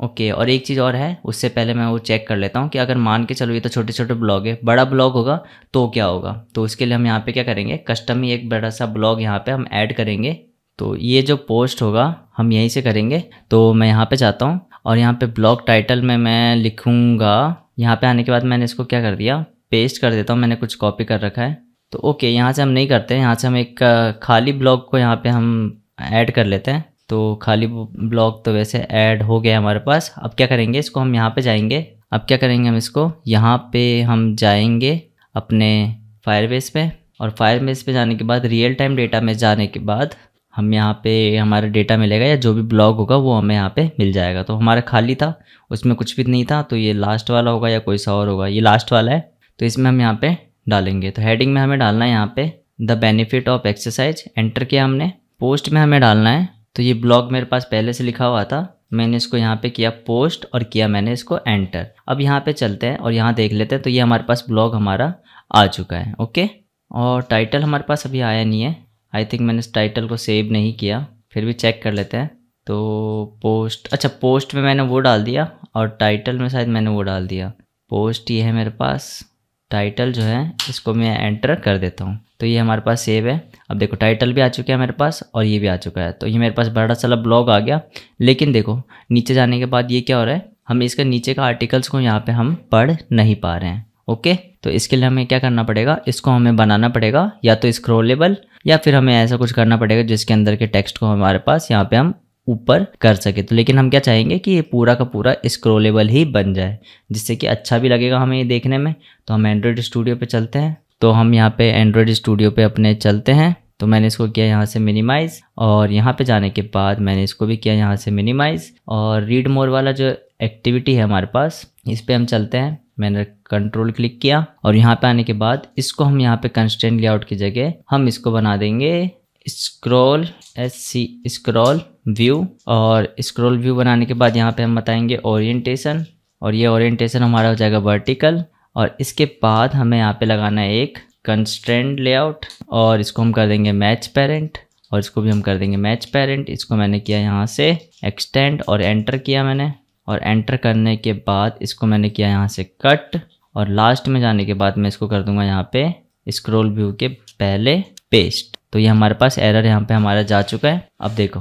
ओके okay, और एक चीज़ और है उससे पहले मैं वो चेक कर लेता हूँ कि अगर मान के चलो ये तो छोटे छोटे ब्लॉग है बड़ा ब्लॉग होगा तो क्या होगा तो उसके लिए हम यहाँ पे क्या करेंगे कस्टम ही एक बड़ा सा ब्लॉग यहाँ पे हम ऐड करेंगे तो ये जो पोस्ट होगा हम यहीं से करेंगे तो मैं यहाँ पे जाता हूँ और यहाँ पर ब्लॉग टाइटल में मैं लिखूँगा यहाँ पर आने के बाद मैंने इसको क्या कर दिया पेस्ट कर देता हूँ मैंने कुछ कॉपी कर रखा है तो ओके यहाँ से हम नहीं करते यहाँ से हम एक खाली ब्लॉग को यहाँ पर हम ऐड कर लेते हैं तो खाली ब्लॉक तो वैसे ऐड हो गया हमारे पास अब क्या करेंगे इसको हम यहाँ पे जाएंगे अब क्या करेंगे हम इसको यहाँ पे हम जाएंगे अपने फायरबेस पे और फायरबेस पे जाने के बाद रियल टाइम डेटा में जाने के बाद हम यहाँ पे हमारा डेटा मिलेगा या जो भी ब्लॉग होगा वो हमें यहाँ पे मिल जाएगा तो हमारा खाली था उसमें कुछ भी नहीं था तो ये लास्ट वाला होगा या कोई सा और होगा ये लास्ट वाला है तो इसमें हम यहाँ पे डालेंगे तो हेडिंग में हमें डालना है यहाँ पे the benefit of exercise enter किया हमने पोस्ट में हमें डालना है तो ये ब्लॉग मेरे पास पहले से लिखा हुआ था मैंने इसको यहाँ पे किया पोस्ट और किया मैंने इसको एंटर अब यहाँ पे चलते हैं और यहाँ देख लेते हैं तो ये हमारे पास ब्लॉग हमारा आ चुका है ओके और टाइटल हमारे पास अभी आया नहीं है आई थिंक मैंने इस टाइटल को सेव नहीं किया फिर भी चेक कर लेते हैं तो पोस्ट अच्छा पोस्ट में मैंने वो डाल दिया और टाइटल में शायद मैंने वो डाल दिया पोस्ट ये है मेरे पास टाइटल जो है इसको मैं एंटर कर देता हूँ तो ये हमारे पास सेव है अब देखो टाइटल भी आ चुका है मेरे पास और ये भी आ चुका है तो ये मेरे पास बड़ा सला ब्लॉग आ गया लेकिन देखो नीचे जाने के बाद ये क्या हो रहा है हम इसका नीचे का आर्टिकल्स को यहाँ पे हम पढ़ नहीं पा रहे हैं ओके तो इसके लिए हमें क्या करना पड़ेगा इसको हमें बनाना पड़ेगा या तो स्क्रोलेबल या फिर हमें ऐसा कुछ करना पड़ेगा जिसके अंदर के टेक्स्ट को हमारे पास यहाँ पे हम ऊपर कर सके तो लेकिन हम क्या चाहेंगे कि ये पूरा का पूरा स्क्रोलेबल ही बन जाए जिससे कि अच्छा भी लगेगा हमें ये देखने में तो हम एंड्रॉयड स्टूडियो पे चलते हैं तो हम यहाँ पे एंड्रॉयड स्टूडियो पे अपने चलते हैं तो मैंने इसको किया यहाँ से मिनिमाइज़ और यहाँ पे जाने के बाद मैंने इसको भी किया यहाँ से मिनिमाइज़ और रीड मोर वाला जो एक्टिविटी है हमारे पास इस पर हम चलते हैं मैंने कंट्रोल क्लिक किया और यहाँ पर आने के बाद इसको हम यहाँ पर कंस्टेंट लेआउट की जगह हम इसको बना देंगे scroll S C scroll view और स्क्रॉल व्यू बनाने के बाद यहाँ पे हम बताएंगे ओरिएंटेशन और ये ओरिएंटेशन हमारा हो जाएगा वर्टिकल और इसके बाद हमें यहाँ पे लगाना है एक कंस्टेंट लेआउट और इसको हम कर देंगे मैच पेरेंट और इसको भी हम कर देंगे मैच पेरेंट इसको मैंने किया यहाँ से एक्सटेंड और एंटर किया मैंने और एंटर करने के बाद इसको मैंने किया यहाँ से कट और लास्ट में जाने के बाद मैं इसको कर दूंगा यहाँ पे स्क्रॉल व्यू के पहले पेस्ट तो ये हमारे पास एरर यहाँ पे हमारा जा चुका है अब देखो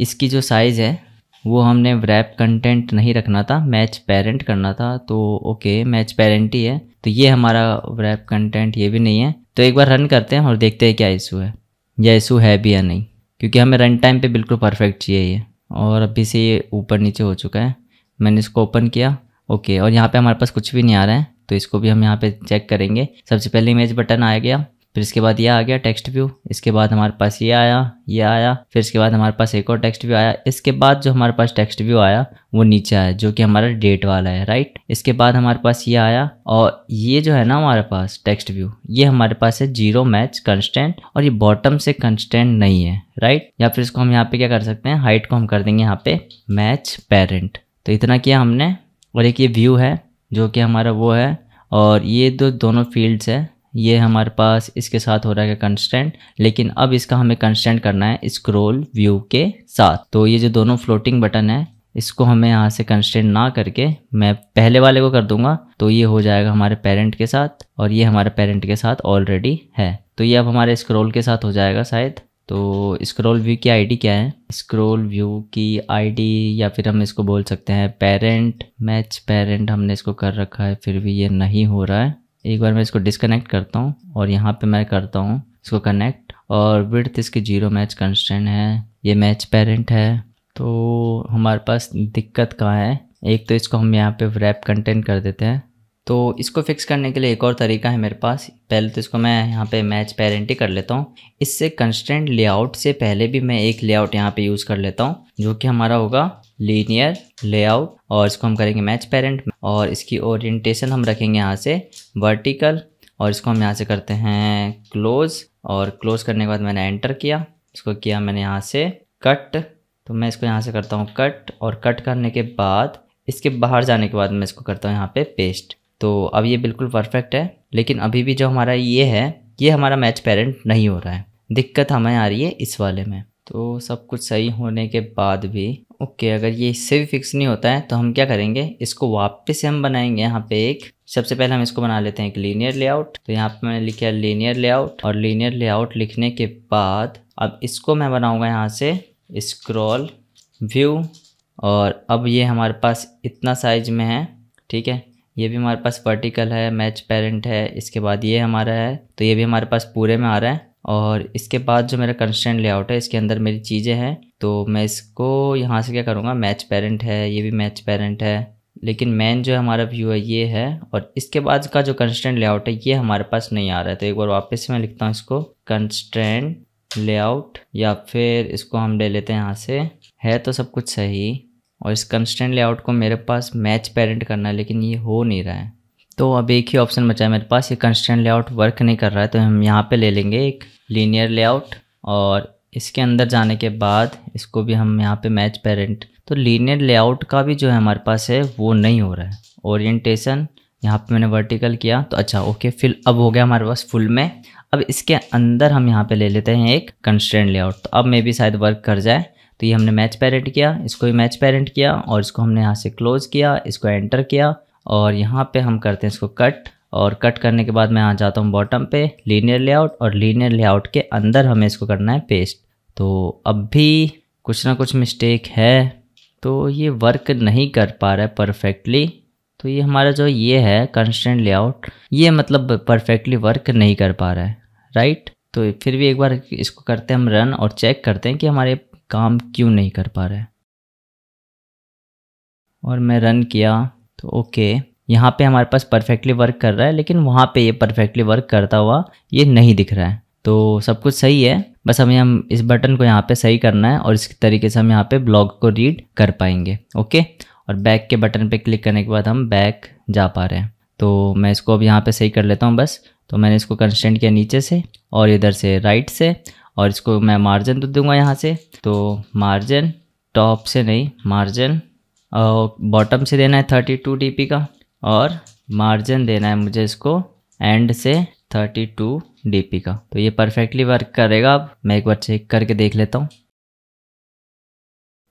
इसकी जो साइज़ है वो हमने रैप कंटेंट नहीं रखना था मैच पेरेंट करना था तो ओके मैच पेरेंट ही है तो ये हमारा रैप कंटेंट ये भी नहीं है तो एक बार रन करते हैं और देखते हैं क्या इशू है या इशू है भी या नहीं क्योंकि हमें रन टाइम पे बिल्कुल परफेक्ट चाहिए ये और अभी से ये ऊपर नीचे हो चुका है मैंने इसको ओपन किया ओके और यहाँ पर हमारे पास कुछ भी नहीं आ रहा है तो इसको भी हम यहाँ पर चेक करेंगे सबसे पहले इमेज बटन आ गया फिर इसके बाद ये आ गया टेक्स्ट व्यू इसके बाद हमारे पास ये आया ये आया फिर इसके बाद हमारे पास एक और टेक्स्ट व्यू आया इसके बाद जो हमारे पास टेक्स्ट व्यू आया वो नीचे आया जो कि हमारा डेट वाला है राइट इसके बाद हमारे पास ये आया और ये जो है ना हमारे पास टेक्स्ट व्यू ये हमारे पास है जीरो मैच कंस्टेंट और ये बॉटम से कंस्टेंट नहीं है राइट या फिर इसको हम यहाँ पे क्या कर सकते हैं हाइट को हम कर देंगे यहाँ पे मैच पेरेंट तो इतना किया हमने और एक ये व्यू है जो कि हमारा वो है और ये दो दोनों फील्ड्स है ये हमारे पास इसके साथ हो रहा है कंस्टेंट लेकिन अब इसका हमें कंस्टेंट करना है स्क्रोल व्यू के साथ तो ये जो दोनों फ्लोटिंग बटन है इसको हमें यहाँ से कंस्टेंट ना करके मैं पहले वाले को कर दूंगा तो ये हो जाएगा हमारे पेरेंट के साथ और ये हमारे पेरेंट के साथ ऑलरेडी है तो ये अब हमारे स्क्रोल के साथ हो जाएगा शायद तो स्क्रोल व्यू की आईडी क्या है स्क्रोल व्यू की आईडी या फिर हम इसको बोल सकते हैं पेरेंट मैच पेरेंट हमने इसको कर रखा है फिर भी ये नहीं हो रहा है एक बार मैं इसको डिसकनेक्ट करता हूँ और यहाँ पे मैं करता हूँ इसको कनेक्ट और विर्थ इसके जीरो मैच कंस्टेंट है ये मैच पेरेंट है तो हमारे पास दिक्कत कहाँ है एक तो इसको हम यहाँ पे रैप कंटेंट कर देते हैं तो इसको फिक्स करने के लिए एक और तरीका है मेरे पास पहले तो इसको मैं यहाँ पे मैच पेरेंट ही कर लेता हूँ इससे कंस्टेंट लेआउट से पहले भी मैं एक लेआउट यहाँ पे यूज़ कर लेता हूँ जो कि हमारा होगा लीनियर लेआउट और इसको हम करेंगे मैच पेरेंट और इसकी ओरिएंटेशन हम रखेंगे यहाँ से वर्टिकल और इसको हम यहाँ से करते हैं क्लोज और क्लोज करने के बाद मैंने एंटर किया इसको किया मैंने यहाँ से कट तो मैं इसको यहाँ से करता हूँ कट और कट करने के बाद इसके बाहर जाने के बाद मैं इसको करता हूँ यहाँ पे पेस्ट तो अब ये बिल्कुल परफेक्ट है लेकिन अभी भी जो हमारा ये है ये हमारा मैच पेरेंट नहीं हो रहा है दिक्कत हमें आ रही है इस वाले में तो सब कुछ सही होने के बाद भी ओके okay, अगर ये इससे भी फिक्स नहीं होता है तो हम क्या करेंगे इसको वापस से हम बनाएंगे यहाँ पे एक सबसे पहले हम इसको बना लेते हैं एक लीनियर लेआउट तो यहाँ पे मैंने लिखा लीनियर लेआउट और लीनियर लेआउट लिखने के बाद अब इसको मैं बनाऊंगा यहाँ से स्क्रॉल व्यू और अब ये हमारे पास इतना साइज में है ठीक है ये भी हमारे पास वर्टिकल है मैच पेरेंट है इसके बाद ये हमारा है तो ये भी हमारे पास पूरे में आ रहा है और इसके बाद जो मेरा कंस्टेंट लेआउट है इसके अंदर मेरी चीज़ें हैं तो मैं इसको यहाँ से क्या करूँगा मैच पेरेंट है ये भी मैच पेरेंट है लेकिन मेन जो हमारा व्यू है ये है और इसके बाद का जो कंस्टेंट लेआउट है ये हमारे पास नहीं आ रहा है तो एक बार वापस से मैं लिखता हूँ इसको कंस्टेंट लेआउट या फिर इसको हम ले लेते हैं यहाँ से है तो सब कुछ सही और इस कंस्टेंट लेआउट को मेरे पास मैच पेरेंट करना है लेकिन ये हो नहीं रहा है तो अब एक ही ऑप्शन बचा है मेरे पास ये कंस्टेंट लेआउट वर्क नहीं कर रहा है तो हम यहाँ पर ले लेंगे एक लीनियर लेआउट और इसके अंदर जाने के बाद इसको भी हम यहाँ पे मैच पेरेंट तो लीनियर लेआउट का भी जो है हमारे पास है वो नहीं हो रहा है ओरिएंटेशन यहाँ पे मैंने वर्टिकल किया तो अच्छा ओके फिल अब हो गया हमारे पास फुल में अब इसके अंदर हम यहाँ पे ले लेते हैं एक कंस्टेंट लेआउट तो अब मे भी शायद वर्क कर जाए तो ये हमने मैच पेरेंट किया इसको भी मैच पेरेंट किया और इसको हमने यहाँ से क्लोज किया इसको एंटर किया और यहाँ पर हम करते हैं इसको कट और कट करने के बाद मैं यहाँ जाता हूँ बॉटम पे लीनियर लेआउट और लीनियर लेआउट के अंदर हमें इसको करना है पेस्ट तो अब भी कुछ ना कुछ मिस्टेक है तो ये वर्क नहीं कर पा रहा है परफेक्टली तो ये हमारा जो ये है कंस्टेंट लेआउट ये मतलब परफेक्टली वर्क नहीं कर पा रहा है राइट तो फिर भी एक बार इसको करते हैं हम रन और चेक करते हैं कि हमारे काम क्यों नहीं कर पा रहा है और मैं रन किया तो ओके यहाँ पे हमारे पास परफेक्टली वर्क कर रहा है लेकिन वहाँ पे ये परफेक्टली वर्क करता हुआ ये नहीं दिख रहा है तो सब कुछ सही है बस हमें हम इस बटन को यहाँ पे सही करना है और इस तरीके से हम यहाँ पे ब्लॉग को रीड कर पाएंगे ओके और बैक के बटन पे क्लिक करने के बाद हम बैक जा पा रहे हैं तो मैं इसको अब यहाँ पे सही कर लेता हूँ बस तो मैंने इसको कंस्टेंट किया नीचे से और इधर से राइट से और इसको मैं मार्जिन तो दूँगा यहाँ से तो मार्जिन टॉप से नहीं मार्जिन और बॉटम से देना है थर्टी टू का और मार्जिन देना है मुझे इसको एंड से थर्टी टू डी का तो ये परफेक्टली वर्क करेगा अब मैं एक बार चेक करके देख लेता हूँ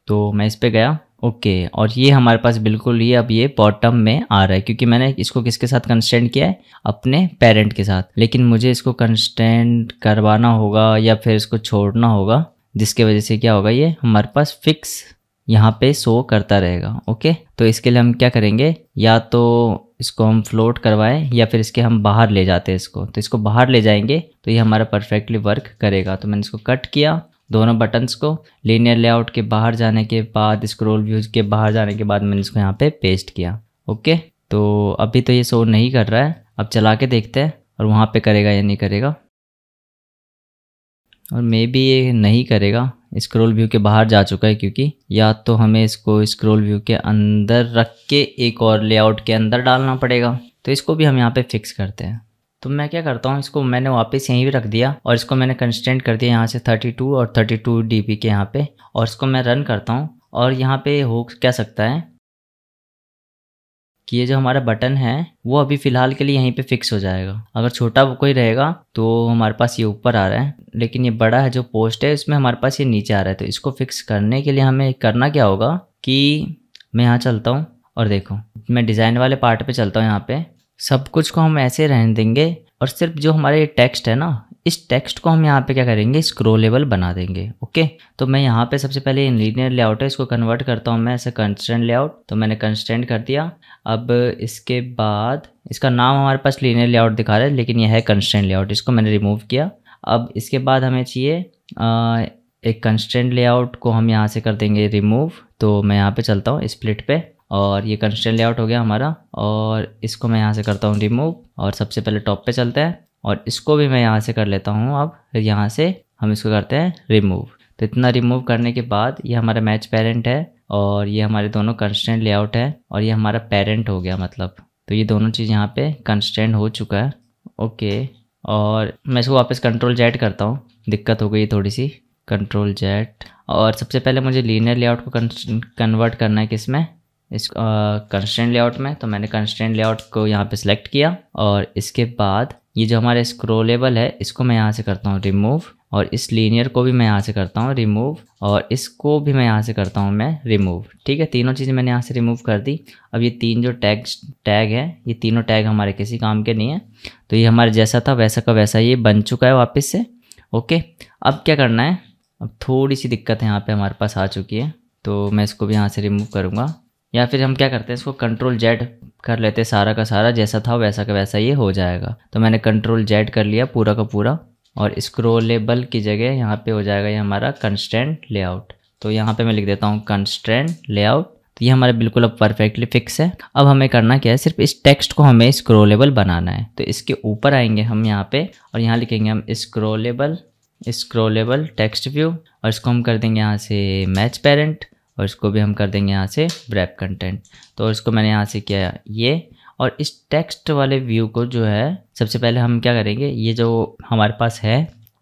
तो मैं इस पर गया ओके और ये हमारे पास बिल्कुल ही अब ये बॉटम में आ रहा है क्योंकि मैंने इसको किसके साथ कंस्टेंट किया है अपने पेरेंट के साथ लेकिन मुझे इसको कंस्टेंट करवाना होगा या फिर इसको छोड़ना होगा जिसके वजह से क्या होगा ये हमारे पास फिक्स यहाँ पे शो करता रहेगा ओके तो इसके लिए हम क्या करेंगे या तो इसको हम फ्लोट करवाएं या फिर इसके हम बाहर ले जाते हैं इसको तो इसको बाहर ले जाएंगे तो ये हमारा परफेक्टली वर्क करेगा तो मैंने इसको कट किया दोनों बटन्स को लीनियर लेआउट के बाहर जाने के बाद स्क्रोल व्यूज के बाहर जाने के बाद मैंने इसको यहाँ पे पेस्ट किया ओके तो अभी तो ये शो नहीं कर रहा है अब चला के देखते हैं और वहाँ पे करेगा या नहीं करेगा और मे बी ये नहीं करेगा स्क्रॉल व्यू के बाहर जा चुका है क्योंकि या तो हमें इसको स्क्रॉल व्यू के अंदर रख के एक और लेआउट के अंदर डालना पड़ेगा तो इसको भी हम यहाँ पे फिक्स करते हैं तो मैं क्या करता हूँ इसको मैंने वापस यहीं भी रख दिया और इसको मैंने कंस्टेंट कर दिया यहाँ से 32 और 32 डीबी के यहाँ पे और इसको मैं रन करता हूँ और यहाँ पे हो क्या सकता है कि ये जो हमारा बटन है वो अभी फ़िलहाल के लिए यहीं पे फिक्स हो जाएगा अगर छोटा कोई रहेगा तो हमारे पास ये ऊपर आ रहा है लेकिन ये बड़ा है जो पोस्ट है इसमें हमारे पास ये नीचे आ रहा है तो इसको फिक्स करने के लिए हमें करना क्या होगा कि मैं यहाँ चलता हूँ और देखो मैं डिज़ाइन वाले पार्ट पर चलता हूँ यहाँ पर सब कुछ को हम ऐसे रहने देंगे और सिर्फ जो हमारे ये टेक्स्ट है ना इस टेक्स्ट को हम यहाँ पे क्या करेंगे स्क्रोलेबल बना देंगे ओके तो मैं यहाँ पे सबसे पहले लीनियर लेआउट है इसको कन्वर्ट करता हूँ मैं ऐसे कंस्टेंट लेआउट तो मैंने कंस्टेंट कर दिया अब इसके बाद इसका नाम हमारे पास लीनियर लेआउट दिखा रहा है लेकिन यह है कंस्टेंट लेआउट इसको मैंने रिमूव किया अब इसके बाद हमें चाहिए एक कंस्टेंट लेआउट को हम यहाँ से कर देंगे रिमूव तो मैं यहाँ पर चलता हूँ स्प्लिट पर और ये कंस्टेंट लेआउट हो गया हमारा और इसको मैं यहाँ से करता हूँ रिमूव और सबसे पहले टॉप पे चलते हैं और इसको भी मैं यहाँ से कर लेता हूँ अब फिर यहाँ से हम इसको करते हैं रिमूव तो इतना रिमूव करने के बाद ये हमारा मैच पेरेंट है और ये हमारे दोनों कंस्टेंट लेआउट है और ये हमारा पेरेंट हो गया मतलब तो ये दोनों चीज़ यहाँ पे कंस्टेंट हो चुका है ओके और मैं इसको वापस कंट्रोल जेट करता हूँ दिक्कत हो गई थोड़ी सी कंट्रोल जेट और सबसे पहले मुझे लीनियर लेआउट को कन्वर्ट करना है किसमें इस कंस्टेंट लेआउट में तो मैंने कंस्टेंट लेआउट को यहाँ पे सिलेक्ट किया और इसके बाद ये जो हमारा स्क्रोलेबल है इसको मैं यहाँ से करता हूँ रिमूव और इस लीनियर को भी मैं यहाँ से करता हूँ रिमूव और इसको भी मैं यहाँ से करता हूँ मैं रिमूव ठीक है तीनों चीज़ें मैंने यहाँ से रिमूव कर दी अब ये तीन जो टैग टैग है ये तीनों टैग हमारे किसी काम के नहीं है तो ये हमारे जैसा था वैसा का वैसा ये बन चुका है वापस से ओके अब क्या करना है अब थोड़ी सी दिक्कत है यहाँ पर हमारे पास आ चुकी है तो मैं इसको भी यहाँ से रिमूव करूँगा या फिर हम क्या करते हैं इसको कंट्रोल जेड कर लेते सारा का सारा जैसा था वैसा का वैसा ये हो जाएगा तो मैंने कंट्रोल जेड कर लिया पूरा का पूरा और स्क्रोलेबल की जगह यहाँ पे हो जाएगा ये हमारा कंस्टेंट लेआउट तो यहाँ पे मैं लिख देता हूँ कंस्टेंट लेआउट तो ये हमारा बिल्कुल अब परफेक्टली फिक्स है अब हमें करना क्या है सिर्फ इस टेक्स्ट को हमें स्क्रोलेबल बनाना है तो इसके ऊपर आएंगे हम यहाँ पे और यहाँ लिखेंगे हम स्क्रोलेबल स्क्रोलेबल टेक्स्ट व्यू और इसको हम कर देंगे यहाँ से मैच पेरेंट और इसको भी हम कर देंगे यहाँ से ब्रैप कंटेंट तो इसको मैंने यहाँ से किया ये और इस टेक्स्ट वाले व्यू को जो है सबसे पहले हम क्या करेंगे ये जो हमारे पास है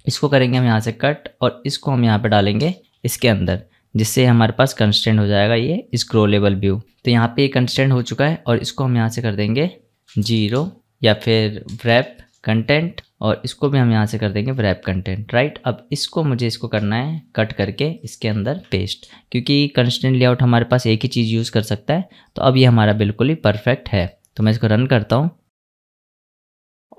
इसको करेंगे हम यहाँ से कट और इसको हम यहाँ पर डालेंगे इसके अंदर जिससे हमारे पास कंस्टेंट हो जाएगा ये स्क्रोलेबल व्यू तो यहाँ पे ये कंस्टेंट हो चुका है और इसको हम यहाँ से कर देंगे जीरो या फिर व्रैप कंटेंट और इसको भी हम यहाँ से कर देंगे रैप कंटेंट राइट अब इसको मुझे इसको करना है कट करके इसके अंदर पेस्ट क्योंकि कंस्टेंट लेआउट हमारे पास एक ही चीज़ यूज़ कर सकता है तो अब ये हमारा बिल्कुल ही परफेक्ट है तो मैं इसको रन करता हूँ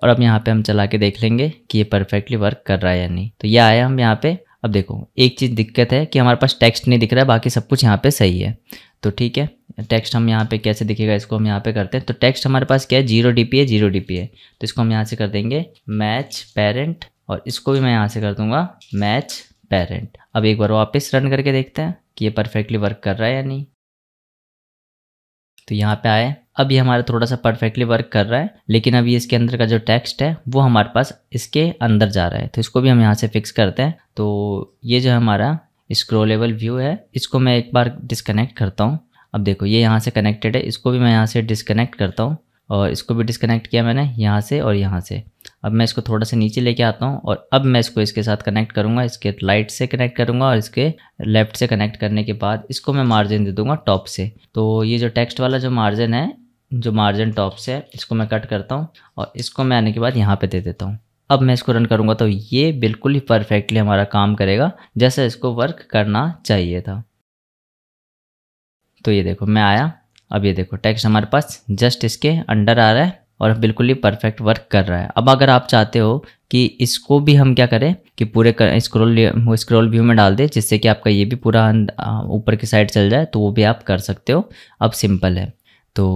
और अब यहाँ पे हम चला के देख लेंगे कि ये परफेक्टली वर्क कर रहा है या नहीं तो ये आया हम यहाँ पे अब देखो एक चीज़ दिक्कत है कि हमारे पास टेक्स्ट नहीं दिख रहा है बाकी सब कुछ यहाँ पे सही है तो ठीक है टेक्स्ट हम यहाँ पे कैसे दिखेगा इसको हम यहाँ पे करते हैं तो टेक्स्ट हमारे पास क्या है जीरो डी पी है जीरो डी पी है तो इसको हम यहाँ से कर देंगे मैच पेरेंट और इसको भी मैं यहाँ से कर दूंगा मैच पेरेंट अब एक बार वापस रन करके देखते हैं कि ये परफेक्टली वर्क कर रहा है या नहीं तो यहाँ पे आए अब ये हमारा थोड़ा सा परफेक्टली वर्क कर रहा है लेकिन अभी इसके अंदर का जो टेक्स्ट है वो हमारे पास इसके अंदर जा रहा है तो इसको भी हम यहाँ से फिक्स करते हैं तो ये जो हमारा स्क्रोलेबल व्यू है इसको मैं एक बार डिसकनेक्ट करता हूँ अब देखो ये यहाँ से कनेक्टेड है इसको भी मैं यहाँ से डिसकनेक्ट करता हूँ और इसको भी डिसकनेक्ट किया मैंने यहाँ से और यहाँ से अब मैं इसको थोड़ा सा नीचे लेके आता हूँ और अब मैं इसको इसके साथ कनेक्ट करूँगा इसके लाइट से कनेक्ट करूँगा और इसके लेफ्ट से कनेक्ट करने के बाद इसको मैं मार्जिन दे दूँगा टॉप से तो ये जो टेक्स्ट वाला जो मार्जिन है जो मार्जिन टॉप से है इसको मैं कट करता हूँ और इसको मैं आने के बाद यहाँ पर दे देता हूँ अब मैं इसको रन करूँगा तो ये बिल्कुल ही परफेक्टली हमारा काम करेगा जैसा इसको वर्क करना चाहिए था तो ये देखो मैं आया अब ये देखो टेक्स्ट हमारे पास जस्ट इसके अंडर आ रहा है और बिल्कुल ही परफेक्ट वर्क कर रहा है अब अगर आप चाहते हो कि इसको भी हम क्या करें कि पूरे कर, स्क्रॉल स्क्रॉल व्यू में डाल दें जिससे कि आपका ये भी पूरा ऊपर की साइड चल जाए तो वो भी आप कर सकते हो अब सिंपल है तो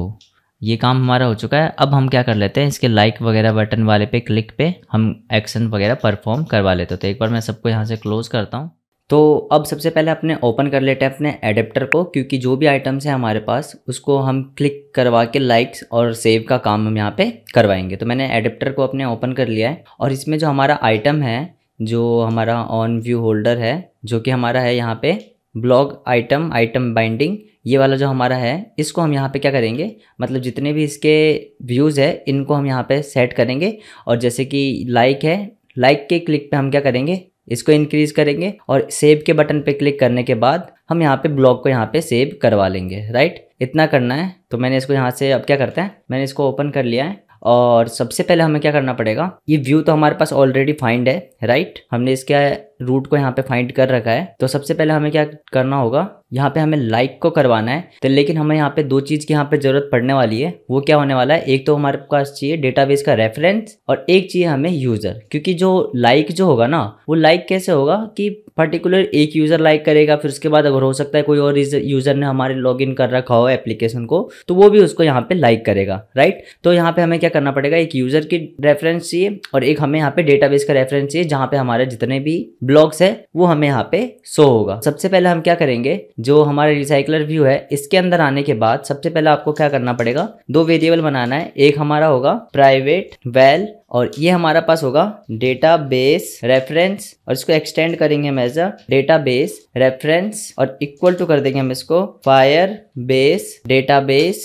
ये काम हमारा हो चुका है अब हम क्या कर लेते हैं इसके लाइक वगैरह बटन वाले पे क्लिक पे हम एक्शन वगैरह परफॉर्म करवा लेते हो तो एक बार मैं सबको यहाँ से क्लोज़ करता हूँ तो अब सबसे पहले अपने ओपन कर लेते हैं अपने एडेप्टर को क्योंकि जो भी आइटम्स हैं हमारे पास उसको हम क्लिक करवा के लाइक्स और सेव का काम हम यहाँ पे करवाएंगे तो मैंने एडेप्टर को अपने ओपन कर लिया है और इसमें जो हमारा आइटम है जो हमारा ऑन व्यू होल्डर है जो कि हमारा है यहाँ पे ब्लॉग आइटम आइटम बाइंडिंग ये वाला जो हमारा है इसको हम यहाँ पे क्या करेंगे मतलब जितने भी इसके व्यूज़ है इनको हम यहाँ पे सेट करेंगे और जैसे कि लाइक है लाइक के क्लिक पे हम क्या करेंगे इसको इंक्रीज करेंगे और सेव के बटन पे क्लिक करने के बाद हम यहाँ पे ब्लॉग को यहाँ पे सेव करवा लेंगे राइट इतना करना है तो मैंने इसको यहाँ से अब क्या करते हैं मैंने इसको ओपन कर लिया है और सबसे पहले हमें क्या करना पड़ेगा ये व्यू तो हमारे पास ऑलरेडी फाइंड है राइट हमने इसका रूट को यहाँ पे फाइंड कर रखा है तो सबसे पहले हमें क्या करना होगा यहाँ पे हमें लाइक को करवाना है तो लेकिन हमें यहाँ पे दो चीज़ की यहाँ पे ज़रूरत पड़ने वाली है वो क्या होने वाला है एक तो हमारे पास चाहिए डेटाबेस का रेफरेंस और एक चाहिए हमें यूज़र क्योंकि जो लाइक जो होगा ना वो लाइक कैसे होगा कि पर्टिकुलर एक यूज़र लाइक करेगा फिर उसके बाद अगर हो सकता है कोई और यूज़र ने हमारे लॉगिन कर रखा हो एप्लीकेशन को तो वो भी उसको यहाँ पे लाइक करेगा राइट तो यहाँ पे हमें क्या करना पड़ेगा एक यूज़र की रेफरेंस चाहिए और एक हमें यहाँ पे डेटाबेस का रेफरेंस चाहिए जहाँ पे हमारे जितने भी ब्लॉक्स है वो हमें यहाँ पे शो होगा सबसे पहले हम क्या करेंगे जो हमारे रिसाइकलर व्यू है इसके अंदर आने के बाद सबसे पहले आपको क्या करना पड़ेगा दो वेरिएबल बनाना है एक हमारा होगा प्राइवेट वेल और ये हमारा पास होगा डेटा बेस रेफरेंस और इसको एक्सटेंड करेंगे हम as a data base reference और इक्वल टू कर देंगे हम इसको Firebase data base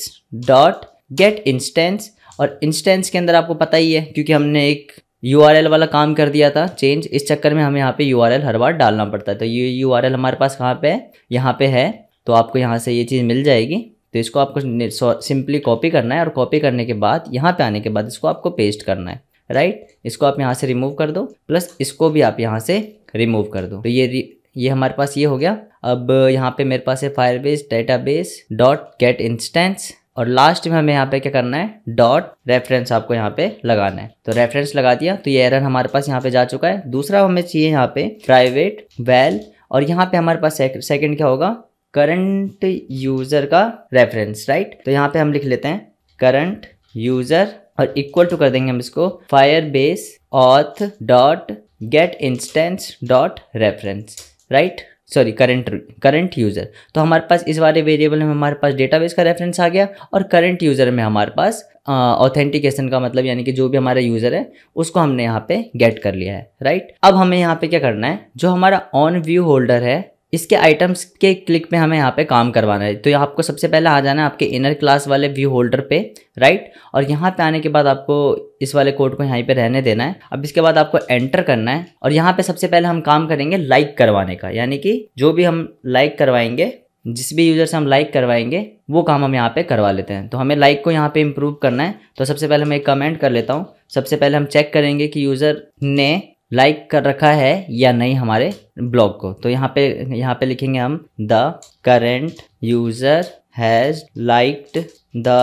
dot get instance और इंस्टेंस के अंदर आपको पता ही है क्योंकि हमने एक यू वाला काम कर दिया था चेंज इस चक्कर में हमें यहाँ पे यू हर बार डालना पड़ता है तो ये यू हमारे पास कहाँ पे है यहाँ पे है तो आपको यहाँ से ये चीज़ मिल जाएगी तो इसको आपको सिंपली कॉपी करना है और कॉपी करने के बाद यहाँ पे आने के बाद इसको आपको पेस्ट करना है राइट इसको आप यहाँ से रिमूव कर दो प्लस इसको भी आप यहाँ से रिमूव कर दो तो ये ये हमारे पास ये हो गया अब यहाँ पे मेरे पास है Firebase database dot get instance और लास्ट में हमें यहाँ पे क्या करना है डॉट रेफरेंस आपको यहाँ पे लगाना है तो रेफरेंस लगा दिया तो ये एरर हमारे पास यहाँ पे जा चुका है दूसरा हमें चाहिए यहाँ पे प्राइवेट वेल और यहाँ पे हमारे पास सेकंड क्या होगा करंट यूजर का रेफरेंस राइट तो यहाँ पे हम लिख लेते हैं करंट यूजर और इक्वल टू कर देंगे हम इसको Firebase auth dot get instance dot reference right sorry current current user तो हमारे पास इस वाले वेरिएबल में हमारे पास डेटाबेस का रेफरेंस आ गया और करंट यूज़र में हमारे पास ऑथेंटिकेशन का मतलब यानी कि जो भी हमारा यूज़र है उसको हमने यहाँ पे गेट कर लिया है राइट अब हमें यहाँ पे क्या करना है जो हमारा ऑन व्यू होल्डर है इसके आइटम्स के क्लिक पे हमें यहाँ पे काम करवाना है तो आपको सबसे पहले आ जाना है आपके इनर क्लास वाले व्यू होल्डर पे राइट और यहाँ पे आने के बाद आपको इस वाले कोड को यहाँ पे रहने देना है अब इसके बाद आपको एंटर करना है और यहाँ पे सबसे पहले हम काम करेंगे लाइक करवाने का यानी कि जो भी हम लाइक करवाएंगे जिस भी यूज़र से हम लाइक करवाएंगे वो काम हम यहाँ पे करवा लेते हैं तो हमें लाइक को यहाँ पे इम्प्रूव करना है तो सबसे पहले मैं एक कमेंट कर लेता हूँ सबसे पहले हम चेक करेंगे कि यूज़र ने लाइक कर रखा है या नहीं हमारे ब्लॉग को तो यहाँ पे यहाँ पे लिखेंगे हम the current user has liked the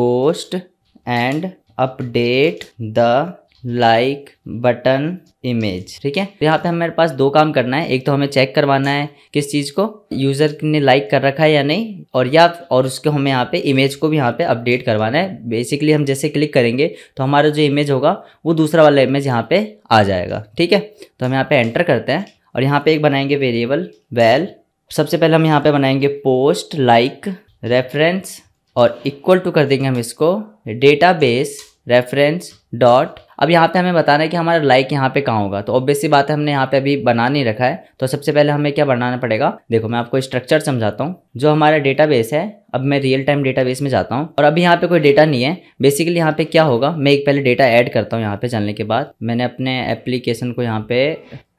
post and update the like button image ठीक है तो यहाँ पे हमारे पास दो काम करना है एक तो हमें चेक करवाना है किस चीज़ को यूज़र ने लाइक कर रखा है या नहीं और या और उसके हमें यहाँ पे इमेज को भी यहाँ पे अपडेट करवाना है बेसिकली हम जैसे क्लिक करेंगे तो हमारा जो इमेज होगा वो दूसरा वाला इमेज यहाँ पे आ जाएगा ठीक है तो हम यहाँ पे एंटर करते हैं और यहाँ पे एक बनाएंगे वेरिएबल वेल सबसे पहले हम यहाँ पे बनाएंगे पोस्ट लाइक रेफरेंस और इक्वल टू कर देंगे हम इसको डेटा बेस रेफरेंस डॉट अब यहाँ पे हमें बताना है कि हमारा लाइक यहाँ पे कहाँ होगा तो ऑब्वियसली बात है हमने यहाँ पे अभी बना नहीं रखा है तो सबसे पहले हमें क्या बनाना पड़ेगा देखो मैं आपको स्ट्रक्चर समझाता हूँ जो हमारा डेटाबेस है अब मैं रियल टाइम डेटाबेस में जाता हूँ और अभी यहाँ पे कोई डेटा नहीं है बेसिकली यहाँ पे क्या होगा मैं एक पहले डेटा ऐड करता हूँ यहाँ पे चलने के बाद मैंने अपने एप्लीकेशन को यहाँ पे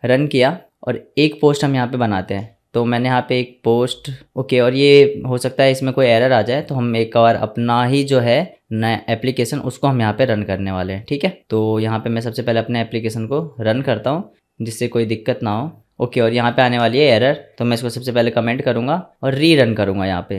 रन किया और एक पोस्ट हम यहाँ पे बनाते हैं तो मैंने यहाँ पे एक पोस्ट ओके और ये हो सकता है इसमें कोई एरर आ जाए तो हम एक बार अपना ही जो है नया एप्लीकेशन उसको हम यहाँ पे रन करने वाले हैं ठीक है तो यहाँ पे मैं सबसे पहले अपने एप्लीकेशन को रन करता हूँ जिससे कोई दिक्कत ना हो ओके और यहाँ पे आने वाली है एरर तो मैं इसको सबसे पहले कमेंट करूँगा और री रन करूँगा यहाँ पे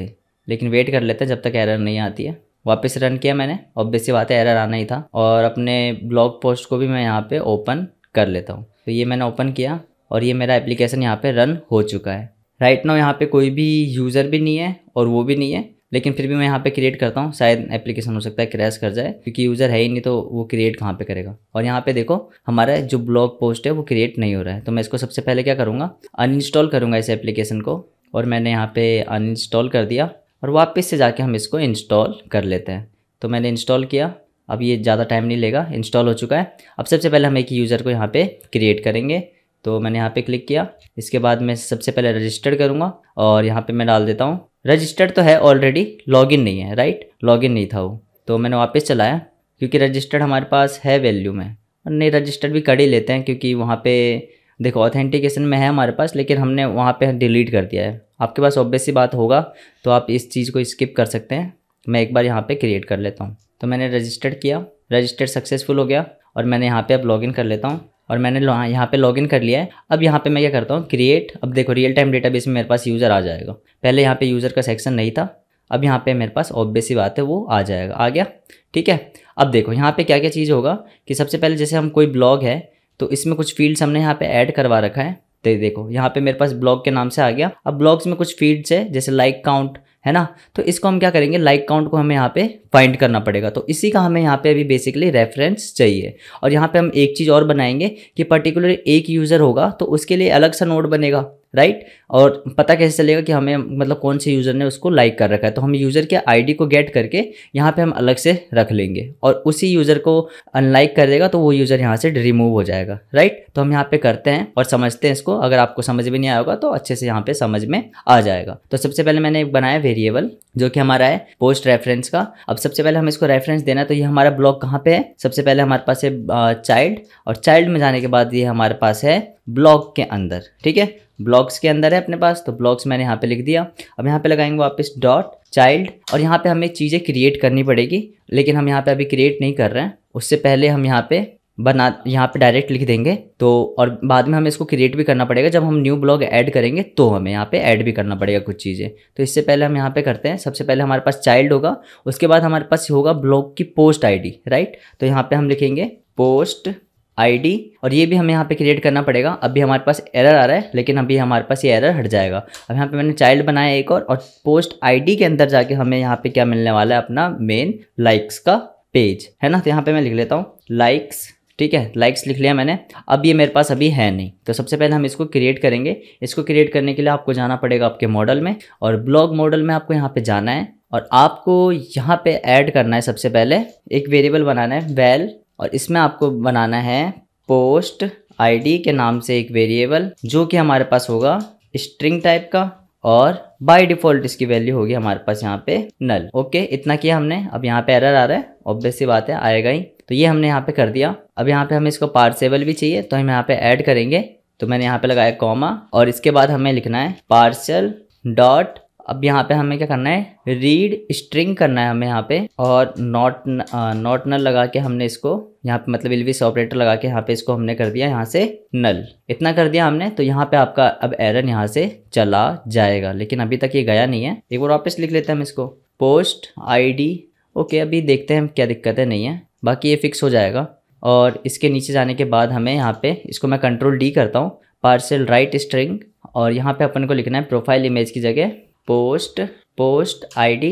लेकिन वेट कर लेते हैं जब तक एरर नहीं आती है वापस रन किया मैंने और ऑब्वियसली बात है एरर आना ही था और अपने ब्लॉग पोस्ट को भी मैं यहाँ पर ओपन कर लेता हूँ तो ये मैंने ओपन किया और ये मेरा एप्लीकेशन यहाँ पे रन हो चुका है राइट नाउ यहाँ पे कोई भी यूज़र भी नहीं है और वो भी नहीं है लेकिन फिर भी मैं यहाँ पे क्रिएट करता हूँ शायद एप्लीकेशन हो सकता है क्रैश कर जाए क्योंकि यूज़र है ही नहीं तो वो क्रिएट कहाँ पे करेगा और यहाँ पे देखो हमारा जो ब्लॉग पोस्ट है वो क्रिएट नहीं हो रहा है तो मैं इसको सबसे पहले क्या करूँगा अनइंस्टॉल करूँगा इस एप्लीकेशन को और मैंने यहाँ पर अनइंस्टॉल कर दिया और वापस से जाके हम इसको इंस्टॉल कर लेते हैं तो मैंने इंस्टॉल किया अब ये ज़्यादा टाइम नहीं लेगा इंस्टॉल हो चुका है अब सबसे पहले हम एक यूज़र को यहाँ पर क्रिएट करेंगे तो मैंने यहाँ पे क्लिक किया इसके बाद मैं सबसे पहले रजिस्टर करूँगा और यहाँ पे मैं डाल देता हूँ रजिस्टर्ड तो है ऑलरेडी लॉगिन नहीं है राइट लॉगिन नहीं था वो तो मैंने वापस चलाया क्योंकि रजिस्टर्ड हमारे पास है वैल्यू में और नहीं रजिस्टर्ड भी कर ही लेते हैं क्योंकि वहाँ पर देखो ऑथेंटिकेशन में है हमारे पास लेकिन हमने वहाँ पर डिलीट कर दिया है आपके पास ऑब्वियस ही बात होगा तो आप इस चीज़ को स्किप कर सकते हैं मैं एक बार यहाँ पे क्रिएट कर लेता हूँ तो मैंने रजिस्टर्ड किया रजिस्टर्ड सक्सेसफुल हो गया और मैंने यहाँ पे अब लॉगिन कर लेता हूँ और मैंने हाँ, यहाँ पे लॉगिन कर लिया है अब यहाँ पे मैं क्या करता हूँ क्रिएट अब देखो रियल टाइम डेटा में मेरे पास यूज़र आ जाएगा पहले यहाँ पे यूज़र का सेक्शन नहीं था अब यहाँ पे मेरे पास ऑब्वियस ही बात है वो आ जाएगा आ गया ठीक है अब देखो यहाँ पे क्या क्या चीज़ होगा कि सबसे पहले जैसे हम कोई ब्लॉग है तो इसमें कुछ फील्ड्स हमने यहाँ पे ऐड करवा रखा है तो देखो यहाँ पे मेरे पास ब्लॉग के नाम से आ गया अब ब्लॉग्स में कुछ फील्ड्स है जैसे लाइक काउंट है ना तो इसको हम क्या करेंगे लाइक like काउंट को हमें यहाँ पे फाइंड करना पड़ेगा तो इसी का हमें यहाँ पे अभी बेसिकली रेफरेंस चाहिए और यहाँ पे हम एक चीज़ और बनाएंगे कि पर्टिकुलर एक यूज़र होगा तो उसके लिए अलग सा नोड बनेगा राइट और पता कैसे चलेगा कि हमें मतलब कौन से यूज़र ने उसको लाइक कर रखा है तो हम यूज़र के आईडी को गेट करके यहाँ पे हम अलग से रख लेंगे और उसी यूज़र को अनलाइक कर देगा तो वो यूज़र यहाँ से रिमूव हो जाएगा राइट तो हम यहाँ पे करते हैं और समझते हैं इसको अगर आपको समझ में नहीं आया होगा तो अच्छे से यहाँ पर समझ में आ जाएगा तो सबसे पहले मैंने एक बनाया वेरिएबल जो कि हमारा है पोस्ट रेफरेंस का अब सबसे पहले हम इसको रेफरेंस देना तो ये हमारा ब्लॉक कहाँ पर है सबसे पहले हमारे पास है चाइल्ड और चाइल्ड में जाने के बाद ये हमारे पास है ब्लॉक के अंदर ठीक है ब्लॉक्स के अंदर है अपने पास तो ब्लॉक्स मैंने यहाँ पे लिख दिया अब यहाँ पे लगाएंगे वापस डॉट चाइल्ड और यहाँ पे हमें चीज़ें क्रिएट करनी पड़ेगी लेकिन हम यहाँ पे अभी क्रिएट नहीं कर रहे हैं उससे पहले हम यहाँ पे बना यहाँ पे डायरेक्ट लिख देंगे तो और बाद में हमें इसको क्रिएट भी करना पड़ेगा जब हम न्यू ब्लॉग ऐड करेंगे तो हमें यहाँ पे ऐड भी करना पड़ेगा कुछ चीज़ें तो इससे पहले हम यहाँ पे करते हैं सबसे पहले हमारे पास चाइल्ड होगा उसके बाद हमारे पास होगा ब्लॉग की पोस्ट आईडी राइट तो यहाँ पे हम लिखेंगे पोस्ट आईडी और ये भी हमें यहाँ पे क्रिएट करना पड़ेगा अभी हमारे पास एरर आ रहा है लेकिन अभी हमारे पास ये एरर हट जाएगा अब यहाँ पे मैंने चाइल्ड बनाया एक और और पोस्ट आईडी के अंदर जाके हमें यहाँ पे क्या मिलने वाला है अपना मेन लाइक्स का पेज है ना तो यहाँ पे मैं लिख लेता हूँ लाइक्स ठीक है लाइक्स लिख लिया मैंने अब ये मेरे पास अभी है नहीं तो सबसे पहले हम इसको क्रिएट करेंगे इसको क्रिएट करने के लिए आपको जाना पड़ेगा आपके मॉडल में और ब्लॉग मॉडल में आपको यहाँ पर जाना है और आपको यहाँ पर ऐड करना है सबसे पहले एक वेरिएबल बनाना है वेल और इसमें आपको बनाना है पोस्ट आईडी के नाम से एक वेरिएबल जो कि हमारे पास होगा स्ट्रिंग टाइप का और बाय डिफ़ॉल्ट इसकी वैल्यू होगी हमारे पास यहाँ पे नल ओके इतना किया हमने अब यहाँ पे एरर आ रहा है ऑब्वियस सी बात है आएगा ही तो ये हमने यहाँ पे कर दिया अब यहाँ पे हमें इसको पार्सेबल भी चाहिए तो हम यहाँ पे ऐड करेंगे तो मैंने यहाँ पे लगाया कॉमा और इसके बाद हमें लिखना है पार्सल डॉट अब यहाँ पे हमें क्या करना है रीड स्ट्रिंग करना है हमें यहाँ पे और नॉट नॉट नल लगा के हमने इसको यहाँ पे मतलब इलविस ऑपरेटर लगा के यहाँ पे इसको हमने कर दिया यहाँ से नल इतना कर दिया हमने तो यहाँ पे आपका अब एरन यहाँ से चला जाएगा लेकिन अभी तक ये गया नहीं है एक बार वापस लिख लेते हैं हम इसको पोस्ट आई ओके अभी देखते हैं क्या क्या दिक्कतें नहीं है बाकी ये फिक्स हो जाएगा और इसके नीचे जाने के बाद हमें यहाँ पे इसको मैं कंट्रोल डी करता हूँ पार्सल राइट स्ट्रिंग और यहाँ पे अपन को लिखना है प्रोफाइल इमेज की जगह पोस्ट पोस्ट आईडी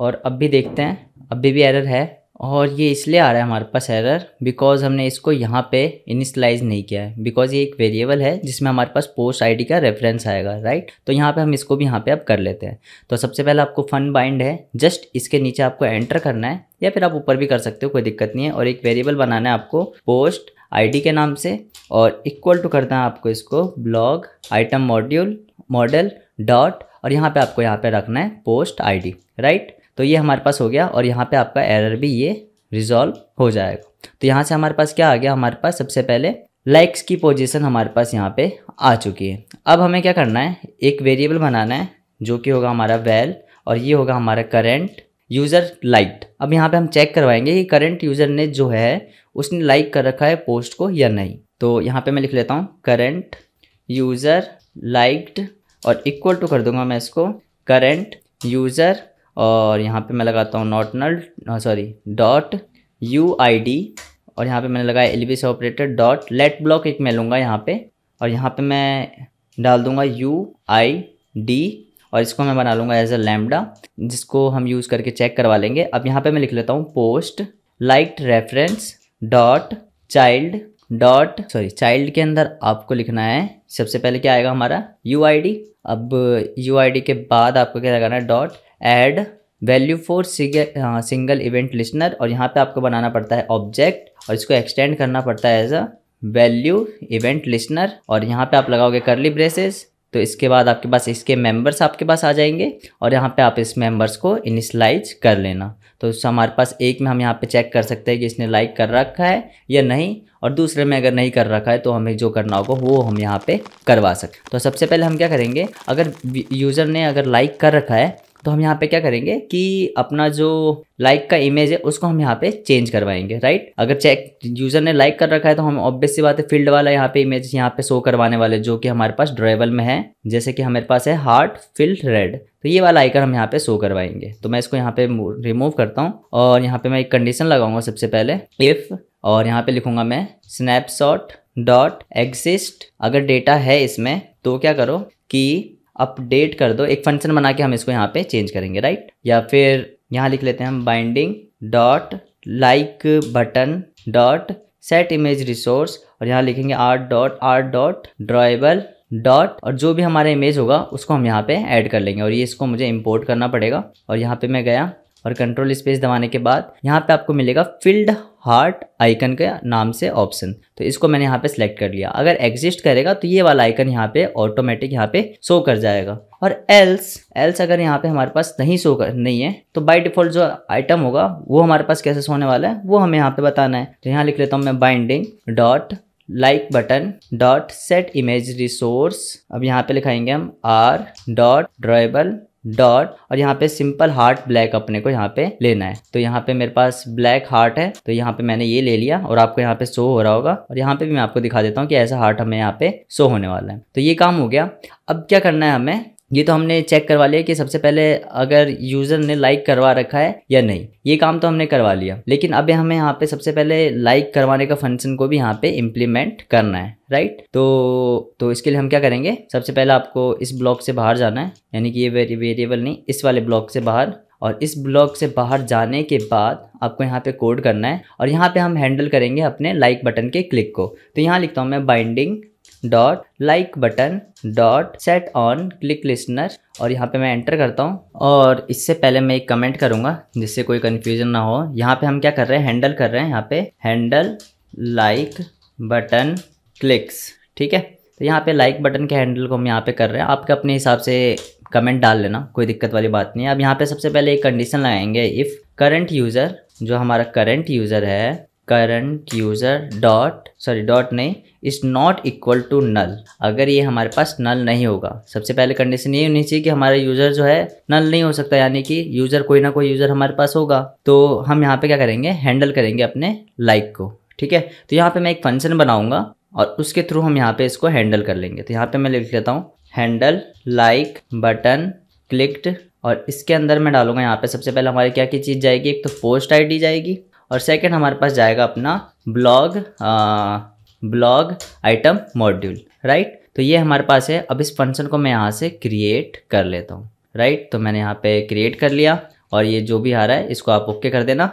और अब भी देखते हैं अभी भी एरर है और ये इसलिए आ रहा है हमारे पास एरर बिकॉज हमने इसको यहाँ पे इनिशलाइज नहीं किया है बिकॉज ये एक वेरिएबल है जिसमें हमारे पास पोस्ट आईडी का रेफरेंस आएगा राइट तो यहाँ पे हम इसको भी यहाँ पे अब कर लेते हैं तो सबसे पहले आपको फन बाइंड है जस्ट इसके नीचे आपको एंटर करना है या फिर आप ऊपर भी कर सकते हो कोई दिक्कत नहीं है और एक वेरिएबल बनाना है आपको पोस्ट आई के नाम से और इक्वल टू करना है आपको इसको blog item module model dot और यहाँ पे आपको यहाँ पे रखना है पोस्ट आईडी राइट तो ये हमारे पास हो गया और यहाँ पे आपका एरर भी ये रिजॉल्व हो जाएगा तो यहाँ से हमारे पास क्या आ गया हमारे पास सबसे पहले लाइक्स की पोजीशन हमारे पास यहाँ पे आ चुकी है अब हमें क्या करना है एक वेरिएबल बनाना है जो कि होगा हमारा वेल और ये होगा हमारा करेंट यूज़र लाइक अब यहाँ पे हम चेक करवाएंगे कि करंट यूज़र ने जो है उसने लाइक कर रखा है पोस्ट को या नहीं तो यहाँ पे मैं लिख लेता हूँ करंट यूज़र लाइक्ड और इक्वल टू कर दूंगा मैं इसको करेंट यूज़र और यहाँ पे मैं लगाता हूँ not null sorry dot U I D और यहाँ पे मैंने लगाया Elvis operator dot let block एक मैं लूँगा यहाँ पे और यहाँ पे मैं डाल दूँगा यू आई डी और इसको मैं बना लूँगा एज अ लैमडा जिसको हम यूज़ करके चेक करवा लेंगे अब यहाँ पे मैं लिख लेता हूँ post like reference dot child dot sorry child के अंदर आपको लिखना है सबसे पहले क्या आएगा हमारा यू आई डी अब यू आई डी के बाद आपको क्या लगाना है dot add value for single event listener और यहाँ पे आपको बनाना पड़ता है ऑब्जेक्ट और इसको एक्सटेंड करना पड़ता है as a value event listener और यहाँ पे आप लगाओगे करली ब्रेसेस तो इसके बाद आपके पास इसके मेंबर्स आपके पास आ जाएंगे और यहाँ पे आप इस मेंबर्स को इनिशलाइज कर लेना तो हमारे पास एक में हम यहाँ पे चेक कर सकते हैं कि इसने लाइक कर रखा है या नहीं और दूसरे में अगर नहीं कर रखा है तो हमें जो करना होगा वो हम यहाँ पे करवा सकते तो सबसे पहले हम क्या करेंगे अगर यूज़र ने अगर लाइक कर रखा है तो हम यहाँ पे क्या करेंगे कि अपना जो लाइक का इमेज है उसको हम यहाँ पे चेंज करवाएंगे राइट अगर चेक यूजर ने लाइक कर रखा है तो हम ऑब्वियस सी बात है फील्ड वाला यहाँ पे इमेज यहाँ पे शो करवाने वाले जो कि हमारे पास ड्राइवल में है जैसे कि हमारे पास है हार्ट फील्ड रेड तो ये वाला आइकन हम यहाँ पे शो करवाएंगे तो मैं इसको यहाँ पे रिमूव करता हूँ और यहाँ पे मैं एक कंडीशन लगाऊंगा सबसे पहले इफ और यहाँ पे लिखूंगा मैं स्नैपशॉट डॉट एग्जिस्ट अगर डेटा है इसमें तो क्या करो कि अपडेट कर दो एक फंक्शन बना के हम इसको यहाँ पे चेंज करेंगे राइट या फिर यहाँ लिख लेते हैं हम binding dot like button dot set image resource और यहाँ लिखेंगे R dot R dot drawable dot और जो भी हमारा इमेज होगा उसको हम यहाँ पे ऐड कर लेंगे और ये इसको मुझे इंपोर्ट करना पड़ेगा और यहाँ पे मैं गया और कंट्रोल स्पेस दबाने के बाद यहाँ पे आपको मिलेगा फिल्ड हार्ट आइकन के नाम से ऑप्शन तो इसको मैंने यहाँ पे सिलेक्ट कर लिया अगर एग्जिस्ट करेगा तो ये वाला आइकन यहाँ पे ऑटोमेटिक यहाँ पे शो कर जाएगा और एल्स एल्स अगर यहाँ पे हमारे पास नहीं शो कर नहीं है तो बाय डिफॉल्ट जो आइटम होगा वो हमारे पास कैसे होने वाला है वो हमें यहाँ पे बताना है तो यहाँ लिख लेता हूँ मैं binding dot like button dot set image resource अब यहाँ पे लिखाएंगे हम आर डॉट ड्राइबल डॉट और यहाँ पे सिंपल हार्ट ब्लैक अपने को यहाँ पे लेना है तो यहाँ पे मेरे पास ब्लैक हार्ट है तो यहाँ पे मैंने ये ले लिया और आपको यहाँ पे शो हो रहा होगा और यहाँ पे भी मैं आपको दिखा देता हूँ कि ऐसा हार्ट हमें यहाँ पे शो होने वाला है तो ये काम हो गया अब क्या करना है हमें ये तो हमने चेक करवा लिया कि सबसे पहले अगर यूज़र ने लाइक करवा रखा है या नहीं ये काम तो हमने करवा लिया लेकिन अब हमें यहाँ पे सबसे पहले लाइक करवाने का फंक्शन को भी यहाँ पे इम्प्लीमेंट करना है राइट तो तो इसके लिए हम क्या करेंगे सबसे पहले आपको इस ब्लॉक से बाहर जाना है यानी कि ये वेरिएबल नहीं इस वाले ब्लॉक से बाहर और इस ब्लॉक से बाहर जाने के बाद आपको यहाँ पे कोड करना है और यहाँ पे हम हैंडल करेंगे अपने लाइक बटन के क्लिक को तो यहाँ लिखता हूँ मैं binding dot like button dot set on click listener और यहाँ पे मैं एंटर करता हूँ और इससे पहले मैं एक कमेंट करूँगा जिससे कोई कन्फ्यूजन ना हो यहाँ पे हम क्या कर रहे हैं हैंडल कर रहे हैं यहाँ पे हैंडल लाइक बटन क्लिक्स ठीक है तो यहाँ पे लाइक बटन के हैंडल को हम यहाँ पे कर रहे हैं आपके अपने हिसाब से कमेंट डाल लेना कोई दिक्कत वाली बात नहीं है अब यहाँ पे सबसे पहले एक कंडीशन लगाएंगे इफ़ करंट यूज़र जो हमारा करंट यूज़र है current user dot sorry dot नहीं is not equal to null अगर ये हमारे पास नल नहीं होगा सबसे पहले कंडीशन ये होनी चाहिए कि हमारा यूज़र जो है नल नहीं हो सकता यानी कि यूज़र कोई ना कोई यूज़र हमारे पास होगा तो हम यहाँ पे क्या करेंगे हैंडल करेंगे अपने लाइक like को ठीक है तो यहाँ पे मैं एक फंक्शन बनाऊंगा और उसके थ्रू हम यहाँ पे इसको हैंडल कर लेंगे तो यहाँ पे मैं लिख लेता हूँ हैंडल लाइक बटन क्लिक्ड और इसके अंदर मैं डालूंगा यहाँ पे सबसे पहले हमारी क्या की चीज़ जाएगी एक तो पोस्ट आईडी जाएगी और सेकंड हमारे पास जाएगा अपना blog blog item module right तो ये हमारे पास है अब इस फंक्शन को मैं यहाँ से क्रिएट कर लेता हूँ राइट तो मैंने यहाँ पे क्रिएट कर लिया और ये जो भी आ रहा है इसको आप ओके कर देना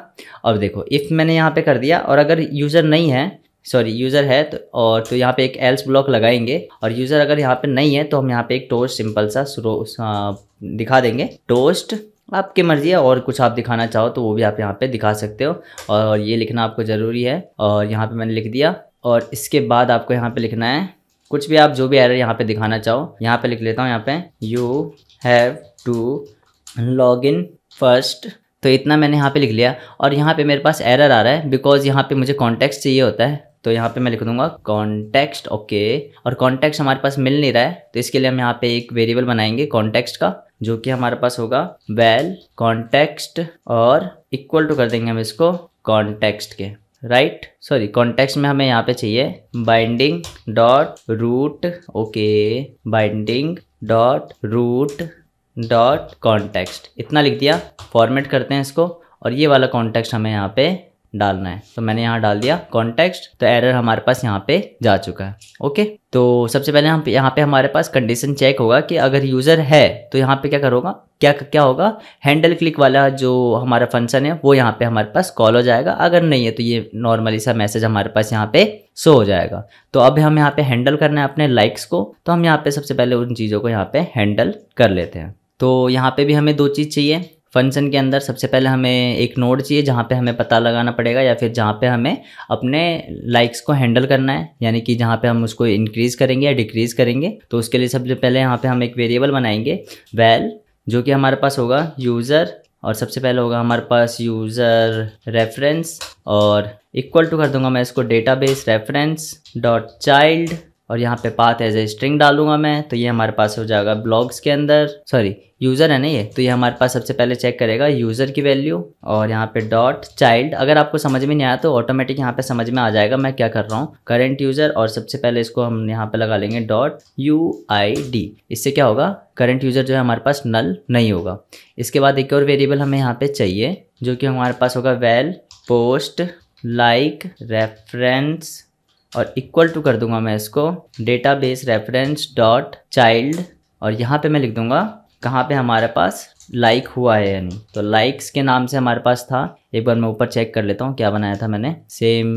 अब देखो इफ़ मैंने यहाँ पे कर दिया और अगर यूज़र नहीं है सॉरी यूज़र है तो और तो यहाँ पे एक एल्स ब्लॉक लगाएंगे और यूज़र अगर यहाँ पे नहीं है तो हम यहाँ पे एक टोस्ट सिंपल सा दिखा देंगे टोस्ट आपकी मर्ज़ी है और कुछ आप दिखाना चाहो तो वो भी आप यहाँ पे दिखा सकते हो और ये लिखना आपको ज़रूरी है और यहाँ पे मैंने लिख दिया और इसके बाद आपको यहाँ पे लिखना है कुछ भी आप जो भी एरर यहाँ पे दिखाना चाहो यहाँ पे लिख लेता हूँ यहाँ पे you have to log in first तो इतना मैंने यहाँ पर लिख लिया और यहाँ पर मेरे पास एरर आ रहा है बिकॉज यहाँ पर मुझे कॉन्टेक्ट चाहिए होता है तो यहाँ पे मैं लिख दूंगा कॉन्टेक्स्ट ओके और कॉन्टेक्स्ट हमारे पास मिल नहीं रहा है तो इसके लिए हम यहाँ पे एक वेरिएबल बनाएंगे कॉन्टेक्स्ट का जो कि हमारे पास होगा वेल कॉन्टेक्स्ट और इक्वल टू कर देंगे हम इसको कॉन्टेक्स्ट के राइट सॉरी कॉन्टेक्स्ट में हमें यहाँ पे चाहिए binding dot root okay binding dot root dot context इतना लिख दिया फॉर्मेट करते हैं इसको और ये वाला कॉन्टेक्स्ट हमें यहाँ पे डालना है तो मैंने यहाँ डाल दिया कॉन्टेक्स्ट तो एरर हमारे पास यहाँ पे जा चुका है ओके तो सबसे पहले हम यहाँ पे हमारे पास कंडीशन चेक होगा कि अगर यूज़र है तो यहाँ पे क्या करोगा क्या क्या होगा हैंडल क्लिक वाला जो हमारा फंक्शन है वो यहाँ पे हमारे पास कॉल हो जाएगा अगर नहीं है तो ये नॉर्मली सा मैसेज हमारे पास यहाँ पे शो हो जाएगा तो अब हम यहाँ पे हैंडल करना है अपने लाइक्स को तो हम यहाँ पे सबसे पहले उन चीज़ों को यहाँ पे हैंडल कर लेते हैं तो यहाँ पे भी हमें दो चीज़ चाहिए फंक्शन के अंदर सबसे पहले हमें एक नोड चाहिए जहाँ पे हमें पता लगाना पड़ेगा या फिर जहाँ पे हमें अपने लाइक्स को हैंडल करना है यानी कि जहाँ पे हम उसको इंक्रीज़ करेंगे या डिक्रीज़ करेंगे तो उसके लिए सबसे पहले यहाँ पे हम एक वेरिएबल बनाएंगे वैल जो कि हमारे पास होगा यूज़र और सबसे पहले होगा हमारे पास यूज़र रेफरेंस और इक्वल टू कर दूंगा मैं इसको डेटा रेफरेंस डॉट चाइल्ड और यहाँ पे पाथ एज ए स्ट्रिंग डालूंगा मैं तो ये हमारे पास हो जाएगा ब्लॉग्स के अंदर सॉरी यूज़र है ना ये तो ये हमारे पास सबसे पहले चेक करेगा यूज़र की वैल्यू और यहाँ पे डॉट चाइल्ड अगर आपको समझ में नहीं आया तो ऑटोमेटिक यहाँ पे समझ में आ जाएगा मैं क्या कर रहा हूँ करेंट यूज़र और सबसे पहले इसको हम यहाँ पे लगा लेंगे डॉट यू आई डी इससे क्या होगा करंट यूज़र जो है हमारे पास नल नहीं होगा इसके बाद एक और वेरिएबल हमें यहाँ पे चाहिए जो कि हमारे पास होगा वेल पोस्ट लाइक रेफरेंस और इक्वल टू कर दूंगा मैं इसको data base reference dot child और यहाँ पे मैं लिख दूंगा कहाँ पे हमारे पास लाइक like हुआ है यानी तो लाइक्स के नाम से हमारे पास था एक बार मैं ऊपर चेक कर लेता हूँ क्या बनाया था मैंने सेम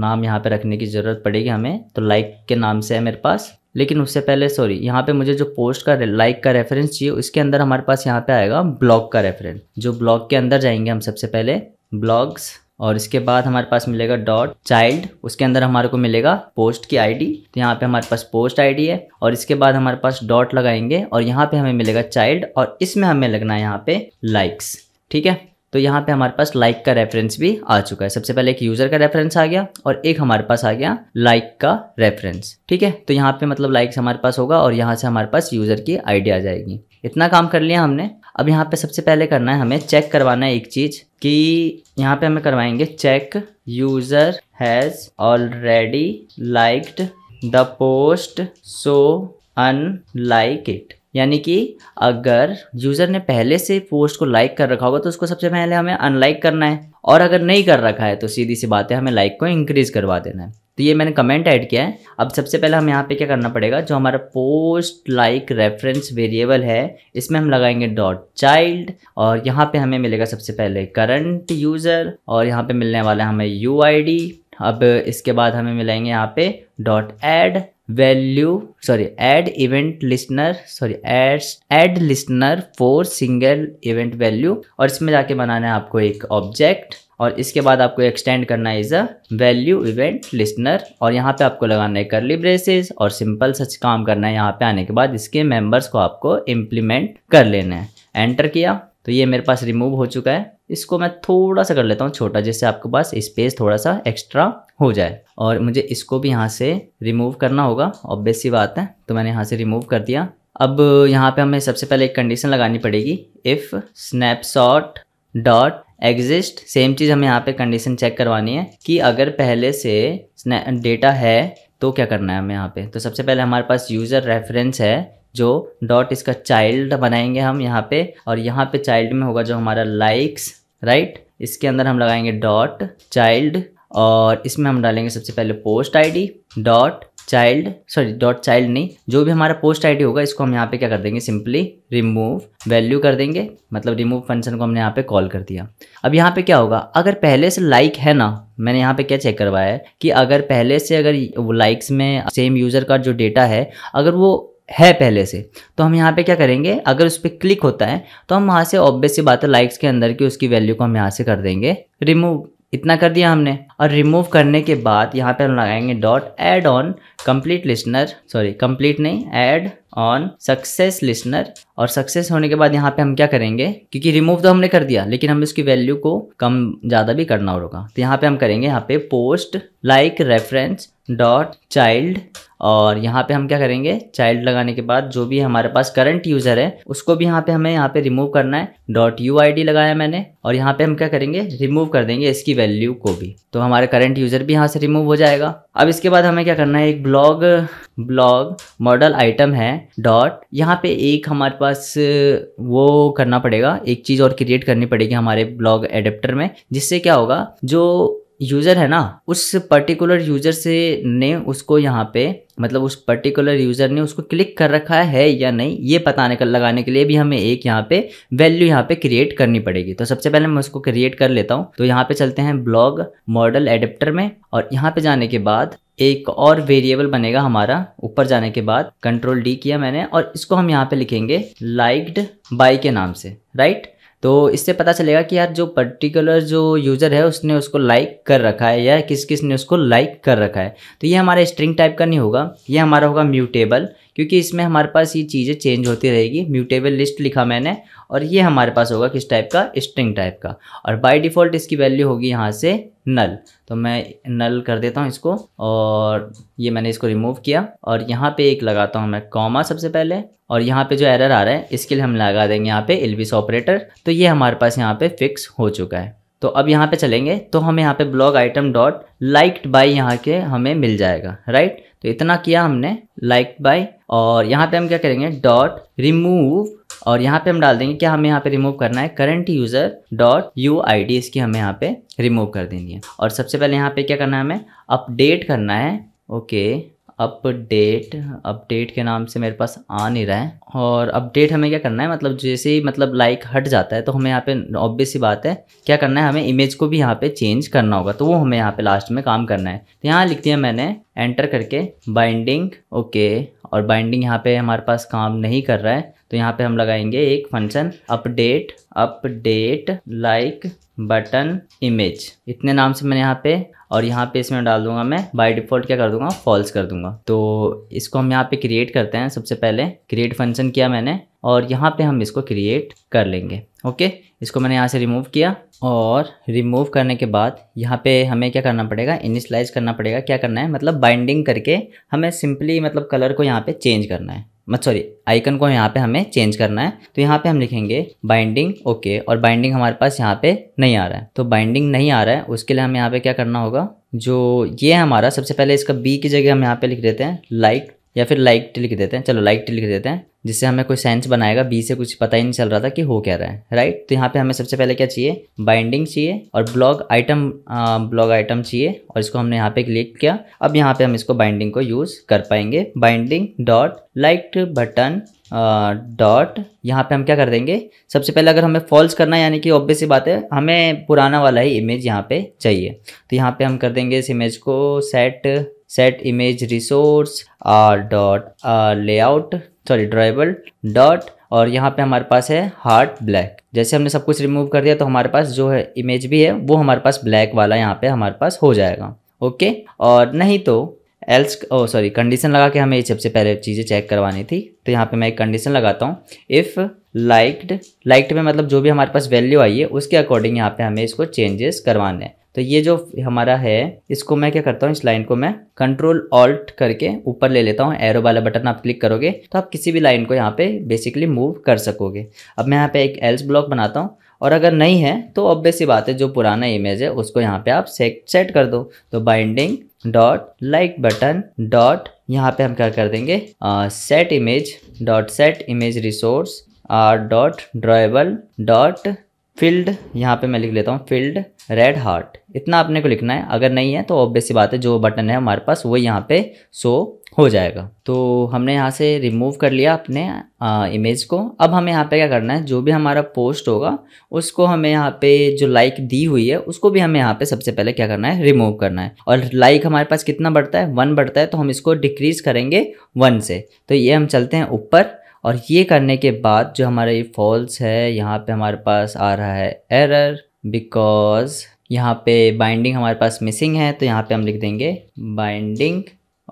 नाम यहाँ पे रखने की ज़रूरत पड़ेगी हमें तो लाइक like के नाम से है मेरे पास लेकिन उससे पहले सॉरी यहाँ पे मुझे जो पोस्ट का लाइक का रेफरेंस चाहिए उसके अंदर हमारे पास यहाँ पे आएगा ब्लॉग का रेफरेंस जो ब्लॉग के अंदर जाएंगे हम सबसे पहले ब्लॉग्स और इसके बाद हमारे पास मिलेगा डॉट चाइल्ड उसके अंदर हमारे को मिलेगा पोस्ट की आईडी तो यहाँ पे हमारे पास पोस्ट आईडी है और इसके बाद हमारे पास डॉट लगाएंगे और यहाँ पे हमें मिलेगा चाइल्ड और इसमें हमें लगना है यहाँ पे लाइक्स ठीक है तो यहाँ पे हमारे पास लाइक का रेफरेंस भी आ चुका है सबसे पहले एक यूजर का रेफरेंस आ गया और एक हमारे पास आ गया लाइक का रेफरेंस ठीक है तो यहाँ पे मतलब लाइक हमारे पास होगा और यहाँ से हमारे पास यूजर की आईडी आ जाएगी इतना काम कर लिया हमने अब यहाँ पे सबसे पहले करना है हमें चेक करवाना है एक चीज कि यहाँ पे हमें करवाएंगे check user has already liked the post so unlike it यानी कि अगर यूज़र ने पहले से पोस्ट को लाइक कर रखा होगा तो उसको सबसे पहले हमें अनलाइक करना है और अगर नहीं कर रखा है तो सीधी सी बात है हमें लाइक को इंक्रीज़ करवा देना है तो ये मैंने कमेंट ऐड किया है अब सबसे पहले हम यहाँ पे क्या करना पड़ेगा जो हमारा पोस्ट लाइक रेफरेंस वेरिएबल है इसमें हम लगाएंगे डॉट चाइल्ड और यहाँ पे हमें मिलेगा सबसे पहले करंट यूज़र और यहाँ पे मिलने वाला है हमें यू अब इसके बाद हमें मिलेंगे यहाँ पे dot add value sorry add event listener sorry add add listener for single event value और इसमें जाके बनाना है आपको एक ऑब्जेक्ट और इसके बाद आपको एक्सटेंड करना है is a value event listener और यहाँ पे आपको लगाना है करली ब्रेसेस और सिंपल सच काम करना है यहाँ पे आने के बाद इसके मेंबर्स को आपको इम्प्लीमेंट कर लेना है एंटर किया तो ये मेरे पास रिमूव हो चुका है इसको मैं थोड़ा सा कर लेता हूँ छोटा जिससे आपके पास स्पेस थोड़ा सा एक्स्ट्रा हो जाए और मुझे इसको भी यहाँ से रिमूव करना होगा ऑब्वियस सी बात है तो मैंने यहाँ से रिमूव कर दिया अब यहाँ पे हमें सबसे पहले एक कंडीशन लगानी पड़ेगी if snapshot dot exist same चीज़ हमें यहाँ पे कंडीशन चेक करवानी है कि अगर पहले से डेटा है तो क्या करना है हमें यहाँ पे तो सबसे पहले हमारे पास यूज़र रेफरेंस है जो डॉट इसका चाइल्ड बनाएंगे हम यहाँ पे और यहाँ पे चाइल्ड में होगा जो हमारा लाइक्स राइट इसके अंदर हम लगाएंगे डॉट चाइल्ड और इसमें हम डालेंगे सबसे पहले post ID dot child sorry dot child नहीं जो भी हमारा पोस्ट आईडी होगा इसको हम यहाँ पे क्या कर देंगे सिंपली रिमूव वैल्यू कर देंगे मतलब रिमूव फंक्शन को हमने यहाँ पे कॉल कर दिया अब यहाँ पे क्या होगा अगर पहले से लाइक है ना मैंने यहाँ पे क्या चेक करवाया है कि अगर पहले से अगर लाइक्स में सेम यूज़र का जो डेटा है अगर वो है पहले से तो हम यहाँ पे क्या करेंगे अगर उस पर क्लिक होता है तो हम वहाँ से ऑब्वियस सी बात है लाइक्स के अंदर की उसकी वैल्यू को हम यहाँ से कर देंगे रिमूव इतना कर दिया हमने और रिमूव करने के बाद यहाँ पे हम लगाएंगे dot add on complete listener sorry complete नहीं एड ऑन सक्सेस लिस्नर और सक्सेस होने के बाद यहाँ पे हम क्या करेंगे क्योंकि रिमूव तो हमने कर दिया लेकिन हमें उसकी वैल्यू को कम ज़्यादा भी करना होगा तो यहाँ पे हम करेंगे यहाँ पे post like reference dot child और यहाँ पे हम क्या करेंगे चाइल्ड लगाने के बाद जो भी हमारे पास करंट यूज़र है उसको भी यहाँ पे हमें यहाँ पे रिमूव करना है डॉट यू आई डी लगाया मैंने और यहाँ पे हम क्या करेंगे रिमूव कर देंगे इसकी वैल्यू को भी तो हमारे करंट यूज़र भी यहाँ से रिमूव हो जाएगा अब इसके बाद हमें क्या करना है एक ब्लॉग ब्लॉग मॉडल आइटम है डॉट यहाँ पे एक हमारे पास वो करना पड़ेगा एक चीज़ और क्रिएट करनी पड़ेगी हमारे ब्लॉग एडेप्टर में जिससे क्या होगा जो यूज़र है ना उस पर्टिकुलर यूज़र से ने उसको यहाँ पे मतलब उस पर्टिकुलर यूज़र ने उसको क्लिक कर रखा है या नहीं ये पता कर लगाने के लिए भी हमें एक यहाँ पे वैल्यू यहाँ पे क्रिएट करनी पड़ेगी तो सबसे पहले मैं उसको क्रिएट कर लेता हूँ तो यहाँ पे चलते हैं ब्लॉग मॉडल एडेप्टर में और यहाँ पे जाने के बाद एक और वेरिएबल बनेगा हमारा ऊपर जाने के बाद कंट्रोल डी किया मैंने और इसको हम यहाँ पे लिखेंगे लाइक्ड बाई के नाम से राइट तो इससे पता चलेगा कि यार जो पर्टिकुलर जो यूज़र है उसने उसको लाइक कर रखा है या किस किस ने उसको लाइक कर रखा है तो ये हमारा स्ट्रिंग टाइप का नहीं होगा ये हमारा होगा म्यूटेबल क्योंकि इसमें हमारे पास ये चीज़ें चेंज होती रहेगी म्यूटेबल लिस्ट लिखा मैंने और ये हमारे पास होगा किस टाइप का स्ट्रिंग टाइप का और बाय डिफ़ॉल्ट इसकी वैल्यू होगी यहाँ से नल तो मैं नल कर देता हूँ इसको और ये मैंने इसको रिमूव किया और यहाँ पे एक लगाता हूँ मैं कॉमा सबसे पहले और यहाँ पे जो एरर आ रहा है इसके लिए हम लगा देंगे यहाँ पे एलविस ऑपरेटर तो ये हमारे पास यहाँ पे फिक्स हो चुका है तो अब यहाँ पे चलेंगे तो हमें यहाँ पे blog item dot liked by यहाँ के हमें मिल जाएगा राइट तो इतना किया हमने लाइक बाई और यहाँ पे हम क्या करेंगे डॉट रिमूव और यहाँ पे हम डाल देंगे क्या हमें यहाँ पे रिमूव करना है current user dot U I D इसकी हमें यहाँ पे रिमूव कर देनी है और सबसे पहले यहाँ पे क्या करना है हमें अपडेट करना है ओके अपडेट अपडेट के नाम से मेरे पास आ नहीं रहा है और अपडेट हमें क्या करना है मतलब जैसे ही मतलब लाइक हट जाता है तो हमें यहाँ पे ऑब्वियस ही बात है क्या करना है हमें इमेज को भी यहाँ पे चेंज करना होगा तो वो हमें यहाँ पे लास्ट में काम करना है तो यहाँ लिख दिया मैंने एंटर करके बाइंडिंग ओके और बाइंडिंग यहाँ पे हमारे पास काम नहीं कर रहा है तो यहाँ पे हम लगाएंगे एक function update update like button image इतने नाम से मैंने यहाँ पे और यहाँ पे इसमें डाल दूंगा मैं बाय डिफॉल्ट क्या कर दूंगा फॉल्स कर दूंगा तो इसको हम यहाँ पे क्रिएट करते हैं सबसे पहले क्रिएट फंक्शन किया मैंने और यहाँ पे हम इसको क्रिएट कर लेंगे ओके इसको मैंने यहाँ से रिमूव किया और रिमूव करने के बाद यहाँ पे हमें क्या करना पड़ेगा इनिशलाइज करना पड़ेगा क्या करना है मतलब बाइंडिंग करके हमें सिंपली मतलब कलर को यहाँ पे चेंज करना है मत सॉरी आइकन को यहाँ पे हमें चेंज करना है तो यहाँ पे हम लिखेंगे बाइंडिंग ओके और बाइंडिंग हमारे पास यहाँ पे नहीं आ रहा है तो बाइंडिंग नहीं आ रहा है उसके लिए हमें यहाँ पे क्या करना होगा जो ये हमारा सबसे पहले इसका बी की जगह हम यहाँ पे लिख देते हैं लाइक या फिर लाइक ट लिख देते हैं चलो लाइक ट लिख देते हैं जिससे हमें कोई सेंस बनाएगा बी से कुछ पता ही नहीं चल रहा था कि हो क्या रहा है राइट तो यहाँ पे हमें सबसे पहले क्या चाहिए बाइंडिंग चाहिए और ब्लॉग आइटम ब्लॉग आइटम चाहिए और इसको हमने यहाँ पे क्लिक किया अब यहाँ पे हम इसको बाइंडिंग को यूज़ कर पाएंगे binding dot like button dot यहाँ पे हम क्या कर देंगे सबसे पहले अगर हमें फॉल्स करना है यानी कि ऑब्वियस बात है हमें पुराना वाला ही इमेज यहाँ पे चाहिए तो यहाँ पे हम कर देंगे इस इमेज को set set image resource R dot layout sorry drawable dot और यहाँ पे हमारे पास है हार्ट ब्लैक जैसे हमने सब कुछ रिमूव कर दिया तो हमारे पास जो है इमेज भी है वो हमारे पास ब्लैक वाला यहाँ पे हमारे पास हो जाएगा ओके और नहीं तो एल्स ओ सॉरी कंडीशन लगा के हमें सबसे पहले चीज़ें चेक करवानी थी तो यहाँ पे मैं एक कंडीशन लगाता हूँ इफ़ लाइक्ड लाइक्ड में मतलब जो भी हमारे पास वैल्यू आई है उसके अकॉर्डिंग यहाँ पे हमें इसको चेंजेस करवाने हैं तो ये जो हमारा है इसको मैं क्या करता हूँ इस लाइन को मैं कंट्रोल ऑल्ट करके ऊपर ले लेता हूँ एरो वाला बटन आप क्लिक करोगे तो आप किसी भी लाइन को यहाँ पे बेसिकली मूव कर सकोगे अब मैं यहाँ पे एक एल्स ब्लॉक बनाता हूँ और अगर नहीं है तो ऑब्वियस बात है जो पुराना इमेज है उसको यहाँ पे आप सेट कर दो तो binding dot like button dot यहाँ पे हम क्या कर देंगे set image dot set image resource R dot drawable dot field यहाँ पे मैं लिख लेता हूँ फील्ड रेड हार्ट इतना आपने को लिखना है अगर नहीं है तो ऑब्वियस बात है जो बटन है हमारे पास वो यहाँ पे शो हो जाएगा तो हमने यहाँ से रिमूव कर लिया अपने आ, इमेज को अब हमें यहाँ पे क्या करना है जो भी हमारा पोस्ट होगा उसको हमें यहाँ पे जो लाइक दी हुई है उसको भी हमें यहाँ पे सबसे पहले क्या करना है रिमूव करना है और लाइक हमारे पास कितना बढ़ता है वन बढ़ता है तो हम इसको डिक्रीज़ करेंगे वन से तो ये हम चलते हैं ऊपर और ये करने के बाद जो हमारा ये फॉल्स है यहाँ पे हमारे पास आ रहा है एरर बिकॉज यहाँ पे बाइंडिंग हमारे पास मिसिंग है तो यहाँ पे हम लिख देंगे बाइंडिंग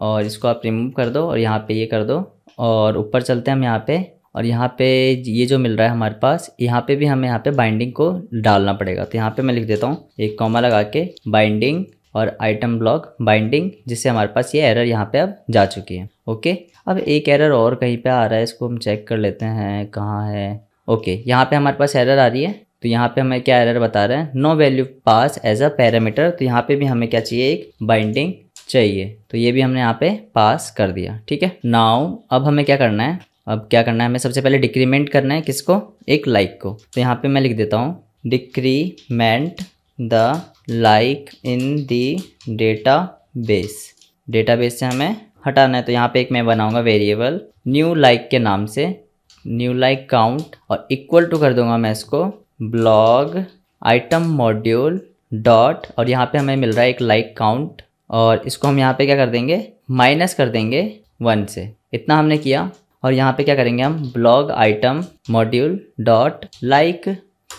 और इसको आप रिमूव कर दो और यहाँ पे ये कर दो और ऊपर चलते हैं हम यहाँ पे और यहाँ पे ये जो मिल रहा है हमारे पास यहाँ पे भी हमें यहाँ पे बाइंडिंग को डालना पड़ेगा तो यहाँ पे मैं लिख देता हूँ एक कॉमा लगा के बाइंडिंग और आइटम ब्लॉक बाइंडिंग जिससे हमारे पास ये एरर यहाँ पे अब जा चुकी है ओके अब एक एरर और कहीं पे आ रहा है इसको हम चेक कर लेते हैं कहाँ है ओके यहाँ पे हमारे पास एरर आ रही है तो यहाँ पे हमें क्या एरर बता रहा है no value pass as a parameter तो यहाँ पे भी हमें क्या चाहिए एक बाइंडिंग चाहिए तो ये भी हमने यहाँ पे पास कर दिया ठीक है नाउ अब हमें क्या करना है अब क्या करना है हमें सबसे पहले डिक्रीमेंट करना है किसको एक लाइक को तो यहाँ पे मैं लिख देता हूँ decrement the like in the database data database से हमें हटाना है तो यहाँ पे एक मैं बनाऊँगा वेरिएबल न्यू लाइक के नाम से न्यू लाइक काउंट और इक्वल टू कर दूंगा मैं इसको ब्लॉग आइटम मॉड्यूल डॉट और यहाँ पे हमें मिल रहा है एक लाइक like काउंट और इसको हम यहाँ पे क्या कर देंगे माइनस कर देंगे वन से इतना हमने किया और यहाँ पे क्या करेंगे हम blog item module dot like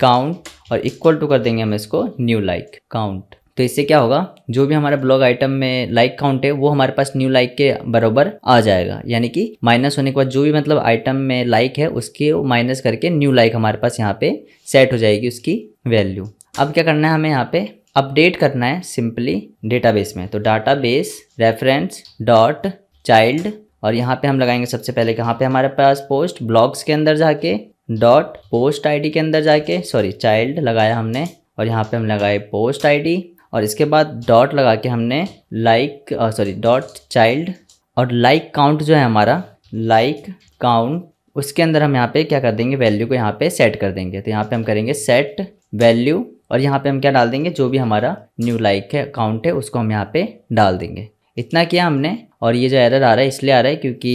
count और इक्वल टू कर देंगे हम इसको न्यू लाइक काउंट तो इससे क्या होगा जो भी हमारे ब्लॉग आइटम में लाइक काउंट है वो हमारे पास न्यू लाइक के बराबर आ जाएगा यानी कि माइनस होने के बाद जो भी मतलब आइटम में लाइक है उसके माइनस करके न्यू लाइक हमारे पास यहाँ पे सेट हो जाएगी उसकी वैल्यू अब क्या करना है हमें यहाँ पे अपडेट करना है सिंपली डेटाबेस में तो डाटाबेस रेफरेंस डॉट चाइल्ड और यहाँ पे हम लगाएंगे सबसे पहले कहाँ पे हमारे पास पोस्ट ब्लॉग्स के अंदर जाके डॉट पोस्ट आईडी के अंदर जाके सॉरी चाइल्ड लगाया हमने और यहाँ पे हम लगाए पोस्ट आईडी और इसके बाद डॉट लगा के हमने लाइक सॉरी डॉट चाइल्ड और लाइक काउंट जो है हमारा लाइक काउंट उसके अंदर हम यहाँ पे क्या कर देंगे वैल्यू को यहाँ पे सेट कर देंगे तो यहाँ पे हम करेंगे सेट वैल्यू और यहाँ पे हम क्या डाल देंगे जो भी हमारा न्यू लाइक है अकाउंट है उसको हम यहाँ पे डाल देंगे इतना किया हमने और ये जो एरर आ रहा है इसलिए आ रहा है क्योंकि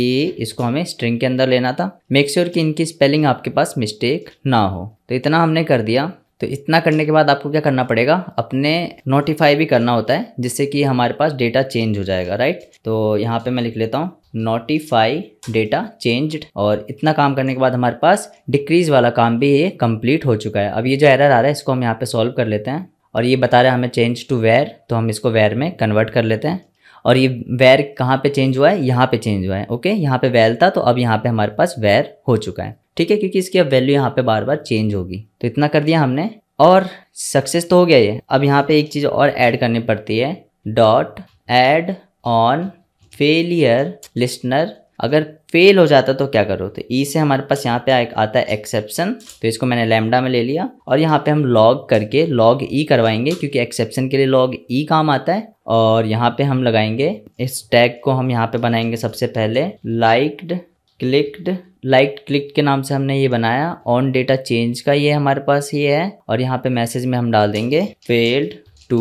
इसको हमें स्ट्रिंग के अंदर लेना था मेक श्योर sure कि इनकी स्पेलिंग आपके पास मिस्टेक ना हो तो इतना हमने कर दिया तो इतना करने के बाद आपको क्या करना पड़ेगा अपने नोटिफाई भी करना होता है जिससे कि हमारे पास डेटा चेंज हो जाएगा राइट तो यहाँ पे मैं लिख लेता हूँ नोटिफाई डेटा चेंज्ड और इतना काम करने के बाद हमारे पास डिक्रीज वाला काम भी ये कम्प्लीट हो चुका है अब ये जो एरर आ रहा है इसको हम यहाँ पे सॉल्व कर लेते हैं और ये बता रहे हैं हमें चेंज टू वेयर तो हम इसको वेयर में कन्वर्ट कर लेते हैं और ये वेयर कहाँ पे चेंज हुआ है यहाँ पे चेंज हुआ है ओके यहाँ पे वेल था तो अब यहाँ पे हमारे पास वेयर हो चुका है ठीक है क्योंकि इसकी अब वैल्यू यहाँ पे बार बार चेंज होगी तो इतना कर दिया हमने और सक्सेस तो हो गया ये अब यहाँ पे एक चीज़ और ऐड करनी पड़ती है dot add on failure listener अगर फेल हो जाता तो क्या करो तो ई e से हमारे पास यहाँ पे आता है एक्सेप्शन तो इसको मैंने लैमडा में ले लिया और यहाँ पे हम लॉग करके लॉग ई e करवाएंगे क्योंकि एक्सेप्शन के लिए लॉग ई e काम आता है और यहाँ पे हम लगाएंगे इस टैग को हम यहाँ पे बनाएंगे सबसे पहले लाइक्ड क्लिक्ड लाइक क्लिक के नाम से हमने ये बनाया ऑन डेटा चेंज का ये हमारे पास ये है और यहाँ पे मैसेज में हम डाल देंगे failed to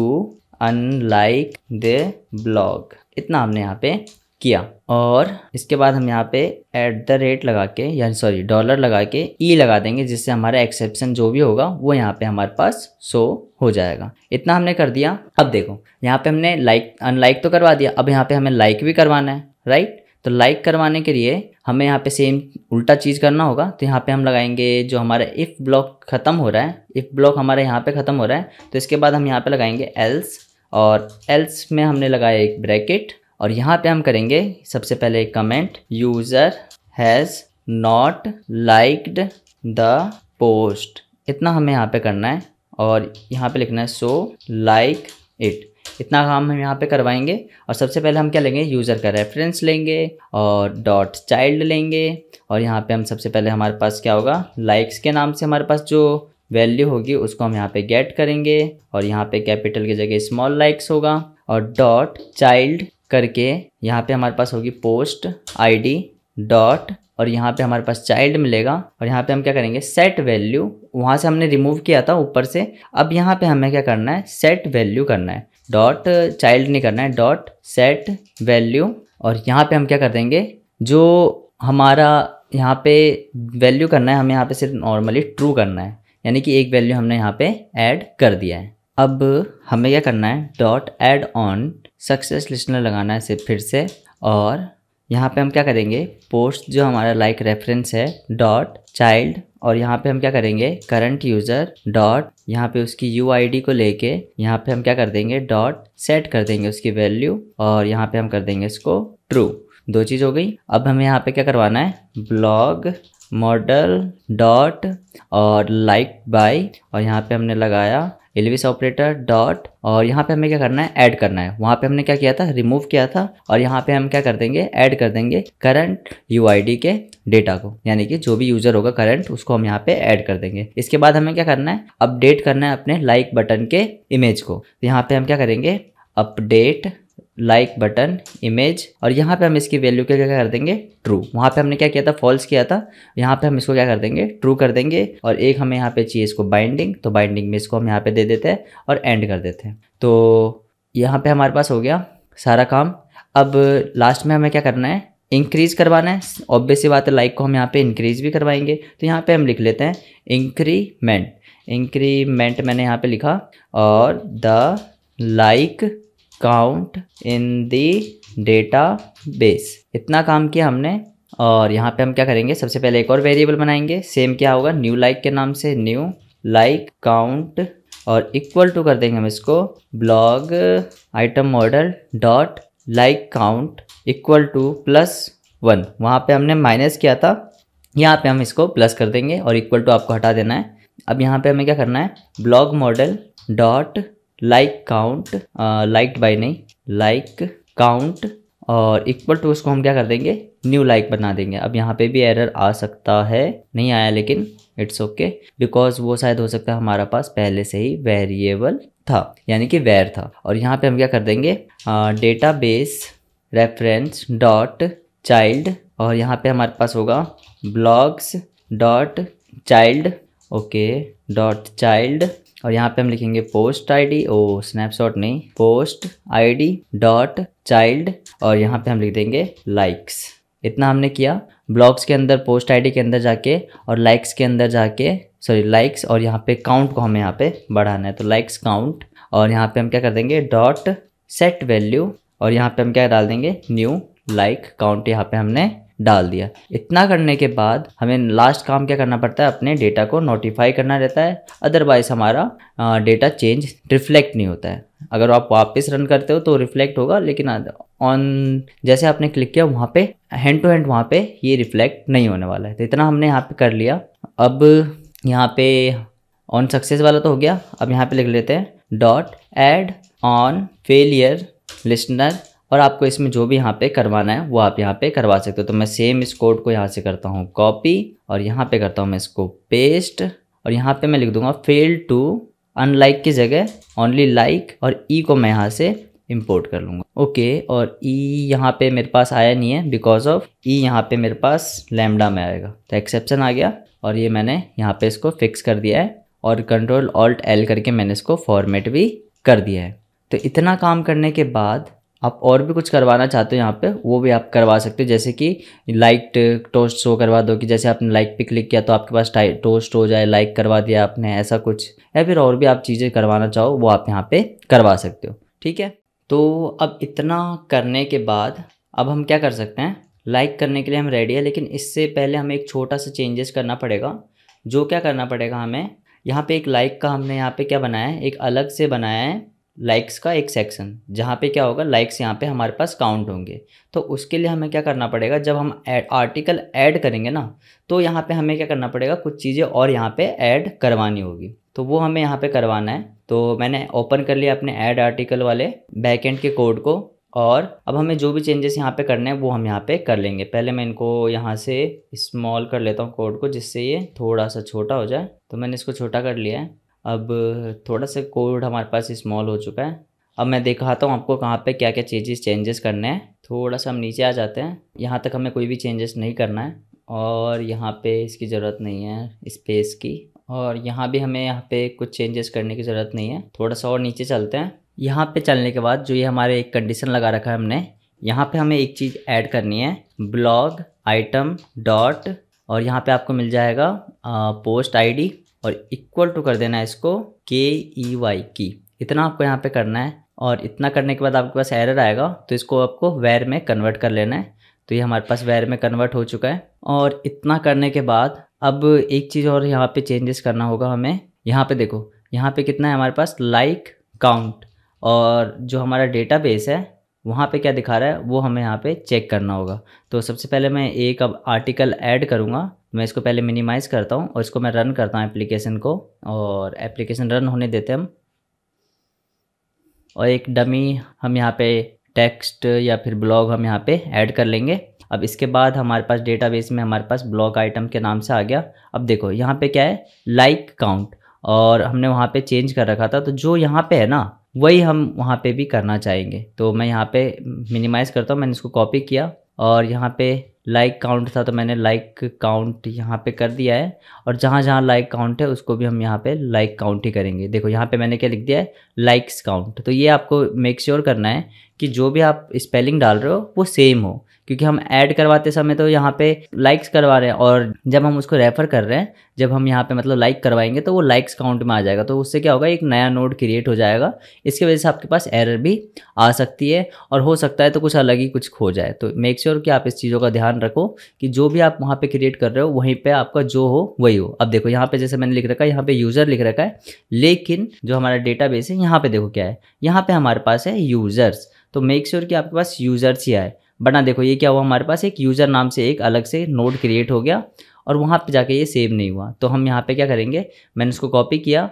unlike the blog इतना हमने यहाँ पे किया और इसके बाद हम यहाँ पे एट द रेट लगा के यानी सॉरी डॉलर लगा के ई e लगा देंगे जिससे हमारा एक्सेप्शन जो भी होगा वो यहाँ पे हमारे पास शो हो जाएगा इतना हमने कर दिया अब देखो यहाँ पे हमने लाइक अनलाइक तो करवा दिया अब यहाँ पे हमें लाइक भी करवाना है राइट तो लाइक करवाने के लिए हमें यहाँ पे सेम उल्टा चीज़ करना होगा तो यहाँ पे हम लगाएंगे जो हमारा इफ़ ब्लॉक ख़त्म हो रहा है इफ़ ब्लॉक हमारे यहाँ पे ख़त्म हो रहा है तो इसके बाद हम यहाँ पे लगाएंगे एल्स और एल्स में हमने लगाया एक ब्रैकेट और यहाँ पे हम करेंगे सबसे पहले एक comment user has not liked the post इतना हमें यहाँ पे करना है और यहाँ पे लिखना है सो लाइक इट इतना काम हम यहाँ पे करवाएंगे और सबसे पहले हम क्या लेंगे यूज़र का रेफरेंस लेंगे और डॉट चाइल्ड लेंगे और यहाँ पे हम सबसे पहले हमारे पास क्या होगा लाइक्स के नाम से हमारे पास जो वैल्यू होगी उसको हम यहाँ पे गेट करेंगे और यहाँ पे कैपिटल की जगह स्मॉल लाइक्स होगा और डॉट चाइल्ड करके यहाँ पे हमारे पास होगी पोस्ट आई डॉट और यहाँ पे हमारे पास चाइल्ड मिलेगा और यहाँ पे हम क्या करेंगे सेट वैल्यू वहाँ से हमने रिमूव किया था ऊपर से अब यहाँ पे हमें क्या करना है सेट वैल्यू करना है डॉट चाइल्ड uh, नहीं करना है डॉट सेट वैल्यू और यहाँ पे हम क्या कर देंगे जो हमारा यहाँ पे वैल्यू करना है हमें यहाँ पे सिर्फ नॉर्मली ट्रू करना है यानी कि एक वैल्यू हमने यहाँ पे ऐड कर दिया है अब हमें क्या करना है dot add on success listener लगाना है सिर्फ फिर से और यहाँ पे हम क्या करेंगे पोस्ट जो हमारा लाइक like रेफरेंस है डॉट चाइल्ड और यहाँ पे हम क्या करेंगे करंट यूजर डॉट यहाँ पे उसकी यू आई को लेके यहाँ पे हम क्या कर देंगे डॉट सेट कर देंगे उसकी वैल्यू और यहाँ पे हम कर देंगे इसको ट्रू दो चीज़ हो गई अब हमें यहाँ पे क्या करवाना है ब्लॉग मॉडल डॉट और लाइक बाय और यहाँ पे हमने लगाया एलविस ऑपरेटर डॉट और यहाँ पे हमें क्या करना है ऐड करना है वहाँ पे हमने क्या किया था रिमूव किया था और यहाँ पे हम क्या कर देंगे ऐड कर देंगे करंट यू के डेटा को यानी कि जो भी यूजर होगा करंट उसको हम यहाँ पे ऐड कर देंगे इसके बाद हमें क्या करना है अपडेट करना है अपने लाइक like बटन के इमेज को यहाँ पे हम क्या करेंगे अपडेट लाइक बटन इमेज और यहाँ पे हम इसकी वैल्यू क्या क्या कर देंगे ट्रू वहाँ पे हमने क्या किया था फॉल्स किया था यहाँ पे हम इसको क्या कर देंगे ट्रू कर देंगे और एक हमें यहाँ पे चाहिए इसको बाइंडिंग तो बाइंडिंग में इसको हम यहाँ पे दे देते हैं और एंड कर देते हैं तो यहाँ पे हमारे पास हो गया सारा काम अब लास्ट में हमें क्या करना है इंक्रीज़ करवाना है ऑब्वियस बात है लाइक को हम यहाँ पर इंक्रीज़ भी करवाएंगे तो यहाँ पर हम लिख लेते हैं इंक्रीमेंट इंक्रीमेंट मैंने यहाँ पर लिखा और the like count in the database इतना काम किया हमने और यहाँ पे हम क्या करेंगे सबसे पहले एक और वेरिएबल बनाएंगे सेम क्या होगा न्यू लाइक like के नाम से न्यू लाइक काउंट और इक्वल टू कर देंगे हम इसको blog item model dot like count equal to plus one वहाँ पे हमने माइनस किया था यहाँ पे हम इसको प्लस कर देंगे और इक्वल टू आपको हटा देना है अब यहाँ पे हमें क्या करना है blog model dot like count like by नहीं लाइक काउंट और इक्वल टू उसको हम क्या कर देंगे न्यू लाइक like बना देंगे अब यहाँ पे भी एरर आ सकता है नहीं आया लेकिन इट्स ओके बिकॉज वो शायद हो सकता है हमारा पास पहले से ही वेरिएबल था यानी कि वेर था और यहाँ पे हम क्या कर देंगे data base reference dot child और यहाँ पे हमारे पास होगा blogs dot child okay dot child और यहाँ पे हम लिखेंगे पोस्ट आईडी ओ स्नैपशॉट नहीं पोस्ट आईडी डॉट चाइल्ड और यहाँ पे हम लिख देंगे लाइक्स इतना हमने किया ब्लॉग्स के अंदर पोस्ट आईडी के अंदर जाके और लाइक्स के अंदर जाके सॉरी लाइक्स और यहाँ पे काउंट को हमें यहाँ पे बढ़ाना है तो लाइक्स काउंट और यहाँ पे हम क्या कर देंगे डॉट सेट वैल्यू और यहाँ पे हम क्या डाल देंगे न्यू लाइक काउंट यहाँ पे हमने डाल दिया इतना करने के बाद हमें लास्ट काम क्या करना पड़ता है अपने डेटा को नोटिफाई करना रहता है अदरवाइज हमारा डेटा चेंज रिफ्लेक्ट नहीं होता है अगर आप वापस रन करते हो तो रिफ्लेक्ट होगा लेकिन ऑन जैसे आपने क्लिक किया वहाँ पे हैंड टू हैंड वहाँ पे ये रिफ्लेक्ट नहीं होने वाला है तो इतना हमने यहाँ पे कर लिया अब यहाँ पे ऑन सक्सेस वाला तो हो गया अब यहाँ पे लिख लेते हैं dot add on failure listener और आपको इसमें जो भी यहाँ पे करवाना है वो आप यहाँ पे करवा सकते हो तो मैं सेम इस कोड को यहाँ से करता हूँ कॉपी और यहाँ पे करता हूँ मैं इसको पेस्ट और यहाँ पे मैं लिख दूंगा फेल टू अनलाइक की जगह ओनली लाइक और ई e को मैं यहाँ से इम्पोर्ट कर लूँगा ओके और ई e यहाँ पे मेरे पास आया नहीं है बिकॉज ऑफ ई यहाँ पर मेरे पास लेमडा में आएगा तो एक्सेप्शन आ गया और ये मैंने यहाँ पर इसको फिक्स कर दिया है और कंट्रोल ऑल्ट एल करके मैंने इसको फॉर्मेट भी कर दिया है तो इतना काम करने के बाद आप और भी कुछ करवाना चाहते हो यहाँ पे वो भी आप करवा सकते हो जैसे कि लाइक टोस्ट शो करवा दो कि जैसे आपने लाइक पे क्लिक किया तो आपके पास टोस्ट हो जाए लाइक करवा दिया आपने ऐसा कुछ या फिर और भी आप चीज़ें करवाना चाहो वो आप यहाँ पे करवा सकते हो ठीक है तो अब इतना करने के बाद अब हम क्या कर सकते हैं लाइक करने के लिए हम रेडी है लेकिन इससे पहले हमें एक छोटा सा चेंजेस करना पड़ेगा जो क्या करना पड़ेगा हमें यहाँ पर एक लाइक का हमने यहाँ पर क्या बनाया है एक अलग से बनाया है लाइक्स का एक सेक्शन जहाँ पे क्या होगा लाइक्स यहाँ पे हमारे पास काउंट होंगे तो उसके लिए हमें क्या करना पड़ेगा जब हम एड, आर्टिकल ऐड करेंगे ना तो यहाँ पे हमें क्या करना पड़ेगा कुछ चीज़ें और यहाँ पे ऐड करवानी होगी तो वो हमें यहाँ पे करवाना है तो मैंने ओपन कर लिया अपने ऐड आर्टिकल वाले बैकेंड के कोड को और अब हमें जो भी चेंजेस यहाँ पे करने हैं वो हम यहाँ पे कर लेंगे पहले मैं इनको यहाँ से स्मॉल कर लेता हूँ कोड को जिससे ये थोड़ा सा छोटा हो जाए तो मैंने इसको छोटा कर लिया है अब थोड़ा सा कोड हमारे पास स्मॉल हो चुका है अब मैं दिखाता हूँ आपको कहाँ पे क्या क्या चेंजेस चेंजेस करने हैं थोड़ा सा हम नीचे आ जाते हैं यहाँ तक हमें कोई भी चेंजेस नहीं करना है और यहाँ पे इसकी ज़रूरत नहीं है स्पेस की और यहाँ भी हमें यहाँ पे कुछ चेंजेस करने की ज़रूरत नहीं है थोड़ा सा और नीचे चलते हैं यहाँ पर चलने के बाद जो ये हमारे एक कंडीशन लगा रखा है हमने यहाँ पर हमें एक चीज़ ऐड करनी है ब्लॉग आइटम डॉट और यहाँ पर आपको मिल जाएगा पोस्ट आई और इक्वल टू कर देना है इसको के ई वाई की इतना आपको यहाँ पे करना है और इतना करने के बाद आपके पास एरर आएगा तो इसको आपको वैर में कन्वर्ट कर लेना है तो ये हमारे पास वैर में कन्वर्ट हो चुका है और इतना करने के बाद अब एक चीज़ और यहाँ पे चेंजेस करना होगा हमें यहाँ पे देखो यहाँ पे कितना है हमारे पास लाइक like, काउंट और जो हमारा डेटा है वहाँ पे क्या दिखा रहा है वो हमें यहाँ पे चेक करना होगा तो सबसे पहले मैं एक अब आर्टिकल ऐड करूँगा मैं इसको पहले मिनिमाइज़ करता हूँ और इसको मैं रन करता हूँ एप्लीकेशन को और एप्लीकेशन रन होने देते हम और एक डमी हम यहाँ पे टेक्स्ट या फिर ब्लॉग हम यहाँ पे ऐड कर लेंगे अब इसके बाद हमारे पास डेटाबेस में हमारे पास ब्लॉग आइटम के नाम से आ गया अब देखो यहाँ पे क्या है लाइक like काउंट और हमने वहाँ पे चेंज कर रखा था तो जो यहाँ पे है ना वही हम वहाँ पे भी करना चाहेंगे तो मैं यहाँ पे मिनिमाइज़ करता हूँ मैंने इसको कॉपी किया और यहाँ पे लाइक like काउंट था तो मैंने लाइक like काउंट यहाँ पे कर दिया है और जहाँ जहाँ लाइक like काउंट है उसको भी हम यहाँ पे लाइक काउंट ही करेंगे देखो यहाँ पे मैंने क्या लिख दिया है लाइक्स काउंट तो ये आपको मेक श्योर sure करना है कि जो भी आप स्पेलिंग डाल रहे हो वो सेम हो क्योंकि हम ऐड करवाते समय तो यहाँ पे लाइक्स करवा रहे हैं और जब हम उसको रेफर कर रहे हैं जब हम यहाँ पे मतलब लाइक करवाएंगे तो वो लाइक्स काउंट में आ जाएगा तो उससे क्या होगा एक नया नोड क्रिएट हो जाएगा इसकी वजह से आपके पास एरर भी आ सकती है और हो सकता है तो कुछ अलग ही कुछ खो जाए तो मेक श्योर sure कि आप इस चीज़ों का ध्यान रखो कि जो भी आप वहाँ पर क्रिएट कर रहे हो वहीं पर आपका जो हो वही हो अब देखो यहाँ पर जैसे मैंने लिख रखा है यहाँ पर यूज़र लिख रखा है लेकिन जो हमारा डेटा है यहाँ पर देखो क्या है यहाँ पर हमारे पास है यूज़र्स तो मेक श्योर sure कि आपके पास यूज़र्स ही आए बना देखो ये क्या हुआ हमारे पास एक यूज़र नाम से एक अलग से नोड क्रिएट हो गया और वहाँ पे जाके ये सेव नहीं हुआ तो हम यहाँ पे क्या करेंगे मैंने इसको कॉपी किया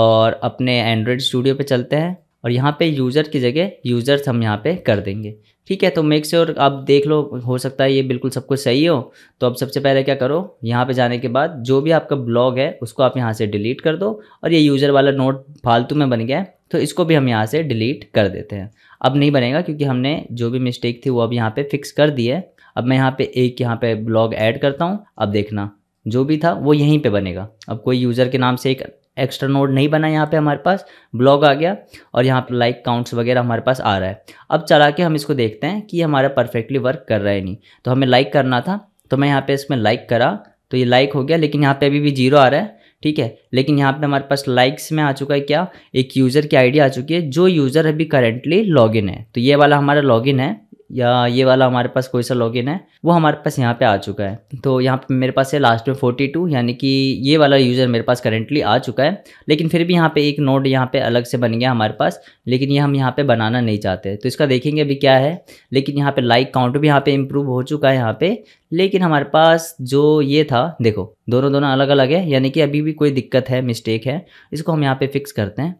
और अपने एंड्रॉयड स्टूडियो पे चलते हैं और यहाँ पे यूज़र की जगह यूज़र्स हम यहाँ पे कर देंगे ठीक है तो मेक श्योर sure आप देख लो हो सकता है ये बिल्कुल सब कुछ सही हो तो अब सबसे पहले क्या करो यहाँ पे जाने के बाद जो भी आपका ब्लॉग है उसको आप यहाँ से डिलीट कर दो और ये यूज़र वाला नोट फालतू में बन गया है तो इसको भी हम यहाँ से डिलीट कर देते हैं अब नहीं बनेगा क्योंकि हमने जो भी मिस्टेक थी वो अब यहाँ पे फिक्स कर दी है अब मैं यहाँ पे एक यहाँ पे ब्लॉग ऐड करता हूँ अब देखना जो भी था वो यहीं पे बनेगा अब कोई यूज़र के नाम से एक एक्स्ट्रा नोड नहीं बना यहाँ पे हमारे पास ब्लॉग आ गया और यहाँ पर लाइक काउंट्स वगैरह हमारे पास आ रहा है अब चला के हम इसको देखते हैं कि हमारा परफेक्टली वर्क कर रहा है नहीं तो हमें लाइक करना था तो मैं यहाँ पर इसमें लाइक करा तो ये लाइक हो गया लेकिन यहाँ पर अभी भी जीरो आ रहा है ठीक है लेकिन यहाँ पे हमारे पास लाइक्स में आ चुका है क्या एक यूज़र की आईडी आ चुकी है जो यूज़र अभी करेंटली लॉगिन है तो ये वाला हमारा लॉगिन है या ये वाला हमारे पास कोई सा लॉगिन है वो हमारे पास यहाँ पे आ चुका है तो यहाँ पे मेरे पास है लास्ट में 42 यानी कि ये वाला यूज़र मेरे पास करेंटली आ चुका है लेकिन फिर भी यहाँ पे एक नोड यहाँ पे अलग से बन गया हमारे पास लेकिन ये यह हम यहाँ पे बनाना नहीं चाहते तो इसका देखेंगे अभी क्या है लेकिन यहाँ पर लाइक काउंट भी यहाँ पर इम्प्रूव हो चुका है यहाँ पर लेकिन हमारे पास जो ये था देखो दोनों दोनों अलग अलग है यानी कि अभी भी कोई दिक्कत है मिस्टेक है इसको हम यहाँ पर फिक्स करते हैं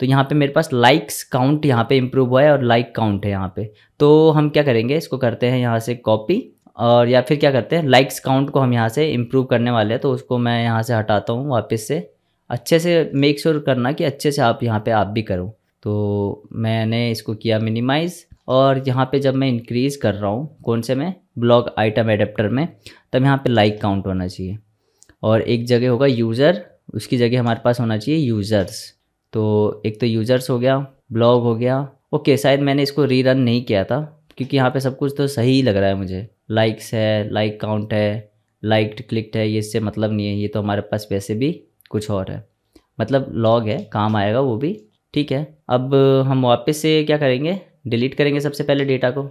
तो यहाँ पे मेरे पास लाइक्स काउंट यहाँ पे इम्प्रूव हुआ है और लाइक like काउंट है यहाँ पे तो हम क्या करेंगे इसको करते हैं यहाँ से कॉपी और या फिर क्या करते हैं लाइक्स काउंट को हम यहाँ से इम्प्रूव करने वाले हैं तो उसको मैं यहाँ से हटाता हूँ वापस से अच्छे से मेक श्योर sure करना कि अच्छे से आप यहाँ पर आप भी करो तो मैंने इसको किया मिनिमाइज़ और यहाँ पे जब मैं इंक्रीज़ कर रहा हूँ कौन से में ब्लॉग आइटम एडेप्टर में तब यहाँ पे लाइक काउंट होना चाहिए और एक जगह होगा यूज़र उसकी जगह हमारे पास होना चाहिए यूज़र्स तो एक तो यूजर्स हो गया ब्लॉग हो गया ओके शायद मैंने इसको रीरन नहीं किया था क्योंकि यहाँ पे सब कुछ तो सही ही लग रहा है मुझे लाइक्स है लाइक काउंट है लाइक्ड क्लिक्ड है ये इससे मतलब नहीं है ये तो हमारे पास वैसे भी कुछ और है मतलब लॉग है काम आएगा वो भी ठीक है अब हम वापस से क्या करेंगे डिलीट करेंगे सबसे पहले डेटा को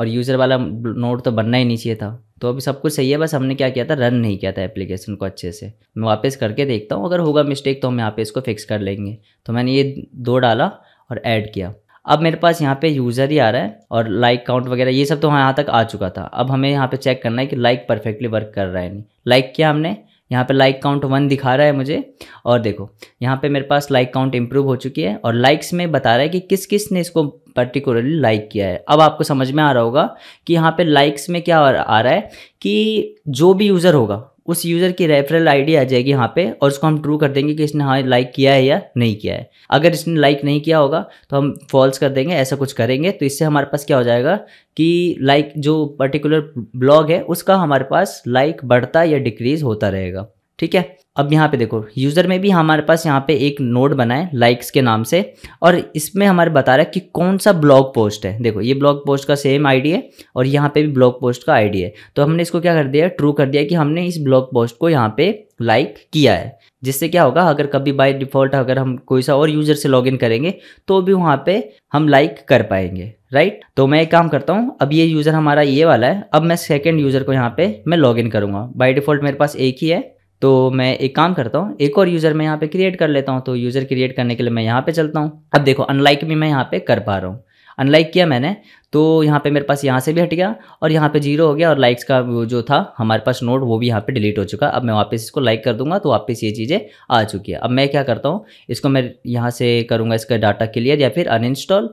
और यूज़र वाला नोट तो बनना ही नहीं चाहिए था तो अभी सब कुछ सही है बस हमने क्या किया था रन नहीं किया था एप्लीकेशन को अच्छे से मैं वापस करके देखता हूँ अगर होगा मिस्टेक तो हम यहाँ पे इसको फिक्स कर लेंगे तो मैंने ये दो डाला और ऐड किया अब मेरे पास यहाँ पे यूज़र ही आ रहा है और लाइक काउंट वगैरह ये सब तो हाँ यहाँ तक आ चुका था अब हमें यहाँ पे चेक करना है कि लाइक परफेक्टली वर्क कर रहा है नहीं लाइक किया हमने यहाँ पे लाइक काउंट वन दिखा रहा है मुझे और देखो यहाँ पे मेरे पास लाइक काउंट इम्प्रूव हो चुकी है और लाइक्स में बता रहा है कि किस किस ने इसको पर्टिकुलरली लाइक किया है अब आपको समझ में आ रहा होगा कि यहाँ पे लाइक्स में क्या आ रहा है कि जो भी यूज़र होगा उस यूज़र की रेफरल आईडी आ जाएगी यहाँ पे और उसको हम ट्रू कर देंगे कि इसने हाँ लाइक किया है या नहीं किया है अगर इसने लाइक नहीं किया होगा तो हम फॉल्स कर देंगे ऐसा कुछ करेंगे तो इससे हमारे पास क्या हो जाएगा कि लाइक जो पर्टिकुलर ब्लॉग है उसका हमारे पास लाइक बढ़ता या डिक्रीज़ होता रहेगा ठीक है अब यहाँ पे देखो यूज़र में भी हमारे पास यहाँ पे एक नोड बना है लाइक्स के नाम से और इसमें हमारे बता रहा है कि कौन सा ब्लॉग पोस्ट है देखो ये ब्लॉग पोस्ट का सेम आईडी है और यहाँ पे भी ब्लॉग पोस्ट का आईडी है तो हमने इसको क्या कर दिया ट्रू कर दिया कि हमने इस ब्लॉग पोस्ट को यहाँ पे लाइक किया है जिससे क्या होगा अगर कभी बाई डिफ़ॉल्ट अगर हम कोई सा और यूज़र से लॉग करेंगे तो भी वहाँ पर हम लाइक कर पाएंगे राइट तो मैं एक काम करता हूँ अब ये यूज़र हमारा ये वाला है अब मैं सेकेंड यूज़र को यहाँ पे मैं लॉगिन करूँगा बाय डिफ़ॉल्ट मेरे पास एक ही है तो मैं एक काम करता हूँ एक और यूज़र मैं यहाँ पे क्रिएट कर लेता हूँ तो यूज़र क्रिएट करने के लिए मैं यहाँ पे चलता हूँ अब देखो अनलाइक भी मैं यहाँ पे कर पा रहा हूँ अनलाइक किया मैंने तो यहाँ पे मेरे पास यहाँ से भी हट गया और यहाँ पे जीरो हो गया और लाइक्स का जो था हमारे पास नोट वो भी यहाँ पे डिलीट हो चुका अब मैं वापस इसको लाइक कर दूंगा तो वापस ये चीज़ें आ चुकी है अब मैं क्या करता हूँ इसको मैं यहाँ से करूँगा इसका डाटा क्लियर या फिर अनइंस्टॉल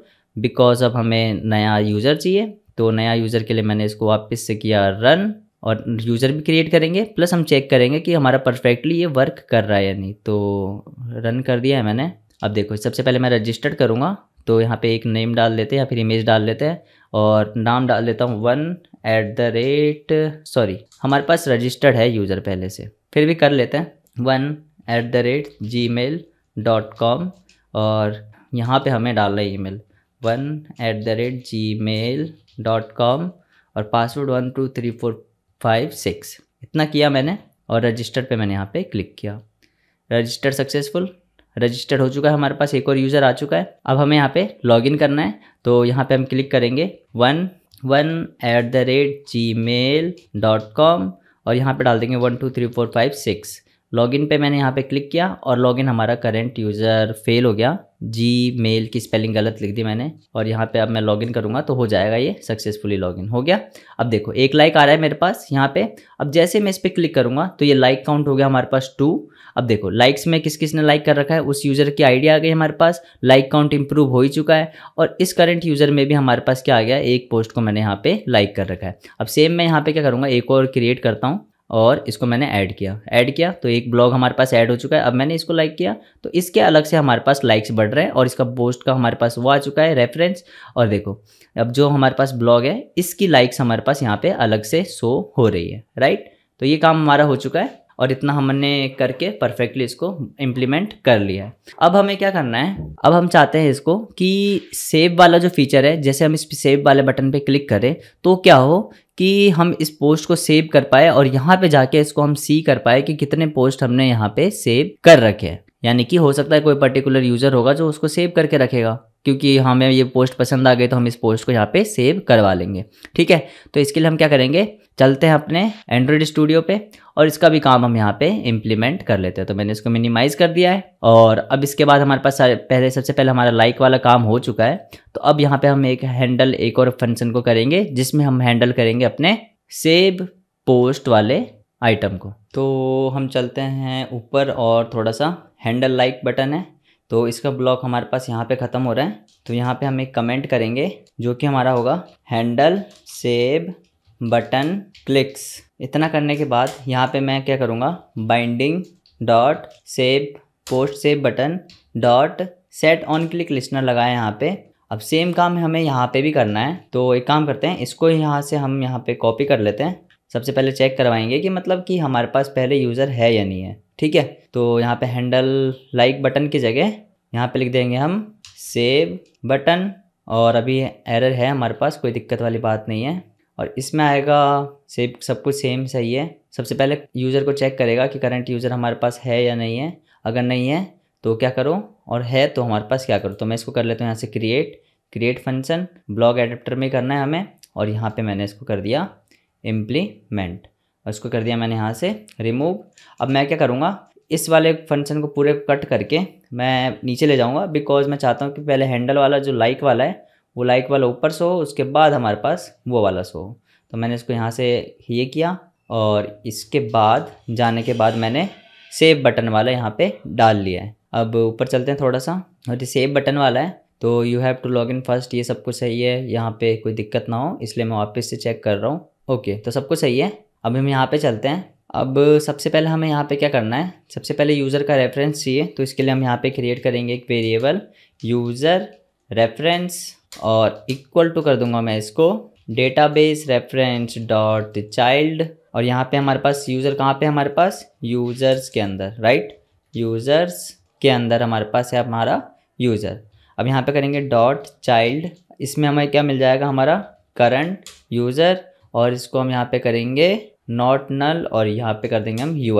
बिकॉज अब हमें नया यूज़र चाहिए तो नया यूज़र के लिए मैंने इसको वापस से किया रन और यूज़र भी क्रिएट करेंगे प्लस हम चेक करेंगे कि हमारा परफेक्टली ये वर्क कर रहा है या नहीं तो रन कर दिया है मैंने अब देखो सबसे पहले मैं रजिस्टर्ड करूँगा तो यहाँ पे एक नेम डाल लेते हैं या फिर इमेज डाल लेते हैं और नाम डाल लेता हूँ one at the rate sorry हमारे पास रजिस्टर्ड है यूज़र पहले से फिर भी कर लेते हैं one at the rate Gmail dot com और यहाँ पे हमें डालना है email one at the rate Gmail dot com और password one two three four five six इतना किया मैंने और रजिस्टर पे मैंने यहाँ पे क्लिक किया रजिस्टर सक्सेसफुल रजिस्टर्ड हो चुका है हमारे पास एक और यूज़र आ चुका है अब हमें यहाँ पे लॉगिन करना है तो यहाँ पे हम क्लिक करेंगे one one at the rate Gmail dot com और यहाँ पे डाल देंगे one two three four five six login पे मैंने यहाँ पे क्लिक किया और लॉगिन हमारा करेंट यूज़र फेल हो गया जी मेल की स्पेलिंग गलत लिख दी मैंने और यहाँ पे अब मैं लॉगिन करूँगा तो हो जाएगा ये सक्सेसफुली लॉगिन हो गया अब देखो एक लाइक आ रहा है मेरे पास यहाँ पे अब जैसे मैं इस पर क्लिक करूँगा तो ये लाइक काउंट हो गया हमारे पास टू अब देखो लाइक्स में किस किस ने लाइक कर रखा है उस यूज़र की आइडिया आ गई हमारे पास लाइक काउंट इंप्रूव हो ही चुका है और इस करंट यूज़र में भी हमारे पास क्या आ गया एक पोस्ट को मैंने यहाँ पे लाइक कर रखा है अब सेम मैं यहाँ पे क्या करूँगा एक और क्रिएट करता हूँ और इसको मैंने ऐड किया ऐड किया तो एक ब्लॉग हमारे पास ऐड हो चुका है अब मैंने इसको लाइक किया तो इसके अलग से हमारे पास लाइक्स बढ़ रहे हैं और इसका पोस्ट का हमारे पास वो आ चुका है रेफरेंस और देखो अब जो हमारे पास ब्लॉग है इसकी लाइक्स हमारे पास यहाँ पे अलग से शो हो रही है राइट तो ये काम हमारा हो चुका है और इतना हमने करके परफेक्टली इसको इम्प्लीमेंट कर लिया है अब हमें क्या करना है अब हम चाहते हैं इसको कि सेव वाला जो फीचर है जैसे हम इस सेव वाले बटन पे क्लिक करें तो क्या हो कि हम इस पोस्ट को सेव कर पाए और यहाँ पे जाके इसको हम सी कर पाए कि कितने पोस्ट हमने यहाँ पे सेव कर रखे हैं यानी कि हो सकता है कोई पर्टिकुलर यूज़र होगा जो उसको सेव करके रखेगा क्योंकि हमें ये पोस्ट पसंद आ गई तो हम इस पोस्ट को यहाँ पे सेव करवा लेंगे ठीक है तो इसके लिए हम क्या करेंगे चलते हैं अपने एंड्रॉयड स्टूडियो पे और इसका भी काम हम यहाँ पे इम्प्लीमेंट कर लेते हैं तो मैंने इसको मिनिमाइज़ कर दिया है और अब इसके बाद हमारे पास पहले सबसे पहले हमारा लाइक वाला काम हो चुका है तो अब यहाँ पर हम एक हैंडल एक और फंक्शन को करेंगे जिसमें हम हैंडल करेंगे अपने सेव पोस्ट वाले आइटम को तो हम चलते हैं ऊपर और थोड़ा सा हैंडल लाइक बटन है तो इसका ब्लॉक हमारे पास यहाँ पे ख़त्म हो रहा है तो यहाँ पे हम एक कमेंट करेंगे जो कि हमारा होगा हैंडल सेब बटन क्लिक्स इतना करने के बाद यहाँ पे मैं क्या करूँगा binding dot save post save button dot set on click listener लगाए यहाँ पे अब सेम काम हमें यहाँ पे भी करना है तो एक काम करते हैं इसको यहाँ से हम यहाँ पे कॉपी कर लेते हैं सबसे पहले चेक करवाएंगे कि मतलब कि हमारे पास पहले यूज़र है या नहीं है ठीक है तो यहाँ पे हैंडल लाइक बटन की जगह यहाँ पे लिख देंगे हम सेव बटन और अभी एरर है हमारे पास कोई दिक्कत वाली बात नहीं है और इसमें आएगा सेव सब कुछ सेम सही है सबसे पहले यूज़र को चेक करेगा कि करंट यूज़र हमारे पास है या नहीं है अगर नहीं है तो क्या करो और है तो हमारे पास क्या करो तो मैं इसको कर लेता हूँ यहाँ से create create function blog adapter में करना है हमें और यहाँ पर मैंने इसको कर दिया इम्प्लीमेंट उसको कर दिया मैंने यहाँ से रिमूव अब मैं क्या करूँगा इस वाले फंक्शन को पूरे कट करके मैं नीचे ले जाऊँगा बिकॉज मैं चाहता हूँ कि पहले हैंडल वाला जो लाइक वाला है वो लाइक वाला ऊपर सो उसके बाद हमारे पास वो वाला सो तो मैंने इसको यहाँ से ये किया और इसके बाद जाने के बाद मैंने सेव बटन वाला यहाँ पे डाल लिया है अब ऊपर चलते हैं थोड़ा सा और जो सेव बटन वाला है तो you have to log in first ये सब कुछ सही है यहाँ पे कोई दिक्कत ना हो इसलिए मैं वापस से चेक कर रहा हूँ ओके तो सब कुछ सही है अब हम यहाँ पे चलते हैं अब सबसे पहले हमें यहाँ पे क्या करना है सबसे पहले यूज़र का रेफरेंस चाहिए तो इसके लिए हम यहाँ पे क्रिएट करेंगे एक वेरिएबल यूज़र रेफरेंस और इक्वल टू कर दूंगा मैं इसको डेटाबेस रेफरेंस डॉट चाइल्ड और यहाँ पे हमारे पास यूज़र कहाँ पे हमारे पास यूज़र्स के अंदर राइट यूज़र्स के अंदर हमारे पास है हमारा यूज़र अब यहाँ पर करेंगे डॉट चाइल्ड इसमें हमें क्या मिल जाएगा हमारा करंट यूज़र और इसको हम यहाँ पे करेंगे नॉट नल और यहाँ पे कर देंगे हम यू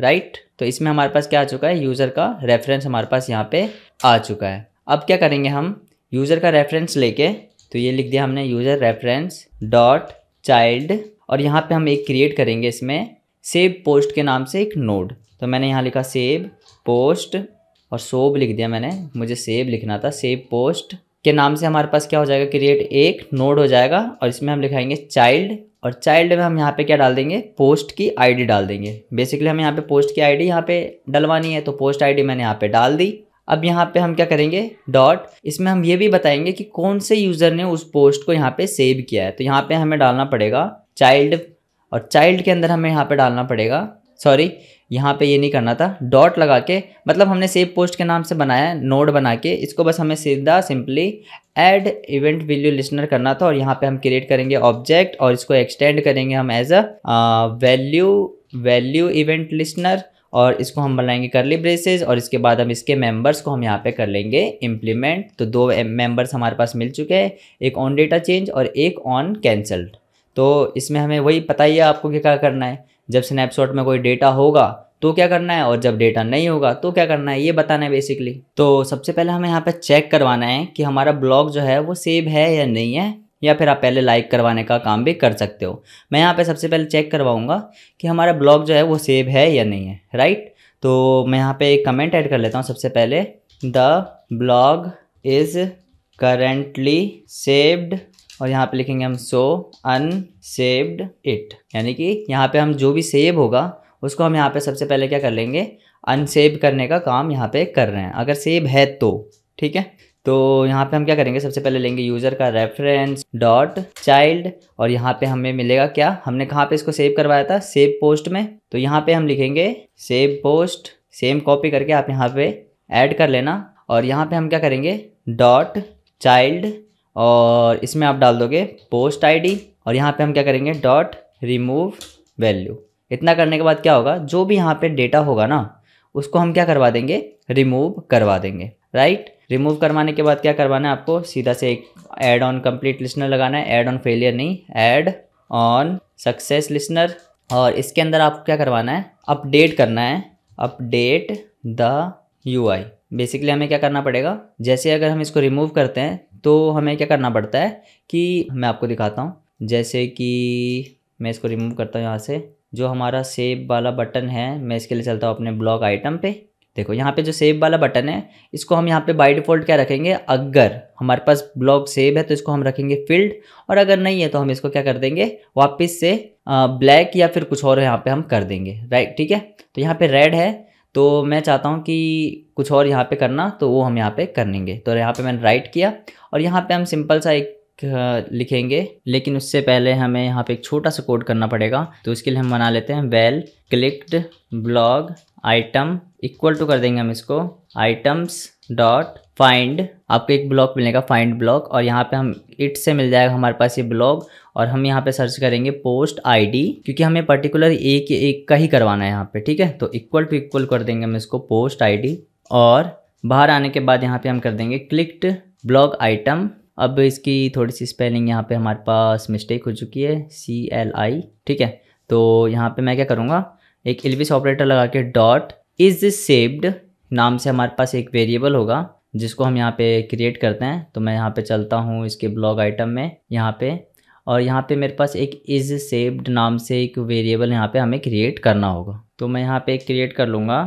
राइट तो इसमें हमारे पास क्या आ चुका है यूज़र का रेफरेंस हमारे पास यहाँ पे आ चुका है अब क्या करेंगे हम यूज़र का रेफरेंस लेके तो ये लिख दिया हमने यूज़र रेफरेंस डॉट चाइल्ड और यहाँ पे हम एक क्रिएट करेंगे इसमें सेब पोस्ट के नाम से एक नोड तो मैंने यहाँ लिखा सेब पोस्ट और सोब लिख दिया मैंने मुझे सेब लिखना था सेब पोस्ट के नाम से हमारे पास क्या हो जाएगा क्रिएट एक नोड हो जाएगा और इसमें हम लिखाएंगे चाइल्ड और चाइल्ड में हम यहाँ पे क्या डाल देंगे पोस्ट की आईडी डाल देंगे बेसिकली हम यहाँ पे पोस्ट की आईडी यहाँ पे डलवानी है तो पोस्ट आईडी मैंने यहाँ पे डाल दी अब यहाँ पे हम क्या करेंगे डॉट इसमें हम ये भी बताएंगे कि कौन से यूज़र ने उस पोस्ट को यहाँ पे सेव किया है तो यहाँ पे हमें डालना पड़ेगा चाइल्ड और चाइल्ड के अंदर हमें यहाँ पर डालना पड़ेगा सॉरी यहाँ पे ये नहीं करना था डॉट लगा के मतलब हमने सेव पोस्ट के नाम से बनाया नोड बना के इसको बस हमें सीधा simply add event value listener करना था और यहाँ पे हम क्रिएट करेंगे ऑब्जेक्ट और इसको एक्सटेंड करेंगे हम as a value value event listener और इसको हम बनाएंगे करली ब्रेसेस और इसके बाद हम इसके मेंबर्स को हम यहाँ पे कर लेंगे इम्प्लीमेंट तो दो मेंबर्स हमारे पास मिल चुके हैं एक ऑन डेटा चेंज और एक ऑन कैंसल्ड तो इसमें हमें वही पता ही है आपको कि क्या करना है जब स्नैपशॉट में कोई डेटा होगा तो क्या करना है और जब डेटा नहीं होगा तो क्या करना है ये बताना है बेसिकली तो सबसे पहले हमें यहाँ पर चेक करवाना है कि हमारा ब्लॉग जो है वो सेव है या नहीं है या फिर आप पहले लाइक करवाने का काम भी कर सकते हो मैं यहाँ पे सबसे पहले चेक करवाऊँगा कि हमारा ब्लॉग जो है वो सेव है या नहीं है राइट तो मैं यहाँ पर एक कमेंट ऐड कर लेता हूँ सबसे पहले the blog is currently saved और यहाँ पे लिखेंगे हम सो अनसेव्ड इट यानी कि यहाँ पे हम जो भी सेव होगा उसको हम यहाँ पे सबसे पहले क्या कर लेंगे अनसेव करने का काम यहाँ पे कर रहे हैं अगर सेव है तो ठीक है तो यहाँ पे हम क्या करेंगे सबसे पहले लेंगे यूज़र का रेफरेंस डॉट चाइल्ड और यहाँ पे हमें मिलेगा क्या हमने कहाँ पे इसको सेव करवाया था सेव पोस्ट में तो यहाँ पे हम लिखेंगे सेव पोस्ट सेम कॉपी करके आप यहाँ पे ऐड कर लेना और यहाँ पे हम क्या करेंगे डॉट चाइल्ड और इसमें आप डाल दोगे पोस्ट आई और यहाँ पर हम क्या करेंगे डॉट रिमूव वैल्यू इतना करने के बाद क्या होगा जो भी यहाँ पे डेटा होगा ना उसको हम क्या करवा देंगे रिमूव करवा देंगे राइट रिमूव करवाने के बाद क्या करवाना है आपको सीधा से एक एड ऑन कंप्लीट लिसनर लगाना है एड ऑन फेलियर नहीं एड ऑन सक्सेस लिसनर और इसके अंदर आपको क्या करवाना है अपडेट करना है अपडेट द यू बेसिकली हमें क्या करना पड़ेगा जैसे अगर हम इसको रिमूव करते हैं तो हमें क्या करना पड़ता है कि मैं आपको दिखाता हूँ जैसे कि मैं इसको रिमूव करता हूँ यहाँ से जो हमारा सेव वाला बटन है मैं इसके लिए चलता हूँ अपने ब्लॉग आइटम पे देखो यहाँ पे जो सेव वाला बटन है इसको हम यहाँ पे बाय डिफ़ॉल्ट क्या रखेंगे अगर हमारे पास ब्लॉग सेव है तो इसको हम रखेंगे फिल्ड और अगर नहीं है तो हम इसको क्या कर देंगे वापस से ब्लैक या फिर कुछ और यहाँ पे हम कर देंगे राइट ठीक है तो यहाँ पे रेड है तो मैं चाहता हूँ कि कुछ और यहाँ पर करना तो वो हम यहाँ पर कर लेंगे तो यहाँ पर मैंने राइट किया और यहाँ पर हम सिंपल सा एक लिखेंगे लेकिन उससे पहले हमें यहाँ पे एक छोटा सा कोड करना पड़ेगा तो उसके लिए हम बना लेते हैं val clicked blog item equal to कर देंगे हम इसको आइटम्स डॉट फाइंड आपको एक ब्लॉक मिलेगा फाइंड ब्लॉक और यहाँ पे हम इट से मिल जाएगा हमारे पास ये ब्लॉग और हम यहाँ पे सर्च करेंगे पोस्ट आईडी क्योंकि हमें पर्टिकुलर एक एक का ही करवाना है यहाँ पे ठीक है तो इक्वल टू इक्वल कर देंगे हम इसको पोस्ट आईडी और बाहर आने के बाद यहाँ पे हम कर देंगे क्लिक्ड ब्लॉग आइटम अब इसकी थोड़ी सी स्पेलिंग यहाँ पे हमारे पास मिस्टेक हो चुकी है सी एल आई ठीक है तो यहाँ पे मैं क्या करूँगा एक एलविस ऑपरेटर लगा के डॉट इज सेव्ड नाम से हमारे पास एक वेरिएबल होगा जिसको हम यहाँ पे क्रिएट करते हैं तो मैं यहाँ पे चलता हूँ इसके ब्लॉग आइटम में यहाँ पे और यहाँ पे मेरे पास एक इज सेव्ड नाम से एक वेरिएबल यहाँ पे हमें क्रिएट करना होगा तो मैं यहाँ पे क्रिएट कर लूँगा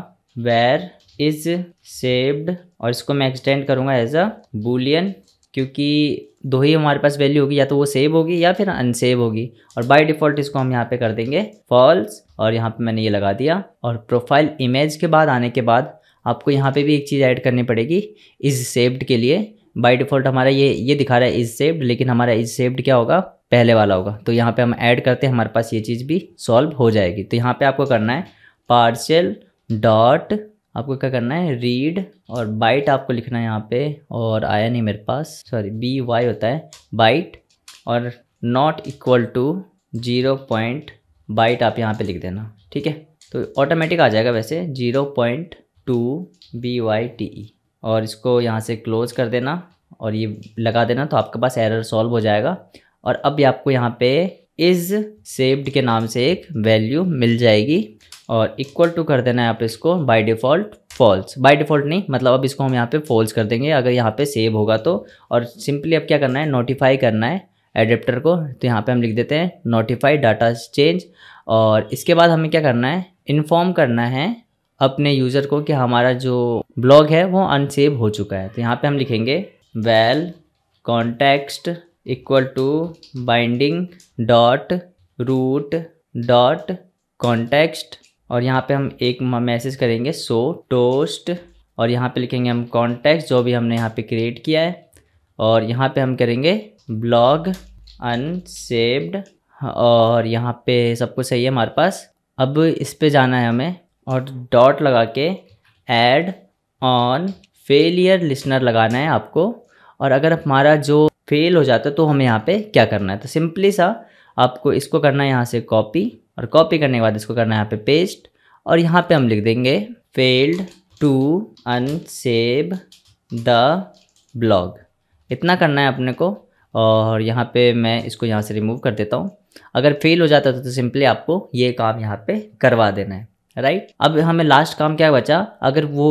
वेर इज सेव्ड और इसको मैं एक्सटेंड करूँगा एज अ बुलियन क्योंकि दो ही हमारे पास वैल्यू होगी या तो वो सेव होगी या फिर अनसेव होगी और बाय डिफ़ॉल्ट इसको हम यहाँ पे कर देंगे फॉल्स और यहाँ पे मैंने ये लगा दिया और प्रोफाइल इमेज के बाद आने के बाद आपको यहाँ पे भी एक चीज़ ऐड करनी पड़ेगी इज सेव्ड के लिए बाय डिफ़ॉल्ट हमारा ये ये दिखा रहा है इज सेव्ड लेकिन हमारा इज सेव्ड क्या होगा पहले वाला होगा तो यहाँ पर हम ऐड करते हैं हमारे पास ये चीज़ भी सॉल्व हो जाएगी तो यहाँ पर आपको करना है पार्सल डॉट आपको क्या करना है रीड और बाइट आपको लिखना है यहाँ पे और आया नहीं मेरे पास सॉरी बी वाई होता है बाइट और not equal to zero point byte आप यहाँ पे लिख देना ठीक है तो ऑटोमेटिक आ जाएगा वैसे zero point to B Y T E और इसको यहाँ से क्लोज कर देना और ये लगा देना तो आपके पास एरर सॉल्व हो जाएगा और अब आपको यहाँ पे इज़ सेव्ड के नाम से एक वैल्यू मिल जाएगी और इक्वल टू कर देना है आप इसको by default false by default नहीं मतलब अब इसको हम यहाँ पे फॉल्स कर देंगे अगर यहाँ पे सेव होगा तो और सिंपली अब क्या करना है नोटिफाई करना है एडेप्टर को तो यहाँ पे हम लिख देते हैं नोटिफाई डाटा चेंज और इसके बाद हमें क्या करना है इन्फॉर्म करना है अपने यूज़र को कि हमारा जो ब्लॉग है वो अनसेव हो चुका है तो यहाँ पर हम लिखेंगे val context equal to binding dot root dot context और यहाँ पे हम एक मैसेज करेंगे सो टोस्ट और यहाँ पे लिखेंगे हम कॉन्टेक्ट जो भी हमने यहाँ पे क्रिएट किया है और यहाँ पे हम करेंगे ब्लॉग अनसेव्ड और यहाँ पे सब कुछ सही है हमारे पास अब इस पर जाना है हमें और डॉट लगा के एड ऑन फेलियर लिसनर लगाना है आपको और अगर हमारा जो फेल हो जाता है तो हमें यहाँ पे क्या करना है तो सिंपली सा आपको इसको करना है यहाँ से कॉपी और कॉपी करने के बाद इसको करना है यहाँ पे पेस्ट और यहाँ पे हम लिख देंगे failed to unsave the blog इतना करना है अपने को और यहाँ पे मैं इसको यहाँ से रिमूव कर देता हूँ अगर फेल हो जाता है तो सिंपली आपको ये काम यहाँ पे करवा देना है राइट अब हमें लास्ट काम क्या बचा अगर वो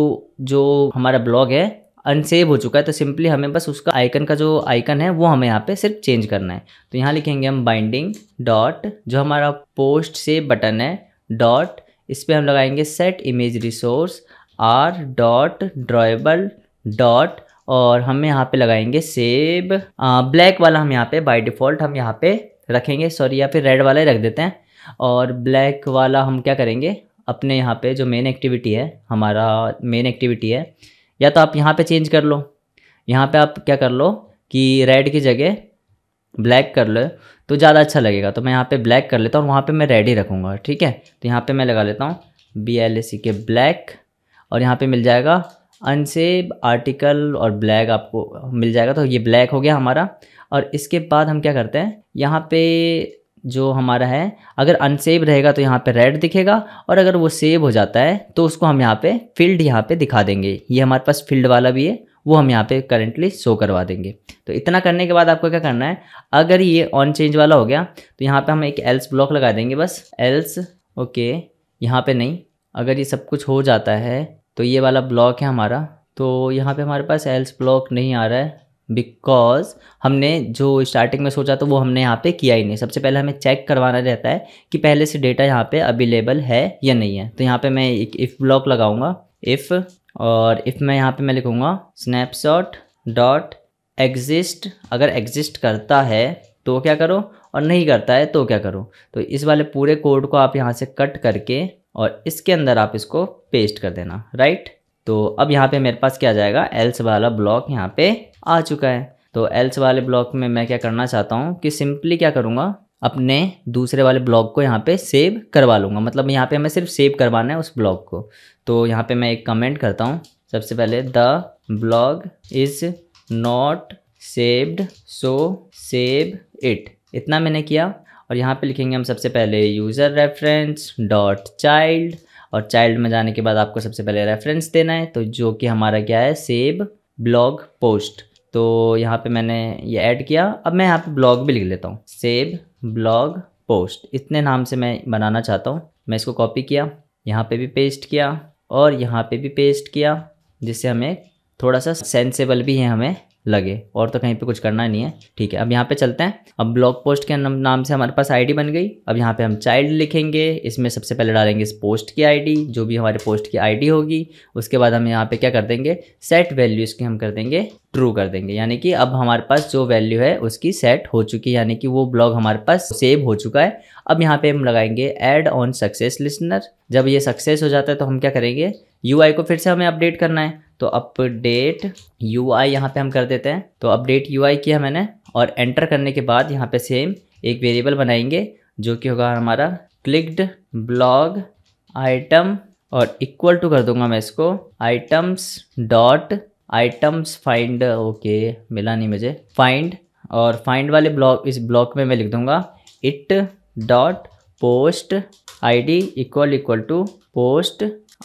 जो हमारा ब्लॉग है अनसेव हो चुका है तो सिंपली हमें बस उसका आइकन का जो आइकन है वो हमें यहाँ पे सिर्फ चेंज करना है तो यहाँ लिखेंगे हम बाइंडिंग डॉट जो हमारा पोस्ट सेव बटन है डॉट इस पर हम लगाएंगे set image resource R dot drawable dot और हम यहाँ पे लगाएंगे सेब ब्लैक वाला हम यहाँ पे बाय डिफ़ॉल्ट हम यहाँ पे रखेंगे सॉरी या फिर रेड वाला ही रख देते हैं और ब्लैक वाला हम क्या करेंगे अपने यहाँ पे जो मेन एक्टिविटी है हमारा मेन एक्टिविटी है या तो आप यहाँ पे चेंज कर लो यहाँ पे आप क्या कर लो कि रेड की जगह ब्लैक कर लो तो ज़्यादा अच्छा लगेगा तो मैं यहाँ पे ब्लैक कर लेता हूँ वहाँ पे मैं रेड ही रखूँगा ठीक है तो यहाँ पे मैं लगा लेता हूँ बी एल ए सी के ब्लैक और यहाँ पे मिल जाएगा अनसेब आर्टिकल और ब्लैक आपको मिल जाएगा तो ये ब्लैक हो गया हमारा और इसके बाद हम क्या करते हैं यहाँ पे जो हमारा है अगर अनसेव रहेगा तो यहाँ पे रेड दिखेगा और अगर वो सेव हो जाता है तो उसको हम यहाँ पे फील्ड यहाँ पे दिखा देंगे ये हमारे पास फील्ड वाला भी है वो हम यहाँ पे करेंटली शो करवा देंगे तो इतना करने के बाद आपको क्या करना है अगर ये ऑन चेंज वाला हो गया तो यहाँ पर हम एक एल्स ब्लॉक लगा देंगे बस एल्स ओके यहाँ पर नहीं अगर ये सब कुछ हो जाता है तो ये वाला ब्लॉक है हमारा तो यहाँ पे हमारे पास एल्स ब्लॉक नहीं आ रहा है बिकॉज हमने जो स्टार्टिंग में सोचा तो वो हमने यहाँ पे किया ही नहीं सबसे पहले हमें चेक करवाना रहता है कि पहले से डेटा यहाँ पे अवेलेबल है या नहीं है तो यहाँ पे मैं एक इफ़ ब्लॉक लगाऊंगा इफ़ और इफ़ मैं यहाँ पे मैं लिखूँगा स्नैपशॉट डॉट एग्जिस्ट अगर एग्जिस्ट करता है तो क्या करो और नहीं करता है तो क्या करो तो इस वाले पूरे कोड को आप यहाँ से कट करके और इसके अंदर आप इसको पेस्ट कर देना राइट तो अब यहाँ पे मेरे पास क्या जाएगा एल्स वाला ब्लॉक यहाँ पे आ चुका है तो एल्स वाले ब्लॉक में मैं क्या करना चाहता हूँ कि सिंपली क्या करूँगा अपने दूसरे वाले ब्लॉक को यहाँ पे सेव करवा लूँगा मतलब यहाँ पे हमें सिर्फ सेव करवाना है उस ब्लॉक को तो यहाँ पे मैं एक कमेंट करता हूँ सबसे पहले the blog is not saved so save it इतना मैंने किया और यहाँ पे लिखेंगे हम सबसे पहले यूज़र रेफरेंस डॉट चाइल्ड और चाइल्ड में जाने के बाद आपको सबसे पहले रेफरेंस देना है तो जो कि हमारा क्या है सेव ब्लॉग पोस्ट तो यहाँ पे मैंने ये ऐड किया अब मैं यहाँ पे ब्लॉग भी लिख लेता हूँ सेव ब्लॉग पोस्ट इतने नाम से मैं बनाना चाहता हूँ मैं इसको कॉपी किया यहाँ पे भी पेस्ट किया और यहाँ पे भी पेस्ट किया जिससे हमें थोड़ा सा सेंसेबल भी है हमें लगे और तो कहीं पे कुछ करना नहीं है ठीक है अब यहाँ पे चलते हैं अब ब्लॉग पोस्ट के नाम से हमारे पास आईडी बन गई अब यहाँ पे हम चाइल्ड लिखेंगे इसमें सबसे पहले डालेंगे इस पोस्ट की आईडी जो भी हमारे पोस्ट की आईडी होगी उसके बाद हम यहाँ पे क्या कर देंगे सेट वैल्यू इसकी हम कर देंगे ट्रू कर देंगे यानी कि अब हमारे पास जो वैल्यू है उसकी सेट हो चुकी है यानी कि वो ब्लॉग हमारे पास सेव हो चुका है अब यहाँ पे हम लगाएंगे एड ऑन सक्सेस लिसनर जब ये सक्सेस हो जाता है तो हम क्या करेंगे यू को फिर से हमें अपडेट करना है तो अपडेट यू आई यहाँ पर हम कर देते हैं तो अपडेट यू आई किया मैंने और एंटर करने के बाद यहाँ पर सेम एक वेरिएबल बनाएंगे जो कि होगा हमारा क्लिक्ड ब्लॉग आइटम और इक्वल टू कर दूंगा मैं इसको items dot items find okay मिला नहीं मुझे फाइंड और फाइंड वाले ब्लॉक इस ब्लॉक में मैं लिख दूंगा it dot post ID equal equal to post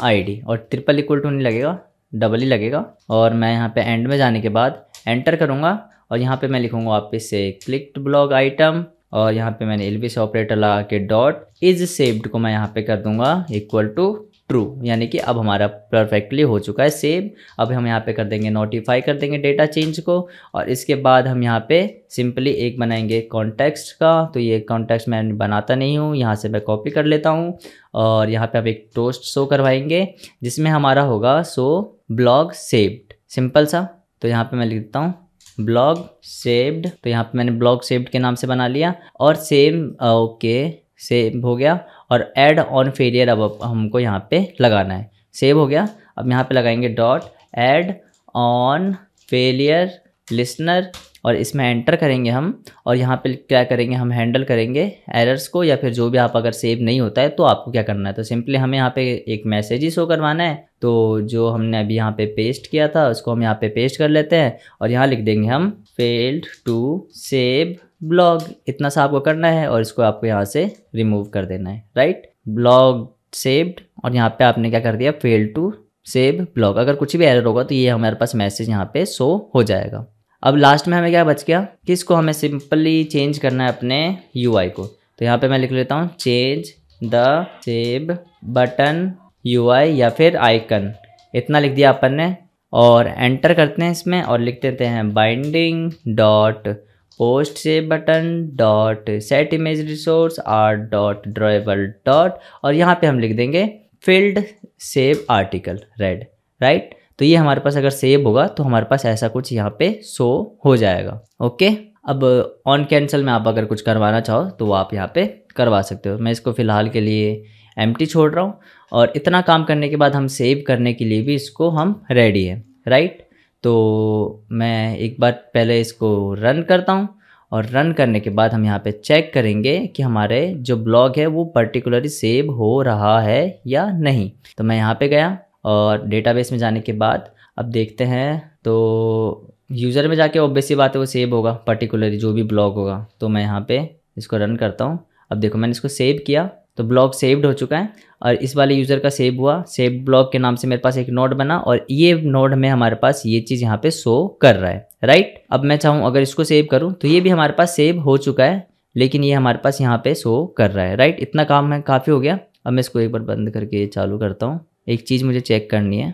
ID और ट्रिपल इक्वल टू नहीं लगेगा डबल ही लगेगा और मैं यहाँ पे एंड में जाने के बाद एंटर करूँगा और यहाँ पे मैं लिखूँगा आप इसे क्लिक्ड ब्लॉग आइटम और यहाँ पे मैंने सी ऑपरेटर लगा के डॉट इज सेव्ड को मैं यहाँ पे कर दूँगा इक्वल टू ट्रू यानी कि अब हमारा परफेक्टली हो चुका है सेव अब हम यहाँ पे कर देंगे नोटिफाई कर देंगे डेटा चेंज को और इसके बाद हम यहाँ पे सिंपली एक बनाएंगे कॉन्टेक्स्ट का तो ये कॉन्टेक्स्ट मैं बनाता नहीं हूँ यहाँ से मैं कॉपी कर लेता हूँ और यहाँ पे अब एक टोस्ट शो करवाएंगे जिसमें हमारा होगा सो ब्लॉग सेव्ड सिंपल सा तो यहाँ पे मैं लिख देता हूँ ब्लॉग सेव्ड तो यहाँ पे मैंने ब्लॉग सेव्ड के नाम से बना लिया और सेम ओके सेव हो गया और एड ऑन फेलियर अब हमको यहाँ पे लगाना है सेव हो गया अब यहाँ पे लगाएंगे dot add on failure listener और इसमें एंटर करेंगे हम और यहाँ पे क्या करेंगे हम हैंडल करेंगे एरर्स को या फिर जो भी आप अगर सेव नहीं होता है तो आपको क्या करना है तो सिंपली हमें यहाँ पे एक मैसेज ही शो करवाना है तो जो हमने अभी यहाँ पे पेस्ट किया था उसको हम यहाँ पे पेस्ट कर लेते हैं और यहाँ लिख देंगे हम फेल्ड टू सेव ब्लॉग इतना सा आपको करना है और इसको आपको यहाँ से रिमूव कर देना है राइट ब्लॉग सेव्ड और यहाँ पर आपने क्या कर दिया फेल्ड टू सेव ब्लॉग अगर कुछ भी एरर होगा तो ये हमारे पास मैसेज यहाँ पे शो हो जाएगा अब लास्ट में हमें क्या बच गया कि इसको हमें सिंपली चेंज करना है अपने यू को तो यहाँ पे मैं लिख लेता हूँ change the save button you या फिर आइकन इतना लिख दिया अपन ने और एंटर करते हैं इसमें और लिख देते हैं binding dot post save button dot set image resource R dot drawable dot और यहाँ पे हम लिख देंगे filled save article red right तो ये हमारे पास अगर सेव होगा तो हमारे पास ऐसा कुछ यहाँ पे शो हो जाएगा ओके अब ऑन कैंसिल में आप अगर कुछ करवाना चाहो तो वो आप यहाँ पे करवा सकते हो मैं इसको फ़िलहाल के लिए एम छोड़ रहा हूँ और इतना काम करने के बाद हम सेव करने के लिए भी इसको हम रेडी है राइट तो मैं एक बार पहले इसको रन करता हूँ और रन करने के बाद हम यहाँ पे चेक करेंगे कि हमारे जो ब्लॉग है वो पर्टिकुलरली सेव हो रहा है या नहीं तो मैं यहाँ पे गया और डेटाबेस में जाने के बाद अब देखते हैं तो यूज़र में जाके ऑब्वियसली बात है वो सेव होगा पर्टिकुलरली जो भी ब्लॉग होगा तो मैं यहाँ पे इसको रन करता हूँ अब देखो मैंने इसको सेव किया तो ब्लॉग सेव्ड हो चुका है और इस वाले यूज़र का सेव हुआ सेव ब्लॉग के नाम से मेरे पास एक नोड बना और ये नोड में हमारे पास ये चीज़ यहाँ पे शो कर रहा है राइट अब मैं चाहूँ अगर इसको सेव करूँ तो ये भी हमारे पास सेव हो चुका है लेकिन ये हमारे पास यहाँ पे शो कर रहा है राइट इतना काम है काफ़ी हो गया अब मैं इसको एक बार बंद करके चालू करता हूँ एक चीज़ मुझे चेक करनी है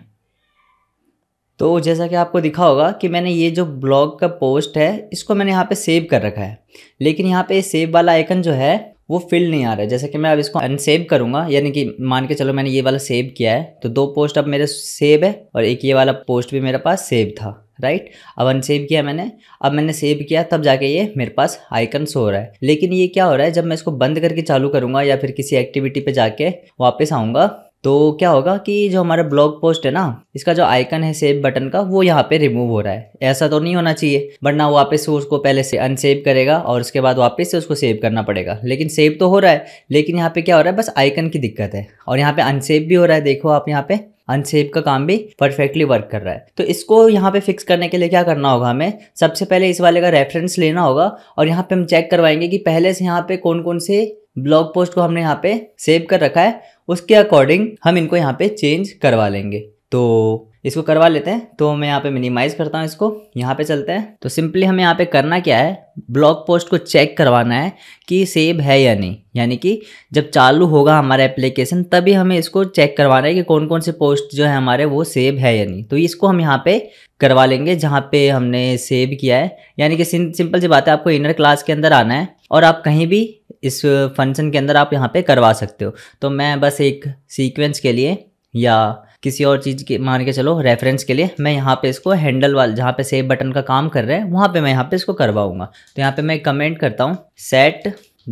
तो जैसा कि आपको दिखा होगा कि मैंने ये जो ब्लॉग का पोस्ट है इसको मैंने यहाँ पे सेव कर रखा है लेकिन यहाँ पे सेव वाला आइकन जो है वो फिल नहीं आ रहा है जैसा कि मैं अब इसको अनसेव करूँगा यानी कि मान के चलो मैंने ये वाला सेव किया है तो दो पोस्ट अब मेरे सेव है और एक ये वाला पोस्ट भी मेरे पास सेव था राइट अब अनसेव किया मैंने अब मैंने सेव किया तब जाके ये मेरे पास आइकन शो हो रहा है लेकिन ये क्या हो रहा है जब मैं इसको बंद करके चालू करूँगा या फिर किसी एक्टिविटी पर जाके वापस आऊँगा तो क्या होगा कि जो हमारा ब्लॉग पोस्ट है ना इसका जो आइकन है सेव बटन का वो यहाँ पे रिमूव हो रहा है ऐसा तो नहीं होना चाहिए वरना वापस से उसको पहले से अनसेव करेगा और उसके बाद वापस से उसको सेव करना पड़ेगा लेकिन सेव तो हो रहा है लेकिन यहाँ पे क्या हो रहा है बस आइकन की दिक्कत है और यहाँ पे अनसेव भी हो रहा है देखो आप यहाँ पे अनसेव का काम भी परफेक्टली वर्क कर रहा है तो इसको यहाँ पे फिक्स करने के लिए क्या करना होगा हमें सबसे पहले इस वाले का रेफरेंस लेना होगा और यहाँ पे हम चेक करवाएंगे कि पहले से यहाँ पे कौन कौन से ब्लॉग पोस्ट को हमने यहाँ पे सेव कर रखा है उसके अकॉर्डिंग हम इनको यहाँ पे चेंज करवा लेंगे तो इसको करवा लेते हैं तो मैं यहाँ पे मिनिमाइज करता हूँ इसको यहाँ पे चलते हैं तो सिंपली हमें यहाँ पे करना क्या है ब्लॉग पोस्ट को चेक करवाना है कि सेव है या नहीं यानी कि जब चालू होगा हमारा एप्लीकेशन तभी हमें इसको चेक करवाना है कि कौन कौन से पोस्ट जो है हमारे वो सेव है या नहीं तो इसको हम यहाँ पे करवा लेंगे जहाँ पे हमने सेव किया है यानी कि सिंपल सी बात है आपको इनर क्लास के अंदर आना है और आप कहीं भी इस फंक्शन के अंदर आप यहाँ पे करवा सकते हो तो मैं बस एक सीक्वेंस के लिए या किसी और चीज़ के मान के चलो रेफरेंस के लिए मैं यहाँ पे इसको हैंडल वाल जहाँ पे सेव बटन का काम कर रहे हैं वहाँ पे मैं यहाँ पे इसको करवाऊंगा तो यहाँ पे मैं कमेंट करता हूँ set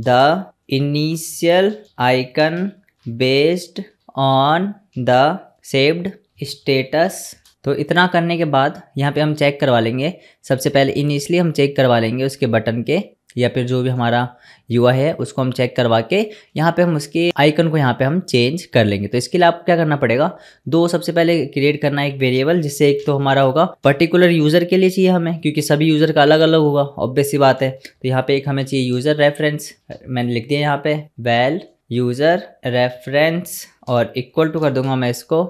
the initial icon based on the saved status तो इतना करने के बाद यहाँ पे हम चेक करवा लेंगे सबसे पहले इनिशियली हम चेक करवा लेंगे उसके बटन के या फिर जो भी हमारा युवा है उसको हम चेक करवा के यहाँ पे हम उसके आइकन को यहाँ पे हम चेंज कर लेंगे तो इसके लिए आपको क्या करना पड़ेगा दो सबसे पहले क्रिएट करना है एक वेरिएबल जिससे एक तो हमारा होगा पर्टिकुलर यूज़र के लिए चाहिए हमें क्योंकि सभी यूज़र का अलग अलग होगा ऑब्वियस सी बात है तो यहाँ पे एक हमें चाहिए यूज़र रेफरेंस मैंने लिख दिया यहाँ पे वेल यूज़र रेफरेंस और इक्वल टू कर दूंगा मैं इसको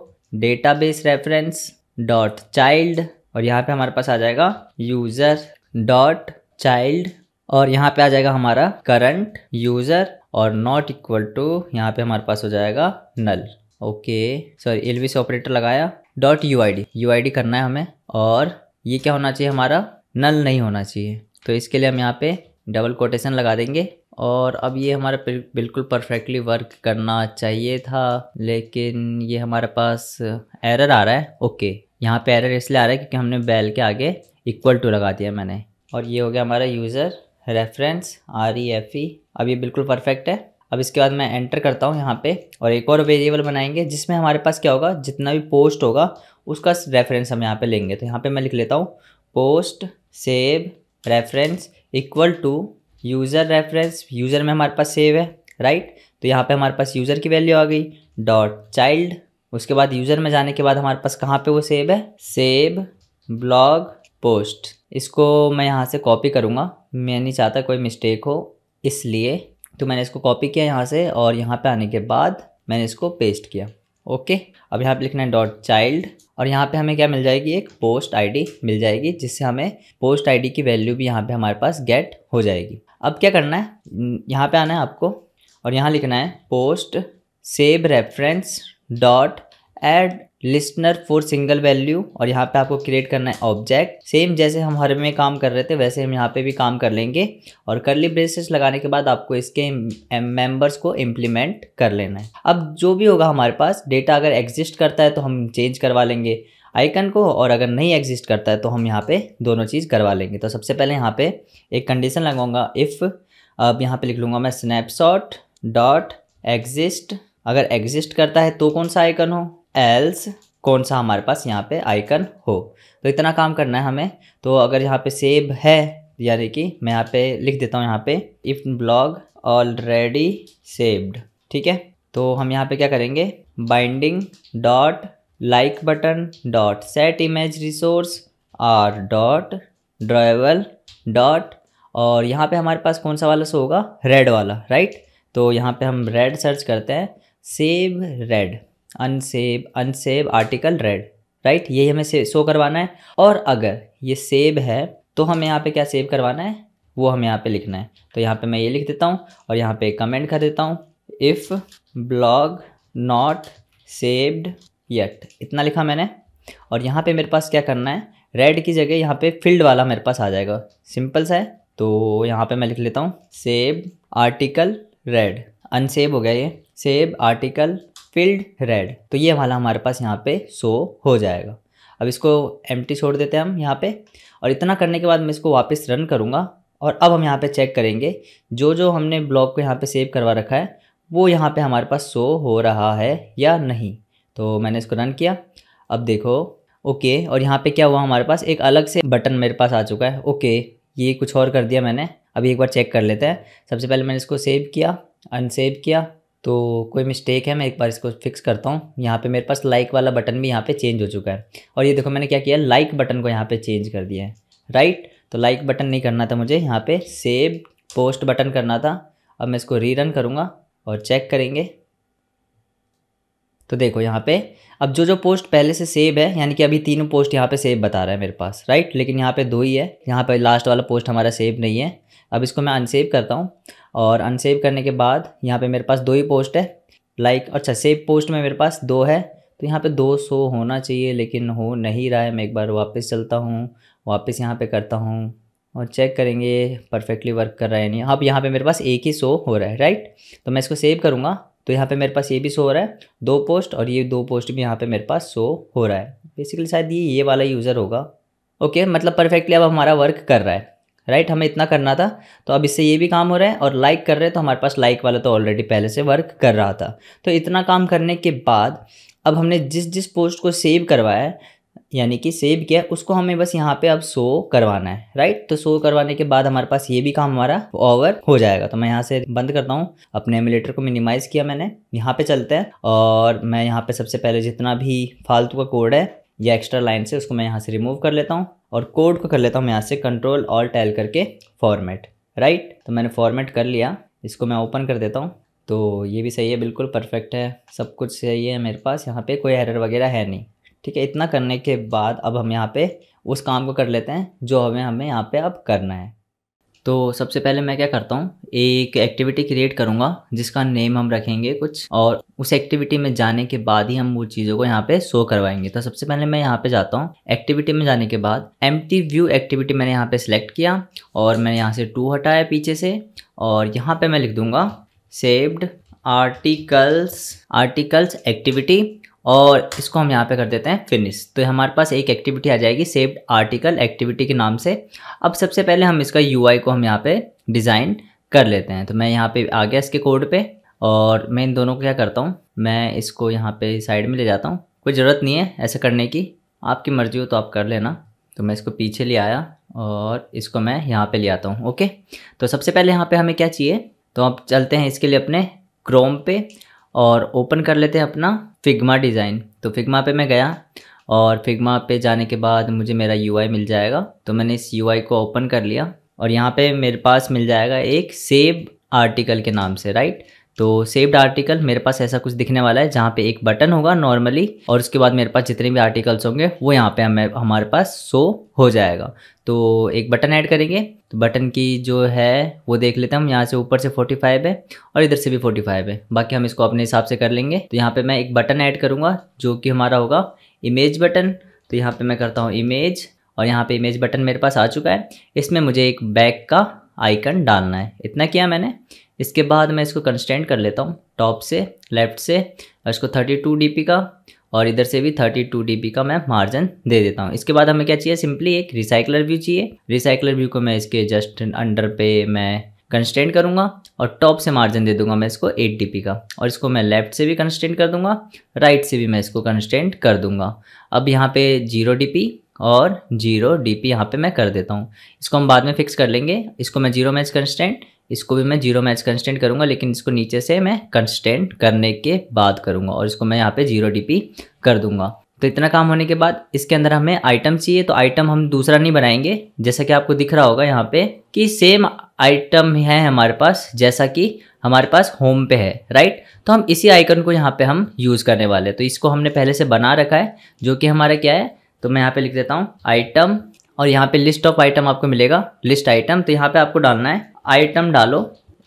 बेस रेफरेंस डॉट चाइल्ड और यहाँ पे हमारे पास आ जाएगा यूज़र डॉट चाइल्ड और यहाँ पे आ जाएगा हमारा करंट यूजर और नॉट इक्वल टू यहाँ पे हमारे पास हो जाएगा null okay sorry Elvis operator लगाया dot U I D U I D करना है हमें और ये क्या होना चाहिए हमारा नल नहीं होना चाहिए तो इसके लिए हम यहाँ पे डबल कोटेशन लगा देंगे और अब ये हमारा बिल्कुल परफेक्टली वर्क करना चाहिए था लेकिन ये हमारे पास एरर आ रहा है ओके यहाँ पे एरर इसलिए आ रहा है क्योंकि हमने बैल के आगे इक्वल टू लगा दिया मैंने और ये हो गया हमारा user reference R E F E अब ये बिल्कुल परफेक्ट है अब इसके बाद मैं एंटर करता हूँ यहाँ पे और एक और वेरिएबल बनाएंगे जिसमें हमारे पास क्या होगा जितना भी पोस्ट होगा उसका रेफरेंस हम यहाँ पे लेंगे तो यहाँ पे मैं लिख लेता हूँ post save reference equal to user reference user में हमारे पास सेव है राइट तो यहाँ पे हमारे पास यूज़र की वैल्यू आ गई डॉट चाइल्ड उसके बाद यूज़र में जाने के बाद हमारे पास कहाँ पर वो सेव है सेव ब्लॉग पोस्ट इसको मैं यहाँ से कॉपी करूँगा मैं नहीं चाहता कोई मिस्टेक हो इसलिए तो मैंने इसको कॉपी किया यहाँ से और यहाँ पे आने के बाद मैंने इसको पेस्ट किया ओके अब यहाँ पे लिखना है डॉट चाइल्ड और यहाँ पे हमें क्या मिल जाएगी एक पोस्ट आईडी मिल जाएगी जिससे हमें पोस्ट आईडी की वैल्यू भी यहाँ पे हमारे पास गेट हो जाएगी अब क्या करना है यहाँ पे आना है आपको और यहाँ लिखना है post save reference dot add listener for single value और यहाँ पे आपको क्रिएट करना है ऑब्जेक्ट सेम जैसे हम हर में काम कर रहे थे वैसे हम यहाँ पे भी काम कर लेंगे और करली ब्रेसेस लगाने के बाद आपको इसके मेंबर्स को इम्प्लीमेंट कर लेना है अब जो भी होगा हमारे पास डेटा अगर एग्जिस्ट करता है तो हम चेंज करवा लेंगे आइकन को और अगर नहीं एग्जिस्ट करता है तो हम यहाँ पर दोनों चीज़ करवा लेंगे तो सबसे पहले यहाँ पर एक कंडीशन लगाऊंगा इफ़ अब यहाँ पर लिख लूँगा मैं स्नैपशॉट डॉट एग्जिस्ट अगर एग्जिस्ट करता है तो कौन सा आइकन हो एल्स कौन सा हमारे पास यहाँ पे आइकन हो तो इतना काम करना है हमें तो अगर यहाँ पे सेब है यानी कि मैं यहाँ पे लिख देता हूँ यहाँ पे इफ ब्लॉग ऑलरेडी सेव्ड ठीक है तो हम यहाँ पे क्या करेंगे binding dot like button dot set image resource R dot drawable dot और यहाँ पे हमारे पास कौन सा वाला सो होगा रेड वाला राइट तो यहाँ पे हम रेड सर्च करते हैं save red unsave unsave article red right ये हमें से शो करवाना है और अगर ये सेब है तो हमें यहाँ पे क्या सेव करवाना है वो हमें यहाँ पे लिखना है तो यहाँ पे मैं ये लिख देता हूँ और यहाँ पे कमेंट कर देता हूँ if blog not saved yet इतना लिखा मैंने और यहाँ पे मेरे पास क्या करना है रेड की जगह यहाँ पे फील्ड वाला मेरे पास आ जाएगा सिंपल सा है तो यहाँ पे मैं लिख लेता हूँ सेब आर्टिकल रेड अनसेब हो गया ये सेब आर्टिकल फिल्ड रेड तो ये वाला हमारे पास यहाँ पे शो हो जाएगा अब इसको एम छोड़ देते हैं हम यहाँ पे और इतना करने के बाद मैं इसको वापस रन करूँगा और अब हम यहाँ पे चेक करेंगे जो जो हमने ब्लॉक को यहाँ पे सेव करवा रखा है वो यहाँ पे हमारे पास शो हो रहा है या नहीं तो मैंने इसको रन किया अब देखो ओके और यहाँ पर क्या हुआ हमारे पास एक अलग से बटन मेरे पास आ चुका है ओके ये कुछ और कर दिया मैंने अभी एक बार चेक कर लेते हैं सबसे पहले मैंने इसको सेव किया अनसेव किया तो कोई मिस्टेक है मैं एक बार इसको फिक्स करता हूँ यहाँ पे मेरे पास लाइक वाला बटन भी यहाँ पे चेंज हो चुका है और ये देखो मैंने क्या किया लाइक बटन को यहाँ पे चेंज कर दिया है राइट तो लाइक बटन नहीं करना था मुझे यहाँ पे सेव पोस्ट बटन करना था अब मैं इसको रीरन करूँगा और चेक करेंगे तो देखो यहाँ पे अब जो जो पोस्ट पहले से सेव है यानी कि अभी तीनों पोस्ट यहाँ पे सेव बता रहा है मेरे पास राइट लेकिन यहाँ पे दो ही है यहाँ पे लास्ट वाला पोस्ट हमारा सेव नहीं है अब इसको मैं अनसेव करता हूँ और अनसेव करने के बाद यहाँ पे मेरे पास दो ही पोस्ट है लाइक अच्छा सेव पोस्ट में मेरे पास दो है तो यहाँ पे 200 होना चाहिए लेकिन हो नहीं रहा है मैं एक बार वापस चलता हूँ वापस यहाँ पे करता हूँ और चेक करेंगे परफेक्टली वर्क कर रहा है नहीं अब यहाँ पे मेरे पास एक ही शो हो रहा है राइट तो मैं इसको सेव करूँगा तो यहाँ पे मेरे पास ये भी शो हो रहा है दो पोस्ट और ये दो पोस्ट भी यहाँ पर मेरे पास शो हो रहा है बेसिकली शायद ये ये वाला यूज़र होगा ओके मतलब परफेक्टली अब हमारा वर्क कर रहा है राइट हमें इतना करना था तो अब इससे ये भी काम हो रहा है और लाइक कर रहे हैं तो हमारे पास लाइक वाला तो ऑलरेडी पहले से वर्क कर रहा था तो इतना काम करने के बाद अब हमने जिस जिस पोस्ट को सेव करवाया है यानी कि सेव किया उसको हमें बस यहाँ पे अब शो करवाना है राइट तो शो करवाने के बाद हमारे पास ये भी काम हमारा ओवर हो जाएगा तो मैं यहाँ से बंद करता हूँ अपने एमुलेटर को मिनिमाइज़ किया मैंने यहाँ पे चलते हैं और मैं यहाँ पे सबसे पहले जितना भी फालतू का कोड है ये एक्स्ट्रा लाइन से उसको मैं यहाँ से रिमूव कर लेता हूँ और कोड को कर लेता हूँ मैं यहाँ से कंट्रोल और टैल करके फॉर्मेट राइट तो मैंने फॉर्मेट कर लिया इसको मैं ओपन कर देता हूँ तो ये भी सही है बिल्कुल परफेक्ट है सब कुछ सही है मेरे पास यहाँ पे कोई एरर वगैरह है नहीं ठीक है इतना करने के बाद अब हम यहाँ पे उस काम को कर लेते हैं जो हमें हमें यहाँ पे अब करना है तो सबसे पहले मैं क्या करता हूँ एक एक्टिविटी क्रिएट करूँगा जिसका नेम हम रखेंगे कुछ और उस एक्टिविटी में जाने के बाद ही हम वो चीज़ों को यहाँ पे शो करवाएंगे तो सबसे पहले मैं यहाँ पे जाता हूँ एक्टिविटी में जाने के बाद एम व्यू एक्टिविटी मैंने यहाँ पे सिलेक्ट किया और मैंने यहाँ से टू हटाया पीछे से और यहाँ पर मैं लिख दूँगा सेव्ड आर्टिकल्स आर्टिकल्स एक्टिविटी और इसको हम यहाँ पे कर देते हैं फिनिश तो हमारे पास एक एक्टिविटी आ जाएगी सेव्ड आर्टिकल एक्टिविटी के नाम से अब सबसे पहले हम इसका यू को हम यहाँ पे डिज़ाइन कर लेते हैं तो मैं यहाँ पे आ गया इसके कोड पे और मैं इन दोनों को क्या करता हूँ मैं इसको यहाँ पे साइड में ले जाता हूँ कोई ज़रूरत नहीं है ऐसे करने की आपकी मर्ज़ी हो तो आप कर लेना तो मैं इसको पीछे ले आया और इसको मैं यहाँ पे ले आता हूँ ओके तो सबसे पहले यहाँ पे हमें क्या चाहिए तो आप चलते हैं इसके लिए अपने क्रोम पे और ओपन कर लेते हैं अपना फिग्मा डिज़ाइन तो फिगमा पे मैं गया और फिगमा पे जाने के बाद मुझे मेरा यू मिल जाएगा तो मैंने इस यू को ओपन कर लिया और यहाँ पे मेरे पास मिल जाएगा एक सेव आर्टिकल के नाम से राइट तो सेव्ड आर्टिकल मेरे पास ऐसा कुछ दिखने वाला है जहाँ पे एक बटन होगा नॉर्मली और उसके बाद मेरे पास जितने भी आर्टिकल्स होंगे वो यहाँ पे हमें हमारे पास शो हो जाएगा तो एक बटन ऐड करेंगे तो बटन की जो है वो देख लेते हैं हम यहाँ से ऊपर से 45 है और इधर से भी 45 है बाकी हम इसको अपने हिसाब से कर लेंगे तो यहाँ पर मैं एक बटन ऐड करूँगा जो कि हमारा होगा इमेज बटन तो यहाँ पर मैं करता हूँ इमेज और यहाँ पर इमेज बटन मेरे पास आ चुका है इसमें मुझे एक बैक का आइकन डालना है इतना किया मैंने इसके बाद मैं इसको कंस्टेंट कर लेता हूँ टॉप से लेफ्ट से और इसको 32 dp का और इधर से भी 32 dp का मैं मार्जिन दे देता हूँ इसके बाद हमें क्या चाहिए सिंपली एक रिसाइकलर व्यू चाहिए रिसाइकलर व्यू को मैं इसके जस्ट अंडर पे मैं कंस्टेंट करूँगा और टॉप से मार्जिन दे दूंगा मैं इसको 8 dp का और इसको मैं लेफ्ट से भी कंस्टेंट कर दूंगा राइट से भी मैं इसको कंस्टेंट कर दूंगा अब यहाँ पे जीरो डी और जीरो डी पी यहाँ पर मैं कर देता हूँ इसको हम बाद में फिक्स कर लेंगे इसको मैं जीरो मैच कंस्टेंट इसको भी मैं जीरो मैच कंस्टेंट करूँगा लेकिन इसको नीचे से मैं कंस्टेंट करने के बाद करूँगा और इसको मैं यहाँ पे जीरो डी कर दूंगा तो इतना काम होने के बाद इसके अंदर हमें आइटम चाहिए तो आइटम हम दूसरा नहीं बनाएंगे जैसा कि आपको दिख रहा होगा यहाँ पे कि सेम आइटम है हमारे पास जैसा कि हमारे पास होम पे है राइट तो हम इसी आइकन को यहाँ पे हम यूज़ करने वाले तो इसको हमने पहले से बना रखा है जो कि हमारा क्या है तो मैं यहाँ पे लिख देता हूँ आइटम और यहाँ पे लिस्ट ऑफ आइटम आपको मिलेगा लिस्ट आइटम तो यहाँ पे आपको डालना है आइटम डालो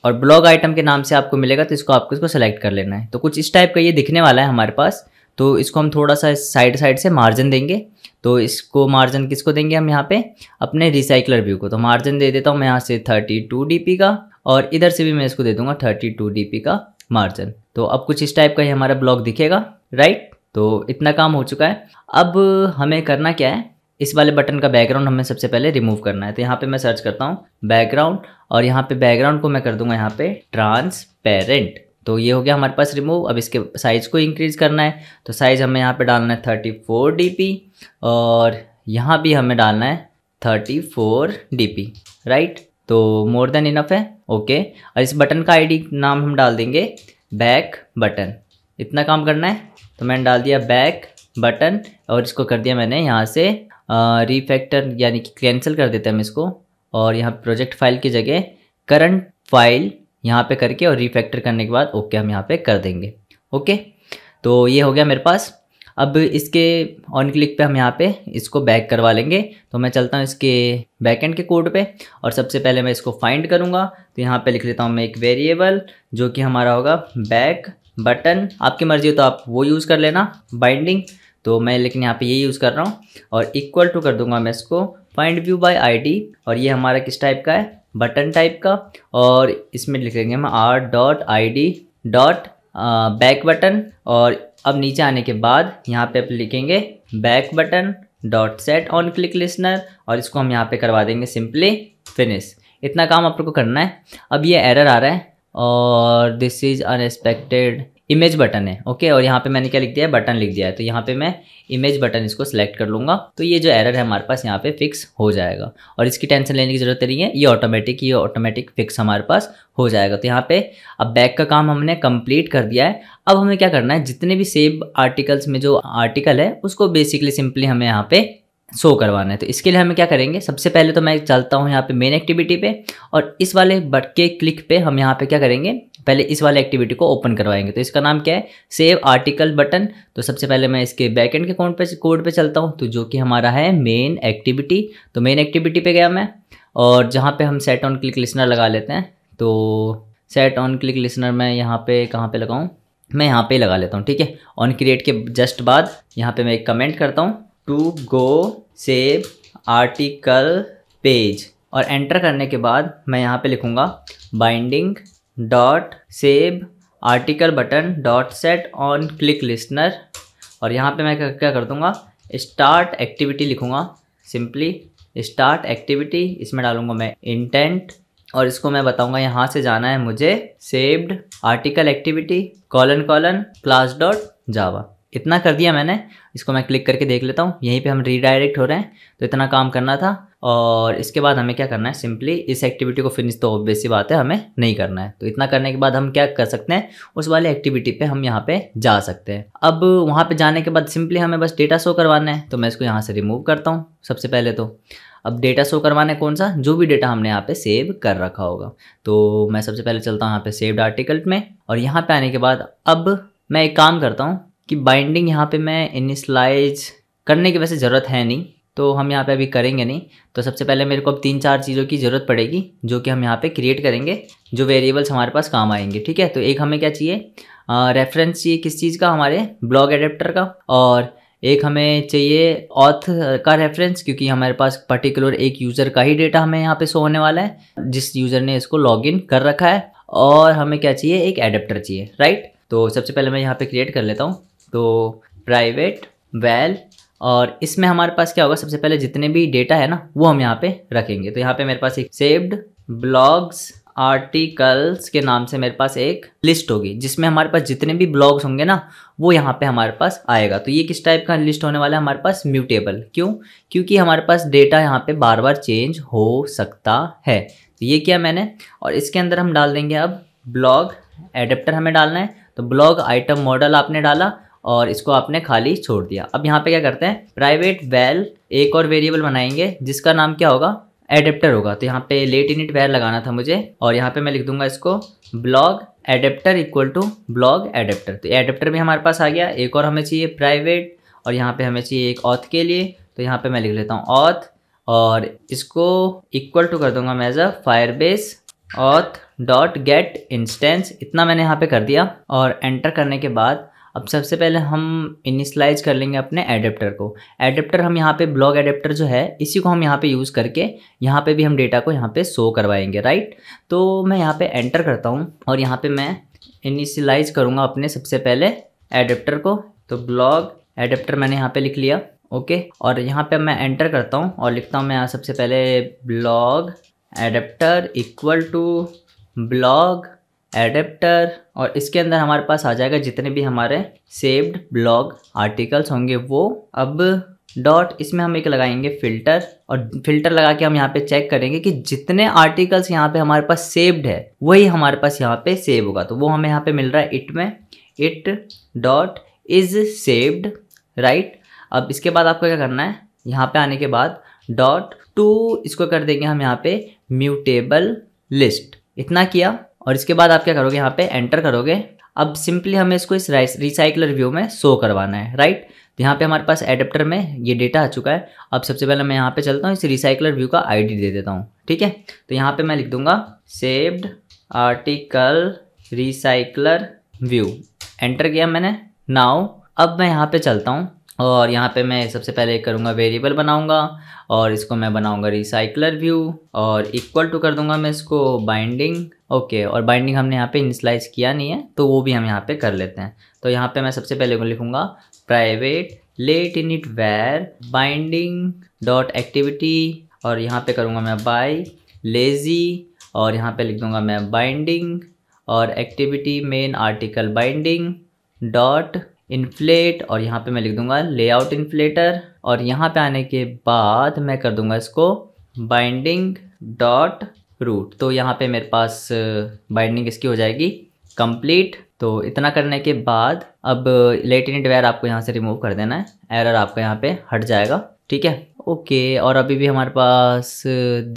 और ब्लॉग आइटम के नाम से आपको मिलेगा तो इसको आपको इसको सेलेक्ट कर लेना है तो कुछ इस टाइप का ये दिखने वाला है हमारे पास तो इसको हम थोड़ा सा साइड साइड से मार्जिन देंगे तो इसको मार्जिन किसको देंगे हम यहाँ पे अपने रिसाइकलर व्यू को तो मार्जिन दे देता हूँ मैं यहाँ से थर्टी टू का और इधर से भी मैं इसको दे दूंगा थर्टी टू का मार्जिन तो अब कुछ इस टाइप का ही हमारा ब्लॉग दिखेगा राइट तो इतना काम हो चुका है अब हमें करना क्या है इस वाले बटन का बैकग्राउंड हमें सबसे पहले रिमूव करना है तो यहाँ पे मैं सर्च करता हूँ बैकग्राउंड और यहाँ पे बैकग्राउंड को मैं कर दूंगा यहाँ पे ट्रांसपेरेंट तो ये हो गया हमारे पास रिमूव अब इसके साइज़ को इंक्रीज करना है तो साइज़ हमें यहाँ पे डालना है थर्टी फोर डी पी और यहाँ भी हमें डालना है thirty four D P right तो मोर देन इनफ है ओके और इस बटन का डी नाम हम डाल देंगे बैक बटन इतना काम करना है तो मैंने डाल दिया बैक बटन और इसको कर दिया मैंने यहाँ से रीफैक्टर यानी कि कैंसिल कर देते हैं हम इसको और यहाँ प्रोजेक्ट फाइल की जगह करंट फाइल यहाँ पे करके और रीफैक्टर करने के बाद ओके हम यहाँ पे कर देंगे ओके तो ये हो गया मेरे पास अब इसके ऑन क्लिक पे हम यहाँ पे इसको बैक करवा लेंगे तो मैं चलता हूँ इसके बैक एंड के कोड पे और सबसे पहले मैं इसको फाइंड करूँगा तो यहाँ पे लिख लेता हूँ मैं एक वेरिएबल जो कि हमारा होगा बैक बटन आपकी मर्जी हो तो आप वो यूज़ कर लेना बाइंडिंग तो मैं लेकिन यहाँ पे ये यूज़ कर रहा हूँ और इक्वल टू कर दूंगा मैं इसको पॉइंट व्यू बाय आईडी और ये हमारा किस टाइप का है बटन टाइप का और इसमें लिख लेंगे हम R dot I D dot back button और अब नीचे आने के बाद यहाँ पे आप लिखेंगे back button dot set on click listener और इसको हम यहाँ पे करवा देंगे सिंपली फिनिश इतना काम आप लोग को करना है अब ये एरर आ रहा है और this is unexpected image button है ओके और यहाँ पे मैंने क्या लिख दिया है बटन लिख दिया है तो यहाँ पे मैं इमेज बटन इसको सेलेक्ट कर लूँगा तो ये जो एरर है हमारे पास यहाँ पे फिक्स हो जाएगा और इसकी टेंशन लेने की ज़रूरत नहीं है ये ऑटोमेटिक ये ऑटोमेटिक फिक्स हमारे पास हो जाएगा तो यहाँ पे अब बैक का काम हमने कंप्लीट कर दिया है अब हमें क्या करना है जितने भी सेव आर्टिकल्स में जो आर्टिकल है उसको बेसिकली सिंपली हमें यहाँ पे शो करवाना है तो इसके लिए हमें क्या करेंगे सबसे पहले तो मैं चलता हूँ यहाँ पे मेन एक्टिविटी पे और इस वाले बट के क्लिक पे हम यहाँ पे क्या करेंगे पहले इस वाले एक्टिविटी को ओपन करवाएंगे तो इसका नाम क्या है सेव आर्टिकल बटन तो सबसे पहले मैं इसके बैकएंड के कोड पे कोड पे चलता हूँ तो जो कि हमारा है मेन एक्टिविटी तो मेन एक्टिविटी पे गया मैं और जहाँ पे हम सेट ऑन क्लिक लिसनर लगा लेते हैं तो सेट ऑन क्लिक लिसनर मैं यहाँ पे कहाँ पे लगाऊँ मैं यहाँ पर लगा लेता हूँ ठीक है ऑन क्रिएट के जस्ट बाद यहाँ पर मैं एक कमेंट करता हूँ to go save article page और एंटर करने के बाद मैं यहाँ पर लिखूँगा binding dot save article button dot set on click listener और यहाँ पे मैं क्या कर दूँगा स्टार्ट एक्टिविटी लिखूँगा सिंपली स्टार्ट एक्टिविटी इसमें डालूँगा मैं इंटेंट और इसको मैं बताऊँगा यहाँ से जाना है मुझे saved article activity colon colon class dot जावा इतना कर दिया मैंने इसको मैं क्लिक करके देख लेता हूँ यहीं पे हम रीडायरेक्ट हो रहे हैं तो इतना काम करना था और इसके बाद हमें क्या करना है सिंपली इस एक्टिविटी को फिनिश तो ऑब्वियस ही बात है हमें नहीं करना है तो इतना करने के बाद हम क्या कर सकते हैं उस वाले एक्टिविटी पे हम यहाँ पे जा सकते हैं अब वहाँ पे जाने के बाद सिंपली हमें बस डेटा शो करवाना है तो मैं इसको यहाँ से रिमूव करता हूँ सबसे पहले तो अब डेटा शो करवाना है कौन सा जो भी डेटा हमने यहाँ पे सेव कर रखा होगा तो मैं सबसे पहले चलता हूँ यहाँ पे सेव्ड आर्टिकल में और यहाँ पे आने के बाद अब मैं एक काम करता हूँ कि बाइंडिंग यहाँ पे मैं इनिशलाइज करने की वैसे ज़रूरत है नहीं तो हम यहाँ पे अभी करेंगे नहीं तो सबसे पहले मेरे को अब तीन चार चीज़ों की ज़रूरत पड़ेगी जो कि हम यहाँ पे क्रिएट करेंगे जो वेरिएबल्स हमारे पास काम आएंगे ठीक है तो एक हमें क्या चाहिए रेफरेंस चाहिए किस चीज़ का हमारे ब्लॉग एडेप्टर का और एक हमें चाहिए ऑथ का रेफरेंस क्योंकि हमारे पास पर्टिकुलर एक यूज़र का ही डेटा हमें यहाँ पे शो होने वाला है जिस यूज़र ने इसको लॉगिन कर रखा है और हमें क्या चाहिए एक एडेप्टर चाहिए राइट तो सबसे पहले मैं यहाँ पे क्रिएट कर लेता हूँ तो प्राइवेट वेल और इसमें हमारे पास क्या होगा सबसे पहले जितने भी डेटा है ना वो हम यहाँ पे रखेंगे तो यहाँ पे मेरे पास एक सेव्ड ब्लॉग्स आर्टिकल्स के नाम से मेरे पास एक लिस्ट होगी जिसमें हमारे पास जितने भी ब्लॉग्स होंगे ना वो यहाँ पे हमारे पास आएगा तो ये किस टाइप का लिस्ट होने वाला है हमारे पास म्यूटेबल क्यों क्योंकि हमारे पास डेटा यहाँ पे बार बार चेंज हो सकता है तो ये किया मैंने और इसके अंदर हम डाल देंगे अब ब्लॉग एडेप्टर हमें डालना है तो ब्लॉग आइटम मॉडल आपने डाला और इसको आपने खाली छोड़ दिया अब यहाँ पे क्या करते हैं प्राइवेट वेल एक और वेरिएबल बनाएंगे जिसका नाम क्या होगा एडेप्टर होगा तो यहाँ पे लेट इनिट वेल लगाना था मुझे और यहाँ पे मैं लिख दूंगा इसको blog adapter equal to blog adapter तो एडेप्टर भी हमारे पास आ गया एक और हमें चाहिए प्राइवेट और यहाँ पर हमें चाहिए एक ऑथ के लिए तो यहाँ पर मैं लिख लेता हूँ ऑथ और इसको इक्वल टू कर दूंगा मैं as a Firebase auth dot get instance इतना मैंने यहाँ पे कर दिया और एंटर करने के बाद अब सबसे पहले हम इनिशलाइज कर लेंगे अपने एडेप्टर को एडेप्टर हम यहाँ पे ब्लॉग एडेप्टर जो है इसी को हम यहाँ पे यूज़ करके यहाँ पे भी हम डेटा को यहाँ पे शो करवाएंगे राइट तो मैं यहाँ पे एंटर करता हूँ और यहाँ पे मैं इनिशलाइज करूँगा अपने सबसे पहले एडेप्टर को तो ब्लॉग एडेप्टर मैंने यहाँ पर लिख लिया ओके और यहाँ पर मैं एंटर करता हूँ और लिखता हूँ मैं यहाँ सबसे पहले blog adapter equal to blog adapter और इसके अंदर हमारे पास आ जाएगा जितने भी हमारे सेव्ड ब्लॉग आर्टिकल्स होंगे वो अब डॉट इसमें हम एक लगाएंगे फिल्टर और फिल्टर लगा के हम यहाँ पे चेक करेंगे कि जितने आर्टिकल्स यहाँ पे हमारे पास सेव्ड है वही हमारे पास यहाँ पे सेव होगा तो वो हमें यहाँ पे मिल रहा है इट में it dot is saved right अब इसके बाद आपको क्या करना है यहाँ पे आने के बाद डॉट टू इसको कर देंगे हम यहाँ पे म्यूटेबल लिस्ट इतना किया और इसके बाद आप क्या करोगे यहाँ पे एंटर करोगे अब सिंपली हमें इसको इस रिसाइकलर व्यू में शो करवाना है राइट तो यहाँ पे हमारे पास एडेप्टर में ये डेटा आ चुका है अब सबसे पहले मैं यहाँ पे चलता हूँ इस रिसाइकलर व्यू का आईडी दे देता हूँ ठीक है तो यहाँ पे मैं लिख दूंगा saved article recycler view enter किया मैंने नाउ अब मैं यहाँ पर चलता हूँ और यहाँ पे मैं सबसे पहले करूँगा वेरिएबल बनाऊँगा और इसको मैं बनाऊंगा रिसाइकलर व्यू और इक्वल टू कर दूंगा मैं इसको बाइंडिंग ओके और बाइंडिंग हमने यहाँ पे इनस्लाइज किया नहीं है तो वो भी हम यहाँ पे कर लेते हैं तो यहाँ पे मैं सबसे पहले लिखूंगा private late in it var binding dot activity और यहाँ पे करूँगा मैं बाई लेज़ी और यहाँ पे लिख दूंगा मैं बाइंडिंग और activity main article binding dot inflate और यहाँ पे मैं लिख दूंगा लेआउट इन्फ्लेटर और यहाँ पे आने के बाद मैं कर दूंगा इसको बाइंडिंग डॉट रूट तो यहाँ पे मेरे पास बाइंडिंग इसकी हो जाएगी कंप्लीट तो इतना करने के बाद अब लेटेनेट वेयर आपको यहाँ से रिमूव कर देना है एरर आपका यहाँ पे हट जाएगा ठीक है ओके और अभी भी हमारे पास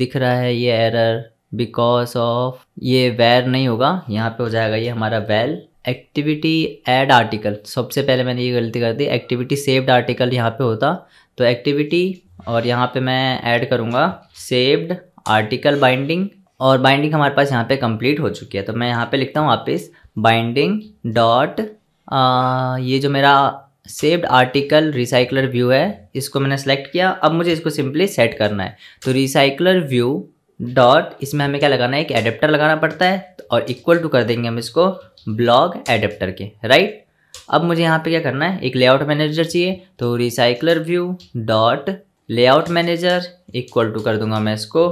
दिख रहा है ये एरर बिकॉज ऑफ ये वेर नहीं होगा यहाँ पे हो जाएगा ये हमारा वेल एक्टिविटी एड आर्टिकल सबसे पहले मैंने ये गलती कर दी एक्टिविटी सेव्ड आर्टिकल यहाँ पे होता तो एक्टिविटी और यहाँ पे मैं ऐड करूँगा सेव्ड आर्टिकल बाइंडिंग और बाइंडिंग हमारे पास यहाँ पे कंप्लीट हो चुकी है तो मैं यहाँ पे लिखता हूँ वापस बाइंडिंग डॉट ये जो मेरा सेव्ड आर्टिकल रिसाइकलर व्यू है इसको मैंने सेलेक्ट किया अब मुझे इसको सिंपली सेट करना है तो रिसाइकलर व्यू डॉट इसमें हमें क्या लगाना है एक एडेप्टर लगाना पड़ता है और इक्वल टू कर देंगे हम इसको ब्लॉग एडेप्टर के राइट अब मुझे यहाँ पे क्या करना है एक लेआउट मैनेजर चाहिए तो recycler view dot layout manager equal to कर दूंगा मैं इसको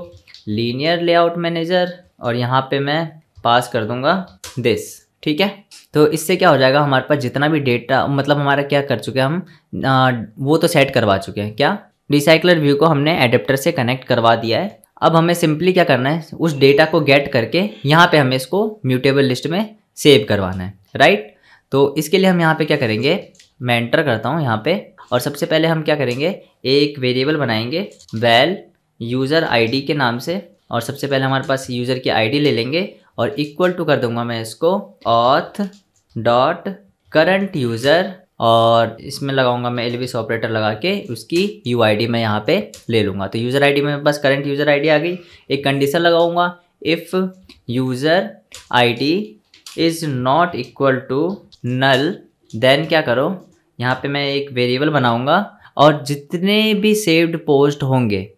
लीनियर लेआउट मैनेजर और यहाँ पे मैं पास कर दूंगा दिस ठीक है तो इससे क्या हो जाएगा हमारे पास जितना भी डेटा मतलब हमारा क्या कर चुके हैं हम आ, वो तो सेट करवा चुके हैं क्या रिसाइकलर व्यू को हमने एडेप्टर से कनेक्ट करवा दिया है अब हमें सिंपली क्या करना है उस डेटा को गेट करके यहाँ पे हमें इसको म्यूटेबल लिस्ट में सेव करवाना है राइट तो इसके लिए हम यहाँ पे क्या करेंगे मैं एंटर करता हूँ यहाँ पे और सबसे पहले हम क्या करेंगे एक वेरिएबल बनाएंगे वैल यूज़र आईडी के नाम से और सबसे पहले हमारे पास यूज़र की आईडी ले लेंगे और इक्वल टू कर दूंगा मैं इसको ऑथ डॉट करंट यूज़र और इसमें लगाऊंगा मैं एलविस ऑपरेटर लगा के उसकी यू आई डी मैं यहाँ पे ले लूँगा तो यूज़र आई डी में बस करंट यूज़र आई डी आ गई एक कंडीशन लगाऊंगा if user I D is not equal to null then क्या करो यहाँ पे मैं एक वेरिएबल बनाऊँगा और जितने भी सेव्ड पोस्ट होंगे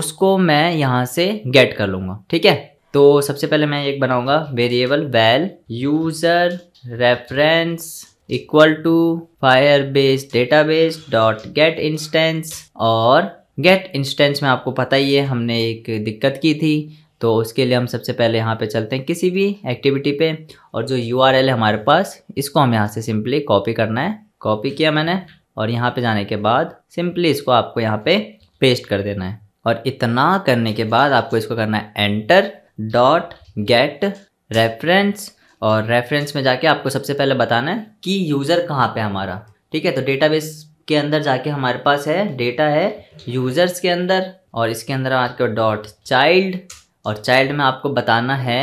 उसको मैं यहाँ से गेट कर लूँगा ठीक है तो सबसे पहले मैं एक बनाऊँगा variable val user reference equal to Firebase data base dot get instance और गेट इंस्टेंस में आपको पता ही है हमने एक दिक्कत की थी तो उसके लिए हम सबसे पहले यहाँ पे चलते हैं किसी भी एक्टिविटी पे और जो यू आर एल है हमारे पास इसको हम यहाँ से सिंपली कॉपी करना है कॉपी किया मैंने और यहाँ पे जाने के बाद सिंपली इसको आपको यहाँ पे पेस्ट कर देना है और इतना करने के बाद आपको इसको करना है एंटर डॉट गेट रेफरेंस और रेफरेंस में जाके आपको सबसे पहले बताना है कि यूज़र कहाँ पर हमारा ठीक है तो बेस के अंदर जाके हमारे पास है डेटा है यूज़र्स के अंदर और इसके अंदर आपके डॉट चाइल्ड और चाइल्ड में आपको बताना है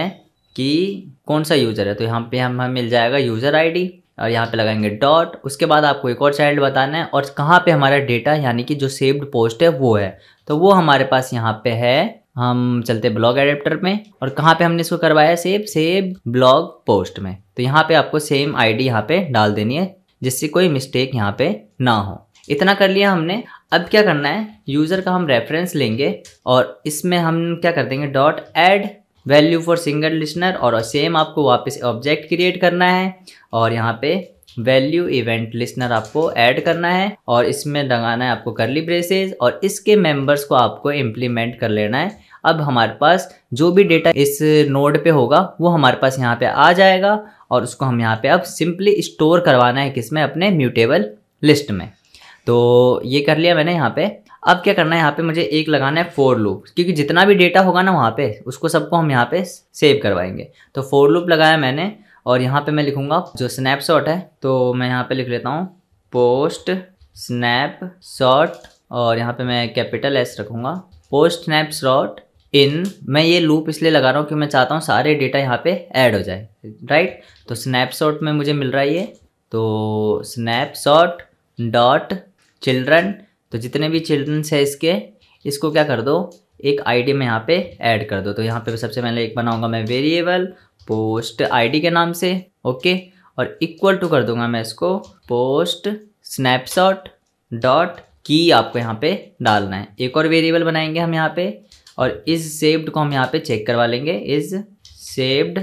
कि कौन सा यूज़र है तो यहाँ पे हमें मिल जाएगा यूज़र आईडी और यहाँ पे लगाएंगे डॉट उसके बाद आपको एक और चाइल्ड बताना है और कहाँ पे हमारा डेटा यानी कि जो सेव्ड पोस्ट है वो है तो वो हमारे पास यहाँ पे है हम चलते ब्लॉग एडेप्टर में और कहाँ पे हमने इसको करवाया सेव सेव ब्लॉग पोस्ट में तो यहाँ पे आपको सेम आईडी यहाँ पे डाल देनी है जिससे कोई मिस्टेक यहाँ पे ना हो इतना कर लिया हमने अब क्या करना है यूज़र का हम रेफरेंस लेंगे और इसमें हम क्या कर देंगे dot add value for single listener और सेम आपको वापस ऑब्जेक्ट क्रिएट करना है और यहाँ पे वैल्यू इवेंट लिसनर आपको ऐड करना है और इसमें लगाना है आपको करली ब्रेसेज और इसके मेंबर्स को आपको इम्प्लीमेंट कर लेना है अब हमारे पास जो भी डेटा इस नोड पे होगा वो हमारे पास यहाँ पे आ जाएगा और उसको हम यहाँ पे अब सिंपली स्टोर करवाना है किसमें अपने म्यूटेबल लिस्ट में तो ये कर लिया मैंने यहाँ पे अब क्या करना है यहाँ पे मुझे एक लगाना है फोर लूप क्योंकि जितना भी डेटा होगा ना वहाँ पे उसको सबको हम यहाँ पे सेव करवाएंगे तो फोर लूप लगाया मैंने और यहाँ पे मैं लिखूँगा जो स्नैपशॉट है तो मैं यहाँ पे लिख लेता हूँ पोस्ट स्नैप शॉट और यहाँ पे मैं कैपिटल एस रखूँगा पोस्ट स्नैप शॉट इन मैं ये लूप इसलिए लगा रहा हूँ कि मैं चाहता हूँ सारे डेटा यहाँ पे ऐड हो जाए राइट तो स्नैपशॉट में मुझे मिल रहा है ये तो स्नैपशॉट डॉट चिल्ड्रन तो जितने भी चिल्ड्रंस है इसके इसको क्या कर दो एक आईडी में यहाँ पे ऐड कर दो तो यहाँ पे सबसे पहले एक बनाऊंगा मैं वेरिएबल पोस्ट आईडी के नाम से ओके और इक्वल टू कर दूंगा मैं इसको पोस्ट स्नैपशॉट डॉट की आपको यहाँ पे डालना है एक और वेरिएबल बनाएंगे हम यहाँ पे और इस सेव्ड को हम यहाँ पे चेक करवा लेंगे is saved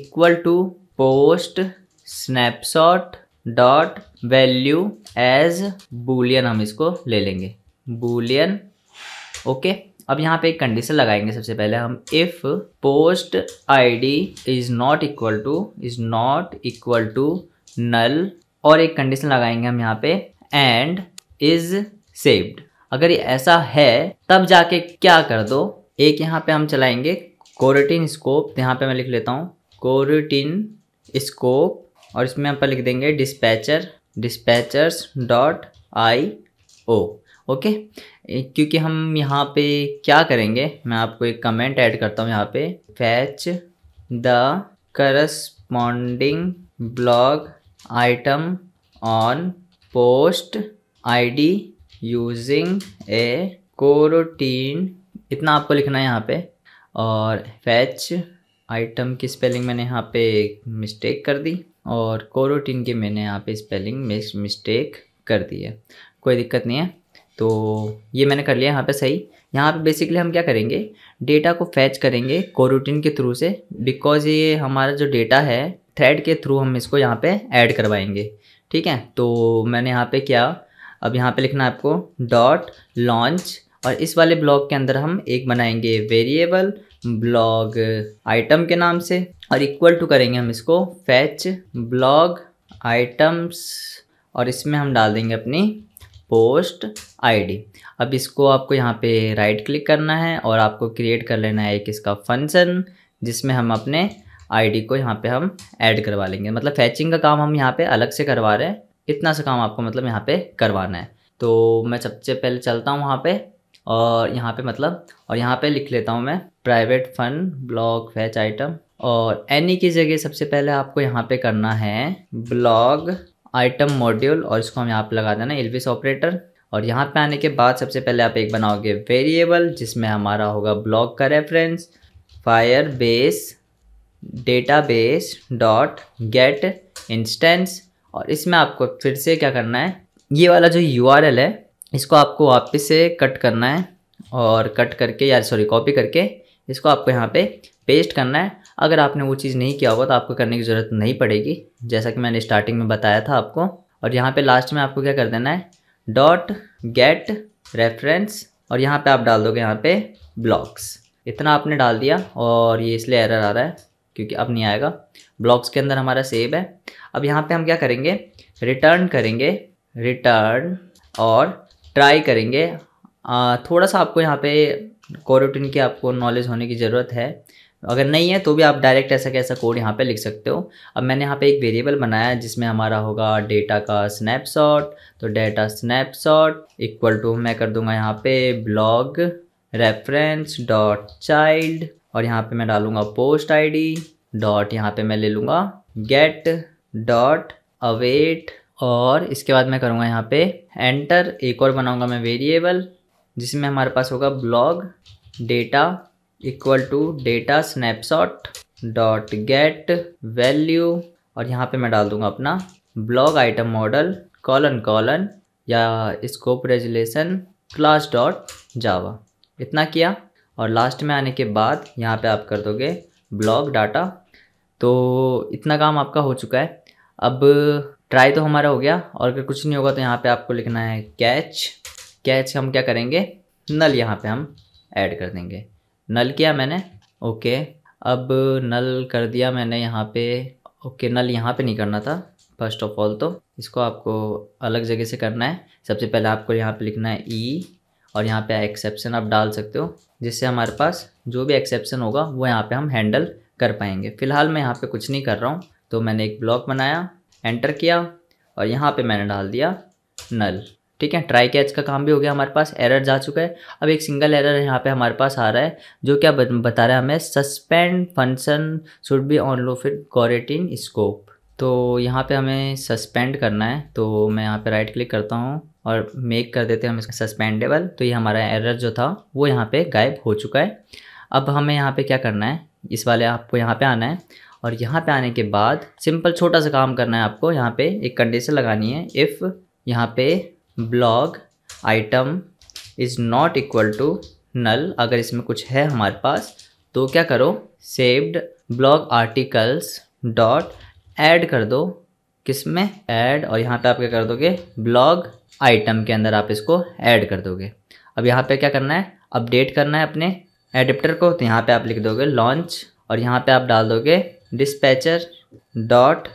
equal to post snapshot dot value as Boolean हम इसको ले लेंगे बुलियन ओके अब यहाँ पे एक कंडीशन लगाएंगे सबसे पहले हम if post ID is not equal to is not equal to null और एक कंडीशन लगाएंगे हम यहाँ पे एंड इज सेव्ड अगर ये ऐसा है तब जाके क्या कर दो एक यहाँ पे हम चलाएंगे कोरेटिन स्कोप यहाँ पे मैं लिख लेता हूँ कोरेटिन स्कोप और इसमें आप लिख देंगे dispatcher dispatchers dot I O okay क्योंकि हम यहाँ पे क्या करेंगे मैं आपको एक कमेंट ऐड करता हूँ यहाँ पे fetch the corresponding blog item on post ID using a coroutine इतना आपको लिखना है यहाँ पे और फैच आइटम की स्पेलिंग मैंने यहाँ पे मिस्टेक कर दी और कोरोटीन की मैंने यहाँ पे स्पेलिंग मिस मिस्टेक कर दी है कोई दिक्कत नहीं है तो ये मैंने कर लिया यहाँ पे सही यहाँ पे बेसिकली हम क्या करेंगे डेटा को फैच करेंगे कोरोटीन के थ्रू से बिकॉज ये हमारा जो डेटा है थ्रेड के थ्रू हम इसको यहाँ पे ऐड करवाएंगे ठीक है तो मैंने यहाँ पे क्या अब यहाँ पे लिखना है आपको डॉट लॉन्च और इस वाले ब्लॉक के अंदर हम एक बनाएंगे वेरिएबल ब्लॉग आइटम के नाम से और इक्वल टू करेंगे हम इसको फैच ब्लॉग आइटम्स और इसमें हम डाल देंगे अपनी पोस्ट आईडी अब इसको आपको यहाँ पे राइट क्लिक करना है और आपको क्रिएट कर लेना है एक इसका फंक्शन जिसमें हम अपने आईडी को यहाँ पे हम ऐड करवा लेंगे मतलब फैचिंग का काम हम यहाँ पे अलग से करवा रहे हैं इतना सा काम आपको मतलब यहाँ पे करवाना है तो मैं सबसे पहले चलता हूँ वहाँ पे और यहाँ पे मतलब और यहाँ पे लिख लेता हूँ मैं private fun blog fetch item और एनी की जगह सबसे पहले आपको यहाँ पे करना है ब्लॉग आइटम मॉड्यूल और इसको हम यहाँ पे लगा देना एलविस ऑपरेटर और यहाँ पे आने के बाद सबसे पहले आप एक बनाओगे वेरिएबल जिसमें हमारा होगा ब्लॉग का reference Firebase data base dot get instance और इसमें आपको फिर से क्या करना है ये वाला जो यू है इसको आपको वापस से कट करना है और कट करके या सॉरी कॉपी करके इसको आपको यहाँ पे पेस्ट करना है अगर आपने वो चीज़ नहीं किया होगा तो आपको करने की ज़रूरत नहीं पड़ेगी जैसा कि मैंने स्टार्टिंग में बताया था आपको और यहाँ पे लास्ट में आपको क्या कर देना है डॉट गेट रेफरेंस और यहाँ पे आप डाल दोगे यहाँ पे ब्लॉक्स इतना आपने डाल दिया और ये इसलिए एरर आ रहा है क्योंकि अब नहीं आएगा ब्लॉक्स के अंदर हमारा सेव है अब यहाँ पर हम क्या करेंगे रिटर्न करेंगे रिटर्न और ट्राई करेंगे आ, थोड़ा सा आपको यहाँ पर कोरोटिन की आपको नॉलेज होने की ज़रूरत है अगर नहीं है तो भी आप डायरेक्ट ऐसा कैसा कोड यहाँ पे लिख सकते हो अब मैंने यहाँ पे एक वेरिएबल बनाया जिसमें हमारा होगा डेटा का स्नैपशॉट तो डेटा स्नैपशॉट इक्वल टू मैं कर दूंगा यहाँ पे ब्लॉग रेफरेंस डॉट चाइल्ड और यहाँ पे मैं डालूंगा पोस्ट आईडी डॉट यहाँ पे मैं ले लूँगा गेट डॉट अवेट और इसके बाद मैं करूँगा यहाँ पे एंटर एक और बनाऊँगा मैं वेरिएबल जिसमें हमारे पास होगा blog data equal to data snapshot dot get value और यहाँ पे मैं डाल दूंगा अपना blog item model colon colon या स्कोप रेजुलेशन क्लास डॉट जावा इतना किया और लास्ट में आने के बाद यहाँ पे आप कर दोगे ब्लॉग डाटा तो इतना काम आपका हो चुका है अब ट्राई तो हमारा हो गया और अगर कुछ नहीं होगा तो यहाँ पे आपको लिखना है कैच कैच हम क्या करेंगे नल यहाँ पे हम ऐड कर देंगे नल किया मैंने ओके अब नल कर दिया मैंने यहाँ पे ओके नल यहाँ पे नहीं करना था फर्स्ट ऑफ ऑल तो इसको आपको अलग जगह से करना है सबसे पहले आपको यहाँ पे लिखना है ई e, और यहाँ पे एक्सेप्शन आप डाल सकते हो जिससे हमारे पास जो भी एक्सेप्शन होगा वो यहाँ पे हम हैंडल कर पाएंगे फ़िलहाल मैं यहाँ पे कुछ नहीं कर रहा हूँ तो मैंने एक ब्लॉक बनाया एंटर किया और यहाँ पे मैंने डाल दिया नल ठीक है ट्राई कैच का काम भी हो गया हमारे पास एरर जा चुका है अब एक सिंगल एरर यहाँ पे हमारे पास आ रहा है जो क्या बता रहा है हमें suspend function should be on low fit गॉरेट इन स्कोप तो यहाँ पे हमें सस्पेंड करना है तो मैं यहाँ पे राइट क्लिक करता हूँ और मेक कर देते हैं हम इसका सस्पेंडेबल तो ये हमारा एरर जो था वो यहाँ पे गायब हो चुका है अब हमें यहाँ पे क्या करना है इस वाले आपको यहाँ पे आना है और यहाँ पे आने के बाद सिंपल छोटा सा काम करना है आपको यहाँ पे एक कंडीशन लगानी है इफ़ यहाँ पे blog item is not equal to null अगर इसमें कुछ है हमारे पास तो क्या करो saved blog articles dot add कर दो किस में ऐड और यहाँ पे आप क्या कर दोगे ब्लॉग आइटम के अंदर आप इसको ऐड कर दोगे अब यहाँ पे क्या करना है अपडेट करना है अपने एडिप्टर को तो यहाँ पे आप लिख दोगे लॉन्च और यहाँ पे आप डाल दोगे डिस्पैचर डॉट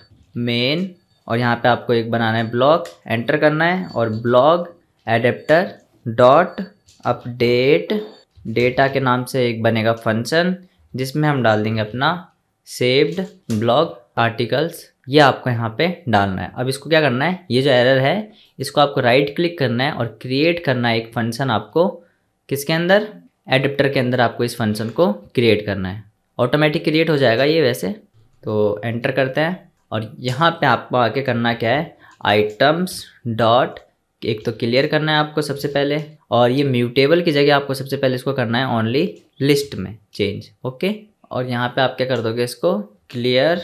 मेन और यहाँ पे आपको एक बनाना है ब्लॉग एंटर करना है और blog adapter dot update data के नाम से एक बनेगा फंक्शन जिसमें हम डाल देंगे अपना सेव्ड ब्लॉग आर्टिकल्स ये आपको यहाँ पे डालना है अब इसको क्या करना है ये जो एरर है इसको आपको राइट क्लिक करना है और क्रिएट करना है एक फंक्शन आपको किसके अंदर एडेप्टर के अंदर आपको इस फंक्शन को क्रिएट करना है ऑटोमेटिक क्रिएट हो जाएगा ये वैसे तो एंटर करते हैं और यहाँ पे आपको आके करना क्या है आइटम्स डॉट एक तो क्लियर करना है आपको सबसे पहले और ये म्यूटेबल की जगह आपको सबसे पहले इसको करना है ओनली लिस्ट में चेंज ओके और यहाँ पे आप क्या कर दोगे इसको क्लियर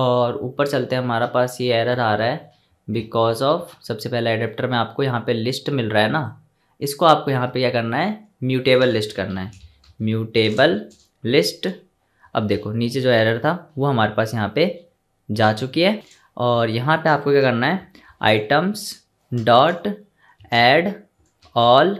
और ऊपर चलते हैं हमारा पास ये एरर आ रहा है बिकॉज ऑफ सबसे पहले एडेप्टर में आपको यहाँ पे लिस्ट मिल रहा है ना इसको आपको यहाँ पे क्या करना है म्यूटेबल लिस्ट करना है म्यूटेबल लिस्ट अब देखो नीचे जो एरर था वो हमारे पास यहाँ पे जा चुकी है और यहाँ पे आपको क्या करना है आइटम्स डॉट एड ऑल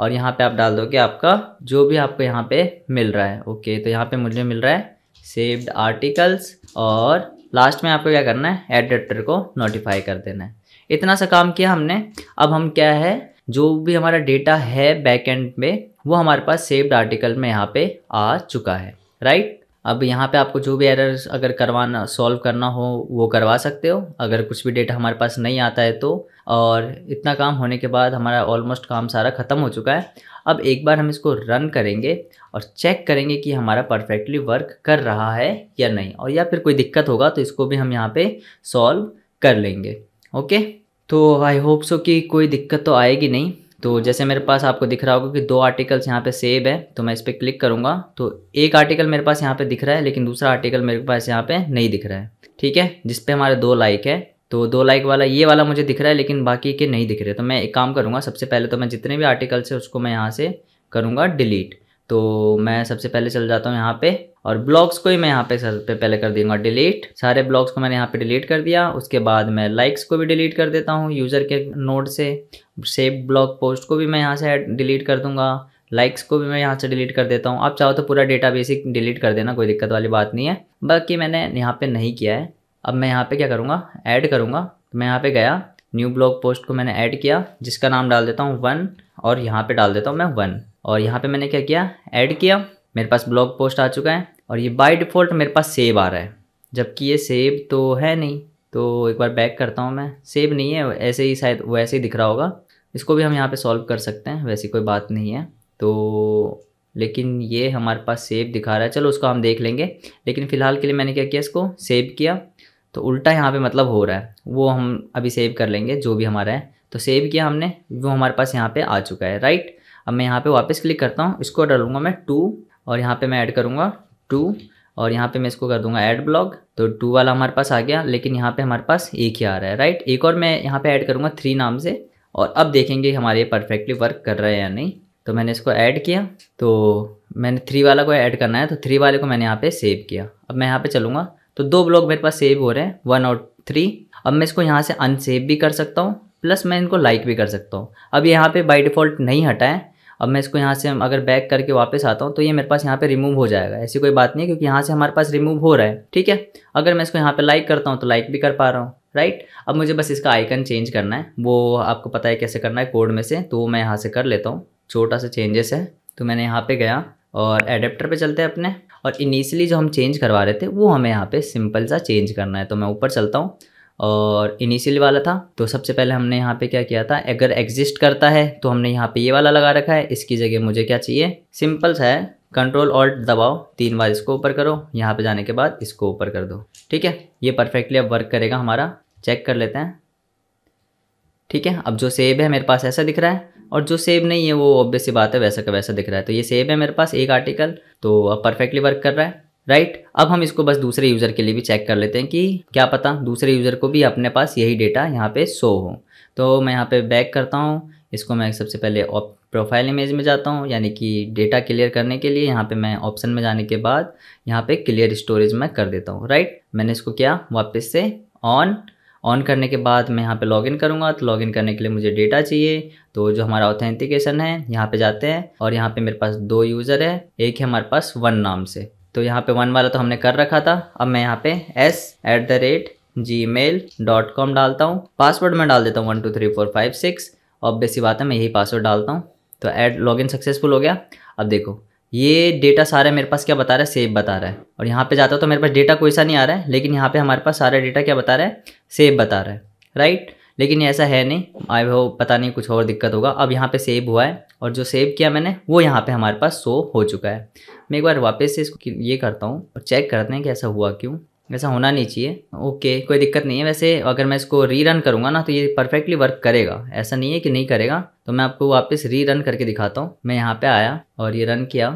और यहाँ पे आप डाल दोगे आपका जो भी आपको यहाँ पे मिल रहा है ओके तो यहाँ पे मुझे मिल रहा है सेव्ड आर्टिकल्स और लास्ट में आपको क्या करना है एडिटर को नोटिफाई कर देना है इतना सा काम किया हमने अब हम क्या है जो भी हमारा डेटा है बैकएंड में वो हमारे पास सेव्ड आर्टिकल में यहाँ पे आ चुका है राइट अब यहाँ पे आपको जो भी एरर्स अगर करवाना सॉल्व करना हो वो करवा सकते हो अगर कुछ भी डेटा हमारे पास नहीं आता है तो और इतना काम होने के बाद हमारा ऑलमोस्ट काम सारा ख़त्म हो चुका है अब एक बार हम इसको रन करेंगे और चेक करेंगे कि हमारा परफेक्टली वर्क कर रहा है या नहीं और या फिर कोई दिक्कत होगा तो इसको भी हम यहाँ पर सॉल्व कर लेंगे ओके तो आई होप सो कि कोई दिक्कत तो आएगी नहीं तो जैसे मेरे पास आपको दिख रहा होगा कि दो आर्टिकल्स यहाँ पे सेव है तो मैं इस पर क्लिक करूँगा तो एक आर्टिकल मेरे पास यहाँ पे दिख रहा है लेकिन दूसरा आर्टिकल मेरे पास यहाँ पे नहीं दिख रहा है ठीक है जिसपे हमारे दो लाइक है तो दो लाइक वाला ये वाला मुझे दिख रहा है लेकिन बाकी के नहीं दिख रहे तो मैं एक काम करूँगा सबसे पहले तो मैं जितने भी आर्टिकल्स है उसको मैं यहाँ से करूँगा डिलीट तो मैं सबसे पहले चल जाता हूँ यहाँ पर और ब्लॉग्स को ही मैं यहाँ पे सर पे पहले कर दूंगा डिलीट सारे ब्लॉग्स को मैंने यहाँ पे डिलीट कर दिया उसके बाद मैं लाइक्स को भी डिलीट कर देता हूँ यूज़र के नोट से सेव ब्लॉग पोस्ट को भी मैं यहाँ से डिलीट कर दूंगा लाइक्स को भी मैं यहाँ से डिलीट कर देता हूँ आप चाहो तो पूरा डेटा बेसिक ही डिलीट कर देना कोई दिक्कत वाली बात नहीं है बाकी मैंने यहाँ पर नहीं किया है अब मैं यहाँ पर क्या करूँगा ऐड करूँगा तो मैं यहाँ पर गया न्यू ब्लॉग पोस्ट को मैंने ऐड किया जिसका नाम डाल देता हूँ वन और यहाँ पर डाल देता हूँ मैं वन और यहाँ पर मैंने क्या किया ऐड किया मेरे पास ब्लॉग पोस्ट आ चुका है और ये बाय डिफ़ॉल्ट मेरे पास सेव आ रहा है जबकि ये सेव तो है नहीं तो एक बार बैक करता हूँ मैं सेव नहीं है ऐसे ही शायद वैसे ही दिख रहा होगा इसको भी हम यहाँ पे सॉल्व कर सकते हैं वैसी कोई बात नहीं है तो लेकिन ये हमारे पास सेव दिखा रहा है चलो उसको हम देख लेंगे लेकिन फ़िलहाल के लिए मैंने क्या किया इसको सेव किया तो उल्टा यहाँ पे मतलब हो रहा है वो हम अभी सेव कर लेंगे जो भी हमारा है तो सेव किया हमने वो हमारे पास यहाँ पर आ चुका है राइट अब मैं यहाँ पे वापस क्लिक करता हूँ इसको डालूंगा मैं टू और यहाँ पे मैं ऐड करूँगा टू और यहाँ पे मैं इसको कर दूंगा ऐड ब्लॉग तो टू वाला हमारे पास आ गया लेकिन यहाँ पे हमारे पास एक ही आ रहा है राइट एक और मैं यहाँ पे ऐड करूँगा थ्री नाम से और अब देखेंगे हमारे परफेक्टली वर्क कर रहा है या नहीं तो मैंने इसको ऐड किया तो मैंने थ्री वाला को ऐड करना है तो थ्री वाले को मैंने यहाँ पर सेव किया अब मैं यहाँ पर चलूँगा तो दो ब्लॉग मेरे पास सेव हो रहे हैं वन और थ्री अब मैं इसको यहाँ से अनसेव भी कर सकता हूँ प्लस मैं इनको लाइक भी कर सकता हूँ अब यहाँ पे बाई डिफ़ॉल्ट नहीं हटाएं अब मैं इसको यहाँ से अगर बैक करके वापस आता हूँ तो ये मेरे पास यहाँ पे रिमूव हो जाएगा ऐसी कोई बात नहीं है क्योंकि यहाँ से हमारे पास रिमूव हो रहा है ठीक है अगर मैं इसको यहाँ पे लाइक करता हूँ तो लाइक भी कर पा रहा हूँ राइट अब मुझे बस इसका आइकन चेंज करना है वो आपको पता है कैसे करना है कोड में से तो मैं यहाँ से कर लेता हूँ छोटा सा चेंजेस है तो मैंने यहाँ पर गया और एडेप्टर पर चलते हैं अपने और इनिशियली जो हम चेंज करवा रहे थे वो हमें यहाँ पर सिंपल सा चेंज करना है तो मैं ऊपर चलता हूँ और इनिशियल वाला था तो सबसे पहले हमने यहाँ पे क्या किया था अगर एग्जिस्ट करता है तो हमने यहाँ पे ये वाला लगा रखा है इसकी जगह मुझे क्या चाहिए सिंपल सा है कंट्रोल ऑल्ट दबाओ तीन बार इसको ऊपर करो यहाँ पे जाने के बाद इसको ऊपर कर दो ठीक है ये परफेक्टली अब वर्क करेगा हमारा चेक कर लेते हैं ठीक है अब जो सेब है मेरे पास ऐसा दिख रहा है और जो सेब नहीं है वो ऑब्वियस सी बात है वैसा का वैसा दिख रहा है तो ये सेब है मेरे पास एक आर्टिकल तो अब परफेक्टली वर्क कर रहा है राइट right? अब हम इसको बस दूसरे यूज़र के लिए भी चेक कर लेते हैं कि क्या पता दूसरे यूज़र को भी अपने पास यही डेटा यहाँ पे शो हो तो मैं यहाँ पे बैक करता हूँ इसको मैं सबसे पहले प्रोफाइल इमेज में जाता हूँ यानी कि डेटा क्लियर करने के लिए यहाँ पे मैं ऑप्शन में जाने के बाद यहाँ पे क्लियर स्टोरेज मैं कर देता हूँ राइट मैंने इसको किया वापस से ऑन ऑन करने के बाद मैं यहाँ पर लॉगिन करूँगा तो लॉग करने के लिए मुझे डेटा चाहिए तो जो हमारा ऑथेंटिकेशन है यहाँ पर जाते हैं और यहाँ पर मेरे पास दो यूज़र है एक है हमारे पास वन नाम से तो यहाँ पे वन वाला तो हमने कर रखा था अब मैं यहाँ पे S at the rate Gmail dot com डालता हूँ पासवर्ड मैं डाल देता हूँ one two three four five six और बेसी बात है मैं यही पासवर्ड डालता हूँ तो ऐड लॉगिन सक्सेसफुल हो गया अब देखो ये डेटा सारा मेरे पास क्या बता रहा है सेव बता रहा है और यहाँ पे जाता हूँ तो मेरे पास डेटा कोई सा नहीं आ रहा है लेकिन यहाँ पे हमारे पास सारा डेटा क्या बता रहा है सेव बता रहा है राइट लेकिन ऐसा है नहीं आई हो पता नहीं कुछ और दिक्कत होगा अब यहाँ पे सेव हुआ है और जो सेव किया मैंने वो यहाँ पे हमारे पास शो हो चुका है मैं एक बार वापस से इसको ये करता हूँ और चेक करते हैं कि ऐसा हुआ क्यों ऐसा होना नहीं चाहिए ओके कोई दिक्कत नहीं है वैसे अगर मैं इसको रीरन करूँगा ना तो ये परफेक्टली वर्क करेगा ऐसा नहीं है कि नहीं करेगा तो मैं आपको वापस रीरन करके दिखाता हूँ मैं यहाँ पे आया और ये रन किया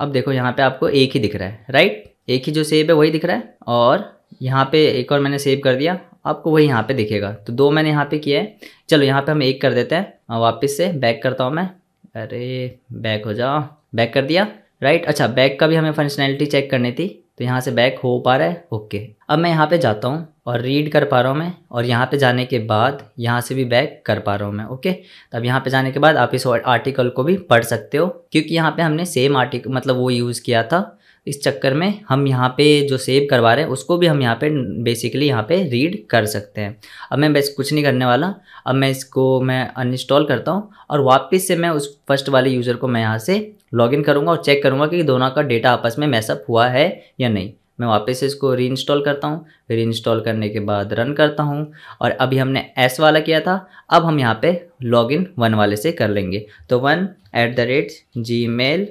अब देखो यहाँ पे आपको एक ही दिख रहा है राइट एक ही जो सेब है वही दिख रहा है और यहाँ पर एक और मैंने सेव कर दिया आपको वही यहाँ पे दिखेगा तो दो मैंने यहाँ पे किया है चलो यहाँ पे हम एक कर देते हैं वापस से बैक करता हूँ मैं अरे बैक हो जाओ बैक कर दिया राइट right? अच्छा बैक का भी हमें फंक्शनैलिटी चेक करनी थी तो यहाँ से बैक हो पा रहा है ओके अब मैं यहाँ पे जाता हूँ और रीड कर पा रहा हूँ मैं और यहाँ पे जाने के बाद यहाँ से भी बैक कर पा रहा हूँ मैं ओके तब यहाँ पे जाने के बाद आप इस आर्टिकल को भी पढ़ सकते हो क्योंकि यहाँ पे हमने सेम आर्टिकल मतलब वो यूज़ किया था इस चक्कर में हम यहाँ पे जो सेव करवा रहे हैं उसको भी हम यहाँ पे बेसिकली यहाँ पे रीड कर सकते हैं अब मैं बस कुछ नहीं करने वाला अब मैं इसको मैं अनइंस्टॉल करता हूँ और वापस से मैं उस फर्स्ट वाले यूज़र को मैं यहाँ से लॉग इन करूँगा और चेक करूँगा कि दोनों का डेटा आपस में मैसअप हुआ है या नहीं मैं वापस इसको री इंस्टॉल करता हूँ री इंस्टॉल करने के बाद रन करता हूँ और अभी हमने एस वाला किया था अब हम यहाँ पे लॉग इन वन वाले से कर लेंगे तो one at the rate Gmail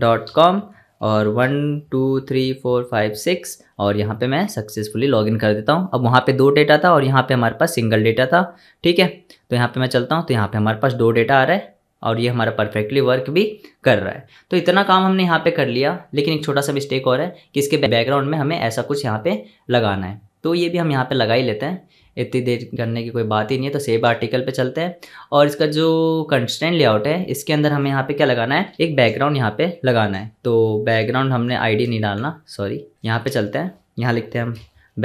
dot com और one two three four five six और यहाँ पे मैं सक्सेसफुली इन कर देता हूँ अब वहाँ पे दो डेटा था और यहाँ पे हमारे पास सिंगल डेटा था ठीक है तो यहाँ पे मैं चलता हूँ तो यहाँ पे हमारे पास दो डेटा आ रहा है और ये हमारा परफेक्टली वर्क भी कर रहा है तो इतना काम हमने यहाँ पे कर लिया लेकिन एक छोटा सा मिस्टेक और है कि इसके बैकग्राउंड में हमें ऐसा कुछ यहाँ पे लगाना है तो ये भी हम यहाँ पे लगा ही लेते हैं इतनी देर करने की कोई बात ही नहीं है तो सेव आर्टिकल पे चलते हैं और इसका जो कंस्टेंट लेआउट है इसके अंदर हमें यहाँ पे क्या लगाना है एक बैकग्राउंड यहाँ पे लगाना है तो बैकग्राउंड हमने आईडी नहीं डालना सॉरी यहाँ पे चलते हैं यहाँ लिखते हैं हम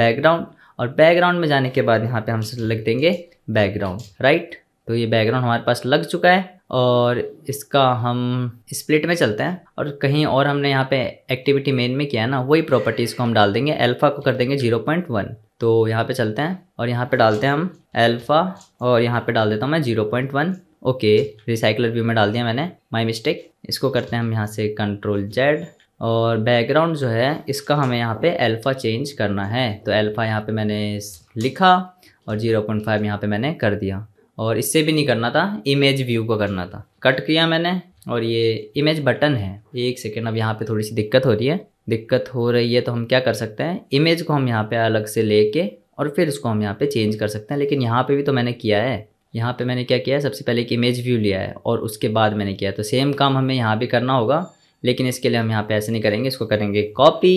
बैकग्राउंड और बैकग्राउंड में जाने के बाद यहाँ पे हम लिख देंगे बैकग्राउंड राइट तो ये बैकग्राउंड हमारे पास लग चुका है और इसका हम स्प्लिट में चलते हैं और कहीं और हमने यहाँ पे एक्टिविटी मेन में किया है ना वही प्रॉपर्टीज़ को हम डाल देंगे अल्फ़ा को कर देंगे जीरो पॉइंट वन तो यहाँ पे चलते हैं और यहाँ पे डालते हैं हम अल्फ़ा और यहाँ पे डाल देता हूँ मैं zero point one okay recycler view में डाल दिया मैंने माई मिस्टेक इसको करते हैं हम यहाँ से कंट्रोल जेड और बैकग्राउंड जो है इसका हमें यहाँ पे अल्फ़ा चेंज करना है तो अल्फ़ा यहाँ पे मैंने लिखा और ज़ीरो पॉइंट यहाँ पे मैंने कर दिया और इससे भी नहीं करना था इमेज व्यू को करना था कट किया मैंने और ये इमेज बटन है एक सेकेंड अब यहाँ पे थोड़ी सी दिक्कत हो रही है दिक्कत हो रही है तो हम क्या कर सकते हैं इमेज को हम यहाँ पे अलग से लेके और फिर इसको हम यहाँ पे चेंज कर सकते हैं लेकिन यहाँ पे भी तो मैंने किया है यहाँ पे मैंने क्या किया है सबसे पहले एक इमेज व्यू लिया है और उसके बाद मैंने किया है तो सेम काम हमें यहाँ भी करना होगा लेकिन इसके लिए हम यहाँ पे ऐसे नहीं करेंगे इसको करेंगे कॉपी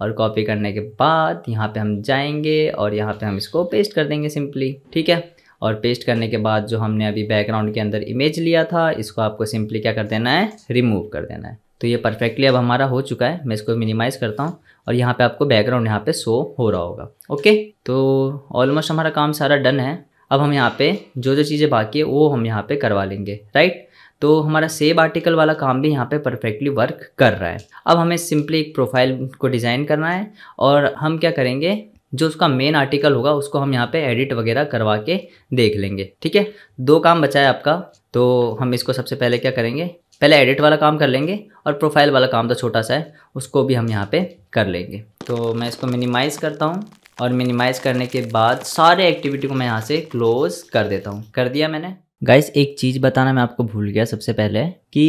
और कॉपी करने के बाद यहाँ पे हम जाएंगे और यहाँ पे हम इसको पेस्ट कर देंगे सिंपली ठीक है और पेस्ट करने के बाद जो हमने अभी बैकग्राउंड के अंदर इमेज लिया था इसको आपको सिंपली क्या कर देना है रिमूव कर देना है तो ये परफेक्टली अब हमारा हो चुका है मैं इसको मिनिमाइज़ करता हूँ और यहाँ पे आपको बैकग्राउंड यहाँ पे शो हो रहा होगा ओके तो ऑलमोस्ट हमारा काम सारा डन है अब हम यहाँ पे जो जो चीज़ें बाकी है वो हम यहाँ पे करवा लेंगे राइट तो हमारा सेव आर्टिकल वाला काम भी यहाँ पे परफेक्टली वर्क कर रहा है अब हमें सिंपली एक प्रोफाइल को डिज़ाइन करना है और हम क्या करेंगे जो उसका मेन आर्टिकल होगा उसको हम यहाँ पे एडिट वगैरह करवा के देख लेंगे ठीक है दो काम बचा है आपका तो हम इसको सबसे पहले क्या करेंगे पहले एडिट वाला काम कर लेंगे और प्रोफाइल वाला काम तो छोटा सा है उसको भी हम यहाँ पे कर लेंगे तो मैं इसको मिनिमाइज़ करता हूँ और मिनिमाइज़ करने के बाद सारे एक्टिविटी को मैं यहाँ से क्लोज़ कर देता हूँ कर दिया मैंने गाइस एक चीज़ बताना मैं आपको भूल गया सबसे पहले कि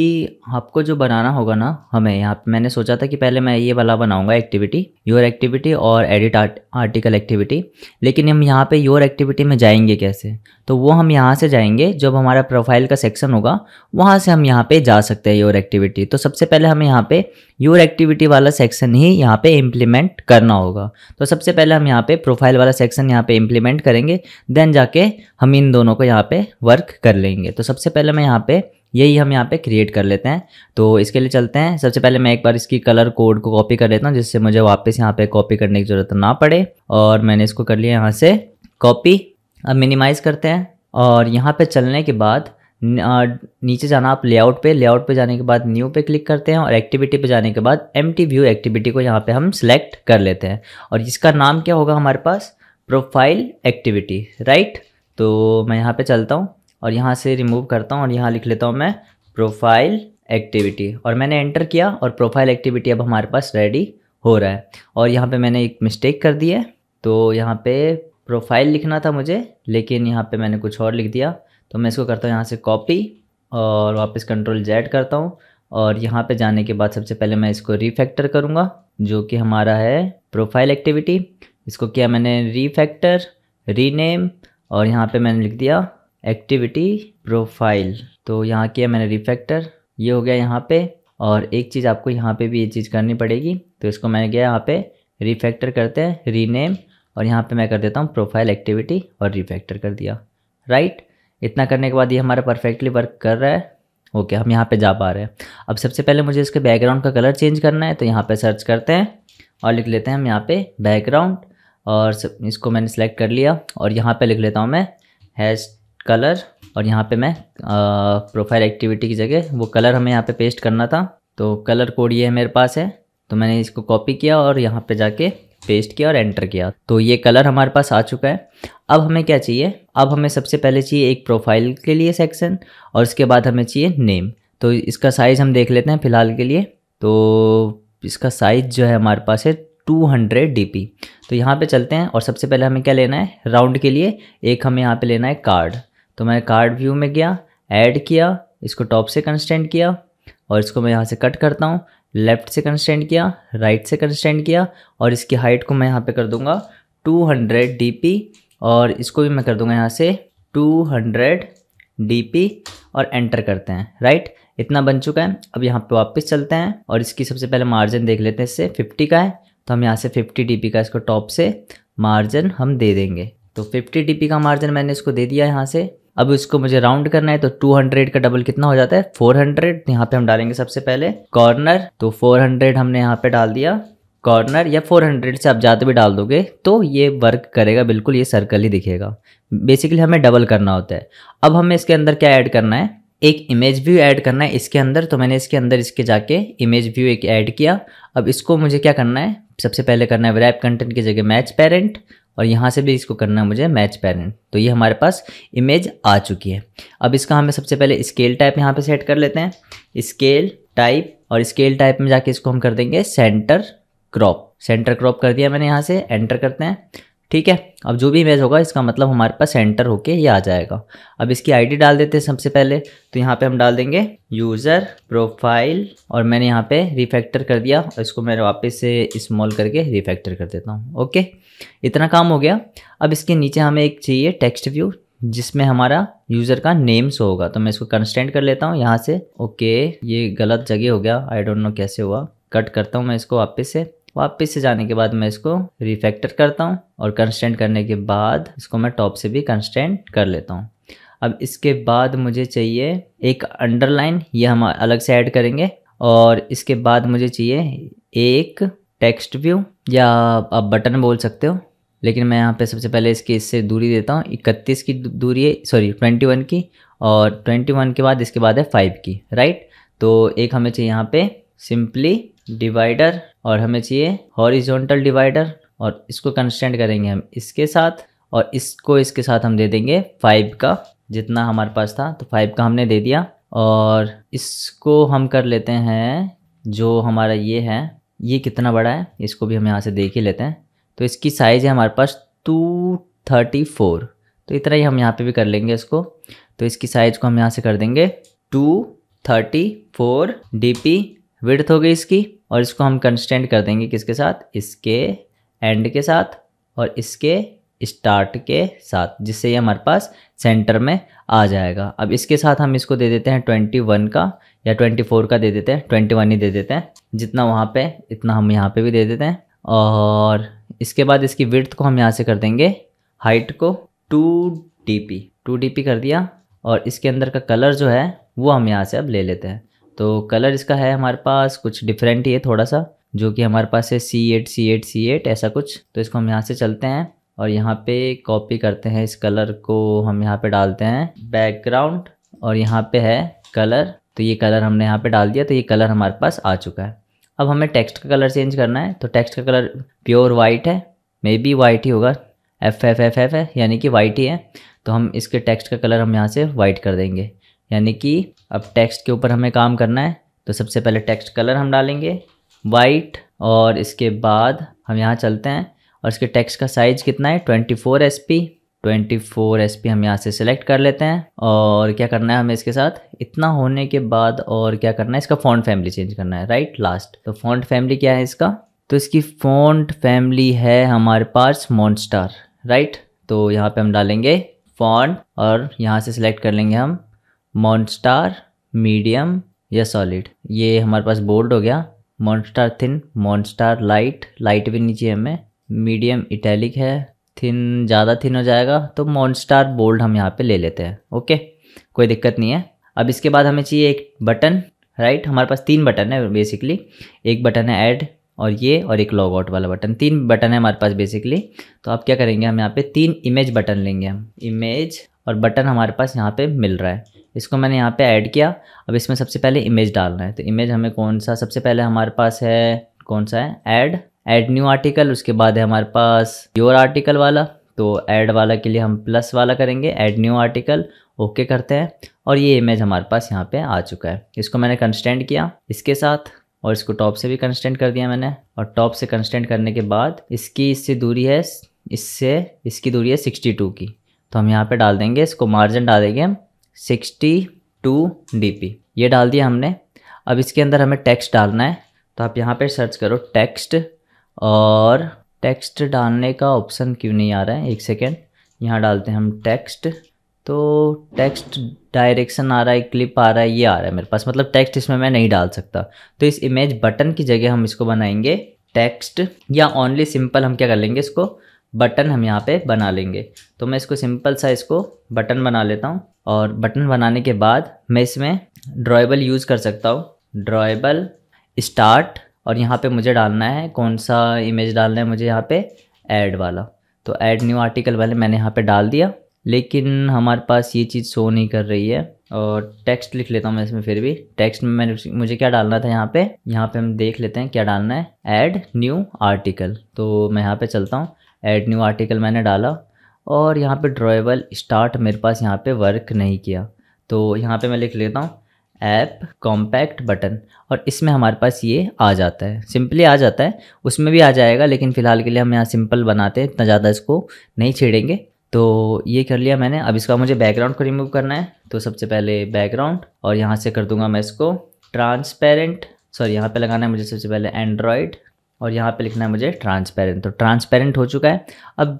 आपको जो बनाना होगा ना हमें यहाँ पे मैंने सोचा था कि पहले मैं ये वाला बनाऊंगा एक्टिविटी योर एक्टिविटी और एडिट आर्ट, आर्टिकल एक्टिविटी लेकिन हम यहाँ पे योर एक्टिविटी में जाएंगे कैसे तो वो हम यहाँ से जाएंगे जब हमारा प्रोफाइल का सेक्शन होगा वहाँ से हम यहाँ पे जा सकते हैं योर एक्टिविटी तो सबसे पहले हमें यहाँ पे योर एक्टिविटी वाला सेक्शन ही यहाँ पे इम्प्लीमेंट करना होगा तो सबसे पहले हम यहाँ पे प्रोफाइल वाला सेक्शन यहाँ पे इम्प्लीमेंट करेंगे देन जाके हम इन दोनों को यहाँ पे वर्क कर लेंगे तो सबसे पहले मैं यहाँ पर यही हम यहाँ पे क्रिएट कर लेते हैं तो इसके लिए चलते हैं सबसे पहले मैं एक बार इसकी कलर कोड को कॉपी कर लेता हूँ जिससे मुझे वापस यहाँ पे कॉपी करने की ज़रूरत ना पड़े और मैंने इसको कर लिया यहाँ से कॉपी अब मिनिमाइज़ करते हैं और यहाँ पे चलने के बाद नीचे जाना आप लेआउट पे लेआउट पे जाने के बाद न्यू पे क्लिक करते हैं और एक्टिविटी पे जाने के बाद एम व्यू एक्टिविटी को यहाँ पे हम सिलेक्ट कर लेते हैं और इसका नाम क्या होगा हमारे पास प्रोफाइल एक्टिविटी राइट तो मैं यहाँ पे चलता हूँ और यहाँ से रिमूव करता हूँ और यहाँ लिख लेता हूँ मैं प्रोफाइल एक्टिविटी और मैंने एंटर किया और प्रोफाइल एक्टिविटी अब हमारे पास रेडी हो रहा है और यहाँ पे मैंने एक मिस्टेक कर दी है तो यहाँ पे प्रोफाइल लिखना था मुझे लेकिन यहाँ पे मैंने कुछ और लिख दिया तो मैं इसको करता हूँ यहाँ से कॉपी और वापस कंट्रोल जेड करता हूँ और यहाँ पे जाने के बाद सबसे पहले मैं इसको रीफैक्टर करूँगा जो कि हमारा है प्रोफाइल एक्टिविटी इसको किया मैंने रीफैक्टर रीनेम और यहाँ पर मैंने लिख दिया एक्टिविटी प्रोफाइल तो यहाँ किया मैंने रिफैक्टर ये हो गया यहाँ पे और एक चीज़ आपको यहाँ पे भी ये चीज़ करनी पड़ेगी तो इसको मैंने गया यहाँ पे रिफैक्टर करते हैं रीनेम और यहाँ पे मैं कर देता हूँ प्रोफाइल एक्टिविटी और रिफैक्टर कर दिया राइट इतना करने के बाद ये हमारा परफेक्टली वर्क कर रहा है ओके हम यहाँ पर जा पा रहे हैं अब सबसे पहले मुझे इसके बैकग्राउंड का कलर चेंज करना है तो यहाँ पर सर्च करते हैं और लिख लेते हैं हम यहाँ पर बैकग्राउंड और इसको मैंने सेलेक्ट कर लिया और यहाँ पर लिख लेता हूँ मैं हैश कलर और यहाँ पे मैं प्रोफाइल एक्टिविटी की जगह वो कलर हमें यहाँ पे पेस्ट करना था तो कलर कोड ये मेरे पास है तो मैंने इसको कॉपी किया और यहाँ पे जाके पेस्ट किया और एंटर किया तो ये कलर हमारे पास आ चुका है अब हमें क्या चाहिए अब हमें सबसे पहले चाहिए एक प्रोफाइल के लिए सेक्शन और इसके बाद हमें चाहिए नेम तो इसका साइज़ हम देख लेते हैं फ़िलहाल के लिए तो इसका साइज़ जो है हमारे पास है 200 हंड्रेड तो यहाँ पे चलते हैं और सबसे पहले हमें क्या लेना है राउंड के लिए एक हमें यहाँ पे लेना है कार्ड तो मैं कार्ड व्यू में गया ऐड किया इसको टॉप से कंस्टेंट किया और इसको मैं यहाँ से कट करता हूँ लेफ़्ट से कंस्टेंट किया राइट से कंस्टेंट किया और इसकी हाइट को मैं यहाँ पे कर दूँगा 200 हंड्रेड और इसको भी मैं कर दूँगा यहाँ से 200 हंड्रेड और एंटर करते हैं राइट इतना बन चुका है अब यहाँ पे वापस चलते हैं और इसकी सबसे पहले मार्जिन देख लेते हैं इससे फिफ्टी का है तो हम यहाँ से फिफ्टी डी का इसको टॉप से मार्जिन हम दे देंगे तो फिफ्टी डी का मार्जिन मैंने इसको दे दिया यहाँ से अब इसको मुझे राउंड करना है तो 200 का डबल कितना हो जाता है 400 यहाँ पे हम डालेंगे सबसे पहले कॉर्नर तो 400 हमने यहाँ पे डाल दिया कॉर्नर या 400 से आप जाते भी डाल दोगे तो ये वर्क करेगा बिल्कुल ये सर्कल ही दिखेगा बेसिकली हमें डबल करना होता है अब हमें इसके अंदर क्या ऐड करना है एक इमेज व्यू ऐड करना है इसके अंदर तो मैंने इसके अंदर इसके जाके इमेज व्यू एक ऐड किया अब इसको मुझे क्या करना है सबसे पहले करना है रैप कंटेंट की जगह मैच पेरेंट और यहाँ से भी इसको करना है मुझे मैच पैरेंट तो ये हमारे पास इमेज आ चुकी है अब इसका हमें सबसे पहले स्केल टाइप यहाँ पे सेट कर लेते हैं स्केल टाइप और स्केल टाइप में जाके इसको हम कर देंगे सेंटर क्रॉप सेंटर क्रॉप कर दिया मैंने यहाँ से एंटर करते हैं ठीक है अब जो भी इमेज होगा इसका मतलब हमारे पास सेंटर होके ये आ जाएगा अब इसकी आईडी डाल देते हैं सबसे पहले तो यहाँ पे हम डाल देंगे यूज़र प्रोफाइल और मैंने यहाँ पे रिफैक्टर कर दिया और इसको मैं वापस से स्मॉल करके रिफैक्टर कर देता हूँ ओके इतना काम हो गया अब इसके नीचे हमें एक चाहिए टेक्स्ट व्यू जिसमें हमारा यूज़र का नेम शो होगा तो मैं इसको कंस्टेंट कर लेता हूँ यहाँ से ओके ये गलत जगह हो गया आई डोंट नो कैसे हुआ कट करता हूँ मैं इसको वापस से वापस से जाने के बाद मैं इसको रिफैक्टर करता हूँ और कंस्टेंट करने के बाद इसको मैं टॉप से भी कंस्टेंट कर लेता हूँ अब इसके बाद मुझे चाहिए एक अंडरलाइन ये हम अलग से ऐड करेंगे और इसके बाद मुझे चाहिए एक टेक्स्ट व्यू या आप बटन बोल सकते हो लेकिन मैं यहाँ पे सबसे पहले इसकी इससे दूरी देता हूँ इकतीस की दूरी है सॉरी ट्वेंटी वन की और ट्वेंटी वन के बाद इसके बाद है फाइव की राइट तो एक हमें चाहिए यहाँ पे सिंपली डिवाइडर और हमें चाहिए हॉरिजॉन्टल डिवाइडर और इसको कंस्टेंट करेंगे हम इसके साथ और इसको इसके साथ हम दे देंगे फाइव का जितना हमारे पास था तो फाइव का हमने दे दिया और इसको हम कर लेते हैं जो हमारा ये है ये कितना बड़ा है इसको भी हम यहाँ से देख ही लेते हैं तो इसकी साइज़ है हमारे पास टू थर्टी फोर तो इतना ही हम यहाँ पे भी कर लेंगे इसको तो इसकी साइज़ को हम यहाँ से कर देंगे two thirty four D P width हो गई इसकी और इसको हम कंस्टेंट कर देंगे किसके साथ इसके एंड के साथ और इसके स्टार्ट के साथ जिससे ये हमारे पास सेंटर में आ जाएगा अब इसके साथ हम इसको दे देते हैं ट्वेंटी वन का या ट्वेंटी फोर का दे देते हैं ट्वेंटी वन ही दे देते हैं जितना वहाँ पे इतना हम यहाँ पे भी दे देते हैं और इसके बाद इसकी विर्थ को हम यहाँ से कर देंगे हाइट को two D P two D P कर दिया और इसके अंदर का कलर जो है वो हम यहाँ से अब ले लेते हैं तो कलर इसका है हमारे पास कुछ डिफरेंट ही है थोड़ा सा जो कि हमारे पास है C at C at C at ऐसा कुछ तो इसको हम यहाँ से चलते हैं और यहाँ पे कॉपी करते हैं इस कलर को हम यहाँ पे डालते हैं बैकग्राउंड और यहाँ पे है कलर तो ये कलर हमने यहाँ पे डाल दिया तो ये कलर हमारे पास आ चुका है अब हमें टेक्स्ट का कलर चेंज करना है तो टेक्स्ट का कलर प्योर वाइट है मे बी वाइट ही होगा एफ एफ एफ एफ है यानी कि वाइट ही है तो हम इसके टेक्स्ट का कलर हम यहाँ से वाइट कर देंगे यानी कि अब टेक्स्ट के ऊपर हमें काम करना है तो सबसे पहले टेक्स्ट कलर हम डालेंगे वाइट और इसके बाद हम यहाँ चलते हैं और इसके टेक्स्ट का साइज कितना है twenty four S P twenty four S P हम यहाँ से सिलेक्ट कर लेते हैं और क्या करना है हमें इसके साथ इतना होने के बाद और क्या करना है इसका फॉन्ट फैमिली चेंज करना है राइट लास्ट तो फॉन्ट फैमिली क्या है इसका तो इसकी फॉन्ट फैमिली है हमारे पास मॉन्स्टार राइट तो यहाँ पे हम डालेंगे फॉन्ट और यहाँ से सिलेक्ट कर लेंगे हम मॉन्स्टार मीडियम या सॉलिड ये हमारे पास बोल्ड हो गया मॉन्स्टार थिन मॉन्स्टार लाइट लाइट भी नीचे हमें मीडियम इटैलिक है थिन ज़्यादा थिन हो जाएगा तो मॉन्स्टार बोल्ड हम यहाँ पे ले लेते हैं ओके कोई दिक्कत नहीं है अब इसके बाद हमें चाहिए एक बटन राइट हमारे पास तीन बटन है बेसिकली एक बटन है ऐड और ये और एक लॉग आउट वाला बटन तीन बटन है हमारे पास बेसिकली तो आप क्या करेंगे हम यहाँ पे तीन इमेज बटन लेंगे हम इमेज और बटन हमारे पास यहाँ पे मिल रहा है इसको मैंने यहाँ पे ऐड किया अब इसमें सबसे पहले इमेज डालना है तो इमेज हमें कौन सा सबसे पहले हमारे पास है कौन सा है ऐड ऐड न्यू आर्टिकल उसके बाद है हमारे पास योर आर्टिकल वाला तो ऐड वाला के लिए हम प्लस वाला करेंगे ऐड न्यू आर्टिकल ओके करते हैं और ये इमेज हमारे पास यहाँ पे आ चुका है इसको मैंने कंस्टेंट किया इसके साथ और इसको टॉप से भी कंस्टेंट कर दिया मैंने और टॉप से कंस्टेंट करने के बाद इसकी इससे दूरी है इससे इसकी दूरी है सिक्सटी टू की तो हम यहाँ पे डाल देंगे इसको मार्जिन डालेंगे हम सिक्सटी टू डी पी ये डाल दिया हमने अब इसके अंदर हमें टेक्स्ट डालना है तो आप यहाँ पर सर्च करो टेक्स्ट और टेक्स्ट डालने का ऑप्शन क्यों नहीं आ रहा है एक सेकेंड यहाँ डालते हैं हम टेक्स्ट तो टेक्स्ट डायरेक्शन आ रहा है क्लिप आ रहा है ये आ रहा है मेरे पास मतलब टेक्स्ट इसमें मैं नहीं डाल सकता तो इस इमेज बटन की जगह हम इसको बनाएंगे टेक्स्ट या ओनली सिंपल हम क्या कर लेंगे इसको बटन हम यहाँ पे बना लेंगे तो मैं इसको सिंपल सा इसको बटन बना लेता हूँ और बटन बनाने के बाद मैं इसमें ड्रॉएबल यूज़ कर सकता हूँ ड्रॉएबल स्टार्ट और यहाँ पे मुझे डालना है कौन सा इमेज डालना है मुझे यहाँ पे ऐड वाला तो ऐड न्यू आर्टिकल वाले मैंने यहाँ पे डाल दिया लेकिन हमारे पास ये चीज़ शो नहीं कर रही है और टेक्स्ट लिख लेता हूँ मैं इसमें फिर भी टेक्स्ट में मैंने मुझे क्या डालना था यहाँ पे यहाँ पे हम देख लेते हैं क्या डालना है ऐड न्यू आर्टिकल तो मैं यहाँ पर चलता हूँ ऐड न्यू आर्टिकल मैंने डाला और यहाँ पर ड्रॉएबल स्टार्ट मेरे पास यहाँ पर वर्क नहीं किया तो यहाँ पर मैं लिख लेता हूँ ऐप कॉम्पैक्ट बटन और इसमें हमारे पास ये आ जाता है सिंपली आ जाता है उसमें भी आ जाएगा लेकिन फ़िलहाल के लिए हम यहाँ सिंपल बनाते हैं इतना ज़्यादा इसको नहीं छेड़ेंगे तो ये कर लिया मैंने अब इसका मुझे बैकग्राउंड को रिमूव करना है तो सबसे पहले बैकग्राउंड और यहाँ से कर दूंगा मैं इसको ट्रांसपेरेंट सॉरी यहाँ पे लगाना है मुझे सबसे पहले एंड्रॉयड और यहाँ पे लिखना है मुझे ट्रांसपेरेंट तो ट्रांसपेरेंट हो चुका है अब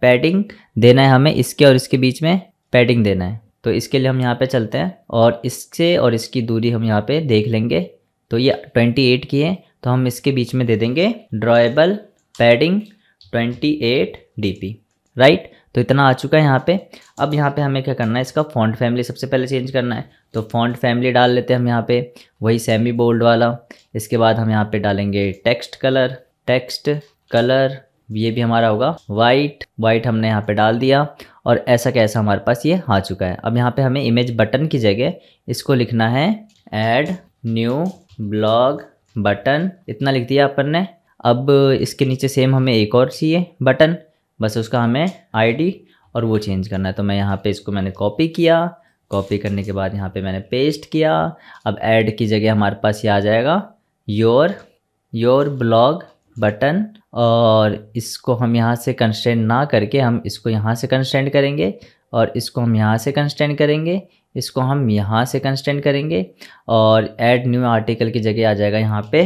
पैडिंग देना है हमें इसके और इसके बीच में पैडिंग देना है तो इसके लिए हम यहाँ पे चलते हैं और इससे और इसकी दूरी हम यहाँ पे देख लेंगे तो ये 28 की है तो हम इसके बीच में दे देंगे ड्रॉएबल पैडिंग 28 पी राइट तो इतना आ चुका है यहाँ पे अब यहाँ पे हमें क्या करना है इसका फॉन्ट फैमिली सबसे पहले चेंज करना है तो फॉन्ट फैमिली डाल लेते हैं हम यहाँ पे वही सेमी बोल्ड वाला इसके बाद हम यहाँ पे डालेंगे टेक्स्ट कलर टेक्स्ट कलर ये भी हमारा होगा वाइट वाइट हमने यहाँ पे डाल दिया और ऐसा कैसा हमारे पास ये आ चुका है अब यहाँ पे हमें इमेज बटन की जगह इसको लिखना है एड न्यू ब्लॉग बटन इतना लिख दिया अपन ने अब इसके नीचे सेम हमें एक और चाहिए बटन बस उसका हमें आईडी और वो चेंज करना है तो मैं यहाँ पे इसको मैंने कॉपी किया कॉपी करने के बाद यहाँ पे मैंने पेस्ट किया अब ऐड की जगह हमारे पास ये आ जाएगा योर योर ब्लॉग बटन और इसको हम यहाँ से कंस्टेंट ना करके हम इसको यहाँ से कंस्टेंट करेंगे और इसको हम यहाँ से कंस्टेंट करेंगे इसको हम यहाँ से कंस्टेंट करेंगे और ऐड न्यू आर्टिकल की जगह आ जाएगा यहाँ पे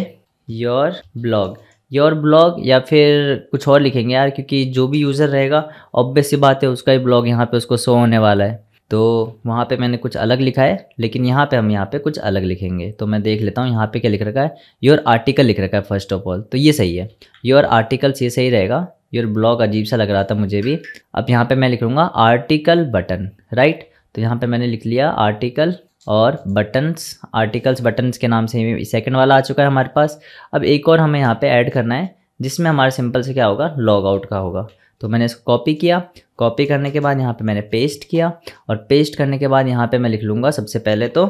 योर ब्लॉग योर ब्लॉग या फिर कुछ और लिखेंगे यार क्योंकि जो भी यूज़र रहेगा ऑब्वियस सी बात है उसका ही ब्लॉग यहाँ पे उसको शो होने वाला है तो वहाँ पे मैंने कुछ अलग लिखा है लेकिन यहाँ पे हम यहाँ पे कुछ अलग लिखेंगे तो मैं देख लेता हूँ यहाँ पे क्या लिख रखा है योर आर्टिकल लिख रखा है फर्स्ट ऑफ ऑल तो ये सही है योर आर्टिकल्स ये सही रहेगा योर ब्लॉग अजीब सा लग रहा था मुझे भी अब यहाँ पे मैं लिखूँगा आर्टिकल बटन राइट तो यहाँ पर मैंने लिख लिया आर्टिकल और बटन्स आर्टिकल्स बटन्स के नाम से सेकेंड वाला आ चुका है हमारे पास अब एक और हमें यहाँ पर ऐड करना है जिसमें हमारे सिंपल से क्या होगा लॉग आउट का होगा तो मैंने इसको कॉपी किया कॉपी करने के बाद यहाँ पे मैंने पेस्ट किया और पेस्ट करने के बाद यहाँ पे मैं लिख लूँगा सबसे पहले तो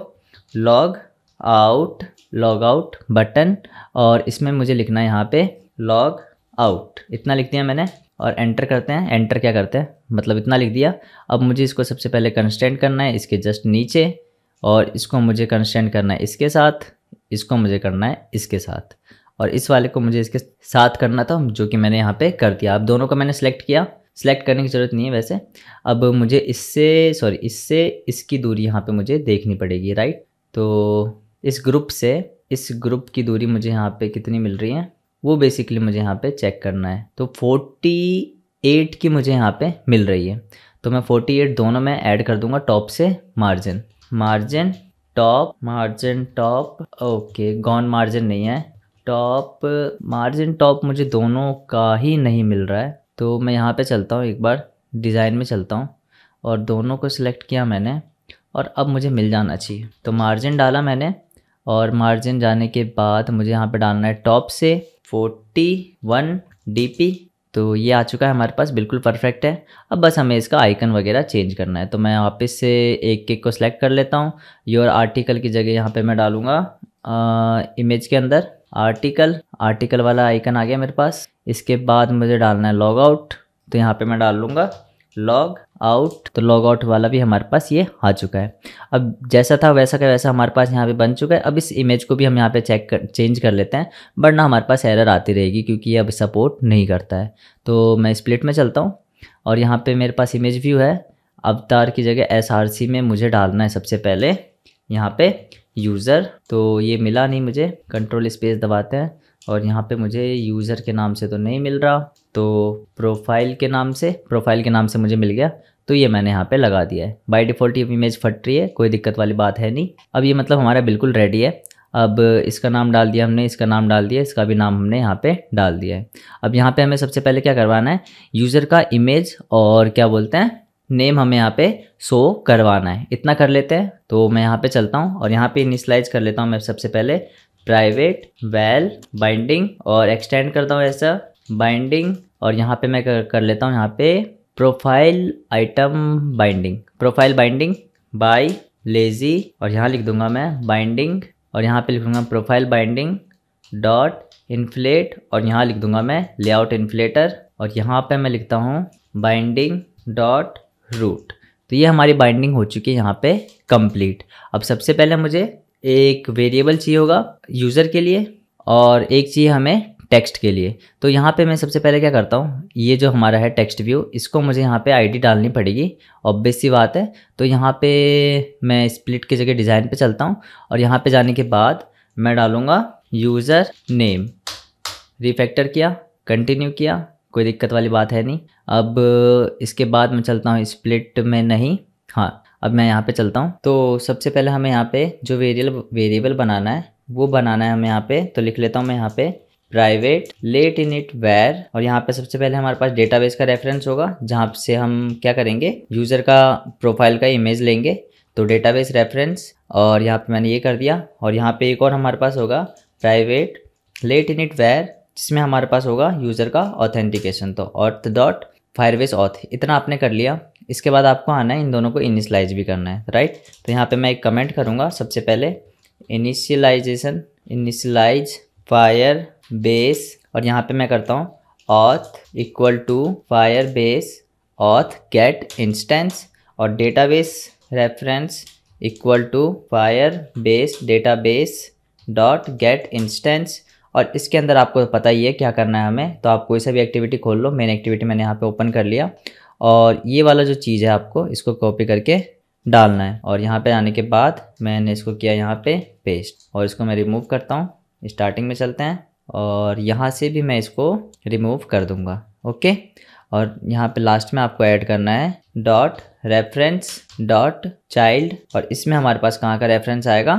log out log out button और इसमें मुझे लिखना है यहाँ पे लॉग आउट इतना लिख दिया मैंने और एंटर करते हैं एंटर क्या करते हैं मतलब इतना लिख दिया अब मुझे इसको सबसे पहले कंस्टेंट करना है इसके जस्ट नीचे और इसको मुझे कंस्टेंट करना है इसके साथ इसको मुझे करना है इसके साथ और इस वाले को मुझे इसके साथ करना था जो कि मैंने यहाँ पे कर दिया अब दोनों को मैंने सेलेक्ट किया सेलेक्ट करने की ज़रूरत नहीं है वैसे अब मुझे इससे सॉरी इससे इसकी दूरी यहाँ पे मुझे देखनी पड़ेगी राइट तो इस ग्रुप से इस ग्रुप की दूरी मुझे यहाँ पे कितनी मिल रही है वो बेसिकली मुझे यहाँ पे चेक करना है तो 48 की मुझे यहाँ पे मिल रही है तो मैं 48 दोनों में ऐड कर दूंगा टॉप से margin margin top margin top okay gone margin नहीं है टॉप मार्जिन टॉप मुझे दोनों का ही नहीं मिल रहा है तो मैं यहाँ पे चलता हूँ एक बार डिज़ाइन में चलता हूँ और दोनों को सिलेक्ट किया मैंने और अब मुझे मिल जाना चाहिए तो मार्जिन डाला मैंने और मार्जिन जाने के बाद मुझे यहाँ पे डालना है टॉप से 41 डीपी तो ये आ चुका है हमारे पास बिल्कुल परफेक्ट है अब बस हमें इसका आइकन वगैरह चेंज करना है तो मैं वापस से एक एक को सिलेक्ट कर लेता हूँ योर आर्टिकल की जगह यहाँ पे मैं डालूँगा इमेज के अंदर आर्टिकल आर्टिकल वाला आइकन आ गया मेरे पास इसके बाद मुझे डालना है लॉग आउट तो यहाँ पे मैं डाल लूँगा लॉग आउट तो लॉग आउट वाला भी हमारे पास ये आ चुका है अब जैसा था वैसा का वैसा हमारे पास यहाँ पे बन चुका है अब इस इमेज को भी हम यहाँ पे चेक कर चेंज कर लेते हैं वरना हमारे पास एरर आती रहेगी क्योंकि ये अब सपोर्ट नहीं करता है तो मैं स्प्लिट में चलता हूँ और यहाँ पर मेरे पास इमेज व्यू है अवतार की जगह एस में मुझे डालना है सबसे पहले यहाँ पर यूज़र तो ये मिला नहीं मुझे कंट्रोल स्पेस दबाते हैं और यहाँ पे मुझे यूज़र के नाम से तो नहीं मिल रहा तो प्रोफाइल के नाम से प्रोफाइल के नाम से मुझे मिल गया तो ये मैंने यहाँ पे लगा दिया है बाय डिफ़ॉल्ट ये इमेज फट रही है कोई दिक्कत वाली बात है नहीं अब ये मतलब हमारा बिल्कुल रेडी है अब इसका नाम डाल दिया हमने इसका नाम डाल दिया इसका भी नाम हमने यहाँ पे डाल दिया है अब यहाँ पे हमें सबसे पहले क्या करवाना है यूज़र का इमेज और क्या बोलते हैं नेम हमें यहाँ पे शो करवाना है इतना कर लेते हैं तो मैं यहाँ पे चलता हूँ और यहाँ पे इनिशलाइज कर लेता हूँ मैं सबसे पहले प्राइवेट वेल बाइंडिंग और एक्सटेंड करता हूँ ऐसा बाइंडिंग और यहाँ पे मैं कर, कर लेता हूँ यहाँ पे profile item binding profile binding by lazy और यहाँ लिख दूंगा मैं बाइंडिंग और यहाँ पे लिखूंगा प्रोफाइल बाइंडिंग डॉट इन्फ्लेट और यहाँ लिख दूंगा मैं लेआउट इन्फ्लेटर और यहाँ पे मैं लिखता हूँ बाइंडिंग डॉट रूट तो ये हमारी बाइंडिंग हो चुकी है यहाँ पे कंप्लीट अब सबसे पहले मुझे एक वेरिएबल चाहिए होगा यूज़र के लिए और एक चाहिए हमें टेक्स्ट के लिए तो यहाँ पे मैं सबसे पहले क्या करता हूँ ये जो हमारा है टेक्स्ट व्यू इसको मुझे यहाँ पे आईडी डालनी पड़ेगी ऑब्वियस सी बात है तो यहाँ पे मैं स्प्लिट की जगह डिज़ाइन पे चलता हूँ और यहाँ पे जाने के बाद मैं डालूँगा यूज़र नेम रिफेक्टर किया कंटिन्यू किया कोई दिक्कत वाली बात है नहीं अब इसके बाद मैं चलता हूँ स्प्लिट में नहीं हाँ अब मैं यहाँ पे चलता हूँ तो सबसे पहले हमें यहाँ पे जो वेरियल वेरिएबल बनाना है वो बनाना है हमें यहाँ पे तो लिख लेता हूँ मैं यहाँ पे private late in it var और यहाँ पे सबसे पहले हमारे पास डेटाबेस का रेफरेंस होगा जहाँ से हम क्या करेंगे यूज़र का प्रोफाइल का इमेज लेंगे तो डेटाबेस रेफरेंस और यहाँ पे मैंने ये कर दिया और यहाँ पे एक और हमारे पास होगा private late in it var जिसमें हमारे पास होगा यूज़र का ऑथेंटिकेशन तो ऑर्थ डॉट फायरवेस ऑथ इतना आपने कर लिया इसके बाद आपको आना है इन दोनों को इनिशलाइज भी करना है राइट तो यहाँ पे मैं एक कमेंट करूँगा सबसे पहले इनिशियलाइजेशन इनिशलाइज फायर बेस और यहाँ पे मैं करता हूँ auth equal to Firebase auth get instance और base reference equal to Firebase base dot get instance और इसके अंदर आपको पता ही है क्या करना है हमें तो आप कोई सा भी एक्टिविटी खोल लो मेन एक्टिविटी मैंने यहाँ पे ओपन कर लिया और ये वाला जो चीज़ है आपको इसको कॉपी करके डालना है और यहाँ पे आने के बाद मैंने इसको किया यहाँ पे पेस्ट और इसको मैं रिमूव करता हूँ स्टार्टिंग में चलते हैं और यहाँ से भी मैं इसको रिमूव कर दूँगा ओके और यहाँ पे लास्ट में आपको ऐड करना है डॉट रेफरेंस डॉट चाइल्ड और इसमें हमारे पास कहाँ का रेफरेंस आएगा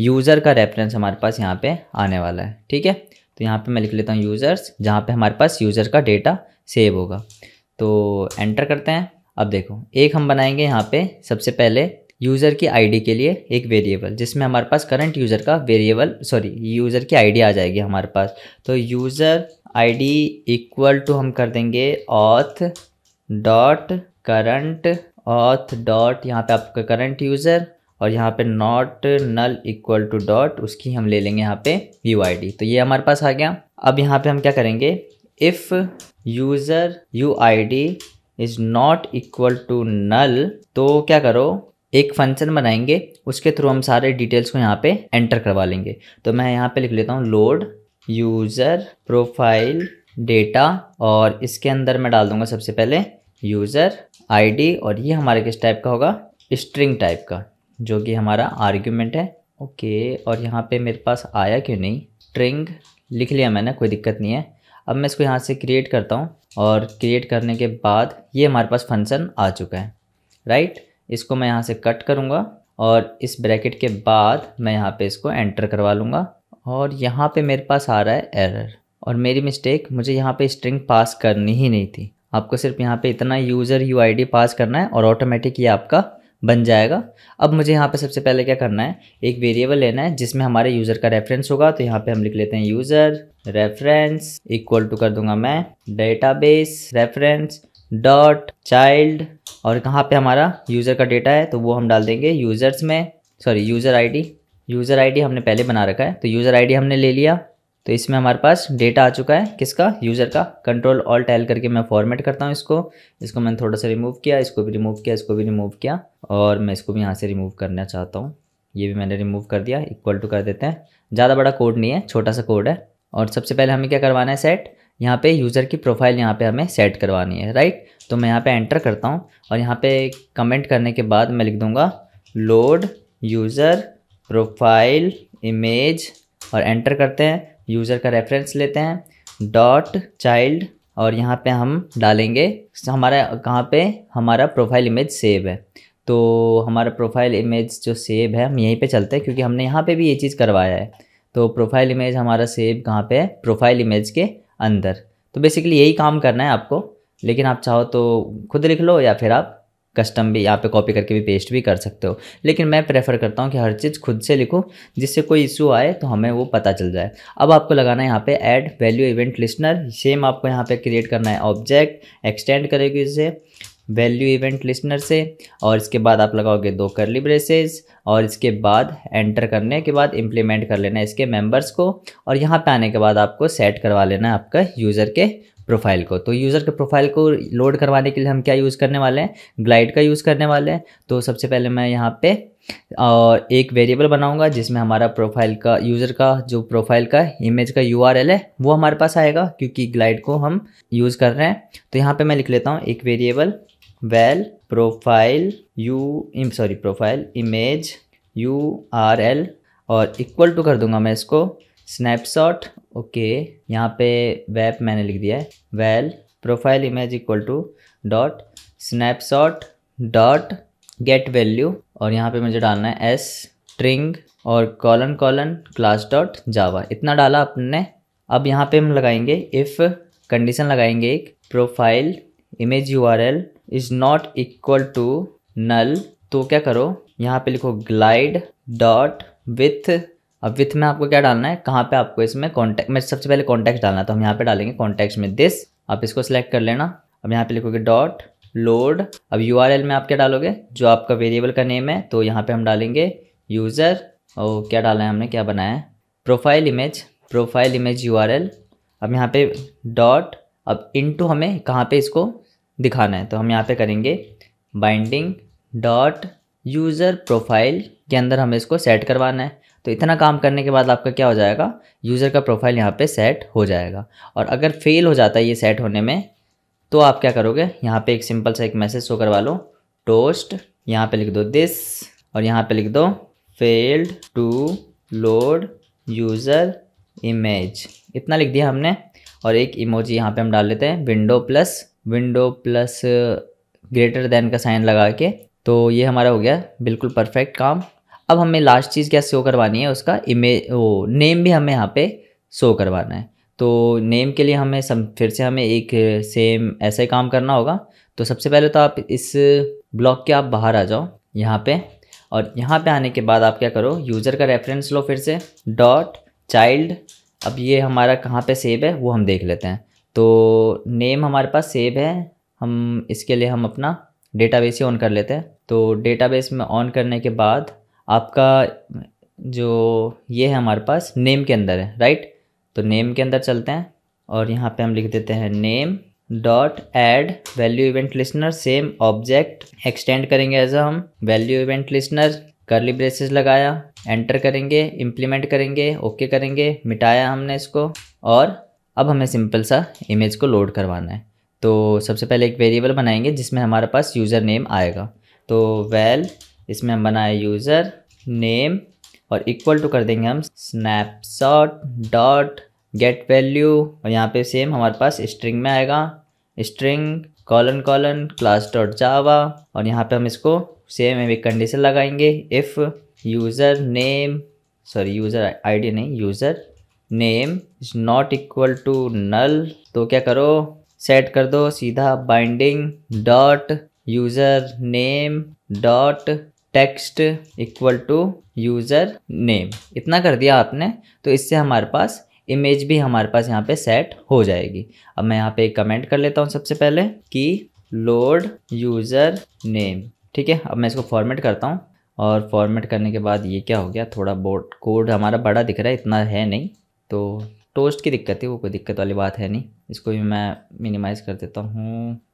यूज़र का रेफरेंस हमारे पास यहाँ पे आने वाला है ठीक है तो यहाँ पे मैं लिख लेता हूँ यूज़र्स जहाँ पे हमारे पास यूज़र का डेटा सेव होगा तो एंटर करते हैं अब देखो एक हम बनाएंगे यहाँ पे सबसे पहले यूज़र की आईडी के लिए एक वेरिएबल जिसमें हमारे पास करंट यूज़र का वेरिएबल सॉरी यूज़र की आई आ जाएगी हमारे पास तो यूज़र डी इक्वल टू हम कर देंगे auth dot current auth dot यहाँ पे आपका करंट यूज़र और यहाँ पे not null equal to dot उसकी हम ले लेंगे यहाँ पे यू आई तो ये हमारे पास आ गया अब यहाँ पे हम क्या करेंगे if user U I D is not equal to null तो क्या करो एक फंक्शन बनाएंगे उसके थ्रू हम सारे डिटेल्स को यहाँ पे एंटर करवा लेंगे तो मैं यहाँ पे लिख लेता हूँ लोड यूज़र प्रोफाइल डेटा और इसके अंदर मैं डाल दूंगा सबसे पहले यूज़र डी और ये हमारे किस टाइप का होगा स्ट्रिंग टाइप का जो कि हमारा आर्ग्यूमेंट है ओके और यहाँ पे मेरे पास आया क्यों नहीं ट्रिंग लिख लिया मैंने कोई दिक्कत नहीं है अब मैं इसको यहाँ से क्रिएट करता हूँ और क्रिएट करने के बाद ये हमारे पास फंक्शन आ चुका है राइट इसको मैं यहाँ से कट करूँगा और इस ब्रैकेट के बाद मैं यहाँ पे इसको एंटर करवा लूँगा और यहाँ पे मेरे पास आ रहा है एरर और मेरी मिस्टेक मुझे यहाँ पे स्ट्रिंग पास करनी ही नहीं थी आपको सिर्फ यहाँ पे इतना यूज़र यू पास करना है और ऑटोमेटिक ये आपका बन जाएगा अब मुझे यहाँ पे सबसे पहले क्या करना है एक वेरिएबल लेना है जिसमें हमारे यूज़र का रेफरेंस होगा तो यहाँ पे हम लिख लेते हैं यूज़र रेफरेंस इक्वल टू कर दूंगा मैं डेटाबेस रेफरेंस डॉट चाइल्ड और कहाँ पे हमारा यूज़र का डेटा है तो वो हम डाल देंगे यूज़र्स में sorry user I user I हमने पहले बना रखा है तो यूज़र आई हमने ले लिया तो इसमें हमारे पास डेटा आ चुका है किसका यूज़र का कंट्रोल ऑल टैल करके मैं फॉर्मेट करता हूँ इसको इसको मैंने थोड़ा सा रिमूव किया इसको भी रिमूव किया इसको भी रिमूव किया और मैं इसको भी यहाँ से रिमूव करना चाहता हूँ ये भी मैंने रिमूव कर दिया इक्वल टू कर देते हैं ज़्यादा बड़ा कोड नहीं है छोटा सा कोड है और सबसे पहले हमें क्या करवाना है सेट यहाँ पे यूज़र की प्रोफाइल यहाँ पे हमें सेट करवानी है राइट तो मैं यहाँ पे एंटर करता हूँ और यहाँ पे कमेंट करने के बाद मैं लिख दूँगा लोड यूज़र प्रोफाइल इमेज और एंटर करते हैं यूज़र का रेफरेंस लेते हैं डॉट चाइल्ड और यहाँ पे हम डालेंगे हमारा कहाँ पे हमारा प्रोफाइल इमेज सेव है तो हमारा प्रोफाइल इमेज जो सेव है हम यहीं पे चलते हैं क्योंकि हमने यहाँ पे भी ये चीज़ करवाया है तो प्रोफाइल इमेज हमारा सेव कहाँ पे है प्रोफाइल इमेज के अंदर तो बेसिकली यही काम करना है आपको लेकिन आप चाहो तो खुद लिख लो या फिर आप कस्टम भी यहाँ पे कॉपी करके भी पेस्ट भी कर सकते हो लेकिन मैं प्रेफर करता हूँ कि हर चीज़ खुद से लिखो जिससे कोई इशू आए तो हमें वो पता चल जाए अब आपको लगाना है यहाँ पे add value event listener same आपको यहाँ पे क्रिएट करना है ऑब्जेक्ट एक्सटेंड करेगी इसे वैल्यू इवेंट लिस्नर से और इसके बाद आप लगाओगे दो करली ब्रेसेस और इसके बाद एंटर करने के बाद इम्प्लीमेंट कर लेना है इसके मेंबर्स को और यहाँ पे आने के बाद आपको सेट करवा लेना है आपका यूज़र के प्रोफाइल को तो यूज़र के प्रोफाइल को लोड करवाने के लिए हम क्या यूज़ करने वाले हैं ग्लाइड का यूज़ करने वाले हैं तो सबसे पहले मैं यहाँ पे एक वेरिएबल बनाऊंगा जिसमें हमारा प्रोफाइल का यूज़र का जो प्रोफाइल का इमेज का यू है वो हमारे पास आएगा क्योंकि ग्लाइड को हम यूज़ कर रहे हैं तो यहाँ पर मैं लिख लेता हूँ एक variable val profile U sorry profile image U R L और इक्वल टू कर दूंगा मैं इसको स्नैपशॉट ओके यहाँ पे वेब मैंने लिख दिया है val profile image equal to dot snapshot dot get value और यहाँ पे मुझे डालना है एस स्ट्रिंग और कॉलन कॉलन क्लास डॉट जावा इतना डाला अपने अब यहाँ पे हम लगाएंगे इफ़ कंडीशन लगाएंगे एक profile image U R L is not equal to null तो क्या करो यहाँ पे लिखो ग्लाइड डॉट विथ अब विथ में आपको क्या डालना है कहाँ पे आपको इसमें कॉन्टैक्ट में सबसे पहले कॉन्टैक्ट डालना है तो हम यहाँ पे डालेंगे कॉन्टैक्ट में दिस आप इसको सेलेक्ट कर लेना अब यहाँ पे लिखोगे डॉट लोड अब यू में आप क्या डालोगे जो आपका वेरिएबल का नेम है तो यहाँ पर हम डालेंगे यूज़र और क्या डाला है हमने क्या बनाया है profile image profile image U अब यहाँ पे डॉट अब टू हमें कहाँ पे इसको दिखाना है तो हम यहाँ पे करेंगे बाइंडिंग डॉट यूज़र प्रोफाइल के अंदर हमें इसको सेट करवाना है तो इतना काम करने के बाद आपका क्या हो जाएगा यूज़र का प्रोफाइल यहाँ पे सेट हो जाएगा और अगर फेल हो जाता है ये सेट होने में तो आप क्या करोगे यहाँ पे एक सिंपल सा एक मैसेज शो करवा लो टोस्ट यहाँ पे लिख दो दिस और यहाँ पे लिख दो failed to load user image इतना लिख दिया हमने और एक इमोजी यहाँ पर हम डाल लेते हैं window plus window plus greater than का साइन लगा के तो ये हमारा हो गया बिल्कुल परफेक्ट काम अब हमें लास्ट चीज़ क्या शो करवानी है उसका इमेज वो नेम भी हमें यहाँ पे शो करवाना है तो नेम के लिए हमें सम फिर से हमें एक सेम ऐसा ही काम करना होगा तो सबसे पहले तो आप इस ब्लॉक के आप बाहर आ जाओ यहाँ पे और यहाँ पे आने के बाद आप क्या करो यूज़र का रेफरेंस लो फिर से डॉट चाइल्ड अब ये हमारा कहाँ पर सेव है वो हम देख लेते हैं तो नेम हमारे पास सेव है हम इसके लिए हम अपना डेटाबेस ही ऑन कर लेते हैं तो डेटाबेस में ऑन करने के बाद आपका जो ये है हमारे पास नेम के अंदर है राइट तो नेम के अंदर चलते हैं और यहाँ पे हम लिख देते हैं name dot add value event listener same object extend करेंगे एज हम value event listener curly braces लगाया एंटर करेंगे इम्प्लीमेंट करेंगे ओके okay करेंगे मिटाया हमने इसको और अब हमें सिंपल सा इमेज को लोड करवाना है तो सबसे पहले एक वेरिएबल बनाएंगे जिसमें हमारे पास यूज़र नेम आएगा तो वेल इसमें हम बनाए यूज़र नेम और इक्वल टू कर देंगे हम स्नैपशॉट डॉट गेट वैल्यू और यहाँ पे सेम हमारे पास स्ट्रिंग में आएगा string colon colon class dot Java और यहाँ पे हम इसको सेम एक कंडीशन लगाएंगे if user name sorry user ID नहीं user name is not equal to null तो क्या करो सेट कर दो सीधा binding dot user name dot text equal to user name इतना कर दिया आपने तो इससे हमारे पास इमेज भी हमारे पास यहाँ पे सेट हो जाएगी अब मैं यहाँ पे कमेंट कर लेता हूँ सबसे पहले कि लोड यूज़र नेम ठीक है अब मैं इसको फॉर्मेट करता हूँ और फॉर्मेट करने के बाद ये क्या हो गया थोड़ा बोर्ड कोड हमारा बड़ा दिख रहा है इतना है नहीं तो टोस्ट की दिक्कत है वो कोई दिक्कत वाली बात है नहीं इसको भी मैं मिनिमाइज़ कर देता हूँ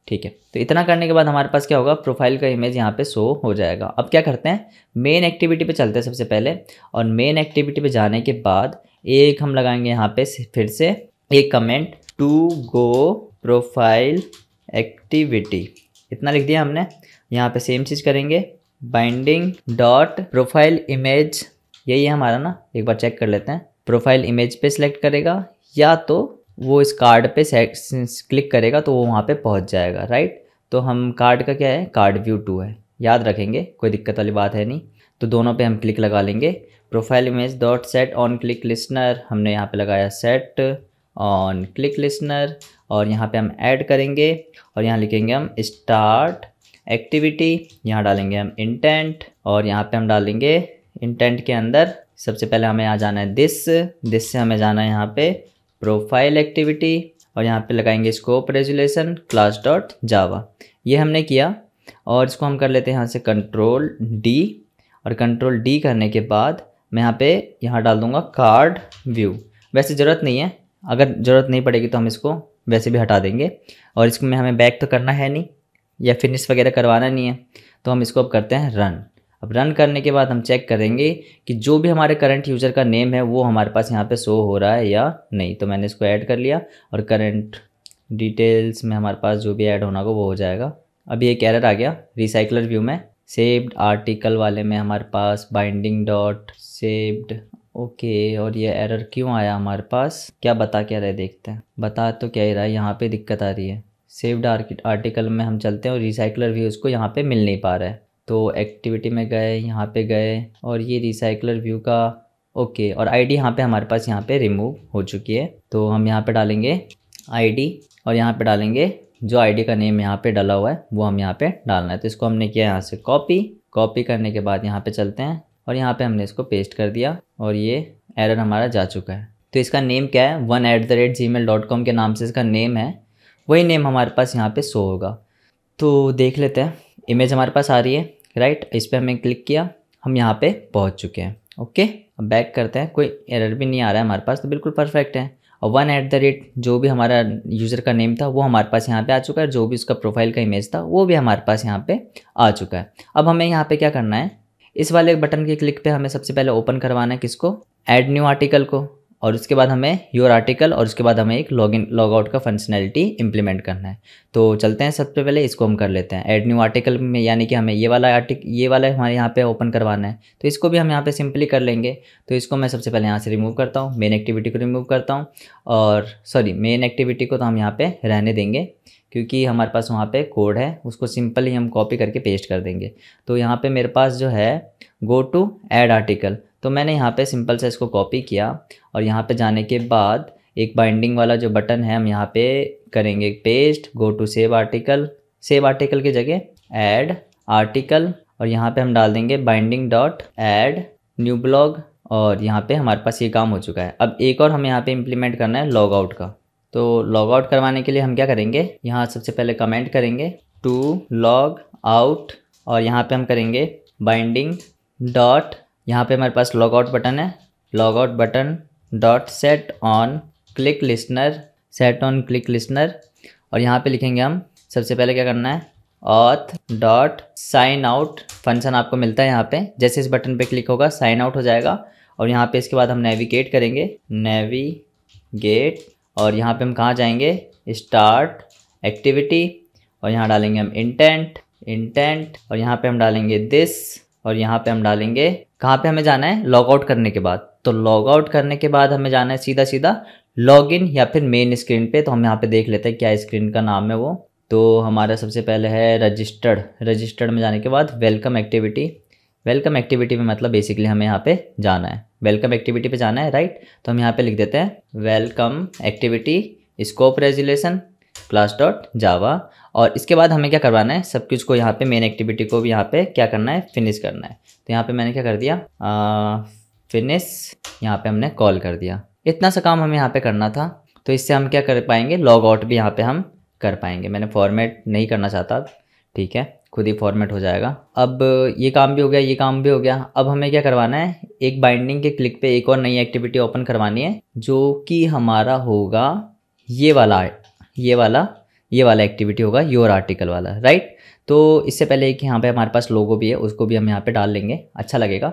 ठीक है तो इतना करने के बाद हमारे पास क्या होगा प्रोफाइल का इमेज यहाँ पे शो हो जाएगा अब क्या करते हैं मेन एक्टिविटी पे चलते हैं सबसे पहले और मेन एक्टिविटी पे जाने के बाद एक हम लगाएंगे यहाँ पे फिर से एक comment to go profile activity इतना लिख दिया हमने यहाँ पे सेम चीज़ करेंगे बाइंडिंग डॉट प्रोफाइल इमेज यही है हमारा ना एक बार चेक कर लेते हैं प्रोफाइल इमेज पे सिलेक्ट करेगा या तो वो इस कार्ड पे क्लिक करेगा तो वो वहाँ पे पहुँच जाएगा राइट तो हम कार्ड का क्या है कार्ड व्यू टू है याद रखेंगे कोई दिक्कत वाली बात है नहीं तो दोनों पे हम क्लिक लगा लेंगे profile image dot set on click listener हमने यहाँ पे लगाया सेट ऑन क्लिक लिसनर और यहाँ पे हम ऐड करेंगे और यहाँ लिखेंगे हम स्टार्ट एक्टिविटी यहाँ डालेंगे हम इंटेंट और यहाँ पे हम डालेंगे इंटेंट के अंदर सबसे पहले हमें यहाँ जाना है दिस दिस से हमें जाना है यहाँ पे प्रोफाइल एक्टिविटी और यहाँ पे लगाएंगे scope resolution class dot Java ये हमने किया और इसको हम कर लेते हैं यहाँ से कंट्रोल डी और कंट्रोल डी करने के बाद मैं यहाँ पे यहाँ डाल दूँगा कार्ड व्यू वैसे ज़रूरत नहीं है अगर ज़रूरत नहीं पड़ेगी तो हम इसको वैसे भी हटा देंगे और इसमें हमें बैक तो करना है नहीं या फिनिश वगैरह करवाना नहीं है तो हम इसको अब करते हैं रन अब रन करने के बाद हम चेक करेंगे कि जो भी हमारे करंट यूज़र का नेम है वो हमारे पास यहाँ पे शो हो रहा है या नहीं तो मैंने इसको ऐड कर लिया और करंट डिटेल्स में हमारे पास जो भी ऐड होना होगा वो हो जाएगा अभी एक एरर आ गया रिसाइकलर व्यू में सेव्ड आर्टिकल वाले में हमारे पास बाइंडिंग डॉट सेव्ड ओके और ये एरर क्यों आया हमारे पास क्या बता क्या रहे देखते हैं बता तो क्या ही रहा है यहाँ पे दिक्कत आ रही है सेव्ड आर्टिकल में हम चलते हैं और रिसाइकलर भी उसको यहाँ पे मिल नहीं पा रहा है तो एक्टिविटी में गए यहाँ पे गए और ये रिसाइकलर व्यू का ओके और आईडी यहाँ पर हमारे पास यहाँ पे रिमूव हो चुकी है तो हम यहाँ पे डालेंगे आईडी और यहाँ पे डालेंगे जो आईडी का नेम यहाँ पे डाला हुआ है वो हम यहाँ पे डालना है तो इसको हमने किया यहाँ से कॉपी कॉपी करने के बाद यहाँ पर चलते हैं और यहाँ पर हमने इसको पेस्ट कर दिया और ये एरर हमारा जा चुका है तो इसका नेम क्या है one the rate Gmail dot com के नाम से इसका नेम है वही नेम हमारे पास यहाँ पर शो होगा तो देख लेते हैं इमेज हमारे पास आ रही है राइट इस पर हमें क्लिक किया हम यहाँ पे पहुँच चुके हैं ओके अब बैक करते हैं कोई एरर भी नहीं आ रहा है हमारे पास तो बिल्कुल परफेक्ट है और वन एट द रेट जो भी हमारा यूज़र का नेम था वो हमारे पास यहाँ पे आ चुका है जो भी उसका प्रोफाइल का इमेज था वो भी हमारे पास यहाँ पे आ चुका है अब हमें यहाँ पे क्या करना है इस वाले बटन के क्लिक पे हमें सबसे पहले ओपन करवाना है किसको एड न्यू आर्टिकल को और उसके बाद हमें योर आर्टिकल और उसके बाद हमें एक लॉग लॉग लॉगआउट का फंक्शनैलिटी इंप्लीमेंट करना है तो चलते हैं सबसे पहले इसको हम कर लेते हैं ऐड न्यू आर्टिकल में यानी कि हमें ये वाला आर्टिक ये वाला हमारे यहाँ पे ओपन करवाना है तो इसको भी हम यहाँ पे सिंपली कर लेंगे तो इसको मैं सबसे पहले यहाँ से रिमूव करता हूँ मेन एक्टिविटी को रिमूव करता हूँ और सॉरी मेन एक्टिविटी को तो हम यहाँ पर रहने देंगे क्योंकि हमारे पास वहाँ पर कोड है उसको सिंपली हम कॉपी करके पेस्ट कर देंगे तो यहाँ पर मेरे पास जो है गो टू एड आर्टिकल तो मैंने यहाँ पे सिंपल से इसको कॉपी किया और यहाँ पे जाने के बाद एक बाइंडिंग वाला जो बटन है हम यहाँ पे करेंगे paste go to save article save article की जगह ऐड आर्टिकल और यहाँ पे हम डाल देंगे binding dot add new blog और यहाँ पे हमारे पास ये काम हो चुका है अब एक और हमें यहाँ पे इम्प्लीमेंट करना है लॉग आउट का तो लॉग आउट करवाने के लिए हम क्या करेंगे यहाँ सबसे पहले कमेंट करेंगे टू लॉग आउट और यहाँ पे हम करेंगे बाइंडिंग डॉट यहाँ पे हमारे पास लॉग आउट बटन है log out button dot set on click listener set on click listener और यहाँ पे लिखेंगे हम सबसे पहले क्या करना है auth dot sign out function आपको मिलता है यहाँ पे जैसे इस बटन पे क्लिक होगा साइन आउट हो जाएगा और यहाँ पे इसके बाद हम नेविगेट करेंगे नेवी गेट और यहाँ पे हम कहाँ जाएंगे स्टार्ट एक्टिविटी और यहाँ डालेंगे हम इंटेंट इंटेंट और यहाँ पे हम डालेंगे दिस और यहाँ पे हम डालेंगे कहाँ पे हमें जाना है लॉग आउट करने के बाद तो लॉग आउट करने के बाद हमें जाना है सीधा सीधा लॉग इन या फिर मेन स्क्रीन पे तो हम यहाँ पे देख लेते हैं क्या स्क्रीन का नाम है वो तो हमारा सबसे पहले है रजिस्टर्ड रजिस्टर्ड में जाने के बाद वेलकम एक्टिविटी वेलकम एक्टिविटी में मतलब बेसिकली हमें यहाँ पे जाना है वेलकम एक्टिविटी पे जाना है राइट तो हम यहाँ पे लिख देते हैं welcome activity scope resolution class dot Java और इसके बाद हमें क्या करवाना है सब कुछ को यहाँ पे मेन एक्टिविटी को भी यहाँ पे क्या करना है फिनिश करना है तो यहाँ पे मैंने क्या कर दिया फिनिश यहाँ पे हमने कॉल कर दिया इतना सा काम हमें यहाँ पे करना था तो इससे हम क्या कर पाएंगे लॉग आउट भी यहाँ पे हम कर पाएंगे मैंने फॉर्मेट नहीं करना चाहता ठीक है खुद ही फॉर्मेट हो जाएगा अब ये काम भी हो गया ये काम भी हो गया अब हमें क्या करवाना है एक बाइंडिंग के क्लिक पे एक और नई एक्टिविटी ओपन करवानी है जो कि हमारा होगा ये वाला ये वाला ये वाला एक्टिविटी होगा योर आर्टिकल वाला राइट तो इससे पहले कि यहाँ पे हमारे पास लोगो भी है उसको भी हम यहाँ पे डाल लेंगे अच्छा लगेगा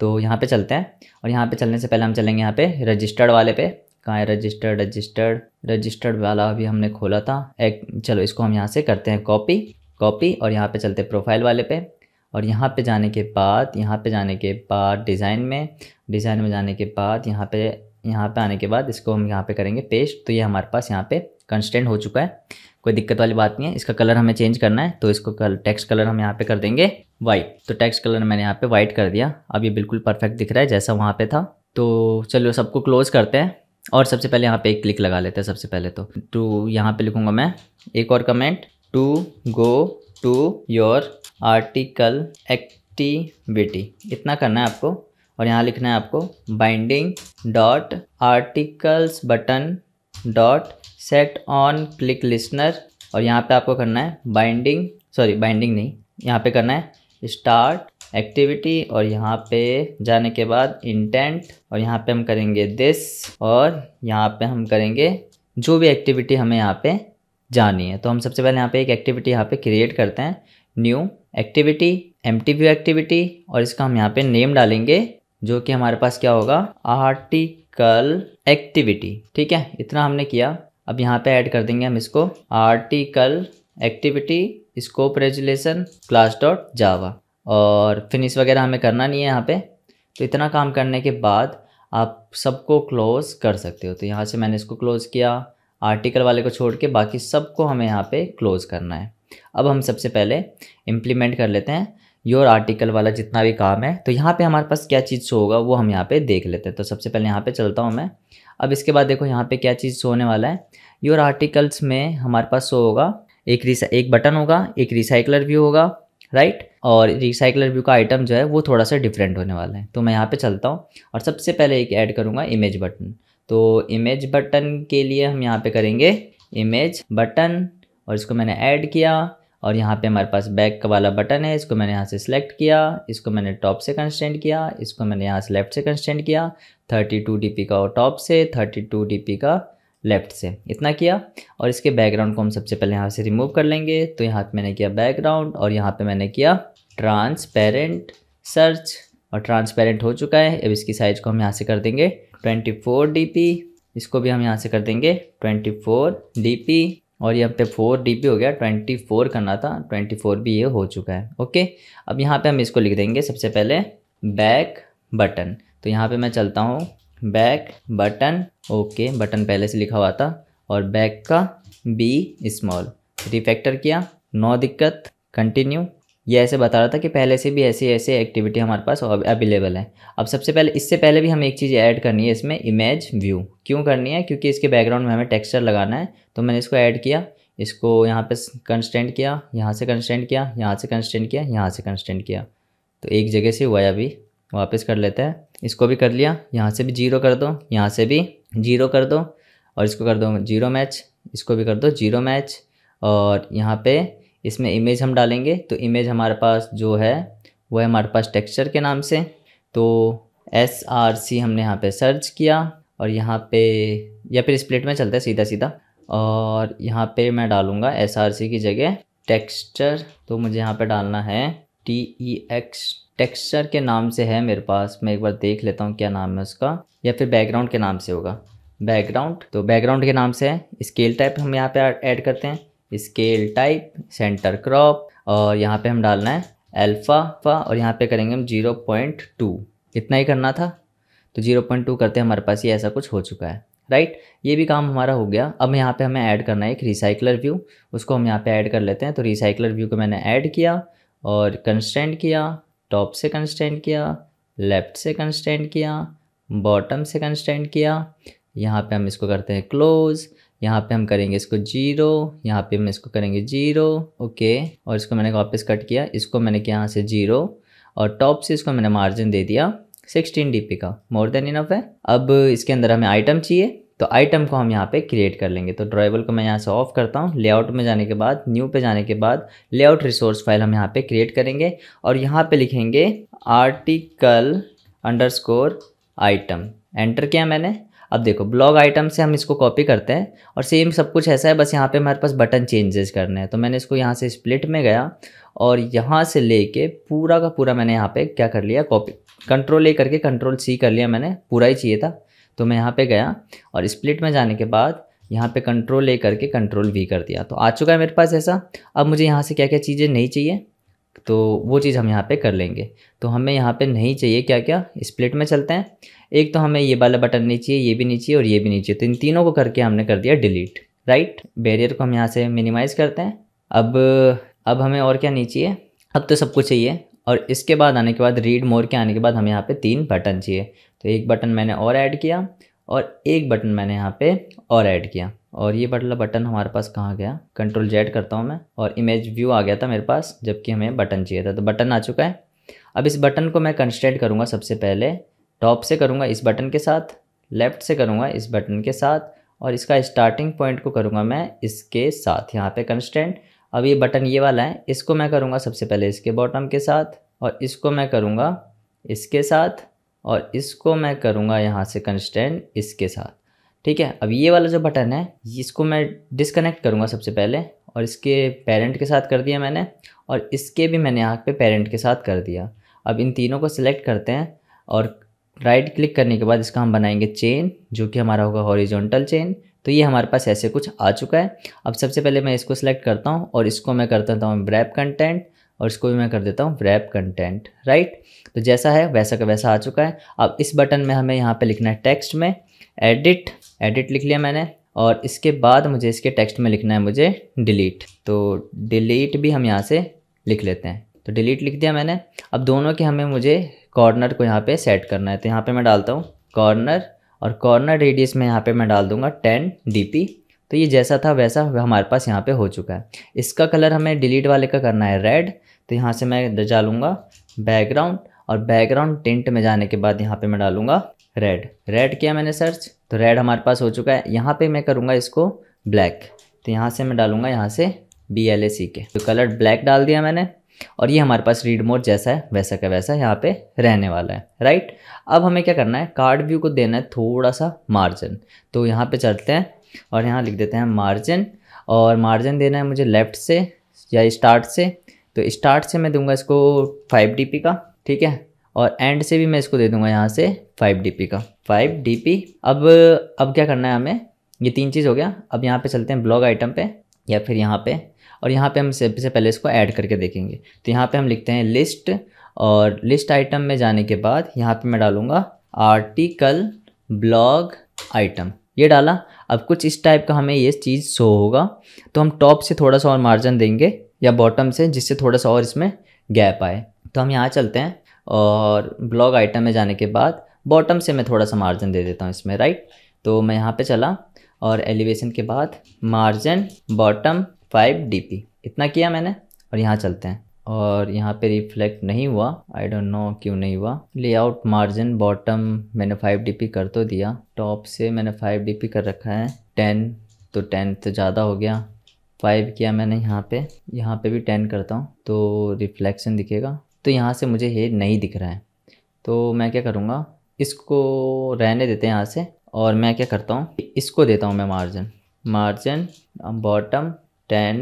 तो यहाँ पे चलते हैं और यहाँ पे चलने से पहले हम चलेंगे यहाँ पे रजिस्टर्ड वाले पे कहाँ है रजिस्टर्ड रजिस्टर्ड रजिस्टर्ड वाला अभी हमने खोला था एक चलो इसको हम यहाँ से करते हैं कॉपी कॉपी और यहाँ पर चलते प्रोफाइल वाले पे और यहाँ पर जाने के बाद यहाँ पर जाने के बाद डिज़ाइन में डिज़ाइन में जाने के बाद यहाँ पे यहाँ पर आने के बाद इसको हम यहाँ पर करेंगे पेस्ट तो ये हमारे पास यहाँ पर कंस्टेंट हो चुका है कोई दिक्कत वाली बात नहीं है इसका कलर हमें चेंज करना है तो इसको कल टेक्स्ट कलर हम यहाँ पे कर देंगे वाइट तो टेक्स्ट कलर मैंने यहाँ पे वाइट कर दिया अब ये बिल्कुल परफेक्ट दिख रहा है जैसा वहाँ पे था तो चलो सबको क्लोज करते हैं और सबसे पहले यहाँ पे एक क्लिक लगा लेते हैं सबसे पहले तो टू तो यहाँ पे लिखूँगा मैं एक और comment to go to your article activity इतना करना है आपको और यहाँ लिखना है आपको binding dot articles button dot set on click listener और यहाँ पे आपको करना है बाइंडिंग सॉरी बाइंडिंग नहीं यहाँ पे करना है स्टार्ट एक्टिविटी और यहाँ पे जाने के बाद इंटेंट और यहाँ पे हम करेंगे दिस और यहाँ पे हम करेंगे जो भी एक्टिविटी हमें यहाँ पे जानी है तो हम सबसे पहले यहाँ पे एक एक्टिविटी यहाँ पे क्रिएट करते हैं new activity M view activity और इसका हम यहाँ पे नेम डालेंगे जो कि हमारे पास क्या होगा आर्टिकल एक्टिविटी ठीक है इतना हमने किया अब यहाँ पे ऐड कर देंगे हम इसको article activity scope resolution class dot Java और फिनिश वगैरह हमें करना नहीं है यहाँ पे तो इतना काम करने के बाद आप सबको क्लोज़ कर सकते हो तो यहाँ से मैंने इसको क्लोज़ किया आर्टिकल वाले को छोड़ के बाकी सबको हमें यहाँ पे क्लोज़ करना है अब हम सबसे पहले इम्प्लीमेंट कर लेते हैं योर आर्टिकल वाला जितना भी काम है तो यहाँ पे हमारे पास क्या चीज़ होगा वो हम यहाँ पे देख लेते हैं तो सबसे पहले यहाँ पे चलता हूँ मैं अब इसके बाद देखो यहाँ पे क्या चीज़ होने वाला है योर आर्टिकल्स में हमारे पास शो होगा एक रिसा एक बटन होगा एक रिसाइकलर व्यू होगा राइट और रिसाइकलर व्यू का आइटम जो है वो थोड़ा सा डिफरेंट होने वाला है तो मैं यहाँ पे चलता हूँ और सबसे पहले एक ऐड करूँगा इमेज बटन तो इमेज बटन के लिए हम यहाँ पे करेंगे इमेज बटन और इसको मैंने ऐड किया और यहाँ पे हमारे पास बैक का वाला बटन है इसको मैंने यहाँ से सिलेक्ट किया इसको मैंने टॉप से कंस्टेंट किया इसको मैंने यहाँ से लेफ्ट से कंस्टेंट किया थर्टी टू डी का टॉप से थर्टी टू डी का लेफ्ट से इतना किया और इसके बैकग्राउंड को हम सबसे पहले यहाँ से रिमूव कर लेंगे तो यहाँ पर मैंने किया बैकग्राउंड और यहाँ पर मैंने किया ट्रांसपेरेंट सर्च और ट्रांसपेरेंट हो चुका है अब इसकी साइज़ को हम यहाँ से कर देंगे ट्वेंटी फोर डी पी इसको भी हम यहाँ से कर देंगे ट्वेंटी फोर डी पी और यहाँ पे फोर डी हो गया ट्वेंटी फोर करना था ट्वेंटी फोर भी ये हो चुका है ओके अब यहाँ पे हम इसको लिख देंगे सबसे पहले बैक बटन तो यहाँ पे मैं चलता हूँ बैक बटन ओके बटन पहले से लिखा हुआ था और बैक का बी स्मॉल रिफैक्टर किया नो दिक्कत कंटिन्यू ये ऐसे बता रहा था कि पहले से भी ऐसी ऐसे एक्टिविटी हमारे पास अवेलेबल है अब सबसे पहले इससे पहले भी हमें एक चीज़ ऐड करनी है इसमें इमेज व्यू क्यों करनी है क्योंकि इसके बैकग्राउंड में हमें टेक्सचर लगाना है तो मैंने इसको ऐड किया इसको यहाँ पे कंस्टेंट किया यहाँ से कंस्टेंट किया यहाँ से कंस्टेंट किया यहाँ से कंस्टेंट किया तो एक जगह से हुआ अभी वापस कर लेते हैं इसको भी कर लिया यहाँ से भी जीरो कर दो यहाँ से भी जीरो कर दो और इसको कर दो जीरो मैच इसको भी कर दो जीरो मैच और यहाँ पर इसमें इमेज हम डालेंगे तो इमेज हमारे पास जो है वो है हमारे पास टेक्सचर के नाम से तो एस आर सी हमने यहाँ पे सर्च किया और यहाँ पे या फिर स्प्लिट में चलता है सीधा सीधा और यहाँ पे मैं डालूँगा एस आर सी की जगह टेक्सचर तो मुझे यहाँ पे डालना है टी ई एक्स टेक्सचर के नाम से है मेरे पास मैं एक बार देख लेता हूँ क्या नाम है उसका या फिर बैकग्राउंड के नाम से होगा बैकग्राउंड तो बैकग्राउंड के नाम से है स्केल टाइप हम यहाँ पे ऐड करते हैं स्केल टाइप सेंटर क्रॉप और यहाँ पे हम डालना है अल्फ़ा फा और यहाँ पे करेंगे हम जीरो पॉइंट टू इतना ही करना था तो जीरो पॉइंट टू करते हमारे पास ये ऐसा कुछ हो चुका है राइट ये भी काम हमारा हो गया अब यहाँ पे हमें ऐड करना है एक रिसाइकलर व्यू उसको हम यहाँ पे ऐड कर लेते हैं तो रिसाइकलर व्यू को मैंने ऐड किया और कंस्टेंट किया टॉप से कंस्टेंट किया लेफ़्ट से कंस्टेंट किया बॉटम से कंस्टेंट किया यहाँ पे हम इसको करते हैं क्लोज़ यहाँ पे हम करेंगे इसको जीरो यहाँ पे हम इसको करेंगे जीरो ओके और इसको मैंने वापस कट किया इसको मैंने किया यहाँ से जीरो और टॉप से इसको मैंने मार्जिन दे दिया सिक्सटीन डी का मोर देन इनफ है अब इसके अंदर हमें आइटम चाहिए तो आइटम को हम यहाँ पे क्रिएट कर लेंगे तो ड्राइवल को मैं यहाँ से ऑफ करता हूँ लेआउट में जाने के बाद न्यू पे जाने के बाद लेआउट रिसोर्स फाइल हम यहाँ पे क्रिएट करेंगे और यहाँ पे लिखेंगे आर्टिकल अंडरस्कोर आइटम एंटर किया मैंने अब देखो ब्लॉग आइटम से हम इसको कॉपी करते हैं और सेम सब कुछ ऐसा है बस यहाँ पे हमारे पास बटन चेंजेस करने हैं तो मैंने इसको यहाँ से स्प्लिट में गया और यहाँ से लेके पूरा का पूरा मैंने यहाँ पे क्या कर लिया कॉपी कंट्रोल ए करके कंट्रोल सी कर लिया मैंने पूरा ही चाहिए था तो मैं यहाँ पर गया और स्प्लिट में जाने के बाद यहाँ पर कंट्रोल ए करके कंट्रोल वी कर दिया तो आ चुका है मेरे पास ऐसा अब मुझे यहाँ से क्या क्या चीज़ें नहीं चाहिए तो वो चीज़ हम यहाँ पे कर लेंगे तो हमें यहाँ पे नहीं चाहिए क्या क्या स्प्लिट में चलते हैं एक तो हमें ये वाला बटन नहीं चाहिए ये भी नहीं चाहिए और ये भी नहीं चाहिए तो इन तीनों को करके हमने कर दिया डिलीट राइट बैरियर को हम यहाँ से मिनिमाइज़ करते हैं अब अब हमें और क्या नहीं चाहिए अब तो सब कुछ चाहिए और इसके बाद आने के बाद रीड मोर के आने के बाद हमें यहाँ पे तीन बटन चाहिए तो एक बटन मैंने और ऐड किया और एक बटन मैंने यहाँ पे और ऐड किया और ये बटला बटन हमारे पास कहाँ गया कंट्रोल जेड करता हूँ मैं और इमेज व्यू आ गया था मेरे पास जबकि हमें बटन चाहिए था तो बटन आ चुका है अब इस बटन को मैं कंस्टेंट करूँगा सबसे पहले टॉप से करूँगा इस बटन के साथ लेफ़्ट से करूँगा इस बटन के साथ और इसका स्टार्टिंग पॉइंट को करूँगा मैं इसके साथ यहाँ पे कंस्टेंट अब ये बटन ये वाला है इसको मैं करूँगा सबसे पहले इसके बॉटम के साथ और इसको मैं करूँगा इसके साथ और इसको मैं करूँगा यहाँ से कंस्टेंट इसके साथ ठीक है अब ये वाला जो बटन है इसको मैं डिसकनेक्ट करूँगा सबसे पहले और इसके पेरेंट के साथ कर दिया मैंने और इसके भी मैंने यहाँ पे पेरेंट के साथ कर दिया अब इन तीनों को सिलेक्ट करते हैं और राइट क्लिक करने के बाद इसका हम बनाएंगे चेन जो कि हमारा होगा हॉरिजॉन्टल चेन तो ये हमारे पास ऐसे कुछ आ चुका है अब सबसे पहले मैं इसको सिलेक्ट करता हूँ और इसको मैं कर देता हूँ ब्रैप कंटेंट और इसको भी मैं कर देता हूँ ब्रैप कंटेंट राइट तो जैसा है वैसा का वैसा आ चुका है अब इस बटन में हमें यहाँ पर लिखना है टेक्स्ट में एडिट एडिट लिख लिया मैंने और इसके बाद मुझे इसके टेक्स्ट में लिखना है मुझे डिलीट तो डिलीट भी हम यहाँ से लिख लेते हैं तो डिलीट लिख दिया मैंने अब दोनों के हमें मुझे कॉर्नर को यहाँ पे सेट करना है तो यहाँ पे मैं डालता हूँ कॉर्नर और कॉर्नर रेडियस में यहाँ पे मैं डाल दूंगा टेन डी तो ये जैसा था वैसा हमारे पास यहाँ पे हो चुका है इसका कलर हमें डिलीट वाले का करना है रेड तो यहाँ से मैं डालूँगा बैकग्राउंड और बैकग्राउंड टेंट में जाने के बाद यहाँ पर मैं डालूँगा रेड रेड किया मैंने सर्च तो रेड हमारे पास हो चुका है यहाँ पर मैं करूँगा इसको ब्लैक तो यहाँ से मैं डालूँगा यहाँ से बी एल ए सी के तो कलर ब्लैक डाल दिया मैंने और ये हमारे पास रीड मोड जैसा है वैसा का वैसा यहाँ पे रहने वाला है राइट अब हमें क्या करना है कार्ड व्यू को देना है थोड़ा सा मार्जिन तो यहाँ पे चलते हैं और यहाँ लिख देते हैं मार्जिन और मार्जिन देना है मुझे लेफ़्ट से या स्टार्ट से तो स्टार्ट से मैं दूंगा इसको फाइव डी का ठीक है और एंड से भी मैं इसको दे दूंगा यहाँ से फाइव डी का फाइव डी अब अब क्या करना है हमें ये तीन चीज़ हो गया अब यहाँ पे चलते हैं ब्लॉग आइटम पे या फिर यहाँ पे और यहाँ पे हम सबसे पहले इसको ऐड करके देखेंगे तो यहाँ पे हम लिखते हैं लिस्ट और लिस्ट आइटम में जाने के बाद यहाँ पे मैं डालूँगा आर्टिकल ब्लॉग आइटम ये डाला अब कुछ इस टाइप का हमें ये चीज़ शो होगा तो हम टॉप से थोड़ा सा और मार्जिन देंगे या बॉटम से जिससे थोड़ा सा और इसमें गैप आए तो हम यहाँ चलते हैं और ब्लॉग आइटम में जाने के बाद बॉटम से मैं थोड़ा सा मार्जिन दे देता हूँ इसमें राइट तो मैं यहाँ पे चला और एलिवेशन के बाद मार्जिन बॉटम फाइव डी इतना किया मैंने और यहाँ चलते हैं और यहाँ पे रिफ्लेक्ट नहीं हुआ आई डोंट नो क्यों नहीं हुआ लेआउट मार्जिन बॉटम मैंने फाइव डी कर तो दिया टॉप से मैंने फाइव डी कर रखा है टेन तो टेन तो ज़्यादा हो गया फाइव किया मैंने यहाँ पे यहाँ पे भी टेन करता हूँ तो रिफ्लेक्शन दिखेगा तो यहाँ से मुझे ये नहीं दिख रहा है तो मैं क्या करूँगा इसको रहने देते हैं यहाँ से और मैं क्या करता हूँ इसको देता हूँ मैं margin margin bottom ten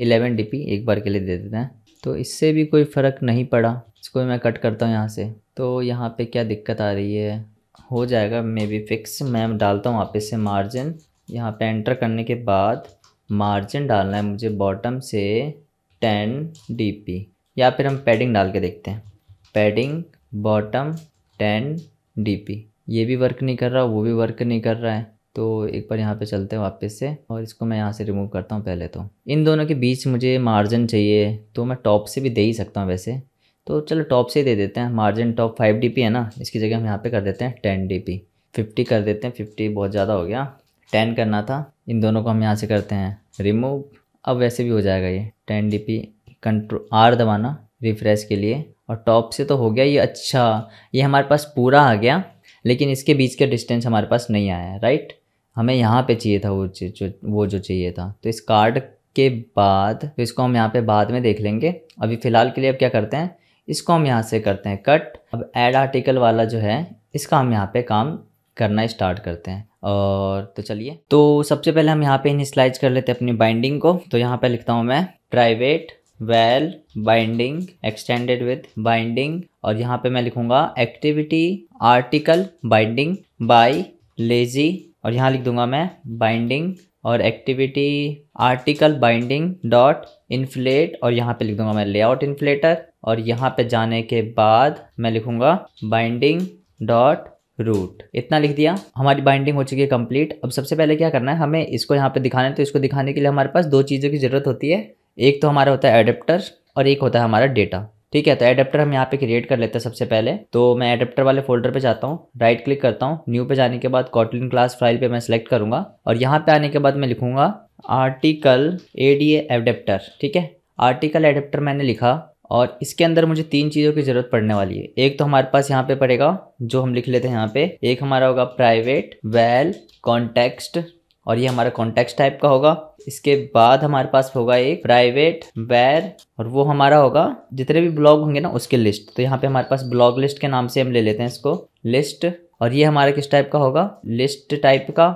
eleven D एक बार के लिए दे देते हैं तो इससे भी कोई फ़र्क नहीं पड़ा इसको मैं कट करता हूँ यहाँ से तो यहाँ पे क्या दिक्कत आ रही है हो जाएगा मे बी फिक्स मैं डालता हूँ वापस से मार्जिन यहाँ पे एंटर करने के बाद मार्जिन डालना है मुझे बॉटम से टेन पी या फिर हम पैडिंग डाल के देखते हैं पैडिंग बॉटम टेन पी ये भी वर्क नहीं कर रहा वो भी वर्क नहीं कर रहा है तो एक बार यहाँ पे चलते हैं वापस से और इसको मैं यहाँ से रिमूव करता हूँ पहले तो इन दोनों के बीच मुझे मार्जिन चाहिए तो मैं टॉप से भी दे ही सकता हूँ वैसे तो चलो टॉप से दे देते हैं मार्जिन टॉप फाइव डी है ना इसकी जगह हम यहाँ पर कर देते हैं टेन डी फिफ्टी कर देते हैं फिफ्टी बहुत ज़्यादा हो गया टेन करना था इन दोनों को हम यहाँ से करते हैं रिमूव अब वैसे भी हो जाएगा ये ten D P control R दबाना रिफ्रेश के लिए और टॉप से तो हो गया ये अच्छा ये हमारे पास पूरा आ गया लेकिन इसके बीच का डिस्टेंस हमारे पास नहीं आया राइट हमें यहाँ पे चाहिए था वो चीज़ जो वो जो चाहिए था तो इस कार्ड के बाद तो इसको हम यहाँ पे बाद में देख लेंगे अभी फ़िलहाल के लिए अब क्या करते हैं इसको हम यहाँ से करते हैं कट अब एड आर्टिकल वाला जो है इसका हम यहाँ पे काम करना स्टार्ट करते हैं और तो चलिए तो सबसे पहले हम यहाँ पे स्लाइज कर लेते हैं अपनी बाइंडिंग को तो यहाँ पे लिखता हूँ मैं private val binding extended with binding और यहाँ पे मैं लिखूँगा activity article binding by lazy और यहाँ लिख दूंगा मैं बाइंडिंग और activity article binding dot inflate और यहाँ पे लिख दूंगा मैं लेआउट इन्फ्लेटर और यहाँ पे जाने के बाद मैं लिखूंगा बाइंडिंग डॉट रूट इतना लिख दिया हमारी बाइंडिंग हो चुकी है कंप्लीट अब सबसे पहले क्या करना है हमें इसको यहाँ पे दिखाना है तो इसको दिखाने के लिए हमारे पास दो चीज़ों की ज़रूरत होती है एक तो हमारा होता है एडेप्टर और एक होता है हमारा डेटा ठीक है तो एडेप्टर हम यहाँ पे क्रिएट कर लेते हैं सबसे पहले तो मैं एडेप्टर वाले फोल्डर पे जाता हूँ राइट क्लिक करता हूँ न्यू पे जाने के बाद कॉटलिन क्लास फाइल पे मैं सेलेक्ट करूंगा और यहाँ पे आने के बाद मैं लिखूंगा आर्टिकल ए डी एडेप्टर ठीक है आर्टिकल एडेप्टर मैंने लिखा और इसके अंदर मुझे तीन चीज़ों की ज़रूरत पड़ने वाली है एक तो हमारे पास यहाँ पे पड़ेगा जो हम लिख लेते हैं यहाँ पे एक हमारा होगा प्राइवेट वेल कॉन्टेक्स्ट और ये हमारा कॉन्टेक्ट टाइप का होगा इसके बाद हमारे पास होगा एक प्राइवेट वेर और वो हमारा होगा जितने भी ब्लॉग होंगे ना उसके लिस्ट तो यहाँ पे हमारे पास ब्लॉग लिस्ट के नाम से हम ले लेते हैं इसको लिस्ट और ये हमारा किस टाइप का होगा लिस्ट टाइप का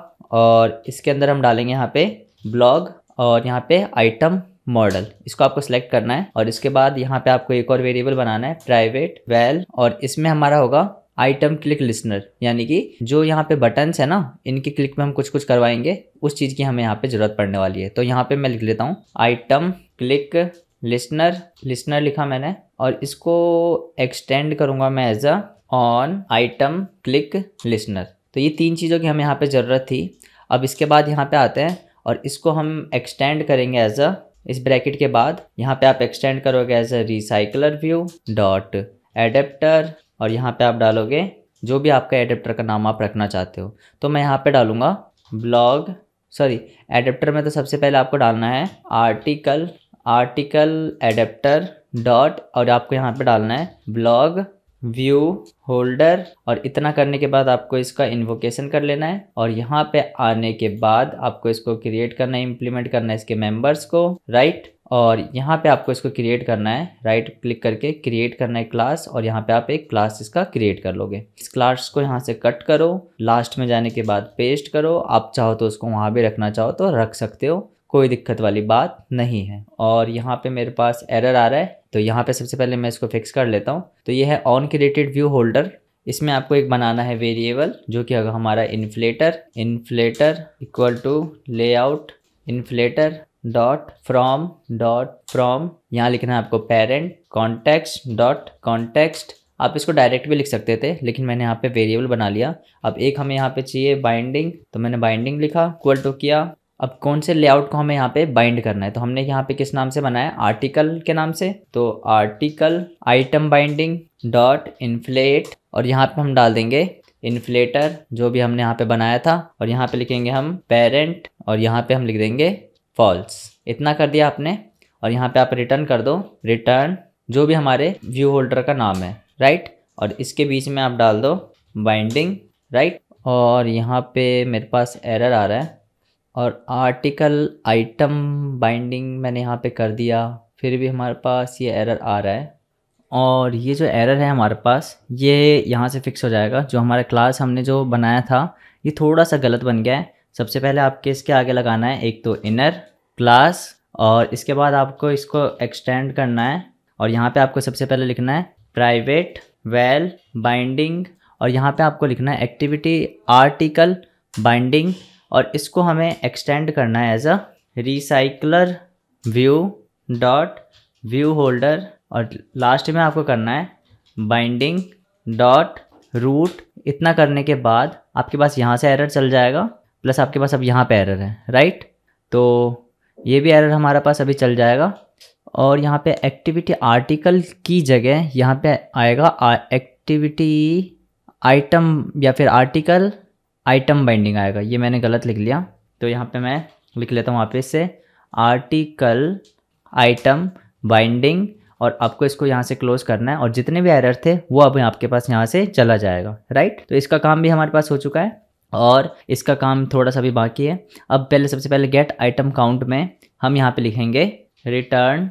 और इसके अंदर हम डालेंगे यहाँ पे ब्लॉग और यहाँ पे आइटम मॉडल इसको आपको सिलेक्ट करना है और इसके बाद यहाँ पे आपको एक और वेरिएबल बनाना है प्राइवेट वेल और इसमें हमारा होगा आइटम क्लिक लिसनर यानी कि जो यहाँ पे बटन्स है ना इनके क्लिक में हम कुछ कुछ करवाएंगे उस चीज़ की हमें यहाँ पे ज़रूरत पड़ने वाली है तो यहाँ पे मैं लिख लेता हूँ आइटम क्लिक लिसनर लिसनर लिखा मैंने और इसको एक्सटेंड करूँगा मैं as a on item click listener तो ये तीन चीज़ों की हमें यहाँ पर ज़रूरत थी अब इसके बाद यहाँ पर आते हैं और इसको हम एक्सटेंड करेंगे एज अ इस ब्रैकेट के बाद यहाँ पे आप एक्सटेंड करोगे as a recycler view dot adapter और यहाँ पे आप डालोगे जो भी आपका एडेप्टर का नाम आप रखना चाहते हो तो मैं यहाँ पे डालूँगा ब्लॉग सॉरी एडेप्टर में तो सबसे पहले आपको डालना है आर्टिकल आर्टिकल एडेप्टर डॉट और आपको यहाँ पे डालना है ब्लॉग व्यू होल्डर और इतना करने के बाद आपको इसका इन्वोकेशन कर लेना है और यहाँ पे आने के बाद आपको इसको क्रिएट करना है इम्प्लीमेंट करना है इसके मेंबर्स को राइट और यहाँ पे आपको इसको क्रिएट करना है राइट क्लिक करके क्रिएट करना है क्लास और यहाँ पे आप एक क्लास इसका क्रिएट कर लोगे इस क्लास को यहाँ से कट करो लास्ट में जाने के बाद पेस्ट करो आप चाहो तो उसको वहाँ भी रखना चाहो तो रख सकते हो कोई दिक्कत वाली बात नहीं है और यहाँ पे मेरे पास एरर आ रहा है तो यहाँ पे सबसे पहले मैं इसको फिक्स कर लेता हूँ तो ये है ऑन क्रिएटेड व्यू होल्डर इसमें आपको एक बनाना है वेरिएबल जो कि अगर हमारा inflater inflater equal to layout inflater dot from dot from यहाँ लिखना है आपको पेरेंट कॉन्टेक्स्ट डॉट कॉन्टेक्स्ट आप इसको डायरेक्ट भी लिख सकते थे लेकिन मैंने यहाँ पे वेरिएबल बना लिया अब एक हमें यहाँ पे चाहिए बाइंडिंग तो मैंने बाइंडिंग लिखा इक्वल टू किया अब कौन से लेआउट को हमें यहाँ पे बाइंड करना है तो हमने यहाँ पे किस नाम से बनाया आर्टिकल के नाम से तो article item binding dot inflate और यहाँ पे हम डाल देंगे इन्फ्लेटर जो भी हमने यहाँ पे बनाया था और यहाँ पे लिखेंगे हम पेरेंट और यहाँ पे हम लिख देंगे फॉल्स इतना कर दिया आपने और यहाँ पे आप रिटर्न कर दो रिटर्न जो भी हमारे व्यू होल्डर का नाम है राइट और इसके बीच में आप डाल दो बाइंडिंग राइट और यहाँ पे मेरे पास एरर आ रहा है और आर्टिकल आइटम बाइंडिंग मैंने यहाँ पे कर दिया फिर भी हमारे पास ये एरर आ रहा है और ये जो एरर है हमारे पास ये यहाँ से फिक्स हो जाएगा जो हमारा क्लास हमने जो बनाया था ये थोड़ा सा गलत बन गया है सबसे पहले आपके इसके आगे लगाना है एक तो इनर क्लास और इसके बाद आपको इसको एक्सटेंड करना है और यहाँ पे आपको सबसे पहले लिखना है प्राइवेट वेल बाइंडिंग और यहाँ पे आपको लिखना है एक्टिविटी आर्टिकल बाइंडिंग और इसको हमें एक्सटेंड करना है as a recycler view dot view holder और लास्ट में आपको करना है बाइंडिंग डॉट रूट इतना करने के बाद आपके पास यहाँ से एरर चल जाएगा प्लस आपके पास अब यहाँ पे एरर है राइट तो ये भी एरर हमारा पास अभी चल जाएगा और यहाँ पे एक्टिविटी आर्टिकल की जगह यहाँ पे आएगा एक्टिविटी आइटम या फिर आर्टिकल आइटम बाइंडिंग आएगा ये मैंने गलत लिख लिया तो यहाँ पे मैं लिख लेता हूँ वापस से आर्टिकल आइटम बाइंडिंग और आपको इसको यहाँ से क्लोज करना है और जितने भी एरर थे वो अब आपके पास यहाँ से चला जाएगा राइट तो इसका काम भी हमारे पास हो चुका है और इसका काम थोड़ा सा भी बाकी है अब पहले सबसे पहले गेट आइटम काउंट में हम यहाँ पे लिखेंगे return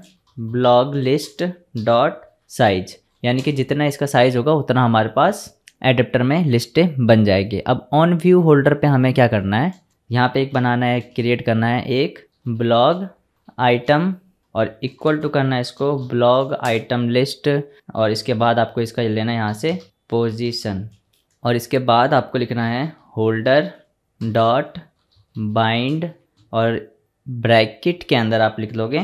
blog list dot size यानी कि जितना इसका साइज़ होगा उतना हमारे पास एडेप्टर में लिस्टें बन जाएगी अब ऑन व्यू होल्डर पे हमें क्या करना है यहाँ पे एक बनाना है क्रिएट करना है एक ब्लॉग आइटम और इक्वल टू करना है इसको ब्लॉग आइटम लिस्ट और इसके बाद आपको इसका लेना है यहाँ से पोजिशन और इसके बाद आपको लिखना है होल्डर डॉट बाइंड और ब्रैकेट के अंदर आप लिख लोगे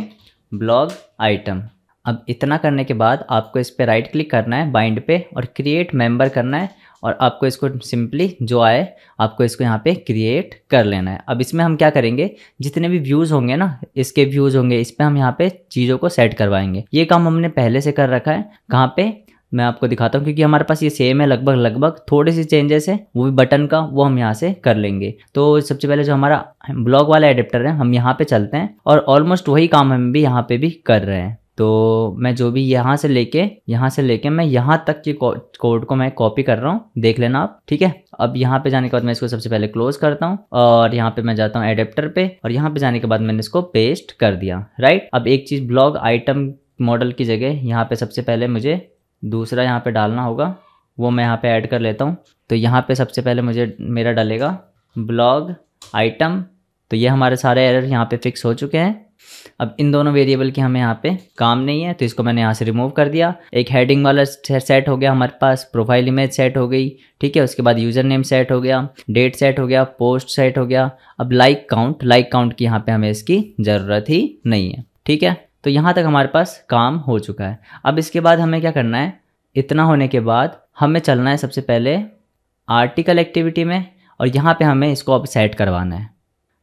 ब्लॉग आइटम अब इतना करने के बाद आपको इस पर राइट क्लिक करना है बाइंड पे और क्रिएट मेंबर करना है और आपको इसको सिंपली जो आए आपको इसको यहाँ पे क्रिएट कर लेना है अब इसमें हम क्या करेंगे जितने भी व्यूज़ होंगे ना इसके व्यूज़ होंगे इस पर हम यहाँ पे चीज़ों को सेट करवाएंगे ये काम हमने पहले से कर रखा है कहाँ पे मैं आपको दिखाता हूँ क्योंकि हमारे पास ये सेम है लगभग लगभग थोड़े से चेंजेस है वो भी बटन का वो हम यहाँ से कर लेंगे तो सबसे पहले जो हमारा ब्लॉक वाला एडेप्टर है हम यहाँ पे चलते हैं और ऑलमोस्ट वही काम हम भी यहाँ पे भी कर रहे हैं तो मैं जो भी यहाँ से लेके यहाँ से लेके मैं यहाँ तक के कोड को मैं कॉपी कर रहा हूँ देख लेना आप ठीक है अब यहाँ पे जाने के बाद मैं इसको सबसे पहले क्लोज करता हूँ और यहाँ पे मैं जाता हूँ एडेप्टर पे और यहाँ पे जाने के बाद मैंने इसको पेस्ट कर दिया राइट अब एक चीज़ ब्लॉग आइटम मॉडल की जगह यहाँ पे सबसे पहले मुझे दूसरा यहाँ पे डालना होगा वो मैं यहाँ पे ऐड कर लेता हूँ तो यहाँ पे सबसे पहले मुझे मेरा डलेगा ब्लॉग आइटम तो ये हमारे सारे एरर यहाँ पे फिक्स हो चुके हैं अब इन दोनों वेरिएबल के हमें यहाँ पे काम नहीं है तो इसको मैंने यहाँ से रिमूव कर दिया एक हेडिंग वाला सेट हो गया हमारे पास प्रोफाइल इमेज सेट हो गई ठीक है उसके बाद यूज़र नेम सेट हो गया डेट सेट हो गया पोस्ट सेट हो गया अब लाइक काउंट लाइक काउंट की यहाँ पे हमें इसकी ज़रूरत ही नहीं है ठीक है तो यहाँ तक हमारे पास काम हो चुका है अब इसके बाद हमें क्या करना है इतना होने के बाद हमें चलना है सबसे पहले आर्टिकल एक्टिविटी में और यहाँ पे हमें इसको अब सेट करवाना है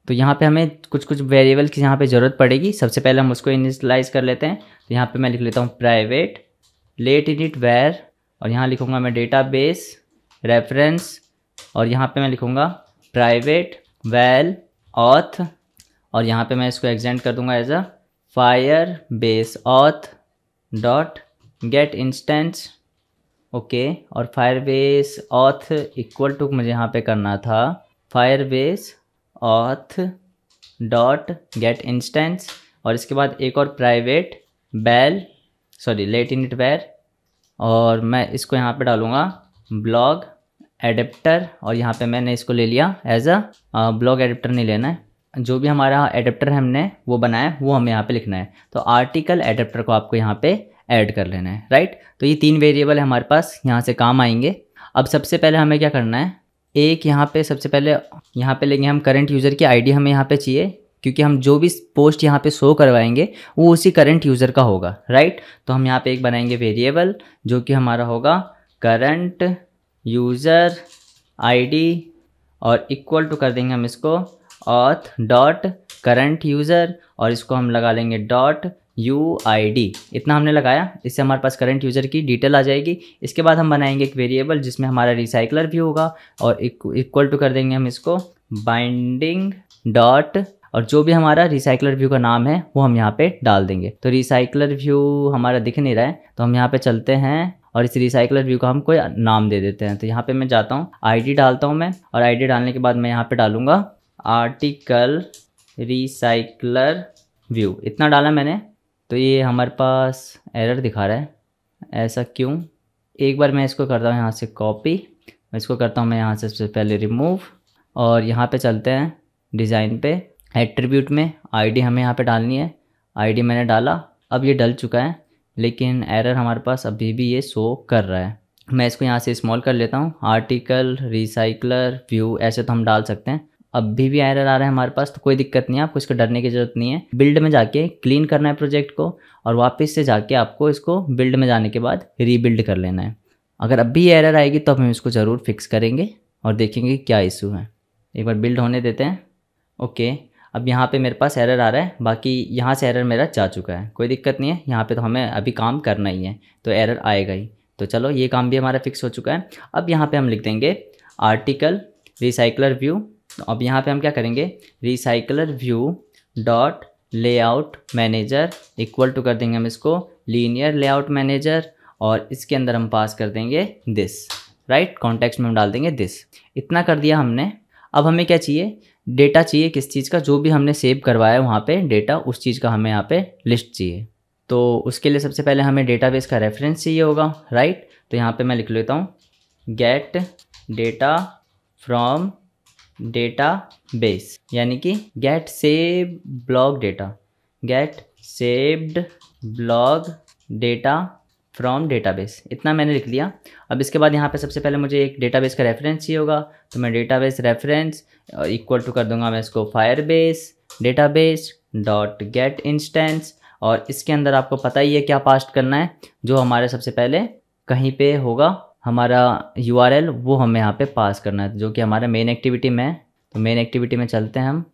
तो यहाँ पे हमें कुछ कुछ वेरिएबल की यहाँ पे ज़रूरत पड़ेगी सबसे पहले हम उसको इनिशलाइज कर लेते हैं तो यहाँ पे मैं लिख लेता हूँ private late lateinit var और यहाँ लिखूँगा मैं डेटा बेस रेफरेंस और यहाँ पे मैं लिखूँगा प्राइवेट वेल ऑथ और यहाँ पे मैं इसको एग्जेंड कर दूँगा as a Firebase auth dot get instance okay और Firebase auth equal to मुझे यहाँ पे करना था Firebase auth dot get instance और इसके बाद एक और प्राइवेट बैल सॉरी लेट इन इट बैर और मैं इसको यहाँ पे डालूँगा ब्लॉग एडेप्टर और यहाँ पे मैंने इसको ले लिया एज अ ब्लॉग एडेप्टर नहीं लेना है जो भी हमारा एडेप्टर हमने वो बनाया वो हमें यहाँ पे लिखना है तो आर्टिकल एडेप्टर को आपको यहाँ पे ऐड कर लेना है राइट तो ये तीन वेरिएबल हमारे पास यहाँ से काम आएंगे अब सबसे पहले हमें क्या करना है एक यहाँ पे सबसे पहले यहाँ पे लेंगे हम करंट यूज़र की आईडी हमें यहाँ पे चाहिए क्योंकि हम जो भी पोस्ट यहाँ पे शो करवाएंगे वो उसी करंट यूज़र का होगा राइट तो हम यहाँ पे एक बनाएंगे वेरिएबल जो कि हमारा होगा करंट यूज़र आईडी और इक्वल टू कर देंगे हम इसको ऑथ डॉट करंट यूज़र और इसको हम लगा लेंगे डॉट यू आई डी इतना हमने लगाया इससे हमारे पास करंट यूज़र की डिटेल आ जाएगी इसके बाद हम बनाएंगे एक वेरिएबल जिसमें हमारा रिसाइकलर भी होगा और इक्वल टू कर देंगे हम इसको बाइंडिंग डॉट और जो भी हमारा रिसाइकलर व्यू का नाम है वो हम यहाँ पे डाल देंगे तो रिसाइकलर व्यू हमारा दिख नहीं रहा है तो हम यहाँ पे चलते हैं और इस रिसाइकलर व्यू का हम कोई नाम दे देते हैं तो यहाँ पे मैं जाता हूँ आईडी डालता हूँ मैं और आईडी डालने के बाद मैं यहाँ पे डालूंगा आर्टिकल रिसाइकलर व्यू इतना डाला मैंने तो ये हमारे पास एरर दिखा रहा है ऐसा क्यों एक बार मैं इसको करता हूँ यहाँ से कॉपी इसको करता हूँ मैं यहाँ से सबसे पहले रिमूव और यहाँ पे चलते हैं डिज़ाइन पे एट्रीब्यूट में आईडी हमें यहाँ पे डालनी है आईडी मैंने डाला अब ये डल चुका है लेकिन एरर हमारे पास अभी भी ये शो कर रहा है मैं इसको यहाँ से स्मॉल कर लेता हूँ आर्टिकल रिसाइकलर व्यू ऐसे तो हम डाल सकते हैं अभी भी एरर आ रहा है हमारे पास तो कोई दिक्कत नहीं है आपको इसको डरने की जरूरत नहीं है बिल्ड में जाके क्लीन करना है प्रोजेक्ट को और वापस से जाके आपको इसको बिल्ड में जाने के बाद रीबिल्ड कर लेना है अगर अब भी एरर आएगी तो हम इसको ज़रूर फिक्स करेंगे और देखेंगे क्या इशू है एक बार बिल्ड होने देते हैं ओके अब यहाँ पे मेरे पास एरर आ रहा है बाकी यहाँ से एरर मेरा जा चुका है कोई दिक्कत नहीं है यहाँ पे तो हमें अभी काम करना ही है तो एरर आएगा ही तो चलो ये काम भी हमारा फिक्स हो चुका है अब यहाँ पे हम लिख देंगे आर्टिकल रिसाइकलर व्यू तो अब यहाँ पे हम क्या करेंगे recycler view dot layout manager equal to कर देंगे हम इसको लीनियर लेआउट मैनेजर और इसके अंदर हम पास कर देंगे दिस राइट कॉन्टेक्स्ट में हम डाल देंगे दिस इतना कर दिया हमने अब हमें क्या चाहिए डेटा चाहिए किस चीज़ का जो भी हमने सेव करवाया वहाँ पे डेटा उस चीज़ का हमें यहाँ पे लिस्ट चाहिए तो उसके लिए सबसे पहले हमें डेटाबेस का रेफरेंस चाहिए होगा राइट तो यहाँ पे मैं लिख लेता हूँ get data from database यानी कि get save blog data get saved blog data from database इतना मैंने लिख लिया अब इसके बाद यहाँ पे सबसे पहले मुझे एक डेटाबेस का रेफरेंस चाहिए होगा तो मैं डेटाबेस रेफरेंस इक्वल टू कर दूंगा मैं इसको Firebase database dot get instance और इसके अंदर आपको पता ही है क्या पास्ट करना है जो हमारे सबसे पहले कहीं पे होगा हमारा यू वो हमें यहाँ पे पास करना है जो कि हमारा मेन एक्टिविटी में है तो मेन एक्टिविटी में चलते हैं हम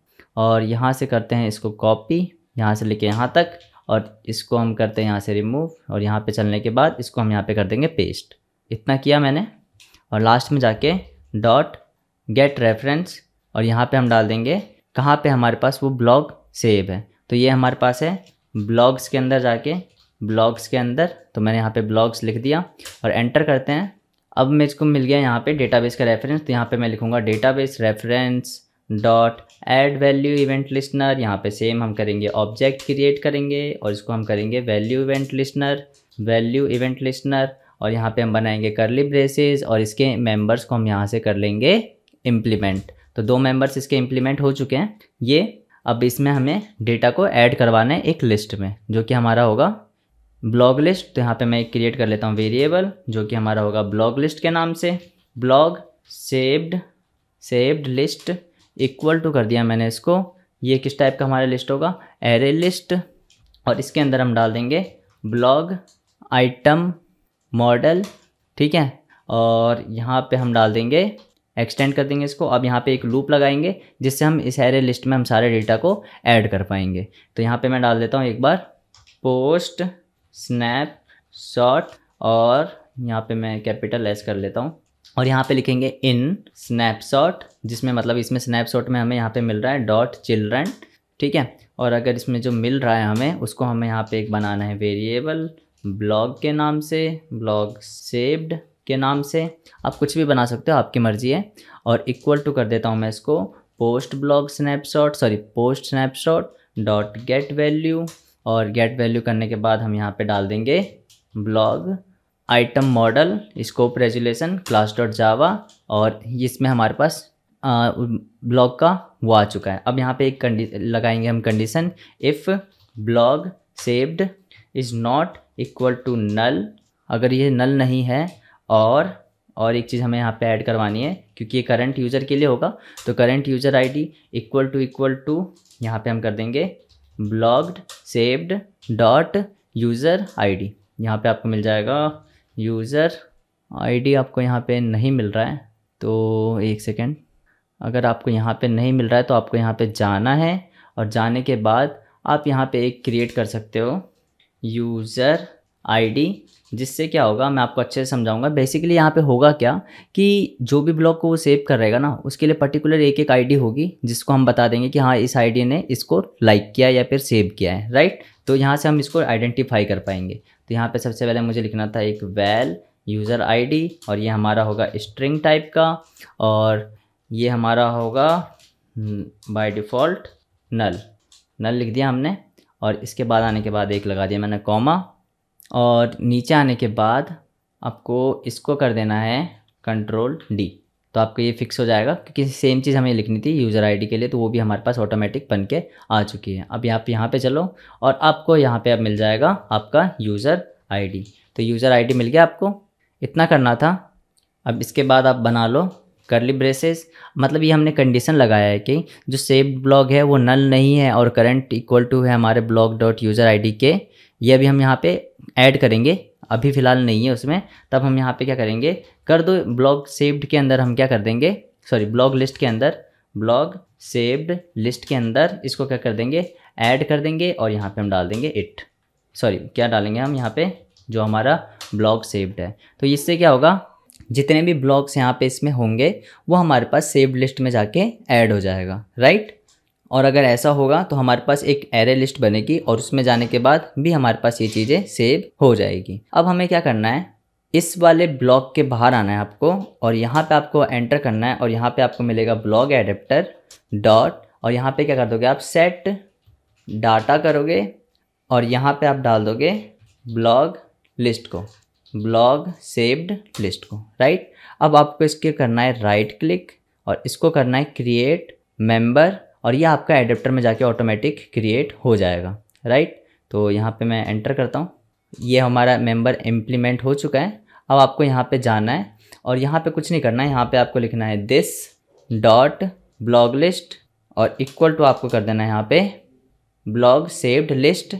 और यहाँ से करते हैं इसको कॉपी यहाँ से लेके यहाँ तक और इसको हम करते हैं यहाँ से रिमूव और यहाँ पे चलने के बाद इसको हम यहाँ पे कर देंगे पेस्ट इतना किया मैंने और लास्ट में जाके डॉट गेट रेफरेंस और यहाँ पे हम डाल देंगे कहाँ पे हमारे पास वो ब्लॉग सेव है तो ये हमारे पास है ब्लॉग्स के अंदर जाके ब्लॉग्स के अंदर तो मैंने यहाँ पे ब्लॉग्स लिख दिया और एंटर करते हैं अब मैं इसको मिल गया यहाँ पे डेटाबेस का रेफरेंस तो यहाँ पे मैं लिखूँगा database reference dot add value event listener यहाँ पे सेम हम करेंगे ऑब्जेक्ट क्रिएट करेंगे और इसको हम करेंगे value event listener value event listener और यहाँ पे हम बनाएंगे करली ब्रेसेज और इसके मेंबर्स को हम यहाँ से कर लेंगे इम्प्लीमेंट तो दो मेंबर्स इसके इम्प्लीमेंट हो चुके हैं ये अब इसमें हमें डेटा को ऐड करवाना है एक लिस्ट में जो कि हमारा होगा ब्लॉग लिस्ट तो यहाँ पे मैं क्रिएट कर लेता हूँ वेरिएबल जो कि हमारा होगा ब्लॉग लिस्ट के नाम से blog saved saved list equal to कर दिया मैंने इसको ये किस टाइप का हमारा लिस्ट होगा एरे लिस्ट और इसके अंदर हम डाल देंगे ब्लॉग आइटम मॉडल ठीक है और यहाँ पे हम डाल देंगे एक्सटेंड कर देंगे इसको अब यहाँ पे एक लूप लगाएंगे जिससे हम इस एरे लिस्ट में हम सारे डेटा को ऐड कर पाएंगे तो यहाँ पे मैं डाल देता हूँ एक बार पोस्ट स्नैप शॉट और यहाँ पे मैं कैपिटल एस कर लेता हूँ और यहाँ पे लिखेंगे इन स्नैपशॉट जिसमें मतलब इसमें स्नैपशॉट में हमें यहाँ पे मिल रहा है डॉट चिल्ड्रन ठीक है और अगर इसमें जो मिल रहा है हमें उसको हमें यहाँ पे एक बनाना है वेरिएबल ब्लॉग के नाम से ब्लॉग सेव्ड के नाम से आप कुछ भी बना सकते हो आपकी मर्ज़ी है और इक्वल टू कर देता हूँ मैं इसको post blog snapshot sorry post snapshot dot get value और गेट वैल्यू करने के बाद हम यहाँ पे डाल देंगे blog item model scope resolution class dot Java और इसमें हमारे पास ब्लॉग का वो आ चुका है अब यहाँ पे एक कंडी लगाएंगे हम condition if blog saved is not equal to null अगर ये नल नहीं है और और एक चीज़ हमें यहाँ पे ऐड करवानी है क्योंकि ये करंट यूज़र के लिए होगा तो current user ID equal to equal to यहाँ पे हम कर देंगे blogged saved dot user D यहाँ पे आपको मिल जाएगा यूज़र आईडी आपको यहाँ पे नहीं मिल रहा है तो एक सेकेंड अगर आपको यहाँ पे नहीं मिल रहा है तो आपको यहाँ पे जाना है और जाने के बाद आप यहाँ पे एक क्रिएट कर सकते हो यूज़र आईडी जिससे क्या होगा मैं आपको अच्छे से समझाऊंगा बेसिकली यहाँ पे होगा क्या कि जो भी ब्लॉग को वो सेव कर रहेगा ना उसके लिए पर्टिकुलर एक एक आईडी होगी जिसको हम बता देंगे कि हाँ इस आईडी ने इसको लाइक किया या फिर सेव किया है राइट तो यहाँ से हम इसको आइडेंटिफाई कर पाएंगे तो यहाँ पर सबसे पहले मुझे लिखना था एक वैल यूज़र आई और ये हमारा होगा स्ट्रिंग टाइप का और ये हमारा होगा बाई डिफ़ॉल्ट नल नल लिख दिया हमने और इसके बाद आने के बाद एक लगा दिया मैंने कॉमा और नीचे आने के बाद आपको इसको कर देना है कंट्रोल डी तो आपका ये फिक्स हो जाएगा क्योंकि सेम चीज़ हमें लिखनी थी यूज़र आईडी के लिए तो वो भी हमारे पास ऑटोमेटिक बन के आ चुकी है अब यहाँ पे यहाँ पे चलो और आपको यहाँ पे अब मिल जाएगा आपका यूज़र आईडी तो यूज़र आईडी मिल गया आपको इतना करना था अब इसके बाद आप बना लो करली ब्रेसेस मतलब ये हमने कंडीशन लगाया है कि जो सेव ब्लॉग है वो नल नहीं है और करंट इक्वल टू है हमारे ब्लॉग डॉट यूज़र आई के ये भी हम यहाँ पर ऐड करेंगे अभी फ़िलहाल नहीं है उसमें तब हम यहाँ पे क्या करेंगे कर दो ब्लॉग सेव्ड के अंदर हम क्या कर देंगे सॉरी ब्लॉग लिस्ट के अंदर ब्लॉग सेव्ड लिस्ट के अंदर इसको क्या कर देंगे ऐड कर देंगे और यहाँ पे हम डाल देंगे इट सॉरी क्या डालेंगे हम यहाँ पे जो हमारा ब्लॉग सेव्ड है तो इससे क्या होगा जितने भी ब्लॉग्स यहाँ पे इसमें होंगे वो हमारे पास सेव्ड लिस्ट में जाके ऐड हो जाएगा राइट और अगर ऐसा होगा तो हमारे पास एक एरे लिस्ट बनेगी और उसमें जाने के बाद भी हमारे पास ये चीज़ें सेव हो जाएगी अब हमें क्या करना है इस वाले ब्लॉक के बाहर आना है आपको और यहाँ पे आपको एंटर करना है और यहाँ पे आपको मिलेगा ब्लॉग एडेप्टर डॉट और यहाँ पे क्या कर दोगे आप सेट डाटा करोगे और यहाँ पे आप डाल दोगे ब्लॉग लिस्ट को ब्लॉग सेव्ड लिस्ट को राइट अब आपको इसके करना है राइट क्लिक और इसको करना है क्रिएट मेंबर और ये आपका एडेप्टर में जाके ऑटोमेटिक क्रिएट हो जाएगा राइट तो यहाँ पे मैं एंटर करता हूँ ये हमारा मेंबर इम्प्लीमेंट हो चुका है अब आपको यहाँ पे जाना है और यहाँ पे कुछ नहीं करना है यहाँ पे आपको लिखना है दिस डॉट ब्लॉग लिस्ट और इक्वल टू आपको कर देना है यहाँ पे ब्लॉग सेव्ड लिस्ट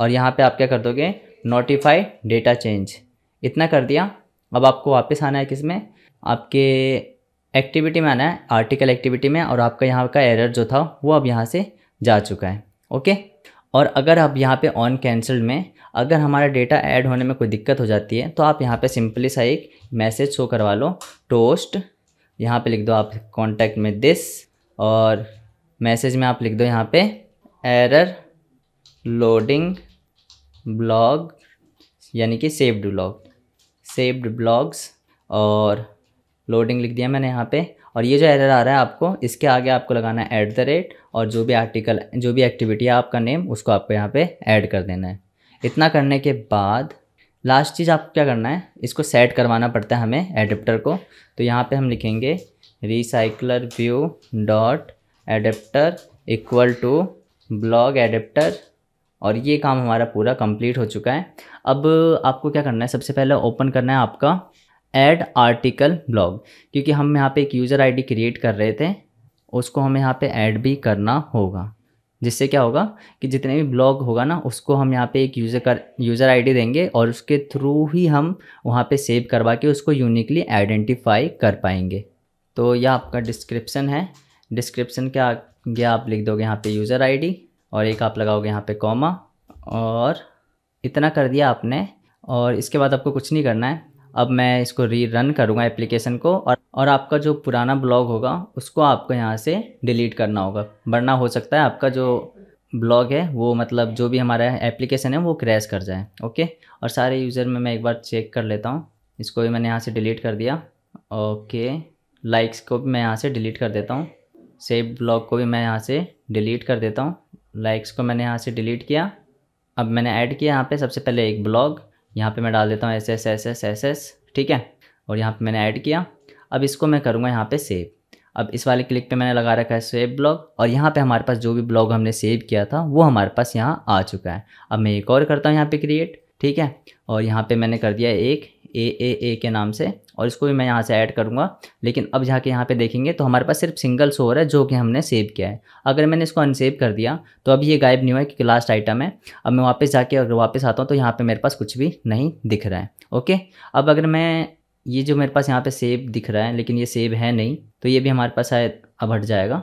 और यहाँ पे आप क्या कर दोगे नोटिफाई डेटा चेंज इतना कर दिया अब आपको वापस आना है किस में आपके एक्टिविटी में आना है आर्टिकल एक्टिविटी में और आपका यहाँ का एरर जो था वो अब यहाँ से जा चुका है ओके और अगर आप यहाँ पे ऑन कैंसल्ड में अगर हमारा डेटा ऐड होने में कोई दिक्कत हो जाती है तो आप यहाँ पे सिंपली सा एक मैसेज शो करवा लो टोस्ट यहाँ पे लिख दो आप कॉन्टैक्ट में दिस और मैसेज में आप लिख दो यहाँ पे एरर लोडिंग ब्लॉग यानी कि सेव्ड ब्लॉग सेव्ड ब्लॉग्स और लोडिंग लिख दिया मैंने यहाँ पे और ये जो एरर आ रहा है आपको इसके आगे आपको लगाना है ऐट द रेट और जो भी आर्टिकल जो भी एक्टिविटी है आपका नेम उसको आपको यहाँ पे ऐड कर देना है इतना करने के बाद लास्ट चीज़ आपको क्या करना है इसको सेट करवाना पड़ता है हमें एडेप्टर को तो यहाँ पर हम लिखेंगे recycler view dot adapter equal to blog adapter और ये काम हमारा पूरा कंप्लीट हो चुका है अब आपको क्या करना है सबसे पहले ओपन करना है आपका ऐड आर्टिकल ब्लॉग क्योंकि हम यहाँ पे एक यूज़र आईडी क्रिएट कर रहे थे उसको हमें यहाँ पे ऐड भी करना होगा जिससे क्या होगा कि जितने भी ब्लॉग होगा ना उसको हम यहाँ पे एक यूज़र कर यूज़र आईडी देंगे और उसके थ्रू ही हम वहाँ पे सेव करवा के उसको यूनिकली आइडेंटिफाई कर पाएंगे तो यह आपका डिस्क्रिप्सन है डिस्क्रिप्शन के आगे आप लिख दोगे यहाँ पे यूज़र आई और एक आप लगाओगे यहाँ पे कॉमा और इतना कर दिया आपने और इसके बाद आपको कुछ नहीं करना है अब मैं इसको री रन करूँगा एप्लीकेशन को और और आपका जो पुराना ब्लॉग होगा उसको आपको यहाँ से डिलीट करना होगा वरना हो सकता है आपका जो ब्लॉग है वो मतलब जो भी हमारा एप्लीकेशन है वो क्रैश कर जाए ओके और सारे यूज़र में मैं एक बार चेक कर लेता हूँ इसको भी मैंने यहाँ से डिलीट कर दिया ओके लाइक्स को भी मैं यहाँ से डिलीट कर देता हूँ सेव ब्लॉग को भी मैं यहाँ से डिलीट कर देता हूँ लाइक्स को मैंने यहाँ से डिलीट किया अब मैंने ऐड किया यहाँ पे सबसे पहले एक ब्लॉग यहाँ पे मैं डाल देता हूँ S S S S S S ठीक है और यहाँ पे मैंने ऐड किया अब इसको मैं करूँगा यहाँ पे सेव अब इस वाले क्लिक पे मैंने लगा रखा है सेव ब्लॉग और यहाँ पे हमारे पास जो भी ब्लॉग हमने सेव किया था वो हमारे पास यहाँ आ चुका है अब मैं एक और करता हूँ यहाँ पे क्रिएट ठीक है और यहाँ पर मैंने कर दिया एक ए ए ए के नाम से और इसको भी मैं यहाँ से ऐड करूँगा लेकिन अब जाके यहाँ पे देखेंगे तो हमारे पास सिर्फ सिंगल शोर है जो कि हमने सेव किया है अगर मैंने इसको अनसेव कर दिया तो अब ये गायब नहीं हुआ क्योंकि लास्ट आइटम है अब मैं वापस जाके अगर वापस आता हूँ तो यहाँ पर मेरे पास कुछ भी नहीं दिख रहा है ओके अब अगर मैं ये जो मेरे पास यहाँ पर सेव दिख रहा है लेकिन ये सेव है नहीं तो ये भी हमारे पास शायद अब हट जाएगा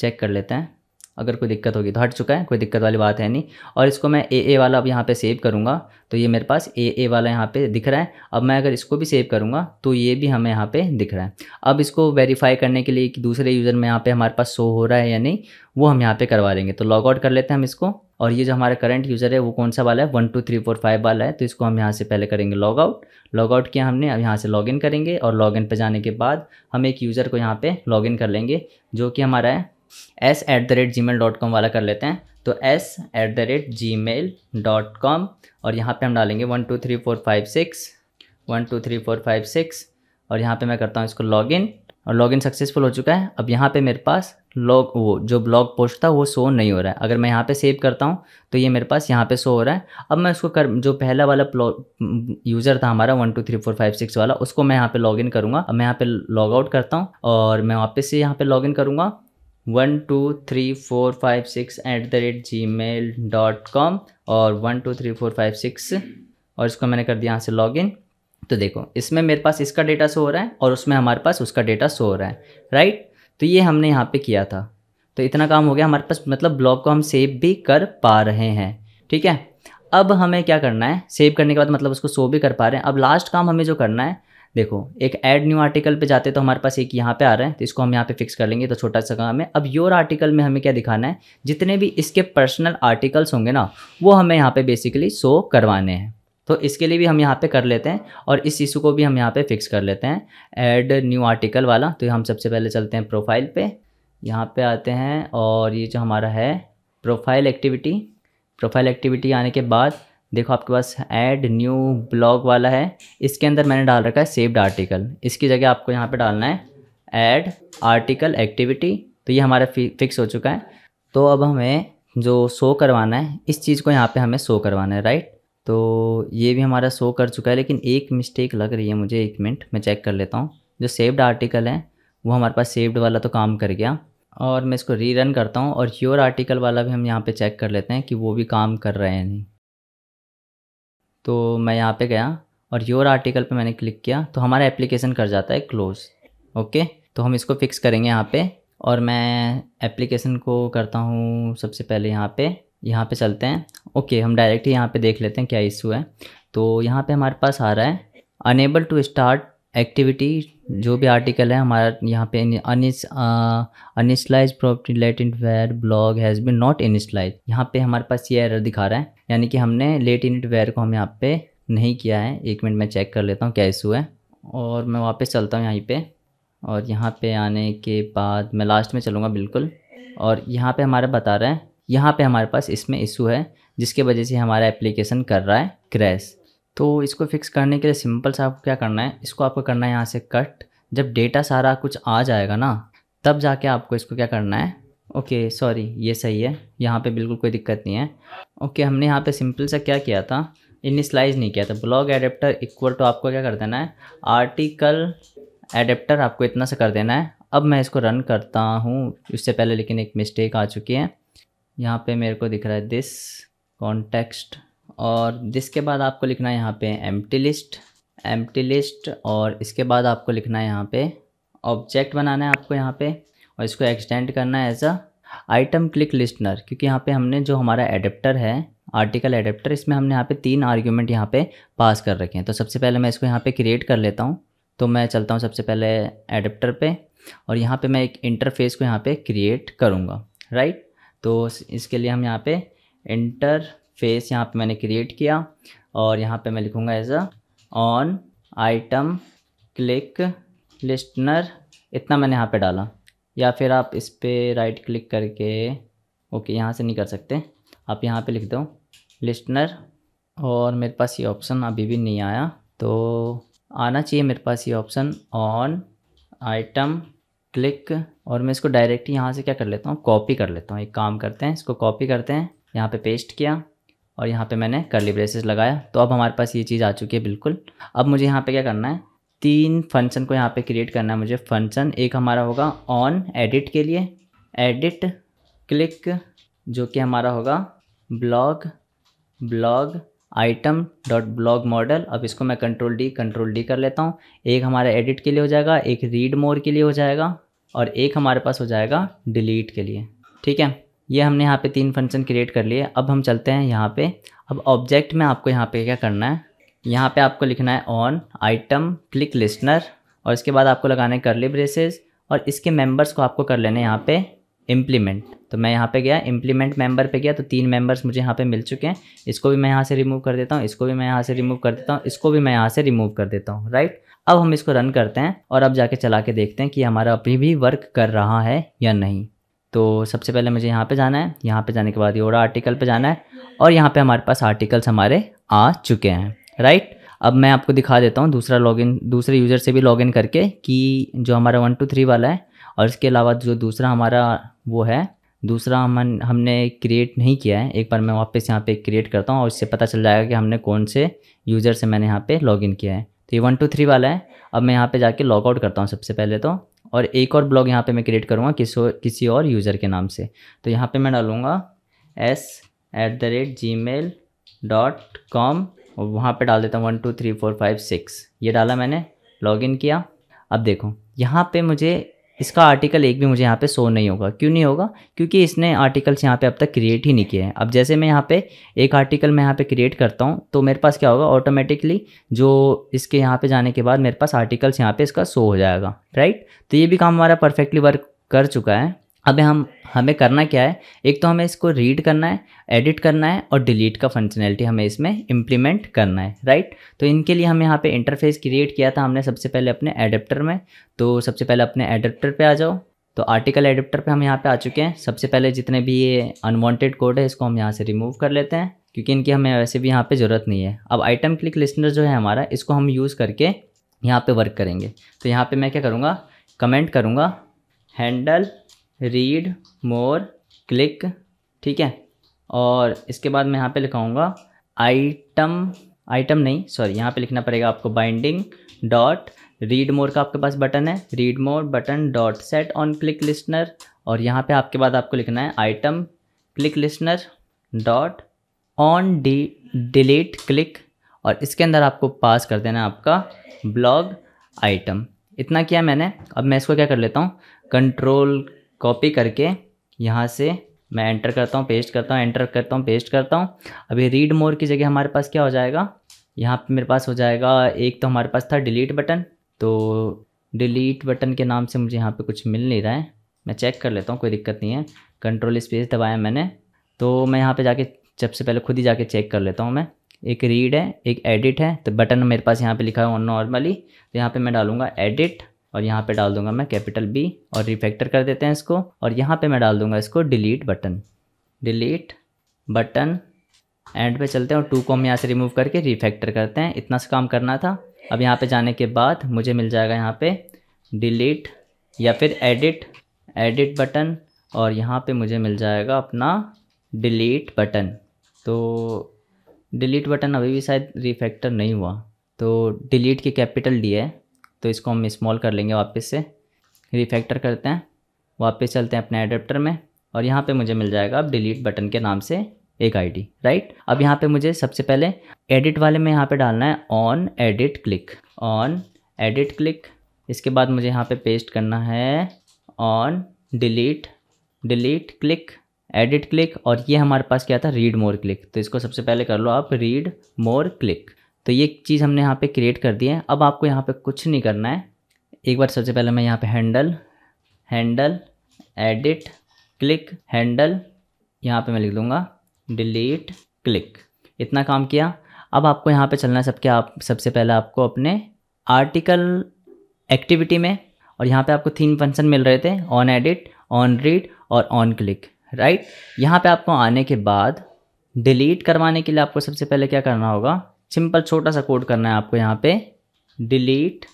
चेक कर लेते हैं अगर कोई दिक्कत होगी तो हट चुका है कोई दिक्कत वाली बात है नहीं और इसको मैं ए ए वाला अब यहाँ पे सेव करूँगा तो ये मेरे पास ए ए वाला यहाँ पे दिख रहा है अब मैं अगर इसको भी सेव करूँगा तो ये भी हमें यहाँ पे दिख रहा है अब इसको वेरीफाई करने के लिए कि दूसरे यूज़र में यहाँ पे हमारे पास शो हो रहा है या नहीं वो हम यहाँ पर करवा लेंगे तो लॉगआउट कर लेते हैं हम इसको और ये जो हमारा करंट यूज़र है वो कौन सा वाला है one two three four five वाला है तो इसको हम यहाँ से पहले करेंगे लॉग आउट लॉग आउट किया हमने अब यहाँ से लॉगिन करेंगे और लॉगिन पर जाने के बाद हम एक यूज़र को यहाँ पे लॉगिन कर लेंगे जो कि हमारा है S at the rate Gmail dot com वाला कर लेते हैं तो S at the rate Gmail dot com और यहाँ पे हम डालेंगे one two three four five six one two three four five six और यहाँ पे मैं करता हूँ इसको लॉग इन और लॉगिन सक्सेसफुल हो चुका है अब यहाँ पे मेरे पास लॉग वो जो ब्लॉग पोस्ट था वो शो नहीं हो रहा है अगर मैं यहाँ पे सेव करता हूँ तो ये मेरे पास यहाँ पे शो हो रहा है अब मैं उसको कर जो पहला वाला यूज़र था हमारा one two three four five six वाला उसको मैं यहाँ पे इन करूँगा अब मैं यहाँ पे लॉग आउट करता हूँ और मैं वापस से यहाँ पे इन करूँगा one two three four five six at the rate Gmail dot com और one two three four five six और इसको मैंने कर दिया यहाँ से लॉग इन तो देखो इसमें मेरे पास इसका डेटा शो हो रहा है और उसमें हमारे पास उसका डेटा शो हो रहा है राइट तो ये हमने यहाँ पे किया था तो इतना काम हो गया हमारे पास मतलब ब्लॉग को हम सेव भी कर पा रहे हैं ठीक है अब हमें क्या करना है सेव करने के बाद मतलब उसको शो भी कर पा रहे हैं अब लास्ट काम हमें जो करना है देखो एक ऐड न्यू आर्टिकल पे जाते तो हमारे पास एक यहाँ पे आ रहा है तो इसको हम यहाँ पे फिक्स कर लेंगे तो छोटा सा काम है अब योर आर्टिकल में हमें क्या दिखाना है जितने भी इसके पर्सनल आर्टिकल्स होंगे ना वो हमें यहाँ पे बेसिकली शो करवाने हैं तो इसके लिए भी हम यहाँ पे कर लेते हैं और इस इशू को भी हम यहाँ पे फिक्स कर लेते हैं ऐड न्यू आर्टिकल वाला तो हम सबसे पहले चलते हैं प्रोफाइल पे यहाँ पे आते हैं और ये जो हमारा है प्रोफाइल एक्टिविटी प्रोफाइल एक्टिविटी आने के बाद देखो आपके पास ऐड न्यू ब्लॉग वाला है इसके अंदर मैंने डाल रखा है सेव्ड आर्टिकल इसकी जगह आपको यहाँ पे डालना है ऐड आर्टिकल एक्टिविटी तो ये हमारा फिक्स हो चुका है तो अब हमें जो शो करवाना है इस चीज़ को यहाँ पे हमें शो करवाना है राइट तो ये भी हमारा शो कर चुका है लेकिन एक मिस्टेक लग रही है मुझे एक मिनट मैं चेक कर लेता हूँ जो सेव्ड आर्टिकल है वो हमारे पास सेव्ड वाला तो काम कर गया और मैं इसको रीरन करता हूँ और योर आर्टिकल वाला भी हम यहाँ पे चेक कर लेते हैं कि वो भी काम कर रहे हैं नहीं तो मैं यहाँ पे गया और योर आर्टिकल पे मैंने क्लिक किया तो हमारा एप्लीकेशन कर जाता है क्लोज़ ओके तो हम इसको फिक्स करेंगे यहाँ पे और मैं एप्लीकेशन को करता हूँ सबसे पहले यहाँ पे यहाँ पे चलते हैं ओके हम डायरेक्ट ही यहाँ पे देख लेते हैं क्या इशू है तो यहाँ पे हमारे पास आ रहा है अनेबल टू स्टार्ट एक्टिविटी जो भी आर्टिकल है हमारा यहाँ पे uninitialized property in where blog has been not initialized यहाँ पे हमारे पास ये एरर दिखा रहा है यानी कि हमने लेट इट वेयर को हम यहाँ पे नहीं किया है एक मिनट मैं चेक कर लेता हूँ क्या इशू है और मैं वापस चलता हूँ यहीं पर और यहाँ पर आने के बाद मैं लास्ट में चलूँगा बिल्कुल और यहाँ पर हमारा बता रहा है यहाँ पर हमारे पास इसमें इशू है जिसके वजह से हमारा एप्लीकेशन कर रहा है क्रैश तो इसको फिक्स करने के लिए सिंपल सा आपको क्या करना है इसको आपको करना है यहाँ से कट जब डेटा सारा कुछ आ जाएगा ना तब जाके आपको इसको क्या करना है ओके सॉरी ये सही है यहाँ पे बिल्कुल कोई दिक्कत नहीं है ओके हमने यहाँ पे सिंपल सा क्या किया था स्लाइज नहीं किया था ब्लॉग एडेप्टर इक्वल टू आपको क्या कर देना है आर्टिकल एडेप्टर आपको इतना सा कर देना है अब मैं इसको रन करता हूँ इससे पहले लेकिन एक मिस्टेक आ चुकी है यहाँ पर मेरे को दिख रहा है दिस कॉन्टेक्स्ट और जिसके बाद आपको लिखना है यहाँ पे एम लिस्ट एम लिस्ट और इसके बाद आपको लिखना है यहाँ पे ऑब्जेक्ट बनाना है आपको यहाँ पे और इसको एक्सटेंड करना है as a item click listener क्योंकि यहाँ पे हमने जो हमारा एडेप्टर है आर्टिकल एडेप्टर इसमें हमने यहाँ पे तीन आर्ग्यूमेंट यहाँ पे पास कर रखे हैं तो सबसे पहले मैं इसको यहाँ पे क्रिएट कर लेता हूँ तो मैं चलता हूँ सबसे पहले एडेप्टर पे और यहाँ पे मैं एक इंटरफेस को यहाँ पे क्रिएट करूँगा राइट तो इसके लिए हम यहाँ पे इंटर फेस यहाँ पे मैंने क्रिएट किया और यहाँ पे मैं लिखूँगा as a on item click listener इतना मैंने यहाँ पे डाला या फिर आप इस पर राइट क्लिक करके ओके यहाँ से नहीं कर सकते आप यहाँ पे लिख दो लिस्टनर और मेरे पास ये ऑप्शन अभी भी नहीं आया तो आना चाहिए मेरे पास ये ऑप्शन ऑन आइटम क्लिक और मैं इसको डायरेक्ट यहाँ से क्या कर लेता हूँ कॉपी कर लेता हूँ एक काम करते हैं इसको कॉपी करते हैं यहाँ पे पेस्ट किया और यहाँ पे मैंने करली ब्रेसेस लगाया तो अब हमारे पास ये चीज़ आ चुकी है बिल्कुल अब मुझे यहाँ पे क्या करना है तीन फंक्शन को यहाँ पे क्रिएट करना है मुझे फंक्शन एक हमारा होगा ऑन एडिट के लिए एडिट क्लिक जो कि हमारा होगा blog blog item dot blog model अब इसको मैं कंट्रोल डी कंट्रोल डी कर लेता हूँ एक हमारा एडिट के लिए हो जाएगा एक रीड मोर के लिए हो जाएगा और एक हमारे पास हो जाएगा डिलीट के लिए ठीक है ये हमने यहाँ पे तीन फंक्शन क्रिएट कर लिए अब हम चलते हैं यहाँ पे अब ऑब्जेक्ट में आपको यहाँ पे क्या करना है यहाँ पे आपको लिखना है ऑन आइटम क्लिक लिस्टनर और इसके बाद आपको लगाने करली ब्रेसेज और इसके मेंबर्स को आपको कर लेने यहाँ पे इम्प्लीमेंट तो मैं यहाँ पे गया इम्प्लीमेंट मेंबर पे गया तो तीन मेंबर्स मुझे यहाँ पे मिल चुके हैं इसको भी मैं यहाँ से रिमूव कर देता हूँ इसको भी मैं यहाँ से रिमूव कर देता हूँ इसको भी मैं यहाँ से रिमूव कर देता हूँ राइट अब हम इसको रन करते हैं और अब जाके चला के देखते हैं कि हमारा अभी भी वर्क कर रहा है या नहीं तो सबसे पहले मुझे यहाँ पे जाना है यहाँ पे जाने के बाद योरा आर्टिकल पे जाना है और यहाँ पे हमारे पास आर्टिकल्स हमारे आ चुके हैं राइट अब मैं आपको दिखा देता हूँ दूसरा लॉगिन दूसरे यूज़र से भी लॉगिन करके कि जो हमारा वन टू थ्री वाला है और इसके अलावा जो दूसरा हमारा वो है दूसरा हम हमने क्रिएट नहीं किया है एक बार मैं वापस यहाँ पे क्रिएट करता हूँ और इससे पता चल जाएगा कि हमने कौन से यूज़र से मैंने यहाँ पे लॉगिन किया है तो ये वन टू थ्री वाला है अब मैं यहाँ पे जाके लॉग आउट करता हूँ सबसे पहले तो और एक और ब्लॉग यहाँ पे मैं क्रिएट करूँगा किसी और किसी और यूज़र के नाम से तो यहाँ पे मैं डालूँगा S at the rate Gmail dot com और वहाँ पर डाल देता हूँ one two three four five six ये डाला मैंने लॉगिन किया अब देखो यहाँ पे मुझे इसका आर्टिकल एक भी मुझे यहाँ पे शो नहीं होगा क्यों नहीं होगा क्योंकि इसने आर्टिकल्स यहाँ पे अब तक क्रिएट ही नहीं किए हैं अब जैसे मैं यहाँ पे एक आर्टिकल मैं यहाँ पे क्रिएट करता हूँ तो मेरे पास क्या होगा ऑटोमेटिकली जो इसके यहाँ पे जाने के बाद मेरे पास आर्टिकल्स यहाँ पे इसका शो हो जाएगा राइट तो ये भी काम हमारा परफेक्टली वर्क कर चुका है अब हम हमें करना क्या है एक तो हमें इसको रीड करना है एडिट करना है और डिलीट का फंक्शनैलिटी हमें इसमें इम्प्लीमेंट करना है राइट तो इनके लिए हम यहाँ पे इंटरफेस क्रिएट किया था हमने सबसे पहले अपने एडेप्टर में तो सबसे पहले अपने एडेप्टर पे आ जाओ तो आर्टिकल एडेप्टर पे हम यहाँ पे आ चुके हैं सबसे पहले जितने भी ये अनवॉन्टेड कोड है इसको हम यहाँ से रिमूव कर लेते हैं क्योंकि इनकी हमें वैसे भी यहाँ पर ज़रूरत नहीं है अब आइटम क्लिक लिस्टनर जो है हमारा इसको हम यूज़ करके यहाँ पर वर्क करेंगे तो यहाँ पर मैं क्या करूँगा कमेंट करूँगा हैंडल रीड मोर क्लिक ठीक है और इसके बाद मैं यहाँ पे लिखाऊंगा आइटम आइटम नहीं सॉरी यहाँ पे लिखना पड़ेगा आपको बाइंडिंग डॉट रीड मोर का आपके पास बटन है read more button dot set on click listener और यहाँ पे आपके बाद आपको लिखना है item click listener dot on D delete click और इसके अंदर आपको पास कर देना आपका ब्लॉग आइटम इतना किया मैंने अब मैं इसको क्या कर लेता हूँ कंट्रोल कॉपी करके यहाँ से मैं एंटर करता हूँ पेस्ट करता हूँ एंटर करता हूँ पेस्ट करता हूँ अभी रीड मोर की जगह हमारे पास क्या हो जाएगा यहाँ पे मेरे पास हो जाएगा एक तो हमारे पास था डिलीट बटन तो डिलीट बटन के नाम से मुझे यहाँ पे कुछ मिल नहीं रहा है मैं चेक कर लेता हूँ कोई दिक्कत नहीं है कंट्रोल स्पेस दबाया मैंने तो मैं यहाँ पे जाके सबसे पहले खुद ही जाके चेक कर लेता हूँ मैं एक रीड है एक एडिट है तो बटन मेरे पास यहाँ पे लिखा है नॉर्मली तो यहाँ पे मैं डालूँगा एडिट और यहाँ पे डाल दूंगा मैं कैपिटल बी और रिफैक्टर कर देते हैं इसको और यहाँ पे मैं डाल दूंगा इसको delete button delete button end पे चलते हैं और टू को हम यहाँ से रिमूव करके रिफैक्टर करते हैं इतना सा काम करना था अब यहाँ पे जाने के बाद मुझे मिल जाएगा यहाँ पे डिलीट या फिर एडिट एडिट बटन और यहाँ पे मुझे मिल जाएगा अपना डिलीट बटन तो डिलीट बटन अभी भी शायद रिफैक्टर नहीं हुआ तो डिलीट के कैपिटल डी है तो इसको हम स्मॉल कर लेंगे वापस से रिफैक्टर करते हैं वापस चलते हैं अपने एडेप्टर में और यहाँ पे मुझे मिल जाएगा अब डिलीट बटन के नाम से एक आईडी राइट अब यहाँ पे मुझे सबसे पहले एडिट वाले में यहाँ पे डालना है on edit click on edit click इसके बाद मुझे यहाँ पे पेस्ट करना है on delete delete click edit click और ये हमारे पास क्या था रीड मोर क्लिक तो इसको सबसे पहले कर लो आप रीड मोर क्लिक तो ये चीज़ हमने यहाँ पे क्रिएट कर दी है अब आपको यहाँ पे कुछ नहीं करना है एक बार सबसे पहले मैं यहाँ पे handle handle edit click handle यहाँ पे मैं लिख दूँगा डिलीट क्लिक इतना काम किया अब आपको यहाँ पे चलना है सबके आप सबसे पहले आपको अपने आर्टिकल एक्टिविटी में और यहाँ पे आपको तीन फंक्शन मिल रहे थे ऑन एडिट ऑन रीड और ऑन क्लिक राइट यहाँ पे आपको आने के बाद डिलीट करवाने के लिए आपको सबसे पहले क्या करना होगा सिंपल छोटा सा कोड करना है आपको यहाँ पे डिलीट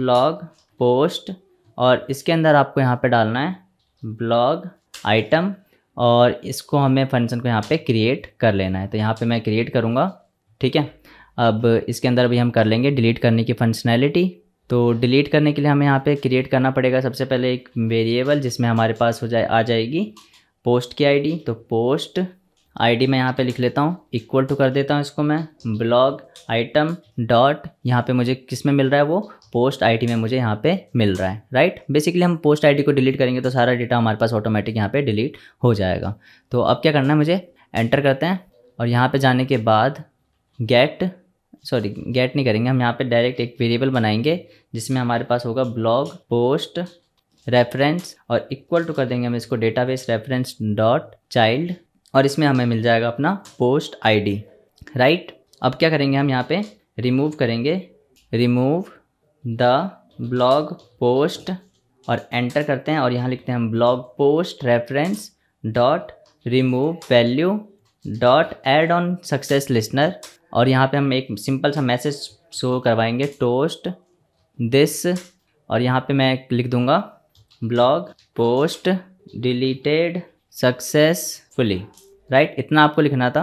ब्लॉग पोस्ट और इसके अंदर आपको यहाँ पे डालना है ब्लॉग आइटम और इसको हमें फंक्शन को यहाँ पे क्रिएट कर लेना है तो यहाँ पे मैं क्रिएट करूँगा ठीक है अब इसके अंदर भी हम कर लेंगे डिलीट करने की फंक्शनैलिटी तो डिलीट करने के लिए हमें यहाँ पे क्रिएट करना पड़ेगा सबसे पहले एक वेरिएबल जिसमें हमारे पास हो जाए आ जाएगी पोस्ट की आईडी तो पोस्ट आईडी मैं यहाँ पे लिख लेता हूँ इक्वल टू कर देता हूँ इसको मैं ब्लॉग आइटम डॉट यहाँ पे मुझे किस में मिल रहा है वो पोस्ट आईडी में मुझे यहाँ पे मिल रहा है राइट बेसिकली हम पोस्ट आईडी को डिलीट करेंगे तो सारा डेटा हमारे पास ऑटोमेटिक यहाँ पे डिलीट हो जाएगा तो अब क्या करना है मुझे एंटर करते हैं और यहाँ पर जाने के बाद गेट सॉरी गेट नहीं करेंगे हम यहाँ पर डायरेक्ट एक वेरिएबल बनाएंगे जिसमें हमारे पास होगा ब्लॉग पोस्ट रेफरेंस और इक्वल टू कर देंगे हम इसको डेटाबेस रेफरेंस डॉट चाइल्ड और इसमें हमें मिल जाएगा अपना पोस्ट आईडी राइट अब क्या करेंगे हम यहाँ पे रिमूव करेंगे रिमूव द ब्लॉग पोस्ट और एंटर करते हैं और यहाँ लिखते हैं हम blog post reference dot remove value dot add on success listener और यहाँ पे हम एक सिंपल सा मैसेज शो करवाएंगे टोस्ट दिस और यहाँ पे मैं लिख दूंगा blog post deleted successfully right इतना आपको लिखना था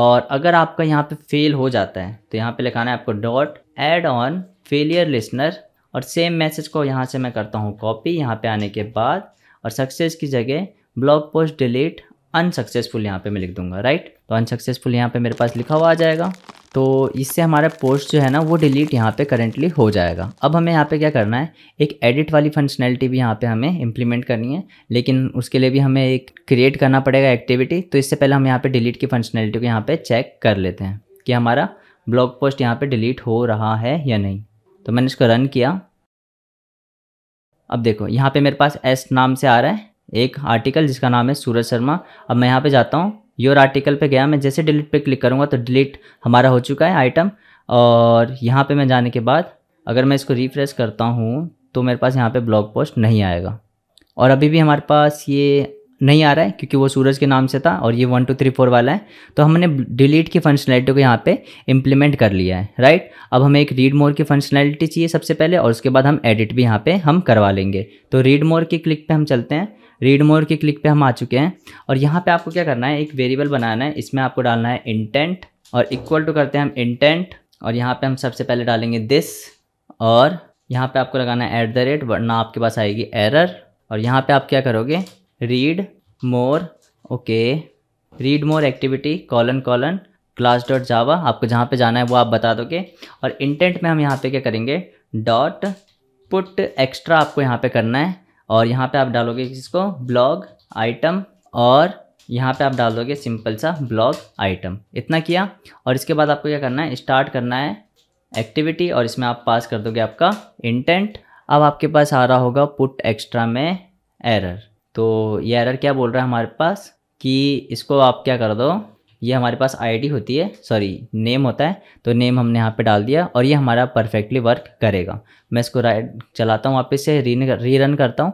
और अगर आपका यहाँ पे फेल हो जाता है तो यहाँ पे लिखाना है आपको dot add on failure listener और सेम मैसेज को यहाँ से मैं करता हूँ कॉपी यहाँ पे आने के बाद और सक्सेस की जगह ब्लॉग पोस्ट डिलीट अनसक्सेसफुल यहाँ पे मैं लिख दूंगा राइट तो अनसक्सेसफुल यहाँ पे मेरे पास लिखा हुआ आ जाएगा तो इससे हमारा पोस्ट जो है ना वो डिलीट यहाँ पे करेंटली हो जाएगा अब हमें यहाँ पे क्या करना है एक एडिट वाली फंक्शनैलिटी भी यहाँ पे हमें इम्प्लीमेंट करनी है लेकिन उसके लिए भी हमें एक क्रिएट करना पड़ेगा एक्टिविटी तो इससे पहले हम यहाँ पे डिलीट की फंक्शनैलिटी को यहाँ पे चेक कर लेते हैं कि हमारा ब्लॉग पोस्ट यहाँ पर डिलीट हो रहा है या नहीं तो मैंने इसको रन किया अब देखो यहाँ पर मेरे पास एस नाम से आ रहा है एक आर्टिकल जिसका नाम है सूरज शर्मा अब मैं यहाँ पर जाता हूँ योर आर्टिकल पे गया मैं जैसे डिलीट पे क्लिक करूँगा तो डिलीट हमारा हो चुका है आइटम और यहाँ पे मैं जाने के बाद अगर मैं इसको रिफ्रेश करता हूँ तो मेरे पास यहाँ पे ब्लॉग पोस्ट नहीं आएगा और अभी भी हमारे पास ये नहीं आ रहा है क्योंकि वो सूरज के नाम से था और ये वन टू थ्री फोर वाला है तो हमने डिलीट की फंक्शनैलिटी को यहाँ पे इम्प्लीमेंट कर लिया है राइट अब हमें एक रीड मोर की फंक्शनैलिटी चाहिए सबसे पहले और उसके बाद हम एडिट भी यहाँ पे हम करवा लेंगे तो रीड मोर की क्लिक पे हम चलते हैं रीड मोर के क्लिक पे हम आ चुके हैं और यहाँ पे आपको क्या करना है एक वेरिएबल बनाना है इसमें आपको डालना है इंटेंट और इक्वल टू करते हैं हम इंटेंट और यहाँ पे हम सबसे पहले डालेंगे दिस और यहाँ पे आपको लगाना है ऐट द रेट वरना आपके पास आएगी एरर और यहाँ पे आप क्या करोगे read more okay read more activity colon colon class dot Java आपको जहाँ पे जाना है वो आप बता दोगे और इंटेंट में हम यहाँ पे क्या करेंगे डॉट पुट एक्स्ट्रा आपको यहाँ पे करना है और यहाँ पे आप डालोगे किसको ब्लॉग आइटम और यहाँ पे आप डालोगे सिंपल सा ब्लॉग आइटम इतना किया और इसके बाद आपको क्या करना है स्टार्ट करना है एक्टिविटी और इसमें आप पास कर दोगे आपका इंटेंट अब आपके पास आ रहा होगा पुट एक्स्ट्रा में एरर तो ये एरर क्या बोल रहा है हमारे पास कि इसको आप क्या कर दो ये हमारे पास आईडी होती है सॉरी नेम होता है तो नेम हमने यहाँ पे डाल दिया और ये हमारा परफेक्टली वर्क करेगा मैं इसको राइट चलाता हूँ वापस से रीन रीरन करता हूँ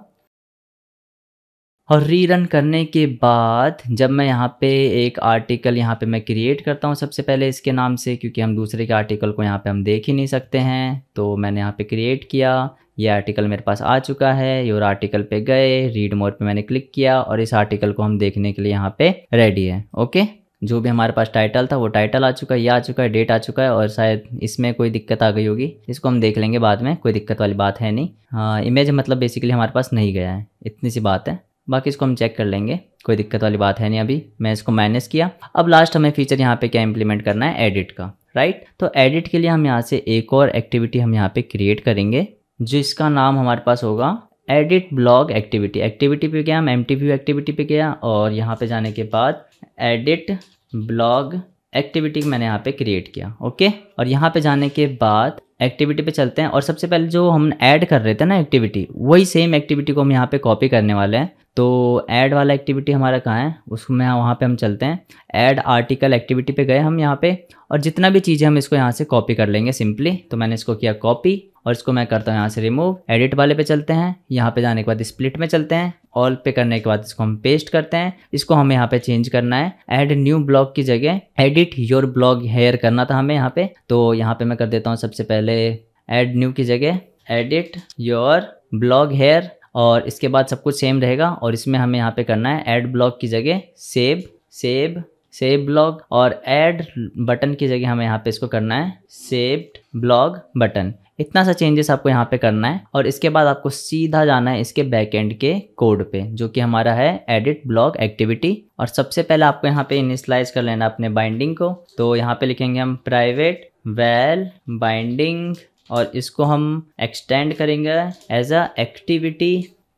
और रीरन करने के बाद जब मैं यहाँ पे एक आर्टिकल यहाँ पे मैं क्रिएट करता हूँ सबसे पहले इसके नाम से क्योंकि हम दूसरे के आर्टिकल को यहाँ पे हम देख ही नहीं सकते हैं तो मैंने यहाँ पे क्रिएट किया ये आर्टिकल मेरे पास आ चुका है योर आर्टिकल पे गए रीड मोड पे मैंने क्लिक किया और इस आर्टिकल को हम देखने के लिए यहाँ पे रेडी है ओके जो भी हमारे पास टाइटल था वो टाइटल आ चुका है ये आ चुका है डेट आ चुका है और शायद इसमें कोई दिक्कत आ गई होगी इसको हम देख लेंगे बाद में कोई दिक्कत वाली बात है नहीं आ, हाँ, इमेज मतलब बेसिकली हमारे पास नहीं गया है इतनी सी बात है बाकी इसको हम चेक कर लेंगे कोई दिक्कत वाली बात है नहीं अभी मैं इसको मैनेज किया अब लास्ट हमें फीचर यहाँ पर क्या इम्प्लीमेंट करना है एडिट का राइट तो एडिट के लिए हम यहाँ से एक और एक्टिविटी हम यहाँ पर क्रिएट करेंगे जिसका नाम हमारे पास होगा एडिट ब्लॉग एक्टिविटी एक्टिविटी पे गया हम एम टी एक्टिविटी पे गया और यहाँ पे जाने के बाद एडिट ब्लॉग एक्टिविटी मैंने यहाँ पे क्रिएट किया ओके और यहाँ पे जाने के बाद एक्टिविटी पे चलते हैं और सबसे पहले जो हम ऐड कर रहे थे ना एक्टिविटी वही सेम एक्टिविटी को हम यहाँ पे कॉपी करने वाले हैं तो ऐड वाला एक्टिविटी हमारा कहाँ है उसमें वहाँ पे हम चलते हैं ऐड आर्टिकल एक्टिविटी पे गए हम यहाँ पे और जितना भी चीज़ें हम इसको यहाँ से कॉपी कर लेंगे सिंपली तो मैंने इसको किया कॉपी और इसको मैं करता हूँ यहाँ से रिमूव एडिट वाले पे चलते हैं यहाँ पे जाने के बाद स्प्लिट में चलते हैं ऑल पे करने के बाद इसको हम पेस्ट करते हैं इसको हमें यहाँ पे चेंज करना है एड न्यू ब्लॉग की जगह एडिट योर ब्लॉग हेयर करना था हमें यहाँ पे तो यहाँ पे मैं कर देता हूँ सबसे पहले एड न्यू की जगह एडिट योर ब्लॉग हेयर और इसके बाद सब कुछ सेम रहेगा और इसमें हमें यहाँ पे करना है एड ब्लॉग की जगह सेब सेब सेव ब्लॉग और एड बटन की जगह हमें यहाँ पे इसको करना है सेव्ड ब्लॉग बटन इतना सा चेंजेस आपको यहाँ पे करना है और इसके बाद आपको सीधा जाना है इसके बैक एंड के कोड पे जो कि हमारा है एडिट ब्लॉग एक्टिविटी और सबसे पहले आपको यहाँ पे इनिशलाइज कर लेना अपने बाइंडिंग को तो यहाँ पे लिखेंगे हम प्राइवेट वेल बाइंडिंग और इसको हम एक्सटेंड करेंगे as a activity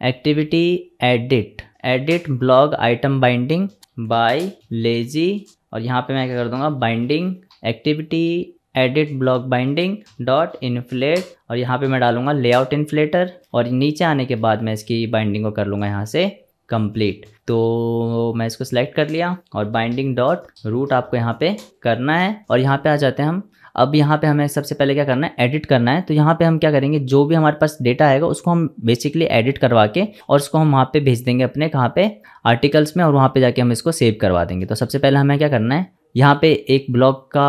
activity edit edit blog item binding by lazy और यहाँ पे मैं क्या कर दूंगा binding activity edit block binding dot inflate और यहाँ पे मैं डालूंगा लेआउट इन्फ्लेटर और नीचे आने के बाद मैं इसकी बाइंडिंग को कर लूँगा यहाँ से कंप्लीट तो मैं इसको सिलेक्ट कर लिया और बाइंडिंग डॉट रूट आपको यहाँ पे करना है और यहाँ पे आ जाते हैं हम अब यहाँ पे हमें सबसे पहले क्या करना है एडिट करना है तो यहाँ पे हम क्या करेंगे जो भी हमारे पास डेटा आएगा उसको हम बेसिकली एडिट करवा के और उसको हम वहाँ पे भेज देंगे अपने कहाँ पे आर्टिकल्स में और वहाँ पे जाके हम इसको सेव करवा देंगे तो सबसे पहले हमें क्या करना है यहाँ पे एक ब्लॉक का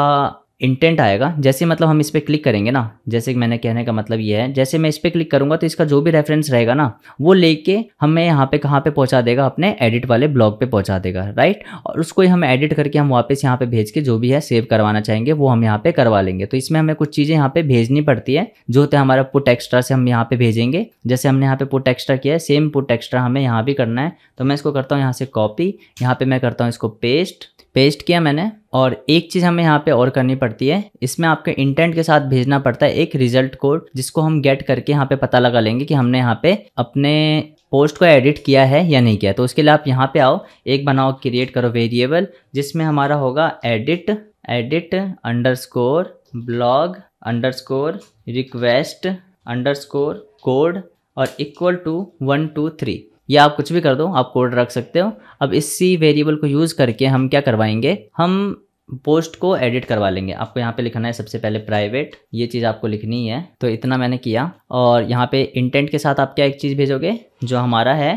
इंटेंट आएगा जैसे मतलब हम इस पर क्लिक करेंगे ना जैसे कि मैंने कहने का मतलब ये है जैसे मैं इस पर क्लिक करूंगा तो इसका जो भी रेफरेंस रहेगा ना वो लेके हमें यहाँ पे कहाँ पे पहुँचा देगा अपने एडिट वाले ब्लॉग पे पहुँचा देगा राइट और उसको ही हम एडिट करके हम वापस यहाँ पे भेज के जो भी है सेव करवाना चाहेंगे वो हम यहाँ पे करवा लेंगे तो इसमें हमें कुछ चीज़ें यहाँ पे भेजनी पड़ती है जो होता है हमारा पुट एक्स्ट्रा से हम यहाँ पे भेजेंगे जैसे हमने यहाँ पे पुट एक्स्ट्रा किया है सेम पुट एक्स्ट्रा हमें यहाँ भी करना है तो मैं इसको करता हूँ यहाँ से कॉपी यहाँ पर मैं करता हूँ इसको पेस्ट पेस्ट किया मैंने और एक चीज़ हमें यहाँ पे और करनी पड़ती है इसमें आपके इंटेंट के साथ भेजना पड़ता है एक रिजल्ट कोड जिसको हम गेट करके यहाँ पे पता लगा लेंगे कि हमने यहाँ पे अपने पोस्ट को एडिट किया है या नहीं किया तो उसके लिए आप यहाँ पे आओ एक बनाओ क्रिएट करो वेरिएबल जिसमें हमारा होगा edit edit underscore blog underscore request underscore code और equal to one two three या आप कुछ भी कर दो आप कोड रख सकते हो अब इसी वेरिएबल को यूज़ करके हम क्या करवाएंगे हम पोस्ट को एडिट करवा लेंगे आपको यहाँ पे लिखना है सबसे पहले प्राइवेट ये चीज़ आपको लिखनी है तो इतना मैंने किया और यहाँ पे इंटेंट के साथ आप क्या एक चीज़ भेजोगे जो हमारा है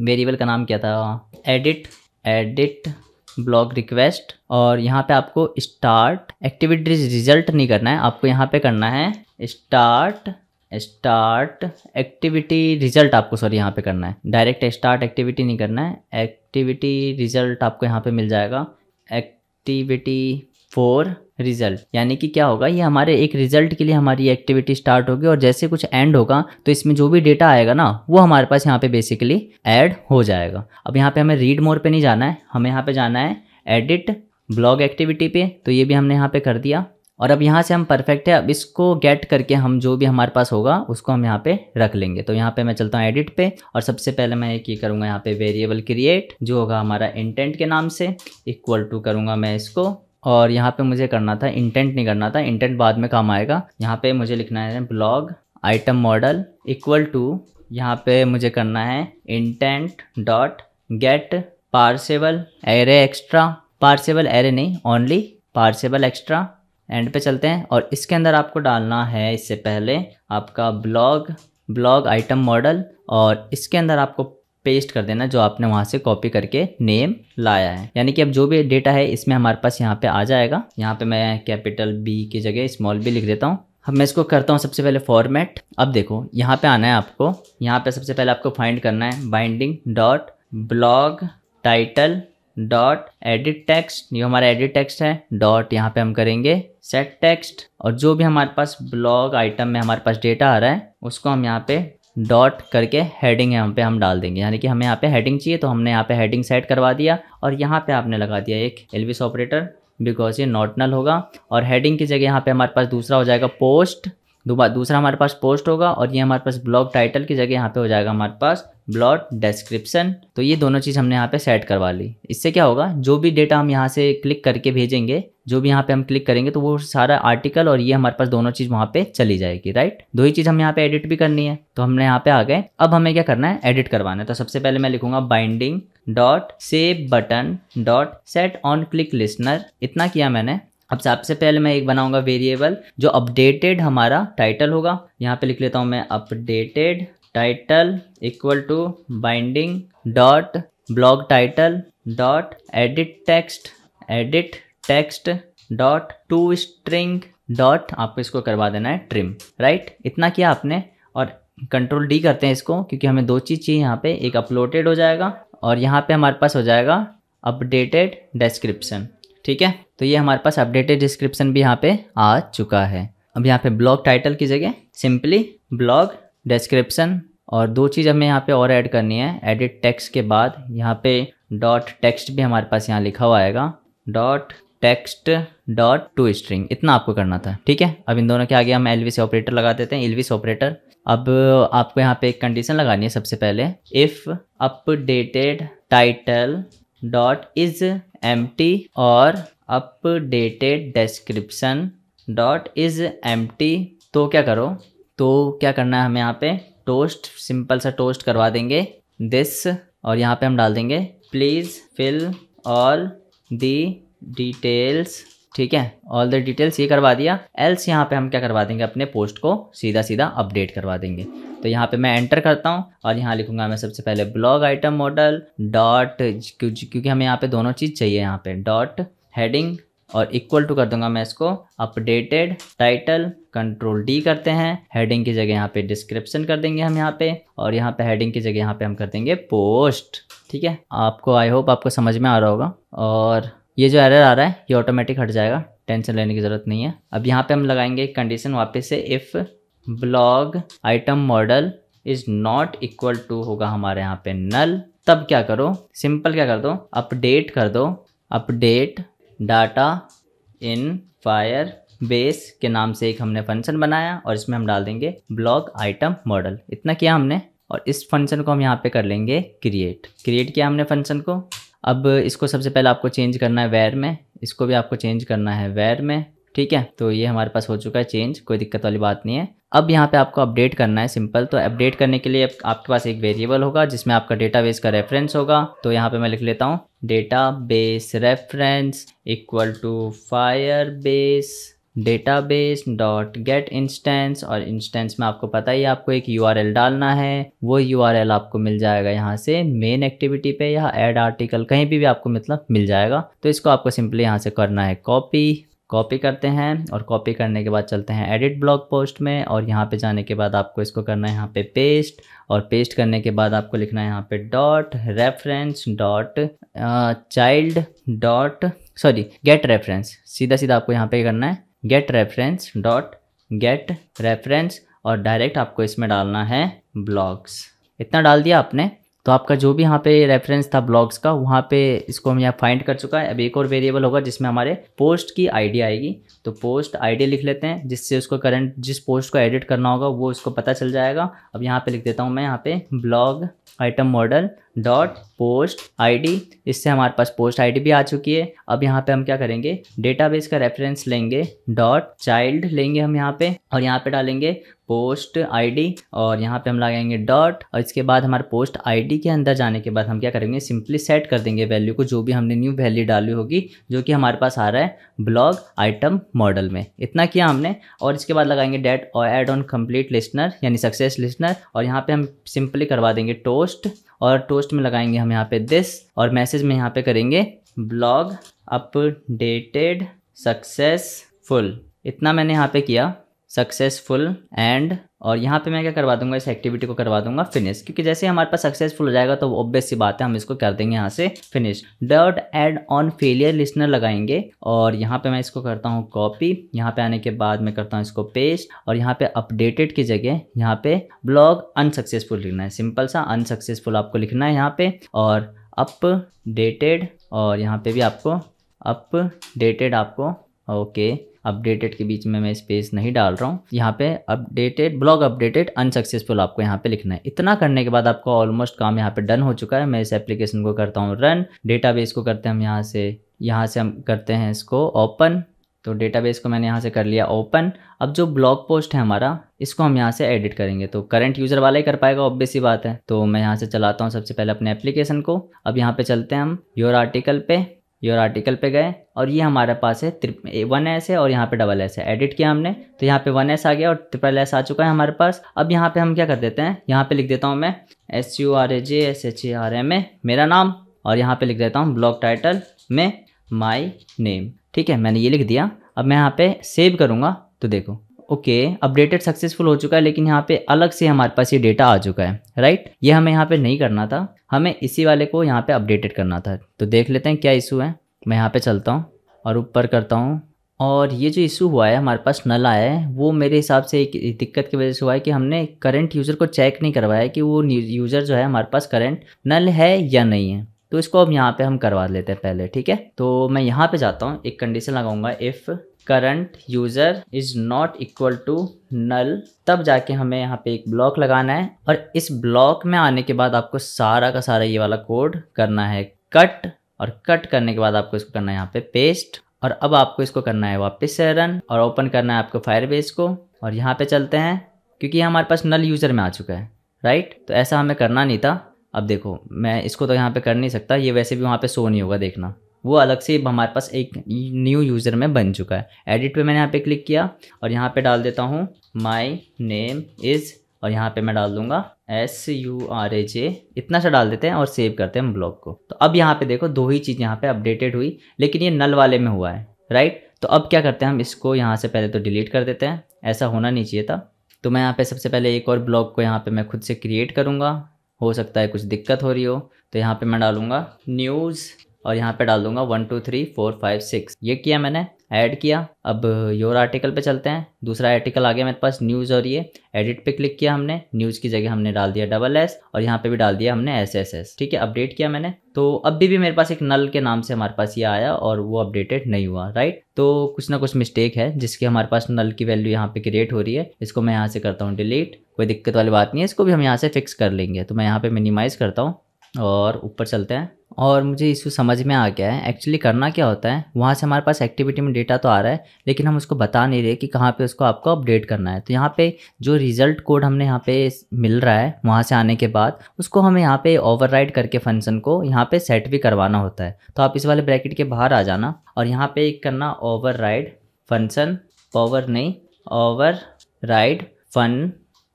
वेरिएबल का नाम क्या था एडिट एडिट ब्लॉग रिक्वेस्ट और यहाँ पे आपको स्टार्ट एक्टिविटीज रिजल्ट नहीं करना है आपको यहाँ पे करना है स्टार्ट स्टार्ट एक्टिविटी रिजल्ट आपको सॉरी यहाँ पे करना है डायरेक्ट स्टार्ट एक्टिविटी नहीं करना है एक्टिविटी रिजल्ट आपको यहाँ पे मिल जाएगा एक्टिविटी फोर रिजल्ट यानी कि क्या होगा ये हमारे एक रिजल्ट के लिए हमारी एक्टिविटी स्टार्ट होगी और जैसे कुछ एंड होगा तो इसमें जो भी डेटा आएगा ना वो हमारे पास यहाँ पे बेसिकली ऐड हो जाएगा अब यहाँ पे हमें रीड मोर पे नहीं जाना है हमें यहाँ पे जाना है एडिट ब्लॉग एक्टिविटी पे तो ये भी हमने यहाँ पे कर दिया और अब यहाँ से हम परफेक्ट है अब इसको गेट करके हम जो भी हमारे पास होगा उसको हम यहाँ पे रख लेंगे तो यहाँ पे मैं चलता हूँ एडिट पे और सबसे पहले मैं एक ये करूँगा यहाँ पे वेरिएबल क्रिएट जो होगा हमारा इंटेंट के नाम से इक्वल टू करूँगा मैं इसको और यहाँ पे मुझे करना था इंटेंट नहीं करना था इंटेंट बाद में काम आएगा यहाँ पे मुझे लिखना है blog item model equal to यहाँ पे मुझे करना है intent dot get parcelable array extra parcelable array नहीं ओनली पार्सेबल एक्स्ट्रा एंड पे चलते हैं और इसके अंदर आपको डालना है इससे पहले आपका ब्लॉग ब्लॉग आइटम मॉडल और इसके अंदर आपको पेस्ट कर देना जो आपने वहाँ से कॉपी करके नेम लाया है यानी कि अब जो भी डेटा है इसमें हमारे पास यहाँ पे आ जाएगा यहाँ पे मैं कैपिटल बी की जगह स्मॉल बी लिख देता हूँ अब मैं इसको करता हूँ सबसे पहले फॉर्मेट अब देखो यहाँ पे आना है आपको यहाँ पे सबसे पहले आपको फाइंड करना है binding dot blog title dot edit text ये हमारा एडिट टेक्स्ट है डॉट यहाँ पे हम करेंगे सेट टेक्स्ट और जो भी हमारे पास ब्लॉग आइटम में हमारे पास डेटा आ रहा है उसको हम यहाँ पे डॉट करके हेडिंग यहाँ पे हम डाल देंगे यानी कि हमें यहाँ पे हेडिंग चाहिए तो हमने यहाँ पे हेडिंग सेट करवा दिया और यहाँ पे आपने लगा दिया एक एलविस ऑपरेटर बिकॉज ये नॉट नल होगा और हेडिंग की जगह यहाँ पे हमारे पास दूसरा हो जाएगा पोस्ट दूसरा हमारे पास पोस्ट होगा और ये हमारे पास ब्लॉग टाइटल की जगह यहाँ पे हो जाएगा हमारे पास ब्लॉग डिस्क्रिप्शन तो ये दोनों चीज़ हमने यहाँ पे सेट करवा ली इससे क्या होगा जो भी डेटा हम यहाँ से क्लिक करके भेजेंगे जो भी यहाँ पे हम क्लिक करेंगे तो वो सारा आर्टिकल और ये हमारे पास दोनों चीज़ वहाँ पे चली जाएगी राइट दो ही चीज़ हम यहाँ पे एडिट भी करनी है तो हमने यहाँ पे आ गए अब हमें क्या करना है एडिट करवाना है तो सबसे पहले मैं लिखूंगा binding dot save button dot set on click listener इतना किया मैंने अब सबसे पहले मैं एक बनाऊंगा वेरिएबल जो अपडेटेड हमारा टाइटल होगा यहाँ पे लिख लेता हूँ मैं updated title equal to binding dot blog title dot edit text edit text dot to string dot आपको इसको करवा देना है ट्रिम राइट इतना किया आपने और कंट्रोल डी करते हैं इसको क्योंकि हमें दो चीज़ चाहिए यहाँ पे एक अपलोडेड हो जाएगा और यहाँ पे हमारे पास हो जाएगा अपडेटेड डिस्क्रिप्शन ठीक है तो ये हमारे पास अपडेटेड डिस्क्रिप्शन भी यहाँ पे आ चुका है अब यहाँ पे ब्लॉग टाइटल की जगह सिंपली ब्लॉग डिस्क्रिप्शन और दो चीज़ हमें यहाँ पे और ऐड करनी है एडिट टेक्स्ट के बाद यहाँ पे डॉट टेक्स्ट भी हमारे पास यहाँ लिखा हुआ आएगा dot text dot to string इतना आपको करना था ठीक है अब इन दोनों के आगे हम एलविस ऑपरेटर लगा देते हैं एलविस ऑपरेटर अब आपको यहाँ पे एक कंडीशन लगानी है सबसे पहले if updated title dot is एम और अपडेटेड डिस्क्रिप्शन डॉट इज एम तो क्या करो तो क्या करना है हमें यहाँ पे टोस्ट सिंपल सा टोस्ट करवा देंगे दिस और यहाँ पे हम डाल देंगे please fill all the details ठीक है ऑल द डिटेल्स ये करवा दिया एल्स यहाँ पे हम क्या करवा देंगे अपने पोस्ट को सीधा सीधा अपडेट करवा देंगे तो यहाँ पे मैं एंटर करता हूँ और यहाँ लिखूंगा मैं सबसे पहले ब्लॉग आइटम मॉडल डॉट क्योंकि हमें यहाँ पे दोनों चीज़ चाहिए यहाँ पे डॉट हेडिंग और इक्वल टू कर दूंगा मैं इसको अपडेटेड टाइटल कंट्रोल डी करते हैं हेडिंग की जगह यहाँ पे डिस्क्रिप्शन कर देंगे हम यहाँ पे और यहाँ पे हेडिंग की जगह यहाँ पे हम कर देंगे पोस्ट ठीक है आपको आई होप आपको समझ में आ रहा होगा और ये जो एरर आ रहा है ये ऑटोमेटिक हट जाएगा टेंशन लेने की ज़रूरत नहीं है अब यहाँ पे हम लगाएंगे कंडीशन वापस से if blog item model is not equal to होगा हमारे यहाँ पे नल तब क्या करो सिंपल क्या कर दो अपडेट कर दो update data in firebase के नाम से एक हमने फंक्शन बनाया और इसमें हम डाल देंगे ब्लॉक आइटम मॉडल इतना किया हमने और इस फंक्शन को हम यहाँ पे कर लेंगे क्रिएट क्रिएट किया हमने फंक्शन को अब इसको सबसे पहले आपको चेंज करना है वेयर में इसको भी आपको चेंज करना है वेयर में ठीक है तो ये हमारे पास हो चुका है चेंज कोई दिक्कत वाली बात नहीं है अब यहाँ पे आपको अपडेट करना है सिंपल तो अपडेट करने के लिए आपके पास एक वेरिएबल होगा जिसमें आपका डेटाबेस का रेफरेंस होगा तो यहाँ पे मैं लिख लेता हूँ database reference equal to firebase base dot get instance और इंस्टेंस में आपको पता ही आपको एक यू डालना है वो यू आपको मिल जाएगा यहाँ से मेन एक्टिविटी पे या एड आर्टिकल कहीं भी, भी आपको मतलब मिल जाएगा तो इसको आपको सिंपली यहाँ से करना है कॉपी कॉपी करते हैं और कॉपी करने के बाद चलते हैं एडिट ब्लॉग पोस्ट में और यहाँ पे जाने के बाद आपको इसको करना है यहाँ पे पेस्ट और पेस्ट करने के बाद आपको लिखना है यहाँ पे dot reference dot child dot sorry get reference सीधा सीधा आपको यहाँ पे करना है get reference dot get reference और डायरेक्ट आपको इसमें डालना है ब्लॉग्स इतना डाल दिया आपने तो आपका जो भी यहाँ पे रेफरेंस था ब्लॉग्स का वहाँ पे इसको हम यहाँ फाइंड कर चुका है अब एक और वेरिएबल होगा जिसमें हमारे पोस्ट की आईडी आएगी तो पोस्ट आईडी लिख लेते हैं जिससे उसको करंट जिस पोस्ट को एडिट करना होगा वो उसको पता चल जाएगा अब यहाँ पे लिख देता हूँ मैं यहाँ पे blog item model dot post I इससे हमारे पास पोस्ट आई भी आ चुकी है अब यहाँ पे हम क्या करेंगे डेटाबेस का रेफरेंस लेंगे डॉट चाइल्ड लेंगे हम यहाँ पे और यहाँ पे डालेंगे पोस्ट आईडी और यहाँ पे हम लगाएंगे डॉट और इसके बाद हमारे पोस्ट आईडी के अंदर जाने के बाद हम क्या करेंगे सिंपली सेट कर देंगे वैल्यू को जो भी हमने न्यू वैल्यू डाली होगी जो कि हमारे पास आ रहा है ब्लॉग आइटम मॉडल में इतना किया हमने और इसके बाद लगाएंगे डेट और एड ऑन कम्प्लीट लिस्टनर यानी सक्सेस लिस्टनर और यहाँ पर हम सिंपली करवा देंगे टोस्ट और टोस्ट में लगाएंगे हम यहाँ पे दिस और मैसेज में यहाँ पे करेंगे ब्लॉग अपडेटेड सक्सेसफुल इतना मैंने यहाँ पे किया सक्सेसफुल एंड और यहाँ पे मैं क्या करवा दूंगा इस एक्टिविटी को करवा दूंगा फिनिश क्योंकि जैसे हमारे पास सक्सेसफुल हो जाएगा तो ऑब्वियस सी बात है हम इसको कर देंगे यहाँ से finish dot add on failure listener लगाएंगे और यहाँ पे मैं इसको करता हूँ कॉपी यहाँ पे आने के बाद मैं करता हूँ इसको पेस्ट और यहाँ पे अपडेटेड की जगह यहाँ पे ब्लॉग अनसक्सेसफुल लिखना है सिंपल सा अनसक्सेसफुल आपको लिखना है यहाँ पे और अपडेटेड और यहाँ पे भी आपको अपडेटेड आपको ओके okay. अपडेटेड के बीच में मैं स्पेस नहीं डाल रहा हूँ यहाँ पे अपडेटेड ब्लॉग अपडेटेड अनसक्सेसफुल आपको यहाँ पे लिखना है इतना करने के बाद आपका ऑलमोस्ट काम यहाँ पे डन हो चुका है मैं इस एप्लीकेशन को करता हूँ रन डेटा को करते हैं हम यहाँ से यहाँ से हम करते हैं इसको ओपन तो डेटाबेस को मैंने यहाँ से कर लिया ओपन अब जो ब्लॉग पोस्ट है हमारा इसको हम यहाँ से एडिट करेंगे तो करंट यूज़र वाला ही कर पाएगा ऑब्वियस ही बात है तो मैं यहाँ से चलाता हूँ सबसे पहले अपने एप्लीकेशन को अब यहाँ पे चलते हैं हम योर आर्टिकल पे योर आर्टिकल पे गए और ये हमारे पास है त्रिप वन एस है और यहाँ पे डबल एस है एडिट किया हमने तो यहाँ पे वन एस आ गया और ट्रिपल एस आ चुका है हमारे पास अब यहाँ पे हम क्या कर देते हैं यहाँ पे लिख देता हूँ मैं S U R A J S H A R M A मेरा नाम और यहाँ पे लिख देता हूँ ब्लॉग टाइटल में माई नेम ठीक है मैंने ये लिख दिया अब मैं यहाँ पे सेव करूँगा तो देखो ओके अपडेटेड सक्सेसफुल हो चुका है लेकिन यहाँ पे अलग से हमारे पास ये डेटा आ चुका है राइट ये हमें यहाँ पे नहीं करना था हमें इसी वाले को यहाँ पे अपडेटेड करना था तो देख लेते हैं क्या इशू है मैं यहाँ पे चलता हूँ और ऊपर करता हूँ और ये जो इशू हुआ है हमारे पास नल आया है वो मेरे हिसाब से एक दिक्कत की वजह से हुआ है कि हमने करेंट यूज़र को चेक नहीं करवाया कि वो यूज़र जो है हमारे पास करंट नल है या नहीं है तो इसको अब यहाँ पे हम करवा लेते हैं पहले ठीक है तो मैं यहाँ पे जाता हूँ एक कंडीशन लगाऊंगा if current user is not equal to null तब जाके हमें यहाँ पे एक ब्लॉक लगाना है और इस ब्लॉक में आने के बाद आपको सारा का सारा ये वाला कोड करना है कट और कट करने के बाद आपको इसको करना है यहाँ पे पेस्ट और अब आपको इसको करना है वापस से रन और ओपन करना है आपको फायरबेस को और यहाँ पे चलते हैं क्योंकि हमारे पास नल यूज़र में आ चुका है राइट तो ऐसा हमें करना नहीं था अब देखो मैं इसको तो यहाँ पे कर नहीं सकता ये वैसे भी वहाँ पे शो नहीं होगा देखना वो अलग से हमारे पास एक न्यू यूज़र में बन चुका है एडिट पे मैंने यहाँ पे क्लिक किया और यहाँ पे डाल देता हूँ माई नेम इज़ और यहाँ पे मैं डाल दूंगा S U R A J इतना सा डाल देते हैं और सेव करते हैं हम ब्लॉग को तो अब यहाँ पे देखो दो ही चीज़ यहाँ पे अपडेटेड हुई लेकिन ये नल वाले में हुआ है राइट तो अब क्या करते हैं हम इसको यहाँ से पहले तो डिलीट कर देते हैं ऐसा होना नहीं चाहिए था तो मैं यहाँ पर सबसे पहले एक और ब्लॉग को यहाँ पर मैं खुद से क्रिएट करूँगा हो सकता है कुछ दिक्कत हो रही हो तो यहाँ पे मैं डालूँगा न्यूज़ और यहाँ पे डाल दूंगा one two three four five six ये किया मैंने ऐड किया अब योर आर्टिकल पे चलते हैं दूसरा आर्टिकल आ गया मेरे पास न्यूज़ और ये एडिट पे क्लिक किया हमने न्यूज़ की जगह हमने डाल दिया डबल एस और यहाँ पे भी डाल दिया हमने एस एस एस ठीक है अपडेट किया मैंने तो अभी भी मेरे पास एक नल के नाम से हमारे पास ये आया और वो अपडेटेड नहीं हुआ राइट तो कुछ ना कुछ मिस्टेक है जिसकी हमारे पास नल की वैल्यू यहाँ पे क्रिएट हो रही है इसको मैं यहाँ से करता हूँ डिलीट कोई दिक्कत वाली बात नहीं है इसको भी हम यहाँ से फिक्स कर लेंगे तो मैं यहाँ पे मिनिमाइज़ करता हूँ और ऊपर चलते हैं और मुझे इशू समझ में आ गया है एक्चुअली करना क्या होता है वहाँ से हमारे पास एक्टिविटी में डेटा तो आ रहा है लेकिन हम उसको बता नहीं रहे कि कहाँ पे उसको आपको अपडेट करना है तो यहाँ पे जो रिजल्ट कोड हमने यहाँ पे मिल रहा है वहाँ से आने के बाद उसको हमें यहाँ पे ओवरराइड करके फंक्शन को यहाँ पर सेट भी करवाना होता है तो आप इस वाले ब्रैकेट के बाहर आ जाना और यहाँ एक करना ओवर फंक्शन पावर नहीं ओवर फन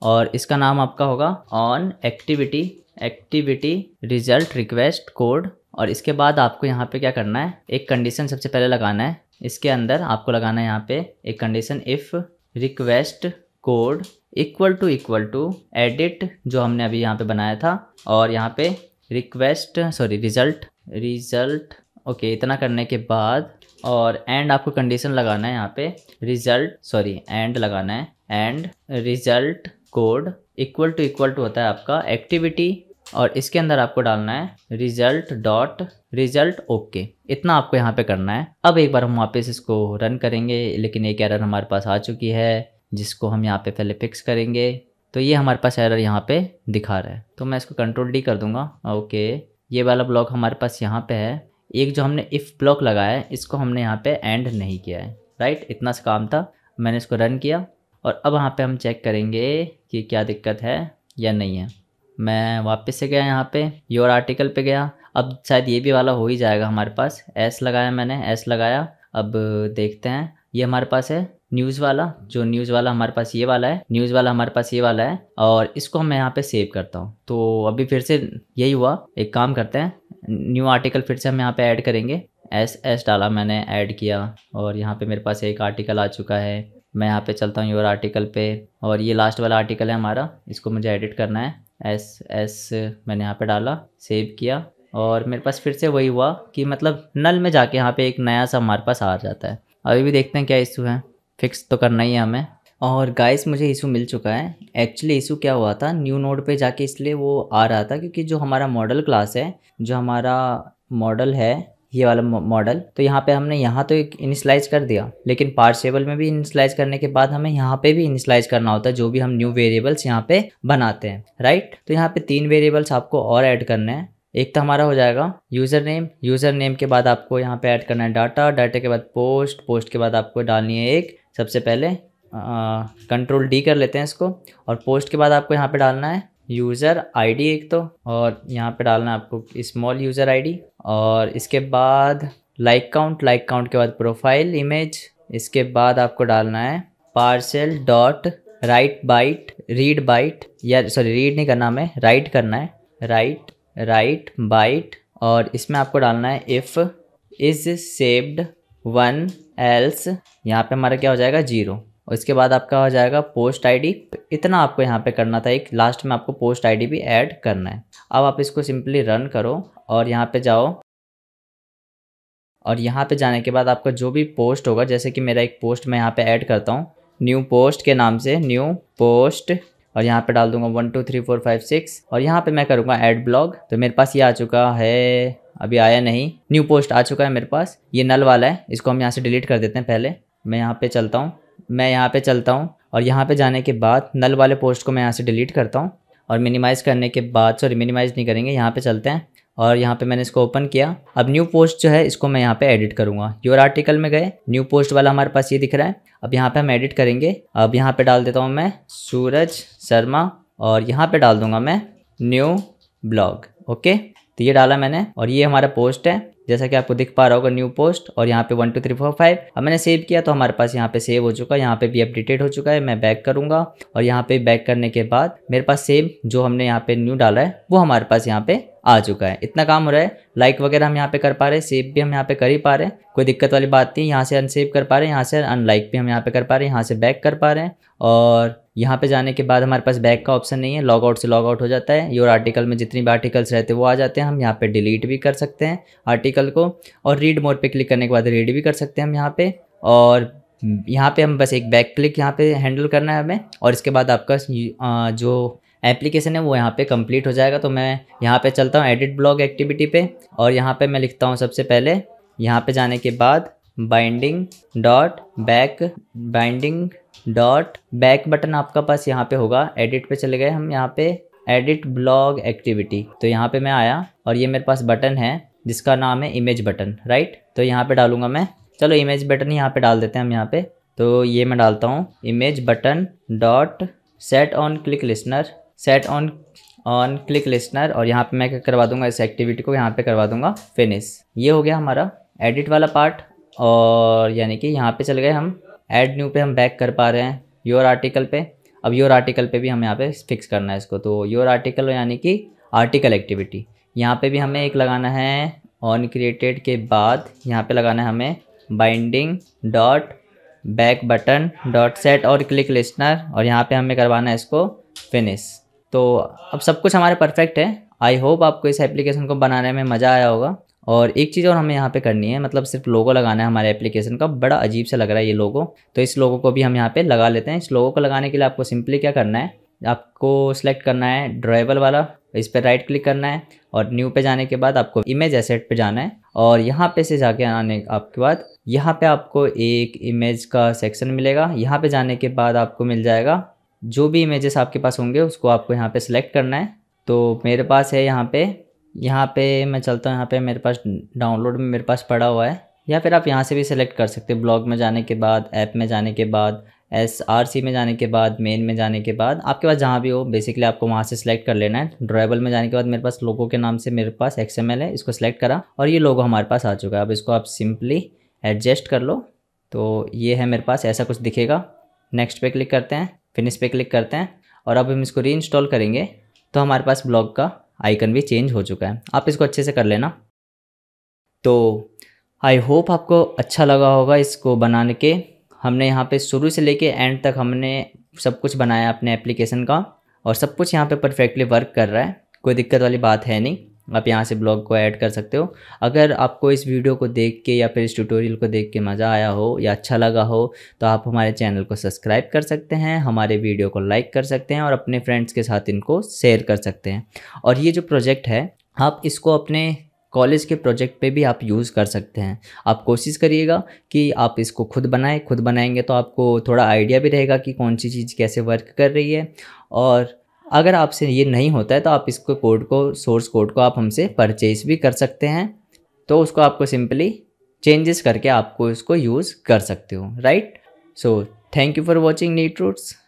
और इसका नाम आपका होगा on activity activity result request code और इसके बाद आपको यहाँ पे क्या करना है एक कंडीशन सबसे पहले लगाना है इसके अंदर आपको लगाना है यहाँ पे एक condition if request code equal to equal to edit जो हमने अभी यहाँ पे बनाया था और यहाँ पे request sorry result result okay इतना करने के बाद और एंड आपको कंडीशन लगाना है यहाँ पे रिजल्ट सॉरी एंड लगाना है and result code equal to equal to होता है आपका एक्टिविटी और इसके अंदर आपको डालना है रिजल्ट डॉट रिजल्ट ओके इतना आपको यहाँ पे करना है अब एक बार हम वापस इसको रन करेंगे लेकिन एक एरर हमारे पास आ चुकी है जिसको हम यहाँ पे पहले फिक्स करेंगे तो ये हमारे पास एरर यहाँ पे दिखा रहा है तो मैं इसको कंट्रोल डी कर दूंगा ओके ये वाला ब्लॉक हमारे पास यहाँ पे है एक जो हमने इफ़ ब्लॉक लगाया है इसको हमने यहाँ पे एंड नहीं किया है राइट इतना सा काम था मैंने इसको रन किया और अब यहाँ पे हम चेक करेंगे कि क्या दिक्कत है या नहीं है मैं वापस से गया यहाँ पे योर आर्टिकल पे गया अब शायद ये भी वाला हो ही जाएगा हमारे पास एस लगाया मैंने एस लगाया अब देखते हैं ये हमारे पास है न्यूज़ वाला जो न्यूज़ वाला हमारे पास ये वाला है न्यूज़ वाला हमारे पास ये वाला है और इसको मैं यहाँ पे सेव करता हूँ तो अभी फिर से यही हुआ एक काम करते हैं न्यू आर्टिकल फिर से हम यहाँ पे ऐड करेंगे एस एस डाला मैंने ऐड किया और यहाँ पे मेरे पास एक आर्टिकल आ चुका है मैं यहाँ पे चलता हूँ योर आर्टिकल पे और ये लास्ट वाला आर्टिकल है हमारा इसको मुझे एडिट करना है एस एस मैंने यहाँ पे डाला सेव किया और मेरे पास फिर से वही हुआ कि मतलब नल में जाके यहाँ पे एक नया सा हमारे पास आ जाता है अभी भी देखते हैं क्या इशू है फिक्स तो करना ही है हमें और गाइस मुझे इशू मिल चुका है एक्चुअली इशू क्या हुआ था न्यू नोड पे जाके इसलिए वो आ रहा था क्योंकि जो हमारा मॉडल क्लास है जो हमारा मॉडल है ये वाला मॉडल तो यहाँ पे हमने यहाँ तो एक इनिशलाइज कर दिया लेकिन पार्सेबल में भी इनिशलाइज करने के बाद हमें यहाँ पे भी इनिशलाइज करना होता है जो भी हम न्यू वेरिएबल्स यहाँ पे बनाते हैं राइट तो यहाँ पे तीन वेरिएबल्स आपको और ऐड करने हैं एक तो हमारा हो जाएगा यूज़र नेम यूज़र नेम के बाद आपको यहाँ पे ऐड करना है डाटा डाटा के बाद पोस्ट पोस्ट के बाद आपको डालनी है एक सबसे पहले कंट्रोल डी कर लेते हैं इसको और पोस्ट के बाद आपको यहाँ पे डालना है यूज़र आईडी एक तो और यहाँ पे डालना है आपको स्मॉल यूज़र आईडी और इसके बाद लाइक काउंट लाइक काउंट के बाद प्रोफाइल इमेज इसके बाद आपको डालना है parcel dot write byte read byte या सॉरी रीड नहीं करना हमें राइट करना है राइट राइट बाइट और इसमें आपको डालना है if is saved one else यहाँ पे हमारा क्या हो जाएगा जीरो और इसके बाद आपका हो जाएगा पोस्ट आईडी इतना आपको यहाँ पे करना था एक लास्ट में आपको पोस्ट आईडी भी ऐड करना है अब आप इसको सिंपली रन करो और यहाँ पे जाओ और यहाँ पे जाने के बाद आपका जो भी पोस्ट होगा जैसे कि मेरा एक पोस्ट मैं यहाँ पे ऐड करता हूँ न्यू पोस्ट के नाम से न्यू पोस्ट और यहाँ पे डाल दूंगा one two three four five six और यहाँ पे मैं करूँगा एड ब्लॉग तो मेरे पास ये आ चुका है अभी आया नहीं न्यू पोस्ट आ चुका है मेरे पास ये नल वाला है इसको हम यहाँ से डिलीट कर देते हैं पहले मैं यहाँ पे चलता हूँ मैं यहाँ पे चलता हूँ और यहाँ पे जाने के बाद नल वाले पोस्ट को मैं यहाँ से डिलीट करता हूँ और मिनिमाइज़ करने के बाद सॉरी मिनिमाइज़ नहीं करेंगे यहाँ पे चलते हैं और यहाँ पे मैंने इसको ओपन किया अब न्यू पोस्ट जो है इसको मैं यहाँ पे एडिट करूँगा योर आर्टिकल में गए न्यू पोस्ट वाला हमारे पास ये दिख रहा है अब यहाँ पर हम एडिट करेंगे अब यहाँ पर डाल देता हूँ मैं सूरज शर्मा और यहाँ पर डाल दूँगा मैं न्यू ब्लॉग ओके तो ये डाला मैंने और ये हमारा पोस्ट है जैसा कि आपको दिख पा रहा होगा न्यू पोस्ट और यहाँ पे one two three four five अब मैंने सेव किया तो हमारे पास यहाँ पे सेव हो चुका है यहाँ पे भी अपडेटेड हो चुका है मैं बैक करूंगा और यहाँ पे बैक करने के बाद मेरे पास सेम जो हमने यहाँ पे न्यू डाला है वो हमारे पास यहाँ पे आ चुका है इतना काम हो रहा है लाइक वगैरह हम यहाँ पे कर पा रहे हैं सेव भी हम यहाँ पे कर ही पा रहे हैं कोई दिक्कत वाली बात नहीं यहाँ से अनसेव कर पा रहे हैं यहाँ से अनलाइक भी हम यहाँ पे कर पा रहे हैं यहाँ से बैक कर पा रहे हैं और यहाँ पे जाने के बाद हमारे पास बैक का ऑप्शन नहीं है लॉग आउट से लॉग आउट हो जाता है योर आर्टिकल में जितनी भी आर्टिकल्स रहते हैं वो आ जाते हैं हम यहाँ पे डिलीट भी कर सकते हैं आर्टिकल को और रीड मोड पे क्लिक करने के बाद रीड भी कर सकते हैं हम यहाँ पे और यहाँ पे हम बस एक बैक क्लिक यहाँ पे हैंडल करना है हमें और इसके बाद आपका जो एप्लीकेशन है वो यहाँ पे कंप्लीट हो जाएगा तो मैं यहाँ पे चलता हूँ एडिट ब्लॉग एक्टिविटी पे और यहाँ पे मैं लिखता हूँ सबसे पहले यहाँ पे जाने के बाद binding dot back binding dot back button आपका पास यहाँ पे होगा एडिट पे चले गए हम यहाँ पे एडिट ब्लॉग एक्टिविटी तो यहाँ पे मैं आया और ये मेरे पास बटन है जिसका नाम है इमेज बटन राइट तो यहाँ पे डालूंगा मैं चलो इमेज बटन यहाँ पे डाल देते हैं हम यहाँ पे तो ये मैं डालता हूँ image button dot set on click listener set on on click listener और यहाँ पे मैं करवा दूंगा इस एक्टिविटी को यहाँ पे करवा दूंगा फिनिश ये हो गया हमारा एडिट वाला पार्ट और यानी कि यहाँ पे चल गए हम एड न्यू पे हम बैक कर पा रहे हैं योर आर्टिकल पे अब योर आर्टिकल पे भी हमें यहाँ पे फिक्स करना है इसको तो योर आर्टिकल यानी कि आर्टिकल एक्टिविटी यहाँ पर भी हमें एक लगाना है ऑन क्रिएटेड के बाद यहाँ पर लगाना है हमें binding dot back button dot set on click listener और यहाँ पर हमें करवाना है इसको फिनिश तो अब सब कुछ हमारे परफेक्ट है आई होप आपको इस एप्लीकेशन को बनाने में मज़ा आया होगा और एक चीज़ और हमें यहाँ पे करनी है मतलब सिर्फ लोगो लगाना है हमारे एप्लीकेशन का बड़ा अजीब सा लग रहा है ये लोगो तो इस लोगो को भी हम यहाँ पे लगा लेते हैं इस लोगो को लगाने के लिए आपको सिंपली क्या करना है आपको सेलेक्ट करना है ड्राइवल वाला इस पर राइट क्लिक करना है और न्यू पे जाने के बाद आपको इमेज एसेट पे जाना है और यहाँ पे से जाके आने आपके बाद यहाँ पे आपको एक इमेज का सेक्शन मिलेगा यहाँ पे जाने के बाद आपको मिल जाएगा जो भी इमेजेस आपके पास होंगे उसको आपको यहाँ पे सिलेक्ट करना है तो मेरे पास है यहाँ पे यहाँ पे मैं चलता हूँ यहाँ पे मेरे पास डाउनलोड में मेरे पास पड़ा हुआ है या फिर आप यहाँ से भी सिलेक्ट कर सकते हैं ब्लॉग में जाने के बाद ऐप में जाने के बाद एस आर सी में जाने के बाद मेन में जाने के बाद आपके पास जहाँ भी हो बेसिकली आपको वहाँ से सिलेक्ट कर लेना है ड्राइवल में जाने के बाद मेरे पास लोगों के नाम से मेरे पास एक्स एम एल है इसको सिलेक्ट करा और ये लोगो हमारे पास आ चुका है अब इसको आप सिंपली एडजस्ट कर लो तो ये है मेरे पास ऐसा कुछ दिखेगा नेक्स्ट पे क्लिक करते हैं फिनिश पे पर क्लिक करते हैं और अब हम इसको री करेंगे तो हमारे पास ब्लॉग का आइकन भी चेंज हो चुका है आप इसको अच्छे से कर लेना तो आई होप आपको अच्छा लगा होगा इसको बनाने के हमने यहाँ पे शुरू से लेके एंड तक हमने सब कुछ बनाया अपने एप्लीकेशन का और सब कुछ यहाँ पे परफेक्टली वर्क कर रहा है कोई दिक्कत वाली बात है नहीं आप यहाँ से ब्लॉग को ऐड कर सकते हो अगर आपको इस वीडियो को देख के या फिर इस ट्यूटोरियल को देख के मज़ा आया हो या अच्छा लगा हो तो आप हमारे चैनल को सब्सक्राइब कर सकते हैं हमारे वीडियो को लाइक कर सकते हैं और अपने फ्रेंड्स के साथ इनको शेयर कर सकते हैं और ये जो प्रोजेक्ट है आप इसको अपने कॉलेज के प्रोजेक्ट पे भी आप यूज़ कर सकते हैं आप कोशिश करिएगा कि आप इसको खुद बनाएं खुद बनाएंगे तो आपको थोड़ा आइडिया भी रहेगा कि कौन सी चीज़ कैसे वर्क कर रही है और अगर आपसे ये नहीं होता है तो आप इसको कोड को सोर्स कोड को आप हमसे परचेज भी कर सकते हैं तो उसको आपको सिंपली चेंजेस करके आपको इसको यूज़ कर सकते हो right so thank you for watching neat roots